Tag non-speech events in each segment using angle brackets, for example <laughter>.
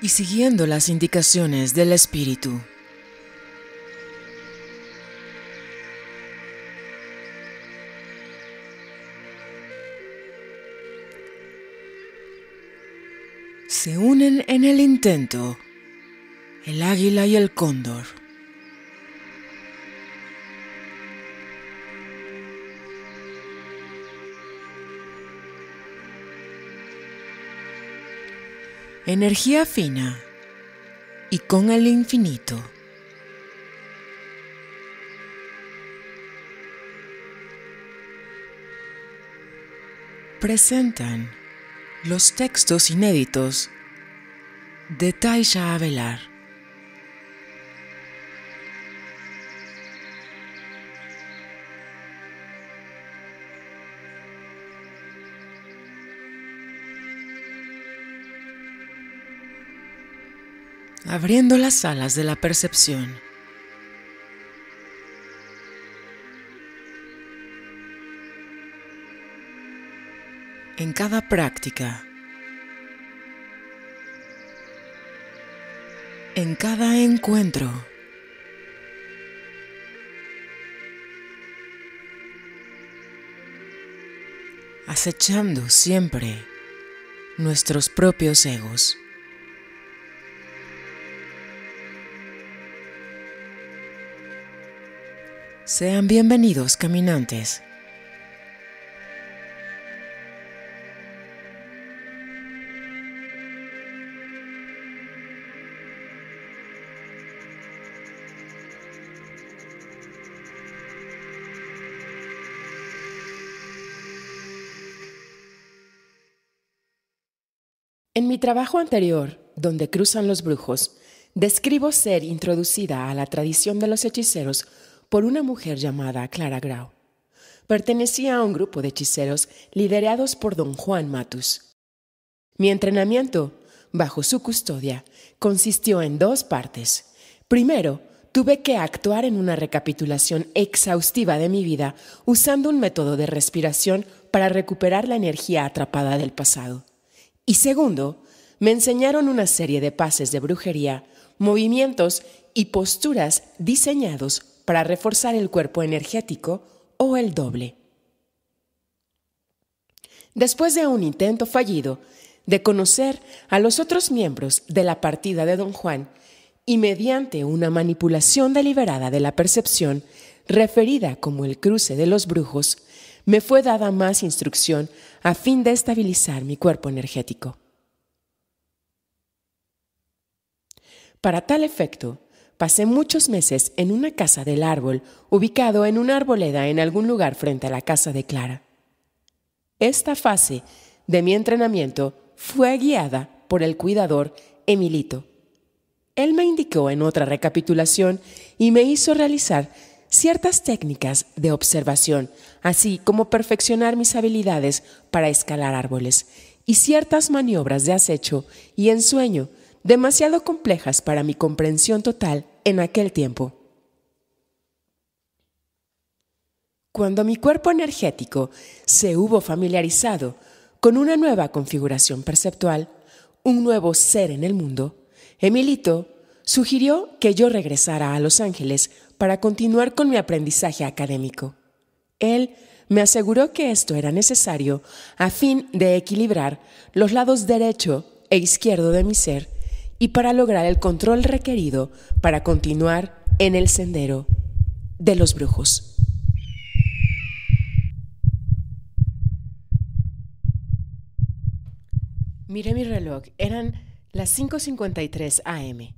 y siguiendo las indicaciones del espíritu. Se unen en el intento el águila y el cóndor. energía fina y con el infinito. Presentan los textos inéditos de Taisha Avelar. abriendo las alas de la percepción. En cada práctica, en cada encuentro, acechando siempre nuestros propios egos. Sean bienvenidos caminantes. En mi trabajo anterior, donde cruzan los brujos, describo ser introducida a la tradición de los hechiceros por una mujer llamada Clara Grau. Pertenecía a un grupo de hechiceros liderados por don Juan Matus. Mi entrenamiento, bajo su custodia, consistió en dos partes. Primero, tuve que actuar en una recapitulación exhaustiva de mi vida usando un método de respiración para recuperar la energía atrapada del pasado. Y segundo, me enseñaron una serie de pases de brujería, movimientos y posturas diseñados para reforzar el cuerpo energético o el doble. Después de un intento fallido de conocer a los otros miembros de la partida de Don Juan y mediante una manipulación deliberada de la percepción, referida como el cruce de los brujos, me fue dada más instrucción a fin de estabilizar mi cuerpo energético. Para tal efecto, pasé muchos meses en una casa del árbol, ubicado en una arboleda en algún lugar frente a la casa de Clara. Esta fase de mi entrenamiento fue guiada por el cuidador Emilito. Él me indicó en otra recapitulación y me hizo realizar ciertas técnicas de observación, así como perfeccionar mis habilidades para escalar árboles y ciertas maniobras de acecho y ensueño demasiado complejas para mi comprensión total en aquel tiempo. Cuando mi cuerpo energético se hubo familiarizado con una nueva configuración perceptual, un nuevo ser en el mundo, Emilito sugirió que yo regresara a Los Ángeles para continuar con mi aprendizaje académico. Él me aseguró que esto era necesario a fin de equilibrar los lados derecho e izquierdo de mi ser y para lograr el control requerido para continuar en el sendero de los brujos. Miré mi reloj. Eran las 5.53 am.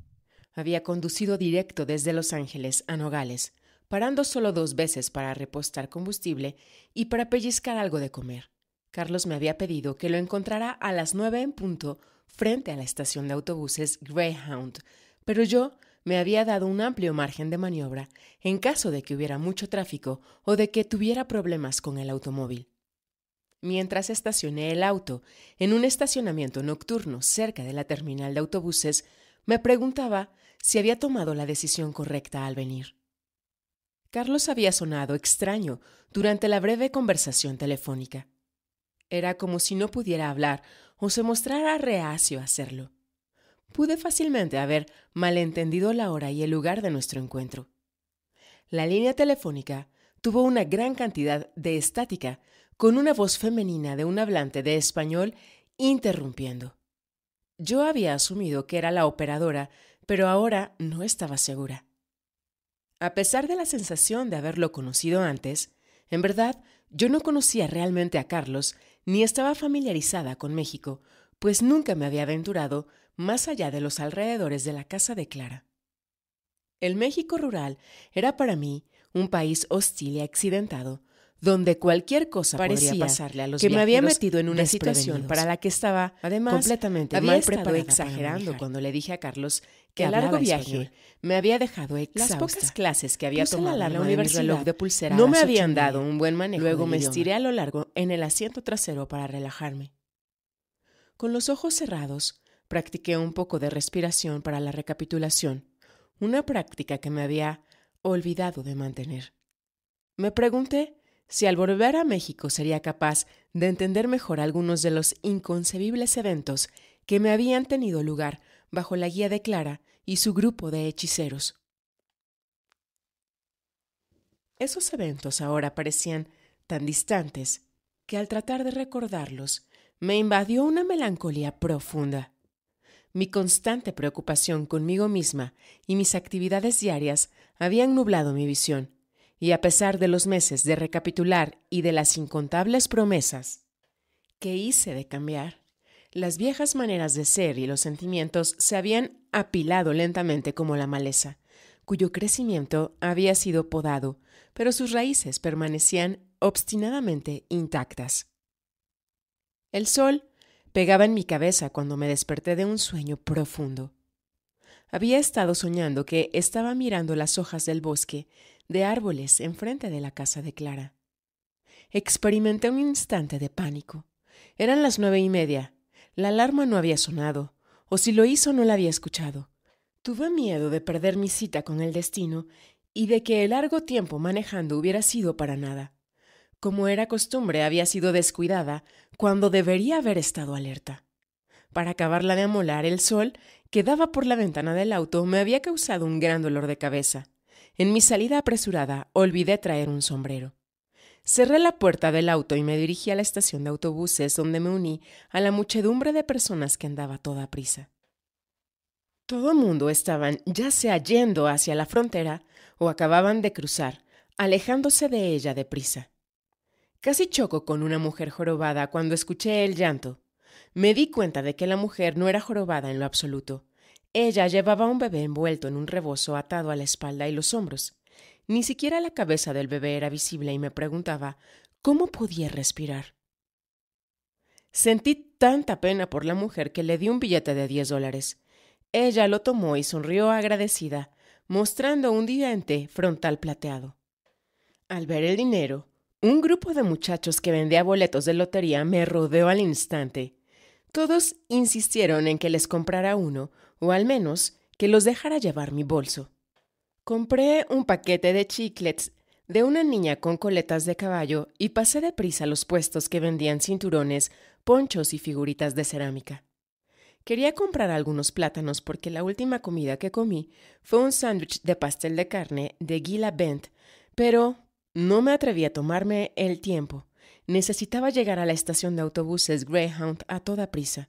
Había conducido directo desde Los Ángeles a Nogales, parando solo dos veces para repostar combustible y para pellizcar algo de comer. Carlos me había pedido que lo encontrara a las nueve en punto frente a la estación de autobuses Greyhound, pero yo me había dado un amplio margen de maniobra en caso de que hubiera mucho tráfico o de que tuviera problemas con el automóvil. Mientras estacioné el auto en un estacionamiento nocturno cerca de la terminal de autobuses, me preguntaba si había tomado la decisión correcta al venir. Carlos había sonado extraño durante la breve conversación telefónica. Era como si no pudiera hablar o se mostrara reacio a hacerlo. Pude fácilmente haber malentendido la hora y el lugar de nuestro encuentro. La línea telefónica tuvo una gran cantidad de estática, con una voz femenina de un hablante de español interrumpiendo. Yo había asumido que era la operadora, pero ahora no estaba segura. A pesar de la sensación de haberlo conocido antes, en verdad yo no conocía realmente a Carlos ni estaba familiarizada con México, pues nunca me había aventurado más allá de los alrededores de la casa de Clara. El México rural era para mí un país hostil y accidentado, donde cualquier cosa parecía podría pasarle a los que me había metido en una situación para la que estaba además completamente mal exagerando cuando le dije a Carlos que el largo viaje me había dejado exhausta. Las pocas clases que había tomado en la universidad de pulsera no me habían dado un buen manejo. Luego me estiré a lo largo en el asiento trasero para relajarme. Con los ojos cerrados, practiqué un poco de respiración para la recapitulación, una práctica que me había olvidado de mantener. Me pregunté si al volver a México sería capaz de entender mejor algunos de los inconcebibles eventos que me habían tenido lugar bajo la guía de Clara y su grupo de hechiceros. Esos eventos ahora parecían tan distantes que al tratar de recordarlos me invadió una melancolía profunda. Mi constante preocupación conmigo misma y mis actividades diarias habían nublado mi visión, y a pesar de los meses de recapitular y de las incontables promesas que hice de cambiar, las viejas maneras de ser y los sentimientos se habían apilado lentamente como la maleza, cuyo crecimiento había sido podado, pero sus raíces permanecían obstinadamente intactas. El sol pegaba en mi cabeza cuando me desperté de un sueño profundo. Había estado soñando que estaba mirando las hojas del bosque de árboles enfrente de la casa de Clara. Experimenté un instante de pánico. Eran las nueve y media, la alarma no había sonado, o si lo hizo no la había escuchado. Tuve miedo de perder mi cita con el destino y de que el largo tiempo manejando hubiera sido para nada. Como era costumbre, había sido descuidada cuando debería haber estado alerta. Para acabarla de amolar, el sol que daba por la ventana del auto me había causado un gran dolor de cabeza. En mi salida apresurada olvidé traer un sombrero. Cerré la puerta del auto y me dirigí a la estación de autobuses donde me uní a la muchedumbre de personas que andaba toda prisa. Todo mundo estaban ya sea yendo hacia la frontera o acababan de cruzar, alejándose de ella de prisa. Casi choco con una mujer jorobada cuando escuché el llanto. Me di cuenta de que la mujer no era jorobada en lo absoluto. Ella llevaba un bebé envuelto en un rebozo atado a la espalda y los hombros. Ni siquiera la cabeza del bebé era visible y me preguntaba cómo podía respirar. Sentí tanta pena por la mujer que le di un billete de 10 dólares. Ella lo tomó y sonrió agradecida, mostrando un diente frontal plateado. Al ver el dinero, un grupo de muchachos que vendía boletos de lotería me rodeó al instante. Todos insistieron en que les comprara uno, o al menos que los dejara llevar mi bolso. Compré un paquete de chiclets de una niña con coletas de caballo y pasé deprisa a los puestos que vendían cinturones, ponchos y figuritas de cerámica. Quería comprar algunos plátanos porque la última comida que comí fue un sándwich de pastel de carne de Gila Bent, pero no me atreví a tomarme el tiempo. Necesitaba llegar a la estación de autobuses Greyhound a toda prisa.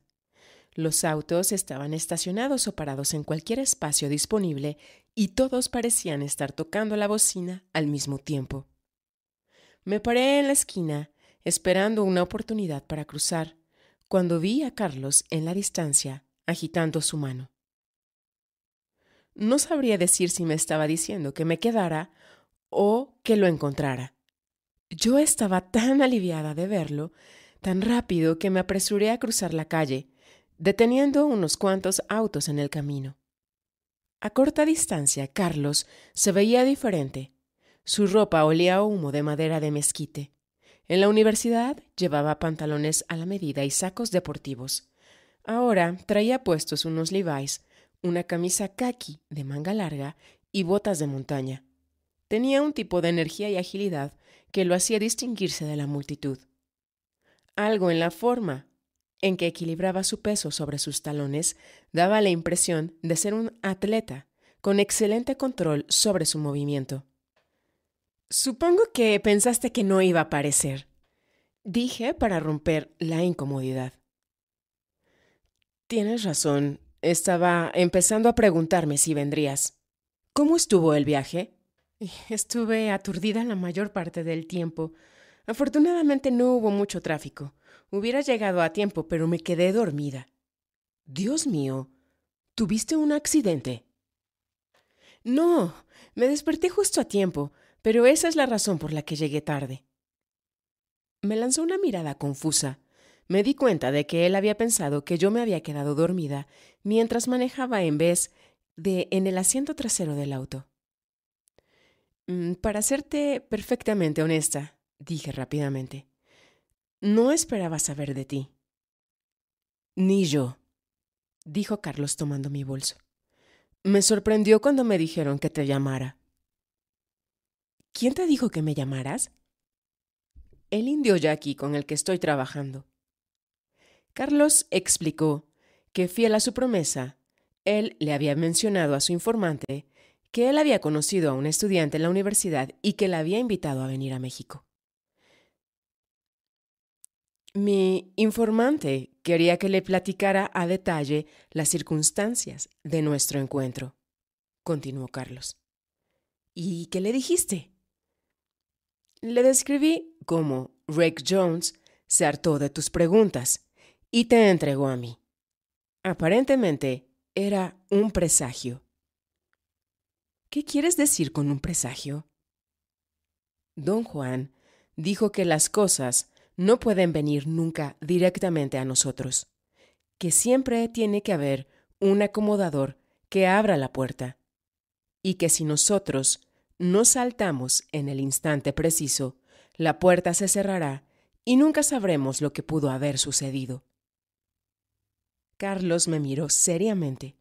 Los autos estaban estacionados o parados en cualquier espacio disponible y todos parecían estar tocando la bocina al mismo tiempo. Me paré en la esquina, esperando una oportunidad para cruzar, cuando vi a Carlos en la distancia, agitando su mano. No sabría decir si me estaba diciendo que me quedara o que lo encontrara. Yo estaba tan aliviada de verlo, tan rápido que me apresuré a cruzar la calle, deteniendo unos cuantos autos en el camino. A corta distancia, Carlos se veía diferente. Su ropa olía a humo de madera de mezquite. En la universidad llevaba pantalones a la medida y sacos deportivos. Ahora traía puestos unos Levi's, una camisa khaki de manga larga y botas de montaña. Tenía un tipo de energía y agilidad que lo hacía distinguirse de la multitud. Algo en la forma en que equilibraba su peso sobre sus talones daba la impresión de ser un atleta, con excelente control sobre su movimiento. Supongo que pensaste que no iba a aparecer, dije para romper la incomodidad. Tienes razón, estaba empezando a preguntarme si vendrías. ¿Cómo estuvo el viaje? Estuve aturdida la mayor parte del tiempo. Afortunadamente no hubo mucho tráfico. Hubiera llegado a tiempo, pero me quedé dormida. Dios mío, ¿tuviste un accidente? No, me desperté justo a tiempo, pero esa es la razón por la que llegué tarde. Me lanzó una mirada confusa. Me di cuenta de que él había pensado que yo me había quedado dormida mientras manejaba en vez de en el asiento trasero del auto. Mm, para serte perfectamente honesta, dije rápidamente, no esperaba saber de ti. Ni yo, dijo Carlos tomando mi bolso. Me sorprendió cuando me dijeron que te llamara. ¿Quién te dijo que me llamaras? El indio Jackie con el que estoy trabajando. Carlos explicó que, fiel a su promesa, él le había mencionado a su informante que él había conocido a un estudiante en la universidad y que la había invitado a venir a México. Mi informante quería que le platicara a detalle las circunstancias de nuestro encuentro, continuó Carlos. ¿Y qué le dijiste? Le describí cómo Rick Jones se hartó de tus preguntas y te entregó a mí. Aparentemente era un presagio. ¿Qué quieres decir con un presagio? Don Juan dijo que las cosas no pueden venir nunca directamente a nosotros, que siempre tiene que haber un acomodador que abra la puerta, y que si nosotros no saltamos en el instante preciso, la puerta se cerrará y nunca sabremos lo que pudo haber sucedido. Carlos me miró seriamente.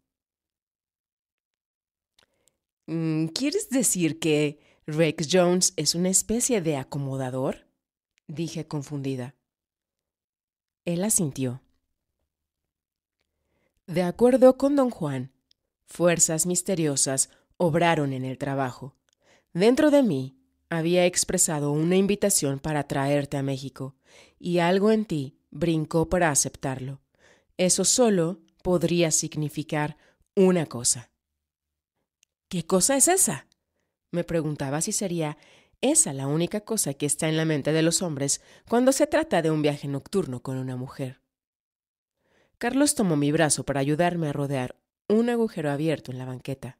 Mm, ¿Quieres decir que Rex Jones es una especie de acomodador? dije confundida. Él asintió. De acuerdo con don Juan, fuerzas misteriosas obraron en el trabajo. Dentro de mí había expresado una invitación para traerte a México, y algo en ti brincó para aceptarlo. Eso solo podría significar una cosa. ¿Qué cosa es esa? Me preguntaba si sería esa la única cosa que está en la mente de los hombres cuando se trata de un viaje nocturno con una mujer. Carlos tomó mi brazo para ayudarme a rodear un agujero abierto en la banqueta.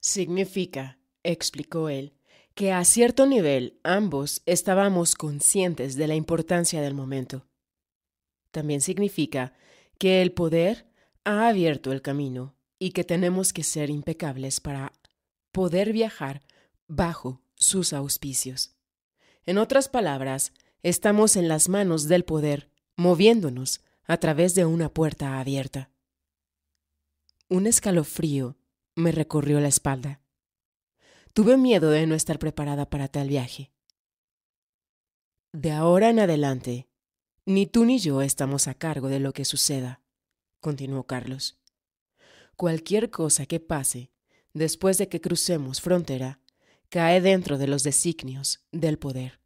Significa, explicó él, que a cierto nivel ambos estábamos conscientes de la importancia del momento. También significa que el poder ha abierto el camino y que tenemos que ser impecables para poder viajar bajo sus auspicios. En otras palabras, estamos en las manos del poder, moviéndonos a través de una puerta abierta. Un escalofrío me recorrió la espalda. Tuve miedo de no estar preparada para tal viaje. De ahora en adelante, ni tú ni yo estamos a cargo de lo que suceda, continuó Carlos. Cualquier cosa que pase después de que crucemos frontera cae dentro de los designios del poder.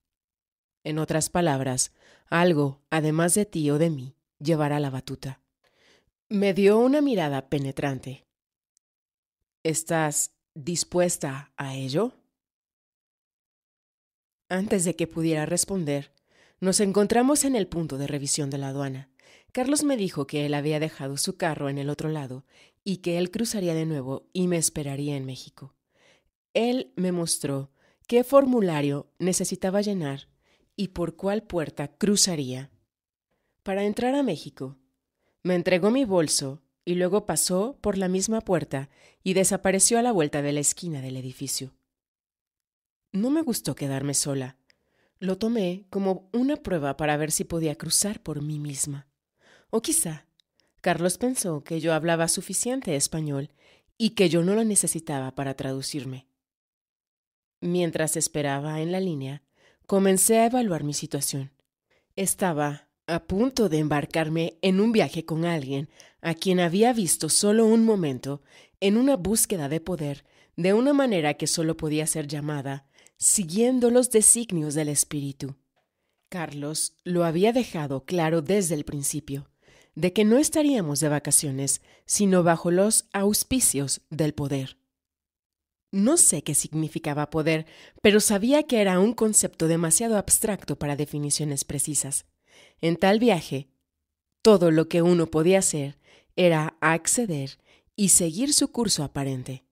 En otras palabras, algo, además de ti o de mí, llevará la batuta. Me dio una mirada penetrante. ¿Estás dispuesta a ello? Antes de que pudiera responder, nos encontramos en el punto de revisión de la aduana. Carlos me dijo que él había dejado su carro en el otro lado y que él cruzaría de nuevo y me esperaría en México. Él me mostró qué formulario necesitaba llenar y por cuál puerta cruzaría. Para entrar a México, me entregó mi bolso y luego pasó por la misma puerta y desapareció a la vuelta de la esquina del edificio. No me gustó quedarme sola. Lo tomé como una prueba para ver si podía cruzar por mí misma. O quizá Carlos pensó que yo hablaba suficiente español y que yo no lo necesitaba para traducirme. Mientras esperaba en la línea, comencé a evaluar mi situación. Estaba a punto de embarcarme en un viaje con alguien a quien había visto solo un momento en una búsqueda de poder de una manera que solo podía ser llamada siguiendo los designios del espíritu. Carlos lo había dejado claro desde el principio, de que no estaríamos de vacaciones, sino bajo los auspicios del poder. No sé qué significaba poder, pero sabía que era un concepto demasiado abstracto para definiciones precisas. En tal viaje, todo lo que uno podía hacer era acceder y seguir su curso aparente.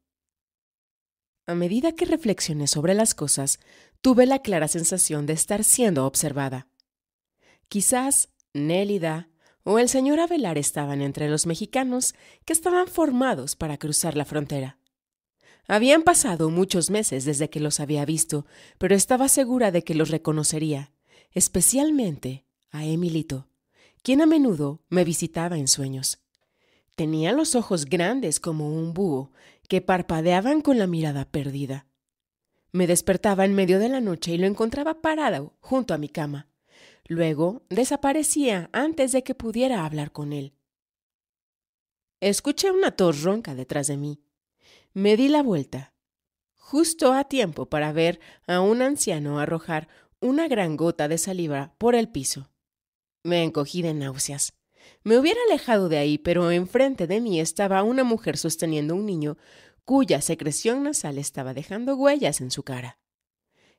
A medida que reflexioné sobre las cosas, tuve la clara sensación de estar siendo observada. Quizás Nélida o el señor Avelar estaban entre los mexicanos que estaban formados para cruzar la frontera. Habían pasado muchos meses desde que los había visto, pero estaba segura de que los reconocería, especialmente a Emilito, quien a menudo me visitaba en sueños. Tenía los ojos grandes como un búho, que parpadeaban con la mirada perdida. Me despertaba en medio de la noche y lo encontraba parado junto a mi cama. Luego desaparecía antes de que pudiera hablar con él. Escuché una tos ronca detrás de mí me di la vuelta, justo a tiempo para ver a un anciano arrojar una gran gota de saliva por el piso. Me encogí de náuseas. Me hubiera alejado de ahí, pero enfrente de mí estaba una mujer sosteniendo un niño cuya secreción nasal estaba dejando huellas en su cara.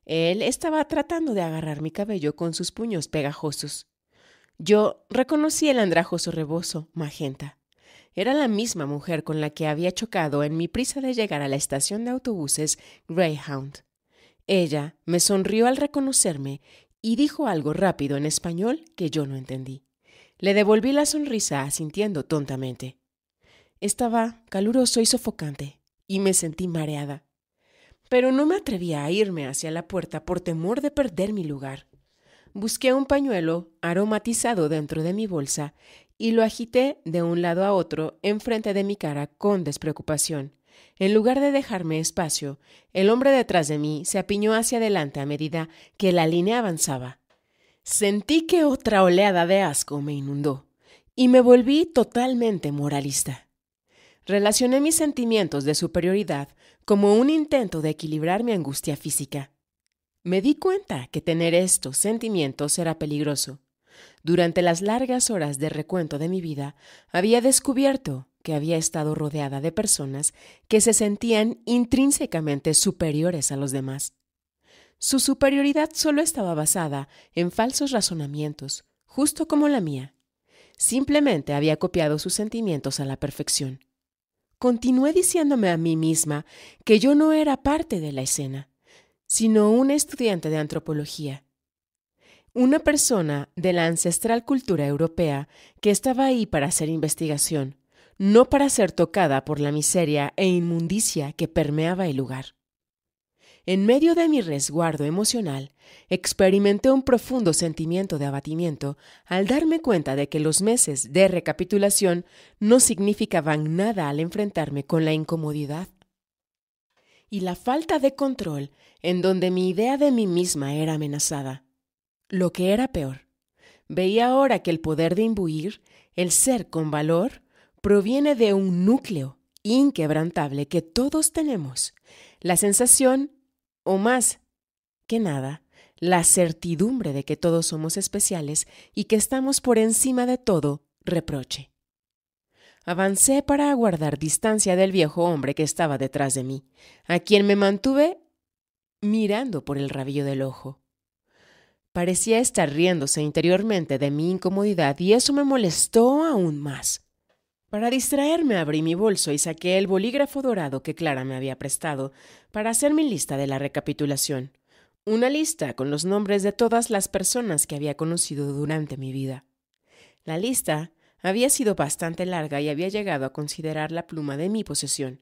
Él estaba tratando de agarrar mi cabello con sus puños pegajosos. Yo reconocí el andrajoso rebozo magenta. Era la misma mujer con la que había chocado en mi prisa de llegar a la estación de autobuses Greyhound. Ella me sonrió al reconocerme y dijo algo rápido en español que yo no entendí. Le devolví la sonrisa asintiendo tontamente. Estaba caluroso y sofocante, y me sentí mareada. Pero no me atrevía a irme hacia la puerta por temor de perder mi lugar. Busqué un pañuelo aromatizado dentro de mi bolsa y lo agité de un lado a otro enfrente de mi cara con despreocupación. En lugar de dejarme espacio, el hombre detrás de mí se apiñó hacia adelante a medida que la línea avanzaba. Sentí que otra oleada de asco me inundó y me volví totalmente moralista. Relacioné mis sentimientos de superioridad como un intento de equilibrar mi angustia física. Me di cuenta que tener estos sentimientos era peligroso durante las largas horas de recuento de mi vida, había descubierto que había estado rodeada de personas que se sentían intrínsecamente superiores a los demás. Su superioridad solo estaba basada en falsos razonamientos, justo como la mía. Simplemente había copiado sus sentimientos a la perfección. Continué diciéndome a mí misma que yo no era parte de la escena, sino un estudiante de antropología, una persona de la ancestral cultura europea que estaba ahí para hacer investigación, no para ser tocada por la miseria e inmundicia que permeaba el lugar. En medio de mi resguardo emocional, experimenté un profundo sentimiento de abatimiento al darme cuenta de que los meses de recapitulación no significaban nada al enfrentarme con la incomodidad y la falta de control en donde mi idea de mí misma era amenazada. Lo que era peor, veía ahora que el poder de imbuir, el ser con valor, proviene de un núcleo inquebrantable que todos tenemos, la sensación, o más que nada, la certidumbre de que todos somos especiales y que estamos por encima de todo reproche. Avancé para aguardar distancia del viejo hombre que estaba detrás de mí, a quien me mantuve mirando por el rabillo del ojo. Parecía estar riéndose interiormente de mi incomodidad y eso me molestó aún más. Para distraerme abrí mi bolso y saqué el bolígrafo dorado que Clara me había prestado para hacer mi lista de la recapitulación. Una lista con los nombres de todas las personas que había conocido durante mi vida. La lista había sido bastante larga y había llegado a considerar la pluma de mi posesión.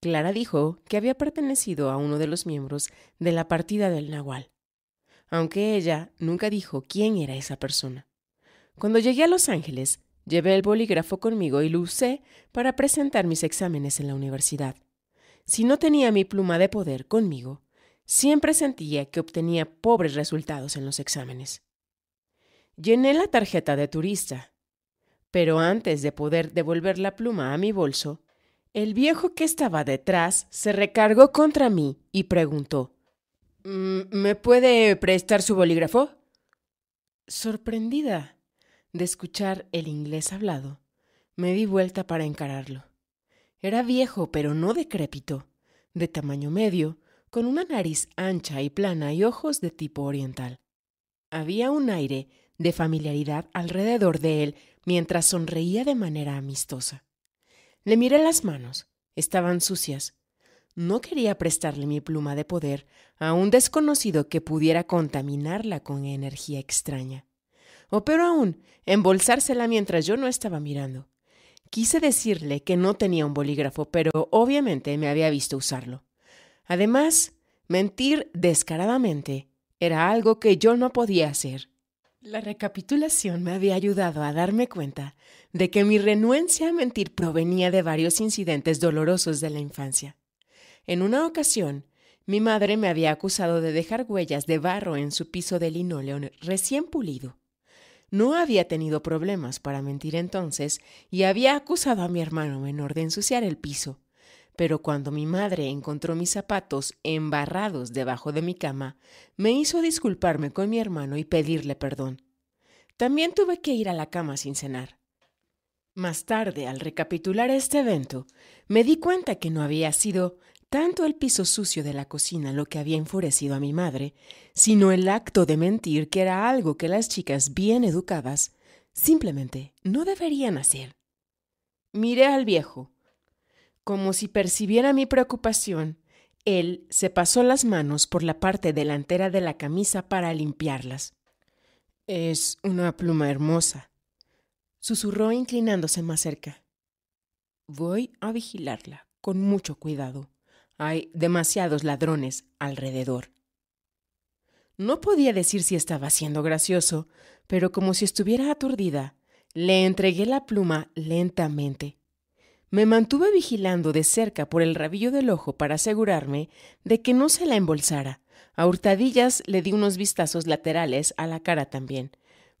Clara dijo que había pertenecido a uno de los miembros de la partida del Nahual aunque ella nunca dijo quién era esa persona. Cuando llegué a Los Ángeles, llevé el bolígrafo conmigo y lo usé para presentar mis exámenes en la universidad. Si no tenía mi pluma de poder conmigo, siempre sentía que obtenía pobres resultados en los exámenes. Llené la tarjeta de turista, pero antes de poder devolver la pluma a mi bolso, el viejo que estaba detrás se recargó contra mí y preguntó Mm, ¿Me puede prestar su bolígrafo? Sorprendida de escuchar el inglés hablado, me di vuelta para encararlo. Era viejo, pero no decrépito, de tamaño medio, con una nariz ancha y plana y ojos de tipo oriental. Había un aire de familiaridad alrededor de él mientras sonreía de manera amistosa. Le miré las manos. Estaban sucias, no quería prestarle mi pluma de poder a un desconocido que pudiera contaminarla con energía extraña. O pero aún, embolsársela mientras yo no estaba mirando. Quise decirle que no tenía un bolígrafo, pero obviamente me había visto usarlo. Además, mentir descaradamente era algo que yo no podía hacer. La recapitulación me había ayudado a darme cuenta de que mi renuencia a mentir provenía de varios incidentes dolorosos de la infancia. En una ocasión, mi madre me había acusado de dejar huellas de barro en su piso de linoleón recién pulido. No había tenido problemas para mentir entonces y había acusado a mi hermano menor de ensuciar el piso. Pero cuando mi madre encontró mis zapatos embarrados debajo de mi cama, me hizo disculparme con mi hermano y pedirle perdón. También tuve que ir a la cama sin cenar. Más tarde, al recapitular este evento, me di cuenta que no había sido tanto el piso sucio de la cocina lo que había enfurecido a mi madre, sino el acto de mentir que era algo que las chicas bien educadas simplemente no deberían hacer. Miré al viejo. Como si percibiera mi preocupación, él se pasó las manos por la parte delantera de la camisa para limpiarlas. Es una pluma hermosa, susurró inclinándose más cerca. Voy a vigilarla con mucho cuidado. Hay demasiados ladrones alrededor. No podía decir si estaba siendo gracioso, pero como si estuviera aturdida, le entregué la pluma lentamente. Me mantuve vigilando de cerca por el rabillo del ojo para asegurarme de que no se la embolsara. A hurtadillas le di unos vistazos laterales a la cara también.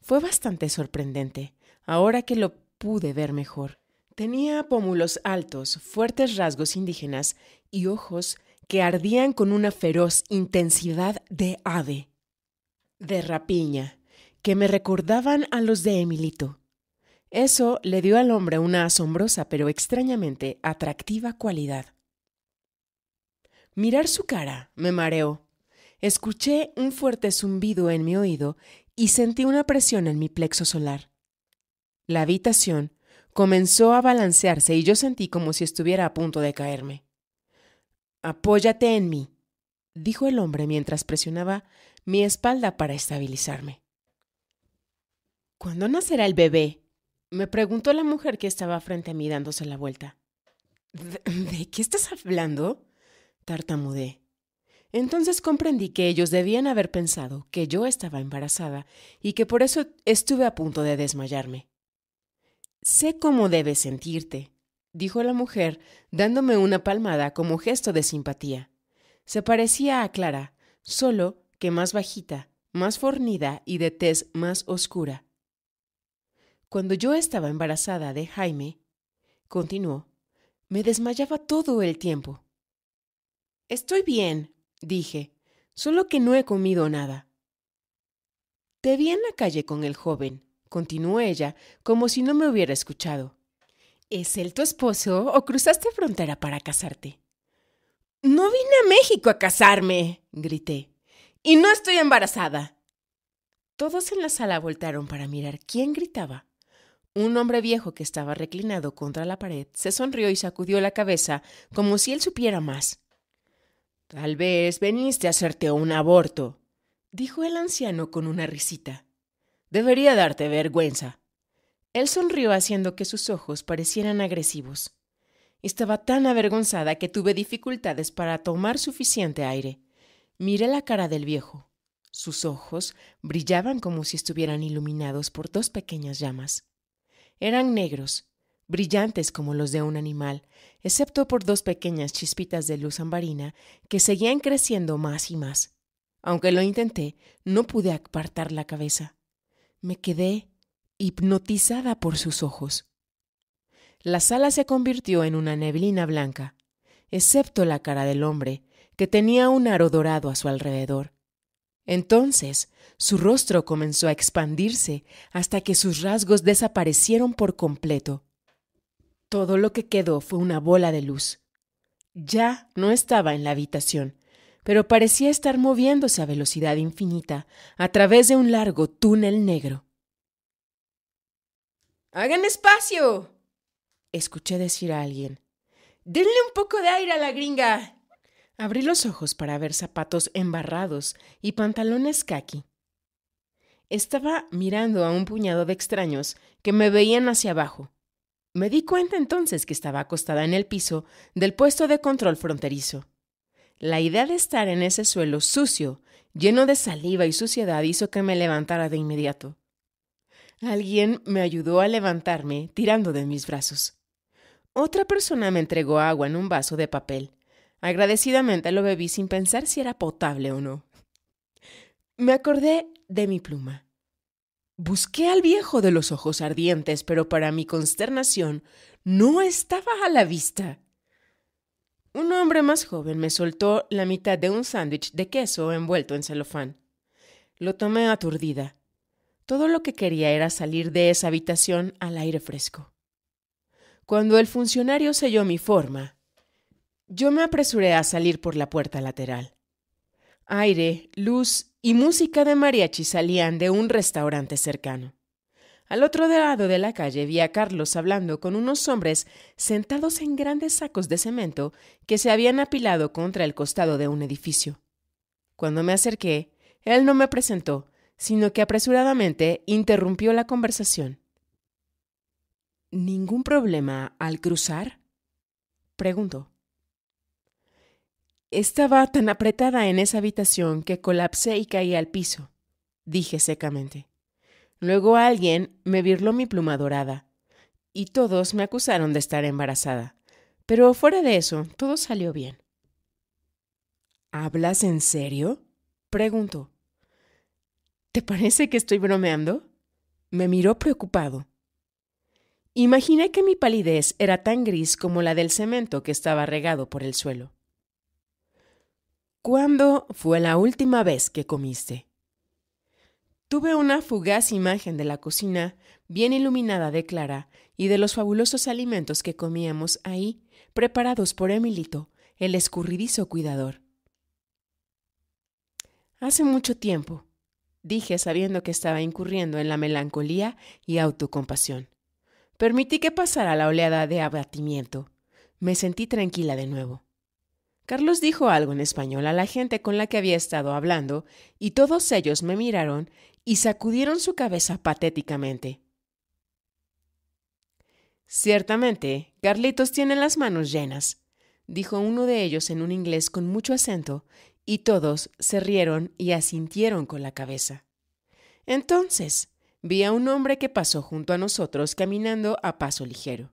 Fue bastante sorprendente, ahora que lo pude ver mejor. Tenía pómulos altos, fuertes rasgos indígenas y ojos que ardían con una feroz intensidad de ave, de rapiña, que me recordaban a los de Emilito. Eso le dio al hombre una asombrosa pero extrañamente atractiva cualidad. Mirar su cara me mareó. Escuché un fuerte zumbido en mi oído y sentí una presión en mi plexo solar. La habitación comenzó a balancearse y yo sentí como si estuviera a punto de caerme. Apóyate en mí, dijo el hombre mientras presionaba mi espalda para estabilizarme. ¿Cuándo nacerá el bebé? me preguntó la mujer que estaba frente a mí dándose la vuelta. ¿De, qué estás hablando? tartamudé. Entonces comprendí que ellos debían haber pensado que yo estaba embarazada y que por eso estuve a punto de desmayarme. Sé cómo debes sentirte, dijo la mujer, dándome una palmada como gesto de simpatía. Se parecía a Clara, solo que más bajita, más fornida y de tez más oscura. Cuando yo estaba embarazada de Jaime, continuó, me desmayaba todo el tiempo. Estoy bien, dije, solo que no he comido nada. Te vi en la calle con el joven, continuó ella, como si no me hubiera escuchado. ¿Es él tu esposo o cruzaste frontera para casarte? No vine a México a casarme, grité. Y no estoy embarazada. Todos en la sala voltaron para mirar quién gritaba. Un hombre viejo que estaba reclinado contra la pared se sonrió y sacudió la cabeza como si él supiera más. Tal vez veniste a hacerte un aborto, dijo el anciano con una risita. Debería darte vergüenza. Él sonrió haciendo que sus ojos parecieran agresivos. Estaba tan avergonzada que tuve dificultades para tomar suficiente aire. Miré la cara del viejo. Sus ojos brillaban como si estuvieran iluminados por dos pequeñas llamas. Eran negros, brillantes como los de un animal, excepto por dos pequeñas chispitas de luz ambarina que seguían creciendo más y más. Aunque lo intenté, no pude apartar la cabeza. Me quedé hipnotizada por sus ojos. La sala se convirtió en una neblina blanca, excepto la cara del hombre, que tenía un aro dorado a su alrededor. Entonces su rostro comenzó a expandirse hasta que sus rasgos desaparecieron por completo. Todo lo que quedó fue una bola de luz. Ya no estaba en la habitación, pero parecía estar moviéndose a velocidad infinita a través de un largo túnel negro. ¡Hagan espacio! Escuché decir a alguien. ¡Denle un poco de aire a la gringa! Abrí los ojos para ver zapatos embarrados y pantalones kaki. Estaba mirando a un puñado de extraños que me veían hacia abajo. Me di cuenta entonces que estaba acostada en el piso del puesto de control fronterizo. La idea de estar en ese suelo sucio, lleno de saliva y suciedad, hizo que me levantara de inmediato. Alguien me ayudó a levantarme tirando de mis brazos. Otra persona me entregó agua en un vaso de papel. Agradecidamente lo bebí sin pensar si era potable o no. Me acordé de mi pluma. Busqué al viejo de los ojos ardientes, pero para mi consternación no estaba a la vista. Un hombre más joven me soltó la mitad de un sándwich de queso envuelto en celofán. Lo tomé aturdida. Todo lo que quería era salir de esa habitación al aire fresco. Cuando el funcionario selló mi forma, yo me apresuré a salir por la puerta lateral. Aire, luz y música de mariachi salían de un restaurante cercano. Al otro lado de la calle vi a Carlos hablando con unos hombres sentados en grandes sacos de cemento que se habían apilado contra el costado de un edificio. Cuando me acerqué, él no me presentó, sino que apresuradamente interrumpió la conversación. ¿Ningún problema al cruzar? preguntó. Estaba tan apretada en esa habitación que colapsé y caí al piso, dije secamente. Luego alguien me virló mi pluma dorada, y todos me acusaron de estar embarazada. Pero fuera de eso, todo salió bien. ¿Hablas en serio? preguntó. ¿Te parece que estoy bromeando? Me miró preocupado. Imaginé que mi palidez era tan gris como la del cemento que estaba regado por el suelo. ¿Cuándo fue la última vez que comiste? Tuve una fugaz imagen de la cocina, bien iluminada de Clara, y de los fabulosos alimentos que comíamos ahí, preparados por Emilito, el escurridizo cuidador. Hace mucho tiempo, dije sabiendo que estaba incurriendo en la melancolía y autocompasión. Permití que pasara la oleada de abatimiento. Me sentí tranquila de nuevo. Carlos dijo algo en español a la gente con la que había estado hablando, y todos ellos me miraron y sacudieron su cabeza patéticamente. Ciertamente, Carlitos tienen las manos llenas, dijo uno de ellos en un inglés con mucho acento y todos se rieron y asintieron con la cabeza. Entonces, vi a un hombre que pasó junto a nosotros caminando a paso ligero.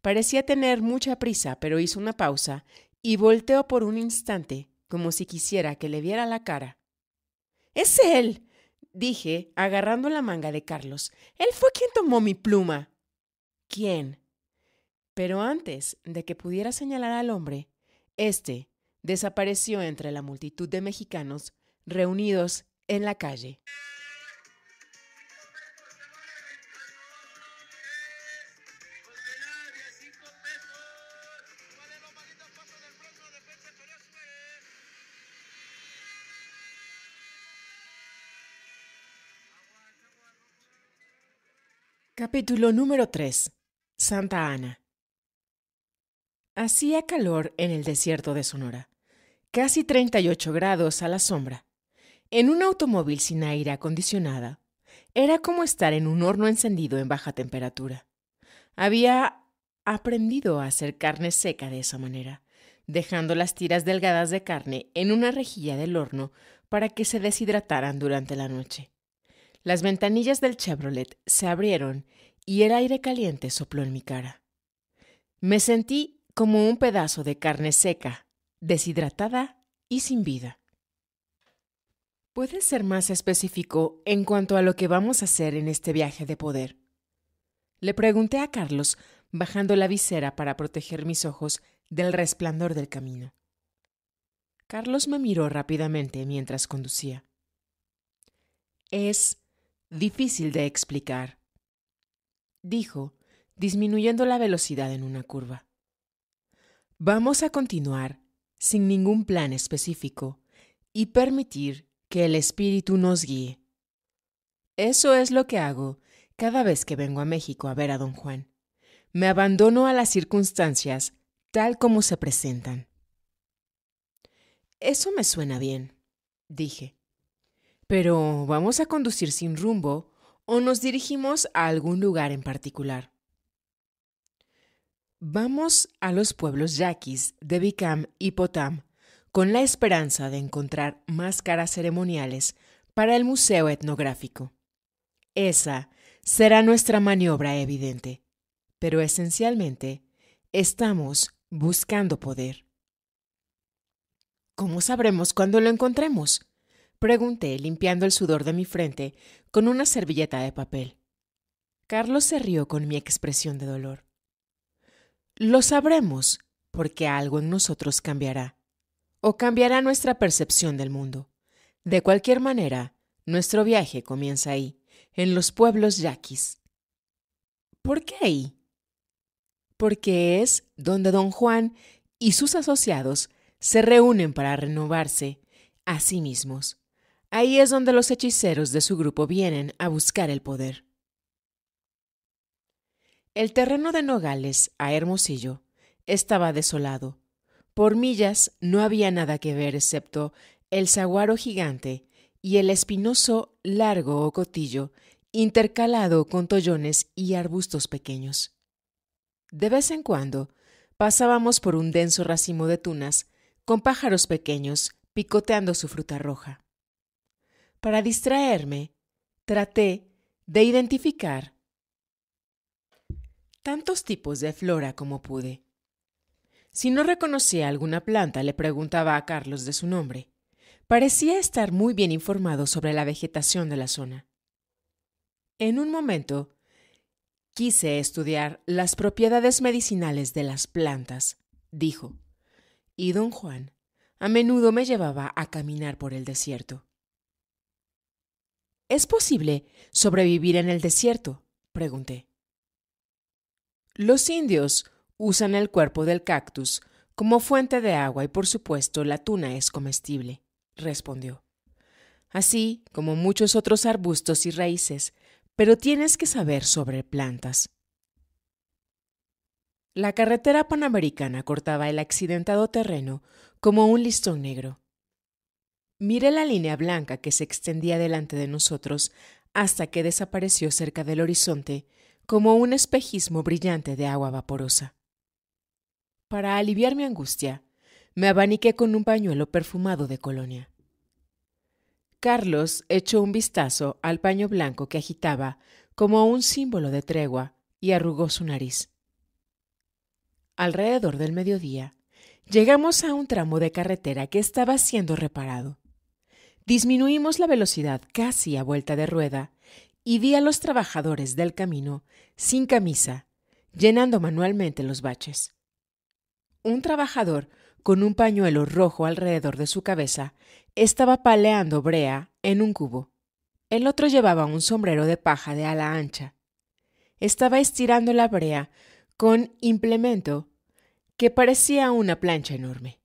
Parecía tener mucha prisa, pero hizo una pausa y volteó por un instante, como si quisiera que le viera la cara. ¡Es él! dije, agarrando la manga de Carlos. Él fue quien tomó mi pluma. ¿Quién? Pero antes de que pudiera señalar al hombre, este desapareció entre la multitud de mexicanos reunidos en la calle. Capítulo número 3. Santa Ana. Hacía calor en el desierto de Sonora casi 38 grados a la sombra. En un automóvil sin aire acondicionado era como estar en un horno encendido en baja temperatura. Había aprendido a hacer carne seca de esa manera, dejando las tiras delgadas de carne en una rejilla del horno para que se deshidrataran durante la noche. Las ventanillas del Chevrolet se abrieron y el aire caliente sopló en mi cara. Me sentí como un pedazo de carne seca deshidratada y sin vida. ¿Puedes ser más específico en cuanto a lo que vamos a hacer en este viaje de poder? Le pregunté a Carlos, bajando la visera para proteger mis ojos del resplandor del camino. Carlos me miró rápidamente mientras conducía. Es difícil de explicar, dijo, disminuyendo la velocidad en una curva. Vamos a continuar sin ningún plan específico, y permitir que el Espíritu nos guíe. Eso es lo que hago cada vez que vengo a México a ver a don Juan. Me abandono a las circunstancias tal como se presentan. Eso me suena bien, dije. Pero ¿vamos a conducir sin rumbo o nos dirigimos a algún lugar en particular? Vamos a los pueblos yaquis de Bicam y Potam con la esperanza de encontrar máscaras ceremoniales para el Museo Etnográfico. Esa será nuestra maniobra evidente, pero esencialmente estamos buscando poder. ¿Cómo sabremos cuándo lo encontremos? Pregunté, limpiando el sudor de mi frente con una servilleta de papel. Carlos se rió con mi expresión de dolor. Lo sabremos porque algo en nosotros cambiará, o cambiará nuestra percepción del mundo. De cualquier manera, nuestro viaje comienza ahí, en los pueblos yaquis. ¿Por qué ahí? Porque es donde don Juan y sus asociados se reúnen para renovarse a sí mismos. Ahí es donde los hechiceros de su grupo vienen a buscar el poder. El terreno de Nogales a Hermosillo estaba desolado. Por millas no había nada que ver excepto el saguaro gigante y el espinoso largo o cotillo intercalado con tollones y arbustos pequeños. De vez en cuando pasábamos por un denso racimo de tunas con pájaros pequeños picoteando su fruta roja. Para distraerme, traté de identificar tantos tipos de flora como pude. Si no reconocía alguna planta, le preguntaba a Carlos de su nombre. Parecía estar muy bien informado sobre la vegetación de la zona. En un momento, quise estudiar las propiedades medicinales de las plantas, dijo, y don Juan a menudo me llevaba a caminar por el desierto. ¿Es posible sobrevivir en el desierto? pregunté. Los indios usan el cuerpo del cactus como fuente de agua y por supuesto la tuna es comestible, respondió. Así como muchos otros arbustos y raíces, pero tienes que saber sobre plantas. La carretera panamericana cortaba el accidentado terreno como un listón negro. Miré la línea blanca que se extendía delante de nosotros hasta que desapareció cerca del horizonte como un espejismo brillante de agua vaporosa. Para aliviar mi angustia, me abaniqué con un pañuelo perfumado de colonia. Carlos echó un vistazo al paño blanco que agitaba como un símbolo de tregua y arrugó su nariz. Alrededor del mediodía, llegamos a un tramo de carretera que estaba siendo reparado. Disminuimos la velocidad casi a vuelta de rueda y vi a los trabajadores del camino sin camisa, llenando manualmente los baches. Un trabajador con un pañuelo rojo alrededor de su cabeza estaba paleando brea en un cubo. El otro llevaba un sombrero de paja de ala ancha. Estaba estirando la brea con implemento que parecía una plancha enorme.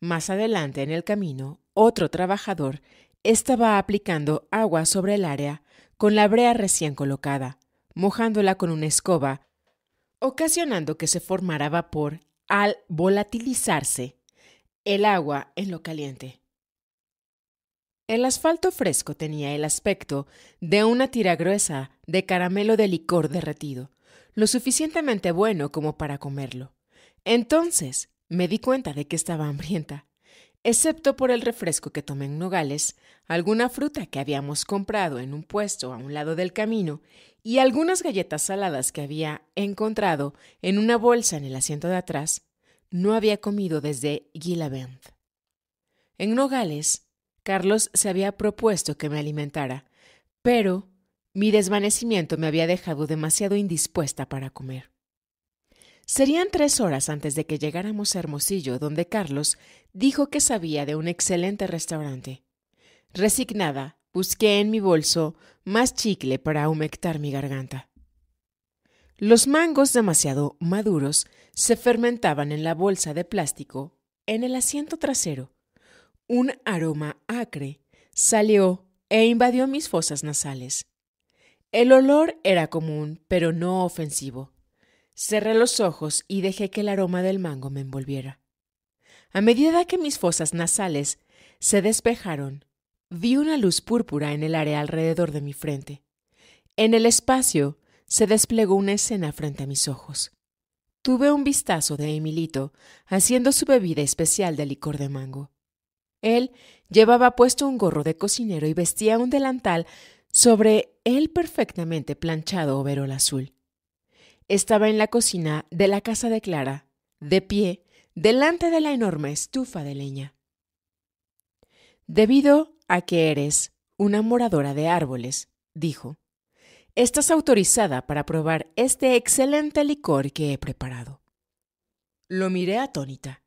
Más adelante en el camino, otro trabajador estaba aplicando agua sobre el área con la brea recién colocada, mojándola con una escoba, ocasionando que se formara vapor al volatilizarse el agua en lo caliente. El asfalto fresco tenía el aspecto de una tira gruesa de caramelo de licor derretido, lo suficientemente bueno como para comerlo. Entonces me di cuenta de que estaba hambrienta excepto por el refresco que tomé en Nogales, alguna fruta que habíamos comprado en un puesto a un lado del camino y algunas galletas saladas que había encontrado en una bolsa en el asiento de atrás, no había comido desde Gilabend. En Nogales, Carlos se había propuesto que me alimentara, pero mi desvanecimiento me había dejado demasiado indispuesta para comer. Serían tres horas antes de que llegáramos a Hermosillo, donde Carlos dijo que sabía de un excelente restaurante. Resignada, busqué en mi bolso más chicle para humectar mi garganta. Los mangos demasiado maduros se fermentaban en la bolsa de plástico en el asiento trasero. Un aroma acre salió e invadió mis fosas nasales. El olor era común, pero no ofensivo. Cerré los ojos y dejé que el aroma del mango me envolviera. A medida que mis fosas nasales se despejaron, vi una luz púrpura en el área alrededor de mi frente. En el espacio se desplegó una escena frente a mis ojos. Tuve un vistazo de Emilito haciendo su bebida especial de licor de mango. Él llevaba puesto un gorro de cocinero y vestía un delantal sobre él perfectamente planchado overol azul estaba en la cocina de la casa de Clara, de pie, delante de la enorme estufa de leña. Debido a que eres una moradora de árboles, dijo, estás autorizada para probar este excelente licor que he preparado. Lo miré atónita.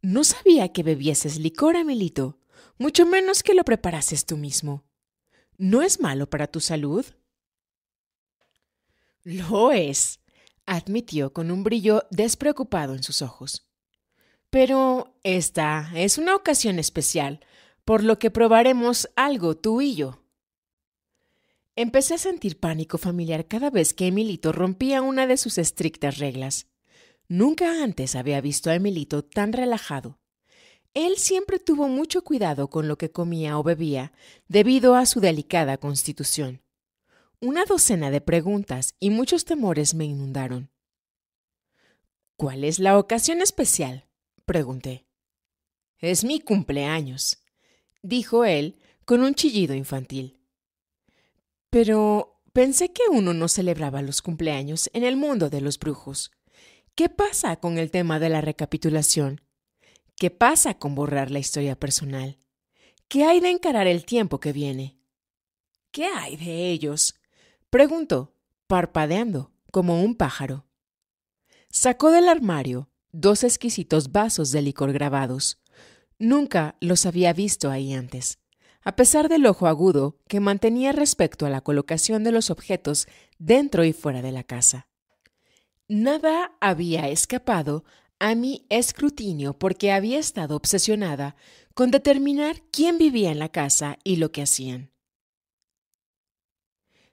No sabía que bebieses licor, Emilito, mucho menos que lo preparases tú mismo. ¿No es malo para tu salud? Lo es, admitió con un brillo despreocupado en sus ojos. Pero esta es una ocasión especial, por lo que probaremos algo tú y yo. Empecé a sentir pánico familiar cada vez que Emilito rompía una de sus estrictas reglas. Nunca antes había visto a Emilito tan relajado. Él siempre tuvo mucho cuidado con lo que comía o bebía, debido a su delicada constitución. Una docena de preguntas y muchos temores me inundaron. ¿Cuál es la ocasión especial? pregunté. Es mi cumpleaños, dijo él con un chillido infantil. Pero pensé que uno no celebraba los cumpleaños en el mundo de los brujos. ¿Qué pasa con el tema de la recapitulación? ¿Qué pasa con borrar la historia personal? ¿Qué hay de encarar el tiempo que viene? ¿Qué hay de ellos? Preguntó, parpadeando, como un pájaro. Sacó del armario dos exquisitos vasos de licor grabados. Nunca los había visto ahí antes. A pesar del ojo agudo que mantenía respecto a la colocación de los objetos dentro y fuera de la casa. Nada había escapado a mi escrutinio porque había estado obsesionada con determinar quién vivía en la casa y lo que hacían.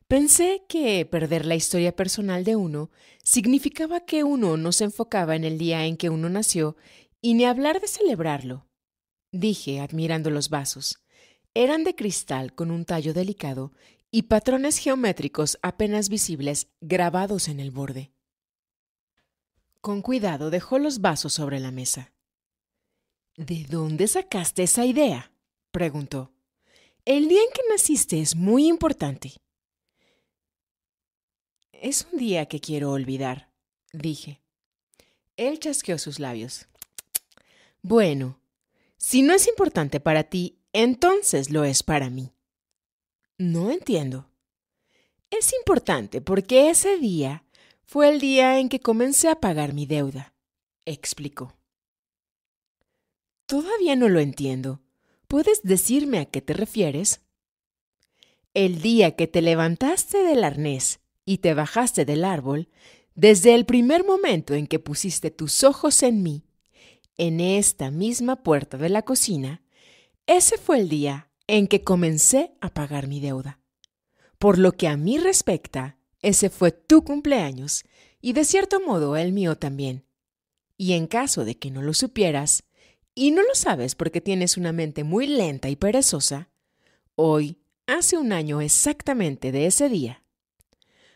Pensé que perder la historia personal de uno significaba que uno no se enfocaba en el día en que uno nació y ni hablar de celebrarlo. Dije, admirando los vasos. Eran de cristal con un tallo delicado y patrones geométricos apenas visibles grabados en el borde. Con cuidado dejó los vasos sobre la mesa. ¿De dónde sacaste esa idea? preguntó. El día en que naciste es muy importante. Es un día que quiero olvidar, dije. Él chasqueó sus labios. Bueno, si no es importante para ti, entonces lo es para mí. No entiendo. Es importante porque ese día fue el día en que comencé a pagar mi deuda, explicó. Todavía no lo entiendo. ¿Puedes decirme a qué te refieres? El día que te levantaste del arnés y te bajaste del árbol, desde el primer momento en que pusiste tus ojos en mí, en esta misma puerta de la cocina, ese fue el día en que comencé a pagar mi deuda. Por lo que a mí respecta, ese fue tu cumpleaños y de cierto modo el mío también. Y en caso de que no lo supieras, y no lo sabes porque tienes una mente muy lenta y perezosa, hoy, hace un año exactamente de ese día,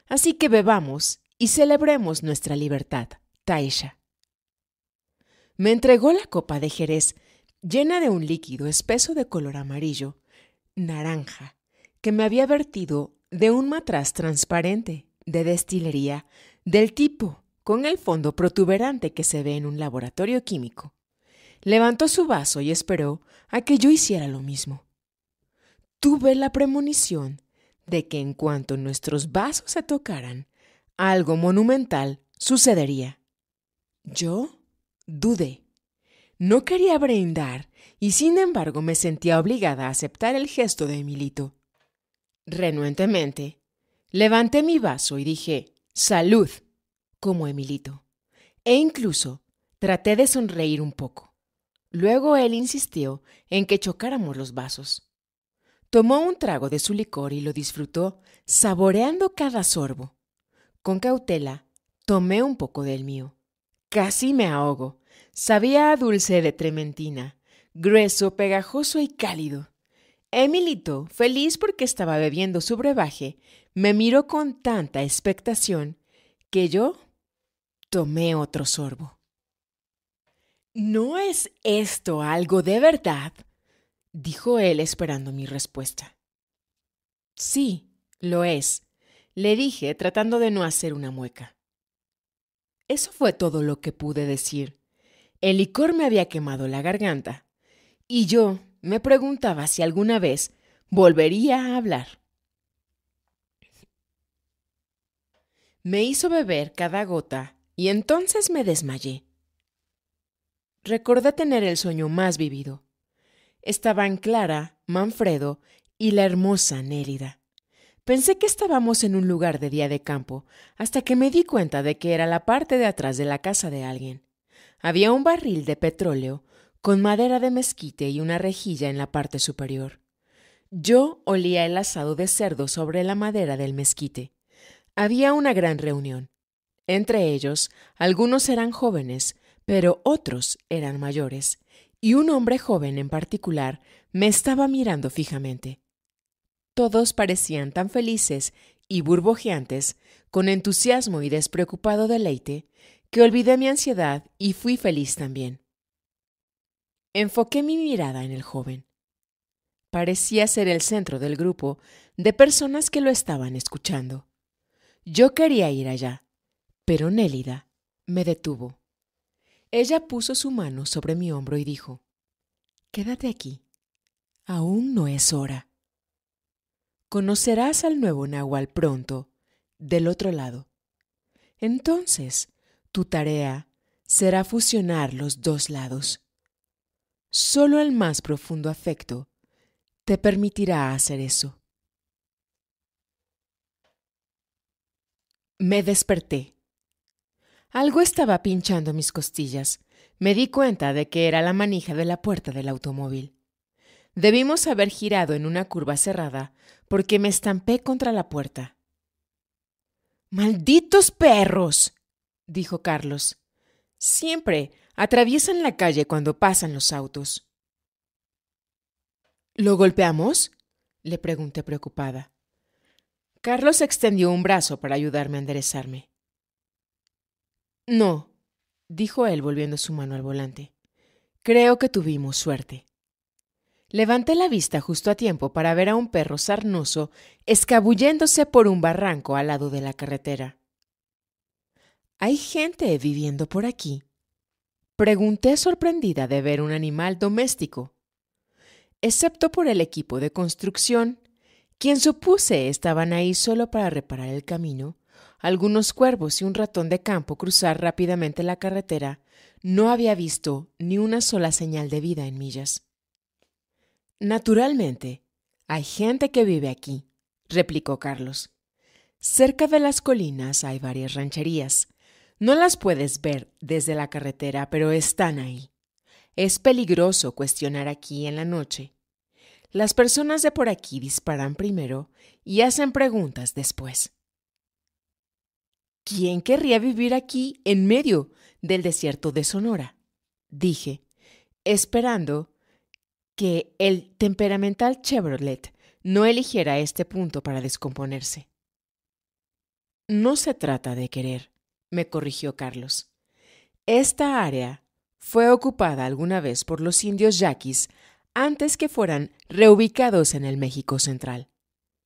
Así que bebamos y celebremos nuestra libertad, Taisha. Me entregó la copa de Jerez llena de un líquido espeso de color amarillo, naranja, que me había vertido de un matraz transparente de destilería del tipo con el fondo protuberante que se ve en un laboratorio químico. Levantó su vaso y esperó a que yo hiciera lo mismo. Tuve la premonición de que en cuanto nuestros vasos se tocaran, algo monumental sucedería. Yo dudé. No quería brindar y sin embargo me sentía obligada a aceptar el gesto de Emilito. Renuentemente, levanté mi vaso y dije, salud, como Emilito. E incluso traté de sonreír un poco. Luego él insistió en que chocáramos los vasos. Tomó un trago de su licor y lo disfrutó, saboreando cada sorbo. Con cautela, tomé un poco del mío. Casi me ahogo. Sabía a dulce de trementina, grueso, pegajoso y cálido. Emilito, feliz porque estaba bebiendo su brebaje, me miró con tanta expectación que yo tomé otro sorbo. ¿No es esto algo de verdad? dijo él esperando mi respuesta. Sí, lo es, le dije, tratando de no hacer una mueca. Eso fue todo lo que pude decir. El licor me había quemado la garganta, y yo me preguntaba si alguna vez volvería a hablar. Me hizo beber cada gota y entonces me desmayé. Recordé tener el sueño más vivido, estaban Clara, Manfredo y la hermosa Nérida. Pensé que estábamos en un lugar de día de campo, hasta que me di cuenta de que era la parte de atrás de la casa de alguien. Había un barril de petróleo, con madera de mezquite y una rejilla en la parte superior. Yo olía el asado de cerdo sobre la madera del mezquite. Había una gran reunión. Entre ellos, algunos eran jóvenes, pero otros eran mayores, y un hombre joven en particular me estaba mirando fijamente. Todos parecían tan felices y burbojeantes, con entusiasmo y despreocupado deleite, que olvidé mi ansiedad y fui feliz también. Enfoqué mi mirada en el joven. Parecía ser el centro del grupo de personas que lo estaban escuchando. Yo quería ir allá, pero Nélida me detuvo. Ella puso su mano sobre mi hombro y dijo, Quédate aquí. Aún no es hora. Conocerás al nuevo Nahual pronto, del otro lado. Entonces, tu tarea será fusionar los dos lados. Solo el más profundo afecto te permitirá hacer eso. Me desperté. Algo estaba pinchando mis costillas. Me di cuenta de que era la manija de la puerta del automóvil. Debimos haber girado en una curva cerrada porque me estampé contra la puerta. ¡Malditos perros! dijo Carlos. Siempre atraviesan la calle cuando pasan los autos. ¿Lo golpeamos? le pregunté preocupada. Carlos extendió un brazo para ayudarme a enderezarme. No, dijo él volviendo su mano al volante. Creo que tuvimos suerte. Levanté la vista justo a tiempo para ver a un perro sarnoso escabulléndose por un barranco al lado de la carretera. ¿Hay gente viviendo por aquí? Pregunté sorprendida de ver un animal doméstico. Excepto por el equipo de construcción, quien supuse estaban ahí solo para reparar el camino, algunos cuervos y un ratón de campo cruzar rápidamente la carretera, no había visto ni una sola señal de vida en millas. Naturalmente, hay gente que vive aquí, replicó Carlos. Cerca de las colinas hay varias rancherías. No las puedes ver desde la carretera, pero están ahí. Es peligroso cuestionar aquí en la noche. Las personas de por aquí disparan primero y hacen preguntas después. ¿Quién querría vivir aquí en medio del desierto de Sonora? Dije, esperando que el temperamental Chevrolet no eligiera este punto para descomponerse. No se trata de querer, me corrigió Carlos. Esta área fue ocupada alguna vez por los indios yaquis antes que fueran reubicados en el México Central.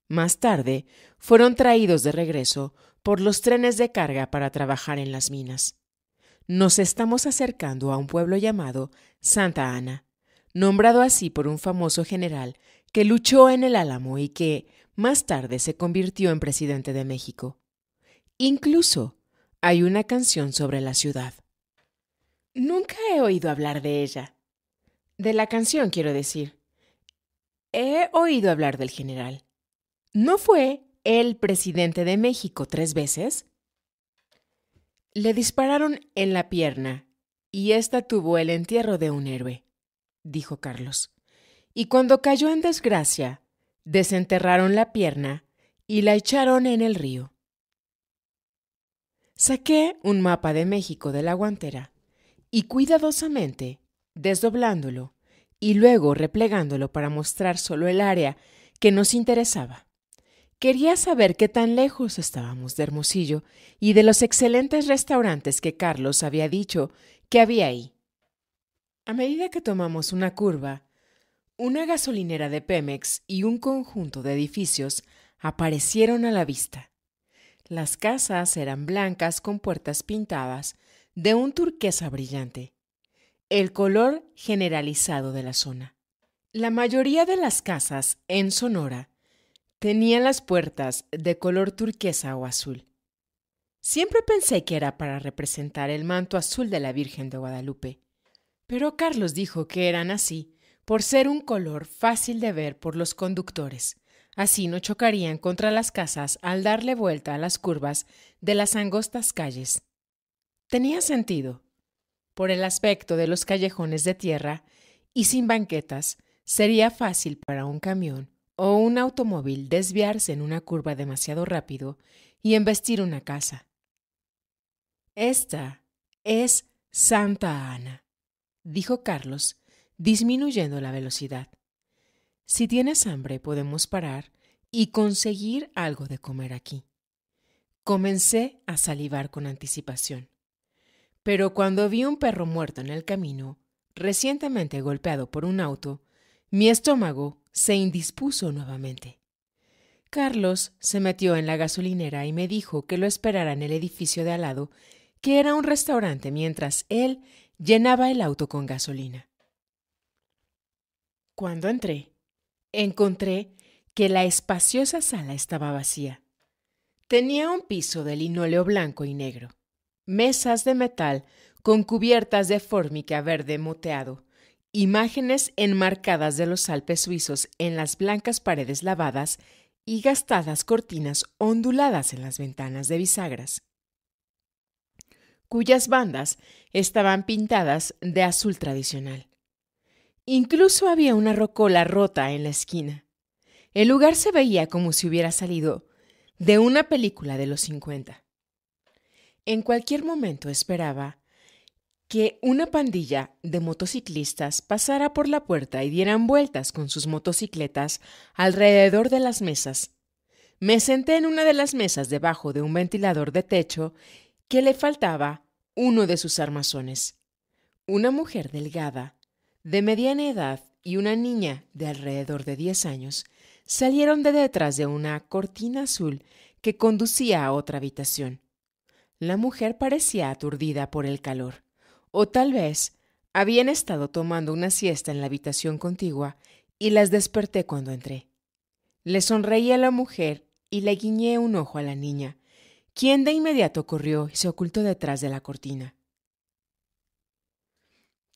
Más tarde, fueron traídos de regreso por los trenes de carga para trabajar en las minas. Nos estamos acercando a un pueblo llamado Santa Ana, nombrado así por un famoso general que luchó en el Álamo y que, más tarde, se convirtió en presidente de México. Incluso hay una canción sobre la ciudad. Nunca he oído hablar de ella. De la canción, quiero decir. He oído hablar del general. No fue el presidente de México tres veces? Le dispararon en la pierna y ésta tuvo el entierro de un héroe, dijo Carlos. Y cuando cayó en desgracia, desenterraron la pierna y la echaron en el río. Saqué un mapa de México de la guantera y cuidadosamente, desdoblándolo y luego replegándolo para mostrar solo el área que nos interesaba Quería saber qué tan lejos estábamos de Hermosillo y de los excelentes restaurantes que Carlos había dicho que había ahí. A medida que tomamos una curva, una gasolinera de Pemex y un conjunto de edificios aparecieron a la vista. Las casas eran blancas con puertas pintadas de un turquesa brillante, el color generalizado de la zona. La mayoría de las casas en Sonora Tenían las puertas de color turquesa o azul. Siempre pensé que era para representar el manto azul de la Virgen de Guadalupe, pero Carlos dijo que eran así por ser un color fácil de ver por los conductores. Así no chocarían contra las casas al darle vuelta a las curvas de las angostas calles. Tenía sentido. Por el aspecto de los callejones de tierra y sin banquetas, sería fácil para un camión o un automóvil desviarse en una curva demasiado rápido y embestir una casa. Esta es Santa Ana, dijo Carlos, disminuyendo la velocidad. Si tienes hambre podemos parar y conseguir algo de comer aquí. Comencé a salivar con anticipación. Pero cuando vi un perro muerto en el camino, recientemente golpeado por un auto, mi estómago se indispuso nuevamente. Carlos se metió en la gasolinera y me dijo que lo esperara en el edificio de al lado, que era un restaurante, mientras él llenaba el auto con gasolina. Cuando entré, encontré que la espaciosa sala estaba vacía. Tenía un piso de linóleo blanco y negro, mesas de metal con cubiertas de fórmica verde moteado, Imágenes enmarcadas de los Alpes suizos en las blancas paredes lavadas y gastadas cortinas onduladas en las ventanas de bisagras, cuyas bandas estaban pintadas de azul tradicional. Incluso había una rocola rota en la esquina. El lugar se veía como si hubiera salido de una película de los 50. En cualquier momento esperaba que una pandilla de motociclistas pasara por la puerta y dieran vueltas con sus motocicletas alrededor de las mesas. Me senté en una de las mesas debajo de un ventilador de techo que le faltaba uno de sus armazones. Una mujer delgada, de mediana edad y una niña de alrededor de diez años salieron de detrás de una cortina azul que conducía a otra habitación. La mujer parecía aturdida por el calor o tal vez habían estado tomando una siesta en la habitación contigua y las desperté cuando entré. Le sonreí a la mujer y le guiñé un ojo a la niña, quien de inmediato corrió y se ocultó detrás de la cortina.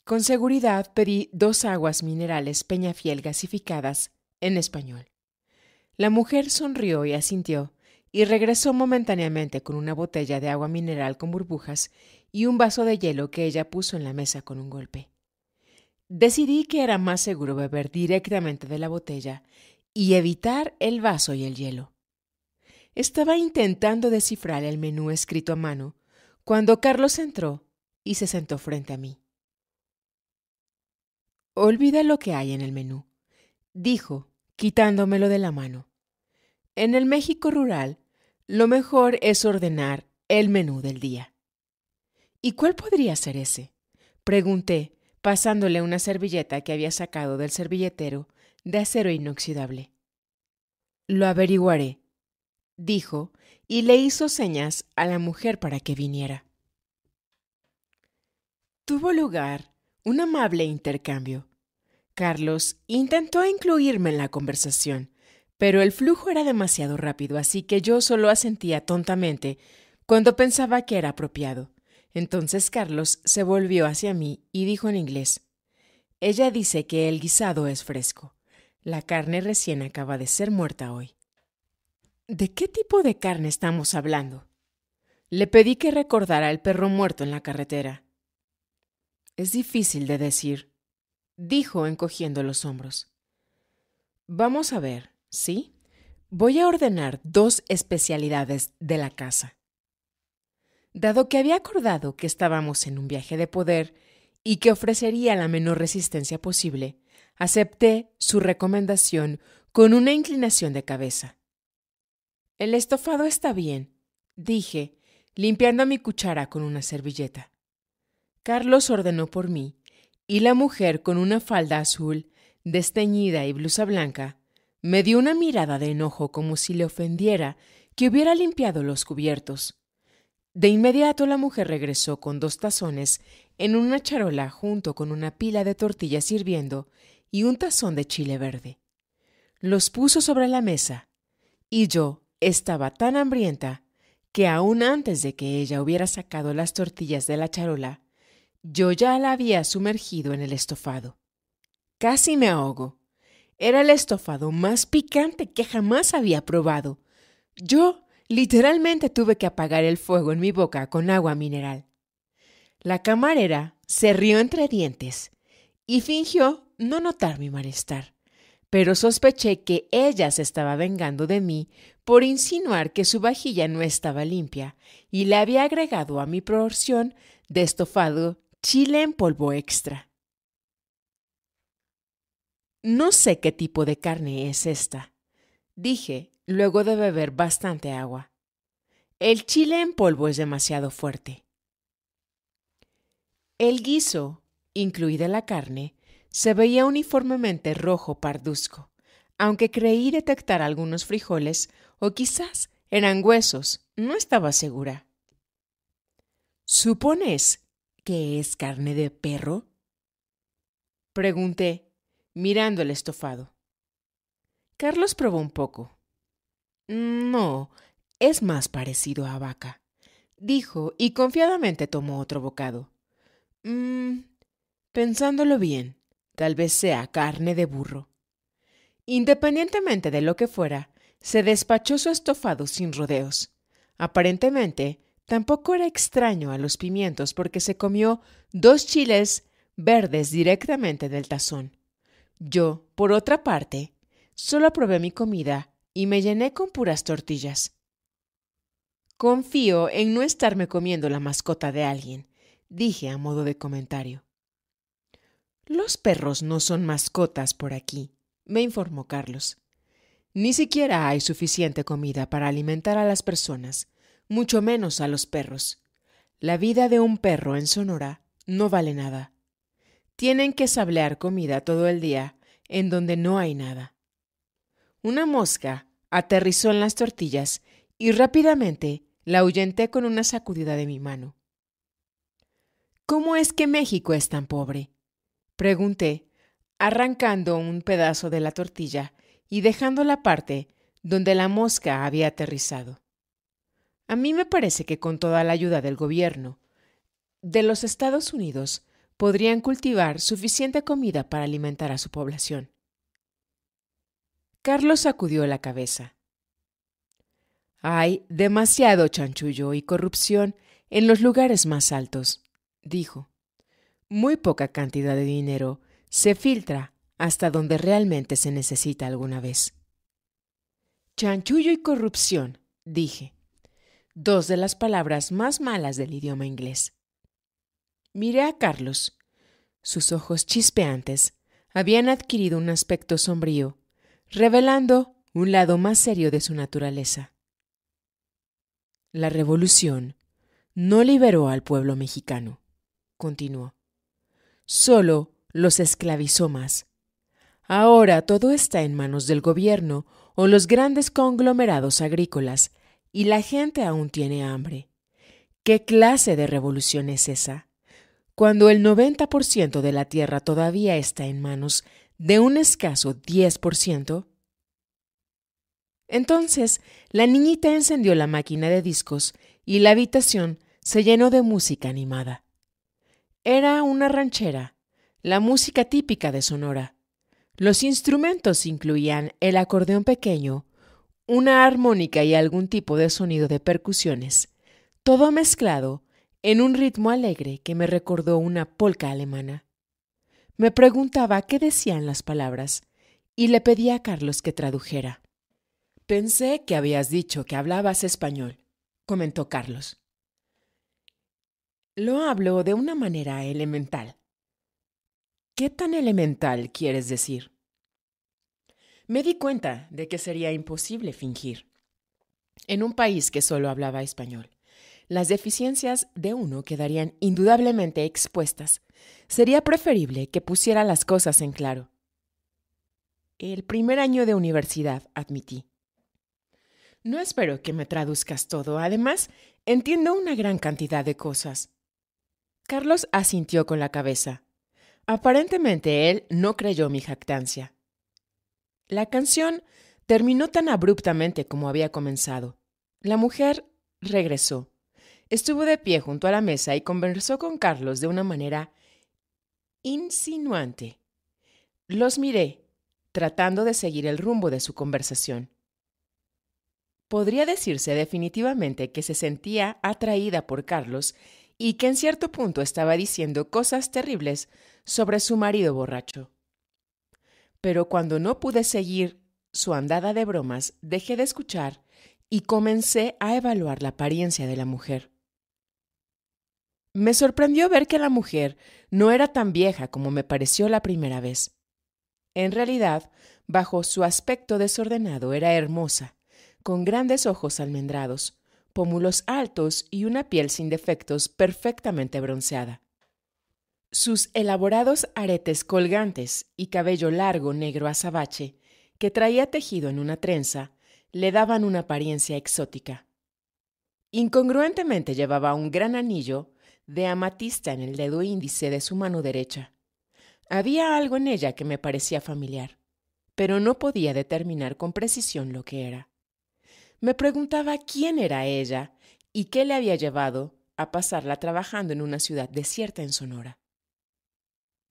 Con seguridad pedí dos aguas minerales peñafiel gasificadas en español. La mujer sonrió y asintió, y regresó momentáneamente con una botella de agua mineral con burbujas y un vaso de hielo que ella puso en la mesa con un golpe. Decidí que era más seguro beber directamente de la botella y evitar el vaso y el hielo. Estaba intentando descifrar el menú escrito a mano cuando Carlos entró y se sentó frente a mí. Olvida lo que hay en el menú, dijo, quitándomelo de la mano. En el México rural lo mejor es ordenar el menú del día. ¿Y cuál podría ser ese? Pregunté, pasándole una servilleta que había sacado del servilletero de acero inoxidable. Lo averiguaré, dijo, y le hizo señas a la mujer para que viniera. Tuvo lugar un amable intercambio. Carlos intentó incluirme en la conversación, pero el flujo era demasiado rápido, así que yo solo asentía tontamente cuando pensaba que era apropiado. Entonces Carlos se volvió hacia mí y dijo en inglés Ella dice que el guisado es fresco. La carne recién acaba de ser muerta hoy. ¿De qué tipo de carne estamos hablando? Le pedí que recordara el perro muerto en la carretera. Es difícil de decir, dijo encogiendo los hombros. Vamos a ver. ¿sí? Voy a ordenar dos especialidades de la casa. Dado que había acordado que estábamos en un viaje de poder y que ofrecería la menor resistencia posible, acepté su recomendación con una inclinación de cabeza. El estofado está bien, dije, limpiando mi cuchara con una servilleta. Carlos ordenó por mí, y la mujer con una falda azul, desteñida y blusa blanca, me dio una mirada de enojo como si le ofendiera que hubiera limpiado los cubiertos. De inmediato la mujer regresó con dos tazones en una charola junto con una pila de tortillas hirviendo y un tazón de chile verde. Los puso sobre la mesa y yo estaba tan hambrienta que aún antes de que ella hubiera sacado las tortillas de la charola, yo ya la había sumergido en el estofado. Casi me ahogo. Era el estofado más picante que jamás había probado. Yo literalmente tuve que apagar el fuego en mi boca con agua mineral. La camarera se rió entre dientes y fingió no notar mi malestar, pero sospeché que ella se estaba vengando de mí por insinuar que su vajilla no estaba limpia y le había agregado a mi proporción de estofado chile en polvo extra. No sé qué tipo de carne es esta, dije luego de beber bastante agua. El chile en polvo es demasiado fuerte. El guiso, incluida la carne, se veía uniformemente rojo parduzco, aunque creí detectar algunos frijoles o quizás eran huesos, no estaba segura. ¿Supones que es carne de perro? Pregunté mirando el estofado. Carlos probó un poco. No, es más parecido a vaca, dijo y confiadamente tomó otro bocado. Mm, pensándolo bien, tal vez sea carne de burro. Independientemente de lo que fuera, se despachó su estofado sin rodeos. Aparentemente, tampoco era extraño a los pimientos porque se comió dos chiles verdes directamente del tazón yo, por otra parte, solo probé mi comida y me llené con puras tortillas. Confío en no estarme comiendo la mascota de alguien, dije a modo de comentario. Los perros no son mascotas por aquí, me informó Carlos. Ni siquiera hay suficiente comida para alimentar a las personas, mucho menos a los perros. La vida de un perro en Sonora no vale nada tienen que sablear comida todo el día en donde no hay nada. Una mosca aterrizó en las tortillas y rápidamente la ahuyenté con una sacudida de mi mano. ¿Cómo es que México es tan pobre? pregunté, arrancando un pedazo de la tortilla y dejando la parte donde la mosca había aterrizado. A mí me parece que con toda la ayuda del gobierno de los Estados Unidos podrían cultivar suficiente comida para alimentar a su población. Carlos sacudió la cabeza. Hay demasiado chanchullo y corrupción en los lugares más altos, dijo. Muy poca cantidad de dinero se filtra hasta donde realmente se necesita alguna vez. Chanchullo y corrupción, dije, dos de las palabras más malas del idioma inglés. Miré a Carlos. Sus ojos chispeantes habían adquirido un aspecto sombrío, revelando un lado más serio de su naturaleza. La revolución no liberó al pueblo mexicano, continuó. Solo los esclavizó más. Ahora todo está en manos del gobierno o los grandes conglomerados agrícolas, y la gente aún tiene hambre. ¿Qué clase de revolución es esa? Cuando el 90% de la tierra todavía está en manos de un escaso 10%, entonces la niñita encendió la máquina de discos y la habitación se llenó de música animada. Era una ranchera, la música típica de Sonora. Los instrumentos incluían el acordeón pequeño, una armónica y algún tipo de sonido de percusiones, todo mezclado en un ritmo alegre que me recordó una polca alemana. Me preguntaba qué decían las palabras y le pedí a Carlos que tradujera. Pensé que habías dicho que hablabas español, comentó Carlos. Lo hablo de una manera elemental. ¿Qué tan elemental quieres decir? Me di cuenta de que sería imposible fingir en un país que solo hablaba español las deficiencias de uno quedarían indudablemente expuestas. Sería preferible que pusiera las cosas en claro. El primer año de universidad, admití. No espero que me traduzcas todo. Además, entiendo una gran cantidad de cosas. Carlos asintió con la cabeza. Aparentemente él no creyó mi jactancia. La canción terminó tan abruptamente como había comenzado. La mujer regresó. Estuvo de pie junto a la mesa y conversó con Carlos de una manera insinuante. Los miré, tratando de seguir el rumbo de su conversación. Podría decirse definitivamente que se sentía atraída por Carlos y que en cierto punto estaba diciendo cosas terribles sobre su marido borracho. Pero cuando no pude seguir su andada de bromas, dejé de escuchar y comencé a evaluar la apariencia de la mujer. Me sorprendió ver que la mujer no era tan vieja como me pareció la primera vez. En realidad, bajo su aspecto desordenado era hermosa, con grandes ojos almendrados, pómulos altos y una piel sin defectos perfectamente bronceada. Sus elaborados aretes colgantes y cabello largo negro azabache, que traía tejido en una trenza, le daban una apariencia exótica. Incongruentemente llevaba un gran anillo de amatista en el dedo índice de su mano derecha. Había algo en ella que me parecía familiar, pero no podía determinar con precisión lo que era. Me preguntaba quién era ella y qué le había llevado a pasarla trabajando en una ciudad desierta en Sonora.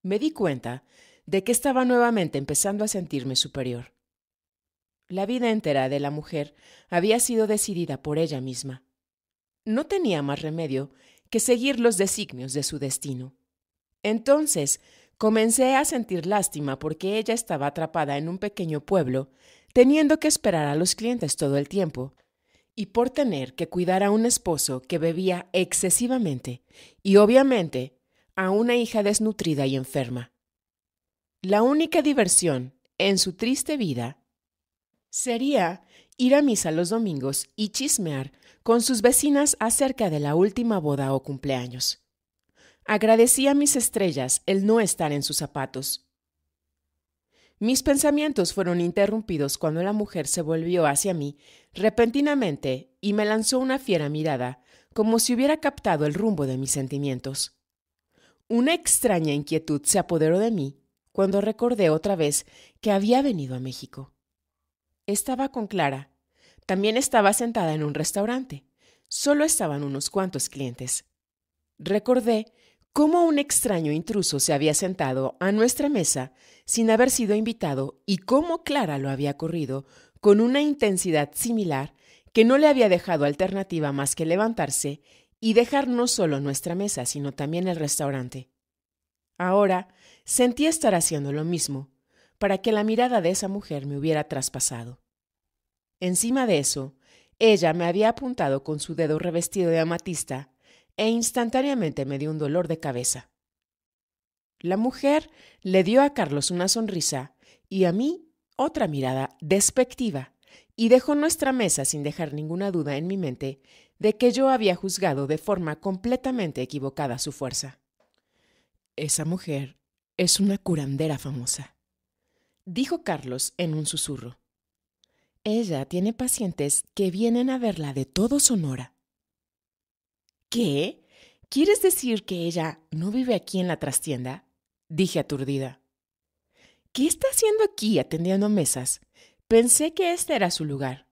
Me di cuenta de que estaba nuevamente empezando a sentirme superior. La vida entera de la mujer había sido decidida por ella misma. No tenía más remedio que seguir los designios de su destino. Entonces comencé a sentir lástima porque ella estaba atrapada en un pequeño pueblo, teniendo que esperar a los clientes todo el tiempo, y por tener que cuidar a un esposo que bebía excesivamente, y obviamente a una hija desnutrida y enferma. La única diversión en su triste vida sería ir a misa los domingos y chismear con sus vecinas acerca de la última boda o cumpleaños. Agradecí a mis estrellas el no estar en sus zapatos. Mis pensamientos fueron interrumpidos cuando la mujer se volvió hacia mí repentinamente y me lanzó una fiera mirada, como si hubiera captado el rumbo de mis sentimientos. Una extraña inquietud se apoderó de mí cuando recordé otra vez que había venido a México. Estaba con Clara, también estaba sentada en un restaurante. Solo estaban unos cuantos clientes. Recordé cómo un extraño intruso se había sentado a nuestra mesa sin haber sido invitado y cómo Clara lo había corrido con una intensidad similar que no le había dejado alternativa más que levantarse y dejar no solo nuestra mesa, sino también el restaurante. Ahora sentí estar haciendo lo mismo, para que la mirada de esa mujer me hubiera traspasado. Encima de eso, ella me había apuntado con su dedo revestido de amatista e instantáneamente me dio un dolor de cabeza. La mujer le dio a Carlos una sonrisa y a mí otra mirada despectiva y dejó nuestra mesa sin dejar ninguna duda en mi mente de que yo había juzgado de forma completamente equivocada su fuerza. Esa mujer es una curandera famosa, dijo Carlos en un susurro. Ella tiene pacientes que vienen a verla de todo Sonora. ¿Qué? ¿Quieres decir que ella no vive aquí en la trastienda? Dije aturdida. ¿Qué está haciendo aquí atendiendo mesas? Pensé que este era su lugar.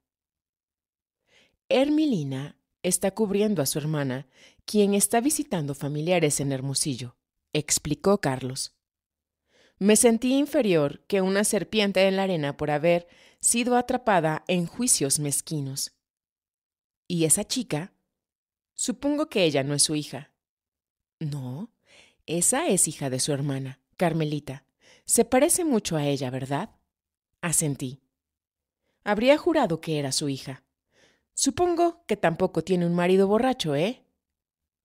Hermilina está cubriendo a su hermana, quien está visitando familiares en Hermosillo, explicó Carlos. Me sentí inferior que una serpiente en la arena por haber sido atrapada en juicios mezquinos. ¿Y esa chica? Supongo que ella no es su hija. No, esa es hija de su hermana, Carmelita. Se parece mucho a ella, ¿verdad? Asentí. Habría jurado que era su hija. Supongo que tampoco tiene un marido borracho, ¿eh?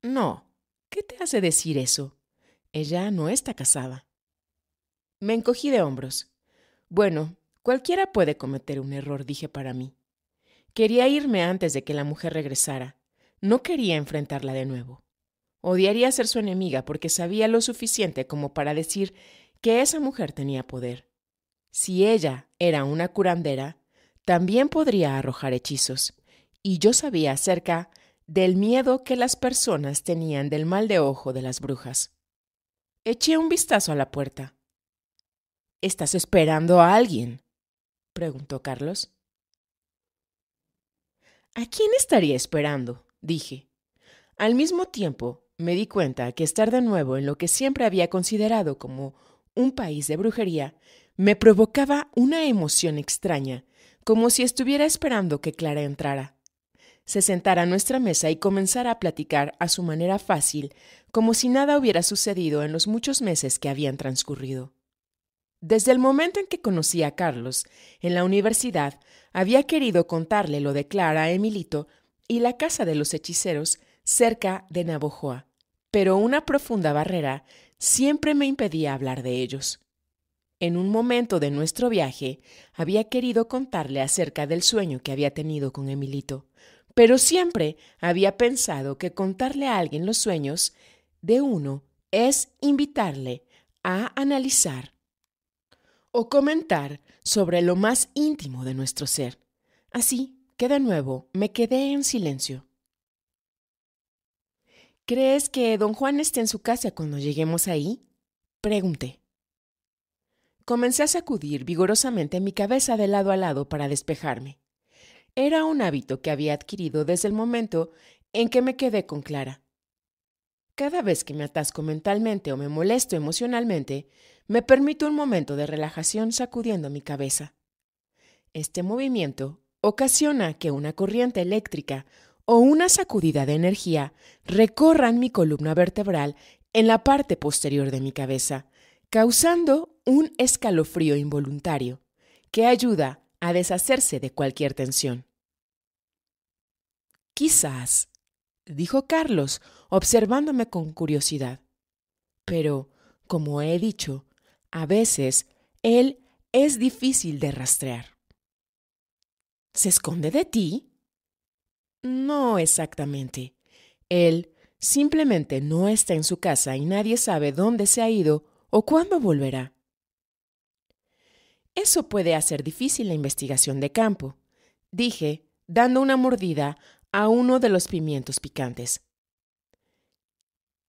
No. ¿Qué te hace decir eso? Ella no está casada. Me encogí de hombros. Bueno, Cualquiera puede cometer un error, dije para mí. Quería irme antes de que la mujer regresara. No quería enfrentarla de nuevo. Odiaría ser su enemiga porque sabía lo suficiente como para decir que esa mujer tenía poder. Si ella era una curandera, también podría arrojar hechizos, y yo sabía acerca del miedo que las personas tenían del mal de ojo de las brujas. Eché un vistazo a la puerta. Estás esperando a alguien, preguntó Carlos. ¿A quién estaría esperando? dije. Al mismo tiempo, me di cuenta que estar de nuevo en lo que siempre había considerado como un país de brujería me provocaba una emoción extraña, como si estuviera esperando que Clara entrara. Se sentara a nuestra mesa y comenzara a platicar a su manera fácil, como si nada hubiera sucedido en los muchos meses que habían transcurrido. Desde el momento en que conocí a Carlos, en la universidad, había querido contarle lo de Clara a Emilito y la casa de los hechiceros cerca de Navojoa, pero una profunda barrera siempre me impedía hablar de ellos. En un momento de nuestro viaje, había querido contarle acerca del sueño que había tenido con Emilito, pero siempre había pensado que contarle a alguien los sueños de uno es invitarle a analizar o comentar sobre lo más íntimo de nuestro ser. Así que de nuevo me quedé en silencio. ¿Crees que don Juan esté en su casa cuando lleguemos ahí? Pregunté. Comencé a sacudir vigorosamente mi cabeza de lado a lado para despejarme. Era un hábito que había adquirido desde el momento en que me quedé con Clara. Cada vez que me atasco mentalmente o me molesto emocionalmente, me permito un momento de relajación sacudiendo mi cabeza. Este movimiento ocasiona que una corriente eléctrica o una sacudida de energía recorran mi columna vertebral en la parte posterior de mi cabeza, causando un escalofrío involuntario que ayuda a deshacerse de cualquier tensión. Quizás dijo Carlos, observándome con curiosidad. Pero, como he dicho, a veces él es difícil de rastrear. ¿Se esconde de ti? No exactamente. Él simplemente no está en su casa y nadie sabe dónde se ha ido o cuándo volverá. Eso puede hacer difícil la investigación de campo, dije, dando una mordida a uno de los pimientos picantes.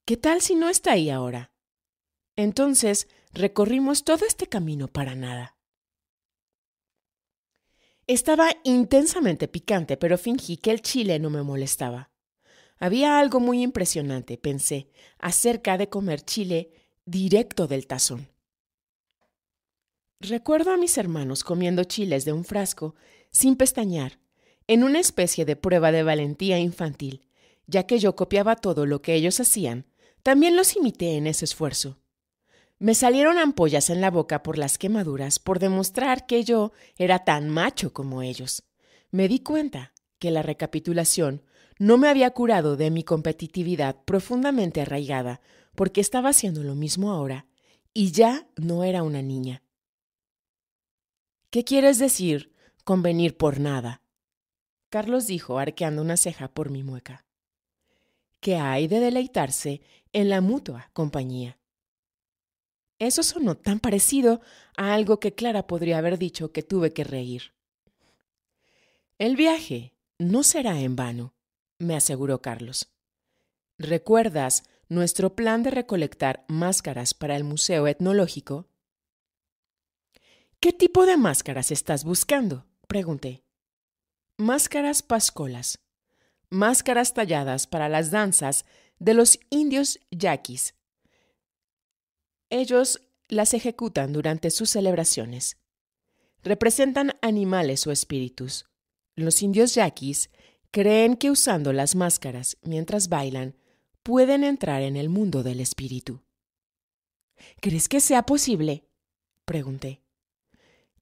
¿Qué tal si no está ahí ahora? Entonces recorrimos todo este camino para nada. Estaba intensamente picante, pero fingí que el chile no me molestaba. Había algo muy impresionante, pensé, acerca de comer chile directo del tazón. Recuerdo a mis hermanos comiendo chiles de un frasco, sin pestañear, en una especie de prueba de valentía infantil, ya que yo copiaba todo lo que ellos hacían, también los imité en ese esfuerzo. Me salieron ampollas en la boca por las quemaduras por demostrar que yo era tan macho como ellos. Me di cuenta que la recapitulación no me había curado de mi competitividad profundamente arraigada, porque estaba haciendo lo mismo ahora, y ya no era una niña. ¿Qué quieres decir convenir por nada? Carlos dijo, arqueando una ceja por mi mueca. Que hay de deleitarse en la mutua compañía. Eso sonó tan parecido a algo que Clara podría haber dicho que tuve que reír. El viaje no será en vano, me aseguró Carlos. ¿Recuerdas nuestro plan de recolectar máscaras para el Museo Etnológico? ¿Qué tipo de máscaras estás buscando? pregunté. Máscaras pascolas. Máscaras talladas para las danzas de los indios yaquis. Ellos las ejecutan durante sus celebraciones. Representan animales o espíritus. Los indios yaquis creen que usando las máscaras mientras bailan pueden entrar en el mundo del espíritu. ¿Crees que sea posible? pregunté.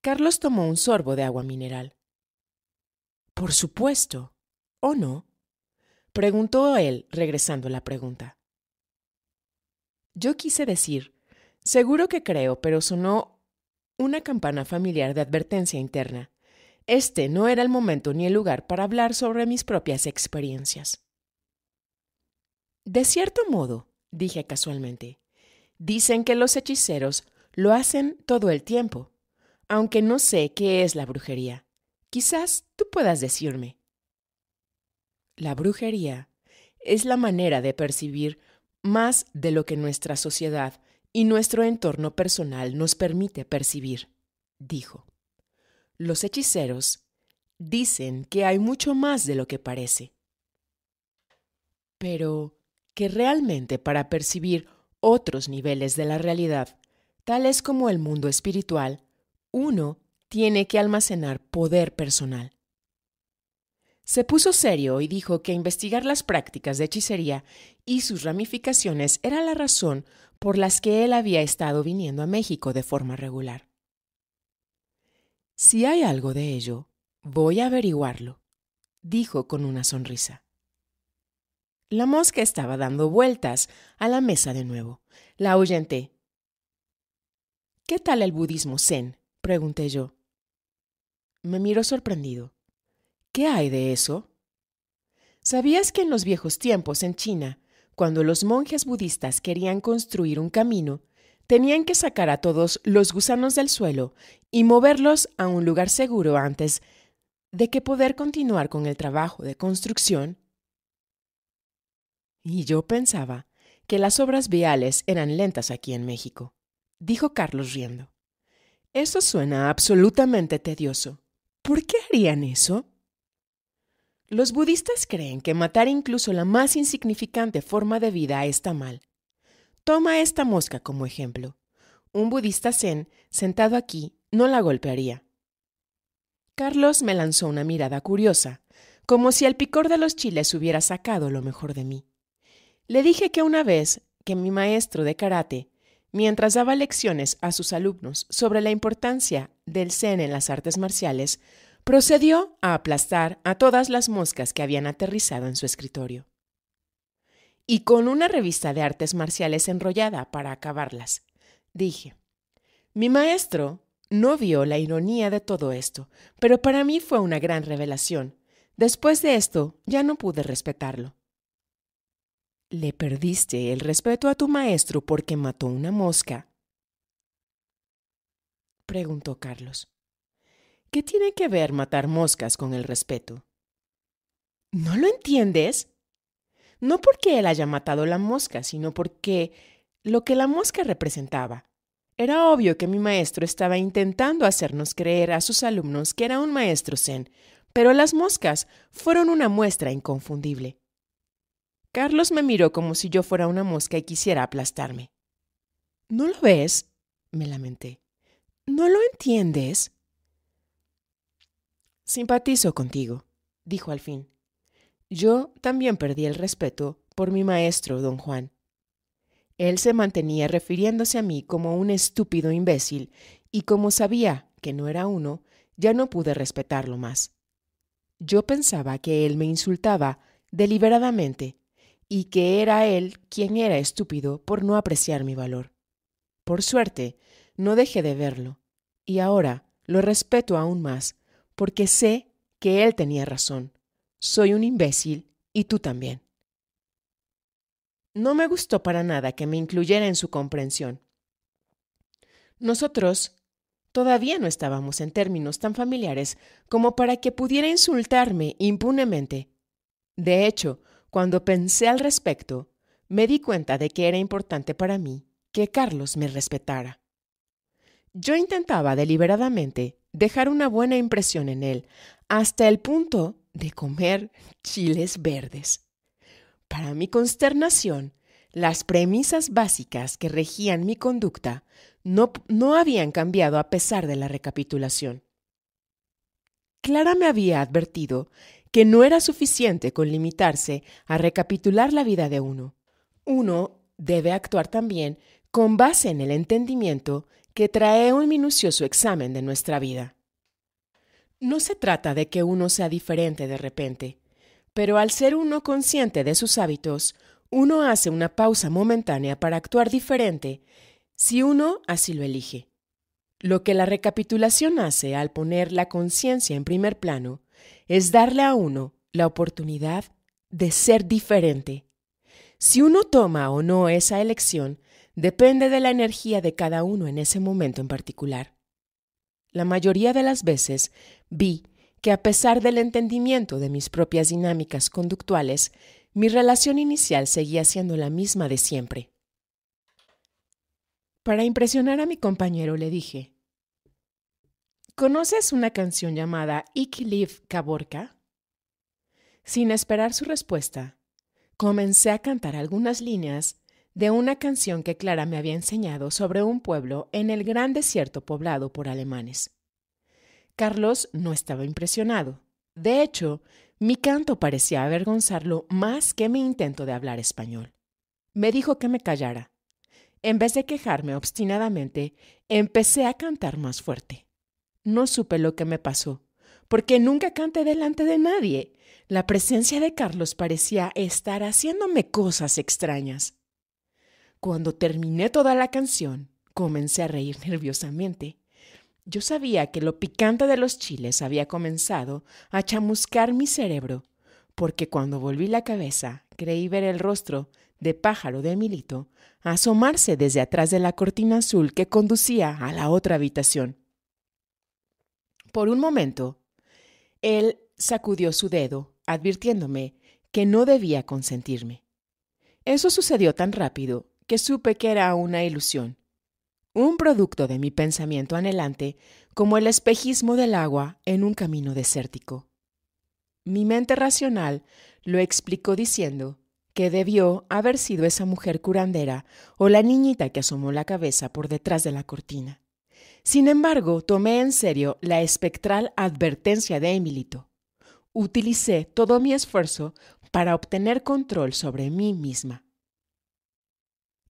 Carlos tomó un sorbo de agua mineral. Por supuesto. ¿O no? preguntó él, regresando la pregunta. Yo quise decir, seguro que creo, pero sonó una campana familiar de advertencia interna. Este no era el momento ni el lugar para hablar sobre mis propias experiencias. De cierto modo, dije casualmente, dicen que los hechiceros lo hacen todo el tiempo, aunque no sé qué es la brujería. Quizás tú puedas decirme. La brujería es la manera de percibir más de lo que nuestra sociedad y nuestro entorno personal nos permite percibir, dijo. Los hechiceros dicen que hay mucho más de lo que parece. Pero que realmente para percibir otros niveles de la realidad, tales como el mundo espiritual, uno tiene que almacenar poder personal. Se puso serio y dijo que investigar las prácticas de hechicería y sus ramificaciones era la razón por las que él había estado viniendo a México de forma regular. Si hay algo de ello, voy a averiguarlo, dijo con una sonrisa. La mosca estaba dando vueltas a la mesa de nuevo. La ahuyenté. ¿Qué tal el budismo zen? pregunté yo. Me miró sorprendido. ¿Qué hay de eso? ¿Sabías que en los viejos tiempos en China, cuando los monjes budistas querían construir un camino, tenían que sacar a todos los gusanos del suelo y moverlos a un lugar seguro antes de que poder continuar con el trabajo de construcción? Y yo pensaba que las obras viales eran lentas aquí en México, dijo Carlos riendo. Eso suena absolutamente tedioso. ¿Por qué harían eso? Los budistas creen que matar incluso la más insignificante forma de vida está mal. Toma esta mosca como ejemplo. Un budista zen, sentado aquí, no la golpearía. Carlos me lanzó una mirada curiosa, como si el picor de los chiles hubiera sacado lo mejor de mí. Le dije que una vez que mi maestro de karate Mientras daba lecciones a sus alumnos sobre la importancia del zen en las artes marciales, procedió a aplastar a todas las moscas que habían aterrizado en su escritorio. Y con una revista de artes marciales enrollada para acabarlas, dije, mi maestro no vio la ironía de todo esto, pero para mí fue una gran revelación. Después de esto, ya no pude respetarlo. Le perdiste el respeto a tu maestro porque mató una mosca. Preguntó Carlos. ¿Qué tiene que ver matar moscas con el respeto? ¿No lo entiendes? No porque él haya matado la mosca, sino porque lo que la mosca representaba. Era obvio que mi maestro estaba intentando hacernos creer a sus alumnos que era un maestro zen, pero las moscas fueron una muestra inconfundible. Carlos me miró como si yo fuera una mosca y quisiera aplastarme. ¿No lo ves? me lamenté. ¿No lo entiendes? Simpatizo contigo, dijo al fin. Yo también perdí el respeto por mi maestro, don Juan. Él se mantenía refiriéndose a mí como un estúpido imbécil, y como sabía que no era uno, ya no pude respetarlo más. Yo pensaba que él me insultaba deliberadamente y que era él quien era estúpido por no apreciar mi valor. Por suerte, no dejé de verlo, y ahora lo respeto aún más, porque sé que él tenía razón. Soy un imbécil y tú también. No me gustó para nada que me incluyera en su comprensión. Nosotros todavía no estábamos en términos tan familiares como para que pudiera insultarme impunemente. De hecho, cuando pensé al respecto, me di cuenta de que era importante para mí que Carlos me respetara. Yo intentaba deliberadamente dejar una buena impresión en él, hasta el punto de comer chiles verdes. Para mi consternación, las premisas básicas que regían mi conducta no, habían cambiado a pesar de la recapitulación. Clara me había advertido que no era suficiente con limitarse a recapitular la vida de uno. Uno debe actuar también con base en el entendimiento que trae un minucioso examen de nuestra vida. No se trata de que uno sea diferente de repente, pero al ser uno consciente de sus hábitos, uno hace una pausa momentánea para actuar diferente si uno así lo elige. Lo que la recapitulación hace al poner la conciencia en primer plano es darle a uno la oportunidad de ser diferente. Si uno toma o no esa elección, depende de la energía de cada uno en ese momento en particular. La mayoría de las veces vi que a pesar del entendimiento de mis propias dinámicas conductuales, mi relación inicial seguía siendo la misma de siempre. Para impresionar a mi compañero le dije, ¿Conoces una canción llamada liv Kaborka? Sin esperar su respuesta, comencé a cantar algunas líneas de una canción que Clara me había enseñado sobre un pueblo en el gran desierto poblado por alemanes. Carlos no estaba impresionado. De hecho, mi canto parecía avergonzarlo más que mi intento de hablar español. Me dijo que me callara. En vez de quejarme obstinadamente, empecé a cantar más fuerte no supe lo que me pasó, porque nunca canté delante de nadie. La presencia de Carlos parecía estar haciéndome cosas extrañas. Cuando terminé toda la canción, comencé a reír nerviosamente. Yo sabía que lo picante de los chiles había comenzado a chamuscar mi cerebro, porque cuando volví la cabeza creí ver el rostro de pájaro de Emilito asomarse desde atrás de la cortina azul que conducía a la otra habitación. Por un momento, él sacudió su dedo, advirtiéndome que no debía consentirme. Eso sucedió tan rápido que supe que era una ilusión, un producto de mi pensamiento anhelante como el espejismo del agua en un camino desértico. Mi mente racional lo explicó diciendo que debió haber sido esa mujer curandera o la niñita que asomó la cabeza por detrás de la cortina. Sin embargo, tomé en serio la espectral advertencia de Emilito. Utilicé todo mi esfuerzo para obtener control sobre mí misma.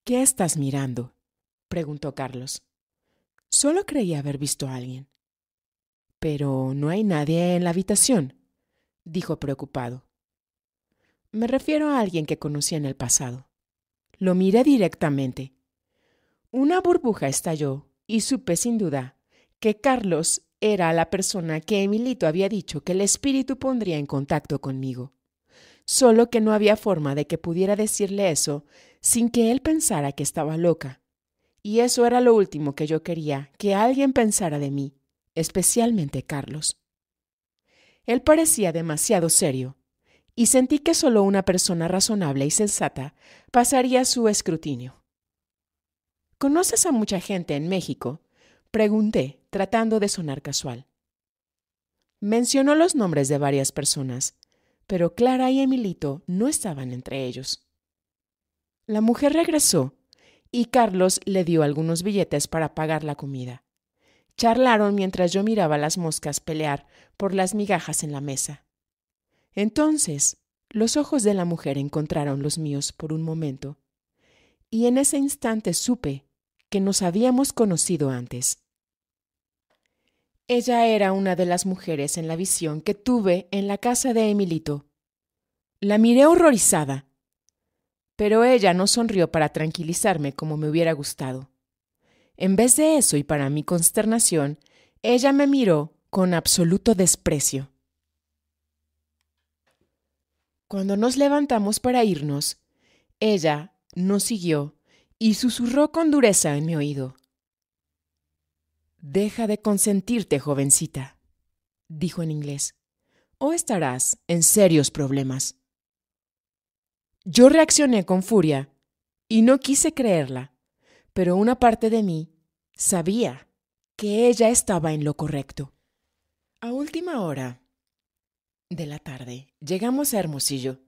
¿Qué estás mirando? preguntó Carlos. Solo creía haber visto a alguien. Pero no hay nadie en la habitación, dijo preocupado. Me refiero a alguien que conocí en el pasado. Lo miré directamente. Una burbuja estalló y supe sin duda que Carlos era la persona que Emilito había dicho que el espíritu pondría en contacto conmigo. Solo que no había forma de que pudiera decirle eso sin que él pensara que estaba loca. Y eso era lo último que yo quería, que alguien pensara de mí, especialmente Carlos. Él parecía demasiado serio, y sentí que solo una persona razonable y sensata pasaría su escrutinio. ¿Conoces a mucha gente en México? Pregunté, tratando de sonar casual. Mencionó los nombres de varias personas, pero Clara y Emilito no estaban entre ellos. La mujer regresó y Carlos le dio algunos billetes para pagar la comida. Charlaron mientras yo miraba las moscas pelear por las migajas en la mesa. Entonces, los ojos de la mujer encontraron los míos por un momento, y en ese instante supe que nos habíamos conocido antes. Ella era una de las mujeres en la visión que tuve en la casa de Emilito. La miré horrorizada, pero ella no sonrió para tranquilizarme como me hubiera gustado. En vez de eso, y para mi consternación, ella me miró con absoluto desprecio. Cuando nos levantamos para irnos, ella nos siguió y susurró con dureza en mi oído. Deja de consentirte, jovencita, dijo en inglés, o estarás en serios problemas. Yo reaccioné con furia y no quise creerla, pero una parte de mí sabía que ella estaba en lo correcto. A última hora de la tarde llegamos a Hermosillo.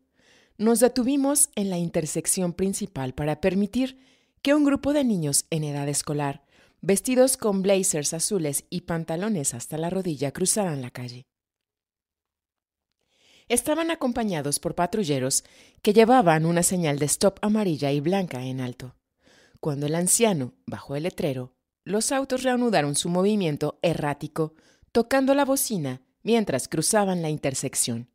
Nos detuvimos en la intersección principal para permitir que un grupo de niños en edad escolar, vestidos con blazers azules y pantalones hasta la rodilla, cruzaban la calle. Estaban acompañados por patrulleros que llevaban una señal de stop amarilla y blanca en alto. Cuando el anciano bajó el letrero, los autos reanudaron su movimiento errático, tocando la bocina mientras cruzaban la intersección.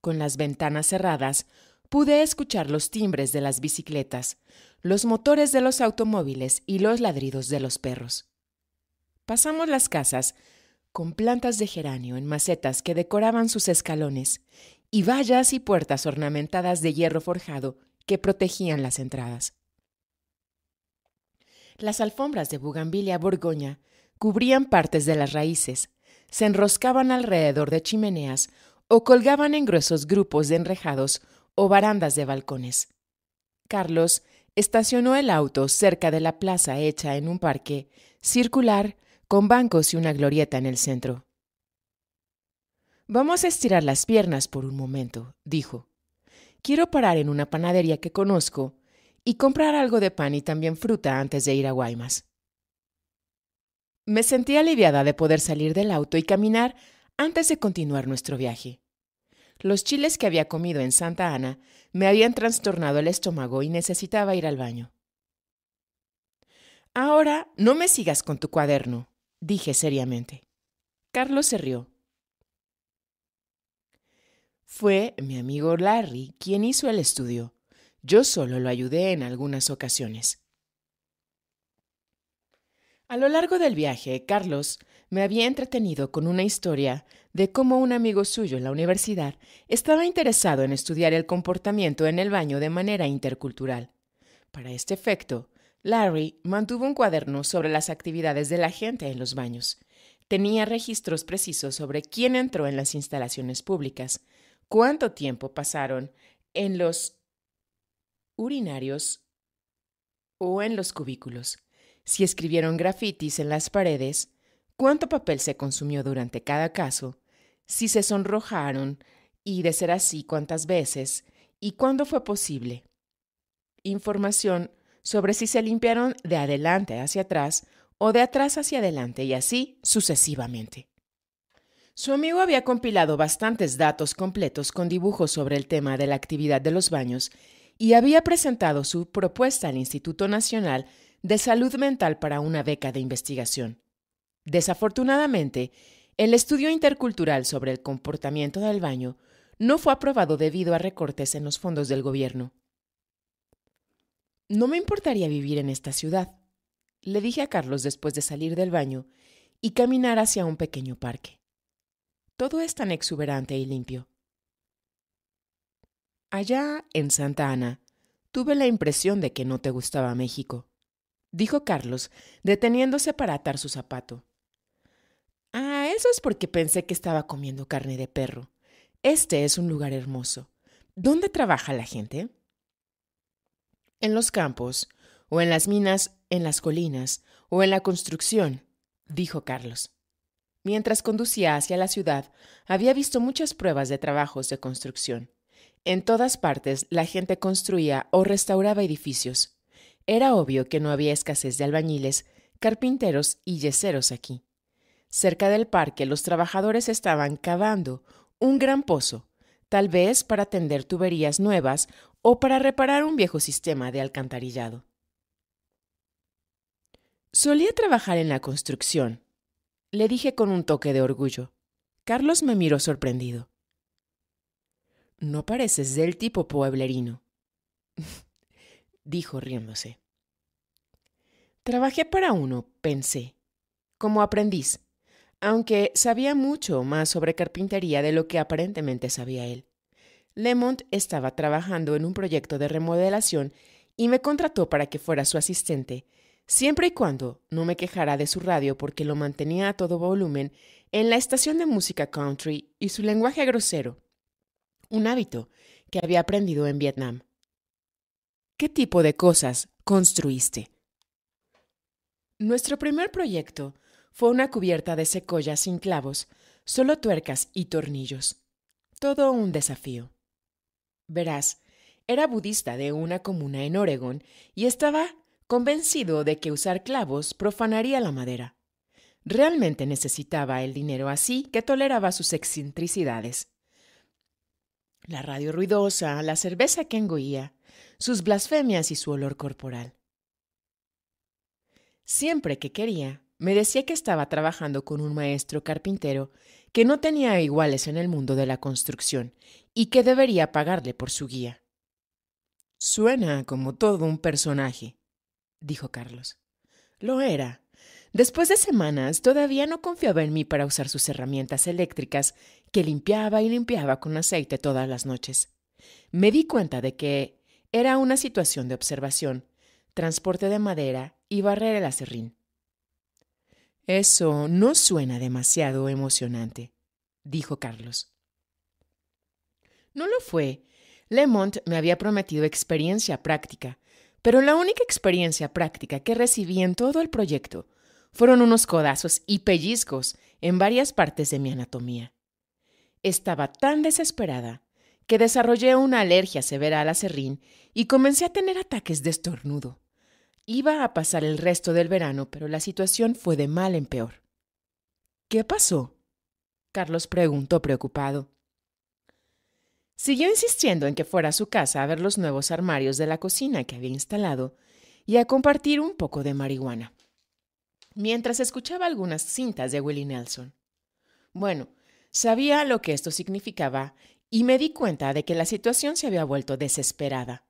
Con las ventanas cerradas, pude escuchar los timbres de las bicicletas, los motores de los automóviles y los ladridos de los perros. Pasamos las casas con plantas de geranio en macetas que decoraban sus escalones y vallas y puertas ornamentadas de hierro forjado que protegían las entradas. Las alfombras de bugambilia borgoña cubrían partes de las raíces, se enroscaban alrededor de chimeneas o colgaban en gruesos grupos de enrejados o barandas de balcones. Carlos estacionó el auto cerca de la plaza hecha en un parque circular con bancos y una glorieta en el centro. Vamos a estirar las piernas por un momento, dijo. Quiero parar en una panadería que conozco y comprar algo de pan y también fruta antes de ir a Guaymas. Me sentí aliviada de poder salir del auto y caminar antes de continuar nuestro viaje. Los chiles que había comido en Santa Ana me habían trastornado el estómago y necesitaba ir al baño. Ahora no me sigas con tu cuaderno, dije seriamente. Carlos se rió. Fue mi amigo Larry quien hizo el estudio. Yo solo lo ayudé en algunas ocasiones. A lo largo del viaje, Carlos me había entretenido con una historia de cómo un amigo suyo en la universidad estaba interesado en estudiar el comportamiento en el baño de manera intercultural. Para este efecto, Larry mantuvo un cuaderno sobre las actividades de la gente en los baños. Tenía registros precisos sobre quién entró en las instalaciones públicas, cuánto tiempo pasaron en los urinarios o en los cubículos, si escribieron grafitis en las paredes, cuánto papel se consumió durante cada caso, si se sonrojaron y, de ser así, cuántas veces y cuándo fue posible. Información sobre si se limpiaron de adelante hacia atrás o de atrás hacia adelante y así sucesivamente. Su amigo había compilado bastantes datos completos con dibujos sobre el tema de la actividad de los baños y había presentado su propuesta al Instituto Nacional de Salud Mental para una beca de investigación. Desafortunadamente, el estudio intercultural sobre el comportamiento del baño no fue aprobado debido a recortes en los fondos del gobierno. No me importaría vivir en esta ciudad, le dije a Carlos después de salir del baño y caminar hacia un pequeño parque. Todo es tan exuberante y limpio. Allá, en Santa Ana, tuve la impresión de que no te gustaba México, dijo Carlos, deteniéndose para atar su zapato. Ah, eso es porque pensé que estaba comiendo carne de perro. Este es un lugar hermoso. ¿Dónde trabaja la gente? En los campos, o en las minas, en las colinas, o en la construcción, dijo Carlos. Mientras conducía hacia la ciudad, había visto muchas pruebas de trabajos de construcción. En todas partes la gente construía o restauraba edificios. Era obvio que no había escasez de albañiles, carpinteros y yeseros aquí. Cerca del parque los trabajadores estaban cavando un gran pozo, tal vez para tender tuberías nuevas o para reparar un viejo sistema de alcantarillado. Solía trabajar en la construcción, le dije con un toque de orgullo. Carlos me miró sorprendido. No pareces del tipo pueblerino, <laughs> dijo riéndose. Trabajé para uno, pensé, como aprendiz, aunque sabía mucho más sobre carpintería de lo que aparentemente sabía él. Lemont estaba trabajando en un proyecto de remodelación y me contrató para que fuera su asistente, siempre y cuando no me quejara de su radio porque lo mantenía a todo volumen en la estación de música country y su lenguaje grosero, un hábito que había aprendido en Vietnam. ¿Qué tipo de cosas construiste? Nuestro primer proyecto fue una cubierta de secoya sin clavos, solo tuercas y tornillos. Todo un desafío. Verás, era budista de una comuna en Oregón y estaba convencido de que usar clavos profanaría la madera. Realmente necesitaba el dinero así que toleraba sus excentricidades. La radio ruidosa, la cerveza que engoía, sus blasfemias y su olor corporal. Siempre que quería, me decía que estaba trabajando con un maestro carpintero que no tenía iguales en el mundo de la construcción y que debería pagarle por su guía. Suena como todo un personaje, dijo Carlos. Lo era. Después de semanas todavía no confiaba en mí para usar sus herramientas eléctricas que limpiaba y limpiaba con aceite todas las noches. Me di cuenta de que era una situación de observación, transporte de madera y barrer el acerrín. Eso no suena demasiado emocionante, dijo Carlos. No lo fue. Lemont me había prometido experiencia práctica, pero la única experiencia práctica que recibí en todo el proyecto fueron unos codazos y pellizcos en varias partes de mi anatomía. Estaba tan desesperada que desarrollé una alergia severa al serrín y comencé a tener ataques de estornudo. Iba a pasar el resto del verano, pero la situación fue de mal en peor. ¿Qué pasó? Carlos preguntó preocupado. Siguió insistiendo en que fuera a su casa a ver los nuevos armarios de la cocina que había instalado y a compartir un poco de marihuana, mientras escuchaba algunas cintas de Willie Nelson. Bueno, sabía lo que esto significaba y me di cuenta de que la situación se había vuelto desesperada.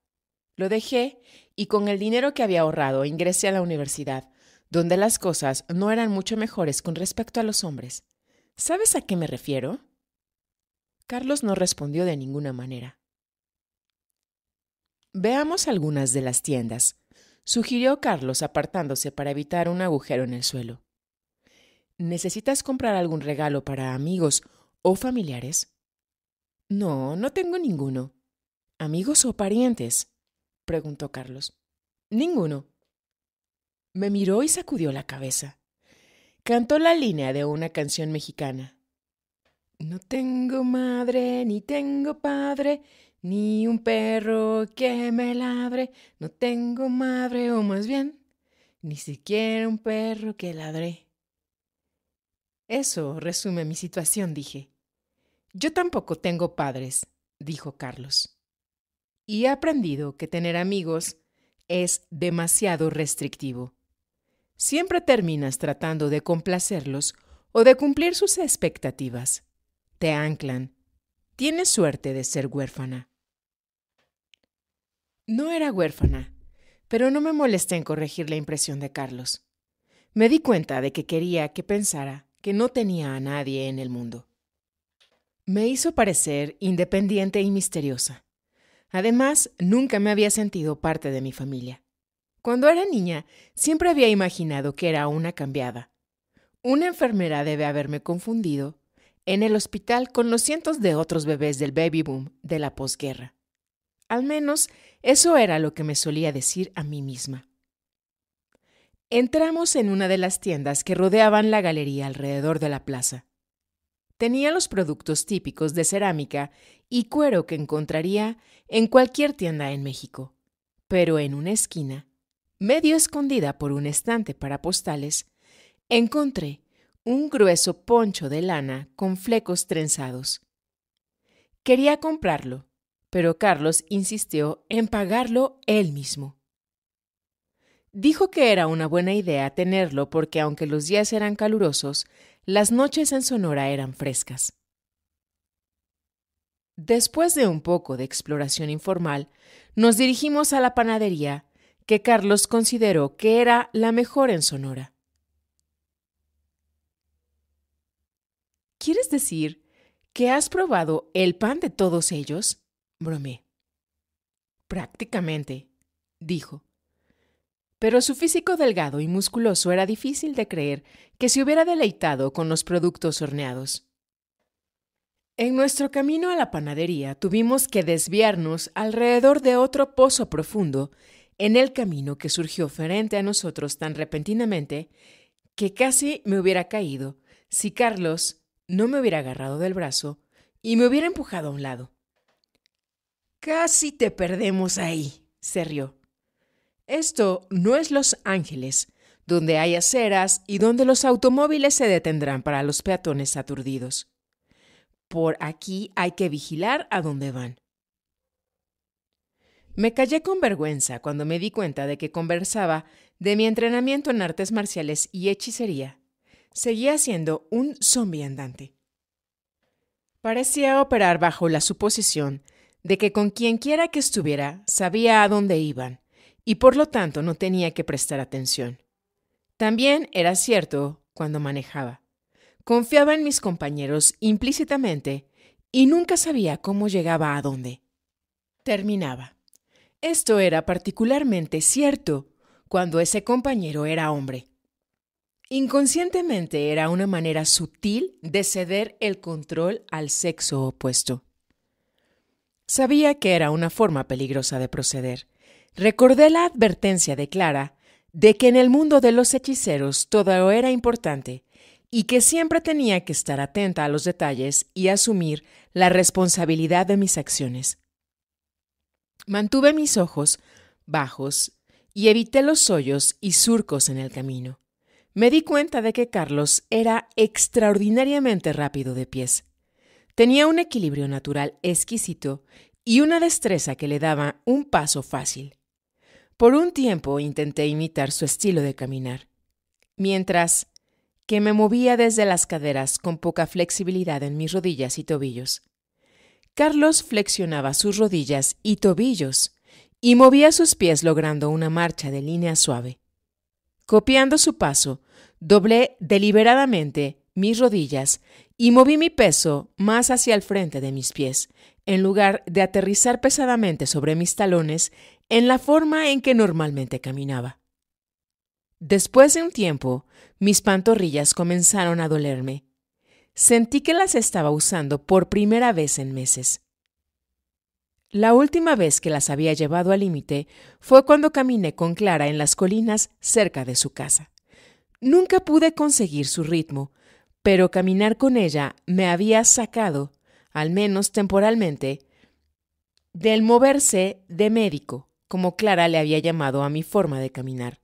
Lo dejé y con el dinero que había ahorrado ingresé a la universidad, donde las cosas no eran mucho mejores con respecto a los hombres. ¿Sabes a qué me refiero? Carlos no respondió de ninguna manera. Veamos algunas de las tiendas, sugirió Carlos apartándose para evitar un agujero en el suelo. ¿Necesitas comprar algún regalo para amigos o familiares? No, no tengo ninguno. ¿Amigos o parientes? preguntó Carlos. Ninguno. Me miró y sacudió la cabeza. Cantó la línea de una canción mexicana. No tengo madre, ni tengo padre, ni un perro que me ladre. No tengo madre, o más bien, ni siquiera un perro que ladre. Eso resume mi situación, dije. Yo tampoco tengo padres, dijo Carlos y he aprendido que tener amigos es demasiado restrictivo. Siempre terminas tratando de complacerlos o de cumplir sus expectativas. Te anclan. Tienes suerte de ser huérfana. No era huérfana, pero no me molesté en corregir la impresión de Carlos. Me di cuenta de que quería que pensara que no tenía a nadie en el mundo. Me hizo parecer independiente y misteriosa. Además, nunca me había sentido parte de mi familia. Cuando era niña, siempre había imaginado que era una cambiada. Una enfermera debe haberme confundido en el hospital con los cientos de otros bebés del baby boom de la posguerra. Al menos eso era lo que me solía decir a mí misma. Entramos en una de las tiendas que rodeaban la galería alrededor de la plaza tenía los productos típicos de cerámica y cuero que encontraría en cualquier tienda en México, pero en una esquina, medio escondida por un estante para postales, encontré un grueso poncho de lana con flecos trenzados. Quería comprarlo, pero Carlos insistió en pagarlo él mismo. Dijo que era una buena idea tenerlo porque aunque los días eran calurosos, las noches en Sonora eran frescas. Después de un poco de exploración informal, nos dirigimos a la panadería que Carlos consideró que era la mejor en Sonora. ¿Quieres decir que has probado el pan de todos ellos? bromé. Prácticamente, dijo. Pero su físico delgado y musculoso era difícil de creer que se hubiera deleitado con los productos horneados. En nuestro camino a la panadería tuvimos que desviarnos alrededor de otro pozo profundo en el camino que surgió frente a nosotros tan repentinamente que casi me hubiera caído si Carlos no me hubiera agarrado del brazo y me hubiera empujado a un lado. Casi te perdemos ahí, se rió. Esto no es Los Ángeles, donde hay aceras y donde los automóviles se detendrán para los peatones aturdidos. Por aquí hay que vigilar a dónde van. Me callé con vergüenza cuando me di cuenta de que conversaba de mi entrenamiento en artes marciales y hechicería. Seguía siendo un zombie andante. Parecía operar bajo la suposición de que con quienquiera que estuviera sabía a dónde iban y por lo tanto no tenía que prestar atención. También era cierto cuando manejaba. Confiaba en mis compañeros implícitamente y nunca sabía cómo llegaba a dónde. Terminaba. Esto era particularmente cierto cuando ese compañero era hombre. Inconscientemente era una manera sutil de ceder el control al sexo opuesto. Sabía que era una forma peligrosa de proceder, Recordé la advertencia de Clara de que en el mundo de los hechiceros todo era importante y que siempre tenía que estar atenta a los detalles y asumir la responsabilidad de mis acciones. Mantuve mis ojos bajos y evité los hoyos y surcos en el camino. Me di cuenta de que Carlos era extraordinariamente rápido de pies. Tenía un equilibrio natural exquisito y una destreza que le daba un paso fácil. Por un tiempo intenté imitar su estilo de caminar, mientras que me movía desde las caderas con poca flexibilidad en mis rodillas y tobillos. Carlos flexionaba sus rodillas y tobillos y movía sus pies logrando una marcha de línea suave. Copiando su paso, doblé deliberadamente mis rodillas y moví mi peso más hacia el frente de mis pies, en lugar de aterrizar pesadamente sobre mis talones en la forma en que normalmente caminaba. Después de un tiempo, mis pantorrillas comenzaron a dolerme. Sentí que las estaba usando por primera vez en meses. La última vez que las había llevado al límite fue cuando caminé con Clara en las colinas cerca de su casa. Nunca pude conseguir su ritmo, pero caminar con ella me había sacado, al menos temporalmente, del moverse de médico como Clara le había llamado a mi forma de caminar.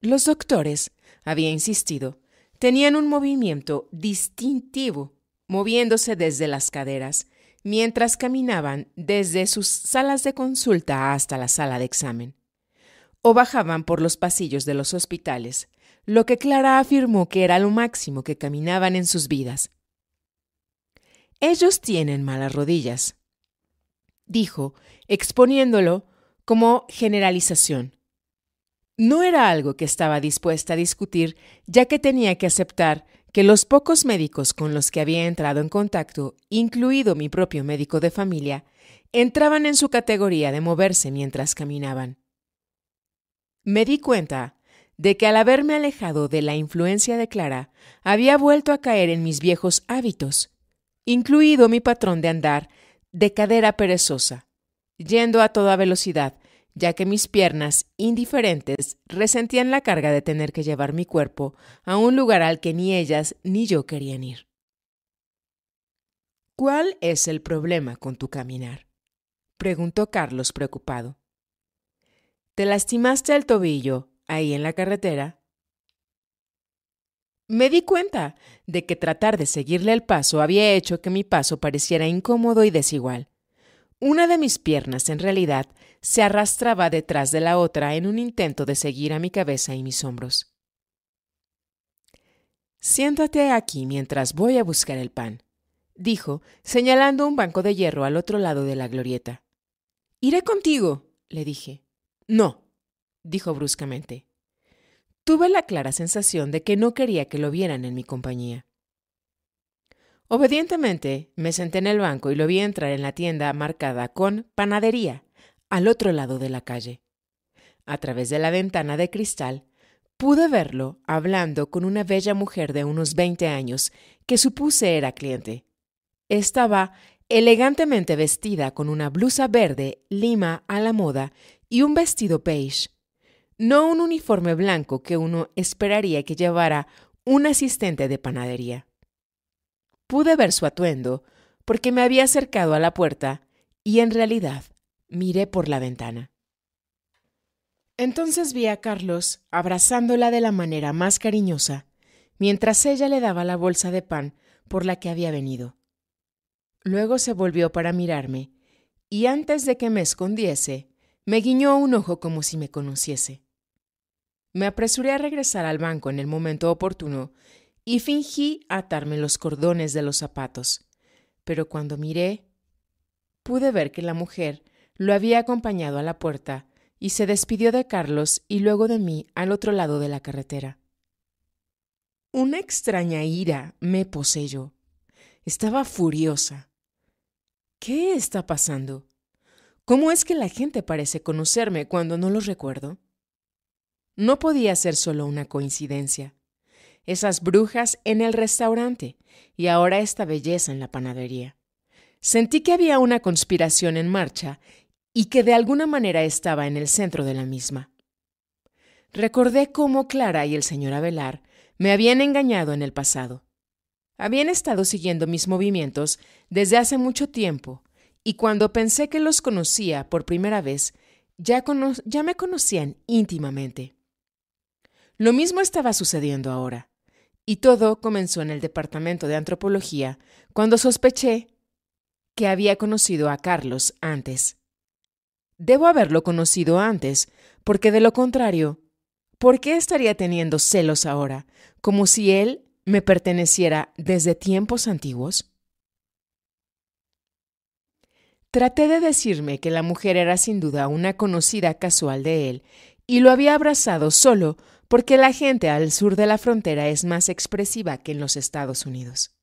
Los doctores, había insistido, tenían un movimiento distintivo, moviéndose desde las caderas, mientras caminaban desde sus salas de consulta hasta la sala de examen. O bajaban por los pasillos de los hospitales, lo que Clara afirmó que era lo máximo que caminaban en sus vidas. Ellos tienen malas rodillas, dijo, exponiéndolo como generalización. No era algo que estaba dispuesta a discutir, ya que tenía que aceptar que los pocos médicos con los que había entrado en contacto, incluido mi propio médico de familia, entraban en su categoría de moverse mientras caminaban. Me di cuenta de que al haberme alejado de la influencia de Clara, había vuelto a caer en mis viejos hábitos, incluido mi patrón de andar de cadera perezosa, yendo a toda velocidad, ya que mis piernas, indiferentes, resentían la carga de tener que llevar mi cuerpo a un lugar al que ni ellas ni yo querían ir. ¿Cuál es el problema con tu caminar? preguntó Carlos preocupado. ¿Te lastimaste el tobillo ahí en la carretera? Me di cuenta de que tratar de seguirle el paso había hecho que mi paso pareciera incómodo y desigual. Una de mis piernas en realidad se arrastraba detrás de la otra en un intento de seguir a mi cabeza y mis hombros. Siéntate aquí mientras voy a buscar el pan, dijo, señalando un banco de hierro al otro lado de la glorieta. Iré contigo, le dije. No, dijo bruscamente. Tuve la clara sensación de que no quería que lo vieran en mi compañía. Obedientemente me senté en el banco y lo vi entrar en la tienda marcada con panadería al otro lado de la calle. A través de la ventana de cristal, pude verlo hablando con una bella mujer de unos 20 años que supuse era cliente. Estaba elegantemente vestida con una blusa verde lima a la moda y un vestido beige. No un uniforme blanco que uno esperaría que llevara un asistente de panadería. Pude ver su atuendo porque me había acercado a la puerta y en realidad miré por la ventana. Entonces vi a Carlos abrazándola de la manera más cariñosa, mientras ella le daba la bolsa de pan por la que había venido. Luego se volvió para mirarme, y antes de que me escondiese, me guiñó un ojo como si me conociese. Me apresuré a regresar al banco en el momento oportuno y fingí atarme los cordones de los zapatos, pero cuando miré, pude ver que la mujer lo había acompañado a la puerta y se despidió de Carlos y luego de mí al otro lado de la carretera. Una extraña ira me poseyó. Estaba furiosa. ¿Qué está pasando? ¿Cómo es que la gente parece conocerme cuando no los recuerdo? No podía ser solo una coincidencia. Esas brujas en el restaurante y ahora esta belleza en la panadería. Sentí que había una conspiración en marcha y que de alguna manera estaba en el centro de la misma. Recordé cómo Clara y el señor Abelar me habían engañado en el pasado. Habían estado siguiendo mis movimientos desde hace mucho tiempo, y cuando pensé que los conocía por primera vez, ya, ya me conocían íntimamente. Lo mismo estaba sucediendo ahora, y todo comenzó en el departamento de antropología cuando sospeché que había conocido a Carlos antes Debo haberlo conocido antes, porque de lo contrario, ¿por qué estaría teniendo celos ahora, como si él me perteneciera desde tiempos antiguos? Traté de decirme que la mujer era sin duda una conocida casual de él, y lo había abrazado solo porque la gente al sur de la frontera es más expresiva que en los Estados Unidos.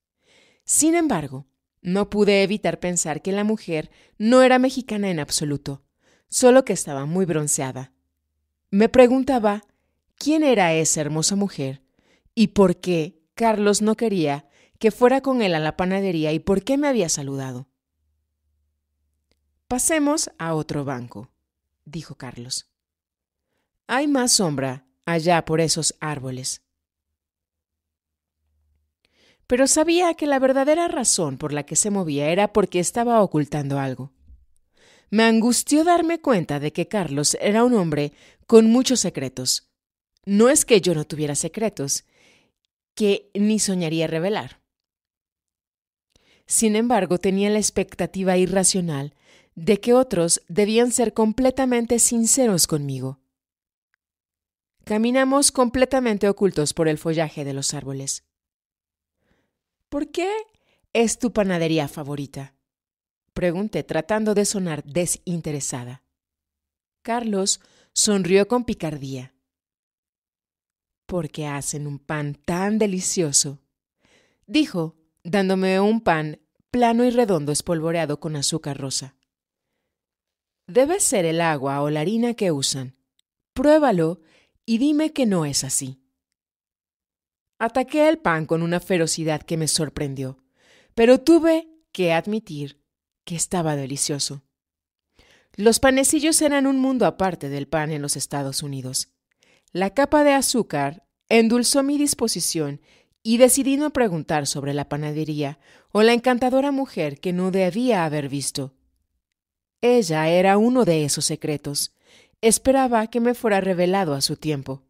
Sin embargo, no pude evitar pensar que la mujer no era mexicana en absoluto, solo que estaba muy bronceada. Me preguntaba quién era esa hermosa mujer y por qué Carlos no quería que fuera con él a la panadería y por qué me había saludado. Pasemos a otro banco, dijo Carlos. Hay más sombra allá por esos árboles. Pero sabía que la verdadera razón por la que se movía era porque estaba ocultando algo. Me angustió darme cuenta de que Carlos era un hombre con muchos secretos. No es que yo no tuviera secretos, que ni soñaría revelar. Sin embargo, tenía la expectativa irracional de que otros debían ser completamente sinceros conmigo. Caminamos completamente ocultos por el follaje de los árboles. ¿Por qué es tu panadería favorita? Pregunté tratando de sonar desinteresada. Carlos sonrió con picardía. ¿Por qué hacen un pan tan delicioso? Dijo, dándome un pan plano y redondo espolvoreado con azúcar rosa. Debe ser el agua o la harina que usan. Pruébalo y dime que no es así. Ataqué el pan con una ferocidad que me sorprendió, pero tuve que admitir que estaba delicioso. Los panecillos eran un mundo aparte del pan en los Estados Unidos. La capa de azúcar endulzó mi disposición y decidí no preguntar sobre la panadería o la encantadora mujer que no debía haber visto. Ella era uno de esos secretos. Esperaba que me fuera revelado a su tiempo.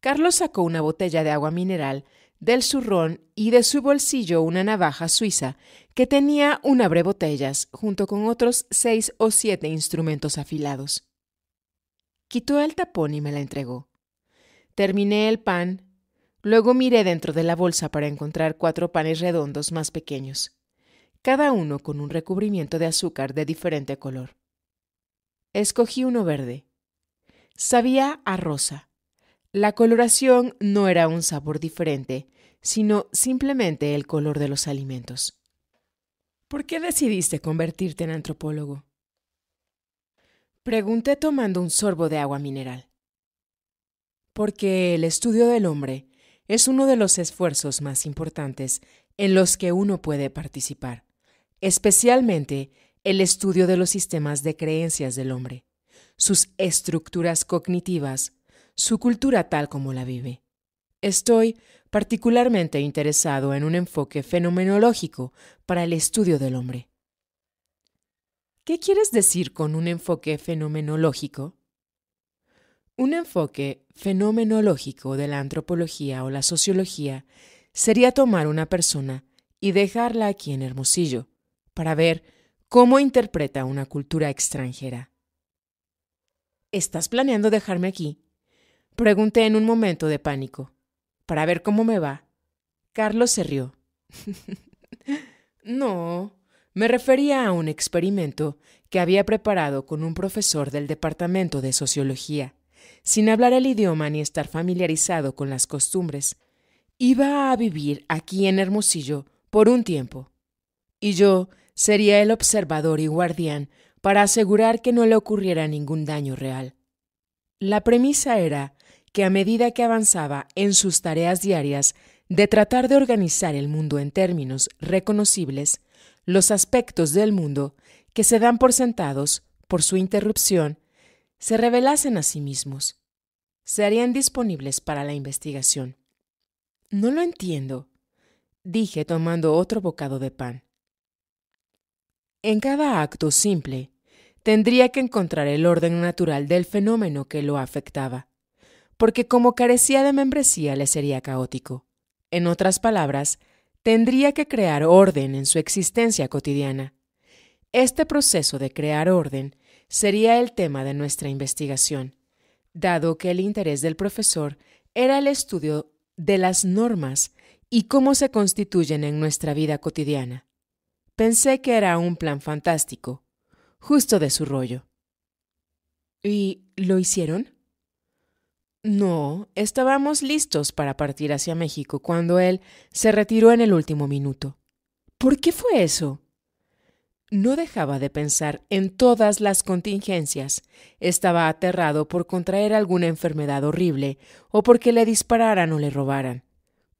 Carlos sacó una botella de agua mineral del zurrón y de su bolsillo una navaja suiza, que tenía un abrebotellas, junto con otros seis o siete instrumentos afilados. Quitó el tapón y me la entregó. Terminé el pan, luego miré dentro de la bolsa para encontrar cuatro panes redondos más pequeños, cada uno con un recubrimiento de azúcar de diferente color. Escogí uno verde. Sabía a rosa la coloración no era un sabor diferente, sino simplemente el color de los alimentos. ¿Por qué decidiste convertirte en antropólogo? Pregunté tomando un sorbo de agua mineral. Porque el estudio del hombre es uno de los esfuerzos más importantes en los que uno puede participar, especialmente el estudio de los sistemas de creencias del hombre, sus estructuras cognitivas, su cultura tal como la vive. Estoy particularmente interesado en un enfoque fenomenológico para el estudio del hombre. ¿Qué quieres decir con un enfoque fenomenológico? Un enfoque fenomenológico de la antropología o la sociología sería tomar una persona y dejarla aquí en Hermosillo, para ver cómo interpreta una cultura extranjera. ¿Estás planeando dejarme aquí Pregunté en un momento de pánico. Para ver cómo me va. Carlos se rió. <laughs> no, me refería a un experimento que había preparado con un profesor del Departamento de Sociología. Sin hablar el idioma ni estar familiarizado con las costumbres, iba a vivir aquí en Hermosillo por un tiempo. Y yo sería el observador y guardián para asegurar que no le ocurriera ningún daño real. La premisa era que a medida que avanzaba en sus tareas diarias de tratar de organizar el mundo en términos reconocibles, los aspectos del mundo que se dan por sentados por su interrupción se revelasen a sí mismos, se harían disponibles para la investigación. No lo entiendo, dije tomando otro bocado de pan. En cada acto simple, tendría que encontrar el orden natural del fenómeno que lo afectaba porque como carecía de membresía le sería caótico. En otras palabras, tendría que crear orden en su existencia cotidiana. Este proceso de crear orden sería el tema de nuestra investigación, dado que el interés del profesor era el estudio de las normas y cómo se constituyen en nuestra vida cotidiana. Pensé que era un plan fantástico, justo de su rollo. ¿Y lo hicieron? No, estábamos listos para partir hacia México cuando él se retiró en el último minuto. ¿Por qué fue eso? No dejaba de pensar en todas las contingencias. Estaba aterrado por contraer alguna enfermedad horrible o porque le dispararan o le robaran.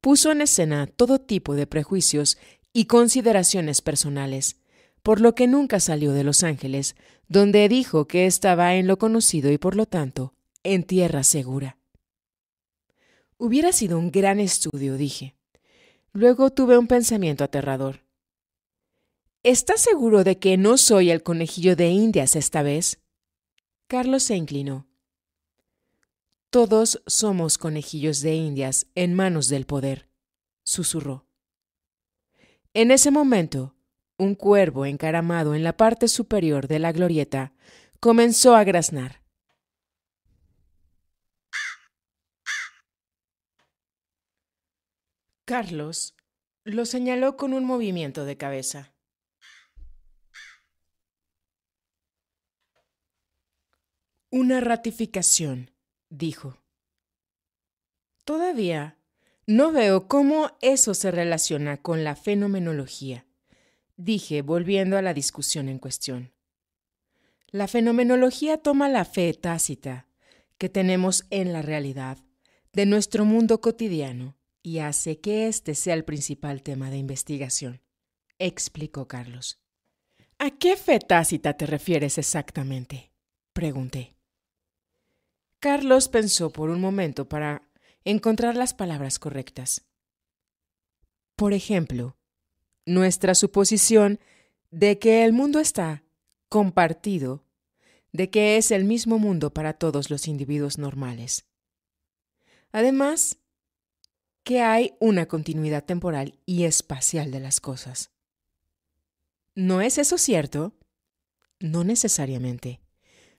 Puso en escena todo tipo de prejuicios y consideraciones personales, por lo que nunca salió de Los Ángeles, donde dijo que estaba en lo conocido y por lo tanto en tierra segura. Hubiera sido un gran estudio, dije. Luego tuve un pensamiento aterrador. ¿Estás seguro de que no soy el conejillo de Indias esta vez? Carlos se inclinó. Todos somos conejillos de Indias en manos del poder, susurró. En ese momento, un cuervo encaramado en la parte superior de la glorieta comenzó a graznar. Carlos lo señaló con un movimiento de cabeza. Una ratificación, dijo. Todavía no veo cómo eso se relaciona con la fenomenología, dije volviendo a la discusión en cuestión. La fenomenología toma la fe tácita que tenemos en la realidad de nuestro mundo cotidiano y hace que este sea el principal tema de investigación, explicó Carlos. ¿A qué fe te refieres exactamente? pregunté. Carlos pensó por un momento para encontrar las palabras correctas. Por ejemplo, nuestra suposición de que el mundo está compartido, de que es el mismo mundo para todos los individuos normales. Además, que hay una continuidad temporal y espacial de las cosas. ¿No es eso cierto? No necesariamente.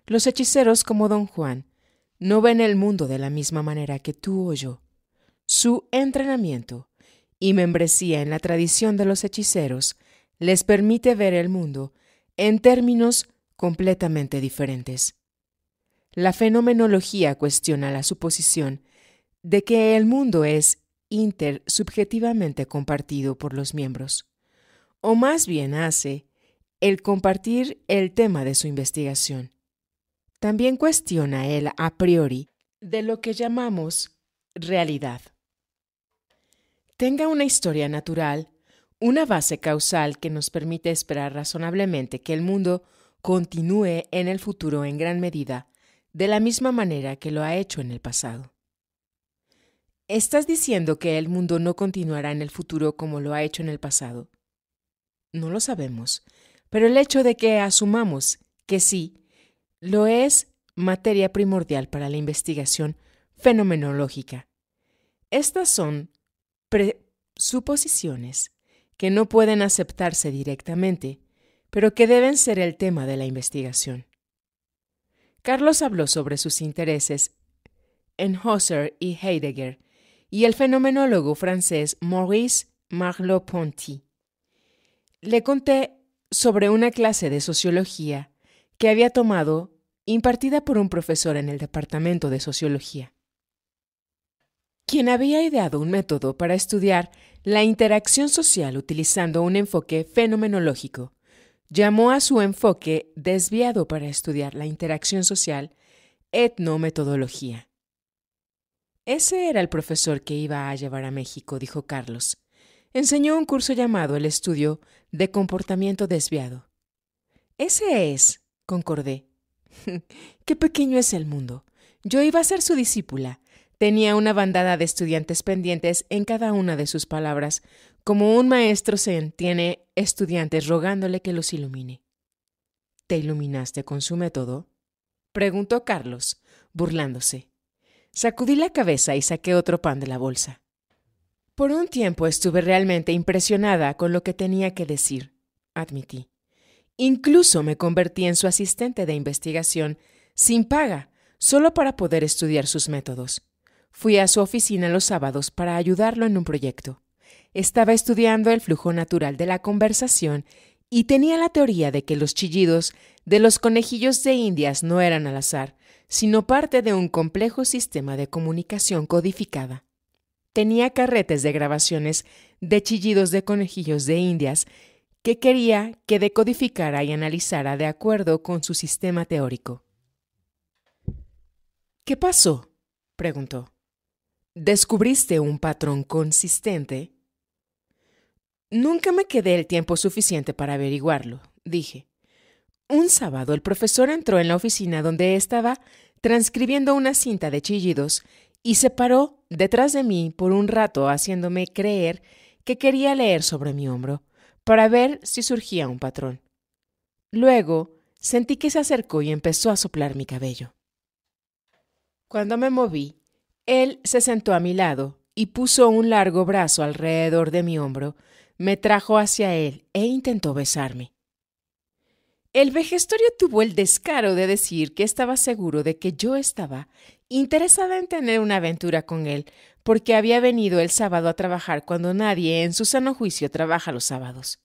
Los hechiceros como don Juan no ven el mundo de la misma manera que tú o yo. Su entrenamiento y membresía en la tradición de los hechiceros les permite ver el mundo en términos completamente diferentes. La fenomenología cuestiona la suposición de que el mundo es inter subjetivamente compartido por los miembros, o más bien hace el compartir el tema de su investigación. También cuestiona el a priori de lo que llamamos realidad. Tenga una historia natural, una base causal que nos permite esperar razonablemente que el mundo continúe en el futuro en gran medida, de la misma manera que lo ha hecho en el pasado. ¿Estás diciendo que el mundo no continuará en el futuro como lo ha hecho en el pasado? No lo sabemos, pero el hecho de que asumamos que sí, lo es materia primordial para la investigación fenomenológica. Estas son suposiciones que no pueden aceptarse directamente, pero que deben ser el tema de la investigación. Carlos habló sobre sus intereses en Husserl y Heidegger, y el fenomenólogo francés Maurice Marleau-Ponty. Le conté sobre una clase de sociología que había tomado impartida por un profesor en el Departamento de Sociología, quien había ideado un método para estudiar la interacción social utilizando un enfoque fenomenológico. Llamó a su enfoque desviado para estudiar la interacción social etnometodología. Ese era el profesor que iba a llevar a México, dijo Carlos. Enseñó un curso llamado El Estudio de Comportamiento Desviado. Ese es, concordé. <laughs> Qué pequeño es el mundo. Yo iba a ser su discípula. Tenía una bandada de estudiantes pendientes en cada una de sus palabras, como un maestro zen tiene estudiantes rogándole que los ilumine. ¿Te iluminaste con su método? preguntó Carlos, burlándose. Sacudí la cabeza y saqué otro pan de la bolsa. Por un tiempo estuve realmente impresionada con lo que tenía que decir, admití. Incluso me convertí en su asistente de investigación sin paga, solo para poder estudiar sus métodos. Fui a su oficina los sábados para ayudarlo en un proyecto. Estaba estudiando el flujo natural de la conversación y tenía la teoría de que los chillidos de los conejillos de Indias no eran al azar, sino parte de un complejo sistema de comunicación codificada. Tenía carretes de grabaciones de chillidos de conejillos de indias que quería que decodificara y analizara de acuerdo con su sistema teórico. ¿Qué pasó? preguntó. ¿Descubriste un patrón consistente? Nunca me quedé el tiempo suficiente para averiguarlo, dije. Un sábado el profesor entró en la oficina donde estaba transcribiendo una cinta de chillidos y se paró detrás de mí por un rato haciéndome creer que quería leer sobre mi hombro para ver si surgía un patrón. Luego sentí que se acercó y empezó a soplar mi cabello. Cuando me moví, él se sentó a mi lado y puso un largo brazo alrededor de mi hombro, me trajo hacia él e intentó besarme. El vejestorio tuvo el descaro de decir que estaba seguro de que yo estaba interesada en tener una aventura con él, porque había venido el sábado a trabajar cuando nadie en su sano juicio trabaja los sábados.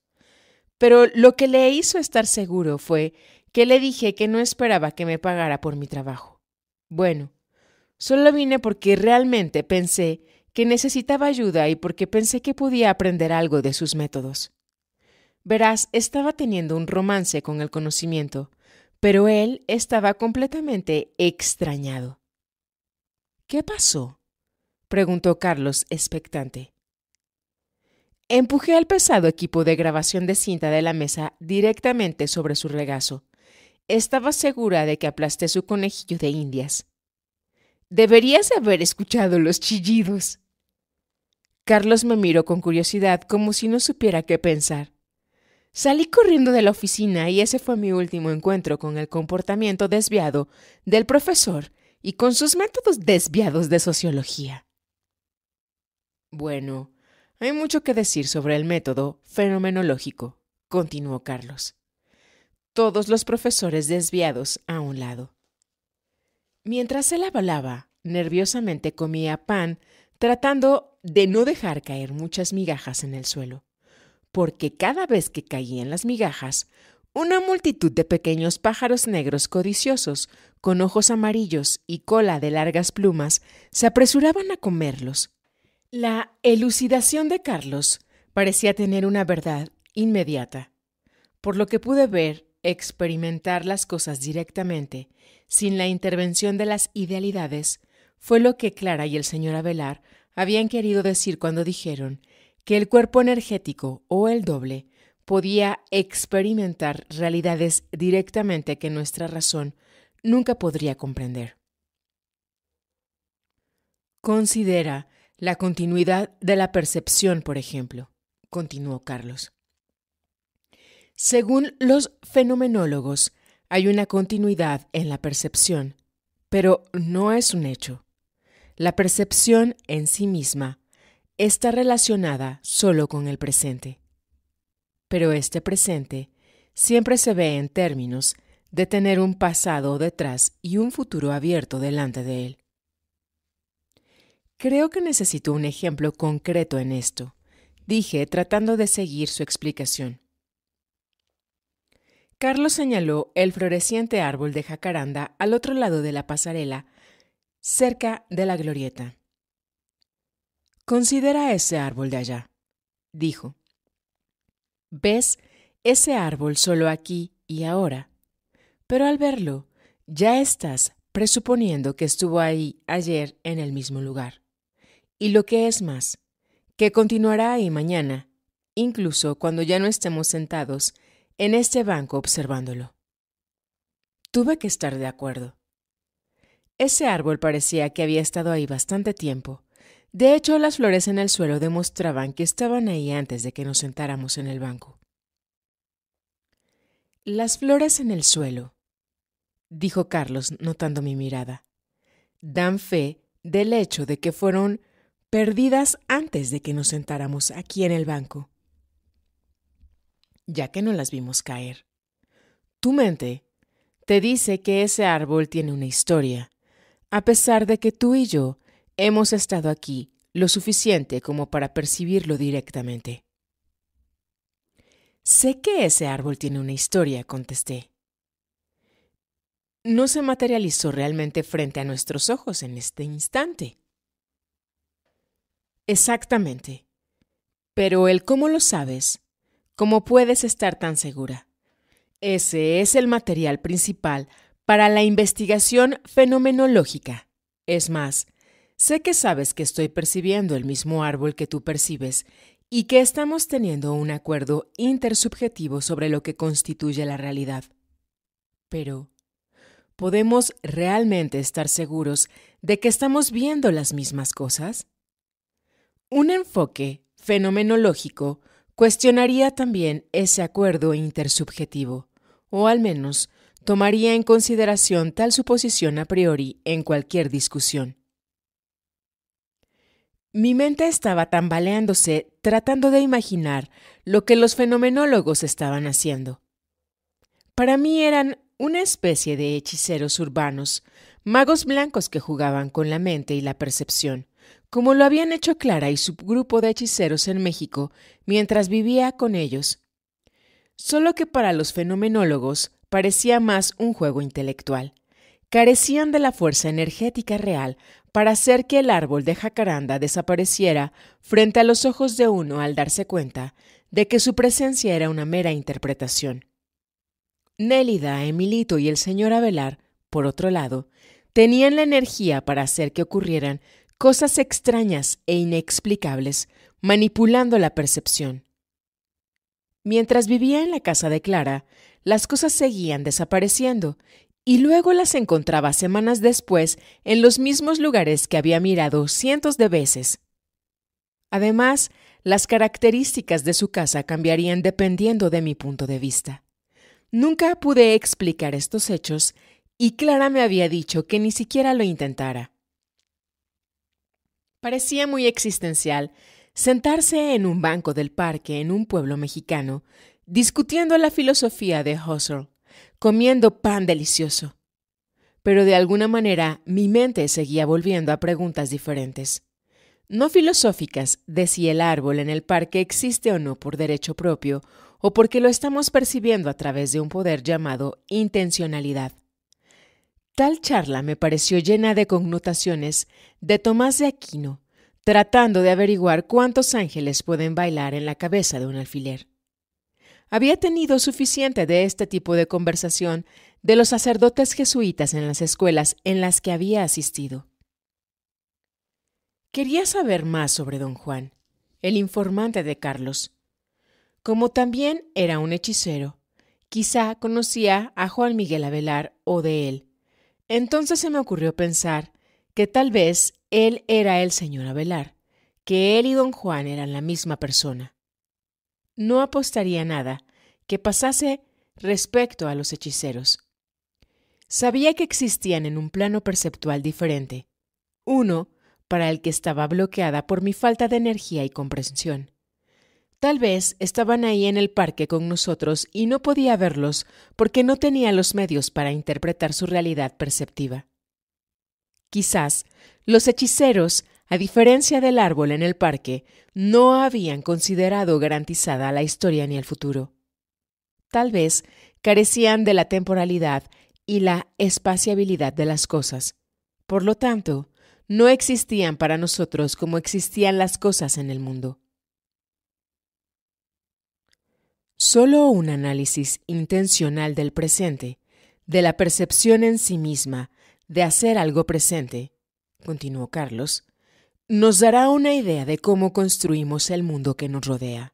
Pero lo que le hizo estar seguro fue que le dije que no esperaba que me pagara por mi trabajo. Bueno, solo vine porque realmente pensé que necesitaba ayuda y porque pensé que podía aprender algo de sus métodos. Verás, estaba teniendo un romance con el conocimiento, pero él estaba completamente extrañado. ¿Qué pasó? preguntó Carlos, expectante. Empujé al pesado equipo de grabación de cinta de la mesa directamente sobre su regazo. Estaba segura de que aplasté su conejillo de indias. Deberías haber escuchado los chillidos. Carlos me miró con curiosidad como si no supiera qué pensar. Salí corriendo de la oficina y ese fue mi último encuentro con el comportamiento desviado del profesor y con sus métodos desviados de sociología. Bueno, hay mucho que decir sobre el método fenomenológico, continuó Carlos. Todos los profesores desviados a un lado. Mientras él hablaba, nerviosamente comía pan, tratando de no dejar caer muchas migajas en el suelo porque cada vez que caían las migajas, una multitud de pequeños pájaros negros codiciosos, con ojos amarillos y cola de largas plumas, se apresuraban a comerlos. La elucidación de Carlos parecía tener una verdad inmediata. Por lo que pude ver, experimentar las cosas directamente, sin la intervención de las idealidades, fue lo que Clara y el señor Abelar habían querido decir cuando dijeron que el cuerpo energético o el doble podía experimentar realidades directamente que nuestra razón nunca podría comprender. Considera la continuidad de la percepción, por ejemplo, continuó Carlos. Según los fenomenólogos, hay una continuidad en la percepción, pero no es un hecho. La percepción en sí misma está relacionada solo con el presente. Pero este presente siempre se ve en términos de tener un pasado detrás y un futuro abierto delante de él. Creo que necesito un ejemplo concreto en esto, dije tratando de seguir su explicación. Carlos señaló el floreciente árbol de jacaranda al otro lado de la pasarela, cerca de la glorieta. Considera ese árbol de allá, dijo. ¿Ves ese árbol solo aquí y ahora? Pero al verlo, ya estás presuponiendo que estuvo ahí ayer en el mismo lugar. Y lo que es más, que continuará ahí mañana, incluso cuando ya no estemos sentados en este banco observándolo. Tuve que estar de acuerdo. Ese árbol parecía que había estado ahí bastante tiempo, de hecho, las flores en el suelo demostraban que estaban ahí antes de que nos sentáramos en el banco. Las flores en el suelo, dijo Carlos, notando mi mirada, dan fe del hecho de que fueron perdidas antes de que nos sentáramos aquí en el banco, ya que no las vimos caer. Tu mente te dice que ese árbol tiene una historia, a pesar de que tú y yo Hemos estado aquí lo suficiente como para percibirlo directamente. Sé que ese árbol tiene una historia, contesté. No se materializó realmente frente a nuestros ojos en este instante. Exactamente. Pero el cómo lo sabes, cómo puedes estar tan segura. Ese es el material principal para la investigación fenomenológica. Es más, Sé que sabes que estoy percibiendo el mismo árbol que tú percibes y que estamos teniendo un acuerdo intersubjetivo sobre lo que constituye la realidad. Pero, ¿podemos realmente estar seguros de que estamos viendo las mismas cosas? Un enfoque fenomenológico cuestionaría también ese acuerdo intersubjetivo, o al menos tomaría en consideración tal suposición a priori en cualquier discusión. Mi mente estaba tambaleándose tratando de imaginar lo que los fenomenólogos estaban haciendo. Para mí eran una especie de hechiceros urbanos, magos blancos que jugaban con la mente y la percepción, como lo habían hecho Clara y su grupo de hechiceros en México mientras vivía con ellos. Solo que para los fenomenólogos parecía más un juego intelectual carecían de la fuerza energética real para hacer que el árbol de jacaranda desapareciera frente a los ojos de uno al darse cuenta de que su presencia era una mera interpretación. Nélida, Emilito y el señor Abelar, por otro lado, tenían la energía para hacer que ocurrieran cosas extrañas e inexplicables, manipulando la percepción. Mientras vivía en la casa de Clara, las cosas seguían desapareciendo y luego las encontraba semanas después en los mismos lugares que había mirado cientos de veces. Además, las características de su casa cambiarían dependiendo de mi punto de vista. Nunca pude explicar estos hechos y Clara me había dicho que ni siquiera lo intentara. Parecía muy existencial sentarse en un banco del parque en un pueblo mexicano discutiendo la filosofía de Husserl comiendo pan delicioso. Pero de alguna manera mi mente seguía volviendo a preguntas diferentes, no filosóficas de si el árbol en el parque existe o no por derecho propio, o porque lo estamos percibiendo a través de un poder llamado intencionalidad. Tal charla me pareció llena de connotaciones de Tomás de Aquino, tratando de averiguar cuántos ángeles pueden bailar en la cabeza de un alfiler había tenido suficiente de este tipo de conversación de los sacerdotes jesuitas en las escuelas en las que había asistido. Quería saber más sobre don Juan, el informante de Carlos. Como también era un hechicero, quizá conocía a Juan Miguel Avelar o de él. Entonces se me ocurrió pensar que tal vez él era el señor Avelar, que él y don Juan eran la misma persona no apostaría nada que pasase respecto a los hechiceros. Sabía que existían en un plano perceptual diferente, uno para el que estaba bloqueada por mi falta de energía y comprensión. Tal vez estaban ahí en el parque con nosotros y no podía verlos porque no tenía los medios para interpretar su realidad perceptiva. Quizás los hechiceros a diferencia del árbol en el parque, no habían considerado garantizada la historia ni el futuro. Tal vez carecían de la temporalidad y la espaciabilidad de las cosas. Por lo tanto, no existían para nosotros como existían las cosas en el mundo. Solo un análisis intencional del presente, de la percepción en sí misma de hacer algo presente, continuó Carlos, nos dará una idea de cómo construimos el mundo que nos rodea.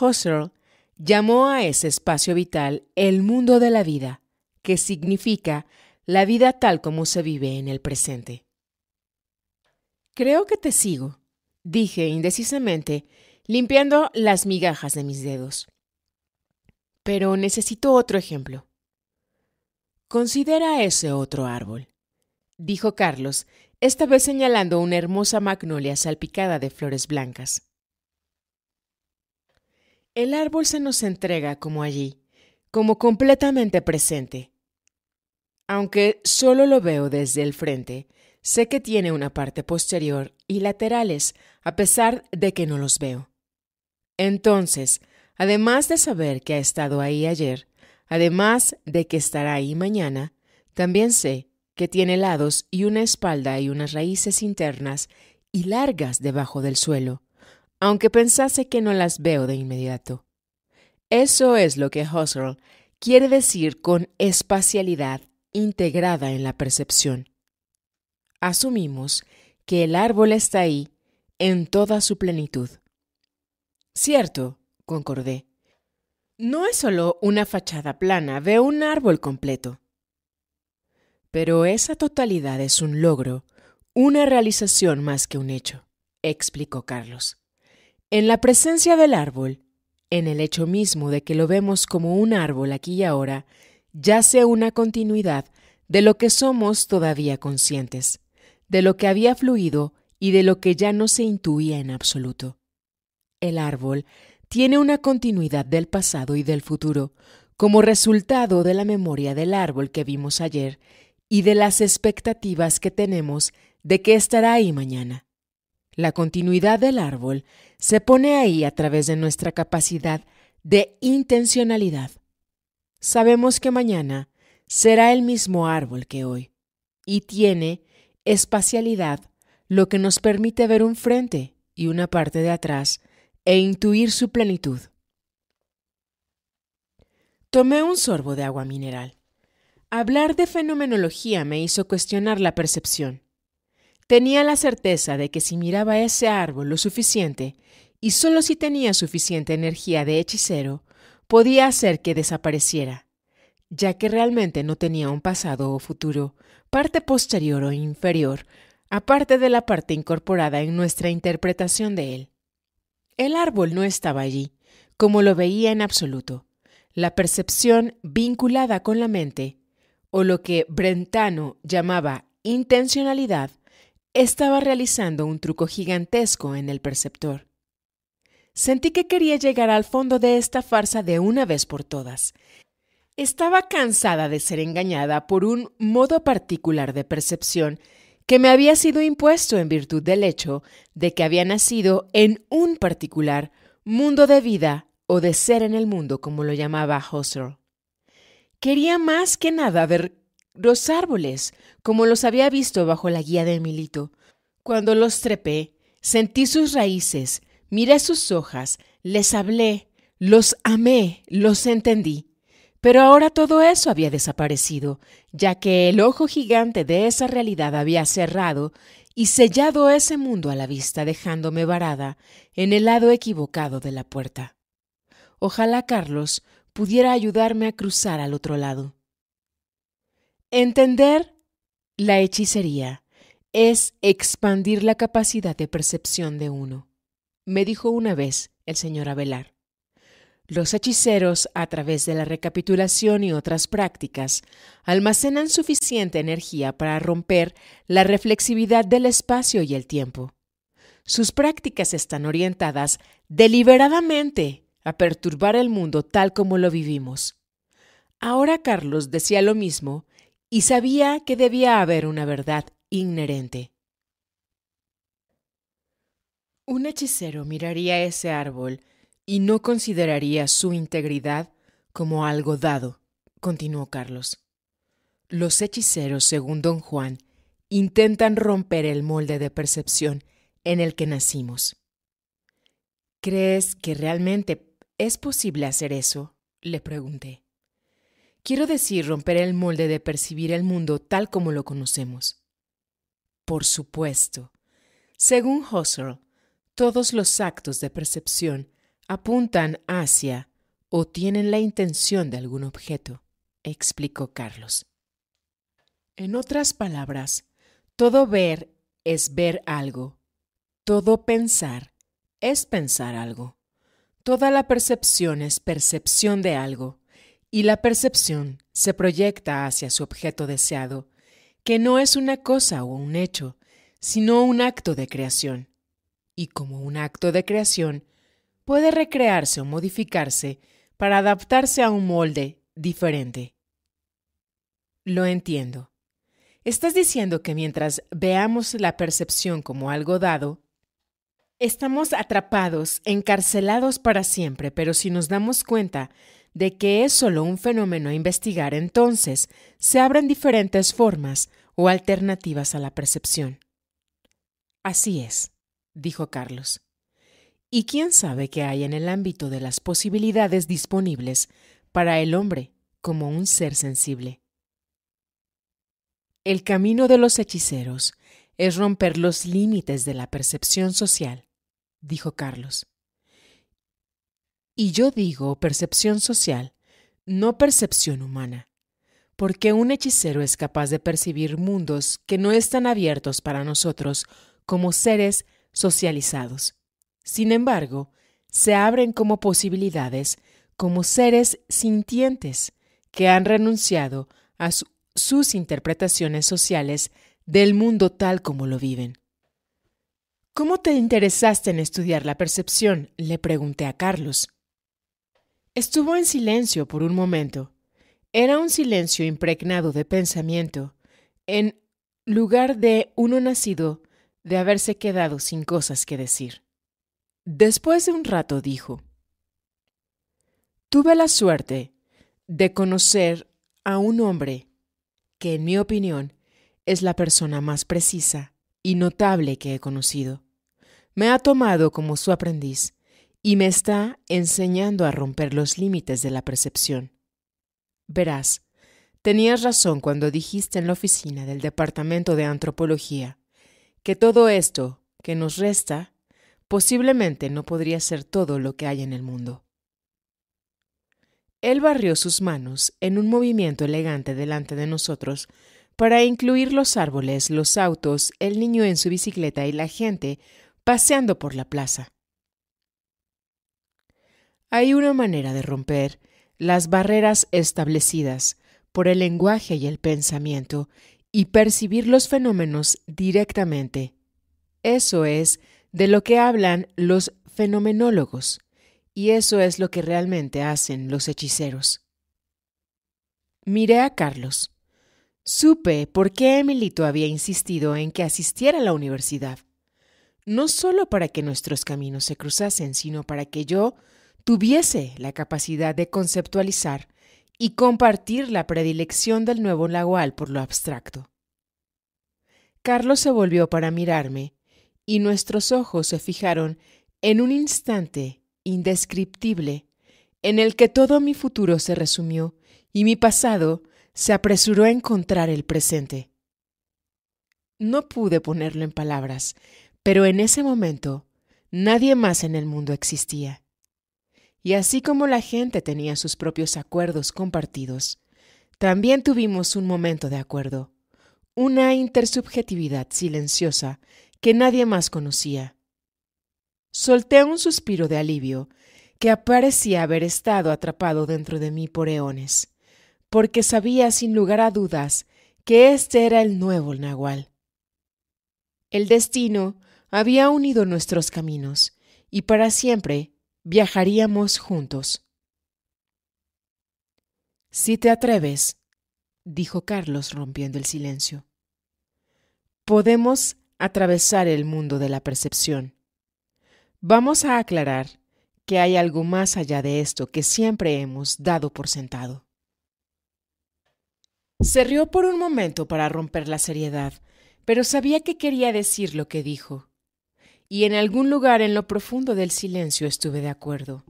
Husserl llamó a ese espacio vital el mundo de la vida, que significa la vida tal como se vive en el presente. Creo que te sigo, dije indecisamente, limpiando las migajas de mis dedos. Pero necesito otro ejemplo. Considera ese otro árbol, dijo Carlos, esta vez señalando una hermosa magnolia salpicada de flores blancas. El árbol se nos entrega como allí, como completamente presente. Aunque solo lo veo desde el frente, sé que tiene una parte posterior y laterales, a pesar de que no los veo. Entonces, además de saber que ha estado ahí ayer, además de que estará ahí mañana, también sé que tiene lados y una espalda y unas raíces internas y largas debajo del suelo, aunque pensase que no las veo de inmediato. Eso es lo que Husserl quiere decir con espacialidad integrada en la percepción. Asumimos que el árbol está ahí en toda su plenitud. Cierto, concordé. No es solo una fachada plana, veo un árbol completo. Pero esa totalidad es un logro, una realización más que un hecho, explicó Carlos. En la presencia del árbol, en el hecho mismo de que lo vemos como un árbol aquí y ahora, yace una continuidad de lo que somos todavía conscientes, de lo que había fluido y de lo que ya no se intuía en absoluto. El árbol tiene una continuidad del pasado y del futuro, como resultado de la memoria del árbol que vimos ayer y de las expectativas que tenemos de que estará ahí mañana. La continuidad del árbol se pone ahí a través de nuestra capacidad de intencionalidad. Sabemos que mañana será el mismo árbol que hoy y tiene espacialidad, lo que nos permite ver un frente y una parte de atrás e intuir su plenitud. Tomé un sorbo de agua mineral. Hablar de fenomenología me hizo cuestionar la percepción. Tenía la certeza de que si miraba ese árbol lo suficiente, y solo si tenía suficiente energía de hechicero, podía hacer que desapareciera, ya que realmente no tenía un pasado o futuro, parte posterior o inferior, aparte de la parte incorporada en nuestra interpretación de él. El árbol no estaba allí, como lo veía en absoluto. La percepción vinculada con la mente o lo que Brentano llamaba intencionalidad, estaba realizando un truco gigantesco en el perceptor. Sentí que quería llegar al fondo de esta farsa de una vez por todas. Estaba cansada de ser engañada por un modo particular de percepción que me había sido impuesto en virtud del hecho de que había nacido en un particular mundo de vida o de ser en el mundo, como lo llamaba Husserl. Quería más que nada ver los árboles, como los había visto bajo la guía de milito. Cuando los trepé, sentí sus raíces, miré sus hojas, les hablé, los amé, los entendí. Pero ahora todo eso había desaparecido, ya que el ojo gigante de esa realidad había cerrado y sellado ese mundo a la vista, dejándome varada en el lado equivocado de la puerta. Ojalá Carlos pudiera ayudarme a cruzar al otro lado. Entender la hechicería es expandir la capacidad de percepción de uno, me dijo una vez el señor Abelar. Los hechiceros, a través de la recapitulación y otras prácticas, almacenan suficiente energía para romper la reflexividad del espacio y el tiempo. Sus prácticas están orientadas deliberadamente a perturbar el mundo tal como lo vivimos. Ahora Carlos decía lo mismo y sabía que debía haber una verdad inherente. Un hechicero miraría ese árbol y no consideraría su integridad como algo dado, continuó Carlos. Los hechiceros, según don Juan, intentan romper el molde de percepción en el que nacimos. ¿Crees que realmente ¿Es posible hacer eso? le pregunté. Quiero decir romper el molde de percibir el mundo tal como lo conocemos. Por supuesto. Según Husserl, todos los actos de percepción apuntan hacia o tienen la intención de algún objeto, explicó Carlos. En otras palabras, todo ver es ver algo, todo pensar es pensar algo. Toda la percepción es percepción de algo, y la percepción se proyecta hacia su objeto deseado, que no es una cosa o un hecho, sino un acto de creación. Y como un acto de creación, puede recrearse o modificarse para adaptarse a un molde diferente. Lo entiendo. Estás diciendo que mientras veamos la percepción como algo dado, Estamos atrapados, encarcelados para siempre, pero si nos damos cuenta de que es solo un fenómeno a investigar, entonces se abren diferentes formas o alternativas a la percepción. Así es, dijo Carlos. ¿Y quién sabe qué hay en el ámbito de las posibilidades disponibles para el hombre como un ser sensible? El camino de los hechiceros es romper los límites de la percepción social dijo Carlos. Y yo digo percepción social, no percepción humana, porque un hechicero es capaz de percibir mundos que no están abiertos para nosotros como seres socializados. Sin embargo, se abren como posibilidades como seres sintientes que han renunciado a sus interpretaciones sociales del mundo tal como lo viven. ¿Cómo te interesaste en estudiar la percepción? le pregunté a Carlos. Estuvo en silencio por un momento. Era un silencio impregnado de pensamiento, en lugar de uno nacido de haberse quedado sin cosas que decir. Después de un rato dijo, Tuve la suerte de conocer a un hombre que, en mi opinión, es la persona más precisa y notable que he conocido me ha tomado como su aprendiz y me está enseñando a romper los límites de la percepción. Verás, tenías razón cuando dijiste en la oficina del Departamento de Antropología que todo esto que nos resta posiblemente no podría ser todo lo que hay en el mundo. Él barrió sus manos en un movimiento elegante delante de nosotros para incluir los árboles, los autos, el niño en su bicicleta y la gente paseando por la plaza. Hay una manera de romper las barreras establecidas por el lenguaje y el pensamiento y percibir los fenómenos directamente. Eso es de lo que hablan los fenomenólogos y eso es lo que realmente hacen los hechiceros. Miré a Carlos. Supe por qué Emilito había insistido en que asistiera a la universidad no solo para que nuestros caminos se cruzasen, sino para que yo tuviese la capacidad de conceptualizar y compartir la predilección del nuevo lagual por lo abstracto. Carlos se volvió para mirarme y nuestros ojos se fijaron en un instante indescriptible en el que todo mi futuro se resumió y mi pasado se apresuró a encontrar el presente. No pude ponerlo en palabras, pero en ese momento nadie más en el mundo existía. Y así como la gente tenía sus propios acuerdos compartidos, también tuvimos un momento de acuerdo, una intersubjetividad silenciosa que nadie más conocía. Solté un suspiro de alivio que parecía haber estado atrapado dentro de mí por eones, porque sabía sin lugar a dudas que este era el nuevo Nahual. El destino había unido nuestros caminos, y para siempre viajaríamos juntos. Si te atreves, dijo Carlos rompiendo el silencio, podemos atravesar el mundo de la percepción. Vamos a aclarar que hay algo más allá de esto que siempre hemos dado por sentado. Se rió por un momento para romper la seriedad, pero sabía que quería decir lo que dijo. Y en algún lugar en lo profundo del silencio estuve de acuerdo.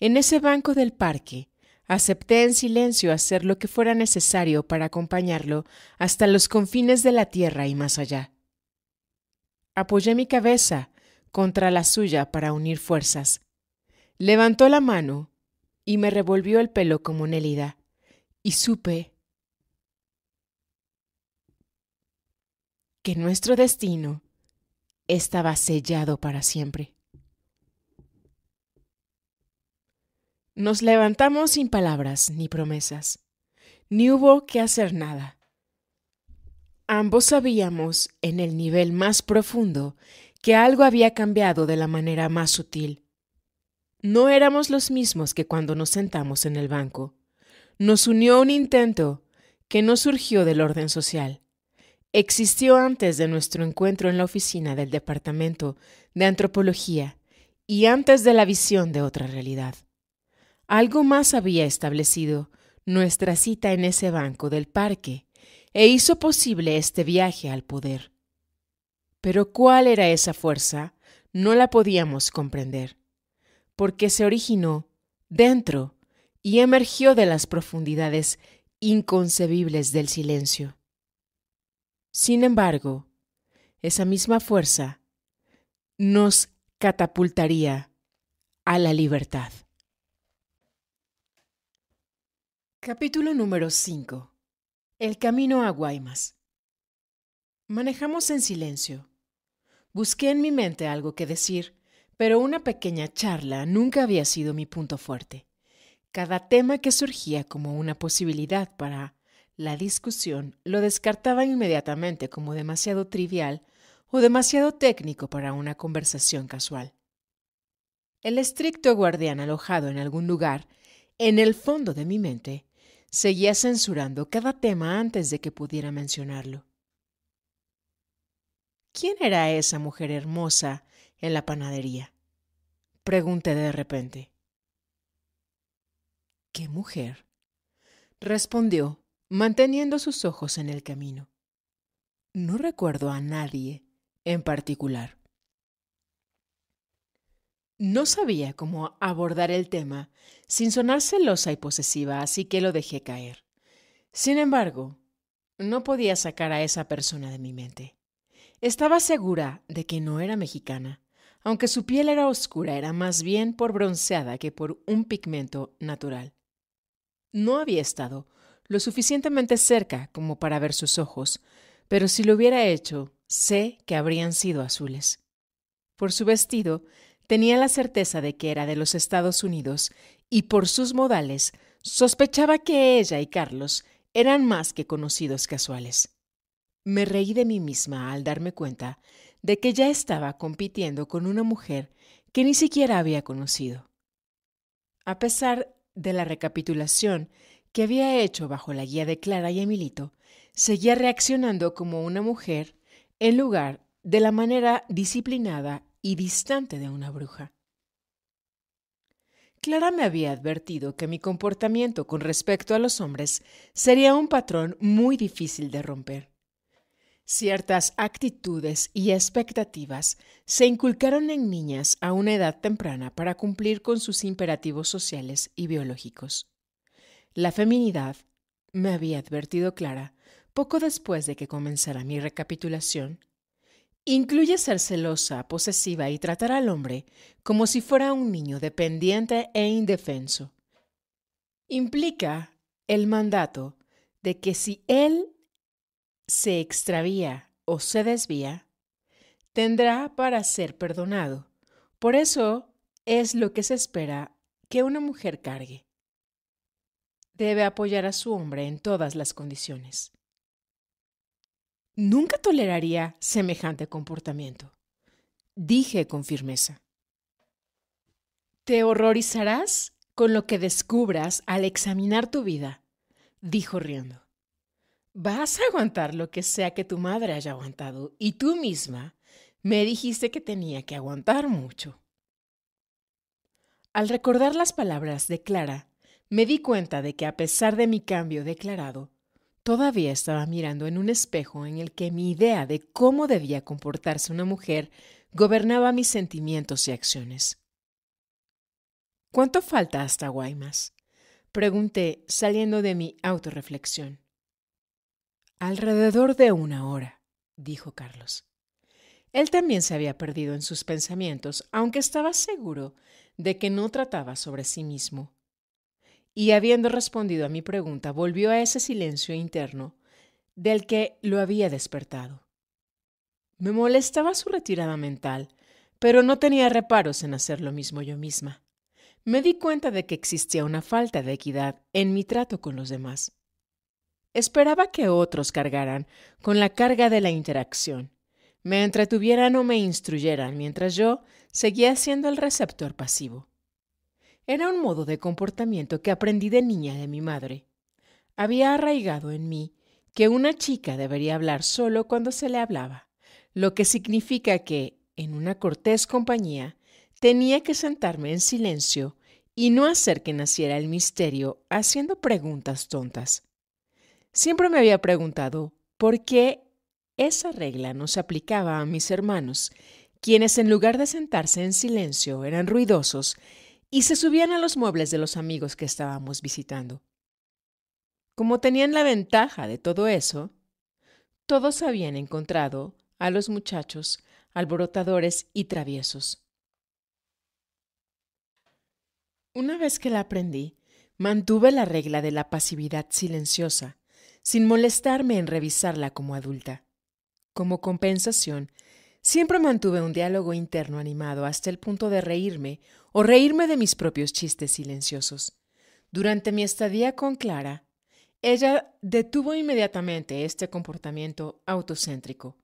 En ese banco del parque, acepté en silencio hacer lo que fuera necesario para acompañarlo hasta los confines de la tierra y más allá. Apoyé mi cabeza contra la suya para unir fuerzas. Levantó la mano y me revolvió el pelo como Nélida, y supe que nuestro destino estaba sellado para siempre. Nos levantamos sin palabras ni promesas, ni hubo que hacer nada. Ambos sabíamos, en el nivel más profundo, que algo había cambiado de la manera más sutil. No éramos los mismos que cuando nos sentamos en el banco. Nos unió un intento que no surgió del orden social, existió antes de nuestro encuentro en la oficina del Departamento de Antropología y antes de la visión de otra realidad. Algo más había establecido nuestra cita en ese banco del parque e hizo posible este viaje al poder. Pero cuál era esa fuerza no la podíamos comprender, porque se originó dentro y emergió de las profundidades inconcebibles del silencio. Sin embargo, esa misma fuerza nos catapultaría a la libertad. Capítulo número 5. El camino a Guaymas. Manejamos en silencio. Busqué en mi mente algo que decir, pero una pequeña charla nunca había sido mi punto fuerte. Cada tema que surgía como una posibilidad para la discusión lo descartaba inmediatamente como demasiado trivial o demasiado técnico para una conversación casual. El estricto guardián alojado en algún lugar, en el fondo de mi mente, seguía censurando cada tema antes de que pudiera mencionarlo. ¿Quién era esa mujer hermosa en la panadería? Pregunté de repente. ¿Qué mujer? Respondió manteniendo sus ojos en el camino. No recuerdo a nadie en particular. No sabía cómo abordar el tema sin sonar celosa y posesiva, así que lo dejé caer. Sin embargo, no podía sacar a esa persona de mi mente. Estaba segura de que no era mexicana, aunque su piel era oscura, era más bien por bronceada que por un pigmento natural. No había estado lo suficientemente cerca como para ver sus ojos, pero si lo hubiera hecho, sé que habrían sido azules. Por su vestido, tenía la certeza de que era de los Estados Unidos y por sus modales, sospechaba que ella y Carlos eran más que conocidos casuales. Me reí de mí misma al darme cuenta de que ya estaba compitiendo con una mujer que ni siquiera había conocido. A pesar de la recapitulación que había hecho bajo la guía de Clara y Emilito, seguía reaccionando como una mujer en lugar de la manera disciplinada y distante de una bruja. Clara me había advertido que mi comportamiento con respecto a los hombres sería un patrón muy difícil de romper. Ciertas actitudes y expectativas se inculcaron en niñas a una edad temprana para cumplir con sus imperativos sociales y biológicos. La feminidad, me había advertido Clara, poco después de que comenzara mi recapitulación, incluye ser celosa, posesiva y tratar al hombre como si fuera un niño dependiente e indefenso. Implica el mandato de que si él se extravía o se desvía, tendrá para ser perdonado. Por eso es lo que se espera que una mujer cargue, debe apoyar a su hombre en todas las condiciones. Nunca toleraría semejante comportamiento, dije con firmeza. Te horrorizarás con lo que descubras al examinar tu vida, dijo riendo. Vas a aguantar lo que sea que tu madre haya aguantado y tú misma me dijiste que tenía que aguantar mucho. Al recordar las palabras de Clara, me di cuenta de que a pesar de mi cambio declarado, todavía estaba mirando en un espejo en el que mi idea de cómo debía comportarse una mujer gobernaba mis sentimientos y acciones. ¿Cuánto falta hasta Guaymas? Pregunté, saliendo de mi autorreflexión. Alrededor de una hora, dijo Carlos. Él también se había perdido en sus pensamientos, aunque estaba seguro de que no trataba sobre sí mismo, y habiendo respondido a mi pregunta, volvió a ese silencio interno del que lo había despertado. Me molestaba su retirada mental, pero no tenía reparos en hacer lo mismo yo misma. Me di cuenta de que existía una falta de equidad en mi trato con los demás. Esperaba que otros cargaran con la carga de la interacción, me entretuvieran o me instruyeran, mientras yo seguía siendo el receptor pasivo. Era un modo de comportamiento que aprendí de niña de mi madre. Había arraigado en mí que una chica debería hablar solo cuando se le hablaba, lo que significa que, en una cortés compañía, tenía que sentarme en silencio y no hacer que naciera el misterio haciendo preguntas tontas. Siempre me había preguntado por qué esa regla no se aplicaba a mis hermanos, quienes en lugar de sentarse en silencio eran ruidosos y se subían a los muebles de los amigos que estábamos visitando. Como tenían la ventaja de todo eso, todos habían encontrado a los muchachos alborotadores y traviesos. Una vez que la aprendí, mantuve la regla de la pasividad silenciosa, sin molestarme en revisarla como adulta. Como compensación, siempre mantuve un diálogo interno animado hasta el punto de reírme o reírme de mis propios chistes silenciosos. Durante mi estadía con Clara, ella detuvo inmediatamente este comportamiento autocéntrico.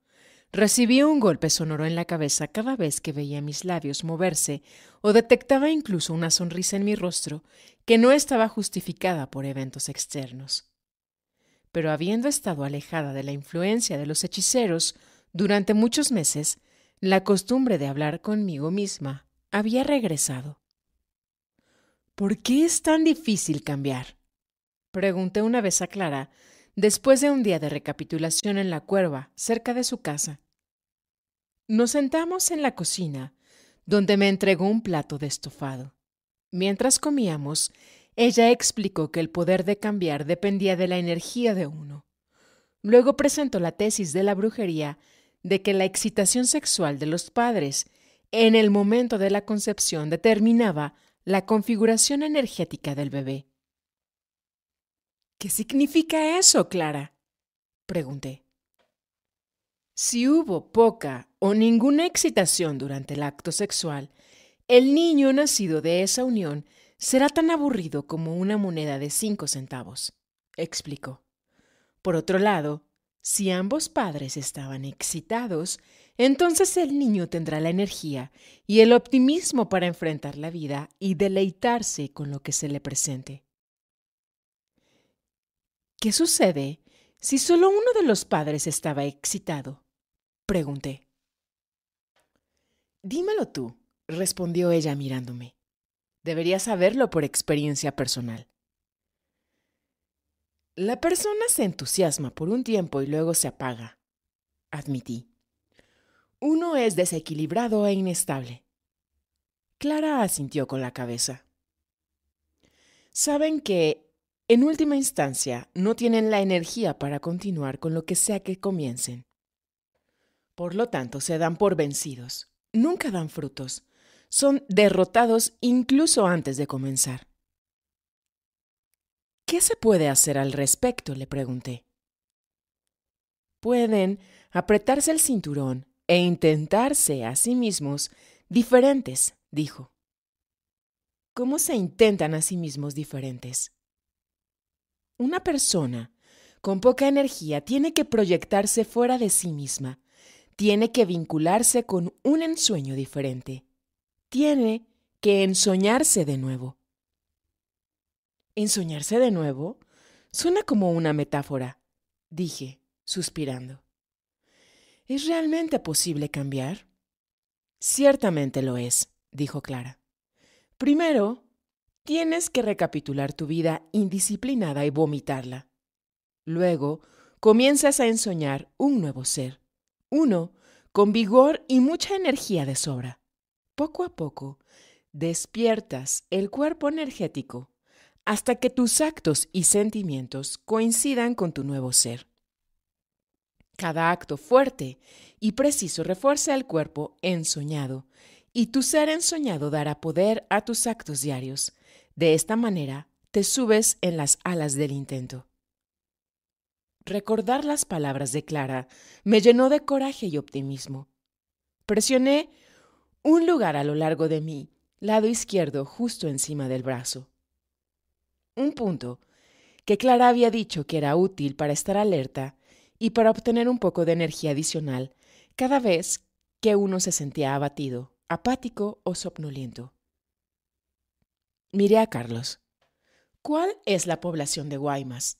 Recibí un golpe sonoro en la cabeza cada vez que veía mis labios moverse o detectaba incluso una sonrisa en mi rostro que no estaba justificada por eventos externos. Pero habiendo estado alejada de la influencia de los hechiceros durante muchos meses, la costumbre de hablar conmigo misma había regresado. ¿Por qué es tan difícil cambiar? Pregunté una vez a Clara, después de un día de recapitulación en la cuerva, cerca de su casa. Nos sentamos en la cocina, donde me entregó un plato de estofado. Mientras comíamos, ella explicó que el poder de cambiar dependía de la energía de uno. Luego presentó la tesis de la brujería de que la excitación sexual de los padres en el momento de la concepción determinaba la configuración energética del bebé. ¿Qué significa eso, Clara? pregunté. Si hubo poca o ninguna excitación durante el acto sexual, el niño nacido de esa unión será tan aburrido como una moneda de cinco centavos, explicó. Por otro lado, si ambos padres estaban excitados, entonces el niño tendrá la energía y el optimismo para enfrentar la vida y deleitarse con lo que se le presente. ¿Qué sucede si solo uno de los padres estaba excitado? Pregunté. Dímelo tú, respondió ella mirándome. Debería saberlo por experiencia personal. La persona se entusiasma por un tiempo y luego se apaga, admití. Uno es desequilibrado e inestable. Clara asintió con la cabeza. Saben que, en última instancia, no tienen la energía para continuar con lo que sea que comiencen. Por lo tanto, se dan por vencidos. Nunca dan frutos. Son derrotados incluso antes de comenzar. ¿Qué se puede hacer al respecto? le pregunté. Pueden apretarse el cinturón e intentarse a sí mismos diferentes, dijo. ¿Cómo se intentan a sí mismos diferentes? Una persona con poca energía tiene que proyectarse fuera de sí misma, tiene que vincularse con un ensueño diferente, tiene que ensoñarse de nuevo. ¿Ensoñarse de nuevo? Suena como una metáfora, dije, suspirando. ¿Es realmente posible cambiar? Ciertamente lo es, dijo Clara. Primero, tienes que recapitular tu vida indisciplinada y vomitarla. Luego, comienzas a ensoñar un nuevo ser. Uno, con vigor y mucha energía de sobra. Poco a poco, despiertas el cuerpo energético hasta que tus actos y sentimientos coincidan con tu nuevo ser. Cada acto fuerte y preciso refuerza el cuerpo ensoñado, y tu ser ensoñado dará poder a tus actos diarios. De esta manera, te subes en las alas del intento. Recordar las palabras de Clara me llenó de coraje y optimismo. Presioné un lugar a lo largo de mí, lado izquierdo justo encima del brazo. Un punto que Clara había dicho que era útil para estar alerta y para obtener un poco de energía adicional cada vez que uno se sentía abatido, apático o somnoliento. Miré a Carlos. ¿Cuál es la población de Guaymas?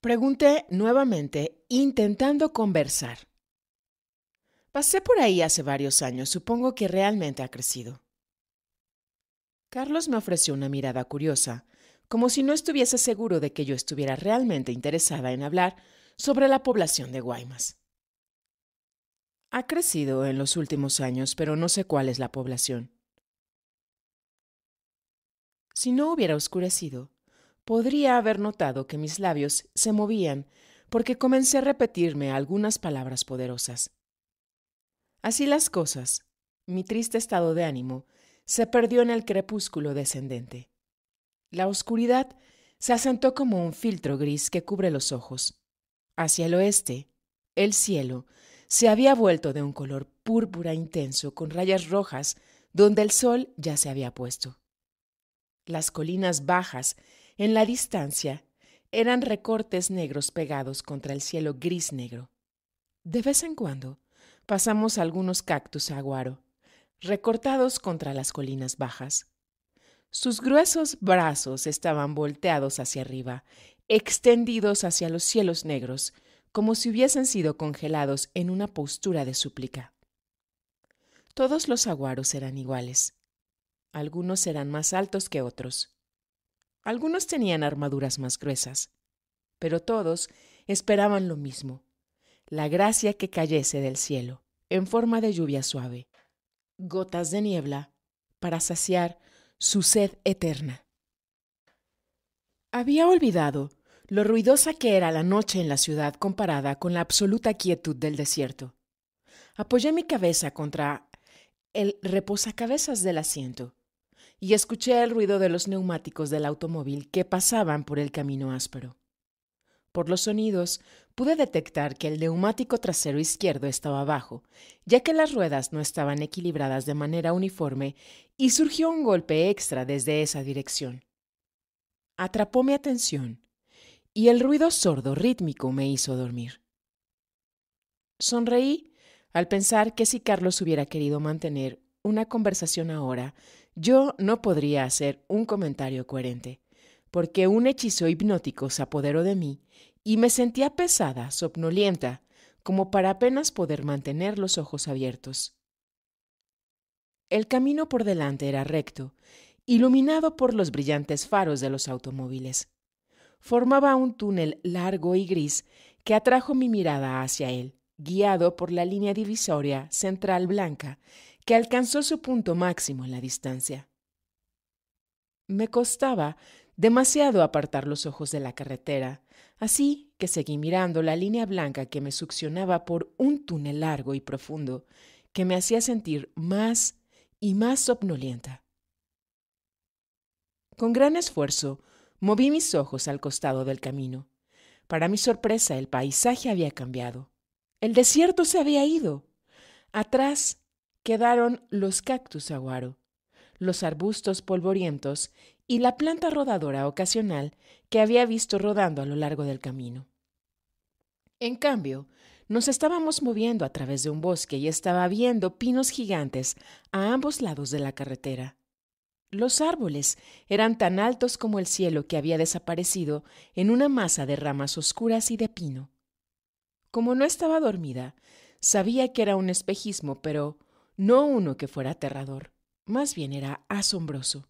Pregunté nuevamente, intentando conversar. Pasé por ahí hace varios años, supongo que realmente ha crecido. Carlos me ofreció una mirada curiosa, como si no estuviese seguro de que yo estuviera realmente interesada en hablar sobre la población de Guaymas. Ha crecido en los últimos años, pero no sé cuál es la población. Si no hubiera oscurecido, podría haber notado que mis labios se movían porque comencé a repetirme algunas palabras poderosas. Así las cosas, mi triste estado de ánimo se perdió en el crepúsculo descendente. La oscuridad se asentó como un filtro gris que cubre los ojos. Hacia el oeste, el cielo se había vuelto de un color púrpura intenso con rayas rojas donde el sol ya se había puesto. Las colinas bajas, en la distancia, eran recortes negros pegados contra el cielo gris negro. De vez en cuando pasamos algunos cactus aguaro, recortados contra las colinas bajas. Sus gruesos brazos estaban volteados hacia arriba extendidos hacia los cielos negros, como si hubiesen sido congelados en una postura de súplica. Todos los aguaros eran iguales. Algunos eran más altos que otros. Algunos tenían armaduras más gruesas, pero todos esperaban lo mismo, la gracia que cayese del cielo, en forma de lluvia suave, gotas de niebla, para saciar su sed eterna. Había olvidado lo ruidosa que era la noche en la ciudad comparada con la absoluta quietud del desierto. Apoyé mi cabeza contra el reposacabezas del asiento y escuché el ruido de los neumáticos del automóvil que pasaban por el camino áspero. Por los sonidos pude detectar que el neumático trasero izquierdo estaba abajo, ya que las ruedas no estaban equilibradas de manera uniforme y surgió un golpe extra desde esa dirección atrapó mi atención y el ruido sordo rítmico me hizo dormir. Sonreí al pensar que si Carlos hubiera querido mantener una conversación ahora, yo no podría hacer un comentario coherente, porque un hechizo hipnótico se apoderó de mí y me sentía pesada, somnolienta, como para apenas poder mantener los ojos abiertos. El camino por delante era recto iluminado por los brillantes faros de los automóviles. Formaba un túnel largo y gris que atrajo mi mirada hacia él, guiado por la línea divisoria central blanca, que alcanzó su punto máximo en la distancia. Me costaba demasiado apartar los ojos de la carretera, así que seguí mirando la línea blanca que me succionaba por un túnel largo y profundo, que me hacía sentir más y más somnolienta. Con gran esfuerzo, moví mis ojos al costado del camino. Para mi sorpresa, el paisaje había cambiado. El desierto se había ido. Atrás quedaron los cactus aguaro, los arbustos polvorientos y la planta rodadora ocasional que había visto rodando a lo largo del camino. En cambio, nos estábamos moviendo a través de un bosque y estaba viendo pinos gigantes a ambos lados de la carretera. Los árboles eran tan altos como el cielo que había desaparecido en una masa de ramas oscuras y de pino. Como no estaba dormida, sabía que era un espejismo, pero no uno que fuera aterrador, más bien era asombroso.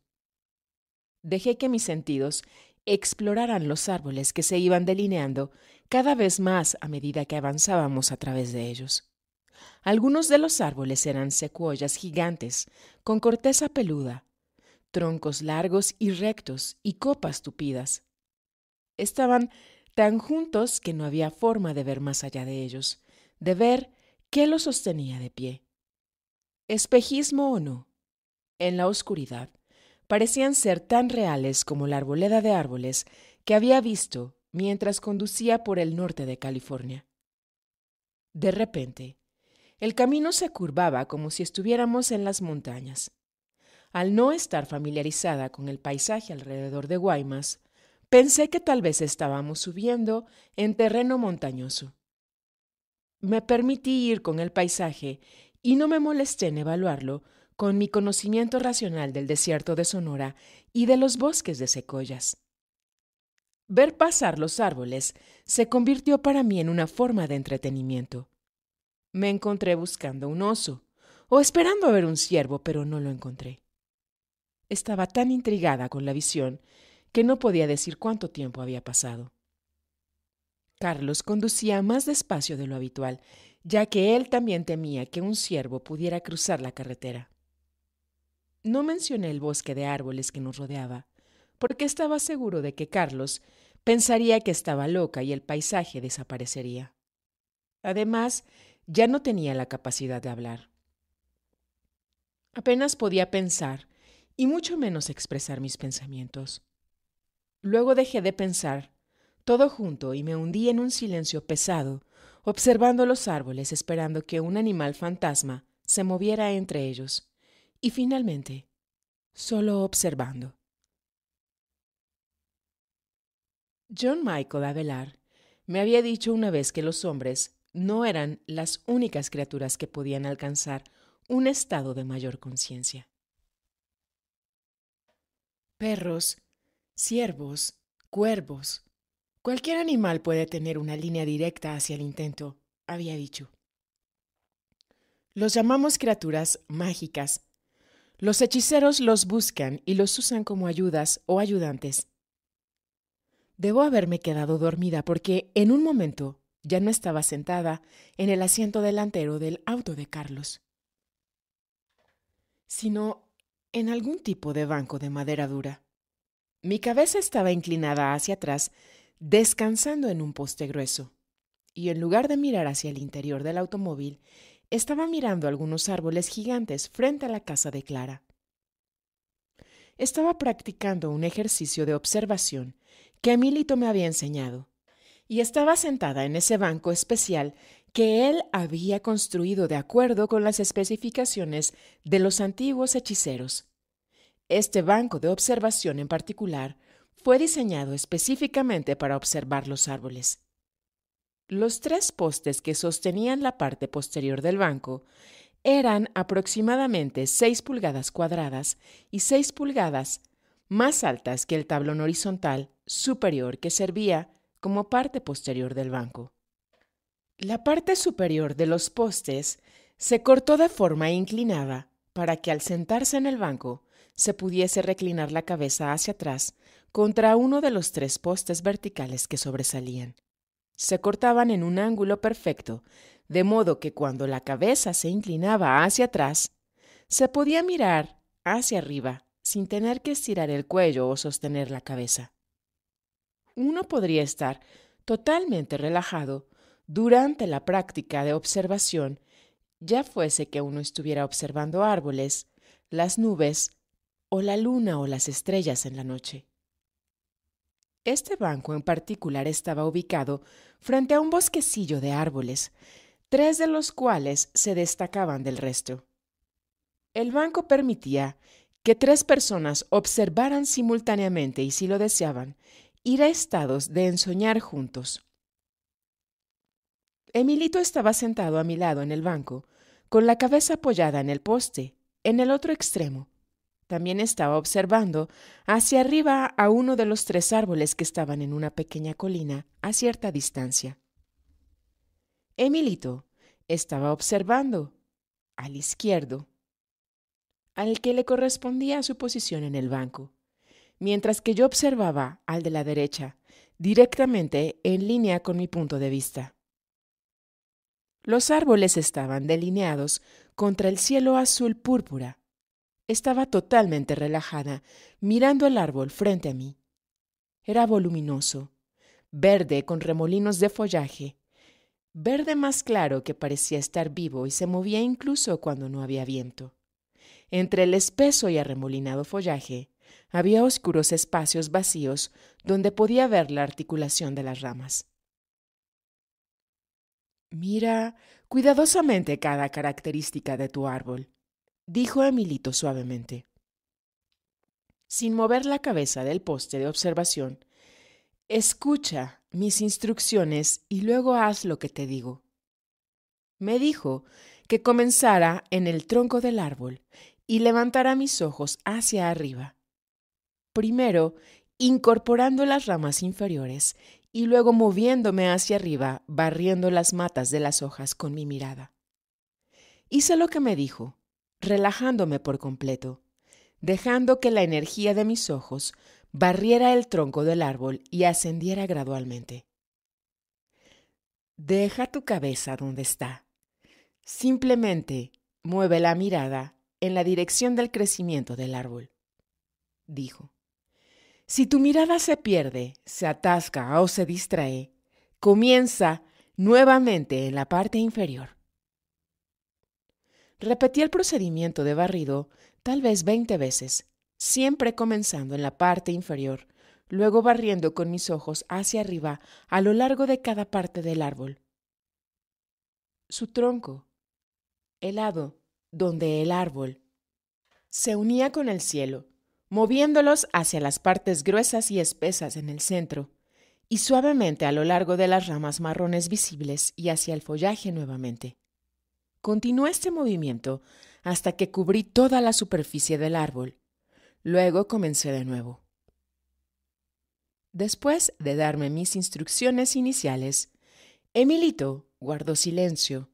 Dejé que mis sentidos exploraran los árboles que se iban delineando cada vez más a medida que avanzábamos a través de ellos. Algunos de los árboles eran secuoyas gigantes, con corteza peluda, troncos largos y rectos y copas tupidas. Estaban tan juntos que no había forma de ver más allá de ellos, de ver qué los sostenía de pie. Espejismo o no, en la oscuridad, parecían ser tan reales como la arboleda de árboles que había visto mientras conducía por el norte de California. De repente, el camino se curvaba como si estuviéramos en las montañas. Al no estar familiarizada con el paisaje alrededor de Guaymas, pensé que tal vez estábamos subiendo en terreno montañoso. Me permití ir con el paisaje y no me molesté en evaluarlo con mi conocimiento racional del desierto de Sonora y de los bosques de secoyas. Ver pasar los árboles se convirtió para mí en una forma de entretenimiento. Me encontré buscando un oso o esperando a ver un ciervo, pero no lo encontré estaba tan intrigada con la visión que no podía decir cuánto tiempo había pasado. Carlos conducía más despacio de lo habitual, ya que él también temía que un ciervo pudiera cruzar la carretera. No mencioné el bosque de árboles que nos rodeaba, porque estaba seguro de que Carlos pensaría que estaba loca y el paisaje desaparecería. Además, ya no tenía la capacidad de hablar. Apenas podía pensar y mucho menos expresar mis pensamientos. Luego dejé de pensar, todo junto, y me hundí en un silencio pesado, observando los árboles esperando que un animal fantasma se moviera entre ellos, y finalmente, solo observando. John Michael Avelar me había dicho una vez que los hombres no eran las únicas criaturas que podían alcanzar un estado de mayor conciencia perros, ciervos, cuervos. Cualquier animal puede tener una línea directa hacia el intento, había dicho. Los llamamos criaturas mágicas. Los hechiceros los buscan y los usan como ayudas o ayudantes. Debo haberme quedado dormida porque en un momento ya no estaba sentada en el asiento delantero del auto de Carlos, sino en algún tipo de banco de madera dura. Mi cabeza estaba inclinada hacia atrás, descansando en un poste grueso, y en lugar de mirar hacia el interior del automóvil, estaba mirando algunos árboles gigantes frente a la casa de Clara. Estaba practicando un ejercicio de observación que Emilito me había enseñado, y estaba sentada en ese banco especial que él había construido de acuerdo con las especificaciones de los antiguos hechiceros. Este banco de observación en particular fue diseñado específicamente para observar los árboles. Los tres postes que sostenían la parte posterior del banco eran aproximadamente 6 pulgadas cuadradas y 6 pulgadas más altas que el tablón horizontal superior que servía como parte posterior del banco. La parte superior de los postes se cortó de forma inclinada para que al sentarse en el banco se pudiese reclinar la cabeza hacia atrás contra uno de los tres postes verticales que sobresalían. Se cortaban en un ángulo perfecto, de modo que cuando la cabeza se inclinaba hacia atrás, se podía mirar hacia arriba sin tener que estirar el cuello o sostener la cabeza. Uno podría estar totalmente relajado durante la práctica de observación, ya fuese que uno estuviera observando árboles, las nubes o la luna o las estrellas en la noche. Este banco en particular estaba ubicado frente a un bosquecillo de árboles, tres de los cuales se destacaban del resto. El banco permitía que tres personas observaran simultáneamente y si lo deseaban, ir a estados de ensoñar juntos. Emilito estaba sentado a mi lado en el banco, con la cabeza apoyada en el poste, en el otro extremo. También estaba observando hacia arriba a uno de los tres árboles que estaban en una pequeña colina a cierta distancia. Emilito estaba observando al izquierdo, al que le correspondía su posición en el banco, mientras que yo observaba al de la derecha, directamente en línea con mi punto de vista. Los árboles estaban delineados contra el cielo azul púrpura. Estaba totalmente relajada, mirando el árbol frente a mí. Era voluminoso, verde con remolinos de follaje, verde más claro que parecía estar vivo y se movía incluso cuando no había viento. Entre el espeso y arremolinado follaje había oscuros espacios vacíos donde podía ver la articulación de las ramas. Mira cuidadosamente cada característica de tu árbol, dijo Emilito suavemente. Sin mover la cabeza del poste de observación, escucha mis instrucciones y luego haz lo que te digo. Me dijo que comenzara en el tronco del árbol y levantara mis ojos hacia arriba. Primero, incorporando las ramas inferiores y luego moviéndome hacia arriba, barriendo las matas de las hojas con mi mirada. Hice lo que me dijo, relajándome por completo, dejando que la energía de mis ojos barriera el tronco del árbol y ascendiera gradualmente. Deja tu cabeza donde está. Simplemente mueve la mirada en la dirección del crecimiento del árbol, dijo. Si tu mirada se pierde, se atasca o se distrae, comienza nuevamente en la parte inferior. Repetí el procedimiento de barrido tal vez 20 veces, siempre comenzando en la parte inferior, luego barriendo con mis ojos hacia arriba a lo largo de cada parte del árbol. Su tronco, el lado donde el árbol se unía con el cielo, moviéndolos hacia las partes gruesas y espesas en el centro, y suavemente a lo largo de las ramas marrones visibles y hacia el follaje nuevamente. Continué este movimiento hasta que cubrí toda la superficie del árbol. Luego comencé de nuevo. Después de darme mis instrucciones iniciales, Emilito guardó silencio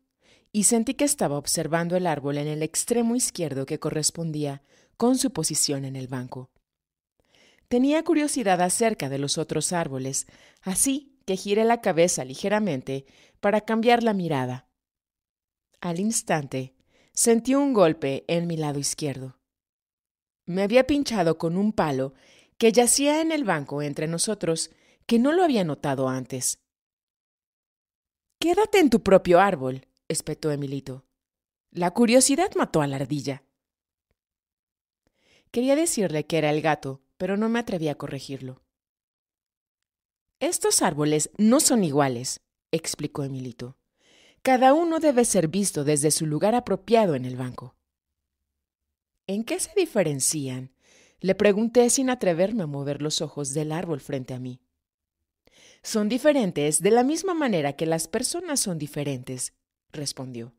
y sentí que estaba observando el árbol en el extremo izquierdo que correspondía con su posición en el banco. Tenía curiosidad acerca de los otros árboles, así que giré la cabeza ligeramente para cambiar la mirada. Al instante, sentí un golpe en mi lado izquierdo. Me había pinchado con un palo que yacía en el banco entre nosotros, que no lo había notado antes. Quédate en tu propio árbol, espetó Emilito. La curiosidad mató a la ardilla. Quería decirle que era el gato, pero no me atreví a corregirlo. Estos árboles no son iguales, explicó Emilito. Cada uno debe ser visto desde su lugar apropiado en el banco. ¿En qué se diferencian? Le pregunté sin atreverme a mover los ojos del árbol frente a mí. Son diferentes de la misma manera que las personas son diferentes, respondió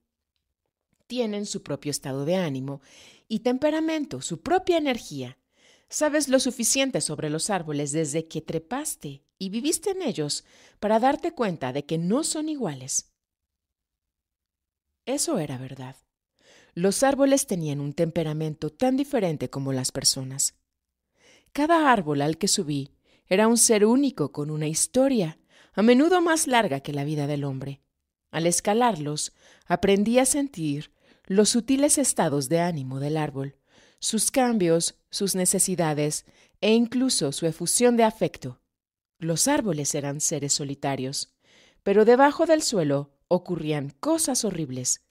tienen su propio estado de ánimo y temperamento, su propia energía. Sabes lo suficiente sobre los árboles desde que trepaste y viviste en ellos para darte cuenta de que no son iguales. Eso era verdad. Los árboles tenían un temperamento tan diferente como las personas. Cada árbol al que subí era un ser único con una historia, a menudo más larga que la vida del hombre. Al escalarlos, aprendí a sentir los sutiles estados de ánimo del árbol, sus cambios, sus necesidades e incluso su efusión de afecto. Los árboles eran seres solitarios, pero debajo del suelo ocurrían cosas horribles.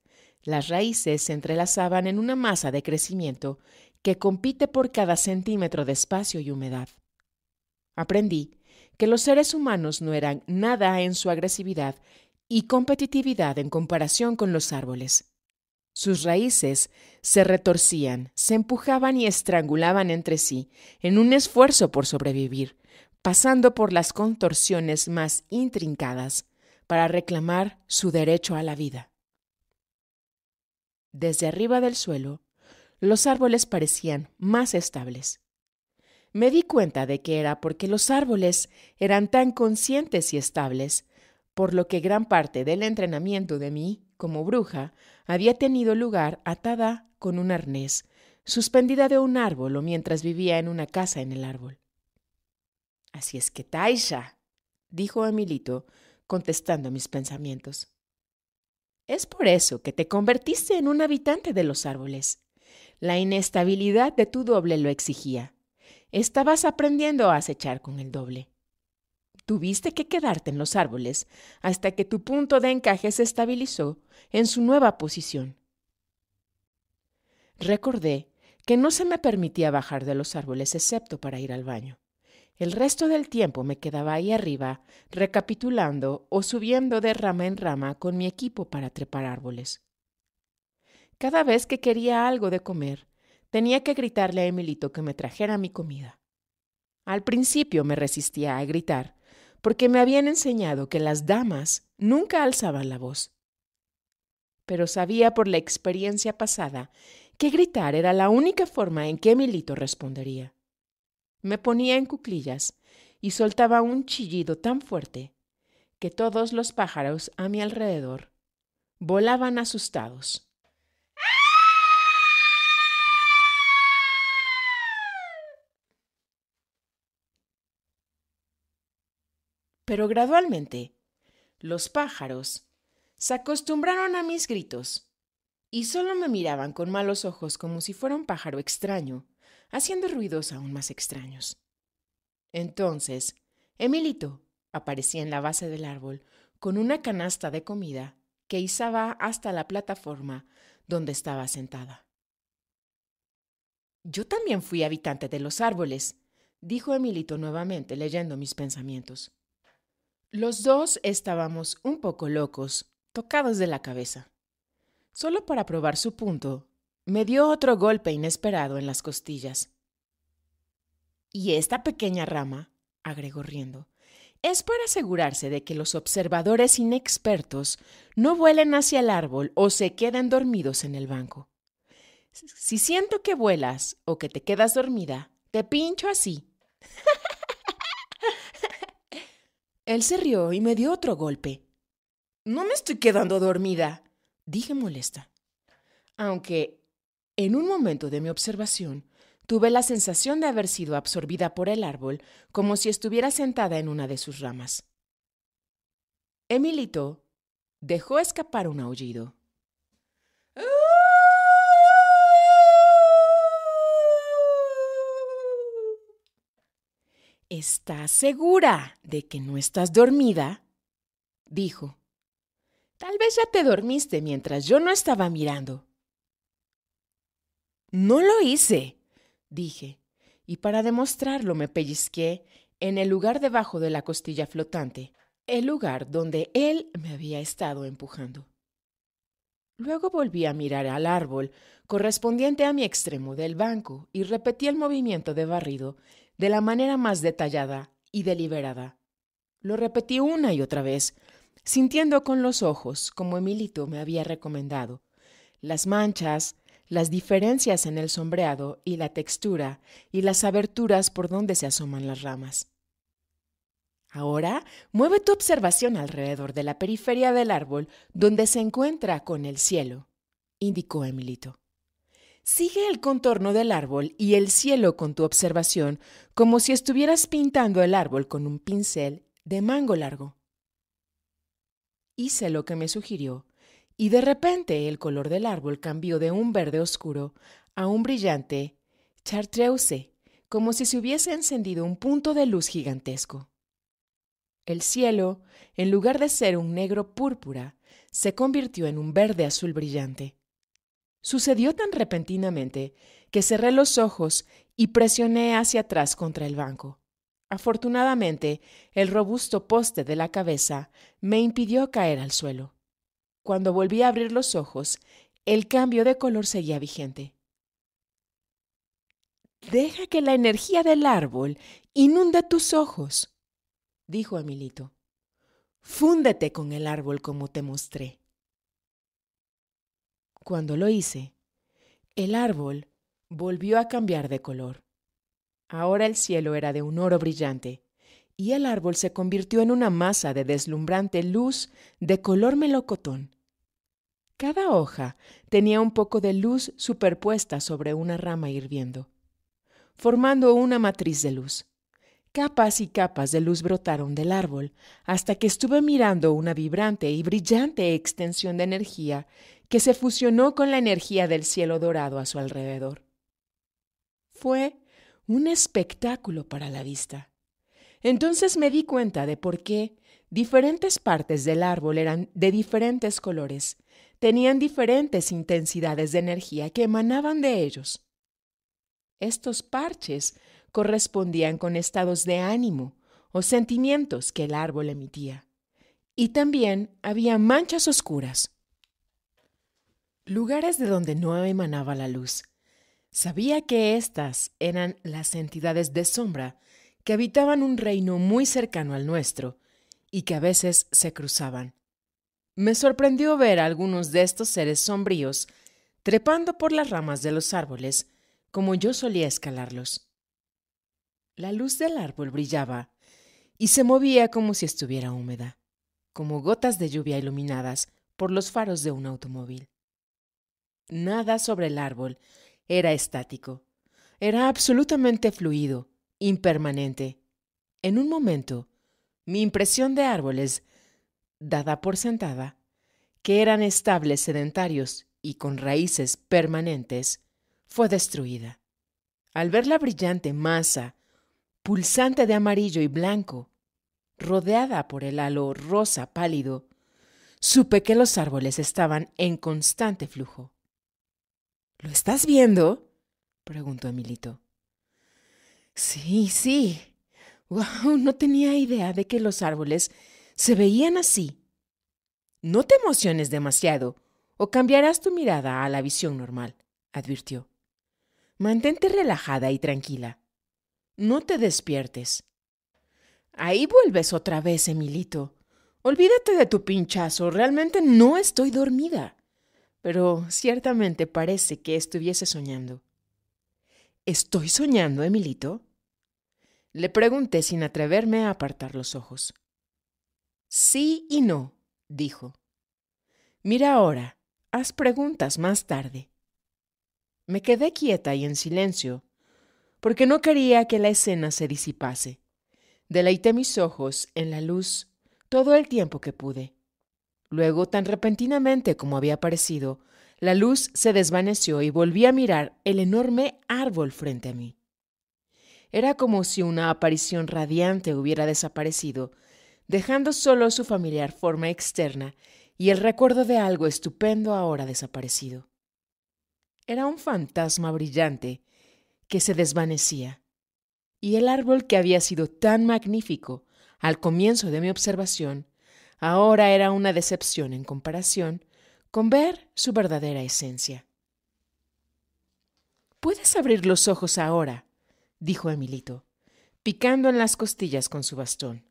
Las raíces se entrelazaban en una masa de crecimiento que compite por cada centímetro de espacio y humedad. Aprendí que los seres humanos no eran nada en su agresividad y competitividad en comparación con los árboles. Sus raíces se retorcían, se empujaban y estrangulaban entre sí, en un esfuerzo por sobrevivir, pasando por las contorsiones más intrincadas para reclamar su derecho a la vida. Desde arriba del suelo, los árboles parecían más estables. Me di cuenta de que era porque los árboles eran tan conscientes y estables, por lo que gran parte del entrenamiento de mí como bruja, había tenido lugar atada con un arnés, suspendida de un árbol o mientras vivía en una casa en el árbol. Así es que Taisha, dijo Emilito, contestando mis pensamientos. Es por eso que te convertiste en un habitante de los árboles. La inestabilidad de tu doble lo exigía. Estabas aprendiendo a acechar con el doble. Tuviste que quedarte en los árboles hasta que tu punto de encaje se estabilizó en su nueva posición. Recordé que no se me permitía bajar de los árboles excepto para ir al baño. El resto del tiempo me quedaba ahí arriba, recapitulando o subiendo de rama en rama con mi equipo para trepar árboles. Cada vez que quería algo de comer, tenía que gritarle a Emilito que me trajera mi comida. Al principio me resistía a gritar, porque me habían enseñado que las damas nunca alzaban la voz. Pero sabía por la experiencia pasada que gritar era la única forma en que Emilito respondería. Me ponía en cuclillas y soltaba un chillido tan fuerte que todos los pájaros a mi alrededor volaban asustados. Pero gradualmente, los pájaros se acostumbraron a mis gritos y solo me miraban con malos ojos como si fuera un pájaro extraño, haciendo ruidos aún más extraños. Entonces, Emilito aparecía en la base del árbol con una canasta de comida que izaba hasta la plataforma donde estaba sentada. Yo también fui habitante de los árboles, dijo Emilito nuevamente, leyendo mis pensamientos. Los dos estábamos un poco locos, tocados de la cabeza. Solo para probar su punto, me dio otro golpe inesperado en las costillas. Y esta pequeña rama, agregó riendo, es para asegurarse de que los observadores inexpertos no vuelen hacia el árbol o se queden dormidos en el banco. Si siento que vuelas o que te quedas dormida, te pincho así. Él se rió y me dio otro golpe. No me estoy quedando dormida, dije molesta. Aunque, en un momento de mi observación, tuve la sensación de haber sido absorbida por el árbol como si estuviera sentada en una de sus ramas. Emilito dejó escapar un aullido. ¿Estás segura de que no estás dormida? dijo. Tal vez ya te dormiste mientras yo no estaba mirando. No lo hice, dije, y para demostrarlo me pellizqué en el lugar debajo de la costilla flotante, el lugar donde él me había estado empujando. Luego volví a mirar al árbol correspondiente a mi extremo del banco y repetí el movimiento de barrido de la manera más detallada y deliberada. Lo repetí una y otra vez, sintiendo con los ojos, como Emilito me había recomendado, las manchas, las diferencias en el sombreado y la textura y las aberturas por donde se asoman las ramas. Ahora mueve tu observación alrededor de la periferia del árbol donde se encuentra con el cielo, indicó Emilito. Sigue el contorno del árbol y el cielo con tu observación como si estuvieras pintando el árbol con un pincel de mango largo. Hice lo que me sugirió y de repente el color del árbol cambió de un verde oscuro a un brillante chartreuse, como si se hubiese encendido un punto de luz gigantesco. El cielo, en lugar de ser un negro púrpura, se convirtió en un verde azul brillante Sucedió tan repentinamente que cerré los ojos y presioné hacia atrás contra el banco. Afortunadamente, el robusto poste de la cabeza me impidió caer al suelo. Cuando volví a abrir los ojos, el cambio de color seguía vigente. Deja que la energía del árbol inunde tus ojos, dijo Emilito. Fúndete con el árbol como te mostré. Cuando lo hice, el árbol volvió a cambiar de color. Ahora el cielo era de un oro brillante, y el árbol se convirtió en una masa de deslumbrante luz de color melocotón. Cada hoja tenía un poco de luz superpuesta sobre una rama hirviendo, formando una matriz de luz. Capas y capas de luz brotaron del árbol hasta que estuve mirando una vibrante y brillante extensión de energía que se fusionó con la energía del cielo dorado a su alrededor. Fue un espectáculo para la vista. Entonces me di cuenta de por qué diferentes partes del árbol eran de diferentes colores, tenían diferentes intensidades de energía que emanaban de ellos. Estos parches correspondían con estados de ánimo o sentimientos que el árbol emitía. Y también había manchas oscuras, lugares de donde no emanaba la luz. Sabía que estas eran las entidades de sombra que habitaban un reino muy cercano al nuestro y que a veces se cruzaban. Me sorprendió ver a algunos de estos seres sombríos trepando por las ramas de los árboles, como yo solía escalarlos. La luz del árbol brillaba y se movía como si estuviera húmeda, como gotas de lluvia iluminadas por los faros de un automóvil. Nada sobre el árbol era estático. Era absolutamente fluido, impermanente. En un momento, mi impresión de árboles, dada por sentada, que eran estables sedentarios y con raíces permanentes, fue destruida. Al ver la brillante masa, pulsante de amarillo y blanco, rodeada por el halo rosa pálido, supe que los árboles estaban en constante flujo. ¿Lo estás viendo? preguntó Emilito. Sí, sí. Wow, no tenía idea de que los árboles se veían así. No te emociones demasiado, o cambiarás tu mirada a la visión normal, advirtió. Mantente relajada y tranquila. No te despiertes. Ahí vuelves otra vez, Emilito. Olvídate de tu pinchazo, realmente no estoy dormida pero ciertamente parece que estuviese soñando. ¿Estoy soñando, Emilito? Le pregunté sin atreverme a apartar los ojos. Sí y no, dijo. Mira ahora, haz preguntas más tarde. Me quedé quieta y en silencio, porque no quería que la escena se disipase. Deleité mis ojos en la luz todo el tiempo que pude. Luego, tan repentinamente como había aparecido, la luz se desvaneció y volví a mirar el enorme árbol frente a mí. Era como si una aparición radiante hubiera desaparecido, dejando solo su familiar forma externa y el recuerdo de algo estupendo ahora desaparecido. Era un fantasma brillante que se desvanecía, y el árbol que había sido tan magnífico al comienzo de mi observación ahora era una decepción en comparación con ver su verdadera esencia. Puedes abrir los ojos ahora, dijo Emilito, picando en las costillas con su bastón.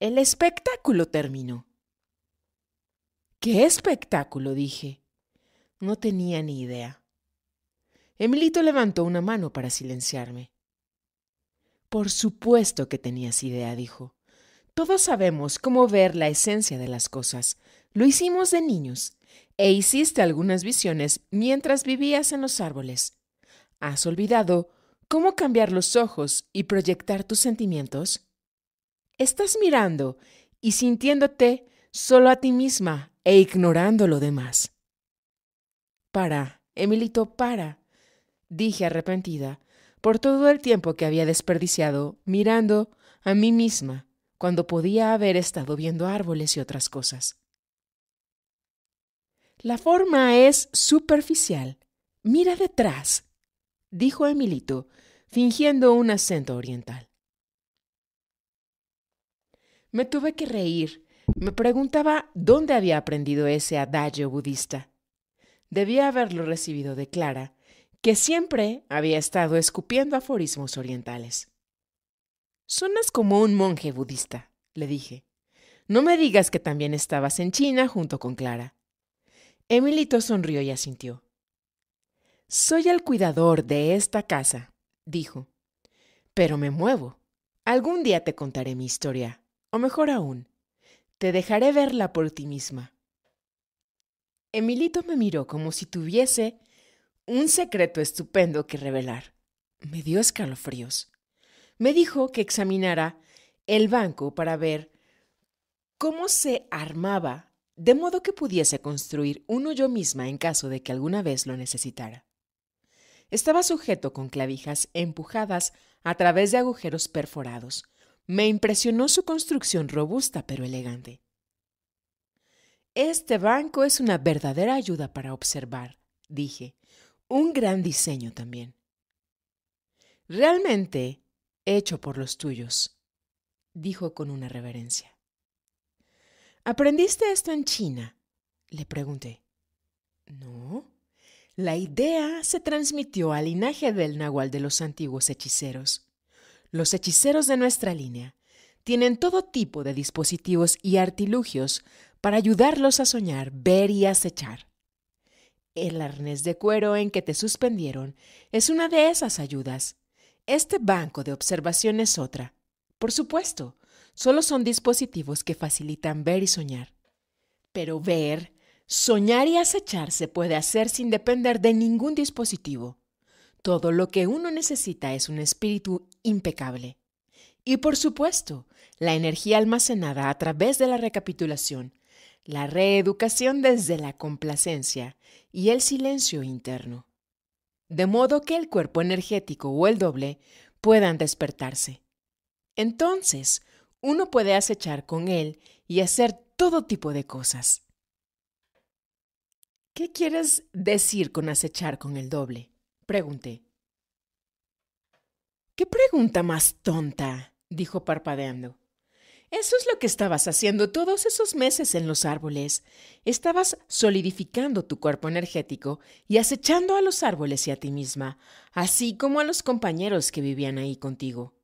El espectáculo terminó. ¿Qué espectáculo? dije. No tenía ni idea. Emilito levantó una mano para silenciarme. Por supuesto que tenías idea, dijo. Todos sabemos cómo ver la esencia de las cosas. Lo hicimos de niños e hiciste algunas visiones mientras vivías en los árboles. ¿Has olvidado cómo cambiar los ojos y proyectar tus sentimientos? Estás mirando y sintiéndote solo a ti misma e ignorando lo demás. Para, Emilito, para, dije arrepentida por todo el tiempo que había desperdiciado mirando a mí misma cuando podía haber estado viendo árboles y otras cosas. La forma es superficial. Mira detrás, dijo Emilito, fingiendo un acento oriental. Me tuve que reír. Me preguntaba dónde había aprendido ese adagio budista. Debía haberlo recibido de Clara, que siempre había estado escupiendo aforismos orientales. Sonas como un monje budista, le dije. No me digas que también estabas en China junto con Clara. Emilito sonrió y asintió. Soy el cuidador de esta casa, dijo. Pero me muevo. Algún día te contaré mi historia, o mejor aún, te dejaré verla por ti misma. Emilito me miró como si tuviese un secreto estupendo que revelar. Me dio escalofríos me dijo que examinara el banco para ver cómo se armaba, de modo que pudiese construir uno yo misma en caso de que alguna vez lo necesitara. Estaba sujeto con clavijas empujadas a través de agujeros perforados. Me impresionó su construcción robusta pero elegante. Este banco es una verdadera ayuda para observar, dije. Un gran diseño también. Realmente, hecho por los tuyos, dijo con una reverencia. ¿Aprendiste esto en China? le pregunté. No. La idea se transmitió al linaje del nahual de los antiguos hechiceros. Los hechiceros de nuestra línea tienen todo tipo de dispositivos y artilugios para ayudarlos a soñar, ver y acechar. El arnés de cuero en que te suspendieron es una de esas ayudas este banco de observación es otra. Por supuesto, solo son dispositivos que facilitan ver y soñar. Pero ver, soñar y acechar se puede hacer sin depender de ningún dispositivo. Todo lo que uno necesita es un espíritu impecable. Y por supuesto, la energía almacenada a través de la recapitulación, la reeducación desde la complacencia y el silencio interno de modo que el cuerpo energético o el doble puedan despertarse. Entonces, uno puede acechar con él y hacer todo tipo de cosas. ¿Qué quieres decir con acechar con el doble? Pregunté. ¿Qué pregunta más tonta? dijo parpadeando. Eso es lo que estabas haciendo todos esos meses en los árboles. Estabas solidificando tu cuerpo energético y acechando a los árboles y a ti misma, así como a los compañeros que vivían ahí contigo.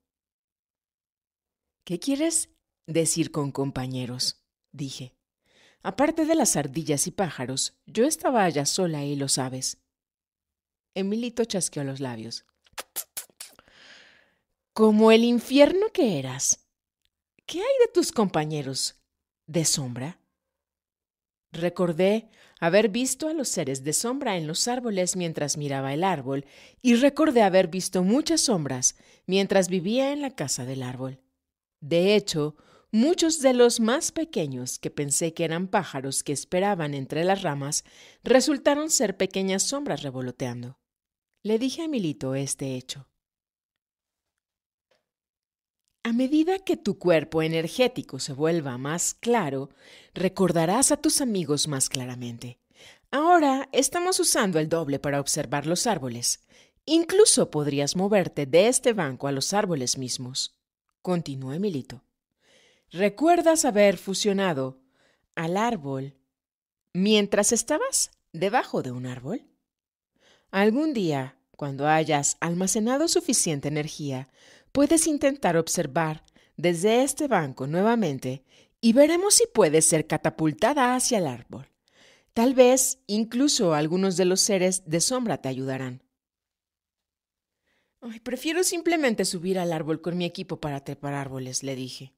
¿Qué quieres decir con compañeros? dije. Aparte de las ardillas y pájaros, yo estaba allá sola y lo sabes. Emilito chasqueó los labios. Como el infierno que eras. ¿Qué hay de tus compañeros de sombra? Recordé haber visto a los seres de sombra en los árboles mientras miraba el árbol, y recordé haber visto muchas sombras mientras vivía en la casa del árbol. De hecho, muchos de los más pequeños que pensé que eran pájaros que esperaban entre las ramas resultaron ser pequeñas sombras revoloteando. Le dije a Milito este hecho. A medida que tu cuerpo energético se vuelva más claro, recordarás a tus amigos más claramente. Ahora estamos usando el doble para observar los árboles. Incluso podrías moverte de este banco a los árboles mismos. Continúa Emilito. ¿Recuerdas haber fusionado al árbol mientras estabas debajo de un árbol? Algún día, cuando hayas almacenado suficiente energía, puedes intentar observar desde este banco nuevamente y veremos si puedes ser catapultada hacia el árbol. Tal vez incluso algunos de los seres de sombra te ayudarán. prefiero simplemente subir al árbol con mi equipo para trepar árboles, le dije.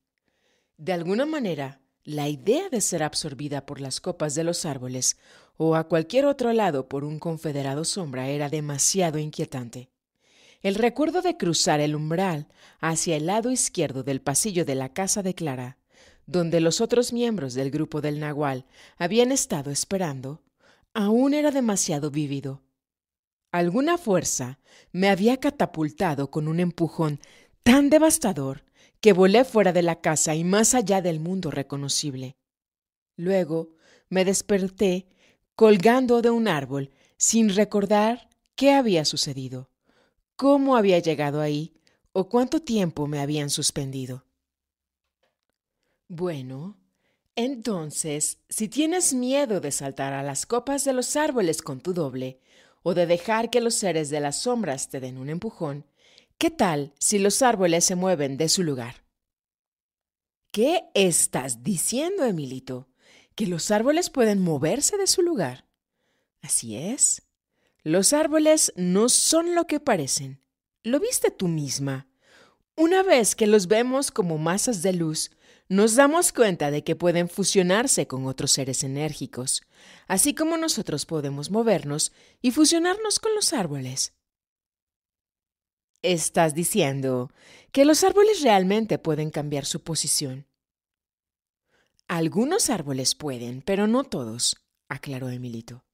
De alguna manera, la idea de ser absorbida por las copas de los árboles o a cualquier otro lado por un confederado sombra era demasiado inquietante. El recuerdo de cruzar el umbral hacia el lado izquierdo del pasillo de la casa de Clara, donde los otros miembros del grupo del Nahual habían estado esperando, aún era demasiado vívido. Alguna fuerza me había catapultado con un empujón tan devastador que volé fuera de la casa y más allá del mundo reconocible. Luego me desperté colgando de un árbol sin recordar qué había sucedido cómo había llegado ahí o cuánto tiempo me habían suspendido. Bueno, entonces, si tienes miedo de saltar a las copas de los árboles con tu doble, o de dejar que los seres de las sombras te den un empujón, ¿qué tal si los árboles se mueven de su lugar? ¿Qué estás diciendo, Emilito? ¿Que los árboles pueden moverse de su lugar? Así es. Los árboles no son lo que parecen. ¿Lo viste tú misma? Una vez que los vemos como masas de luz, nos damos cuenta de que pueden fusionarse con otros seres enérgicos, así como nosotros podemos movernos y fusionarnos con los árboles. Estás diciendo que los árboles realmente pueden cambiar su posición. Algunos árboles pueden, pero no todos, aclaró Emilito.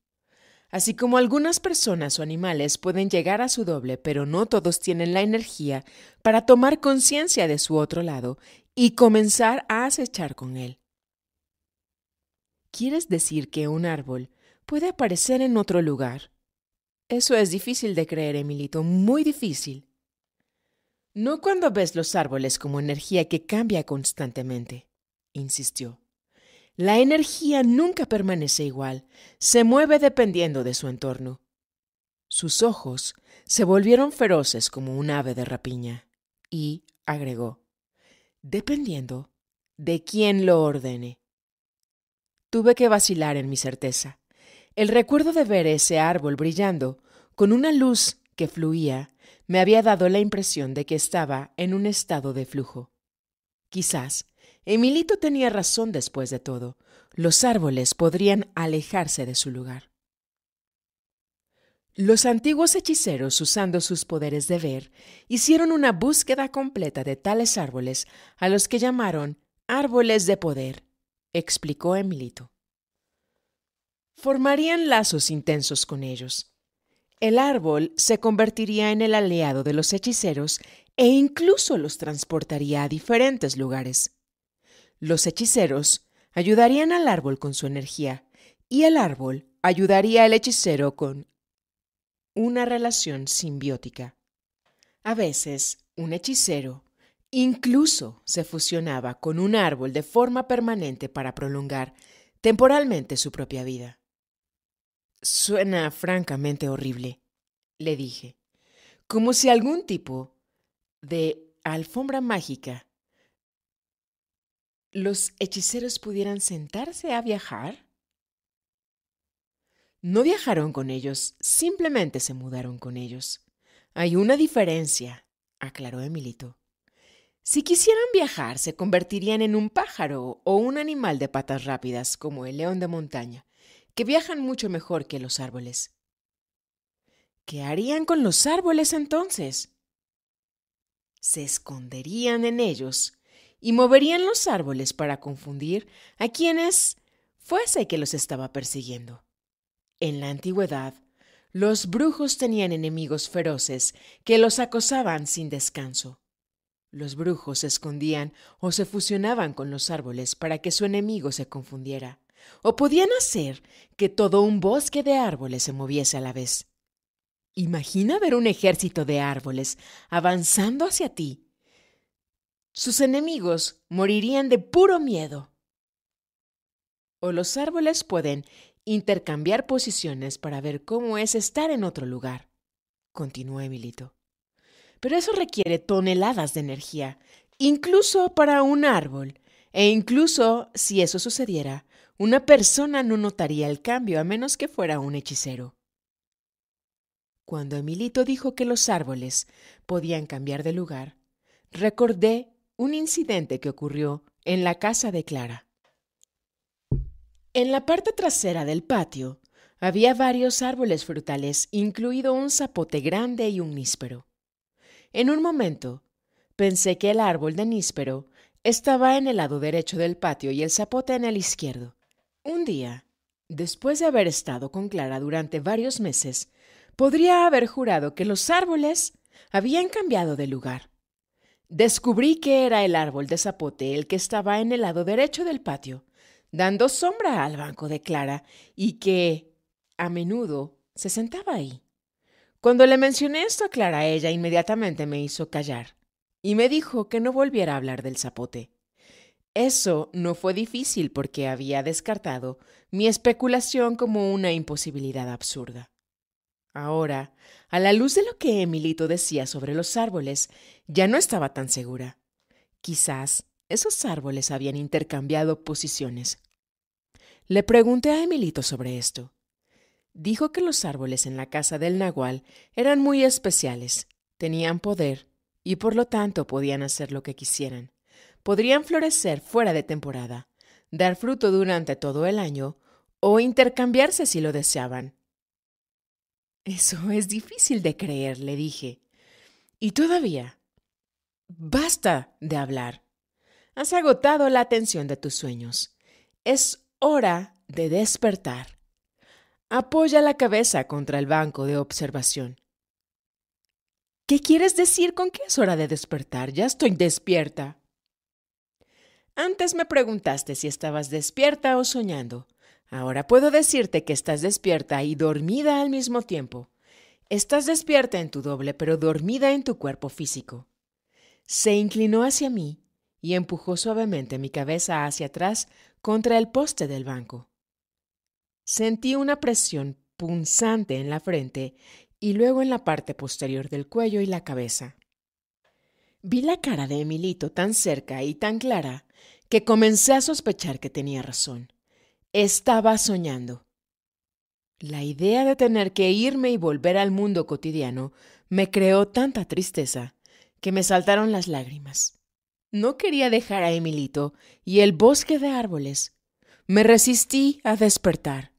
Así como algunas personas o animales pueden llegar a su doble, pero no todos tienen la energía para tomar conciencia de su otro lado y comenzar a acechar con él. ¿Quieres decir que un árbol puede aparecer en otro lugar? Eso es difícil de creer, Emilito, muy difícil. No cuando ves los árboles como energía que cambia constantemente, insistió. La energía nunca permanece igual, se mueve dependiendo de su entorno. Sus ojos se volvieron feroces como un ave de rapiña y agregó, dependiendo de quién lo ordene. Tuve que vacilar en mi certeza. El recuerdo de ver ese árbol brillando con una luz que fluía me había dado la impresión de que estaba en un estado de flujo. Quizás Emilito tenía razón después de todo. Los árboles podrían alejarse de su lugar. Los antiguos hechiceros, usando sus poderes de ver, hicieron una búsqueda completa de tales árboles a los que llamaron árboles de poder, explicó Emilito. Formarían lazos intensos con ellos. El árbol se convertiría en el aliado de los hechiceros e incluso los transportaría a diferentes lugares. Los hechiceros ayudarían al árbol con su energía y el árbol ayudaría al hechicero con una relación simbiótica. A veces, un hechicero incluso se fusionaba con un árbol de forma permanente para prolongar temporalmente su propia vida. Suena francamente horrible, le dije, como si algún tipo de alfombra mágica los hechiceros pudieran sentarse a viajar? No viajaron con ellos, simplemente se mudaron con ellos. Hay una diferencia, aclaró Emilito. Si quisieran viajar, se convertirían en un pájaro o un animal de patas rápidas, como el león de montaña, que viajan mucho mejor que los árboles. ¿Qué harían con los árboles entonces? Se esconderían en ellos y moverían los árboles para confundir a quienes fuese que los estaba persiguiendo. En la antigüedad, los brujos tenían enemigos feroces que los acosaban sin descanso. Los brujos se escondían o se fusionaban con los árboles para que su enemigo se confundiera, o podían hacer que todo un bosque de árboles se moviese a la vez. Imagina ver un ejército de árboles avanzando hacia ti sus enemigos morirían de puro miedo. O los árboles pueden intercambiar posiciones para ver cómo es estar en otro lugar, continuó Emilito. Pero eso requiere toneladas de energía, incluso para un árbol, e incluso si eso sucediera, una persona no notaría el cambio a menos que fuera un hechicero. Cuando Emilito dijo que los árboles podían cambiar de lugar, recordé un incidente que ocurrió en la casa de Clara. En la parte trasera del patio había varios árboles frutales, incluido un zapote grande y un níspero. En un momento, pensé que el árbol de níspero estaba en el lado derecho del patio y el zapote en el izquierdo. Un día, después de haber estado con Clara durante varios meses, podría haber jurado que los árboles habían cambiado de lugar. Descubrí que era el árbol de zapote el que estaba en el lado derecho del patio, dando sombra al banco de Clara, y que a menudo se sentaba ahí. Cuando le mencioné esto a Clara, ella inmediatamente me hizo callar y me dijo que no volviera a hablar del zapote. Eso no fue difícil porque había descartado mi especulación como una imposibilidad absurda. Ahora, a la luz de lo que Emilito decía sobre los árboles, ya no estaba tan segura. Quizás esos árboles habían intercambiado posiciones. Le pregunté a Emilito sobre esto. Dijo que los árboles en la casa del nahual eran muy especiales, tenían poder y por lo tanto podían hacer lo que quisieran. Podrían florecer fuera de temporada, dar fruto durante todo el año o intercambiarse si lo deseaban, eso es difícil de creer, le dije. Y todavía, basta de hablar. Has agotado la atención de tus sueños. Es hora de despertar. Apoya la cabeza contra el banco de observación. ¿Qué quieres decir con que es hora de despertar? Ya estoy despierta. Antes me preguntaste si estabas despierta o soñando. Ahora puedo decirte que estás despierta y dormida al mismo tiempo. Estás despierta en tu doble, pero dormida en tu cuerpo físico. Se inclinó hacia mí y empujó suavemente mi cabeza hacia atrás contra el poste del banco. Sentí una presión punzante en la frente y luego en la parte posterior del cuello y la cabeza. Vi la cara de Emilito tan cerca y tan clara que comencé a sospechar que tenía razón estaba soñando. La idea de tener que irme y volver al mundo cotidiano me creó tanta tristeza que me saltaron las lágrimas. No quería dejar a Emilito y el bosque de árboles. Me resistí a despertar.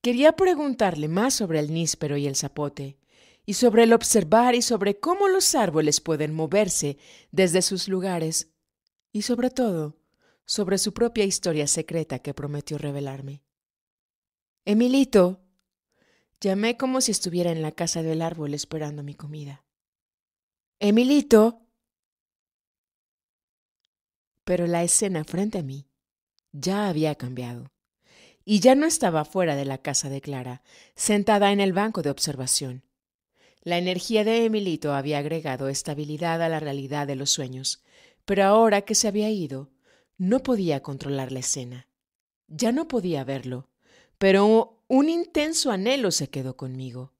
Quería preguntarle más sobre el níspero y el zapote, y sobre el observar y sobre cómo los árboles pueden moverse desde sus lugares, y sobre todo, sobre su propia historia secreta que prometió revelarme. Emilito. Llamé como si estuviera en la casa del árbol esperando mi comida. Emilito. Pero la escena frente a mí ya había cambiado, y ya no estaba fuera de la casa de Clara, sentada en el banco de observación. La energía de Emilito había agregado estabilidad a la realidad de los sueños, pero ahora que se había ido, no podía controlar la escena. Ya no podía verlo, pero un intenso anhelo se quedó conmigo.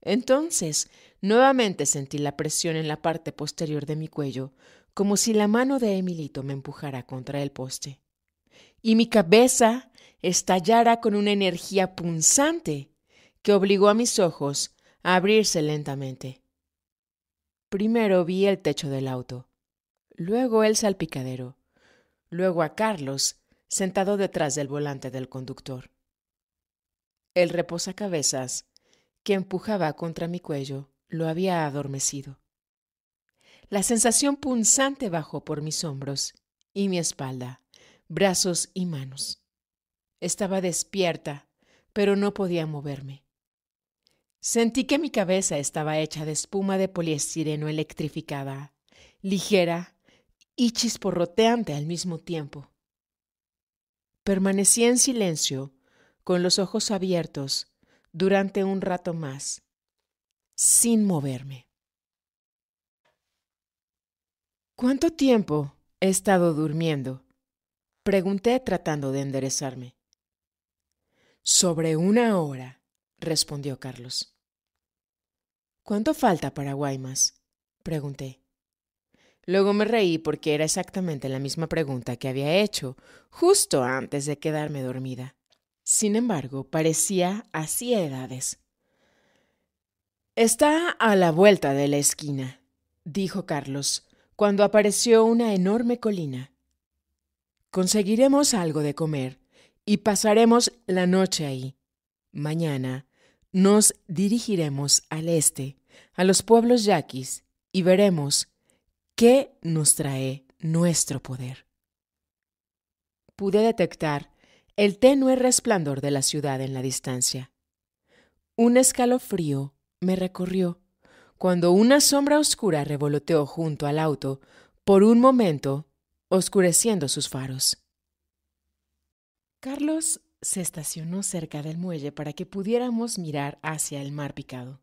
Entonces, nuevamente sentí la presión en la parte posterior de mi cuello, como si la mano de Emilito me empujara contra el poste. Y mi cabeza estallara con una energía punzante que obligó a mis ojos a abrirse lentamente. Primero vi el techo del auto, luego el salpicadero, luego a Carlos, sentado detrás del volante del conductor. El reposacabezas, que empujaba contra mi cuello, lo había adormecido. La sensación punzante bajó por mis hombros y mi espalda, brazos y manos. Estaba despierta, pero no podía moverme. Sentí que mi cabeza estaba hecha de espuma de poliestireno electrificada, ligera y chisporroteante al mismo tiempo. Permanecí en silencio, con los ojos abiertos, durante un rato más, sin moverme. ¿Cuánto tiempo he estado durmiendo? Pregunté tratando de enderezarme. Sobre una hora, respondió Carlos. ¿Cuánto falta para Guaymas? pregunté. Luego me reí porque era exactamente la misma pregunta que había hecho justo antes de quedarme dormida. Sin embargo, parecía así a edades. Está a la vuelta de la esquina, dijo Carlos, cuando apareció una enorme colina. Conseguiremos algo de comer y pasaremos la noche ahí. Mañana nos dirigiremos al este, a los pueblos yaquis, y veremos ¿Qué nos trae nuestro poder? Pude detectar el tenue resplandor de la ciudad en la distancia. Un escalofrío me recorrió cuando una sombra oscura revoloteó junto al auto por un momento, oscureciendo sus faros. Carlos se estacionó cerca del muelle para que pudiéramos mirar hacia el mar picado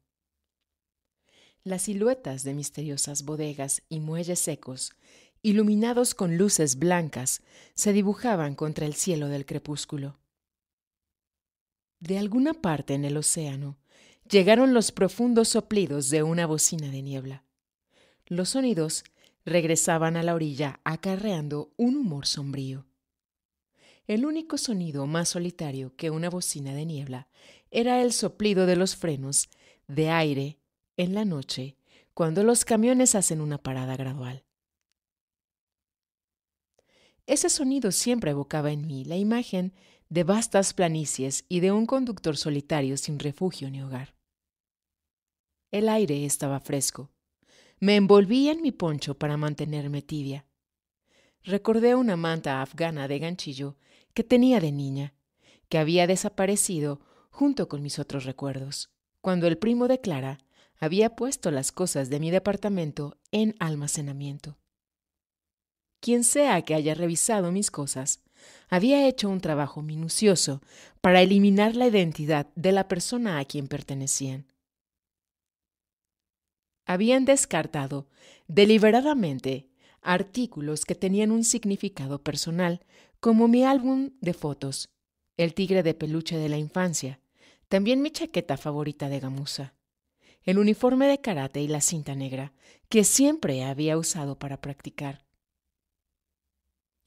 las siluetas de misteriosas bodegas y muelles secos, iluminados con luces blancas, se dibujaban contra el cielo del crepúsculo. De alguna parte en el océano llegaron los profundos soplidos de una bocina de niebla. Los sonidos regresaban a la orilla acarreando un humor sombrío. El único sonido más solitario que una bocina de niebla era el soplido de los frenos de aire en la noche cuando los camiones hacen una parada gradual. Ese sonido siempre evocaba en mí la imagen de vastas planicies y de un conductor solitario sin refugio ni hogar. El aire estaba fresco. Me envolví en mi poncho para mantenerme tibia. Recordé una manta afgana de ganchillo que tenía de niña, que había desaparecido junto con mis otros recuerdos, cuando el primo declara. Había puesto las cosas de mi departamento en almacenamiento. Quien sea que haya revisado mis cosas, había hecho un trabajo minucioso para eliminar la identidad de la persona a quien pertenecían. Habían descartado deliberadamente artículos que tenían un significado personal, como mi álbum de fotos, el tigre de peluche de la infancia, también mi chaqueta favorita de gamuza el uniforme de karate y la cinta negra, que siempre había usado para practicar.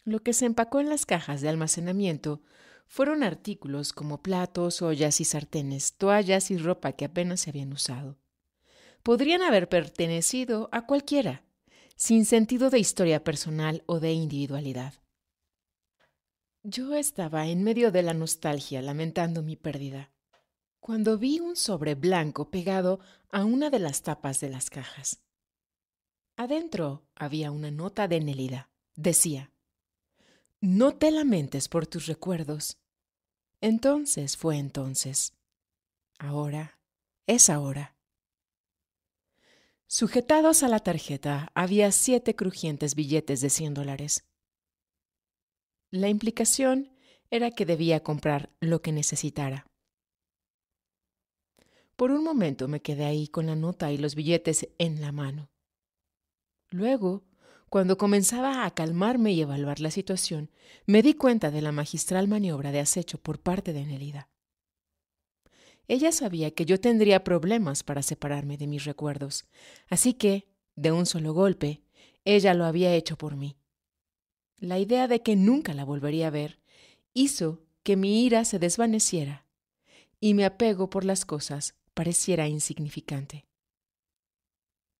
Lo que se empacó en las cajas de almacenamiento fueron artículos como platos, ollas y sartenes, toallas y ropa que apenas se habían usado. Podrían haber pertenecido a cualquiera, sin sentido de historia personal o de individualidad. Yo estaba en medio de la nostalgia lamentando mi pérdida cuando vi un sobre blanco pegado a una de las tapas de las cajas. Adentro había una nota de Nelida. Decía, No te lamentes por tus recuerdos. Entonces fue entonces. Ahora es ahora. Sujetados a la tarjeta había siete crujientes billetes de 100 dólares. La implicación era que debía comprar lo que necesitara. Por un momento me quedé ahí con la nota y los billetes en la mano. Luego, cuando comenzaba a calmarme y evaluar la situación, me di cuenta de la magistral maniobra de acecho por parte de Nelida. Ella sabía que yo tendría problemas para separarme de mis recuerdos, así que, de un solo golpe, ella lo había hecho por mí. La idea de que nunca la volvería a ver hizo que mi ira se desvaneciera y me apego por las cosas pareciera insignificante.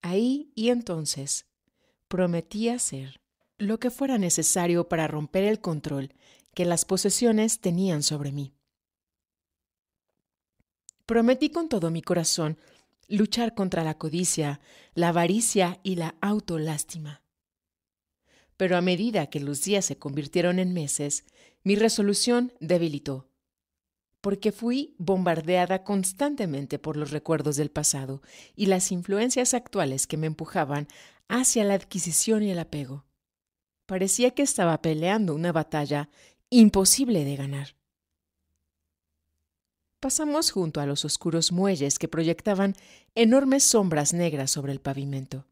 Ahí y entonces prometí hacer lo que fuera necesario para romper el control que las posesiones tenían sobre mí. Prometí con todo mi corazón luchar contra la codicia, la avaricia y la autolástima. Pero a medida que los días se convirtieron en meses, mi resolución debilitó porque fui bombardeada constantemente por los recuerdos del pasado y las influencias actuales que me empujaban hacia la adquisición y el apego. Parecía que estaba peleando una batalla imposible de ganar. Pasamos junto a los oscuros muelles que proyectaban enormes sombras negras sobre el pavimento.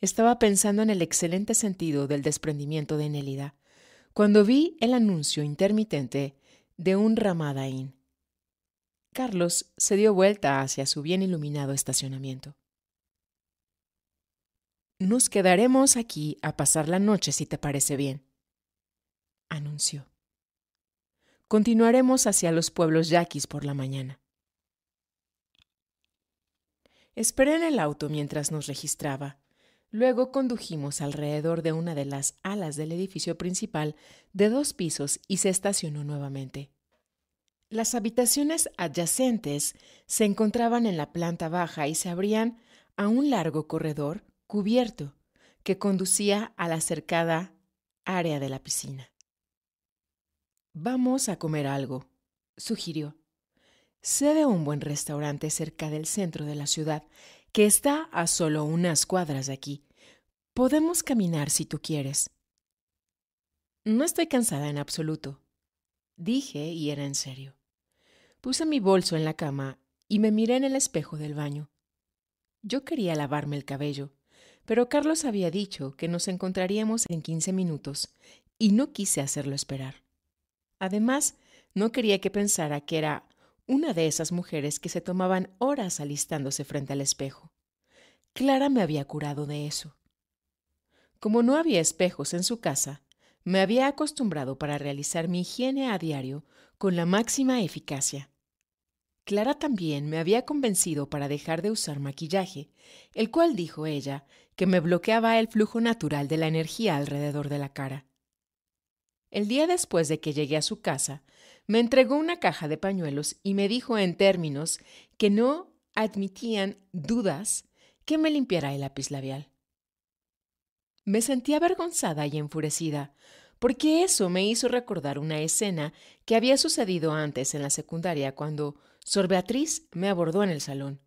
Estaba pensando en el excelente sentido del desprendimiento de Nélida, cuando vi el anuncio intermitente de un ramadaín. Carlos se dio vuelta hacia su bien iluminado estacionamiento. Nos quedaremos aquí a pasar la noche si te parece bien, anunció. Continuaremos hacia los pueblos yaquis por la mañana. Esperé en el auto mientras nos registraba Luego condujimos alrededor de una de las alas del edificio principal de dos pisos y se estacionó nuevamente. Las habitaciones adyacentes se encontraban en la planta baja y se abrían a un largo corredor cubierto que conducía a la cercada área de la piscina. Vamos a comer algo, sugirió. Sé de un buen restaurante cerca del centro de la ciudad que está a solo unas cuadras de aquí, Podemos caminar si tú quieres. No estoy cansada en absoluto, dije y era en serio. Puse mi bolso en la cama y me miré en el espejo del baño. Yo quería lavarme el cabello, pero Carlos había dicho que nos encontraríamos en quince minutos y no quise hacerlo esperar. Además, no quería que pensara que era una de esas mujeres que se tomaban horas alistándose frente al espejo. Clara me había curado de eso. Como no había espejos en su casa, me había acostumbrado para realizar mi higiene a diario con la máxima eficacia. Clara también me había convencido para dejar de usar maquillaje, el cual dijo ella que me bloqueaba el flujo natural de la energía alrededor de la cara. El día después de que llegué a su casa, me entregó una caja de pañuelos y me dijo en términos que no admitían dudas que me limpiara el lápiz labial. Me sentí avergonzada y enfurecida, porque eso me hizo recordar una escena que había sucedido antes en la secundaria cuando Sor Beatriz me abordó en el salón.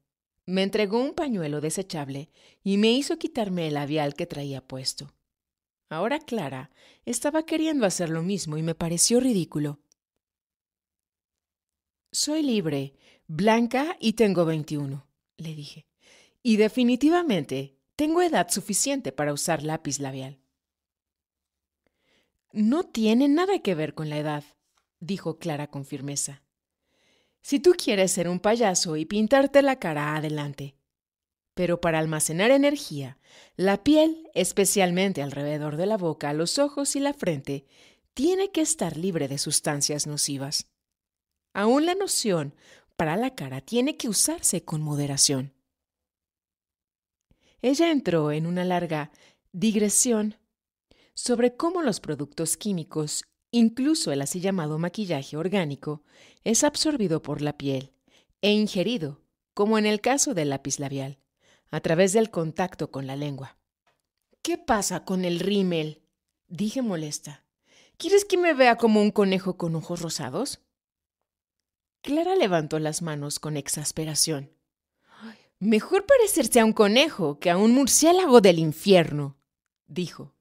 Me entregó un pañuelo desechable y me hizo quitarme el labial que traía puesto. Ahora Clara estaba queriendo hacer lo mismo y me pareció ridículo. Soy libre, blanca y tengo 21, le dije. Y definitivamente tengo edad suficiente para usar lápiz labial. No tiene nada que ver con la edad, dijo Clara con firmeza. Si tú quieres ser un payaso y pintarte la cara, adelante. Pero para almacenar energía, la piel, especialmente alrededor de la boca, los ojos y la frente, tiene que estar libre de sustancias nocivas. Aún la noción para la cara tiene que usarse con moderación ella entró en una larga digresión sobre cómo los productos químicos, incluso el así llamado maquillaje orgánico, es absorbido por la piel e ingerido, como en el caso del lápiz labial, a través del contacto con la lengua. ¿Qué pasa con el rímel? dije molesta. ¿Quieres que me vea como un conejo con ojos rosados? Clara levantó las manos con exasperación. Mejor parecerse a un conejo que a un murciélago del infierno, dijo.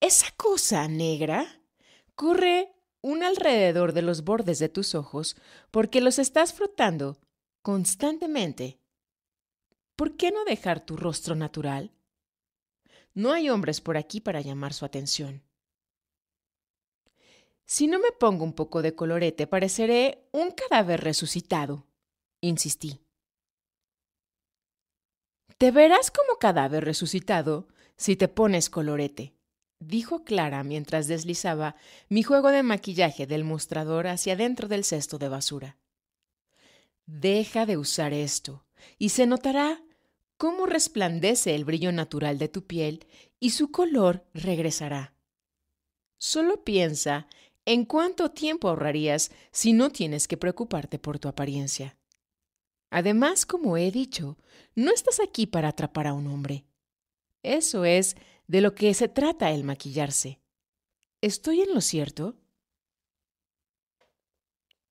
Esa cosa negra corre un alrededor de los bordes de tus ojos porque los estás frotando constantemente. ¿Por qué no dejar tu rostro natural? No hay hombres por aquí para llamar su atención. Si no me pongo un poco de colorete, pareceré un cadáver resucitado, insistí. Te verás como cadáver resucitado si te pones colorete, dijo Clara mientras deslizaba mi juego de maquillaje del mostrador hacia dentro del cesto de basura. Deja de usar esto, y se notará cómo resplandece el brillo natural de tu piel y su color regresará. Solo piensa en cuánto tiempo ahorrarías si no tienes que preocuparte por tu apariencia. Además, como he dicho, no estás aquí para atrapar a un hombre. Eso es de lo que se trata el maquillarse. ¿Estoy en lo cierto?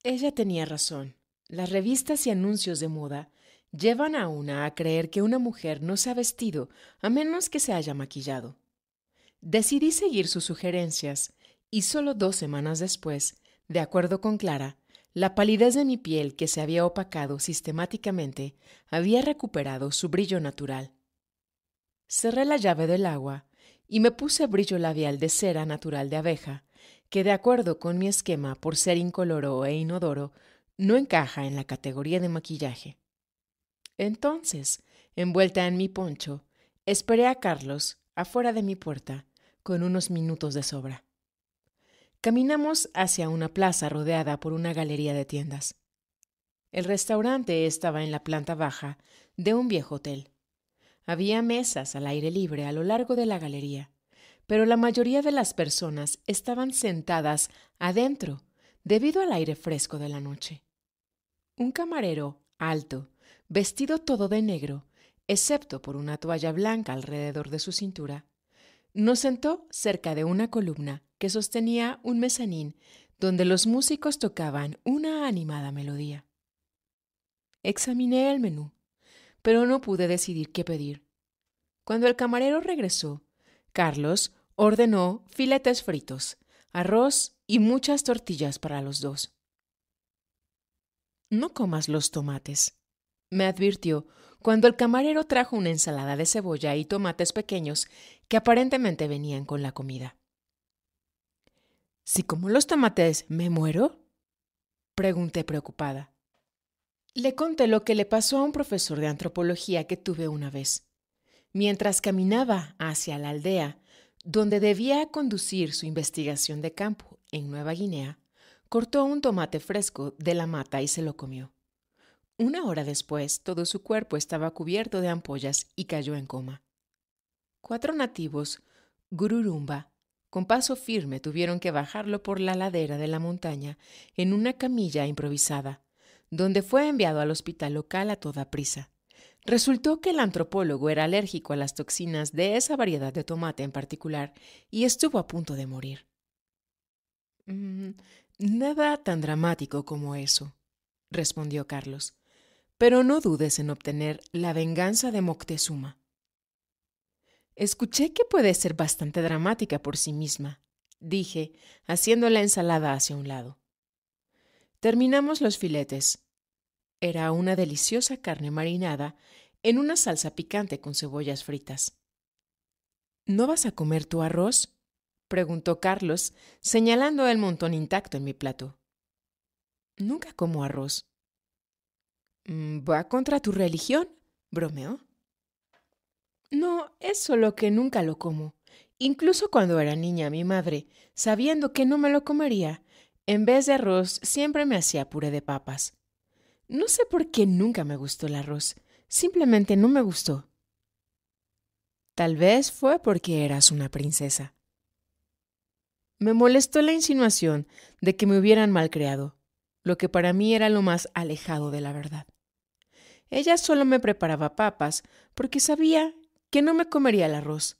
Ella tenía razón. Las revistas y anuncios de moda llevan a una a creer que una mujer no se ha vestido a menos que se haya maquillado. Decidí seguir sus sugerencias y solo dos semanas después, de acuerdo con Clara, la palidez de mi piel, que se había opacado sistemáticamente, había recuperado su brillo natural. Cerré la llave del agua y me puse brillo labial de cera natural de abeja, que de acuerdo con mi esquema por ser incoloro e inodoro, no encaja en la categoría de maquillaje. Entonces, envuelta en mi poncho, esperé a Carlos afuera de mi puerta con unos minutos de sobra. Caminamos hacia una plaza rodeada por una galería de tiendas. El restaurante estaba en la planta baja de un viejo hotel. Había mesas al aire libre a lo largo de la galería, pero la mayoría de las personas estaban sentadas adentro debido al aire fresco de la noche. Un camarero alto, vestido todo de negro, excepto por una toalla blanca alrededor de su cintura, nos sentó cerca de una columna sostenía un mezanín donde los músicos tocaban una animada melodía. Examiné el menú, pero no pude decidir qué pedir. Cuando el camarero regresó, Carlos ordenó filetes fritos, arroz y muchas tortillas para los dos. No comas los tomates, me advirtió cuando el camarero trajo una ensalada de cebolla y tomates pequeños que aparentemente venían con la comida. Si como los tomates me muero? Pregunté preocupada. Le conté lo que le pasó a un profesor de antropología que tuve una vez. Mientras caminaba hacia la aldea, donde debía conducir su investigación de campo en Nueva Guinea, cortó un tomate fresco de la mata y se lo comió. Una hora después, todo su cuerpo estaba cubierto de ampollas y cayó en coma. Cuatro nativos, Gururumba, con paso firme tuvieron que bajarlo por la ladera de la montaña en una camilla improvisada, donde fue enviado al hospital local a toda prisa. Resultó que el antropólogo era alérgico a las toxinas de esa variedad de tomate en particular y estuvo a punto de morir. Mm, nada tan dramático como eso, respondió Carlos. Pero no dudes en obtener la venganza de Moctezuma. Escuché que puede ser bastante dramática por sí misma, dije, haciendo la ensalada hacia un lado. Terminamos los filetes. Era una deliciosa carne marinada en una salsa picante con cebollas fritas. ¿No vas a comer tu arroz? preguntó Carlos, señalando el montón intacto en mi plato. Nunca como arroz. Mm, ¿Va contra tu religión? bromeó. No, es solo que nunca lo como. Incluso cuando era niña mi madre, sabiendo que no me lo comería, en vez de arroz siempre me hacía puré de papas. No sé por qué nunca me gustó el arroz, simplemente no me gustó. Tal vez fue porque eras una princesa. Me molestó la insinuación de que me hubieran malcriado, lo que para mí era lo más alejado de la verdad. Ella solo me preparaba papas porque sabía que no me comería el arroz.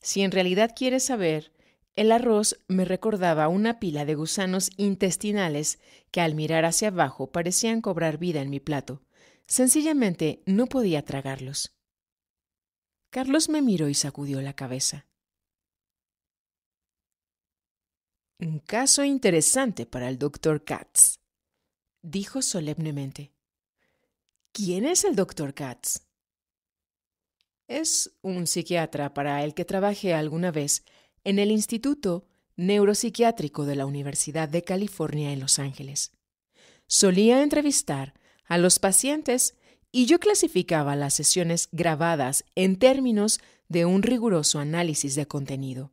Si en realidad quieres saber, el arroz me recordaba una pila de gusanos intestinales que al mirar hacia abajo parecían cobrar vida en mi plato. Sencillamente no podía tragarlos. Carlos me miró y sacudió la cabeza. Un caso interesante para el doctor Katz, dijo solemnemente. ¿Quién es el doctor Katz? Es un psiquiatra para el que trabajé alguna vez en el Instituto Neuropsiquiátrico de la Universidad de California en Los Ángeles. Solía entrevistar a los pacientes y yo clasificaba las sesiones grabadas en términos de un riguroso análisis de contenido.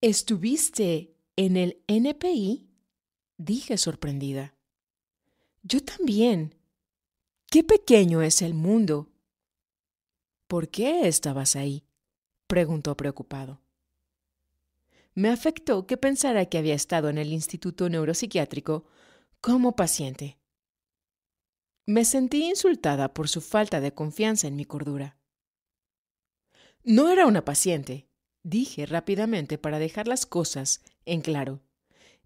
¿Estuviste en el NPI? dije sorprendida. Yo también, ¡Qué pequeño es el mundo! ¿Por qué estabas ahí? preguntó preocupado. Me afectó que pensara que había estado en el Instituto Neuropsiquiátrico como paciente. Me sentí insultada por su falta de confianza en mi cordura. No era una paciente, dije rápidamente para dejar las cosas en claro.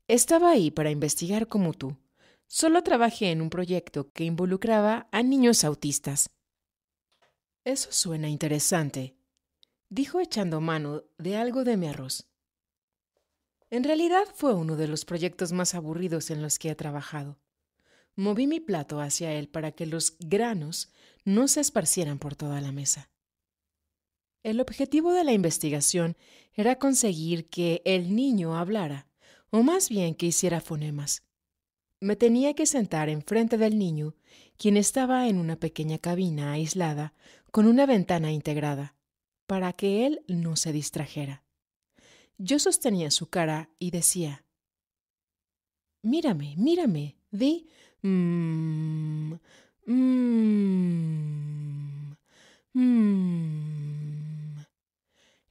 Estaba ahí para investigar como tú solo trabajé en un proyecto que involucraba a niños autistas. Eso suena interesante, dijo echando mano de algo de mi arroz. En realidad fue uno de los proyectos más aburridos en los que he trabajado. Moví mi plato hacia él para que los granos no se esparcieran por toda la mesa. El objetivo de la investigación era conseguir que el niño hablara, o más bien que hiciera fonemas me tenía que sentar enfrente del niño, quien estaba en una pequeña cabina aislada con una ventana integrada, para que él no se distrajera. Yo sostenía su cara y decía, Mírame, mírame, di, mmm, mmm, mmm.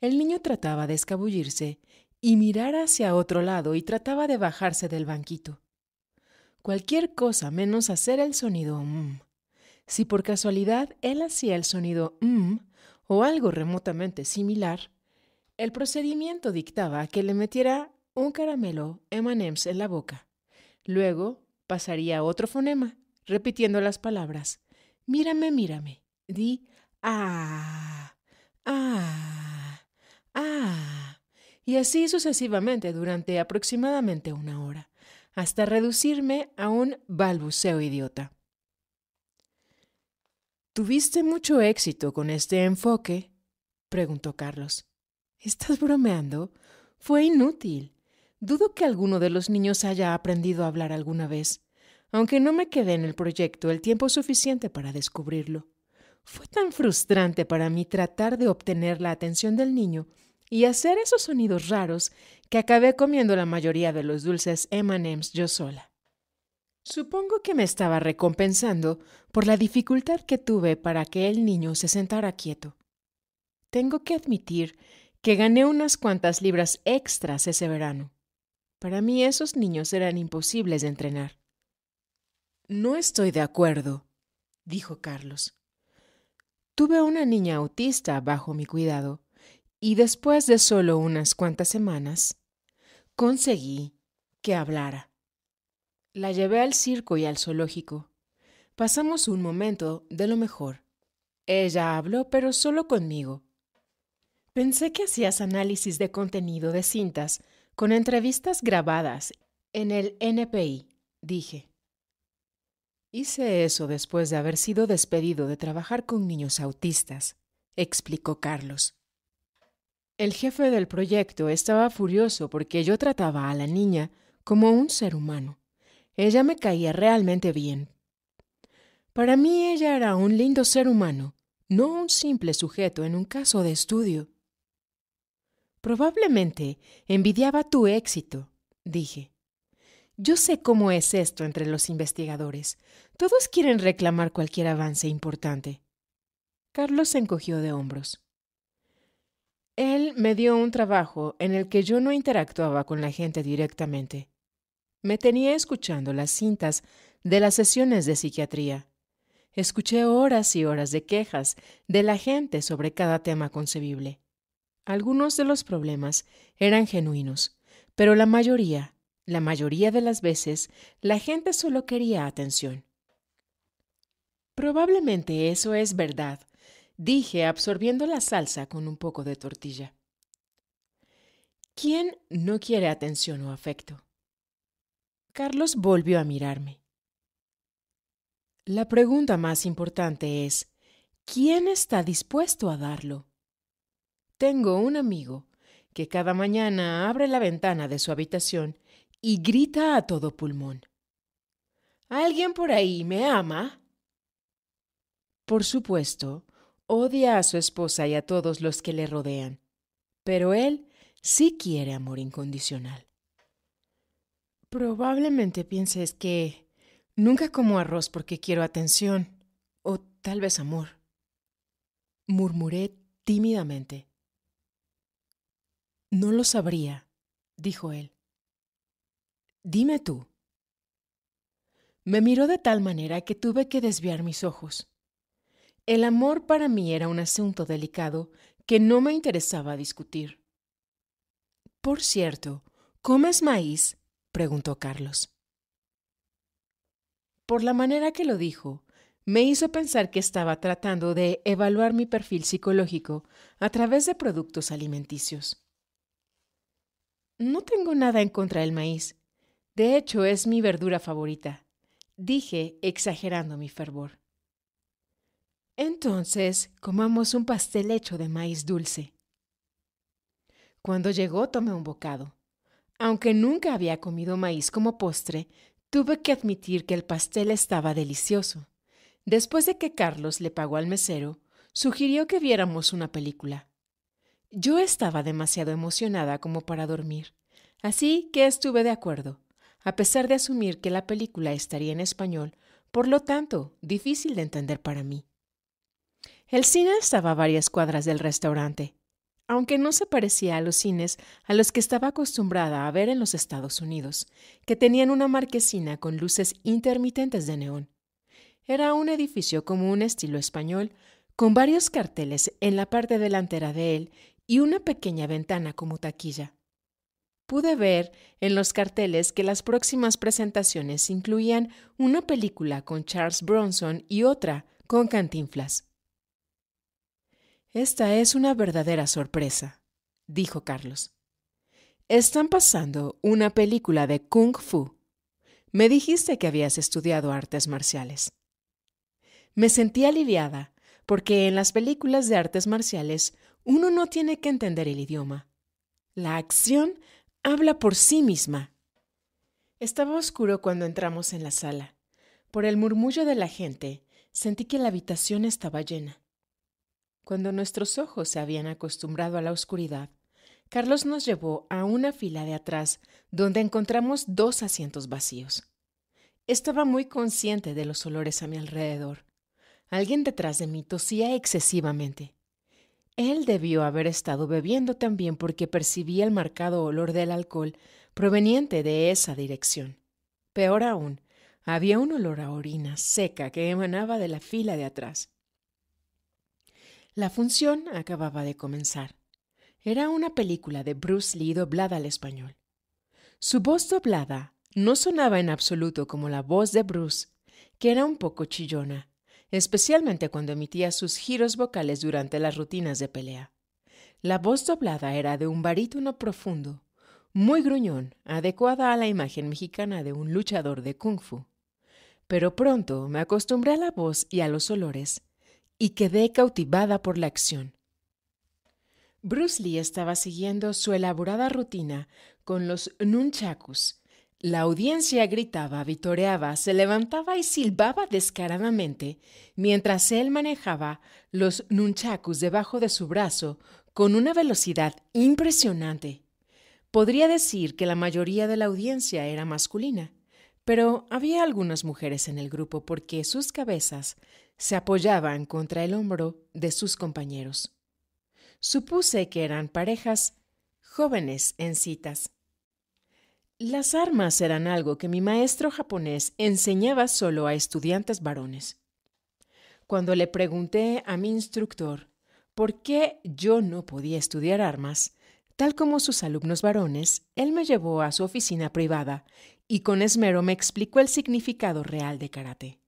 El niño trataba de escabullirse y mirar hacia otro lado y trataba de bajarse del banquito cualquier cosa menos hacer el sonido mm. Si por casualidad él hacía el sonido mm o algo remotamente similar, el procedimiento dictaba que le metiera un caramelo emanems en la boca. Luego pasaría otro fonema, repitiendo las palabras: mírame, mírame, di a ah, a ah, a ah". y así sucesivamente durante aproximadamente una hora hasta reducirme a un balbuceo idiota. ¿Tuviste mucho éxito con este enfoque? preguntó Carlos. ¿Estás bromeando? Fue inútil. Dudo que alguno de los niños haya aprendido a hablar alguna vez, aunque no me quedé en el proyecto el tiempo suficiente para descubrirlo. Fue tan frustrante para mí tratar de obtener la atención del niño y hacer esos sonidos raros que acabé comiendo la mayoría de los dulces MMs yo sola. Supongo que me estaba recompensando por la dificultad que tuve para que el niño se sentara quieto. Tengo que admitir que gané unas cuantas libras extras ese verano. Para mí esos niños eran imposibles de entrenar. No estoy de acuerdo, dijo Carlos. Tuve una niña autista bajo mi cuidado, y después de solo unas cuantas semanas, Conseguí que hablara. La llevé al circo y al zoológico. Pasamos un momento de lo mejor. Ella habló, pero solo conmigo. Pensé que hacías análisis de contenido de cintas con entrevistas grabadas en el NPI, dije. Hice eso después de haber sido despedido de trabajar con niños autistas, explicó Carlos. El jefe del proyecto estaba furioso porque yo trataba a la niña como un ser humano. Ella me caía realmente bien. Para mí ella era un lindo ser humano, no un simple sujeto en un caso de estudio. Probablemente envidiaba tu éxito, dije. Yo sé cómo es esto entre los investigadores. Todos quieren reclamar cualquier avance importante. Carlos se encogió de hombros. Él me dio un trabajo en el que yo no interactuaba con la gente directamente. Me tenía escuchando las cintas de las sesiones de psiquiatría. Escuché horas y horas de quejas de la gente sobre cada tema concebible. Algunos de los problemas eran genuinos, pero la mayoría, la mayoría de las veces, la gente solo quería atención. Probablemente eso es verdad dije absorbiendo la salsa con un poco de tortilla. ¿Quién no quiere atención o afecto? Carlos volvió a mirarme. La pregunta más importante es, ¿quién está dispuesto a darlo? Tengo un amigo que cada mañana abre la ventana de su habitación y grita a todo pulmón. ¿Alguien por ahí me ama? Por supuesto, odia a su esposa y a todos los que le rodean, pero él sí quiere amor incondicional. Probablemente pienses que nunca como arroz porque quiero atención o tal vez amor. Murmuré tímidamente. No lo sabría, dijo él. Dime tú. Me miró de tal manera que tuve que desviar mis ojos. El amor para mí era un asunto delicado que no me interesaba discutir. Por cierto, ¿comes maíz? preguntó Carlos. Por la manera que lo dijo, me hizo pensar que estaba tratando de evaluar mi perfil psicológico a través de productos alimenticios. No tengo nada en contra del maíz. De hecho, es mi verdura favorita, dije, exagerando mi fervor. Entonces, comamos un pastel hecho de maíz dulce. Cuando llegó tomé un bocado. Aunque nunca había comido maíz como postre, tuve que admitir que el pastel estaba delicioso. Después de que Carlos le pagó al mesero, sugirió que viéramos una película. Yo estaba demasiado emocionada como para dormir, así que estuve de acuerdo, a pesar de asumir que la película estaría en español, por lo tanto, difícil de entender para mí. El cine estaba a varias cuadras del restaurante, aunque no se parecía a los cines a los que estaba acostumbrada a ver en los Estados Unidos, que tenían una marquesina con luces intermitentes de neón. Era un edificio como un estilo español, con varios carteles en la parte delantera de él y una pequeña ventana como taquilla. Pude ver en los carteles que las próximas presentaciones incluían una película con Charles Bronson y otra con Cantinflas. Esta es una verdadera sorpresa, dijo Carlos. Están pasando una película de Kung Fu. Me dijiste que habías estudiado artes marciales. Me sentí aliviada, porque en las películas de artes marciales uno no tiene que entender el idioma. La acción habla por sí misma. Estaba oscuro cuando entramos en la sala. Por el murmullo de la gente, sentí que la habitación estaba llena. Cuando nuestros ojos se habían acostumbrado a la oscuridad, Carlos nos llevó a una fila de atrás donde encontramos dos asientos vacíos. Estaba muy consciente de los olores a mi alrededor. Alguien detrás de mí tosía excesivamente. Él debió haber estado bebiendo también porque percibía el marcado olor del alcohol proveniente de esa dirección. Peor aún, había un olor a orina seca que emanaba de la fila de atrás. La función acababa de comenzar. Era una película de Bruce Lee doblada al español. Su voz doblada no sonaba en absoluto como la voz de Bruce, que era un poco chillona, especialmente cuando emitía sus giros vocales durante las rutinas de pelea. La voz doblada era de un barítono profundo, muy gruñón, adecuada a la imagen mexicana de un luchador de kung fu. Pero pronto me acostumbré a la voz y a los olores, y quedé cautivada por la acción. Bruce Lee estaba siguiendo su elaborada rutina con los nunchakus. La audiencia gritaba, vitoreaba, se levantaba y silbaba descaradamente mientras él manejaba los nunchakus debajo de su brazo con una velocidad impresionante. Podría decir que la mayoría de la audiencia era masculina, pero había algunas mujeres en el grupo porque sus cabezas se apoyaban contra el hombro de sus compañeros. Supuse que eran parejas, jóvenes en citas. Las armas eran algo que mi maestro japonés enseñaba solo a estudiantes varones. Cuando le pregunté a mi instructor por qué yo no podía estudiar armas, tal como sus alumnos varones, él me llevó a su oficina privada y con esmero me explicó el significado real de karate.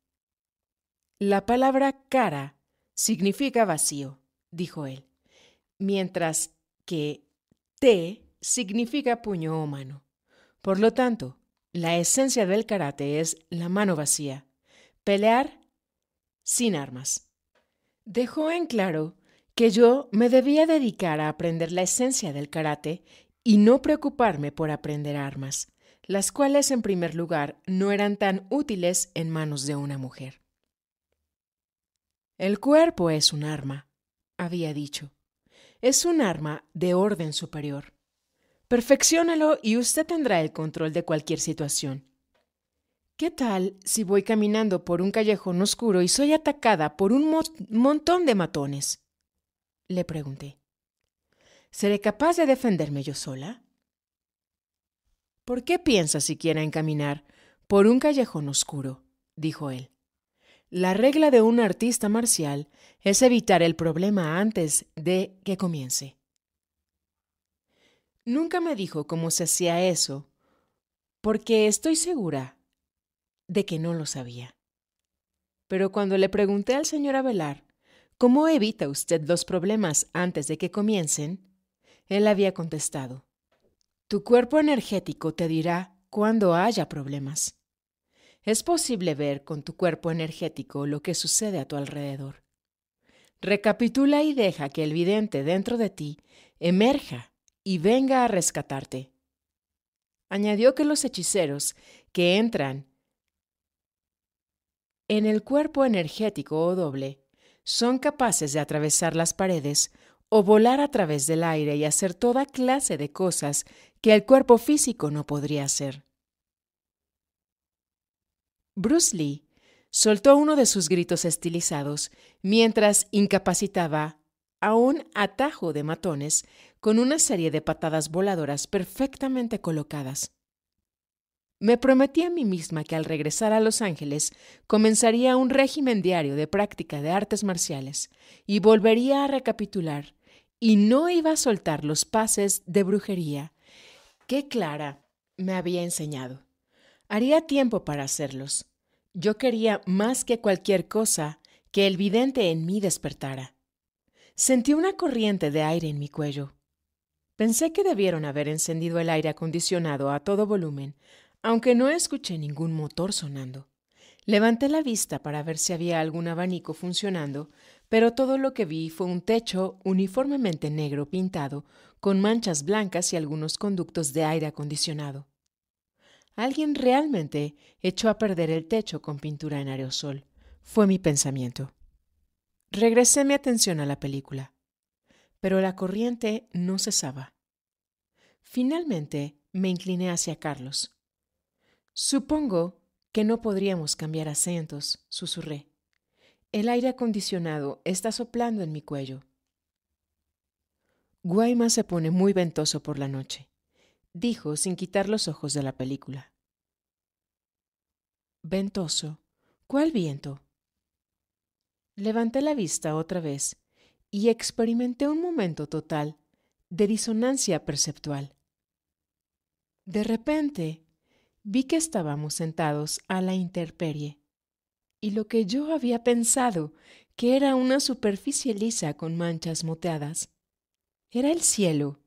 La palabra cara significa vacío, dijo él, mientras que te significa puño o mano. Por lo tanto, la esencia del karate es la mano vacía, pelear sin armas. Dejó en claro que yo me debía dedicar a aprender la esencia del karate y no preocuparme por aprender armas, las cuales en primer lugar no eran tan útiles en manos de una mujer. El cuerpo es un arma, había dicho. Es un arma de orden superior. Perfeccionalo y usted tendrá el control de cualquier situación. ¿Qué tal si voy caminando por un callejón oscuro y soy atacada por un montón de matones? Le pregunté. ¿Seré capaz de defenderme yo sola? ¿Por qué piensa siquiera en caminar por un callejón oscuro? dijo él. La regla de un artista marcial es evitar el problema antes de que comience. Nunca me dijo cómo se hacía eso, porque estoy segura de que no lo sabía. Pero cuando le pregunté al señor Abelar cómo evita usted los problemas antes de que comiencen, él había contestado, Tu cuerpo energético te dirá cuando haya problemas es posible ver con tu cuerpo energético lo que sucede a tu alrededor. Recapitula y deja que el vidente dentro de ti emerja y venga a rescatarte. Añadió que los hechiceros que entran en el cuerpo energético o doble son capaces de atravesar las paredes o volar a través del aire y hacer toda clase de cosas que el cuerpo físico no podría hacer. Bruce Lee soltó uno de sus gritos estilizados mientras incapacitaba a un atajo de matones con una serie de patadas voladoras perfectamente colocadas. Me prometí a mí misma que al regresar a Los Ángeles comenzaría un régimen diario de práctica de artes marciales y volvería a recapitular, y no iba a soltar los pases de brujería que Clara me había enseñado. Haría tiempo para hacerlos. Yo quería más que cualquier cosa que el vidente en mí despertara. Sentí una corriente de aire en mi cuello. Pensé que debieron haber encendido el aire acondicionado a todo volumen, aunque no escuché ningún motor sonando. Levanté la vista para ver si había algún abanico funcionando, pero todo lo que vi fue un techo uniformemente negro pintado, con manchas blancas y algunos conductos de aire acondicionado. Alguien realmente echó a perder el techo con pintura en aerosol, fue mi pensamiento. Regresé mi atención a la película, pero la corriente no cesaba. Finalmente me incliné hacia Carlos. Supongo que no podríamos cambiar acentos, susurré. El aire acondicionado está soplando en mi cuello. Guaymas se pone muy ventoso por la noche dijo sin quitar los ojos de la película. Ventoso. ¿Cuál viento? Levanté la vista otra vez y experimenté un momento total de disonancia perceptual. De repente, vi que estábamos sentados a la interperie. y lo que yo había pensado que era una superficie lisa con manchas moteadas era el cielo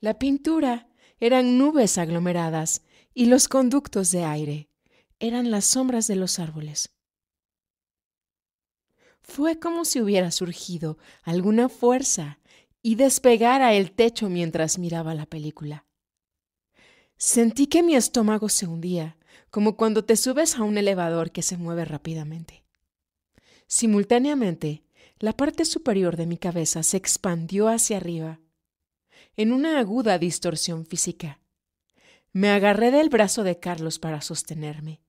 la pintura eran nubes aglomeradas y los conductos de aire eran las sombras de los árboles. Fue como si hubiera surgido alguna fuerza y despegara el techo mientras miraba la película. Sentí que mi estómago se hundía, como cuando te subes a un elevador que se mueve rápidamente. Simultáneamente, la parte superior de mi cabeza se expandió hacia arriba en una aguda distorsión física. Me agarré del brazo de Carlos para sostenerme,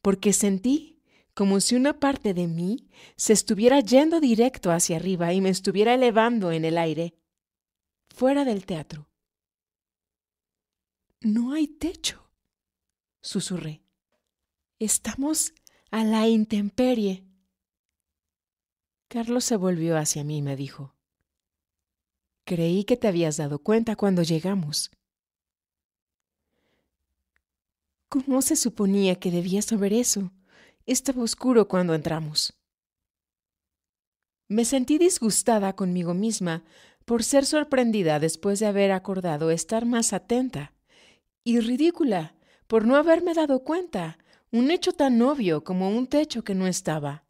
porque sentí como si una parte de mí se estuviera yendo directo hacia arriba y me estuviera elevando en el aire, fuera del teatro. No hay techo, susurré. Estamos a la intemperie. Carlos se volvió hacia mí y me dijo, Creí que te habías dado cuenta cuando llegamos. ¿Cómo se suponía que debías saber eso? Estaba oscuro cuando entramos. Me sentí disgustada conmigo misma por ser sorprendida después de haber acordado estar más atenta, y ridícula por no haberme dado cuenta, un hecho tan obvio como un techo que no estaba.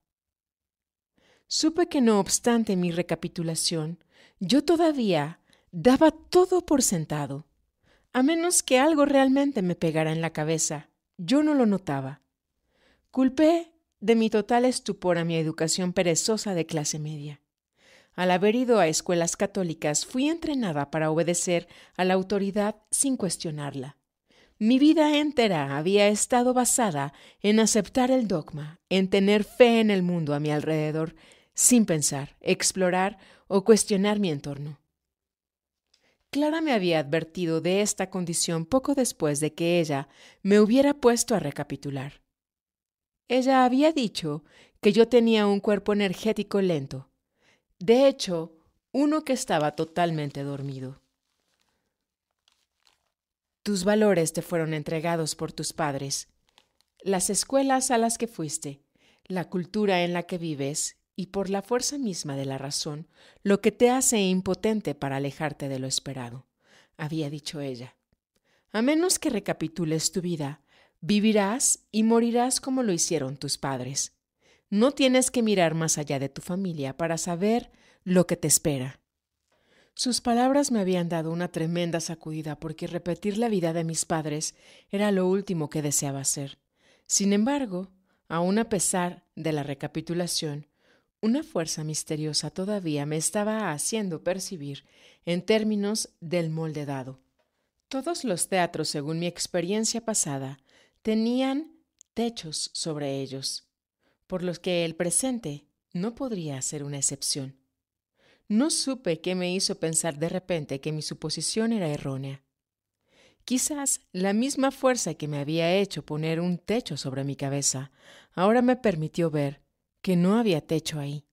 Supe que no obstante mi recapitulación, yo todavía daba todo por sentado. A menos que algo realmente me pegara en la cabeza, yo no lo notaba. Culpé de mi total estupor a mi educación perezosa de clase media. Al haber ido a escuelas católicas, fui entrenada para obedecer a la autoridad sin cuestionarla. Mi vida entera había estado basada en aceptar el dogma, en tener fe en el mundo a mi alrededor, sin pensar, explorar o cuestionar mi entorno. Clara me había advertido de esta condición poco después de que ella me hubiera puesto a recapitular. Ella había dicho que yo tenía un cuerpo energético lento, de hecho, uno que estaba totalmente dormido. Tus valores te fueron entregados por tus padres, las escuelas a las que fuiste, la cultura en la que vives y por la fuerza misma de la razón, lo que te hace impotente para alejarte de lo esperado, había dicho ella. A menos que recapitules tu vida, vivirás y morirás como lo hicieron tus padres. No tienes que mirar más allá de tu familia para saber lo que te espera. Sus palabras me habían dado una tremenda sacudida porque repetir la vida de mis padres era lo último que deseaba hacer. Sin embargo, aun a pesar de la recapitulación, una fuerza misteriosa todavía me estaba haciendo percibir en términos del molde dado. Todos los teatros, según mi experiencia pasada, tenían techos sobre ellos, por los que el presente no podría ser una excepción. No supe qué me hizo pensar de repente que mi suposición era errónea. Quizás la misma fuerza que me había hecho poner un techo sobre mi cabeza ahora me permitió ver que no había techo ahí.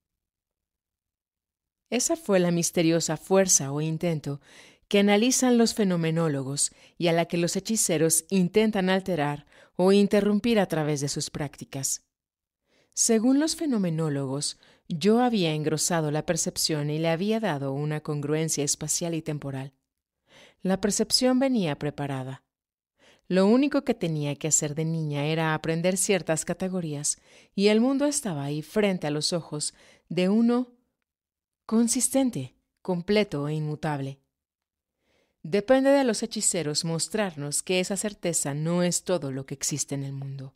Esa fue la misteriosa fuerza o intento que analizan los fenomenólogos y a la que los hechiceros intentan alterar o interrumpir a través de sus prácticas. Según los fenomenólogos, yo había engrosado la percepción y le había dado una congruencia espacial y temporal. La percepción venía preparada. Lo único que tenía que hacer de niña era aprender ciertas categorías, y el mundo estaba ahí frente a los ojos de uno consistente, completo e inmutable. Depende de los hechiceros mostrarnos que esa certeza no es todo lo que existe en el mundo,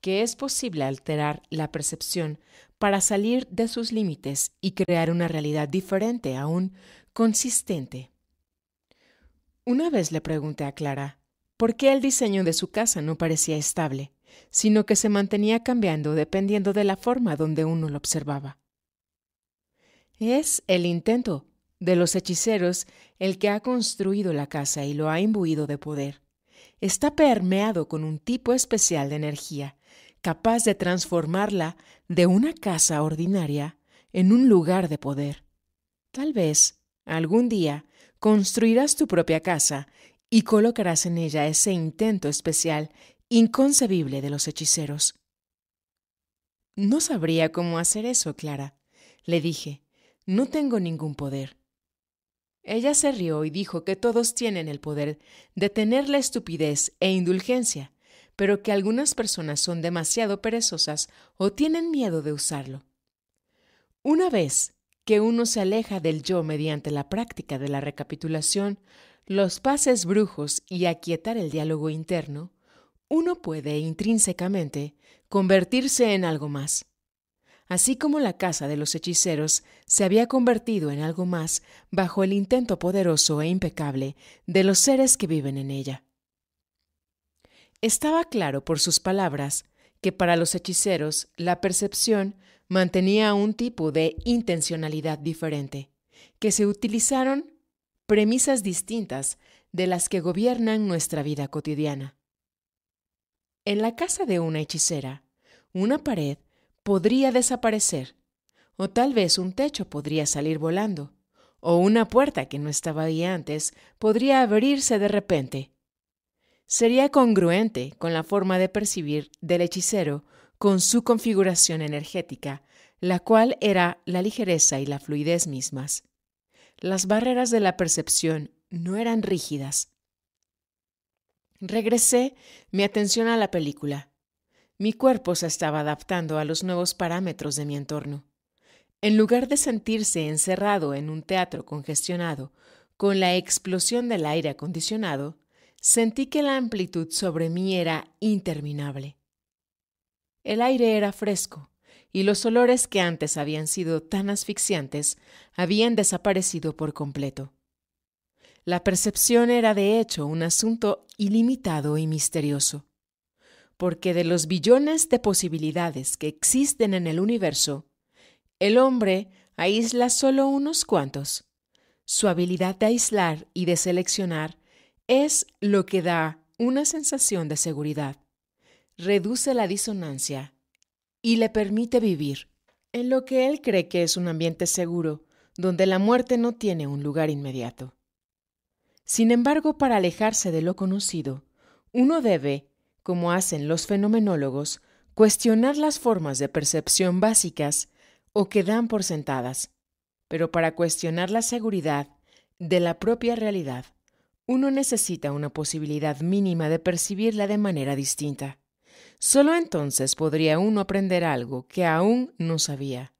que es posible alterar la percepción para salir de sus límites y crear una realidad diferente, aún consistente. Una vez le pregunté a Clara, por qué el diseño de su casa no parecía estable, sino que se mantenía cambiando dependiendo de la forma donde uno lo observaba. Es el intento de los hechiceros el que ha construido la casa y lo ha imbuido de poder. Está permeado con un tipo especial de energía, capaz de transformarla de una casa ordinaria en un lugar de poder. Tal vez, algún día, construirás tu propia casa y colocarás en ella ese intento especial, inconcebible de los hechiceros. No sabría cómo hacer eso, Clara, le dije. No tengo ningún poder. Ella se rió y dijo que todos tienen el poder de tener la estupidez e indulgencia, pero que algunas personas son demasiado perezosas o tienen miedo de usarlo. Una vez que uno se aleja del yo mediante la práctica de la recapitulación, los pases brujos y aquietar el diálogo interno, uno puede intrínsecamente convertirse en algo más. Así como la casa de los hechiceros se había convertido en algo más bajo el intento poderoso e impecable de los seres que viven en ella. Estaba claro por sus palabras que para los hechiceros la percepción mantenía un tipo de intencionalidad diferente, que se utilizaron premisas distintas de las que gobiernan nuestra vida cotidiana. En la casa de una hechicera, una pared podría desaparecer, o tal vez un techo podría salir volando, o una puerta que no estaba ahí antes podría abrirse de repente. Sería congruente con la forma de percibir del hechicero con su configuración energética, la cual era la ligereza y la fluidez mismas. Las barreras de la percepción no eran rígidas. Regresé mi atención a la película. Mi cuerpo se estaba adaptando a los nuevos parámetros de mi entorno. En lugar de sentirse encerrado en un teatro congestionado con la explosión del aire acondicionado, sentí que la amplitud sobre mí era interminable. El aire era fresco, y los olores que antes habían sido tan asfixiantes habían desaparecido por completo. La percepción era de hecho un asunto ilimitado y misterioso, porque de los billones de posibilidades que existen en el universo, el hombre aísla solo unos cuantos. Su habilidad de aislar y de seleccionar es lo que da una sensación de seguridad, reduce la disonancia y le permite vivir en lo que él cree que es un ambiente seguro, donde la muerte no tiene un lugar inmediato. Sin embargo, para alejarse de lo conocido, uno debe, como hacen los fenomenólogos, cuestionar las formas de percepción básicas o que dan por sentadas, pero para cuestionar la seguridad de la propia realidad, uno necesita una posibilidad mínima de percibirla de manera distinta. Solo entonces podría uno aprender algo que aún no sabía,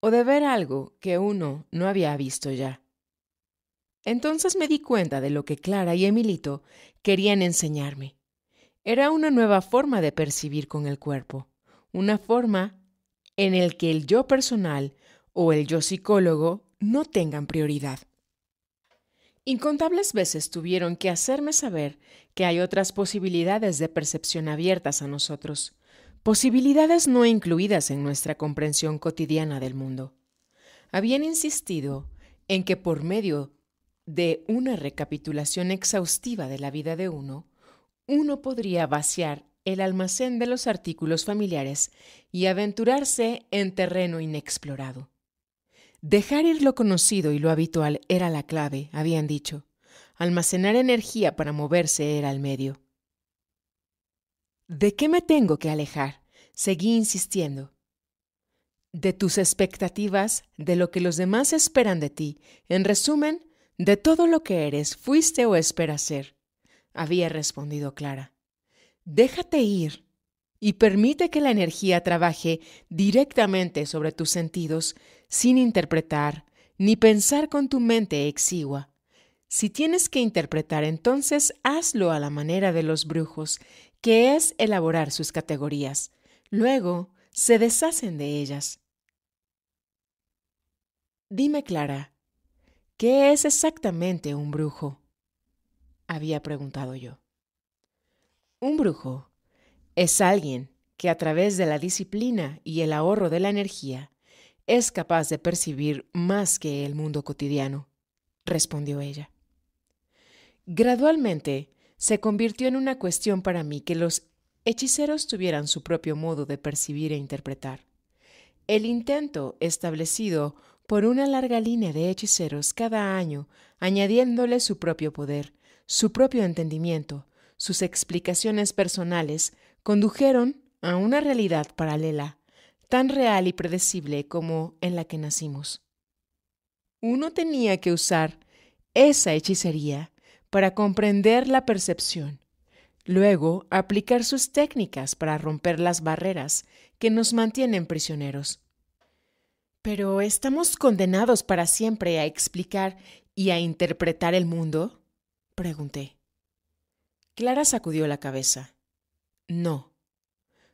o de ver algo que uno no había visto ya. Entonces me di cuenta de lo que Clara y Emilito querían enseñarme. Era una nueva forma de percibir con el cuerpo, una forma en la que el yo personal o el yo psicólogo no tengan prioridad. Incontables veces tuvieron que hacerme saber que hay otras posibilidades de percepción abiertas a nosotros, posibilidades no incluidas en nuestra comprensión cotidiana del mundo. Habían insistido en que por medio de una recapitulación exhaustiva de la vida de uno, uno podría vaciar el almacén de los artículos familiares y aventurarse en terreno inexplorado. Dejar ir lo conocido y lo habitual era la clave, habían dicho. Almacenar energía para moverse era el medio. ¿De qué me tengo que alejar? Seguí insistiendo. De tus expectativas, de lo que los demás esperan de ti, en resumen, de todo lo que eres, fuiste o esperas ser, había respondido Clara. Déjate ir y permite que la energía trabaje directamente sobre tus sentidos sin interpretar, ni pensar con tu mente exigua. Si tienes que interpretar, entonces hazlo a la manera de los brujos, que es elaborar sus categorías. Luego se deshacen de ellas. Dime, Clara, ¿qué es exactamente un brujo? había preguntado yo. Un brujo es alguien que a través de la disciplina y el ahorro de la energía es capaz de percibir más que el mundo cotidiano, respondió ella. Gradualmente, se convirtió en una cuestión para mí que los hechiceros tuvieran su propio modo de percibir e interpretar. El intento establecido por una larga línea de hechiceros cada año, añadiéndole su propio poder, su propio entendimiento, sus explicaciones personales, condujeron a una realidad paralela, tan real y predecible como en la que nacimos. Uno tenía que usar esa hechicería para comprender la percepción, luego aplicar sus técnicas para romper las barreras que nos mantienen prisioneros. Pero ¿estamos condenados para siempre a explicar y a interpretar el mundo? pregunté. Clara sacudió la cabeza. No.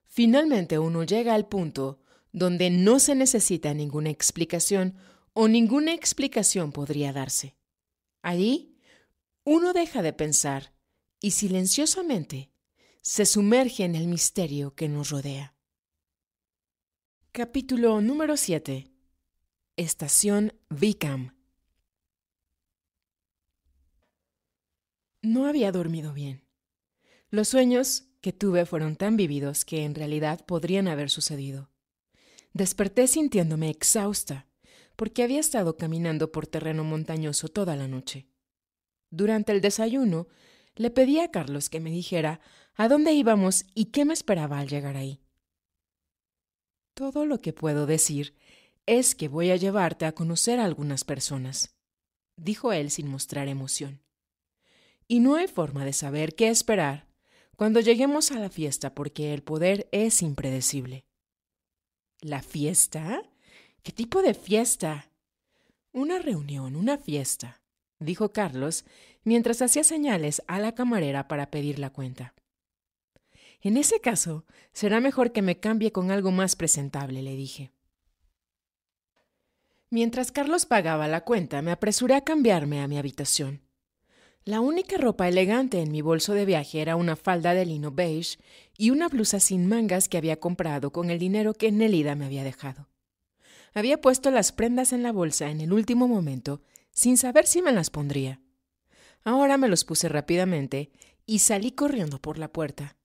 Finalmente uno llega al punto donde no se necesita ninguna explicación o ninguna explicación podría darse. Allí, uno deja de pensar y silenciosamente se sumerge en el misterio que nos rodea. Capítulo número 7. Estación Vicam. No había dormido bien. Los sueños que tuve fueron tan vividos que en realidad podrían haber sucedido. Desperté sintiéndome exhausta, porque había estado caminando por terreno montañoso toda la noche. Durante el desayuno, le pedí a Carlos que me dijera a dónde íbamos y qué me esperaba al llegar ahí. Todo lo que puedo decir es que voy a llevarte a conocer a algunas personas, dijo él sin mostrar emoción. Y no hay forma de saber qué esperar cuando lleguemos a la fiesta porque el poder es impredecible. ¿La fiesta? ¿Qué tipo de fiesta? Una reunión, una fiesta, dijo Carlos, mientras hacía señales a la camarera para pedir la cuenta. En ese caso, será mejor que me cambie con algo más presentable, le dije. Mientras Carlos pagaba la cuenta, me apresuré a cambiarme a mi habitación. La única ropa elegante en mi bolso de viaje era una falda de lino beige y una blusa sin mangas que había comprado con el dinero que Nelida me había dejado. Había puesto las prendas en la bolsa en el último momento, sin saber si me las pondría. Ahora me los puse rápidamente y salí corriendo por la puerta.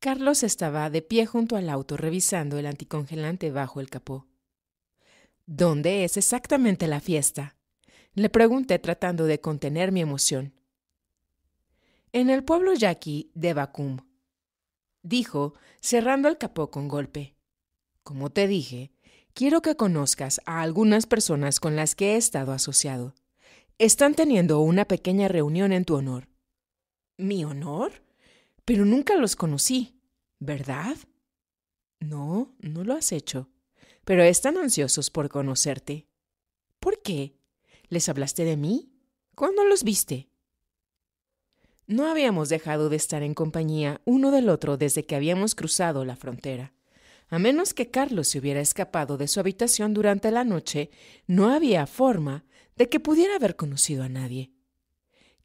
Carlos estaba de pie junto al auto revisando el anticongelante bajo el capó. ¿Dónde es exactamente la fiesta? Le pregunté tratando de contener mi emoción. En el pueblo yaqui de Bakum, dijo, cerrando el capó con golpe. Como te dije, quiero que conozcas a algunas personas con las que he estado asociado. Están teniendo una pequeña reunión en tu honor. ¿Mi honor? Pero nunca los conocí, ¿verdad? No, no lo has hecho. Pero están ansiosos por conocerte. ¿Por qué? ¿Les hablaste de mí? ¿Cuándo los viste? No habíamos dejado de estar en compañía uno del otro desde que habíamos cruzado la frontera. A menos que Carlos se hubiera escapado de su habitación durante la noche, no había forma de que pudiera haber conocido a nadie.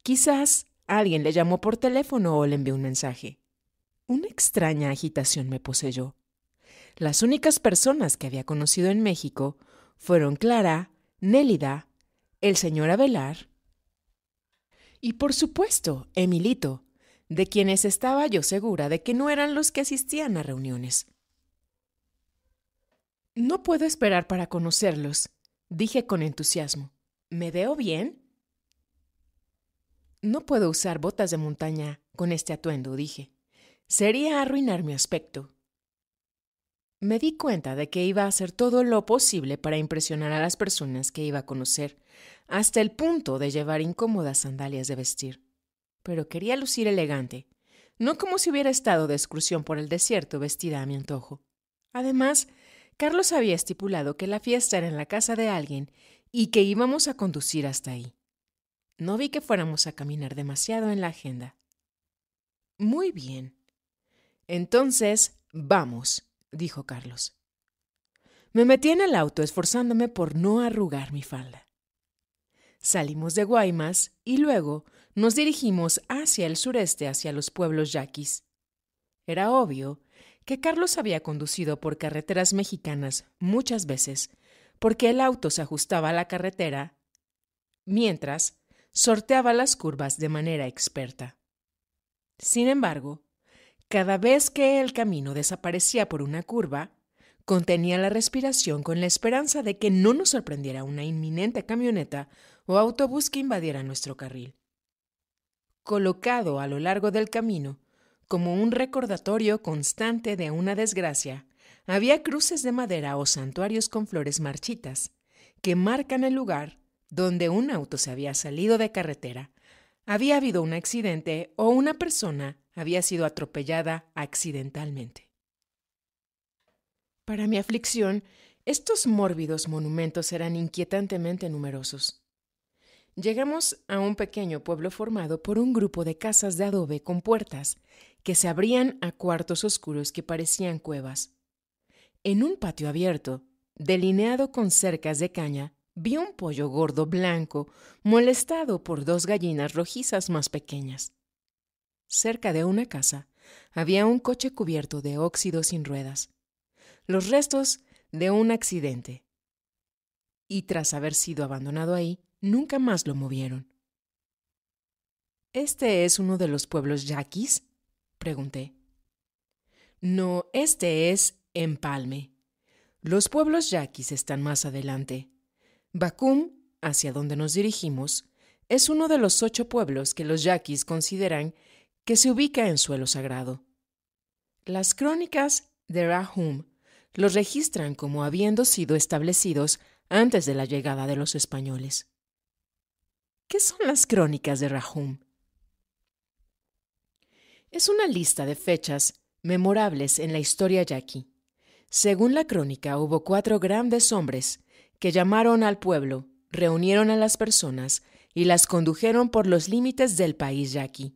Quizás alguien le llamó por teléfono o le envió un mensaje. Una extraña agitación me poseyó. Las únicas personas que había conocido en México fueron Clara, Nélida, el señor Abelar. y por supuesto Emilito, de quienes estaba yo segura de que no eran los que asistían a reuniones. No puedo esperar para conocerlos, dije con entusiasmo. ¿Me veo bien? No puedo usar botas de montaña con este atuendo, dije. Sería arruinar mi aspecto. Me di cuenta de que iba a hacer todo lo posible para impresionar a las personas que iba a conocer, hasta el punto de llevar incómodas sandalias de vestir. Pero quería lucir elegante, no como si hubiera estado de excursión por el desierto vestida a mi antojo. Además, Carlos había estipulado que la fiesta era en la casa de alguien y que íbamos a conducir hasta ahí. No vi que fuéramos a caminar demasiado en la agenda. Muy bien. Entonces, vamos, dijo Carlos. Me metí en el auto esforzándome por no arrugar mi falda. Salimos de Guaymas y luego nos dirigimos hacia el sureste, hacia los pueblos yaquis. Era obvio que Carlos había conducido por carreteras mexicanas muchas veces, porque el auto se ajustaba a la carretera, mientras sorteaba las curvas de manera experta. Sin embargo, cada vez que el camino desaparecía por una curva, contenía la respiración con la esperanza de que no nos sorprendiera una inminente camioneta o autobús que invadiera nuestro carril. Colocado a lo largo del camino, como un recordatorio constante de una desgracia, había cruces de madera o santuarios con flores marchitas, que marcan el lugar donde un auto se había salido de carretera, había habido un accidente o una persona había sido atropellada accidentalmente. Para mi aflicción, estos mórbidos monumentos eran inquietantemente numerosos. Llegamos a un pequeño pueblo formado por un grupo de casas de adobe con puertas que se abrían a cuartos oscuros que parecían cuevas. En un patio abierto, delineado con cercas de caña, vi un pollo gordo blanco molestado por dos gallinas rojizas más pequeñas. Cerca de una casa había un coche cubierto de óxido sin ruedas, los restos de un accidente. Y tras haber sido abandonado ahí, Nunca más lo movieron. ¿Este es uno de los pueblos yaquis? pregunté. No, este es Empalme. Los pueblos yaquis están más adelante. Bakum, hacia donde nos dirigimos, es uno de los ocho pueblos que los yaquis consideran que se ubica en suelo sagrado. Las crónicas de Rahum los registran como habiendo sido establecidos antes de la llegada de los españoles. ¿Qué son las crónicas de Rahum? Es una lista de fechas memorables en la historia yaqui. Según la crónica, hubo cuatro grandes hombres que llamaron al pueblo, reunieron a las personas y las condujeron por los límites del país yaqui.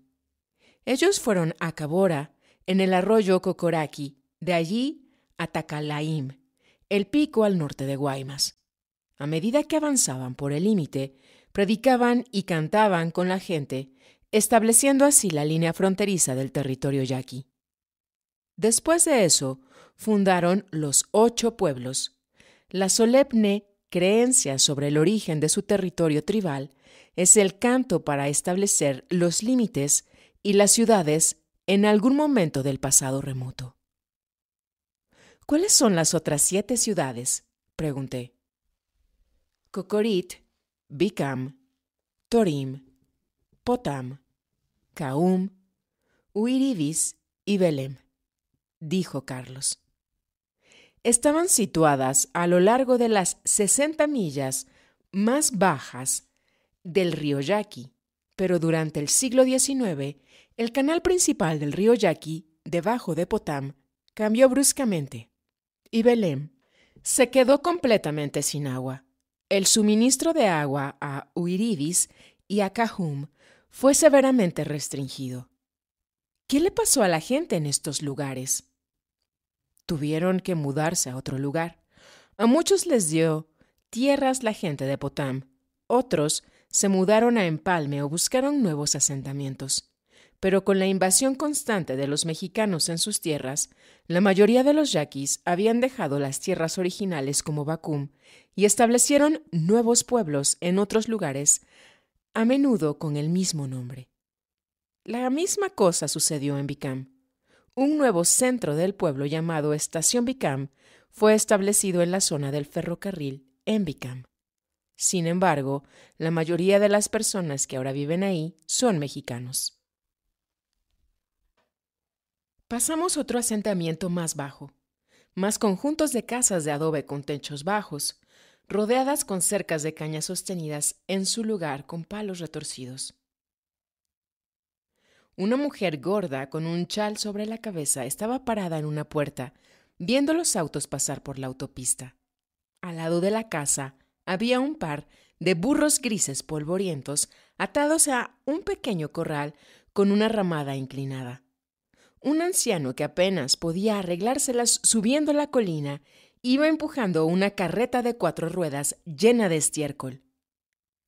Ellos fueron a Cabora, en el arroyo Cocoraki, de allí a Tacalaim, el pico al norte de Guaymas. A medida que avanzaban por el límite, predicaban y cantaban con la gente, estableciendo así la línea fronteriza del territorio yaqui. Después de eso, fundaron los ocho pueblos. La solemne creencia sobre el origen de su territorio tribal es el canto para establecer los límites y las ciudades en algún momento del pasado remoto. ¿Cuáles son las otras siete ciudades? pregunté. Cocorit, Bicam, Torim, Potam, Caum, Uiribis y Belem, dijo Carlos. Estaban situadas a lo largo de las 60 millas más bajas del río Yaqui, pero durante el siglo XIX, el canal principal del río Yaqui, debajo de Potam, cambió bruscamente y Belém se quedó completamente sin agua. El suministro de agua a Uiridis y a Cajum fue severamente restringido. ¿Qué le pasó a la gente en estos lugares? Tuvieron que mudarse a otro lugar. A muchos les dio tierras la gente de Potam. Otros se mudaron a Empalme o buscaron nuevos asentamientos. Pero con la invasión constante de los mexicanos en sus tierras, la mayoría de los yaquis habían dejado las tierras originales como Bacum y establecieron nuevos pueblos en otros lugares, a menudo con el mismo nombre. La misma cosa sucedió en Bicam. Un nuevo centro del pueblo llamado Estación Bicam fue establecido en la zona del ferrocarril en Bicam. Sin embargo, la mayoría de las personas que ahora viven ahí son mexicanos. Pasamos otro asentamiento más bajo, más conjuntos de casas de adobe con techos bajos, rodeadas con cercas de cañas sostenidas en su lugar con palos retorcidos. Una mujer gorda con un chal sobre la cabeza estaba parada en una puerta, viendo los autos pasar por la autopista. Al lado de la casa había un par de burros grises polvorientos atados a un pequeño corral con una ramada inclinada. Un anciano que apenas podía arreglárselas subiendo la colina iba empujando una carreta de cuatro ruedas llena de estiércol.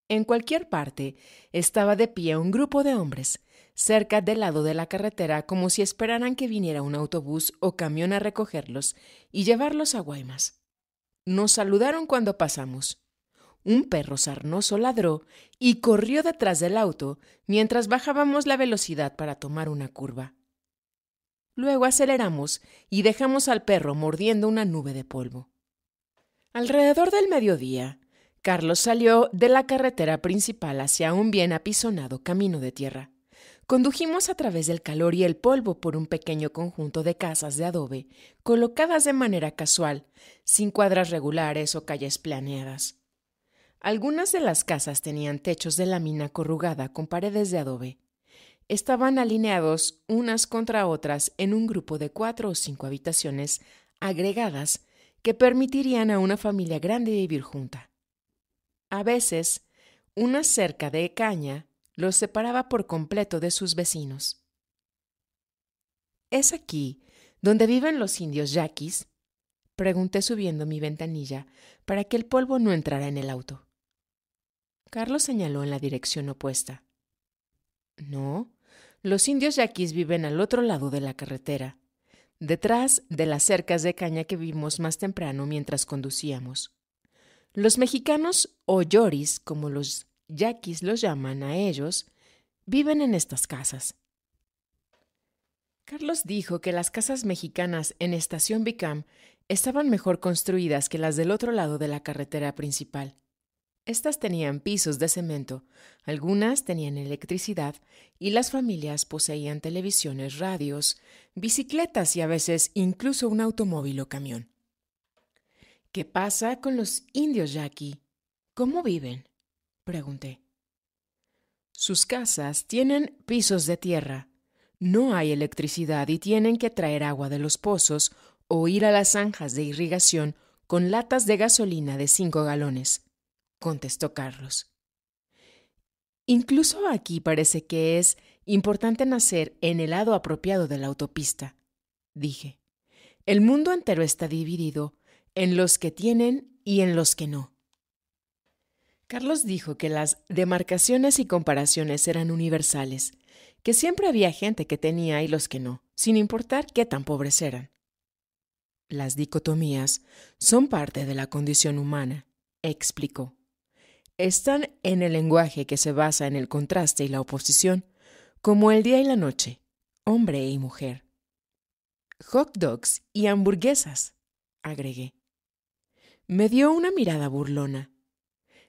En cualquier parte estaba de pie un grupo de hombres, cerca del lado de la carretera como si esperaran que viniera un autobús o camión a recogerlos y llevarlos a Guaymas. Nos saludaron cuando pasamos. Un perro sarnoso ladró y corrió detrás del auto mientras bajábamos la velocidad para tomar una curva. Luego aceleramos y dejamos al perro mordiendo una nube de polvo. Alrededor del mediodía, Carlos salió de la carretera principal hacia un bien apisonado camino de tierra. Condujimos a través del calor y el polvo por un pequeño conjunto de casas de adobe, colocadas de manera casual, sin cuadras regulares o calles planeadas. Algunas de las casas tenían techos de lámina corrugada con paredes de adobe, estaban alineados unas contra otras en un grupo de cuatro o cinco habitaciones agregadas que permitirían a una familia grande vivir junta. A veces, una cerca de caña los separaba por completo de sus vecinos. ¿Es aquí donde viven los indios yaquis? Pregunté subiendo mi ventanilla para que el polvo no entrara en el auto. Carlos señaló en la dirección opuesta. No, los indios yaquis viven al otro lado de la carretera, detrás de las cercas de caña que vimos más temprano mientras conducíamos. Los mexicanos o yoris, como los yaquis los llaman a ellos, viven en estas casas. Carlos dijo que las casas mexicanas en Estación Bicam estaban mejor construidas que las del otro lado de la carretera principal. Estas tenían pisos de cemento, algunas tenían electricidad y las familias poseían televisiones, radios, bicicletas y a veces incluso un automóvil o camión. ¿Qué pasa con los indios yaqui? ¿Cómo viven? pregunté. Sus casas tienen pisos de tierra. No hay electricidad y tienen que traer agua de los pozos o ir a las zanjas de irrigación con latas de gasolina de cinco galones contestó Carlos. Incluso aquí parece que es importante nacer en el lado apropiado de la autopista, dije. El mundo entero está dividido en los que tienen y en los que no. Carlos dijo que las demarcaciones y comparaciones eran universales, que siempre había gente que tenía y los que no, sin importar qué tan pobres eran. Las dicotomías son parte de la condición humana, explicó están en el lenguaje que se basa en el contraste y la oposición, como el día y la noche, hombre y mujer. Hot dogs y hamburguesas, agregué. Me dio una mirada burlona.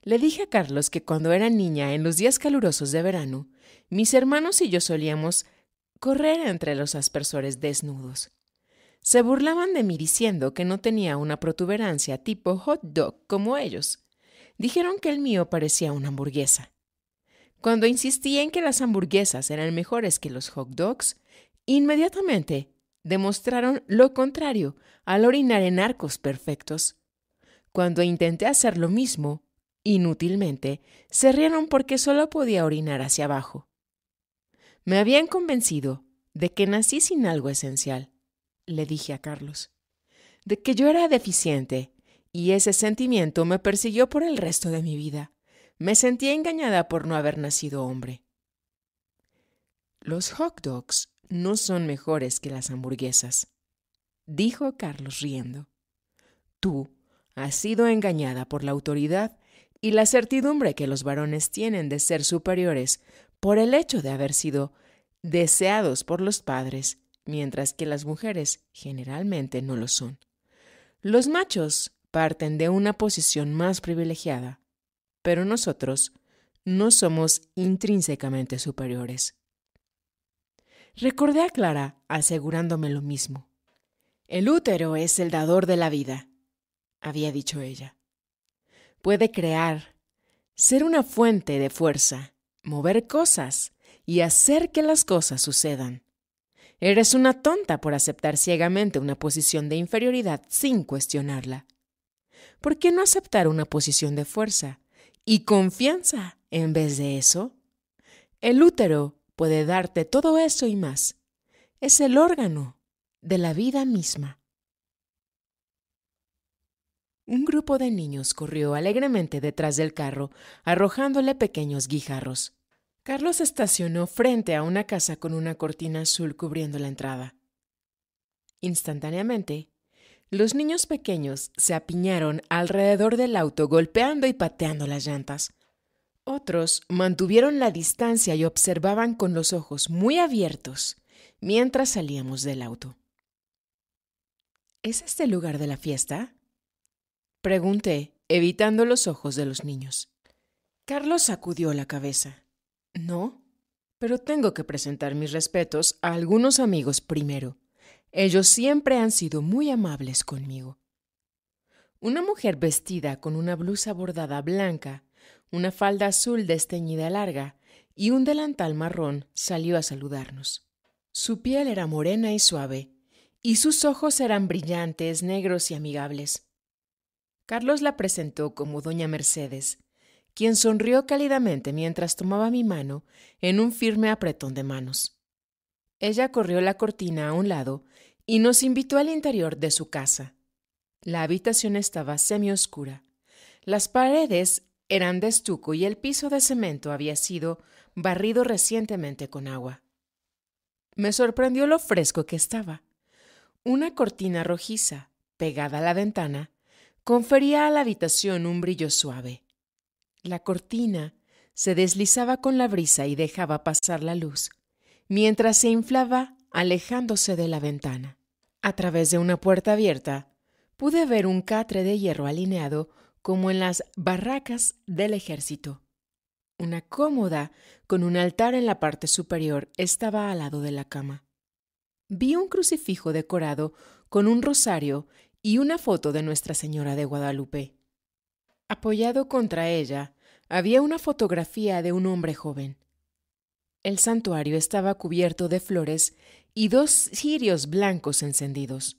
Le dije a Carlos que cuando era niña, en los días calurosos de verano, mis hermanos y yo solíamos correr entre los aspersores desnudos. Se burlaban de mí diciendo que no tenía una protuberancia tipo hot dog como ellos, dijeron que el mío parecía una hamburguesa. Cuando insistí en que las hamburguesas eran mejores que los hot dogs, inmediatamente demostraron lo contrario al orinar en arcos perfectos. Cuando intenté hacer lo mismo, inútilmente, se rieron porque solo podía orinar hacia abajo. Me habían convencido de que nací sin algo esencial, le dije a Carlos, de que yo era deficiente y ese sentimiento me persiguió por el resto de mi vida. Me sentía engañada por no haber nacido hombre. Los hot dogs no son mejores que las hamburguesas, dijo Carlos riendo. Tú has sido engañada por la autoridad y la certidumbre que los varones tienen de ser superiores por el hecho de haber sido deseados por los padres, mientras que las mujeres generalmente no lo son. Los machos parten de una posición más privilegiada, pero nosotros no somos intrínsecamente superiores. Recordé a Clara asegurándome lo mismo. El útero es el dador de la vida, había dicho ella. Puede crear, ser una fuente de fuerza, mover cosas y hacer que las cosas sucedan. Eres una tonta por aceptar ciegamente una posición de inferioridad sin cuestionarla. ¿por qué no aceptar una posición de fuerza y confianza en vez de eso? El útero puede darte todo eso y más. Es el órgano de la vida misma. Un grupo de niños corrió alegremente detrás del carro, arrojándole pequeños guijarros. Carlos estacionó frente a una casa con una cortina azul cubriendo la entrada. Instantáneamente, los niños pequeños se apiñaron alrededor del auto golpeando y pateando las llantas. Otros mantuvieron la distancia y observaban con los ojos muy abiertos mientras salíamos del auto. ¿Es este el lugar de la fiesta? Pregunté, evitando los ojos de los niños. Carlos sacudió la cabeza. No, pero tengo que presentar mis respetos a algunos amigos primero. Ellos siempre han sido muy amables conmigo. Una mujer vestida con una blusa bordada blanca, una falda azul desteñida larga y un delantal marrón salió a saludarnos. Su piel era morena y suave, y sus ojos eran brillantes, negros y amigables. Carlos la presentó como doña Mercedes, quien sonrió cálidamente mientras tomaba mi mano en un firme apretón de manos. Ella corrió la cortina a un lado y nos invitó al interior de su casa. La habitación estaba semioscura. Las paredes eran de estuco y el piso de cemento había sido barrido recientemente con agua. Me sorprendió lo fresco que estaba. Una cortina rojiza, pegada a la ventana, confería a la habitación un brillo suave. La cortina se deslizaba con la brisa y dejaba pasar la luz, mientras se inflaba alejándose de la ventana. A través de una puerta abierta, pude ver un catre de hierro alineado como en las barracas del ejército. Una cómoda con un altar en la parte superior estaba al lado de la cama. Vi un crucifijo decorado con un rosario y una foto de Nuestra Señora de Guadalupe. Apoyado contra ella, había una fotografía de un hombre joven. El santuario estaba cubierto de flores y dos cirios blancos encendidos.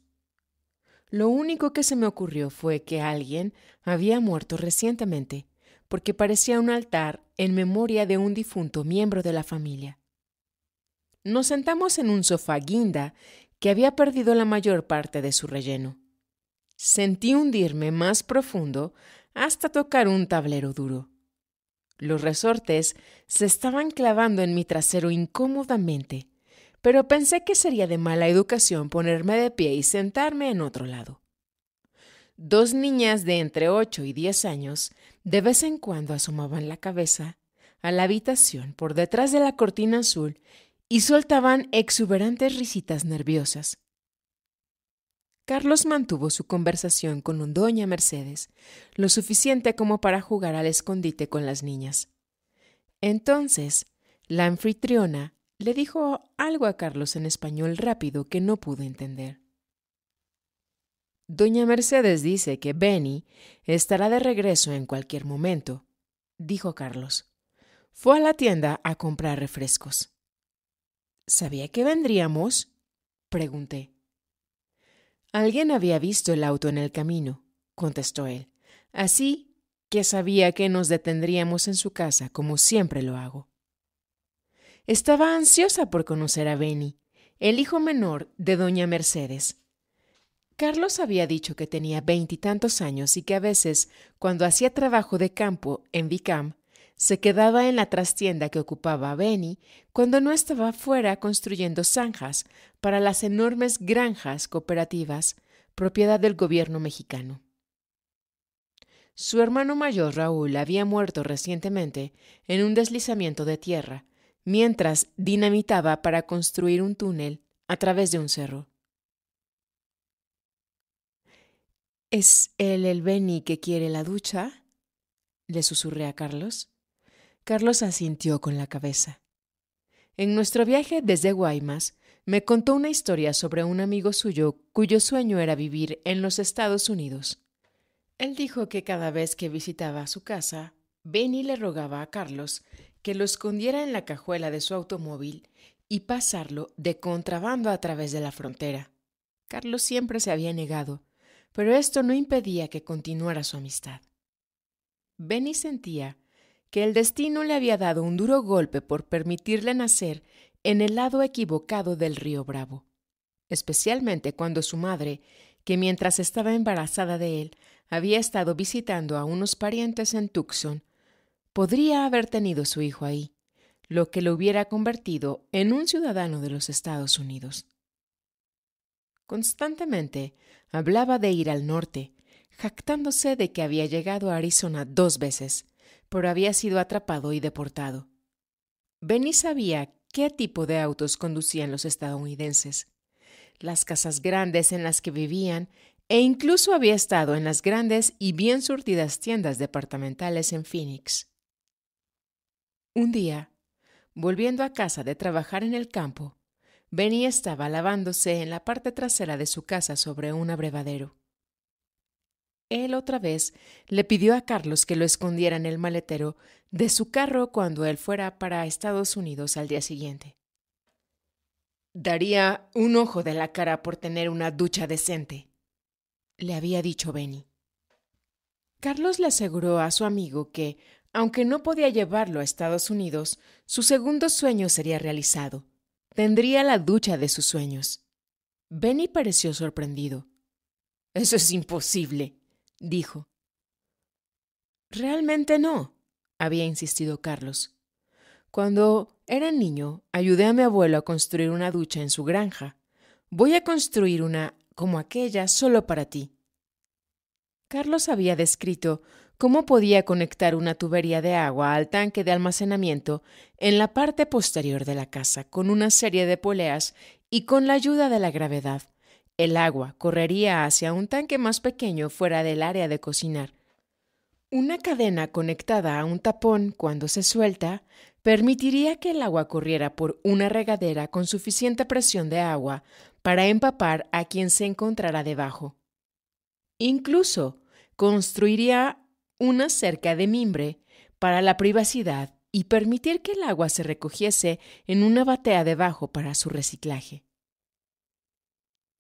Lo único que se me ocurrió fue que alguien había muerto recientemente, porque parecía un altar en memoria de un difunto miembro de la familia. Nos sentamos en un sofá guinda que había perdido la mayor parte de su relleno. Sentí hundirme más profundo hasta tocar un tablero duro. Los resortes se estaban clavando en mi trasero incómodamente pero pensé que sería de mala educación ponerme de pie y sentarme en otro lado. Dos niñas de entre ocho y diez años de vez en cuando asomaban la cabeza a la habitación por detrás de la cortina azul y soltaban exuberantes risitas nerviosas. Carlos mantuvo su conversación con doña Mercedes lo suficiente como para jugar al escondite con las niñas. Entonces, la anfitriona le dijo algo a Carlos en español rápido que no pude entender. Doña Mercedes dice que Benny estará de regreso en cualquier momento, dijo Carlos. Fue a la tienda a comprar refrescos. ¿Sabía que vendríamos? pregunté. Alguien había visto el auto en el camino, contestó él, así que sabía que nos detendríamos en su casa como siempre lo hago. Estaba ansiosa por conocer a Benny, el hijo menor de doña Mercedes. Carlos había dicho que tenía veintitantos años y que a veces, cuando hacía trabajo de campo en Vicam, se quedaba en la trastienda que ocupaba Benny cuando no estaba fuera construyendo zanjas para las enormes granjas cooperativas, propiedad del gobierno mexicano. Su hermano mayor Raúl había muerto recientemente en un deslizamiento de tierra mientras dinamitaba para construir un túnel a través de un cerro. ¿Es él el Benny que quiere la ducha? le susurré a Carlos. Carlos asintió con la cabeza. En nuestro viaje desde Guaymas, me contó una historia sobre un amigo suyo cuyo sueño era vivir en los Estados Unidos. Él dijo que cada vez que visitaba su casa, Benny le rogaba a Carlos que lo escondiera en la cajuela de su automóvil y pasarlo de contrabando a través de la frontera. Carlos siempre se había negado, pero esto no impedía que continuara su amistad. Benny sentía que el destino le había dado un duro golpe por permitirle nacer en el lado equivocado del río Bravo, especialmente cuando su madre, que mientras estaba embarazada de él, había estado visitando a unos parientes en Tucson, podría haber tenido su hijo ahí, lo que lo hubiera convertido en un ciudadano de los Estados Unidos. Constantemente hablaba de ir al norte, jactándose de que había llegado a Arizona dos veces, pero había sido atrapado y deportado. Benny sabía qué tipo de autos conducían los estadounidenses, las casas grandes en las que vivían e incluso había estado en las grandes y bien surtidas tiendas departamentales en Phoenix. Un día, volviendo a casa de trabajar en el campo, Benny estaba lavándose en la parte trasera de su casa sobre un abrevadero. Él otra vez le pidió a Carlos que lo escondiera en el maletero de su carro cuando él fuera para Estados Unidos al día siguiente. Daría un ojo de la cara por tener una ducha decente, le había dicho Benny. Carlos le aseguró a su amigo que aunque no podía llevarlo a Estados Unidos, su segundo sueño sería realizado. Tendría la ducha de sus sueños. Benny pareció sorprendido. Eso es imposible, dijo. Realmente no, había insistido Carlos. Cuando era niño, ayudé a mi abuelo a construir una ducha en su granja. Voy a construir una como aquella solo para ti. Carlos había descrito cómo podía conectar una tubería de agua al tanque de almacenamiento en la parte posterior de la casa con una serie de poleas y con la ayuda de la gravedad. El agua correría hacia un tanque más pequeño fuera del área de cocinar. Una cadena conectada a un tapón cuando se suelta permitiría que el agua corriera por una regadera con suficiente presión de agua para empapar a quien se encontrara debajo. Incluso construiría una cerca de mimbre para la privacidad y permitir que el agua se recogiese en una batea debajo para su reciclaje.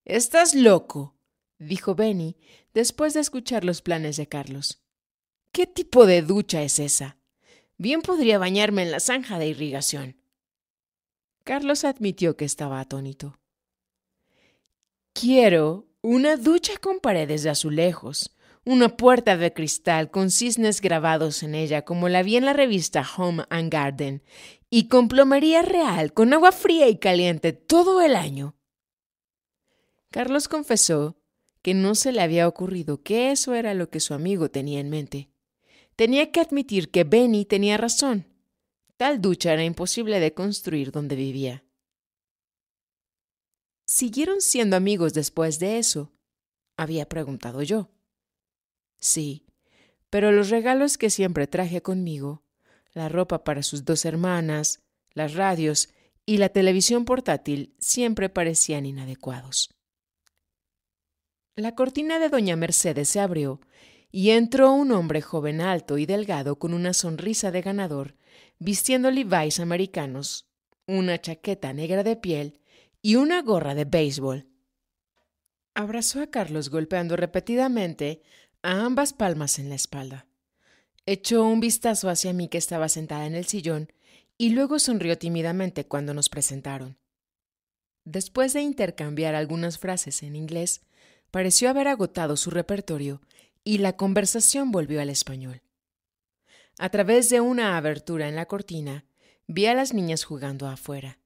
Estás loco, dijo Benny después de escuchar los planes de Carlos. ¿Qué tipo de ducha es esa? Bien podría bañarme en la zanja de irrigación. Carlos admitió que estaba atónito. Quiero una ducha con paredes de azulejos, una puerta de cristal con cisnes grabados en ella, como la vi en la revista Home and Garden, y con plomería real, con agua fría y caliente todo el año. Carlos confesó que no se le había ocurrido que eso era lo que su amigo tenía en mente. Tenía que admitir que Benny tenía razón. Tal ducha era imposible de construir donde vivía. ¿Siguieron siendo amigos después de eso? había preguntado yo sí, pero los regalos que siempre traje conmigo, la ropa para sus dos hermanas, las radios y la televisión portátil siempre parecían inadecuados. La cortina de doña Mercedes se abrió y entró un hombre joven alto y delgado con una sonrisa de ganador, vistiendo Levi's americanos, una chaqueta negra de piel y una gorra de béisbol. Abrazó a Carlos golpeando repetidamente a ambas palmas en la espalda. Echó un vistazo hacia mí que estaba sentada en el sillón y luego sonrió tímidamente cuando nos presentaron. Después de intercambiar algunas frases en inglés, pareció haber agotado su repertorio y la conversación volvió al español. A través de una abertura en la cortina, vi a las niñas jugando afuera.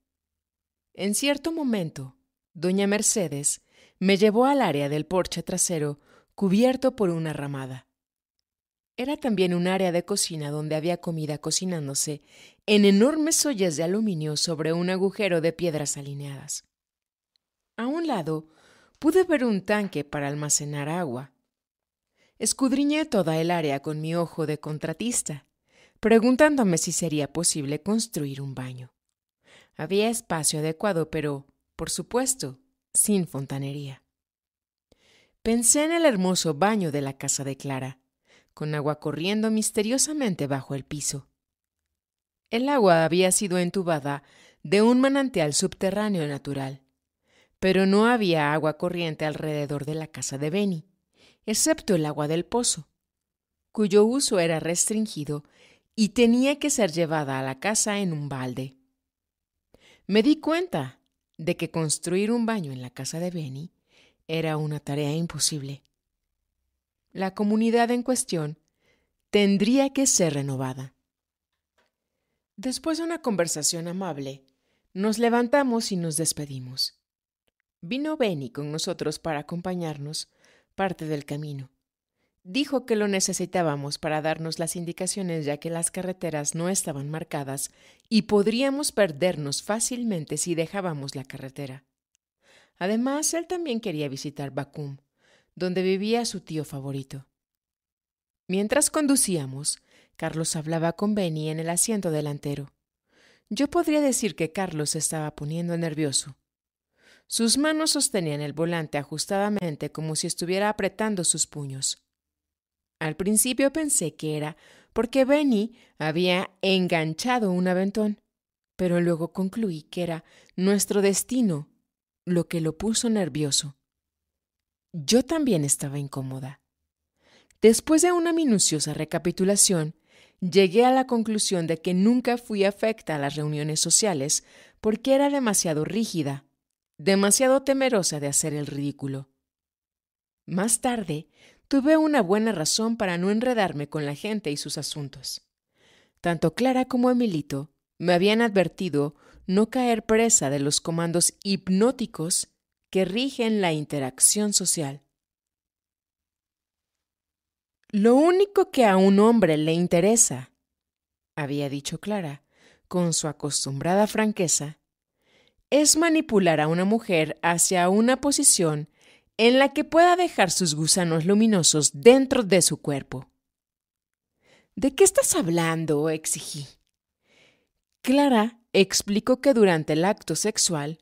En cierto momento, doña Mercedes me llevó al área del porche trasero cubierto por una ramada. Era también un área de cocina donde había comida cocinándose en enormes ollas de aluminio sobre un agujero de piedras alineadas. A un lado pude ver un tanque para almacenar agua. Escudriñé toda el área con mi ojo de contratista, preguntándome si sería posible construir un baño. Había espacio adecuado, pero, por supuesto, sin fontanería. Pensé en el hermoso baño de la casa de Clara, con agua corriendo misteriosamente bajo el piso. El agua había sido entubada de un manantial subterráneo natural, pero no había agua corriente alrededor de la casa de Benny, excepto el agua del pozo, cuyo uso era restringido y tenía que ser llevada a la casa en un balde. Me di cuenta de que construir un baño en la casa de Benny era una tarea imposible. La comunidad en cuestión tendría que ser renovada. Después de una conversación amable, nos levantamos y nos despedimos. Vino Benny con nosotros para acompañarnos parte del camino. Dijo que lo necesitábamos para darnos las indicaciones ya que las carreteras no estaban marcadas y podríamos perdernos fácilmente si dejábamos la carretera. Además, él también quería visitar Bakum, donde vivía su tío favorito. Mientras conducíamos, Carlos hablaba con Benny en el asiento delantero. Yo podría decir que Carlos se estaba poniendo nervioso. Sus manos sostenían el volante ajustadamente como si estuviera apretando sus puños. Al principio pensé que era porque Benny había enganchado un aventón, pero luego concluí que era nuestro destino lo que lo puso nervioso. Yo también estaba incómoda. Después de una minuciosa recapitulación, llegué a la conclusión de que nunca fui afecta a las reuniones sociales porque era demasiado rígida, demasiado temerosa de hacer el ridículo. Más tarde, tuve una buena razón para no enredarme con la gente y sus asuntos. Tanto Clara como Emilito me habían advertido no caer presa de los comandos hipnóticos que rigen la interacción social. Lo único que a un hombre le interesa, había dicho Clara, con su acostumbrada franqueza, es manipular a una mujer hacia una posición en la que pueda dejar sus gusanos luminosos dentro de su cuerpo. ¿De qué estás hablando? exigí. Clara explicó que durante el acto sexual,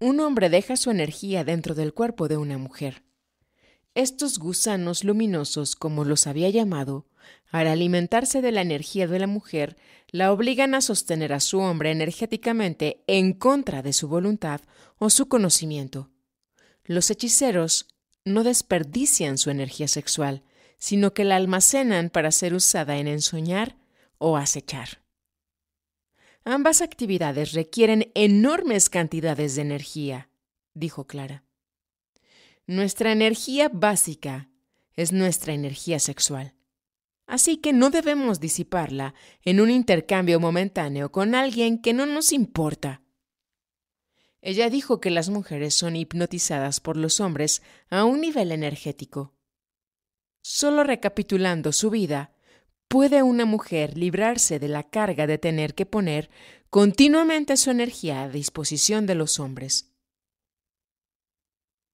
un hombre deja su energía dentro del cuerpo de una mujer. Estos gusanos luminosos, como los había llamado, al alimentarse de la energía de la mujer, la obligan a sostener a su hombre energéticamente en contra de su voluntad o su conocimiento. Los hechiceros no desperdician su energía sexual, sino que la almacenan para ser usada en ensoñar o acechar. Ambas actividades requieren enormes cantidades de energía, dijo Clara. Nuestra energía básica es nuestra energía sexual. Así que no debemos disiparla en un intercambio momentáneo con alguien que no nos importa. Ella dijo que las mujeres son hipnotizadas por los hombres a un nivel energético. Solo recapitulando su vida, ¿Puede una mujer librarse de la carga de tener que poner continuamente su energía a disposición de los hombres?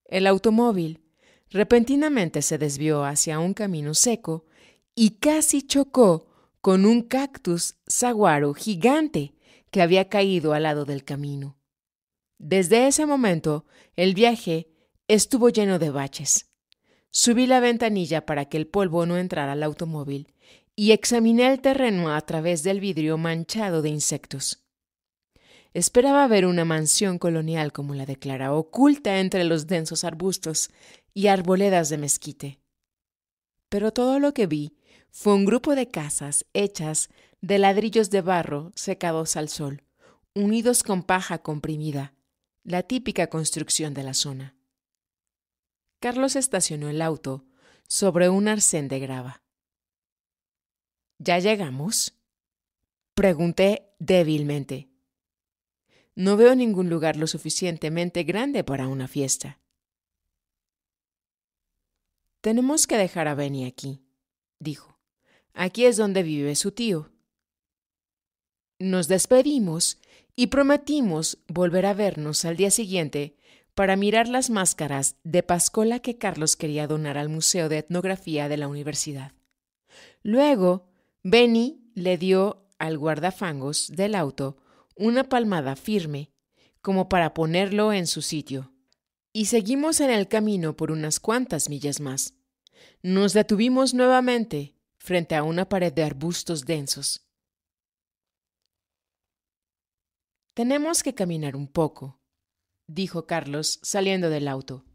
El automóvil repentinamente se desvió hacia un camino seco y casi chocó con un cactus saguaro gigante que había caído al lado del camino. Desde ese momento, el viaje estuvo lleno de baches. Subí la ventanilla para que el polvo no entrara al automóvil y examiné el terreno a través del vidrio manchado de insectos. Esperaba ver una mansión colonial como la de Clara, oculta entre los densos arbustos y arboledas de mezquite. Pero todo lo que vi fue un grupo de casas hechas de ladrillos de barro secados al sol, unidos con paja comprimida, la típica construcción de la zona. Carlos estacionó el auto sobre un arcén de grava. ¿Ya llegamos? Pregunté débilmente. No veo ningún lugar lo suficientemente grande para una fiesta. Tenemos que dejar a Benny aquí, dijo. Aquí es donde vive su tío. Nos despedimos y prometimos volver a vernos al día siguiente para mirar las máscaras de Pascola que Carlos quería donar al Museo de Etnografía de la Universidad. Luego Benny le dio al guardafangos del auto una palmada firme, como para ponerlo en su sitio. Y seguimos en el camino por unas cuantas millas más. Nos detuvimos nuevamente frente a una pared de arbustos densos. Tenemos que caminar un poco, dijo Carlos saliendo del auto.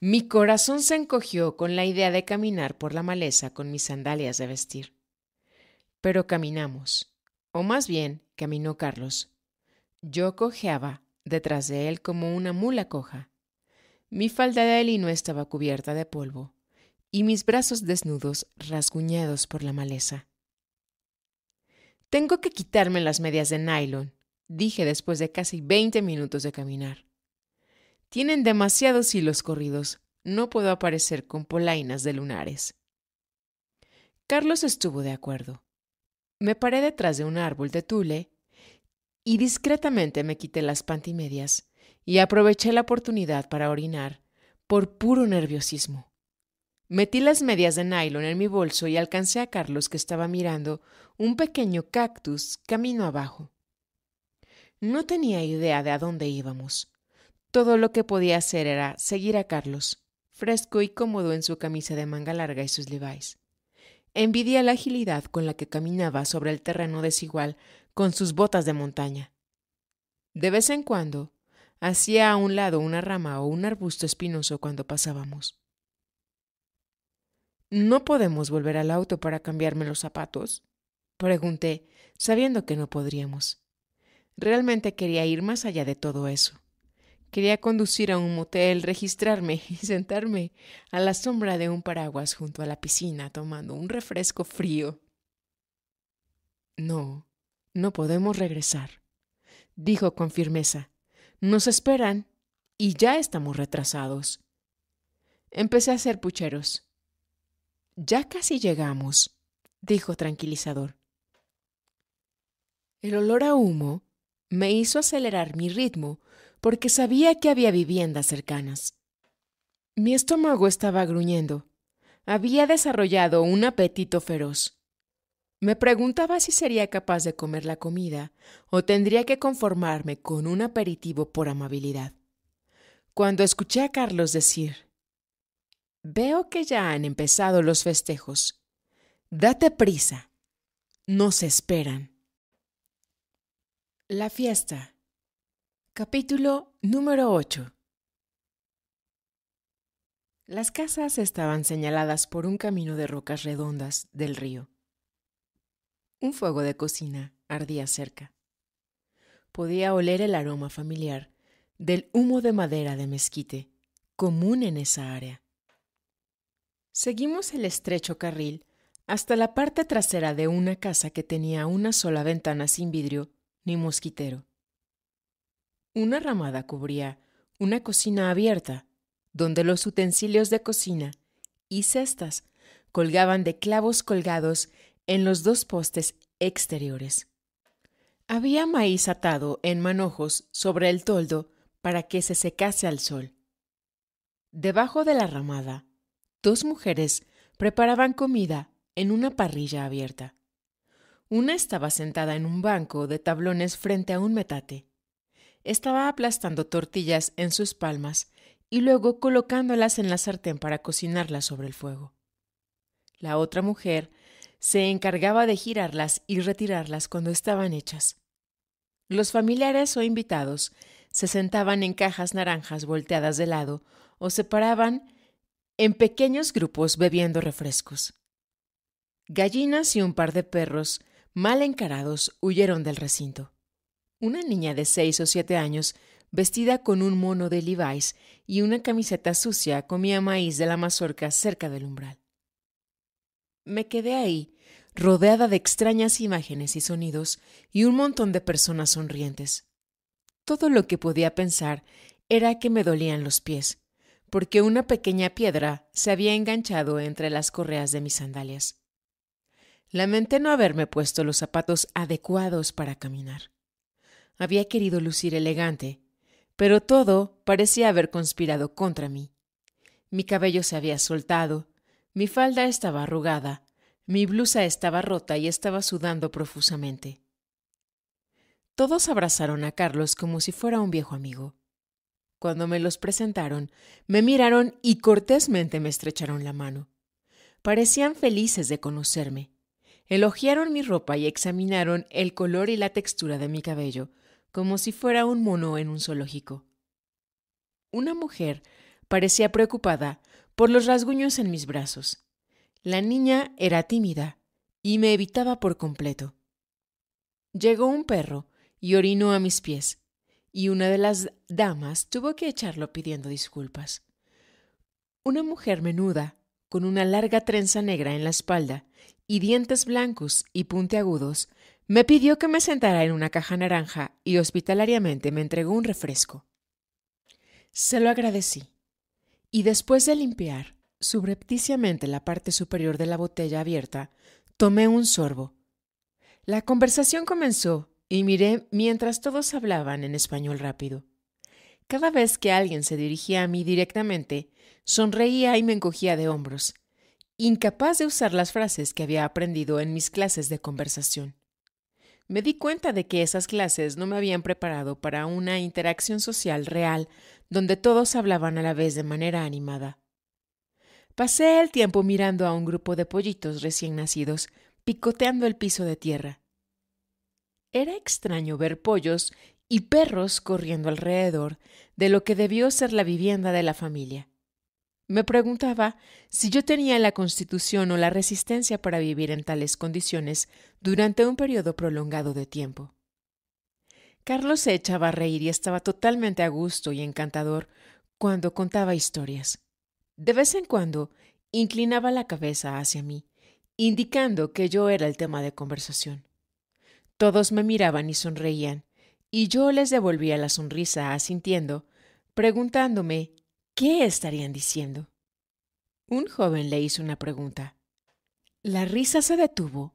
Mi corazón se encogió con la idea de caminar por la maleza con mis sandalias de vestir. Pero caminamos. O más bien, caminó Carlos. Yo cojeaba detrás de él como una mula coja. Mi falda de lino estaba cubierta de polvo y mis brazos desnudos rasguñados por la maleza. Tengo que quitarme las medias de nylon, dije después de casi veinte minutos de caminar. Tienen demasiados hilos corridos, no puedo aparecer con polainas de lunares. Carlos estuvo de acuerdo. Me paré detrás de un árbol de tule y discretamente me quité las pantimedias y aproveché la oportunidad para orinar por puro nerviosismo. Metí las medias de nylon en mi bolso y alcancé a Carlos que estaba mirando un pequeño cactus camino abajo. No tenía idea de a dónde íbamos. Todo lo que podía hacer era seguir a Carlos, fresco y cómodo en su camisa de manga larga y sus lives envidia la agilidad con la que caminaba sobre el terreno desigual con sus botas de montaña. De vez en cuando, hacía a un lado una rama o un arbusto espinoso cuando pasábamos. ¿No podemos volver al auto para cambiarme los zapatos? pregunté, sabiendo que no podríamos. Realmente quería ir más allá de todo eso. Quería conducir a un motel, registrarme <laughs> y sentarme a la sombra de un paraguas junto a la piscina tomando un refresco frío. No, no podemos regresar, dijo con firmeza. Nos esperan y ya estamos retrasados. Empecé a hacer pucheros. Ya casi llegamos, dijo tranquilizador. El olor a humo me hizo acelerar mi ritmo porque sabía que había viviendas cercanas. Mi estómago estaba gruñendo. Había desarrollado un apetito feroz. Me preguntaba si sería capaz de comer la comida o tendría que conformarme con un aperitivo por amabilidad. Cuando escuché a Carlos decir, Veo que ya han empezado los festejos. Date prisa. Nos esperan. La fiesta Capítulo número 8 Las casas estaban señaladas por un camino de rocas redondas del río. Un fuego de cocina ardía cerca. Podía oler el aroma familiar del humo de madera de mezquite, común en esa área. Seguimos el estrecho carril hasta la parte trasera de una casa que tenía una sola ventana sin vidrio ni mosquitero. Una ramada cubría una cocina abierta, donde los utensilios de cocina y cestas colgaban de clavos colgados en los dos postes exteriores. Había maíz atado en manojos sobre el toldo para que se secase al sol. Debajo de la ramada, dos mujeres preparaban comida en una parrilla abierta. Una estaba sentada en un banco de tablones frente a un metate estaba aplastando tortillas en sus palmas y luego colocándolas en la sartén para cocinarlas sobre el fuego. La otra mujer se encargaba de girarlas y retirarlas cuando estaban hechas. Los familiares o invitados se sentaban en cajas naranjas volteadas de lado o se paraban en pequeños grupos bebiendo refrescos. Gallinas y un par de perros mal encarados huyeron del recinto. Una niña de seis o siete años, vestida con un mono de Levi's y una camiseta sucia, comía maíz de la mazorca cerca del umbral. Me quedé ahí, rodeada de extrañas imágenes y sonidos y un montón de personas sonrientes. Todo lo que podía pensar era que me dolían los pies, porque una pequeña piedra se había enganchado entre las correas de mis sandalias. Lamenté no haberme puesto los zapatos adecuados para caminar. Había querido lucir elegante, pero todo parecía haber conspirado contra mí. Mi cabello se había soltado, mi falda estaba arrugada, mi blusa estaba rota y estaba sudando profusamente. Todos abrazaron a Carlos como si fuera un viejo amigo. Cuando me los presentaron, me miraron y cortésmente me estrecharon la mano. Parecían felices de conocerme. Elogiaron mi ropa y examinaron el color y la textura de mi cabello, como si fuera un mono en un zoológico. Una mujer parecía preocupada por los rasguños en mis brazos. La niña era tímida y me evitaba por completo. Llegó un perro y orinó a mis pies, y una de las damas tuvo que echarlo pidiendo disculpas. Una mujer menuda, con una larga trenza negra en la espalda y dientes blancos y puntiagudos, me pidió que me sentara en una caja naranja y hospitalariamente me entregó un refresco. Se lo agradecí. Y después de limpiar subrepticiamente la parte superior de la botella abierta, tomé un sorbo. La conversación comenzó y miré mientras todos hablaban en español rápido. Cada vez que alguien se dirigía a mí directamente, sonreía y me encogía de hombros, incapaz de usar las frases que había aprendido en mis clases de conversación me di cuenta de que esas clases no me habían preparado para una interacción social real, donde todos hablaban a la vez de manera animada. Pasé el tiempo mirando a un grupo de pollitos recién nacidos, picoteando el piso de tierra. Era extraño ver pollos y perros corriendo alrededor de lo que debió ser la vivienda de la familia. Me preguntaba si yo tenía la constitución o la resistencia para vivir en tales condiciones durante un periodo prolongado de tiempo. Carlos se echaba a reír y estaba totalmente a gusto y encantador cuando contaba historias. De vez en cuando inclinaba la cabeza hacia mí, indicando que yo era el tema de conversación. Todos me miraban y sonreían, y yo les devolvía la sonrisa asintiendo, preguntándome ¿Qué estarían diciendo? Un joven le hizo una pregunta. La risa se detuvo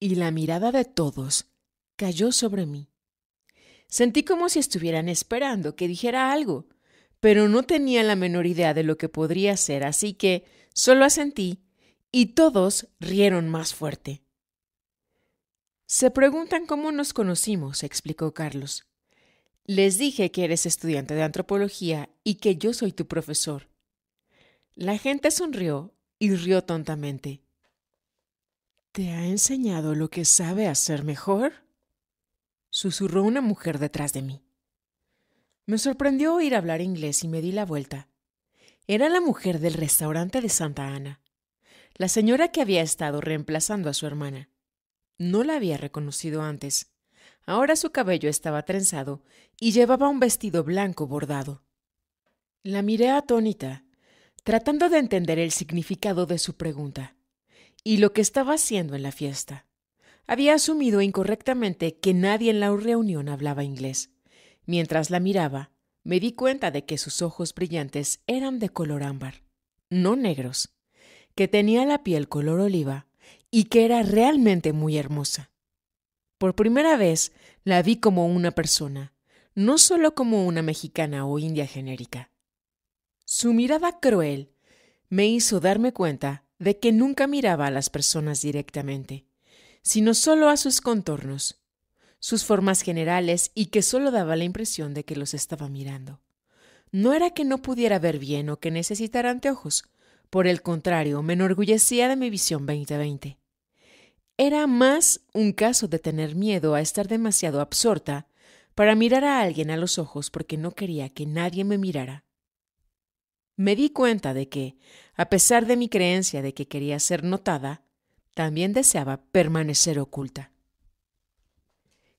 y la mirada de todos cayó sobre mí. Sentí como si estuvieran esperando que dijera algo, pero no tenía la menor idea de lo que podría ser, así que solo asentí y todos rieron más fuerte. Se preguntan cómo nos conocimos, explicó Carlos. Les dije que eres estudiante de antropología y que yo soy tu profesor. La gente sonrió y rió tontamente. ¿Te ha enseñado lo que sabe hacer mejor? susurró una mujer detrás de mí. Me sorprendió oír hablar inglés y me di la vuelta. Era la mujer del restaurante de Santa Ana, la señora que había estado reemplazando a su hermana. No la había reconocido antes. Ahora su cabello estaba trenzado y llevaba un vestido blanco bordado. La miré atónita, tratando de entender el significado de su pregunta y lo que estaba haciendo en la fiesta. Había asumido incorrectamente que nadie en la reunión hablaba inglés. Mientras la miraba, me di cuenta de que sus ojos brillantes eran de color ámbar, no negros, que tenía la piel color oliva y que era realmente muy hermosa. Por primera vez la vi como una persona, no solo como una mexicana o india genérica. Su mirada cruel me hizo darme cuenta de que nunca miraba a las personas directamente, sino solo a sus contornos, sus formas generales y que solo daba la impresión de que los estaba mirando. No era que no pudiera ver bien o que necesitara anteojos, por el contrario, me enorgullecía de mi visión 2020. Era más un caso de tener miedo a estar demasiado absorta para mirar a alguien a los ojos porque no quería que nadie me mirara. Me di cuenta de que, a pesar de mi creencia de que quería ser notada, también deseaba permanecer oculta.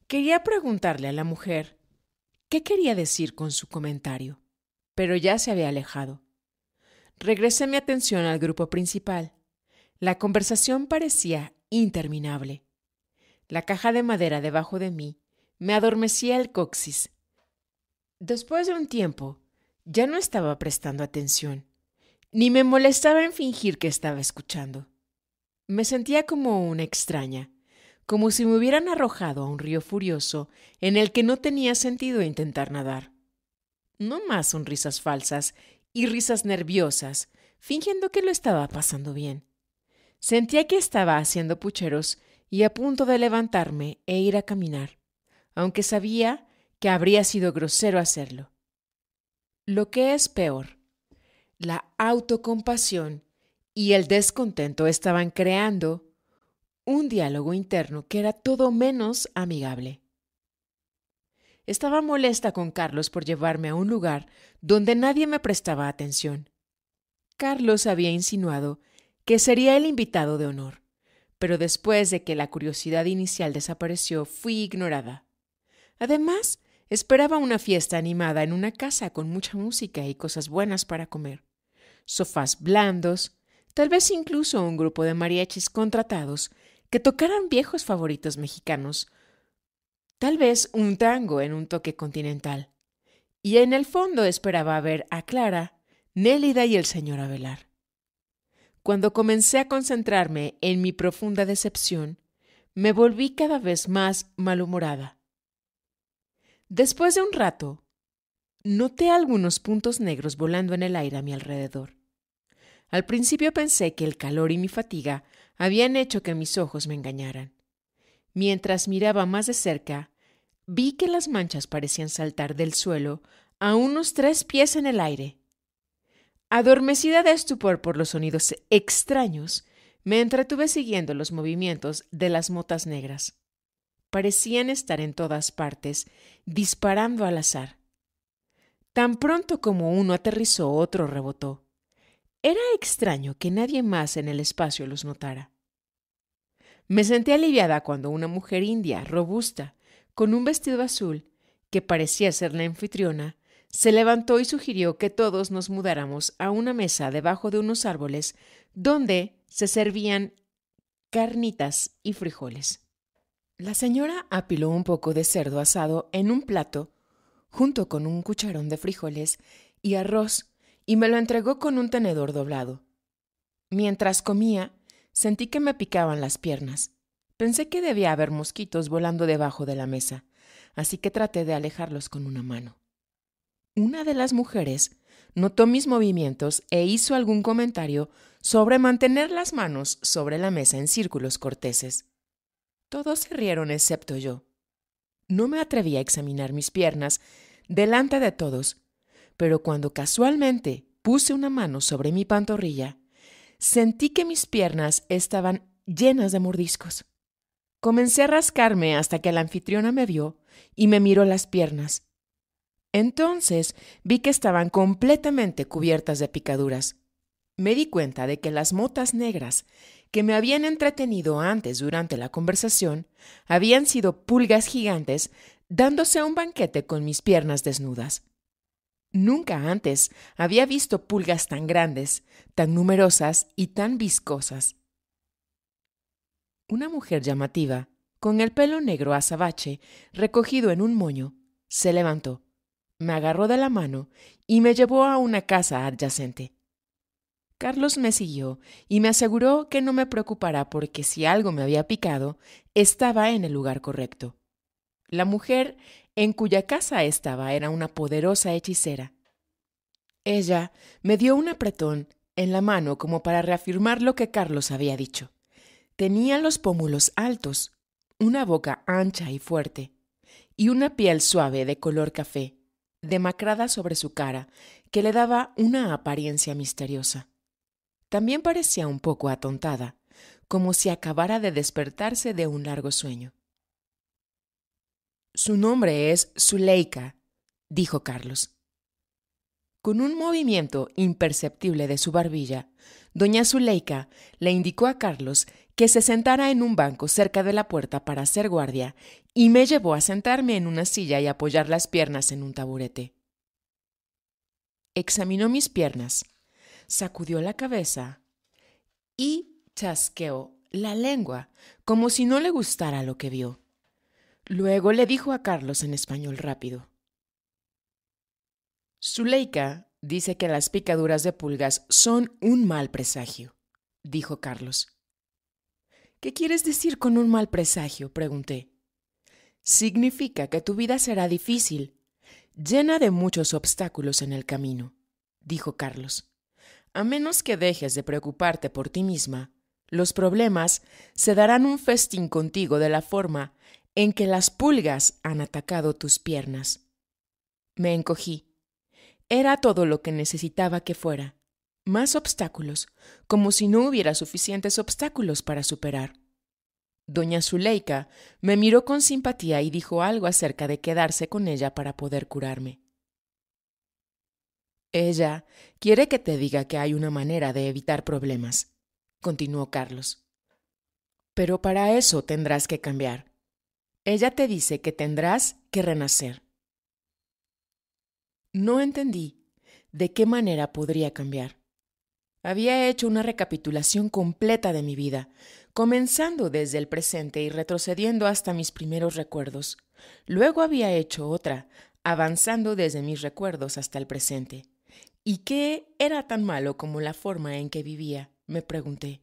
Quería preguntarle a la mujer qué quería decir con su comentario, pero ya se había alejado. Regresé mi atención al grupo principal. La conversación parecía interminable. La caja de madera debajo de mí me adormecía el coxis. Después de un tiempo, ya no estaba prestando atención, ni me molestaba en fingir que estaba escuchando. Me sentía como una extraña, como si me hubieran arrojado a un río furioso en el que no tenía sentido intentar nadar. No más sonrisas falsas y risas nerviosas, fingiendo que lo estaba pasando bien. Sentía que estaba haciendo pucheros y a punto de levantarme e ir a caminar, aunque sabía que habría sido grosero hacerlo. Lo que es peor, la autocompasión y el descontento estaban creando un diálogo interno que era todo menos amigable. Estaba molesta con Carlos por llevarme a un lugar donde nadie me prestaba atención. Carlos había insinuado que sería el invitado de honor, pero después de que la curiosidad inicial desapareció, fui ignorada. Además, esperaba una fiesta animada en una casa con mucha música y cosas buenas para comer, sofás blandos, tal vez incluso un grupo de mariachis contratados que tocaran viejos favoritos mexicanos, tal vez un tango en un toque continental. Y en el fondo esperaba ver a Clara, Nélida y el señor Avelar. Cuando comencé a concentrarme en mi profunda decepción, me volví cada vez más malhumorada. Después de un rato, noté algunos puntos negros volando en el aire a mi alrededor. Al principio pensé que el calor y mi fatiga habían hecho que mis ojos me engañaran. Mientras miraba más de cerca, vi que las manchas parecían saltar del suelo a unos tres pies en el aire. Adormecida de estupor por los sonidos extraños, me entretuve siguiendo los movimientos de las motas negras. Parecían estar en todas partes, disparando al azar. Tan pronto como uno aterrizó, otro rebotó. Era extraño que nadie más en el espacio los notara. Me sentí aliviada cuando una mujer india, robusta, con un vestido azul, que parecía ser la anfitriona, se levantó y sugirió que todos nos mudáramos a una mesa debajo de unos árboles donde se servían carnitas y frijoles. La señora apiló un poco de cerdo asado en un plato, junto con un cucharón de frijoles y arroz, y me lo entregó con un tenedor doblado. Mientras comía, sentí que me picaban las piernas. Pensé que debía haber mosquitos volando debajo de la mesa, así que traté de alejarlos con una mano una de las mujeres notó mis movimientos e hizo algún comentario sobre mantener las manos sobre la mesa en círculos corteses. Todos se rieron excepto yo. No me atreví a examinar mis piernas delante de todos, pero cuando casualmente puse una mano sobre mi pantorrilla, sentí que mis piernas estaban llenas de mordiscos. Comencé a rascarme hasta que la anfitriona me vio y me miró las piernas. Entonces vi que estaban completamente cubiertas de picaduras. Me di cuenta de que las motas negras que me habían entretenido antes durante la conversación habían sido pulgas gigantes dándose un banquete con mis piernas desnudas. Nunca antes había visto pulgas tan grandes, tan numerosas y tan viscosas. Una mujer llamativa, con el pelo negro azabache recogido en un moño, se levantó me agarró de la mano y me llevó a una casa adyacente. Carlos me siguió y me aseguró que no me preocupara porque si algo me había picado, estaba en el lugar correcto. La mujer en cuya casa estaba era una poderosa hechicera. Ella me dio un apretón en la mano como para reafirmar lo que Carlos había dicho. Tenía los pómulos altos, una boca ancha y fuerte, y una piel suave de color café demacrada sobre su cara, que le daba una apariencia misteriosa. También parecía un poco atontada, como si acabara de despertarse de un largo sueño. Su nombre es Zuleika, dijo Carlos. Con un movimiento imperceptible de su barbilla, doña Zuleika le indicó a Carlos que se sentara en un banco cerca de la puerta para hacer guardia y me llevó a sentarme en una silla y apoyar las piernas en un taburete. Examinó mis piernas, sacudió la cabeza y chasqueó la lengua, como si no le gustara lo que vio. Luego le dijo a Carlos en español rápido. Zuleika dice que las picaduras de pulgas son un mal presagio, dijo Carlos. ¿Qué quieres decir con un mal presagio? pregunté. Significa que tu vida será difícil, llena de muchos obstáculos en el camino, dijo Carlos. A menos que dejes de preocuparte por ti misma, los problemas se darán un festín contigo de la forma en que las pulgas han atacado tus piernas. Me encogí. Era todo lo que necesitaba que fuera más obstáculos, como si no hubiera suficientes obstáculos para superar. Doña Zuleika me miró con simpatía y dijo algo acerca de quedarse con ella para poder curarme. Ella quiere que te diga que hay una manera de evitar problemas, continuó Carlos. Pero para eso tendrás que cambiar. Ella te dice que tendrás que renacer. No entendí de qué manera podría cambiar. Había hecho una recapitulación completa de mi vida, comenzando desde el presente y retrocediendo hasta mis primeros recuerdos. Luego había hecho otra, avanzando desde mis recuerdos hasta el presente. ¿Y qué era tan malo como la forma en que vivía? me pregunté.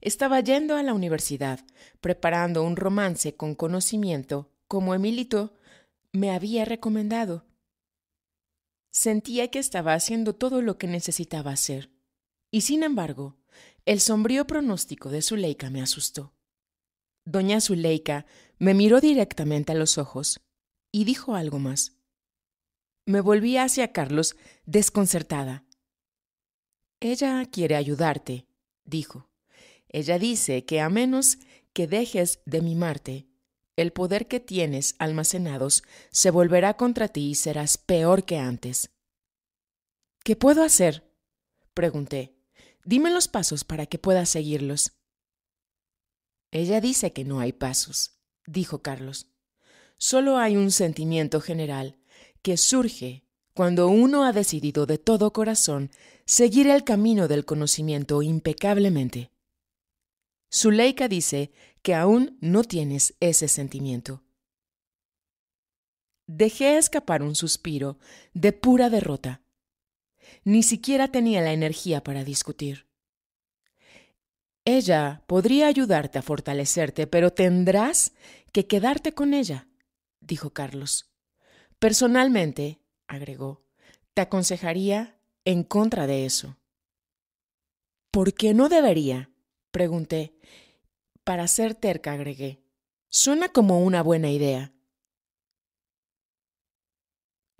Estaba yendo a la universidad, preparando un romance con conocimiento, como Emilito me había recomendado. Sentía que estaba haciendo todo lo que necesitaba hacer. Y sin embargo, el sombrío pronóstico de Zuleika me asustó. Doña Zuleika me miró directamente a los ojos y dijo algo más. Me volví hacia Carlos desconcertada. Ella quiere ayudarte, dijo. Ella dice que a menos que dejes de mimarte, el poder que tienes almacenados se volverá contra ti y serás peor que antes. ¿Qué puedo hacer? pregunté. Dime los pasos para que pueda seguirlos. Ella dice que no hay pasos, dijo Carlos. Solo hay un sentimiento general que surge cuando uno ha decidido de todo corazón seguir el camino del conocimiento impecablemente. Zuleika dice que aún no tienes ese sentimiento. Dejé escapar un suspiro de pura derrota ni siquiera tenía la energía para discutir. Ella podría ayudarte a fortalecerte, pero tendrás que quedarte con ella, dijo Carlos. Personalmente, agregó, te aconsejaría en contra de eso. ¿Por qué no debería? pregunté. Para ser terca, agregué. Suena como una buena idea.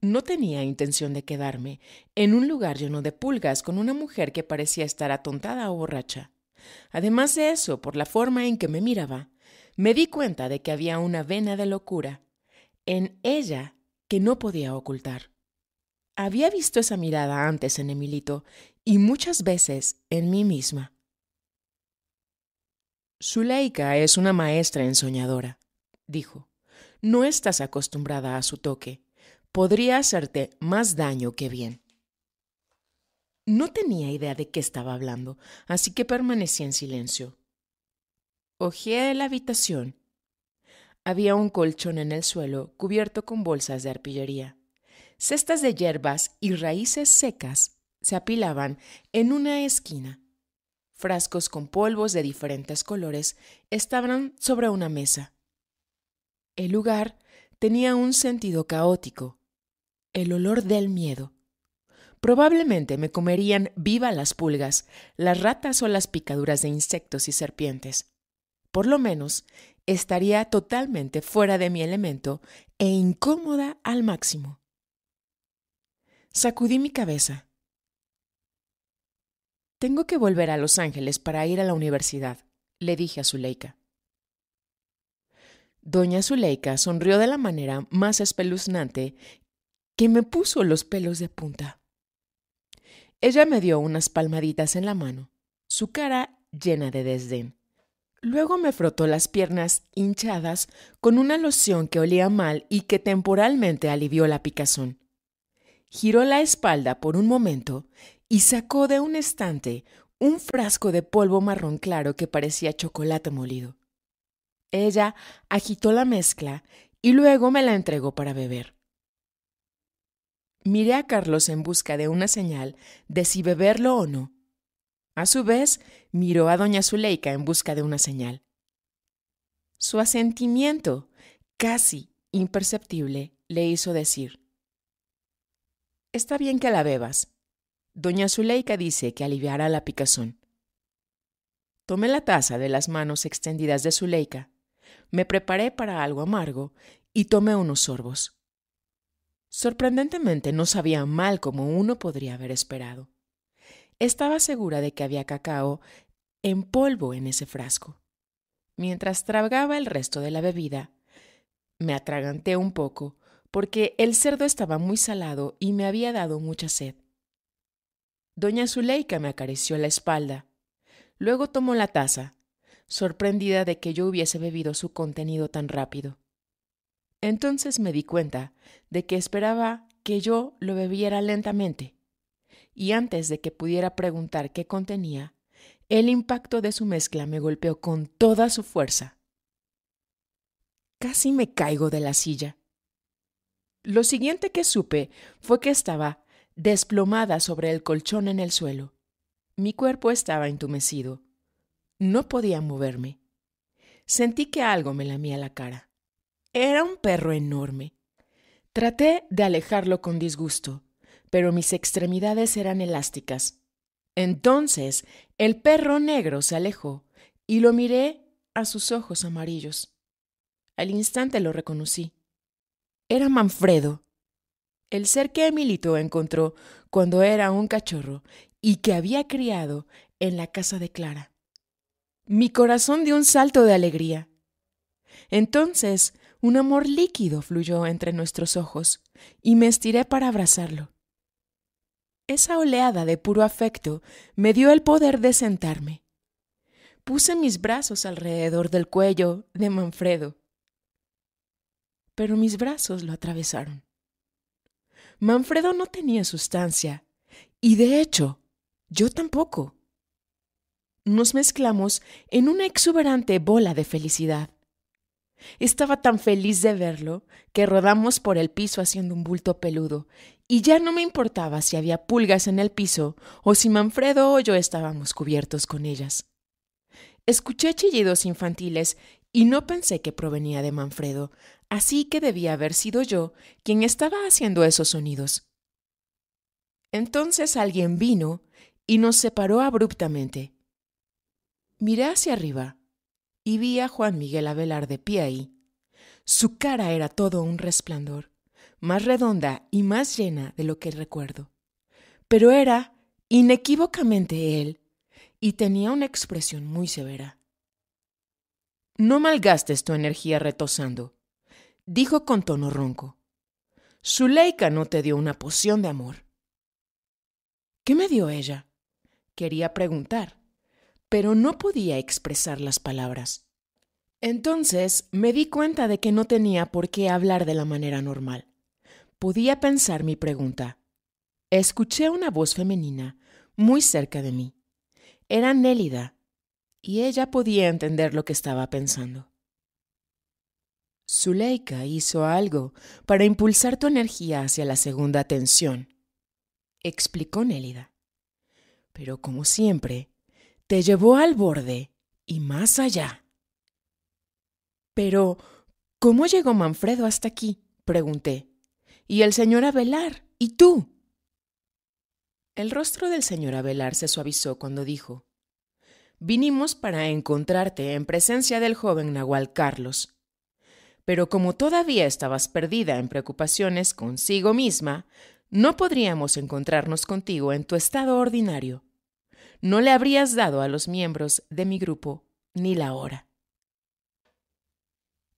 No tenía intención de quedarme en un lugar lleno de pulgas con una mujer que parecía estar atontada o borracha. Además de eso, por la forma en que me miraba, me di cuenta de que había una vena de locura en ella que no podía ocultar. Había visto esa mirada antes en Emilito y muchas veces en mí misma. Zuleika es una maestra ensoñadora, dijo. No estás acostumbrada a su toque podría hacerte más daño que bien. No tenía idea de qué estaba hablando, así que permanecí en silencio. Ojeé la habitación. Había un colchón en el suelo cubierto con bolsas de arpillería. Cestas de hierbas y raíces secas se apilaban en una esquina. Frascos con polvos de diferentes colores estaban sobre una mesa. El lugar tenía un sentido caótico el olor del miedo. Probablemente me comerían viva las pulgas, las ratas o las picaduras de insectos y serpientes. Por lo menos, estaría totalmente fuera de mi elemento e incómoda al máximo. Sacudí mi cabeza. Tengo que volver a Los Ángeles para ir a la universidad, le dije a Zuleika. Doña Zuleika sonrió de la manera más espeluznante que me puso los pelos de punta. Ella me dio unas palmaditas en la mano, su cara llena de desdén. Luego me frotó las piernas hinchadas con una loción que olía mal y que temporalmente alivió la picazón. Giró la espalda por un momento y sacó de un estante un frasco de polvo marrón claro que parecía chocolate molido. Ella agitó la mezcla y luego me la entregó para beber miré a Carlos en busca de una señal de si beberlo o no. A su vez, miró a doña Zuleika en busca de una señal. Su asentimiento, casi imperceptible, le hizo decir, Está bien que la bebas. Doña Zuleika dice que aliviará la picazón. Tomé la taza de las manos extendidas de Zuleika, me preparé para algo amargo y tomé unos sorbos. Sorprendentemente no sabía mal como uno podría haber esperado. Estaba segura de que había cacao en polvo en ese frasco. Mientras tragaba el resto de la bebida, me atraganté un poco porque el cerdo estaba muy salado y me había dado mucha sed. Doña Zuleika me acarició la espalda. Luego tomó la taza, sorprendida de que yo hubiese bebido su contenido tan rápido. Entonces me di cuenta de que esperaba que yo lo bebiera lentamente, y antes de que pudiera preguntar qué contenía, el impacto de su mezcla me golpeó con toda su fuerza. Casi me caigo de la silla. Lo siguiente que supe fue que estaba desplomada sobre el colchón en el suelo. Mi cuerpo estaba entumecido. No podía moverme. Sentí que algo me lamía la cara. Era un perro enorme. Traté de alejarlo con disgusto, pero mis extremidades eran elásticas. Entonces el perro negro se alejó y lo miré a sus ojos amarillos. Al instante lo reconocí. Era Manfredo, el ser que Emilito encontró cuando era un cachorro y que había criado en la casa de Clara. Mi corazón dio un salto de alegría. Entonces un amor líquido fluyó entre nuestros ojos y me estiré para abrazarlo. Esa oleada de puro afecto me dio el poder de sentarme. Puse mis brazos alrededor del cuello de Manfredo, pero mis brazos lo atravesaron. Manfredo no tenía sustancia, y de hecho, yo tampoco. Nos mezclamos en una exuberante bola de felicidad. Estaba tan feliz de verlo que rodamos por el piso haciendo un bulto peludo, y ya no me importaba si había pulgas en el piso o si Manfredo o yo estábamos cubiertos con ellas. Escuché chillidos infantiles y no pensé que provenía de Manfredo, así que debía haber sido yo quien estaba haciendo esos sonidos. Entonces alguien vino y nos separó abruptamente. Miré hacia arriba y vi a Juan Miguel Abelar de pie ahí. Su cara era todo un resplandor, más redonda y más llena de lo que recuerdo. Pero era inequívocamente él, y tenía una expresión muy severa. No malgastes tu energía retosando, dijo con tono ronco. Zuleika no te dio una poción de amor. ¿Qué me dio ella? Quería preguntar, pero no podía expresar las palabras. Entonces me di cuenta de que no tenía por qué hablar de la manera normal. Podía pensar mi pregunta. Escuché una voz femenina muy cerca de mí. Era Nélida, y ella podía entender lo que estaba pensando. Zuleika hizo algo para impulsar tu energía hacia la segunda tensión, explicó Nélida. Pero como siempre, te llevó al borde y más allá. Pero, ¿cómo llegó Manfredo hasta aquí? pregunté. ¿Y el señor Abelar, ¿Y tú? El rostro del señor Abelar se suavizó cuando dijo, Vinimos para encontrarte en presencia del joven Nahual Carlos. Pero como todavía estabas perdida en preocupaciones consigo misma, no podríamos encontrarnos contigo en tu estado ordinario no le habrías dado a los miembros de mi grupo ni la hora.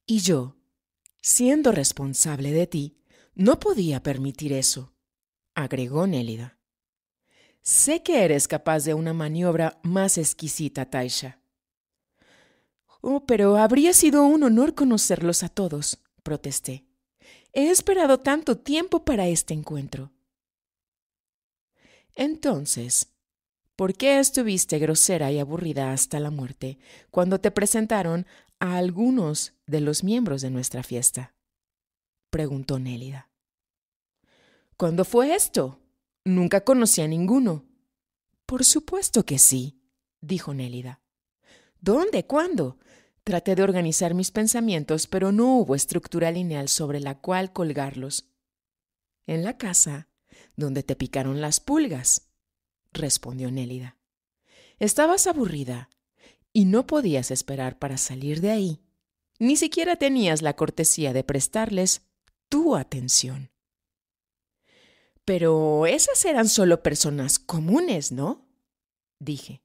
Y yo, siendo responsable de ti, no podía permitir eso, agregó Nélida. Sé que eres capaz de una maniobra más exquisita, Taisha. Oh, pero habría sido un honor conocerlos a todos, protesté. He esperado tanto tiempo para este encuentro. Entonces, ¿Por qué estuviste grosera y aburrida hasta la muerte cuando te presentaron a algunos de los miembros de nuestra fiesta? preguntó Nélida. ¿Cuándo fue esto? Nunca conocí a ninguno. Por supuesto que sí, dijo Nélida. ¿Dónde? ¿Cuándo? Traté de organizar mis pensamientos, pero no hubo estructura lineal sobre la cual colgarlos. En la casa, donde te picaron las pulgas, respondió Nélida. Estabas aburrida y no podías esperar para salir de ahí. Ni siquiera tenías la cortesía de prestarles tu atención. Pero esas eran solo personas comunes, ¿no? dije.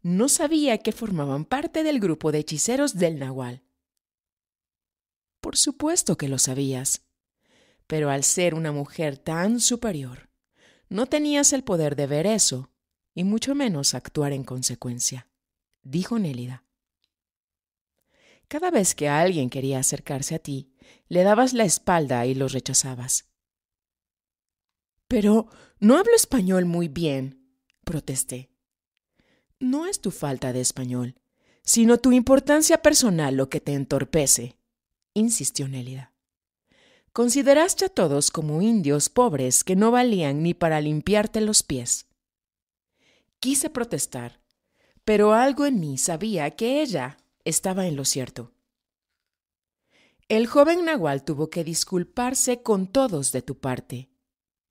No sabía que formaban parte del grupo de hechiceros del Nahual. Por supuesto que lo sabías, pero al ser una mujer tan superior, no tenías el poder de ver eso, y mucho menos actuar en consecuencia, dijo Nélida. Cada vez que alguien quería acercarse a ti, le dabas la espalda y lo rechazabas. Pero no hablo español muy bien, protesté. No es tu falta de español, sino tu importancia personal lo que te entorpece, insistió Nélida consideraste a todos como indios pobres que no valían ni para limpiarte los pies. Quise protestar, pero algo en mí sabía que ella estaba en lo cierto. El joven Nahual tuvo que disculparse con todos de tu parte,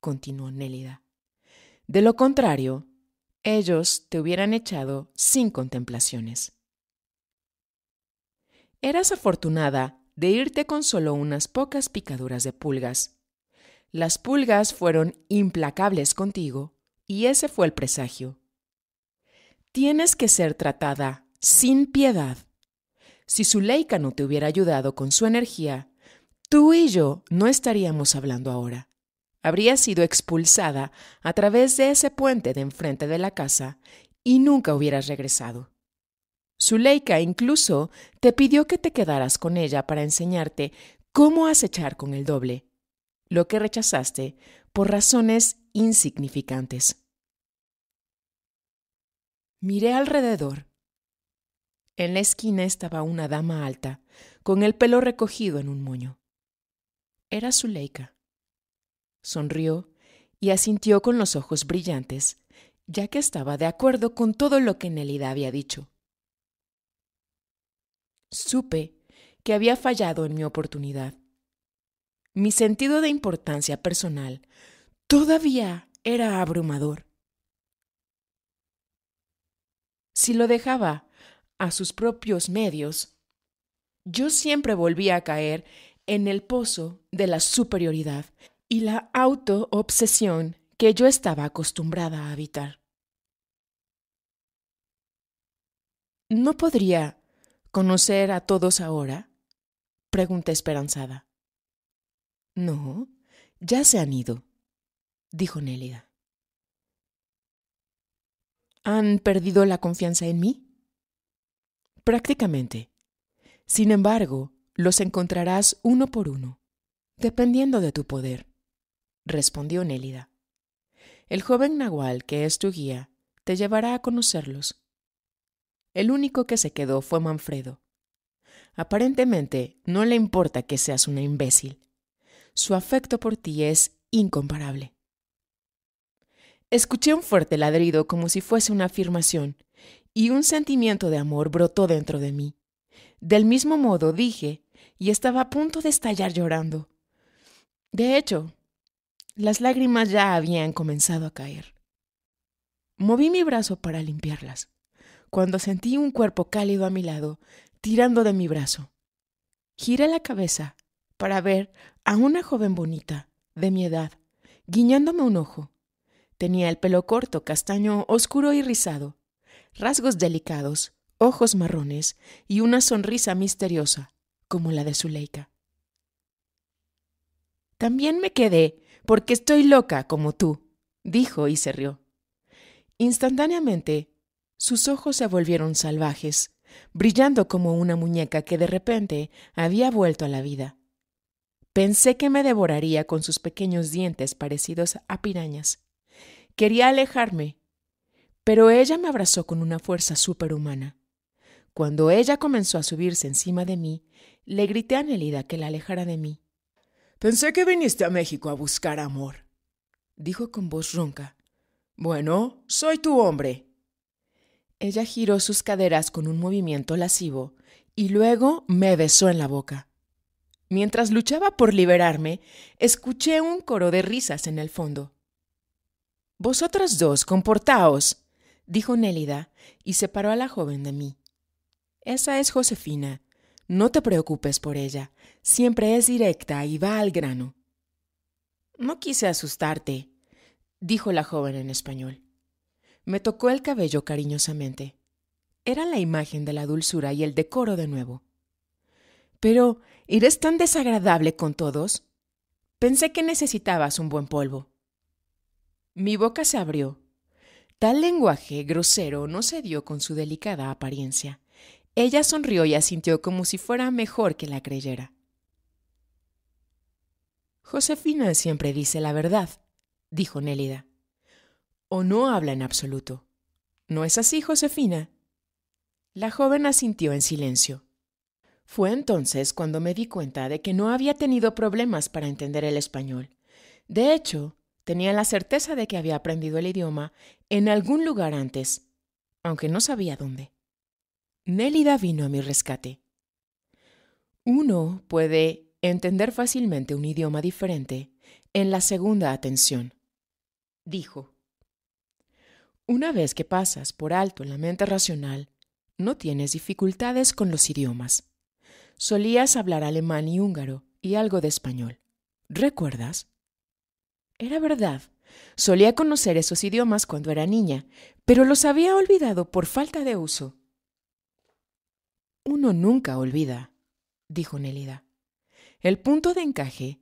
continuó Nélida. De lo contrario, ellos te hubieran echado sin contemplaciones. Eras afortunada de irte con solo unas pocas picaduras de pulgas. Las pulgas fueron implacables contigo y ese fue el presagio. Tienes que ser tratada sin piedad. Si leica no te hubiera ayudado con su energía, tú y yo no estaríamos hablando ahora. Habría sido expulsada a través de ese puente de enfrente de la casa y nunca hubieras regresado. Zuleika incluso te pidió que te quedaras con ella para enseñarte cómo acechar con el doble, lo que rechazaste por razones insignificantes. Miré alrededor. En la esquina estaba una dama alta, con el pelo recogido en un moño. Era Zuleika. Sonrió y asintió con los ojos brillantes, ya que estaba de acuerdo con todo lo que Nelida había dicho. Supe que había fallado en mi oportunidad. Mi sentido de importancia personal todavía era abrumador. Si lo dejaba a sus propios medios, yo siempre volvía a caer en el pozo de la superioridad y la autoobsesión que yo estaba acostumbrada a habitar. No podría conocer a todos ahora? pregunté esperanzada. No, ya se han ido, dijo Nélida. ¿Han perdido la confianza en mí? Prácticamente. Sin embargo, los encontrarás uno por uno, dependiendo de tu poder, respondió Nélida. El joven Nahual, que es tu guía, te llevará a conocerlos el único que se quedó fue Manfredo. Aparentemente, no le importa que seas una imbécil. Su afecto por ti es incomparable. Escuché un fuerte ladrido como si fuese una afirmación, y un sentimiento de amor brotó dentro de mí. Del mismo modo dije, y estaba a punto de estallar llorando. De hecho, las lágrimas ya habían comenzado a caer. Moví mi brazo para limpiarlas cuando sentí un cuerpo cálido a mi lado, tirando de mi brazo. Giré la cabeza para ver a una joven bonita, de mi edad, guiñándome un ojo. Tenía el pelo corto, castaño, oscuro y rizado, rasgos delicados, ojos marrones y una sonrisa misteriosa, como la de Zuleika. También me quedé, porque estoy loca como tú, dijo y se rió. Instantáneamente sus ojos se volvieron salvajes, brillando como una muñeca que de repente había vuelto a la vida. Pensé que me devoraría con sus pequeños dientes parecidos a pirañas. Quería alejarme, pero ella me abrazó con una fuerza superhumana. Cuando ella comenzó a subirse encima de mí, le grité a Nelida que la alejara de mí. Pensé que viniste a México a buscar amor, dijo con voz ronca. Bueno, soy tu hombre. Ella giró sus caderas con un movimiento lascivo y luego me besó en la boca. Mientras luchaba por liberarme, escuché un coro de risas en el fondo. Vosotras dos, comportaos, dijo Nélida, y separó a la joven de mí. Esa es Josefina. No te preocupes por ella. Siempre es directa y va al grano. No quise asustarte, dijo la joven en español. Me tocó el cabello cariñosamente. Era la imagen de la dulzura y el decoro de nuevo. Pero, ¿eres tan desagradable con todos? Pensé que necesitabas un buen polvo. Mi boca se abrió. Tal lenguaje grosero no se dio con su delicada apariencia. Ella sonrió y asintió como si fuera mejor que la creyera. Josefina siempre dice la verdad, dijo Nélida o no habla en absoluto. ¿No es así, Josefina? La joven asintió en silencio. Fue entonces cuando me di cuenta de que no había tenido problemas para entender el español. De hecho, tenía la certeza de que había aprendido el idioma en algún lugar antes, aunque no sabía dónde. Nélida vino a mi rescate. Uno puede entender fácilmente un idioma diferente en la segunda atención, dijo. Una vez que pasas por alto en la mente racional, no tienes dificultades con los idiomas. Solías hablar alemán y húngaro y algo de español. ¿Recuerdas? Era verdad. Solía conocer esos idiomas cuando era niña, pero los había olvidado por falta de uso. Uno nunca olvida, dijo Nelida. El punto de encaje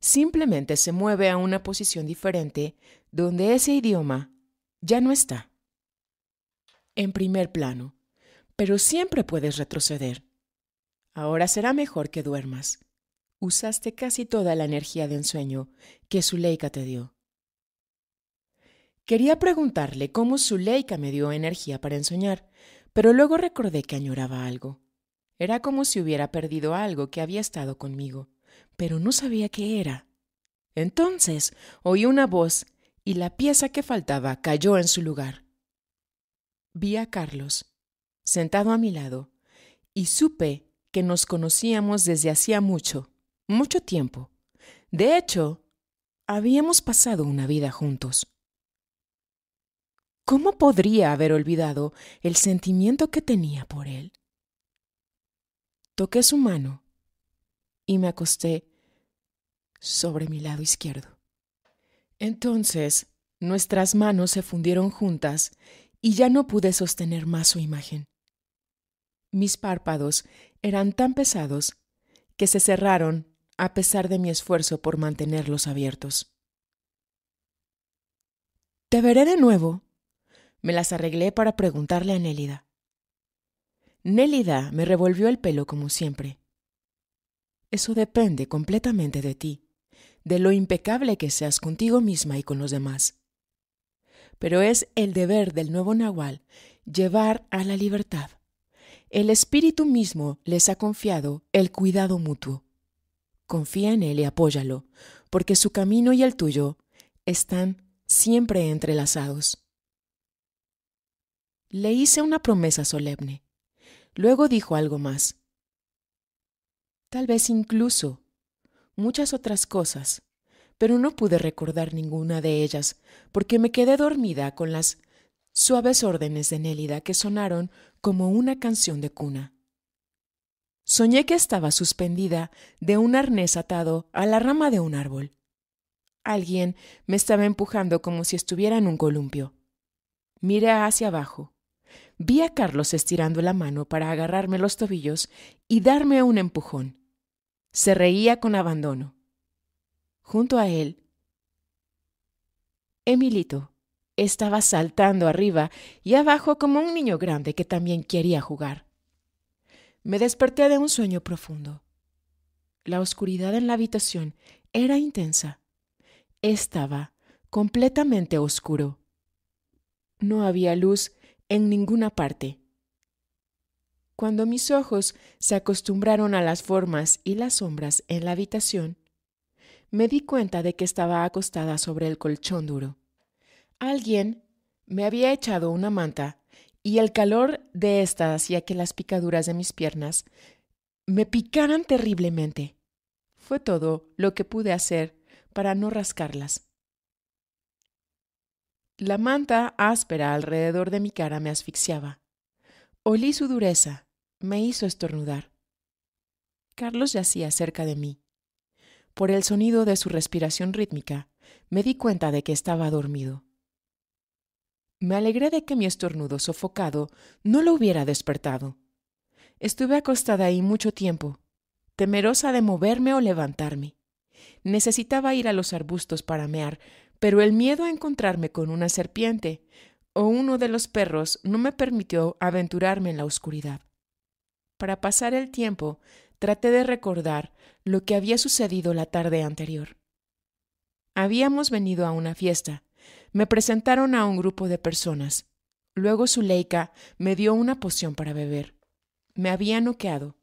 simplemente se mueve a una posición diferente donde ese idioma ya no está en primer plano, pero siempre puedes retroceder. Ahora será mejor que duermas. Usaste casi toda la energía de ensueño que Zuleika te dio. Quería preguntarle cómo Zuleika me dio energía para ensoñar, pero luego recordé que añoraba algo. Era como si hubiera perdido algo que había estado conmigo, pero no sabía qué era. Entonces oí una voz y la pieza que faltaba cayó en su lugar. Vi a Carlos, sentado a mi lado, y supe que nos conocíamos desde hacía mucho, mucho tiempo. De hecho, habíamos pasado una vida juntos. ¿Cómo podría haber olvidado el sentimiento que tenía por él? Toqué su mano y me acosté sobre mi lado izquierdo. Entonces, nuestras manos se fundieron juntas y ya no pude sostener más su imagen. Mis párpados eran tan pesados que se cerraron a pesar de mi esfuerzo por mantenerlos abiertos. Te veré de nuevo. Me las arreglé para preguntarle a Nélida. Nélida me revolvió el pelo como siempre. Eso depende completamente de ti de lo impecable que seas contigo misma y con los demás. Pero es el deber del nuevo Nahual llevar a la libertad. El espíritu mismo les ha confiado el cuidado mutuo. Confía en él y apóyalo, porque su camino y el tuyo están siempre entrelazados. Le hice una promesa solemne. Luego dijo algo más. Tal vez incluso muchas otras cosas, pero no pude recordar ninguna de ellas porque me quedé dormida con las suaves órdenes de Nélida que sonaron como una canción de cuna. Soñé que estaba suspendida de un arnés atado a la rama de un árbol. Alguien me estaba empujando como si estuviera en un columpio. Miré hacia abajo. Vi a Carlos estirando la mano para agarrarme los tobillos y darme un empujón se reía con abandono. Junto a él, Emilito estaba saltando arriba y abajo como un niño grande que también quería jugar. Me desperté de un sueño profundo. La oscuridad en la habitación era intensa. Estaba completamente oscuro. No había luz en ninguna parte. Cuando mis ojos se acostumbraron a las formas y las sombras en la habitación, me di cuenta de que estaba acostada sobre el colchón duro. Alguien me había echado una manta y el calor de ésta hacía que las picaduras de mis piernas me picaran terriblemente. Fue todo lo que pude hacer para no rascarlas. La manta áspera alrededor de mi cara me asfixiaba. Olí su dureza, me hizo estornudar. Carlos yacía cerca de mí. Por el sonido de su respiración rítmica, me di cuenta de que estaba dormido. Me alegré de que mi estornudo sofocado no lo hubiera despertado. Estuve acostada ahí mucho tiempo, temerosa de moverme o levantarme. Necesitaba ir a los arbustos para mear, pero el miedo a encontrarme con una serpiente o uno de los perros no me permitió aventurarme en la oscuridad. Para pasar el tiempo, traté de recordar lo que había sucedido la tarde anterior. Habíamos venido a una fiesta. Me presentaron a un grupo de personas. Luego Zuleika me dio una poción para beber. Me había noqueado.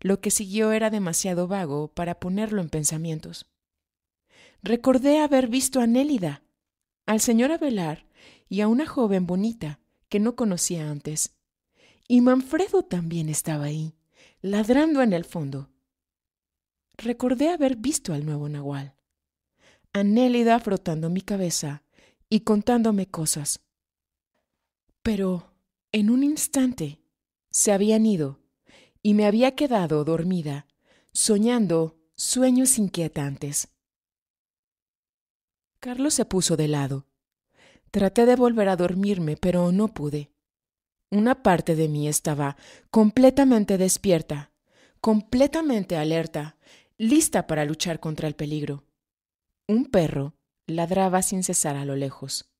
Lo que siguió era demasiado vago para ponerlo en pensamientos. Recordé haber visto a Nélida, al señor Avelar y a una joven bonita que no conocía antes. Y Manfredo también estaba ahí, ladrando en el fondo. Recordé haber visto al nuevo Nahual. Anélida frotando mi cabeza y contándome cosas. Pero en un instante se habían ido y me había quedado dormida, soñando sueños inquietantes. Carlos se puso de lado Traté de volver a dormirme, pero no pude. Una parte de mí estaba completamente despierta, completamente alerta, lista para luchar contra el peligro. Un perro ladraba sin cesar a lo lejos.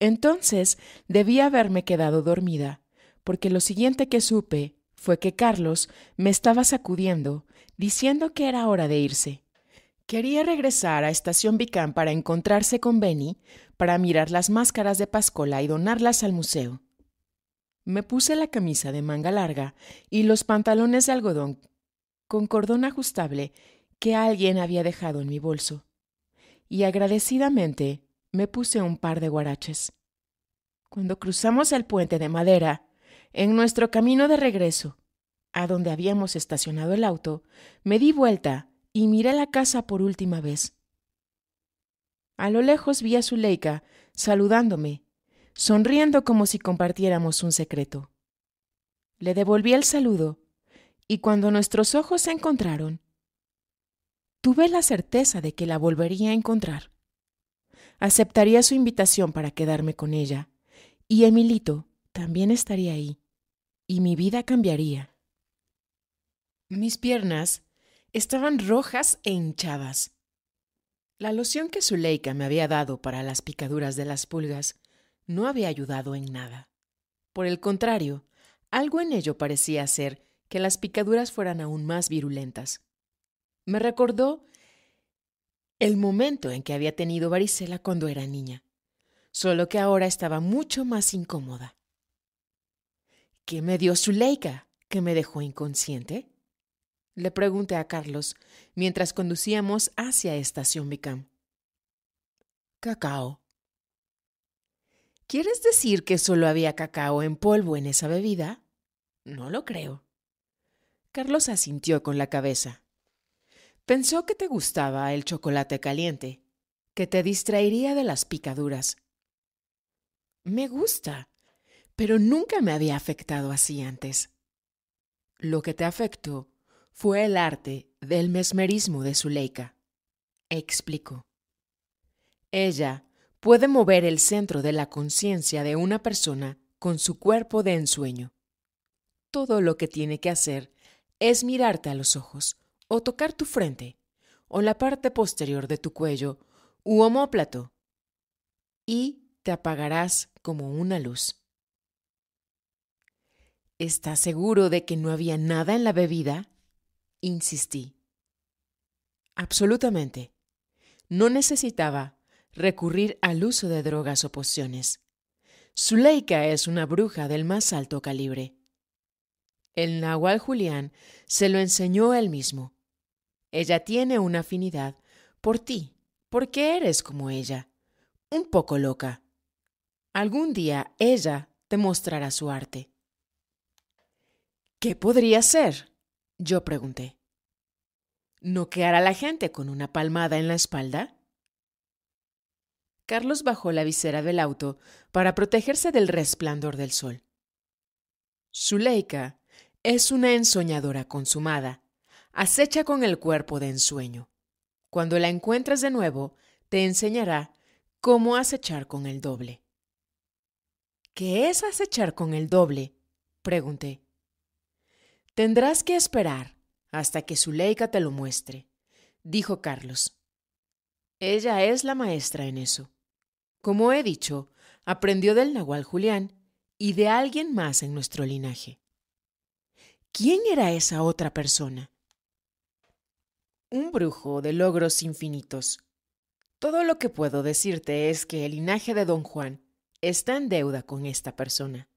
Entonces debía haberme quedado dormida, porque lo siguiente que supe fue que Carlos me estaba sacudiendo, diciendo que era hora de irse. Quería regresar a Estación Vicán para encontrarse con Benny, para mirar las máscaras de Pascola y donarlas al museo. Me puse la camisa de manga larga y los pantalones de algodón con cordón ajustable que alguien había dejado en mi bolso. Y agradecidamente me puse un par de guaraches. Cuando cruzamos el puente de madera, en nuestro camino de regreso, a donde habíamos estacionado el auto, me di vuelta y miré la casa por última vez. A lo lejos vi a Zuleika saludándome, sonriendo como si compartiéramos un secreto. Le devolví el saludo, y cuando nuestros ojos se encontraron, tuve la certeza de que la volvería a encontrar. Aceptaría su invitación para quedarme con ella, y Emilito también estaría ahí, y mi vida cambiaría. Mis piernas estaban rojas e hinchadas. La loción que Zuleika me había dado para las picaduras de las pulgas no había ayudado en nada. Por el contrario, algo en ello parecía hacer que las picaduras fueran aún más virulentas. Me recordó el momento en que había tenido varicela cuando era niña, solo que ahora estaba mucho más incómoda. ¿Qué me dio Zuleika que me dejó inconsciente? Le pregunté a Carlos mientras conducíamos hacia Estación Bicam. Cacao. ¿Quieres decir que solo había cacao en polvo en esa bebida? No lo creo. Carlos asintió con la cabeza. Pensó que te gustaba el chocolate caliente, que te distraería de las picaduras. Me gusta, pero nunca me había afectado así antes. Lo que te afectó fue el arte del mesmerismo de Zuleika. Explicó. Ella puede mover el centro de la conciencia de una persona con su cuerpo de ensueño. Todo lo que tiene que hacer es mirarte a los ojos o tocar tu frente o la parte posterior de tu cuello u homóplato y te apagarás como una luz. ¿Estás seguro de que no había nada en la bebida? insistí. Absolutamente. No necesitaba recurrir al uso de drogas o pociones. Zuleika es una bruja del más alto calibre. El nahual Julián se lo enseñó él mismo. Ella tiene una afinidad por ti, porque eres como ella, un poco loca. Algún día ella te mostrará su arte. ¿Qué podría ser? Yo pregunté. qué hará la gente con una palmada en la espalda? Carlos bajó la visera del auto para protegerse del resplandor del sol. Zuleika es una ensoñadora consumada. Acecha con el cuerpo de ensueño. Cuando la encuentres de nuevo, te enseñará cómo acechar con el doble. ¿Qué es acechar con el doble? pregunté. Tendrás que esperar hasta que Zuleika te lo muestre, dijo Carlos. Ella es la maestra en eso. Como he dicho, aprendió del nahual Julián y de alguien más en nuestro linaje. ¿Quién era esa otra persona? Un brujo de logros infinitos. Todo lo que puedo decirte es que el linaje de don Juan está en deuda con esta persona.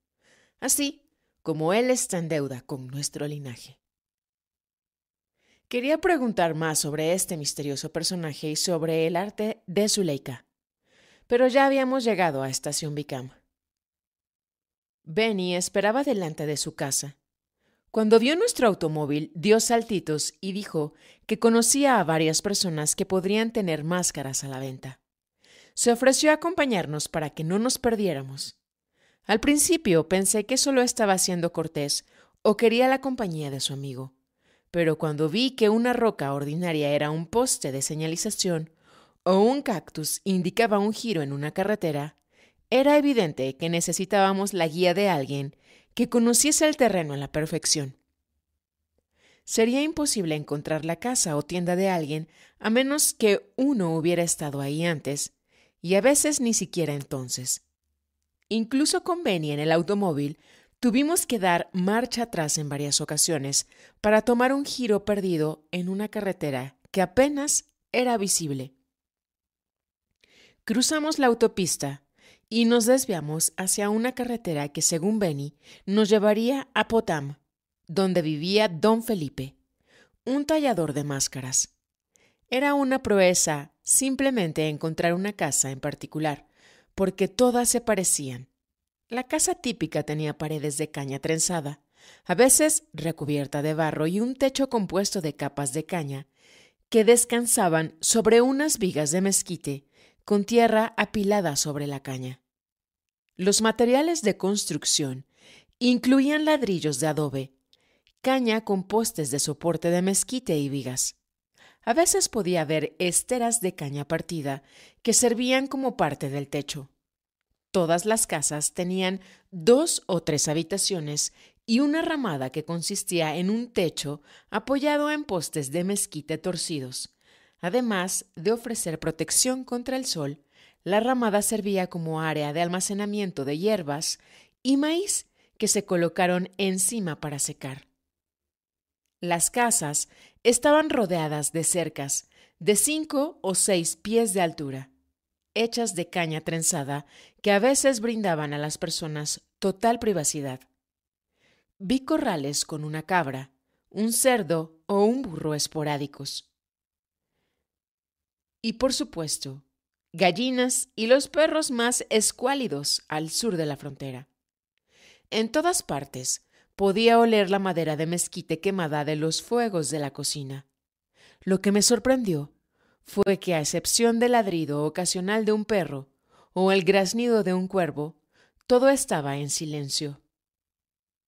Así como Él está en deuda con nuestro linaje. Quería preguntar más sobre este misterioso personaje y sobre el arte de Zuleika, pero ya habíamos llegado a Estación Bicam. Benny esperaba delante de su casa. Cuando vio nuestro automóvil, dio saltitos y dijo que conocía a varias personas que podrían tener máscaras a la venta. Se ofreció a acompañarnos para que no nos perdiéramos. Al principio pensé que solo estaba siendo cortés o quería la compañía de su amigo, pero cuando vi que una roca ordinaria era un poste de señalización o un cactus indicaba un giro en una carretera, era evidente que necesitábamos la guía de alguien que conociese el terreno a la perfección. Sería imposible encontrar la casa o tienda de alguien a menos que uno hubiera estado ahí antes, y a veces ni siquiera entonces. Incluso con Benny en el automóvil, tuvimos que dar marcha atrás en varias ocasiones para tomar un giro perdido en una carretera que apenas era visible. Cruzamos la autopista y nos desviamos hacia una carretera que, según Benny, nos llevaría a Potam, donde vivía don Felipe, un tallador de máscaras. Era una proeza simplemente encontrar una casa en particular porque todas se parecían. La casa típica tenía paredes de caña trenzada, a veces recubierta de barro y un techo compuesto de capas de caña, que descansaban sobre unas vigas de mezquite, con tierra apilada sobre la caña. Los materiales de construcción incluían ladrillos de adobe, caña con postes de soporte de mezquite y vigas, a veces podía ver esteras de caña partida que servían como parte del techo. Todas las casas tenían dos o tres habitaciones y una ramada que consistía en un techo apoyado en postes de mezquite torcidos. Además de ofrecer protección contra el sol, la ramada servía como área de almacenamiento de hierbas y maíz que se colocaron encima para secar. Las casas estaban rodeadas de cercas de cinco o seis pies de altura, hechas de caña trenzada que a veces brindaban a las personas total privacidad. Vi corrales con una cabra, un cerdo o un burro esporádicos. Y por supuesto, gallinas y los perros más escuálidos al sur de la frontera. En todas partes podía oler la madera de mezquite quemada de los fuegos de la cocina. Lo que me sorprendió fue que, a excepción del ladrido ocasional de un perro o el graznido de un cuervo, todo estaba en silencio.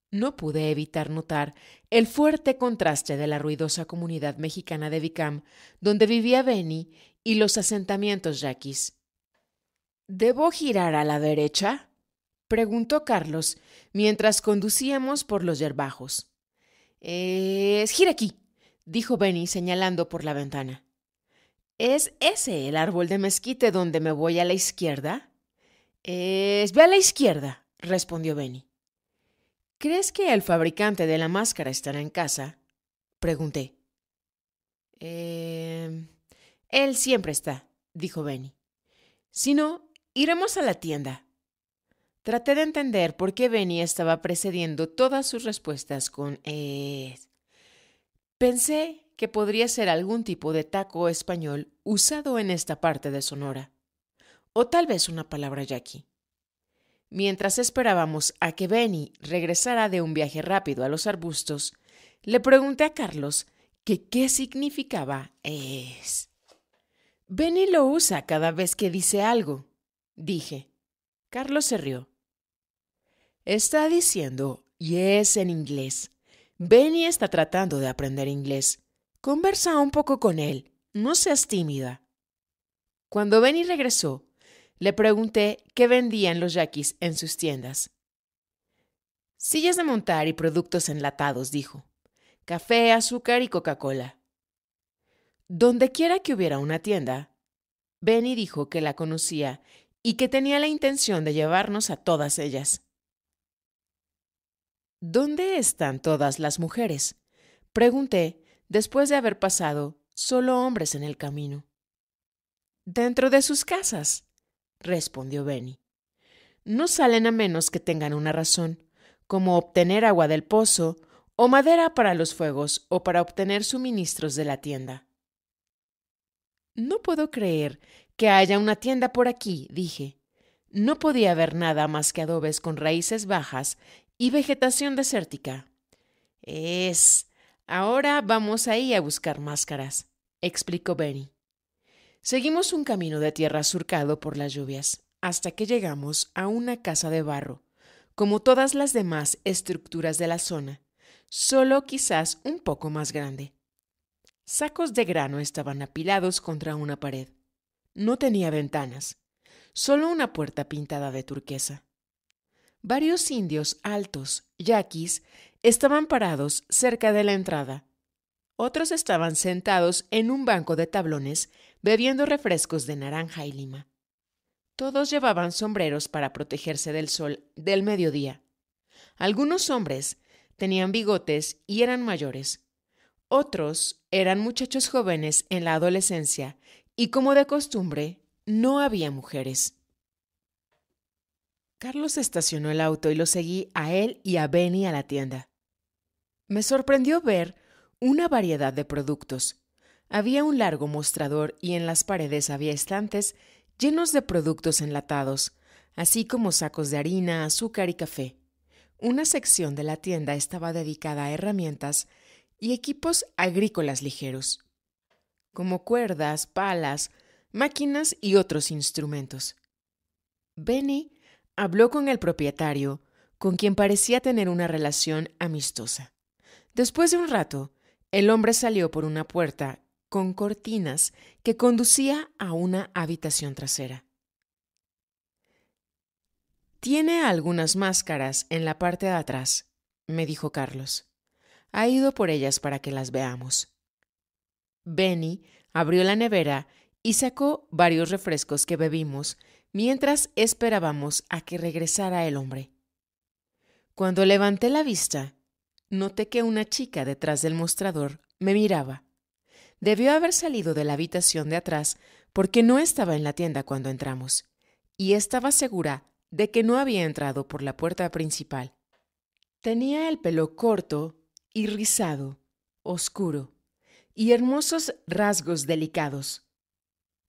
No pude evitar notar el fuerte contraste de la ruidosa comunidad mexicana de Vicam, donde vivía Benny, y los asentamientos yaquis. ¿Debo girar a la derecha? preguntó Carlos, mientras conducíamos por los yerbajos. Es gira aquí, dijo Benny señalando por la ventana. ¿Es ese el árbol de mezquite donde me voy a la izquierda? Es ve a la izquierda, respondió Benny. ¿Crees que el fabricante de la máscara estará en casa? pregunté. Eh, él siempre está, dijo Benny. Si no, iremos a la tienda, Traté de entender por qué Benny estaba precediendo todas sus respuestas con es. Eh, pensé que podría ser algún tipo de taco español usado en esta parte de Sonora, o tal vez una palabra yaqui. Mientras esperábamos a que Benny regresara de un viaje rápido a los arbustos, le pregunté a Carlos que qué significaba es. Benny lo usa cada vez que dice algo, dije. Carlos se rió. Está diciendo y es en inglés. Benny está tratando de aprender inglés. Conversa un poco con él. No seas tímida. Cuando Benny regresó, le pregunté qué vendían los yaquis en sus tiendas. Sillas de montar y productos enlatados, dijo. Café, azúcar y Coca-Cola. Donde quiera que hubiera una tienda, Benny dijo que la conocía y que tenía la intención de llevarnos a todas ellas. ¿Dónde están todas las mujeres? Pregunté, después de haber pasado solo hombres en el camino. Dentro de sus casas, respondió Benny. No salen a menos que tengan una razón, como obtener agua del pozo, o madera para los fuegos, o para obtener suministros de la tienda. No puedo creer que haya una tienda por aquí, dije. No podía haber nada más que adobes con raíces bajas y vegetación desértica. Es. Ahora vamos ahí a buscar máscaras, explicó Benny. Seguimos un camino de tierra surcado por las lluvias, hasta que llegamos a una casa de barro, como todas las demás estructuras de la zona, solo quizás un poco más grande. Sacos de grano estaban apilados contra una pared. No tenía ventanas, solo una puerta pintada de turquesa. Varios indios altos, yaquis, estaban parados cerca de la entrada. Otros estaban sentados en un banco de tablones bebiendo refrescos de naranja y lima. Todos llevaban sombreros para protegerse del sol del mediodía. Algunos hombres tenían bigotes y eran mayores. Otros eran muchachos jóvenes en la adolescencia y como de costumbre no había mujeres. Carlos estacionó el auto y lo seguí a él y a Benny a la tienda. Me sorprendió ver una variedad de productos. Había un largo mostrador y en las paredes había estantes llenos de productos enlatados, así como sacos de harina, azúcar y café. Una sección de la tienda estaba dedicada a herramientas y equipos agrícolas ligeros, como cuerdas, palas, máquinas y otros instrumentos. Benny Habló con el propietario, con quien parecía tener una relación amistosa. Después de un rato, el hombre salió por una puerta con cortinas que conducía a una habitación trasera. Tiene algunas máscaras en la parte de atrás, me dijo Carlos. Ha ido por ellas para que las veamos. Benny abrió la nevera y sacó varios refrescos que bebimos mientras esperábamos a que regresara el hombre. Cuando levanté la vista, noté que una chica detrás del mostrador me miraba. Debió haber salido de la habitación de atrás porque no estaba en la tienda cuando entramos, y estaba segura de que no había entrado por la puerta principal. Tenía el pelo corto y rizado, oscuro, y hermosos rasgos delicados.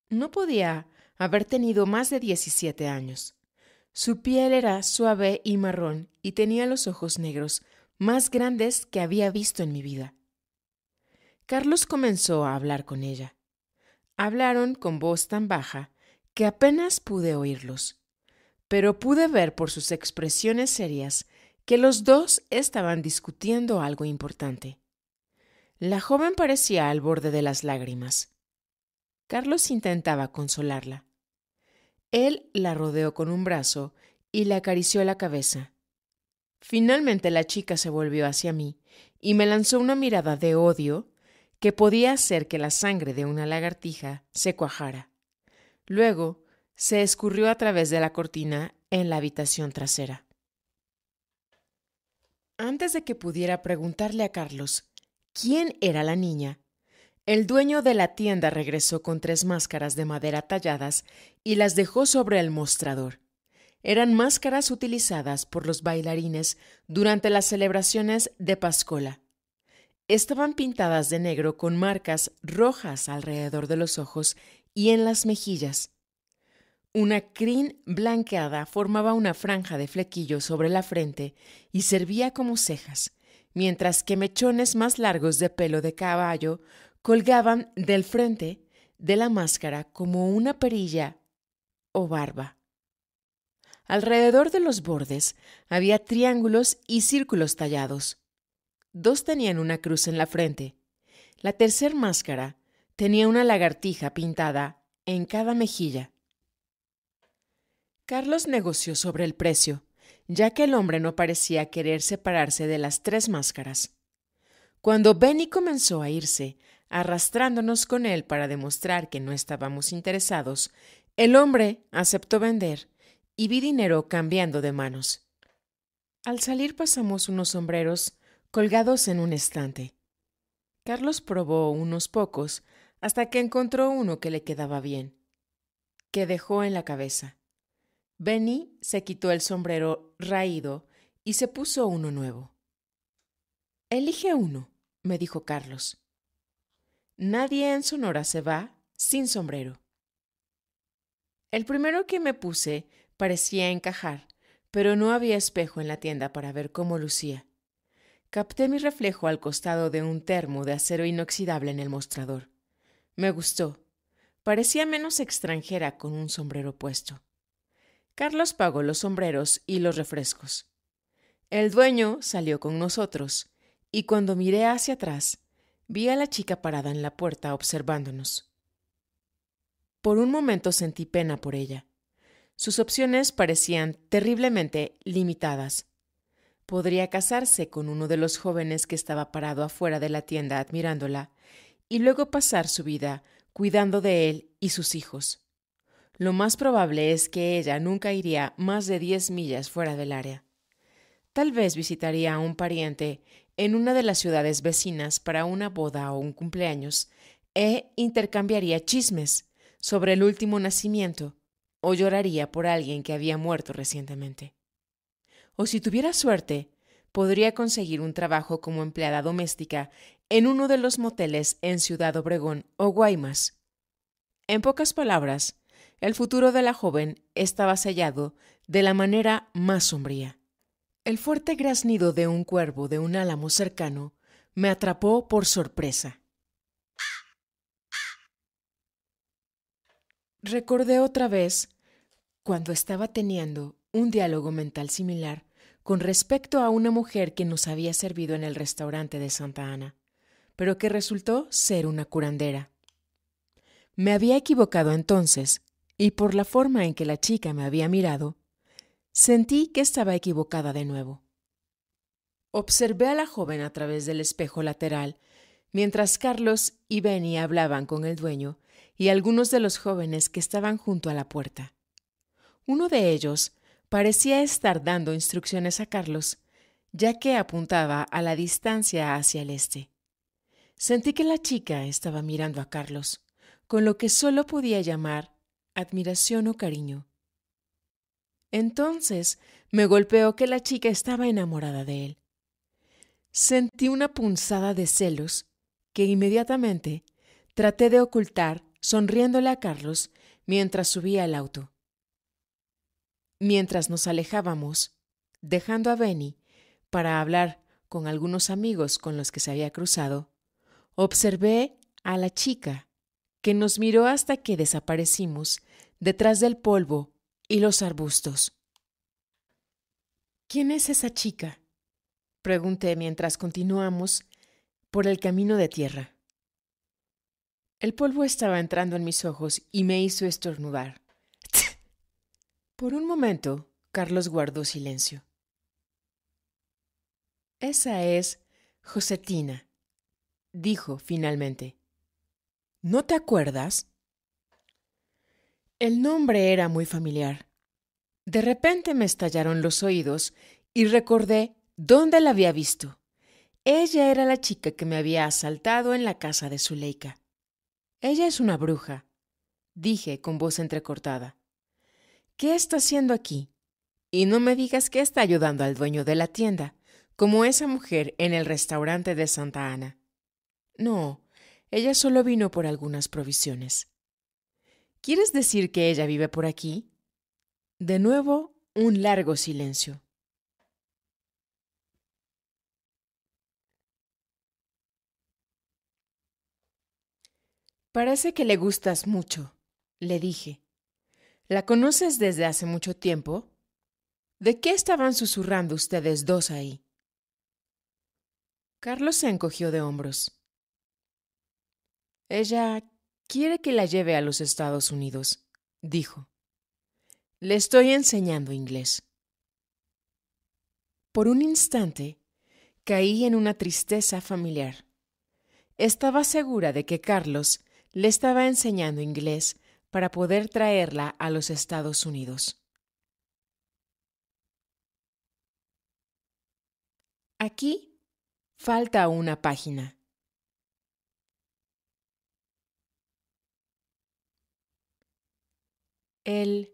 No podía haber tenido más de 17 años. Su piel era suave y marrón y tenía los ojos negros, más grandes que había visto en mi vida. Carlos comenzó a hablar con ella. Hablaron con voz tan baja que apenas pude oírlos, pero pude ver por sus expresiones serias que los dos estaban discutiendo algo importante. La joven parecía al borde de las lágrimas. Carlos intentaba consolarla. Él la rodeó con un brazo y le acarició la cabeza. Finalmente la chica se volvió hacia mí y me lanzó una mirada de odio que podía hacer que la sangre de una lagartija se cuajara. Luego se escurrió a través de la cortina en la habitación trasera. Antes de que pudiera preguntarle a Carlos quién era la niña, el dueño de la tienda regresó con tres máscaras de madera talladas y las dejó sobre el mostrador. Eran máscaras utilizadas por los bailarines durante las celebraciones de Pascola. Estaban pintadas de negro con marcas rojas alrededor de los ojos y en las mejillas. Una crin blanqueada formaba una franja de flequillo sobre la frente y servía como cejas, mientras que mechones más largos de pelo de caballo colgaban del frente de la máscara como una perilla o barba. Alrededor de los bordes había triángulos y círculos tallados. Dos tenían una cruz en la frente. La tercer máscara tenía una lagartija pintada en cada mejilla. Carlos negoció sobre el precio, ya que el hombre no parecía querer separarse de las tres máscaras. Cuando Benny comenzó a irse, arrastrándonos con él para demostrar que no estábamos interesados, el hombre aceptó vender y vi dinero cambiando de manos. Al salir pasamos unos sombreros colgados en un estante. Carlos probó unos pocos hasta que encontró uno que le quedaba bien, que dejó en la cabeza. Benny se quitó el sombrero raído y se puso uno nuevo. Elige uno, me dijo Carlos. Nadie en Sonora se va sin sombrero. El primero que me puse parecía encajar, pero no había espejo en la tienda para ver cómo lucía. Capté mi reflejo al costado de un termo de acero inoxidable en el mostrador. Me gustó. Parecía menos extranjera con un sombrero puesto. Carlos pagó los sombreros y los refrescos. El dueño salió con nosotros, y cuando miré hacia atrás, Vi a la chica parada en la puerta observándonos. Por un momento sentí pena por ella. Sus opciones parecían terriblemente limitadas. Podría casarse con uno de los jóvenes que estaba parado afuera de la tienda admirándola y luego pasar su vida cuidando de él y sus hijos. Lo más probable es que ella nunca iría más de diez millas fuera del área. Tal vez visitaría a un pariente en una de las ciudades vecinas para una boda o un cumpleaños e intercambiaría chismes sobre el último nacimiento o lloraría por alguien que había muerto recientemente. O si tuviera suerte, podría conseguir un trabajo como empleada doméstica en uno de los moteles en Ciudad Obregón o Guaymas. En pocas palabras, el futuro de la joven estaba sellado de la manera más sombría. El fuerte graznido de un cuervo de un álamo cercano me atrapó por sorpresa. Recordé otra vez cuando estaba teniendo un diálogo mental similar con respecto a una mujer que nos había servido en el restaurante de Santa Ana, pero que resultó ser una curandera. Me había equivocado entonces, y por la forma en que la chica me había mirado, Sentí que estaba equivocada de nuevo. Observé a la joven a través del espejo lateral, mientras Carlos y Benny hablaban con el dueño y algunos de los jóvenes que estaban junto a la puerta. Uno de ellos parecía estar dando instrucciones a Carlos, ya que apuntaba a la distancia hacia el este. Sentí que la chica estaba mirando a Carlos, con lo que solo podía llamar admiración o cariño. Entonces me golpeó que la chica estaba enamorada de él. Sentí una punzada de celos que inmediatamente traté de ocultar sonriéndole a Carlos mientras subía al auto. Mientras nos alejábamos, dejando a Benny para hablar con algunos amigos con los que se había cruzado, observé a la chica que nos miró hasta que desaparecimos detrás del polvo y los arbustos. ¿Quién es esa chica? pregunté mientras continuamos por el camino de tierra. El polvo estaba entrando en mis ojos y me hizo estornudar. <laughs> Por un momento, Carlos guardó silencio. Esa es Josetina, dijo finalmente. ¿No te acuerdas? El nombre era muy familiar. De repente me estallaron los oídos y recordé dónde la había visto. Ella era la chica que me había asaltado en la casa de Zuleika. Ella es una bruja, dije con voz entrecortada. ¿Qué está haciendo aquí? Y no me digas que está ayudando al dueño de la tienda, como esa mujer en el restaurante de Santa Ana. No, ella solo vino por algunas provisiones. ¿Quieres decir que ella vive por aquí? De nuevo, un largo silencio. Parece que le gustas mucho, le dije. ¿La conoces desde hace mucho tiempo? ¿De qué estaban susurrando ustedes dos ahí? Carlos se encogió de hombros. Ella Quiere que la lleve a los Estados Unidos, dijo. Le estoy enseñando inglés. Por un instante, caí en una tristeza familiar. Estaba segura de que Carlos le estaba enseñando inglés para poder traerla a los Estados Unidos. Aquí falta una página. El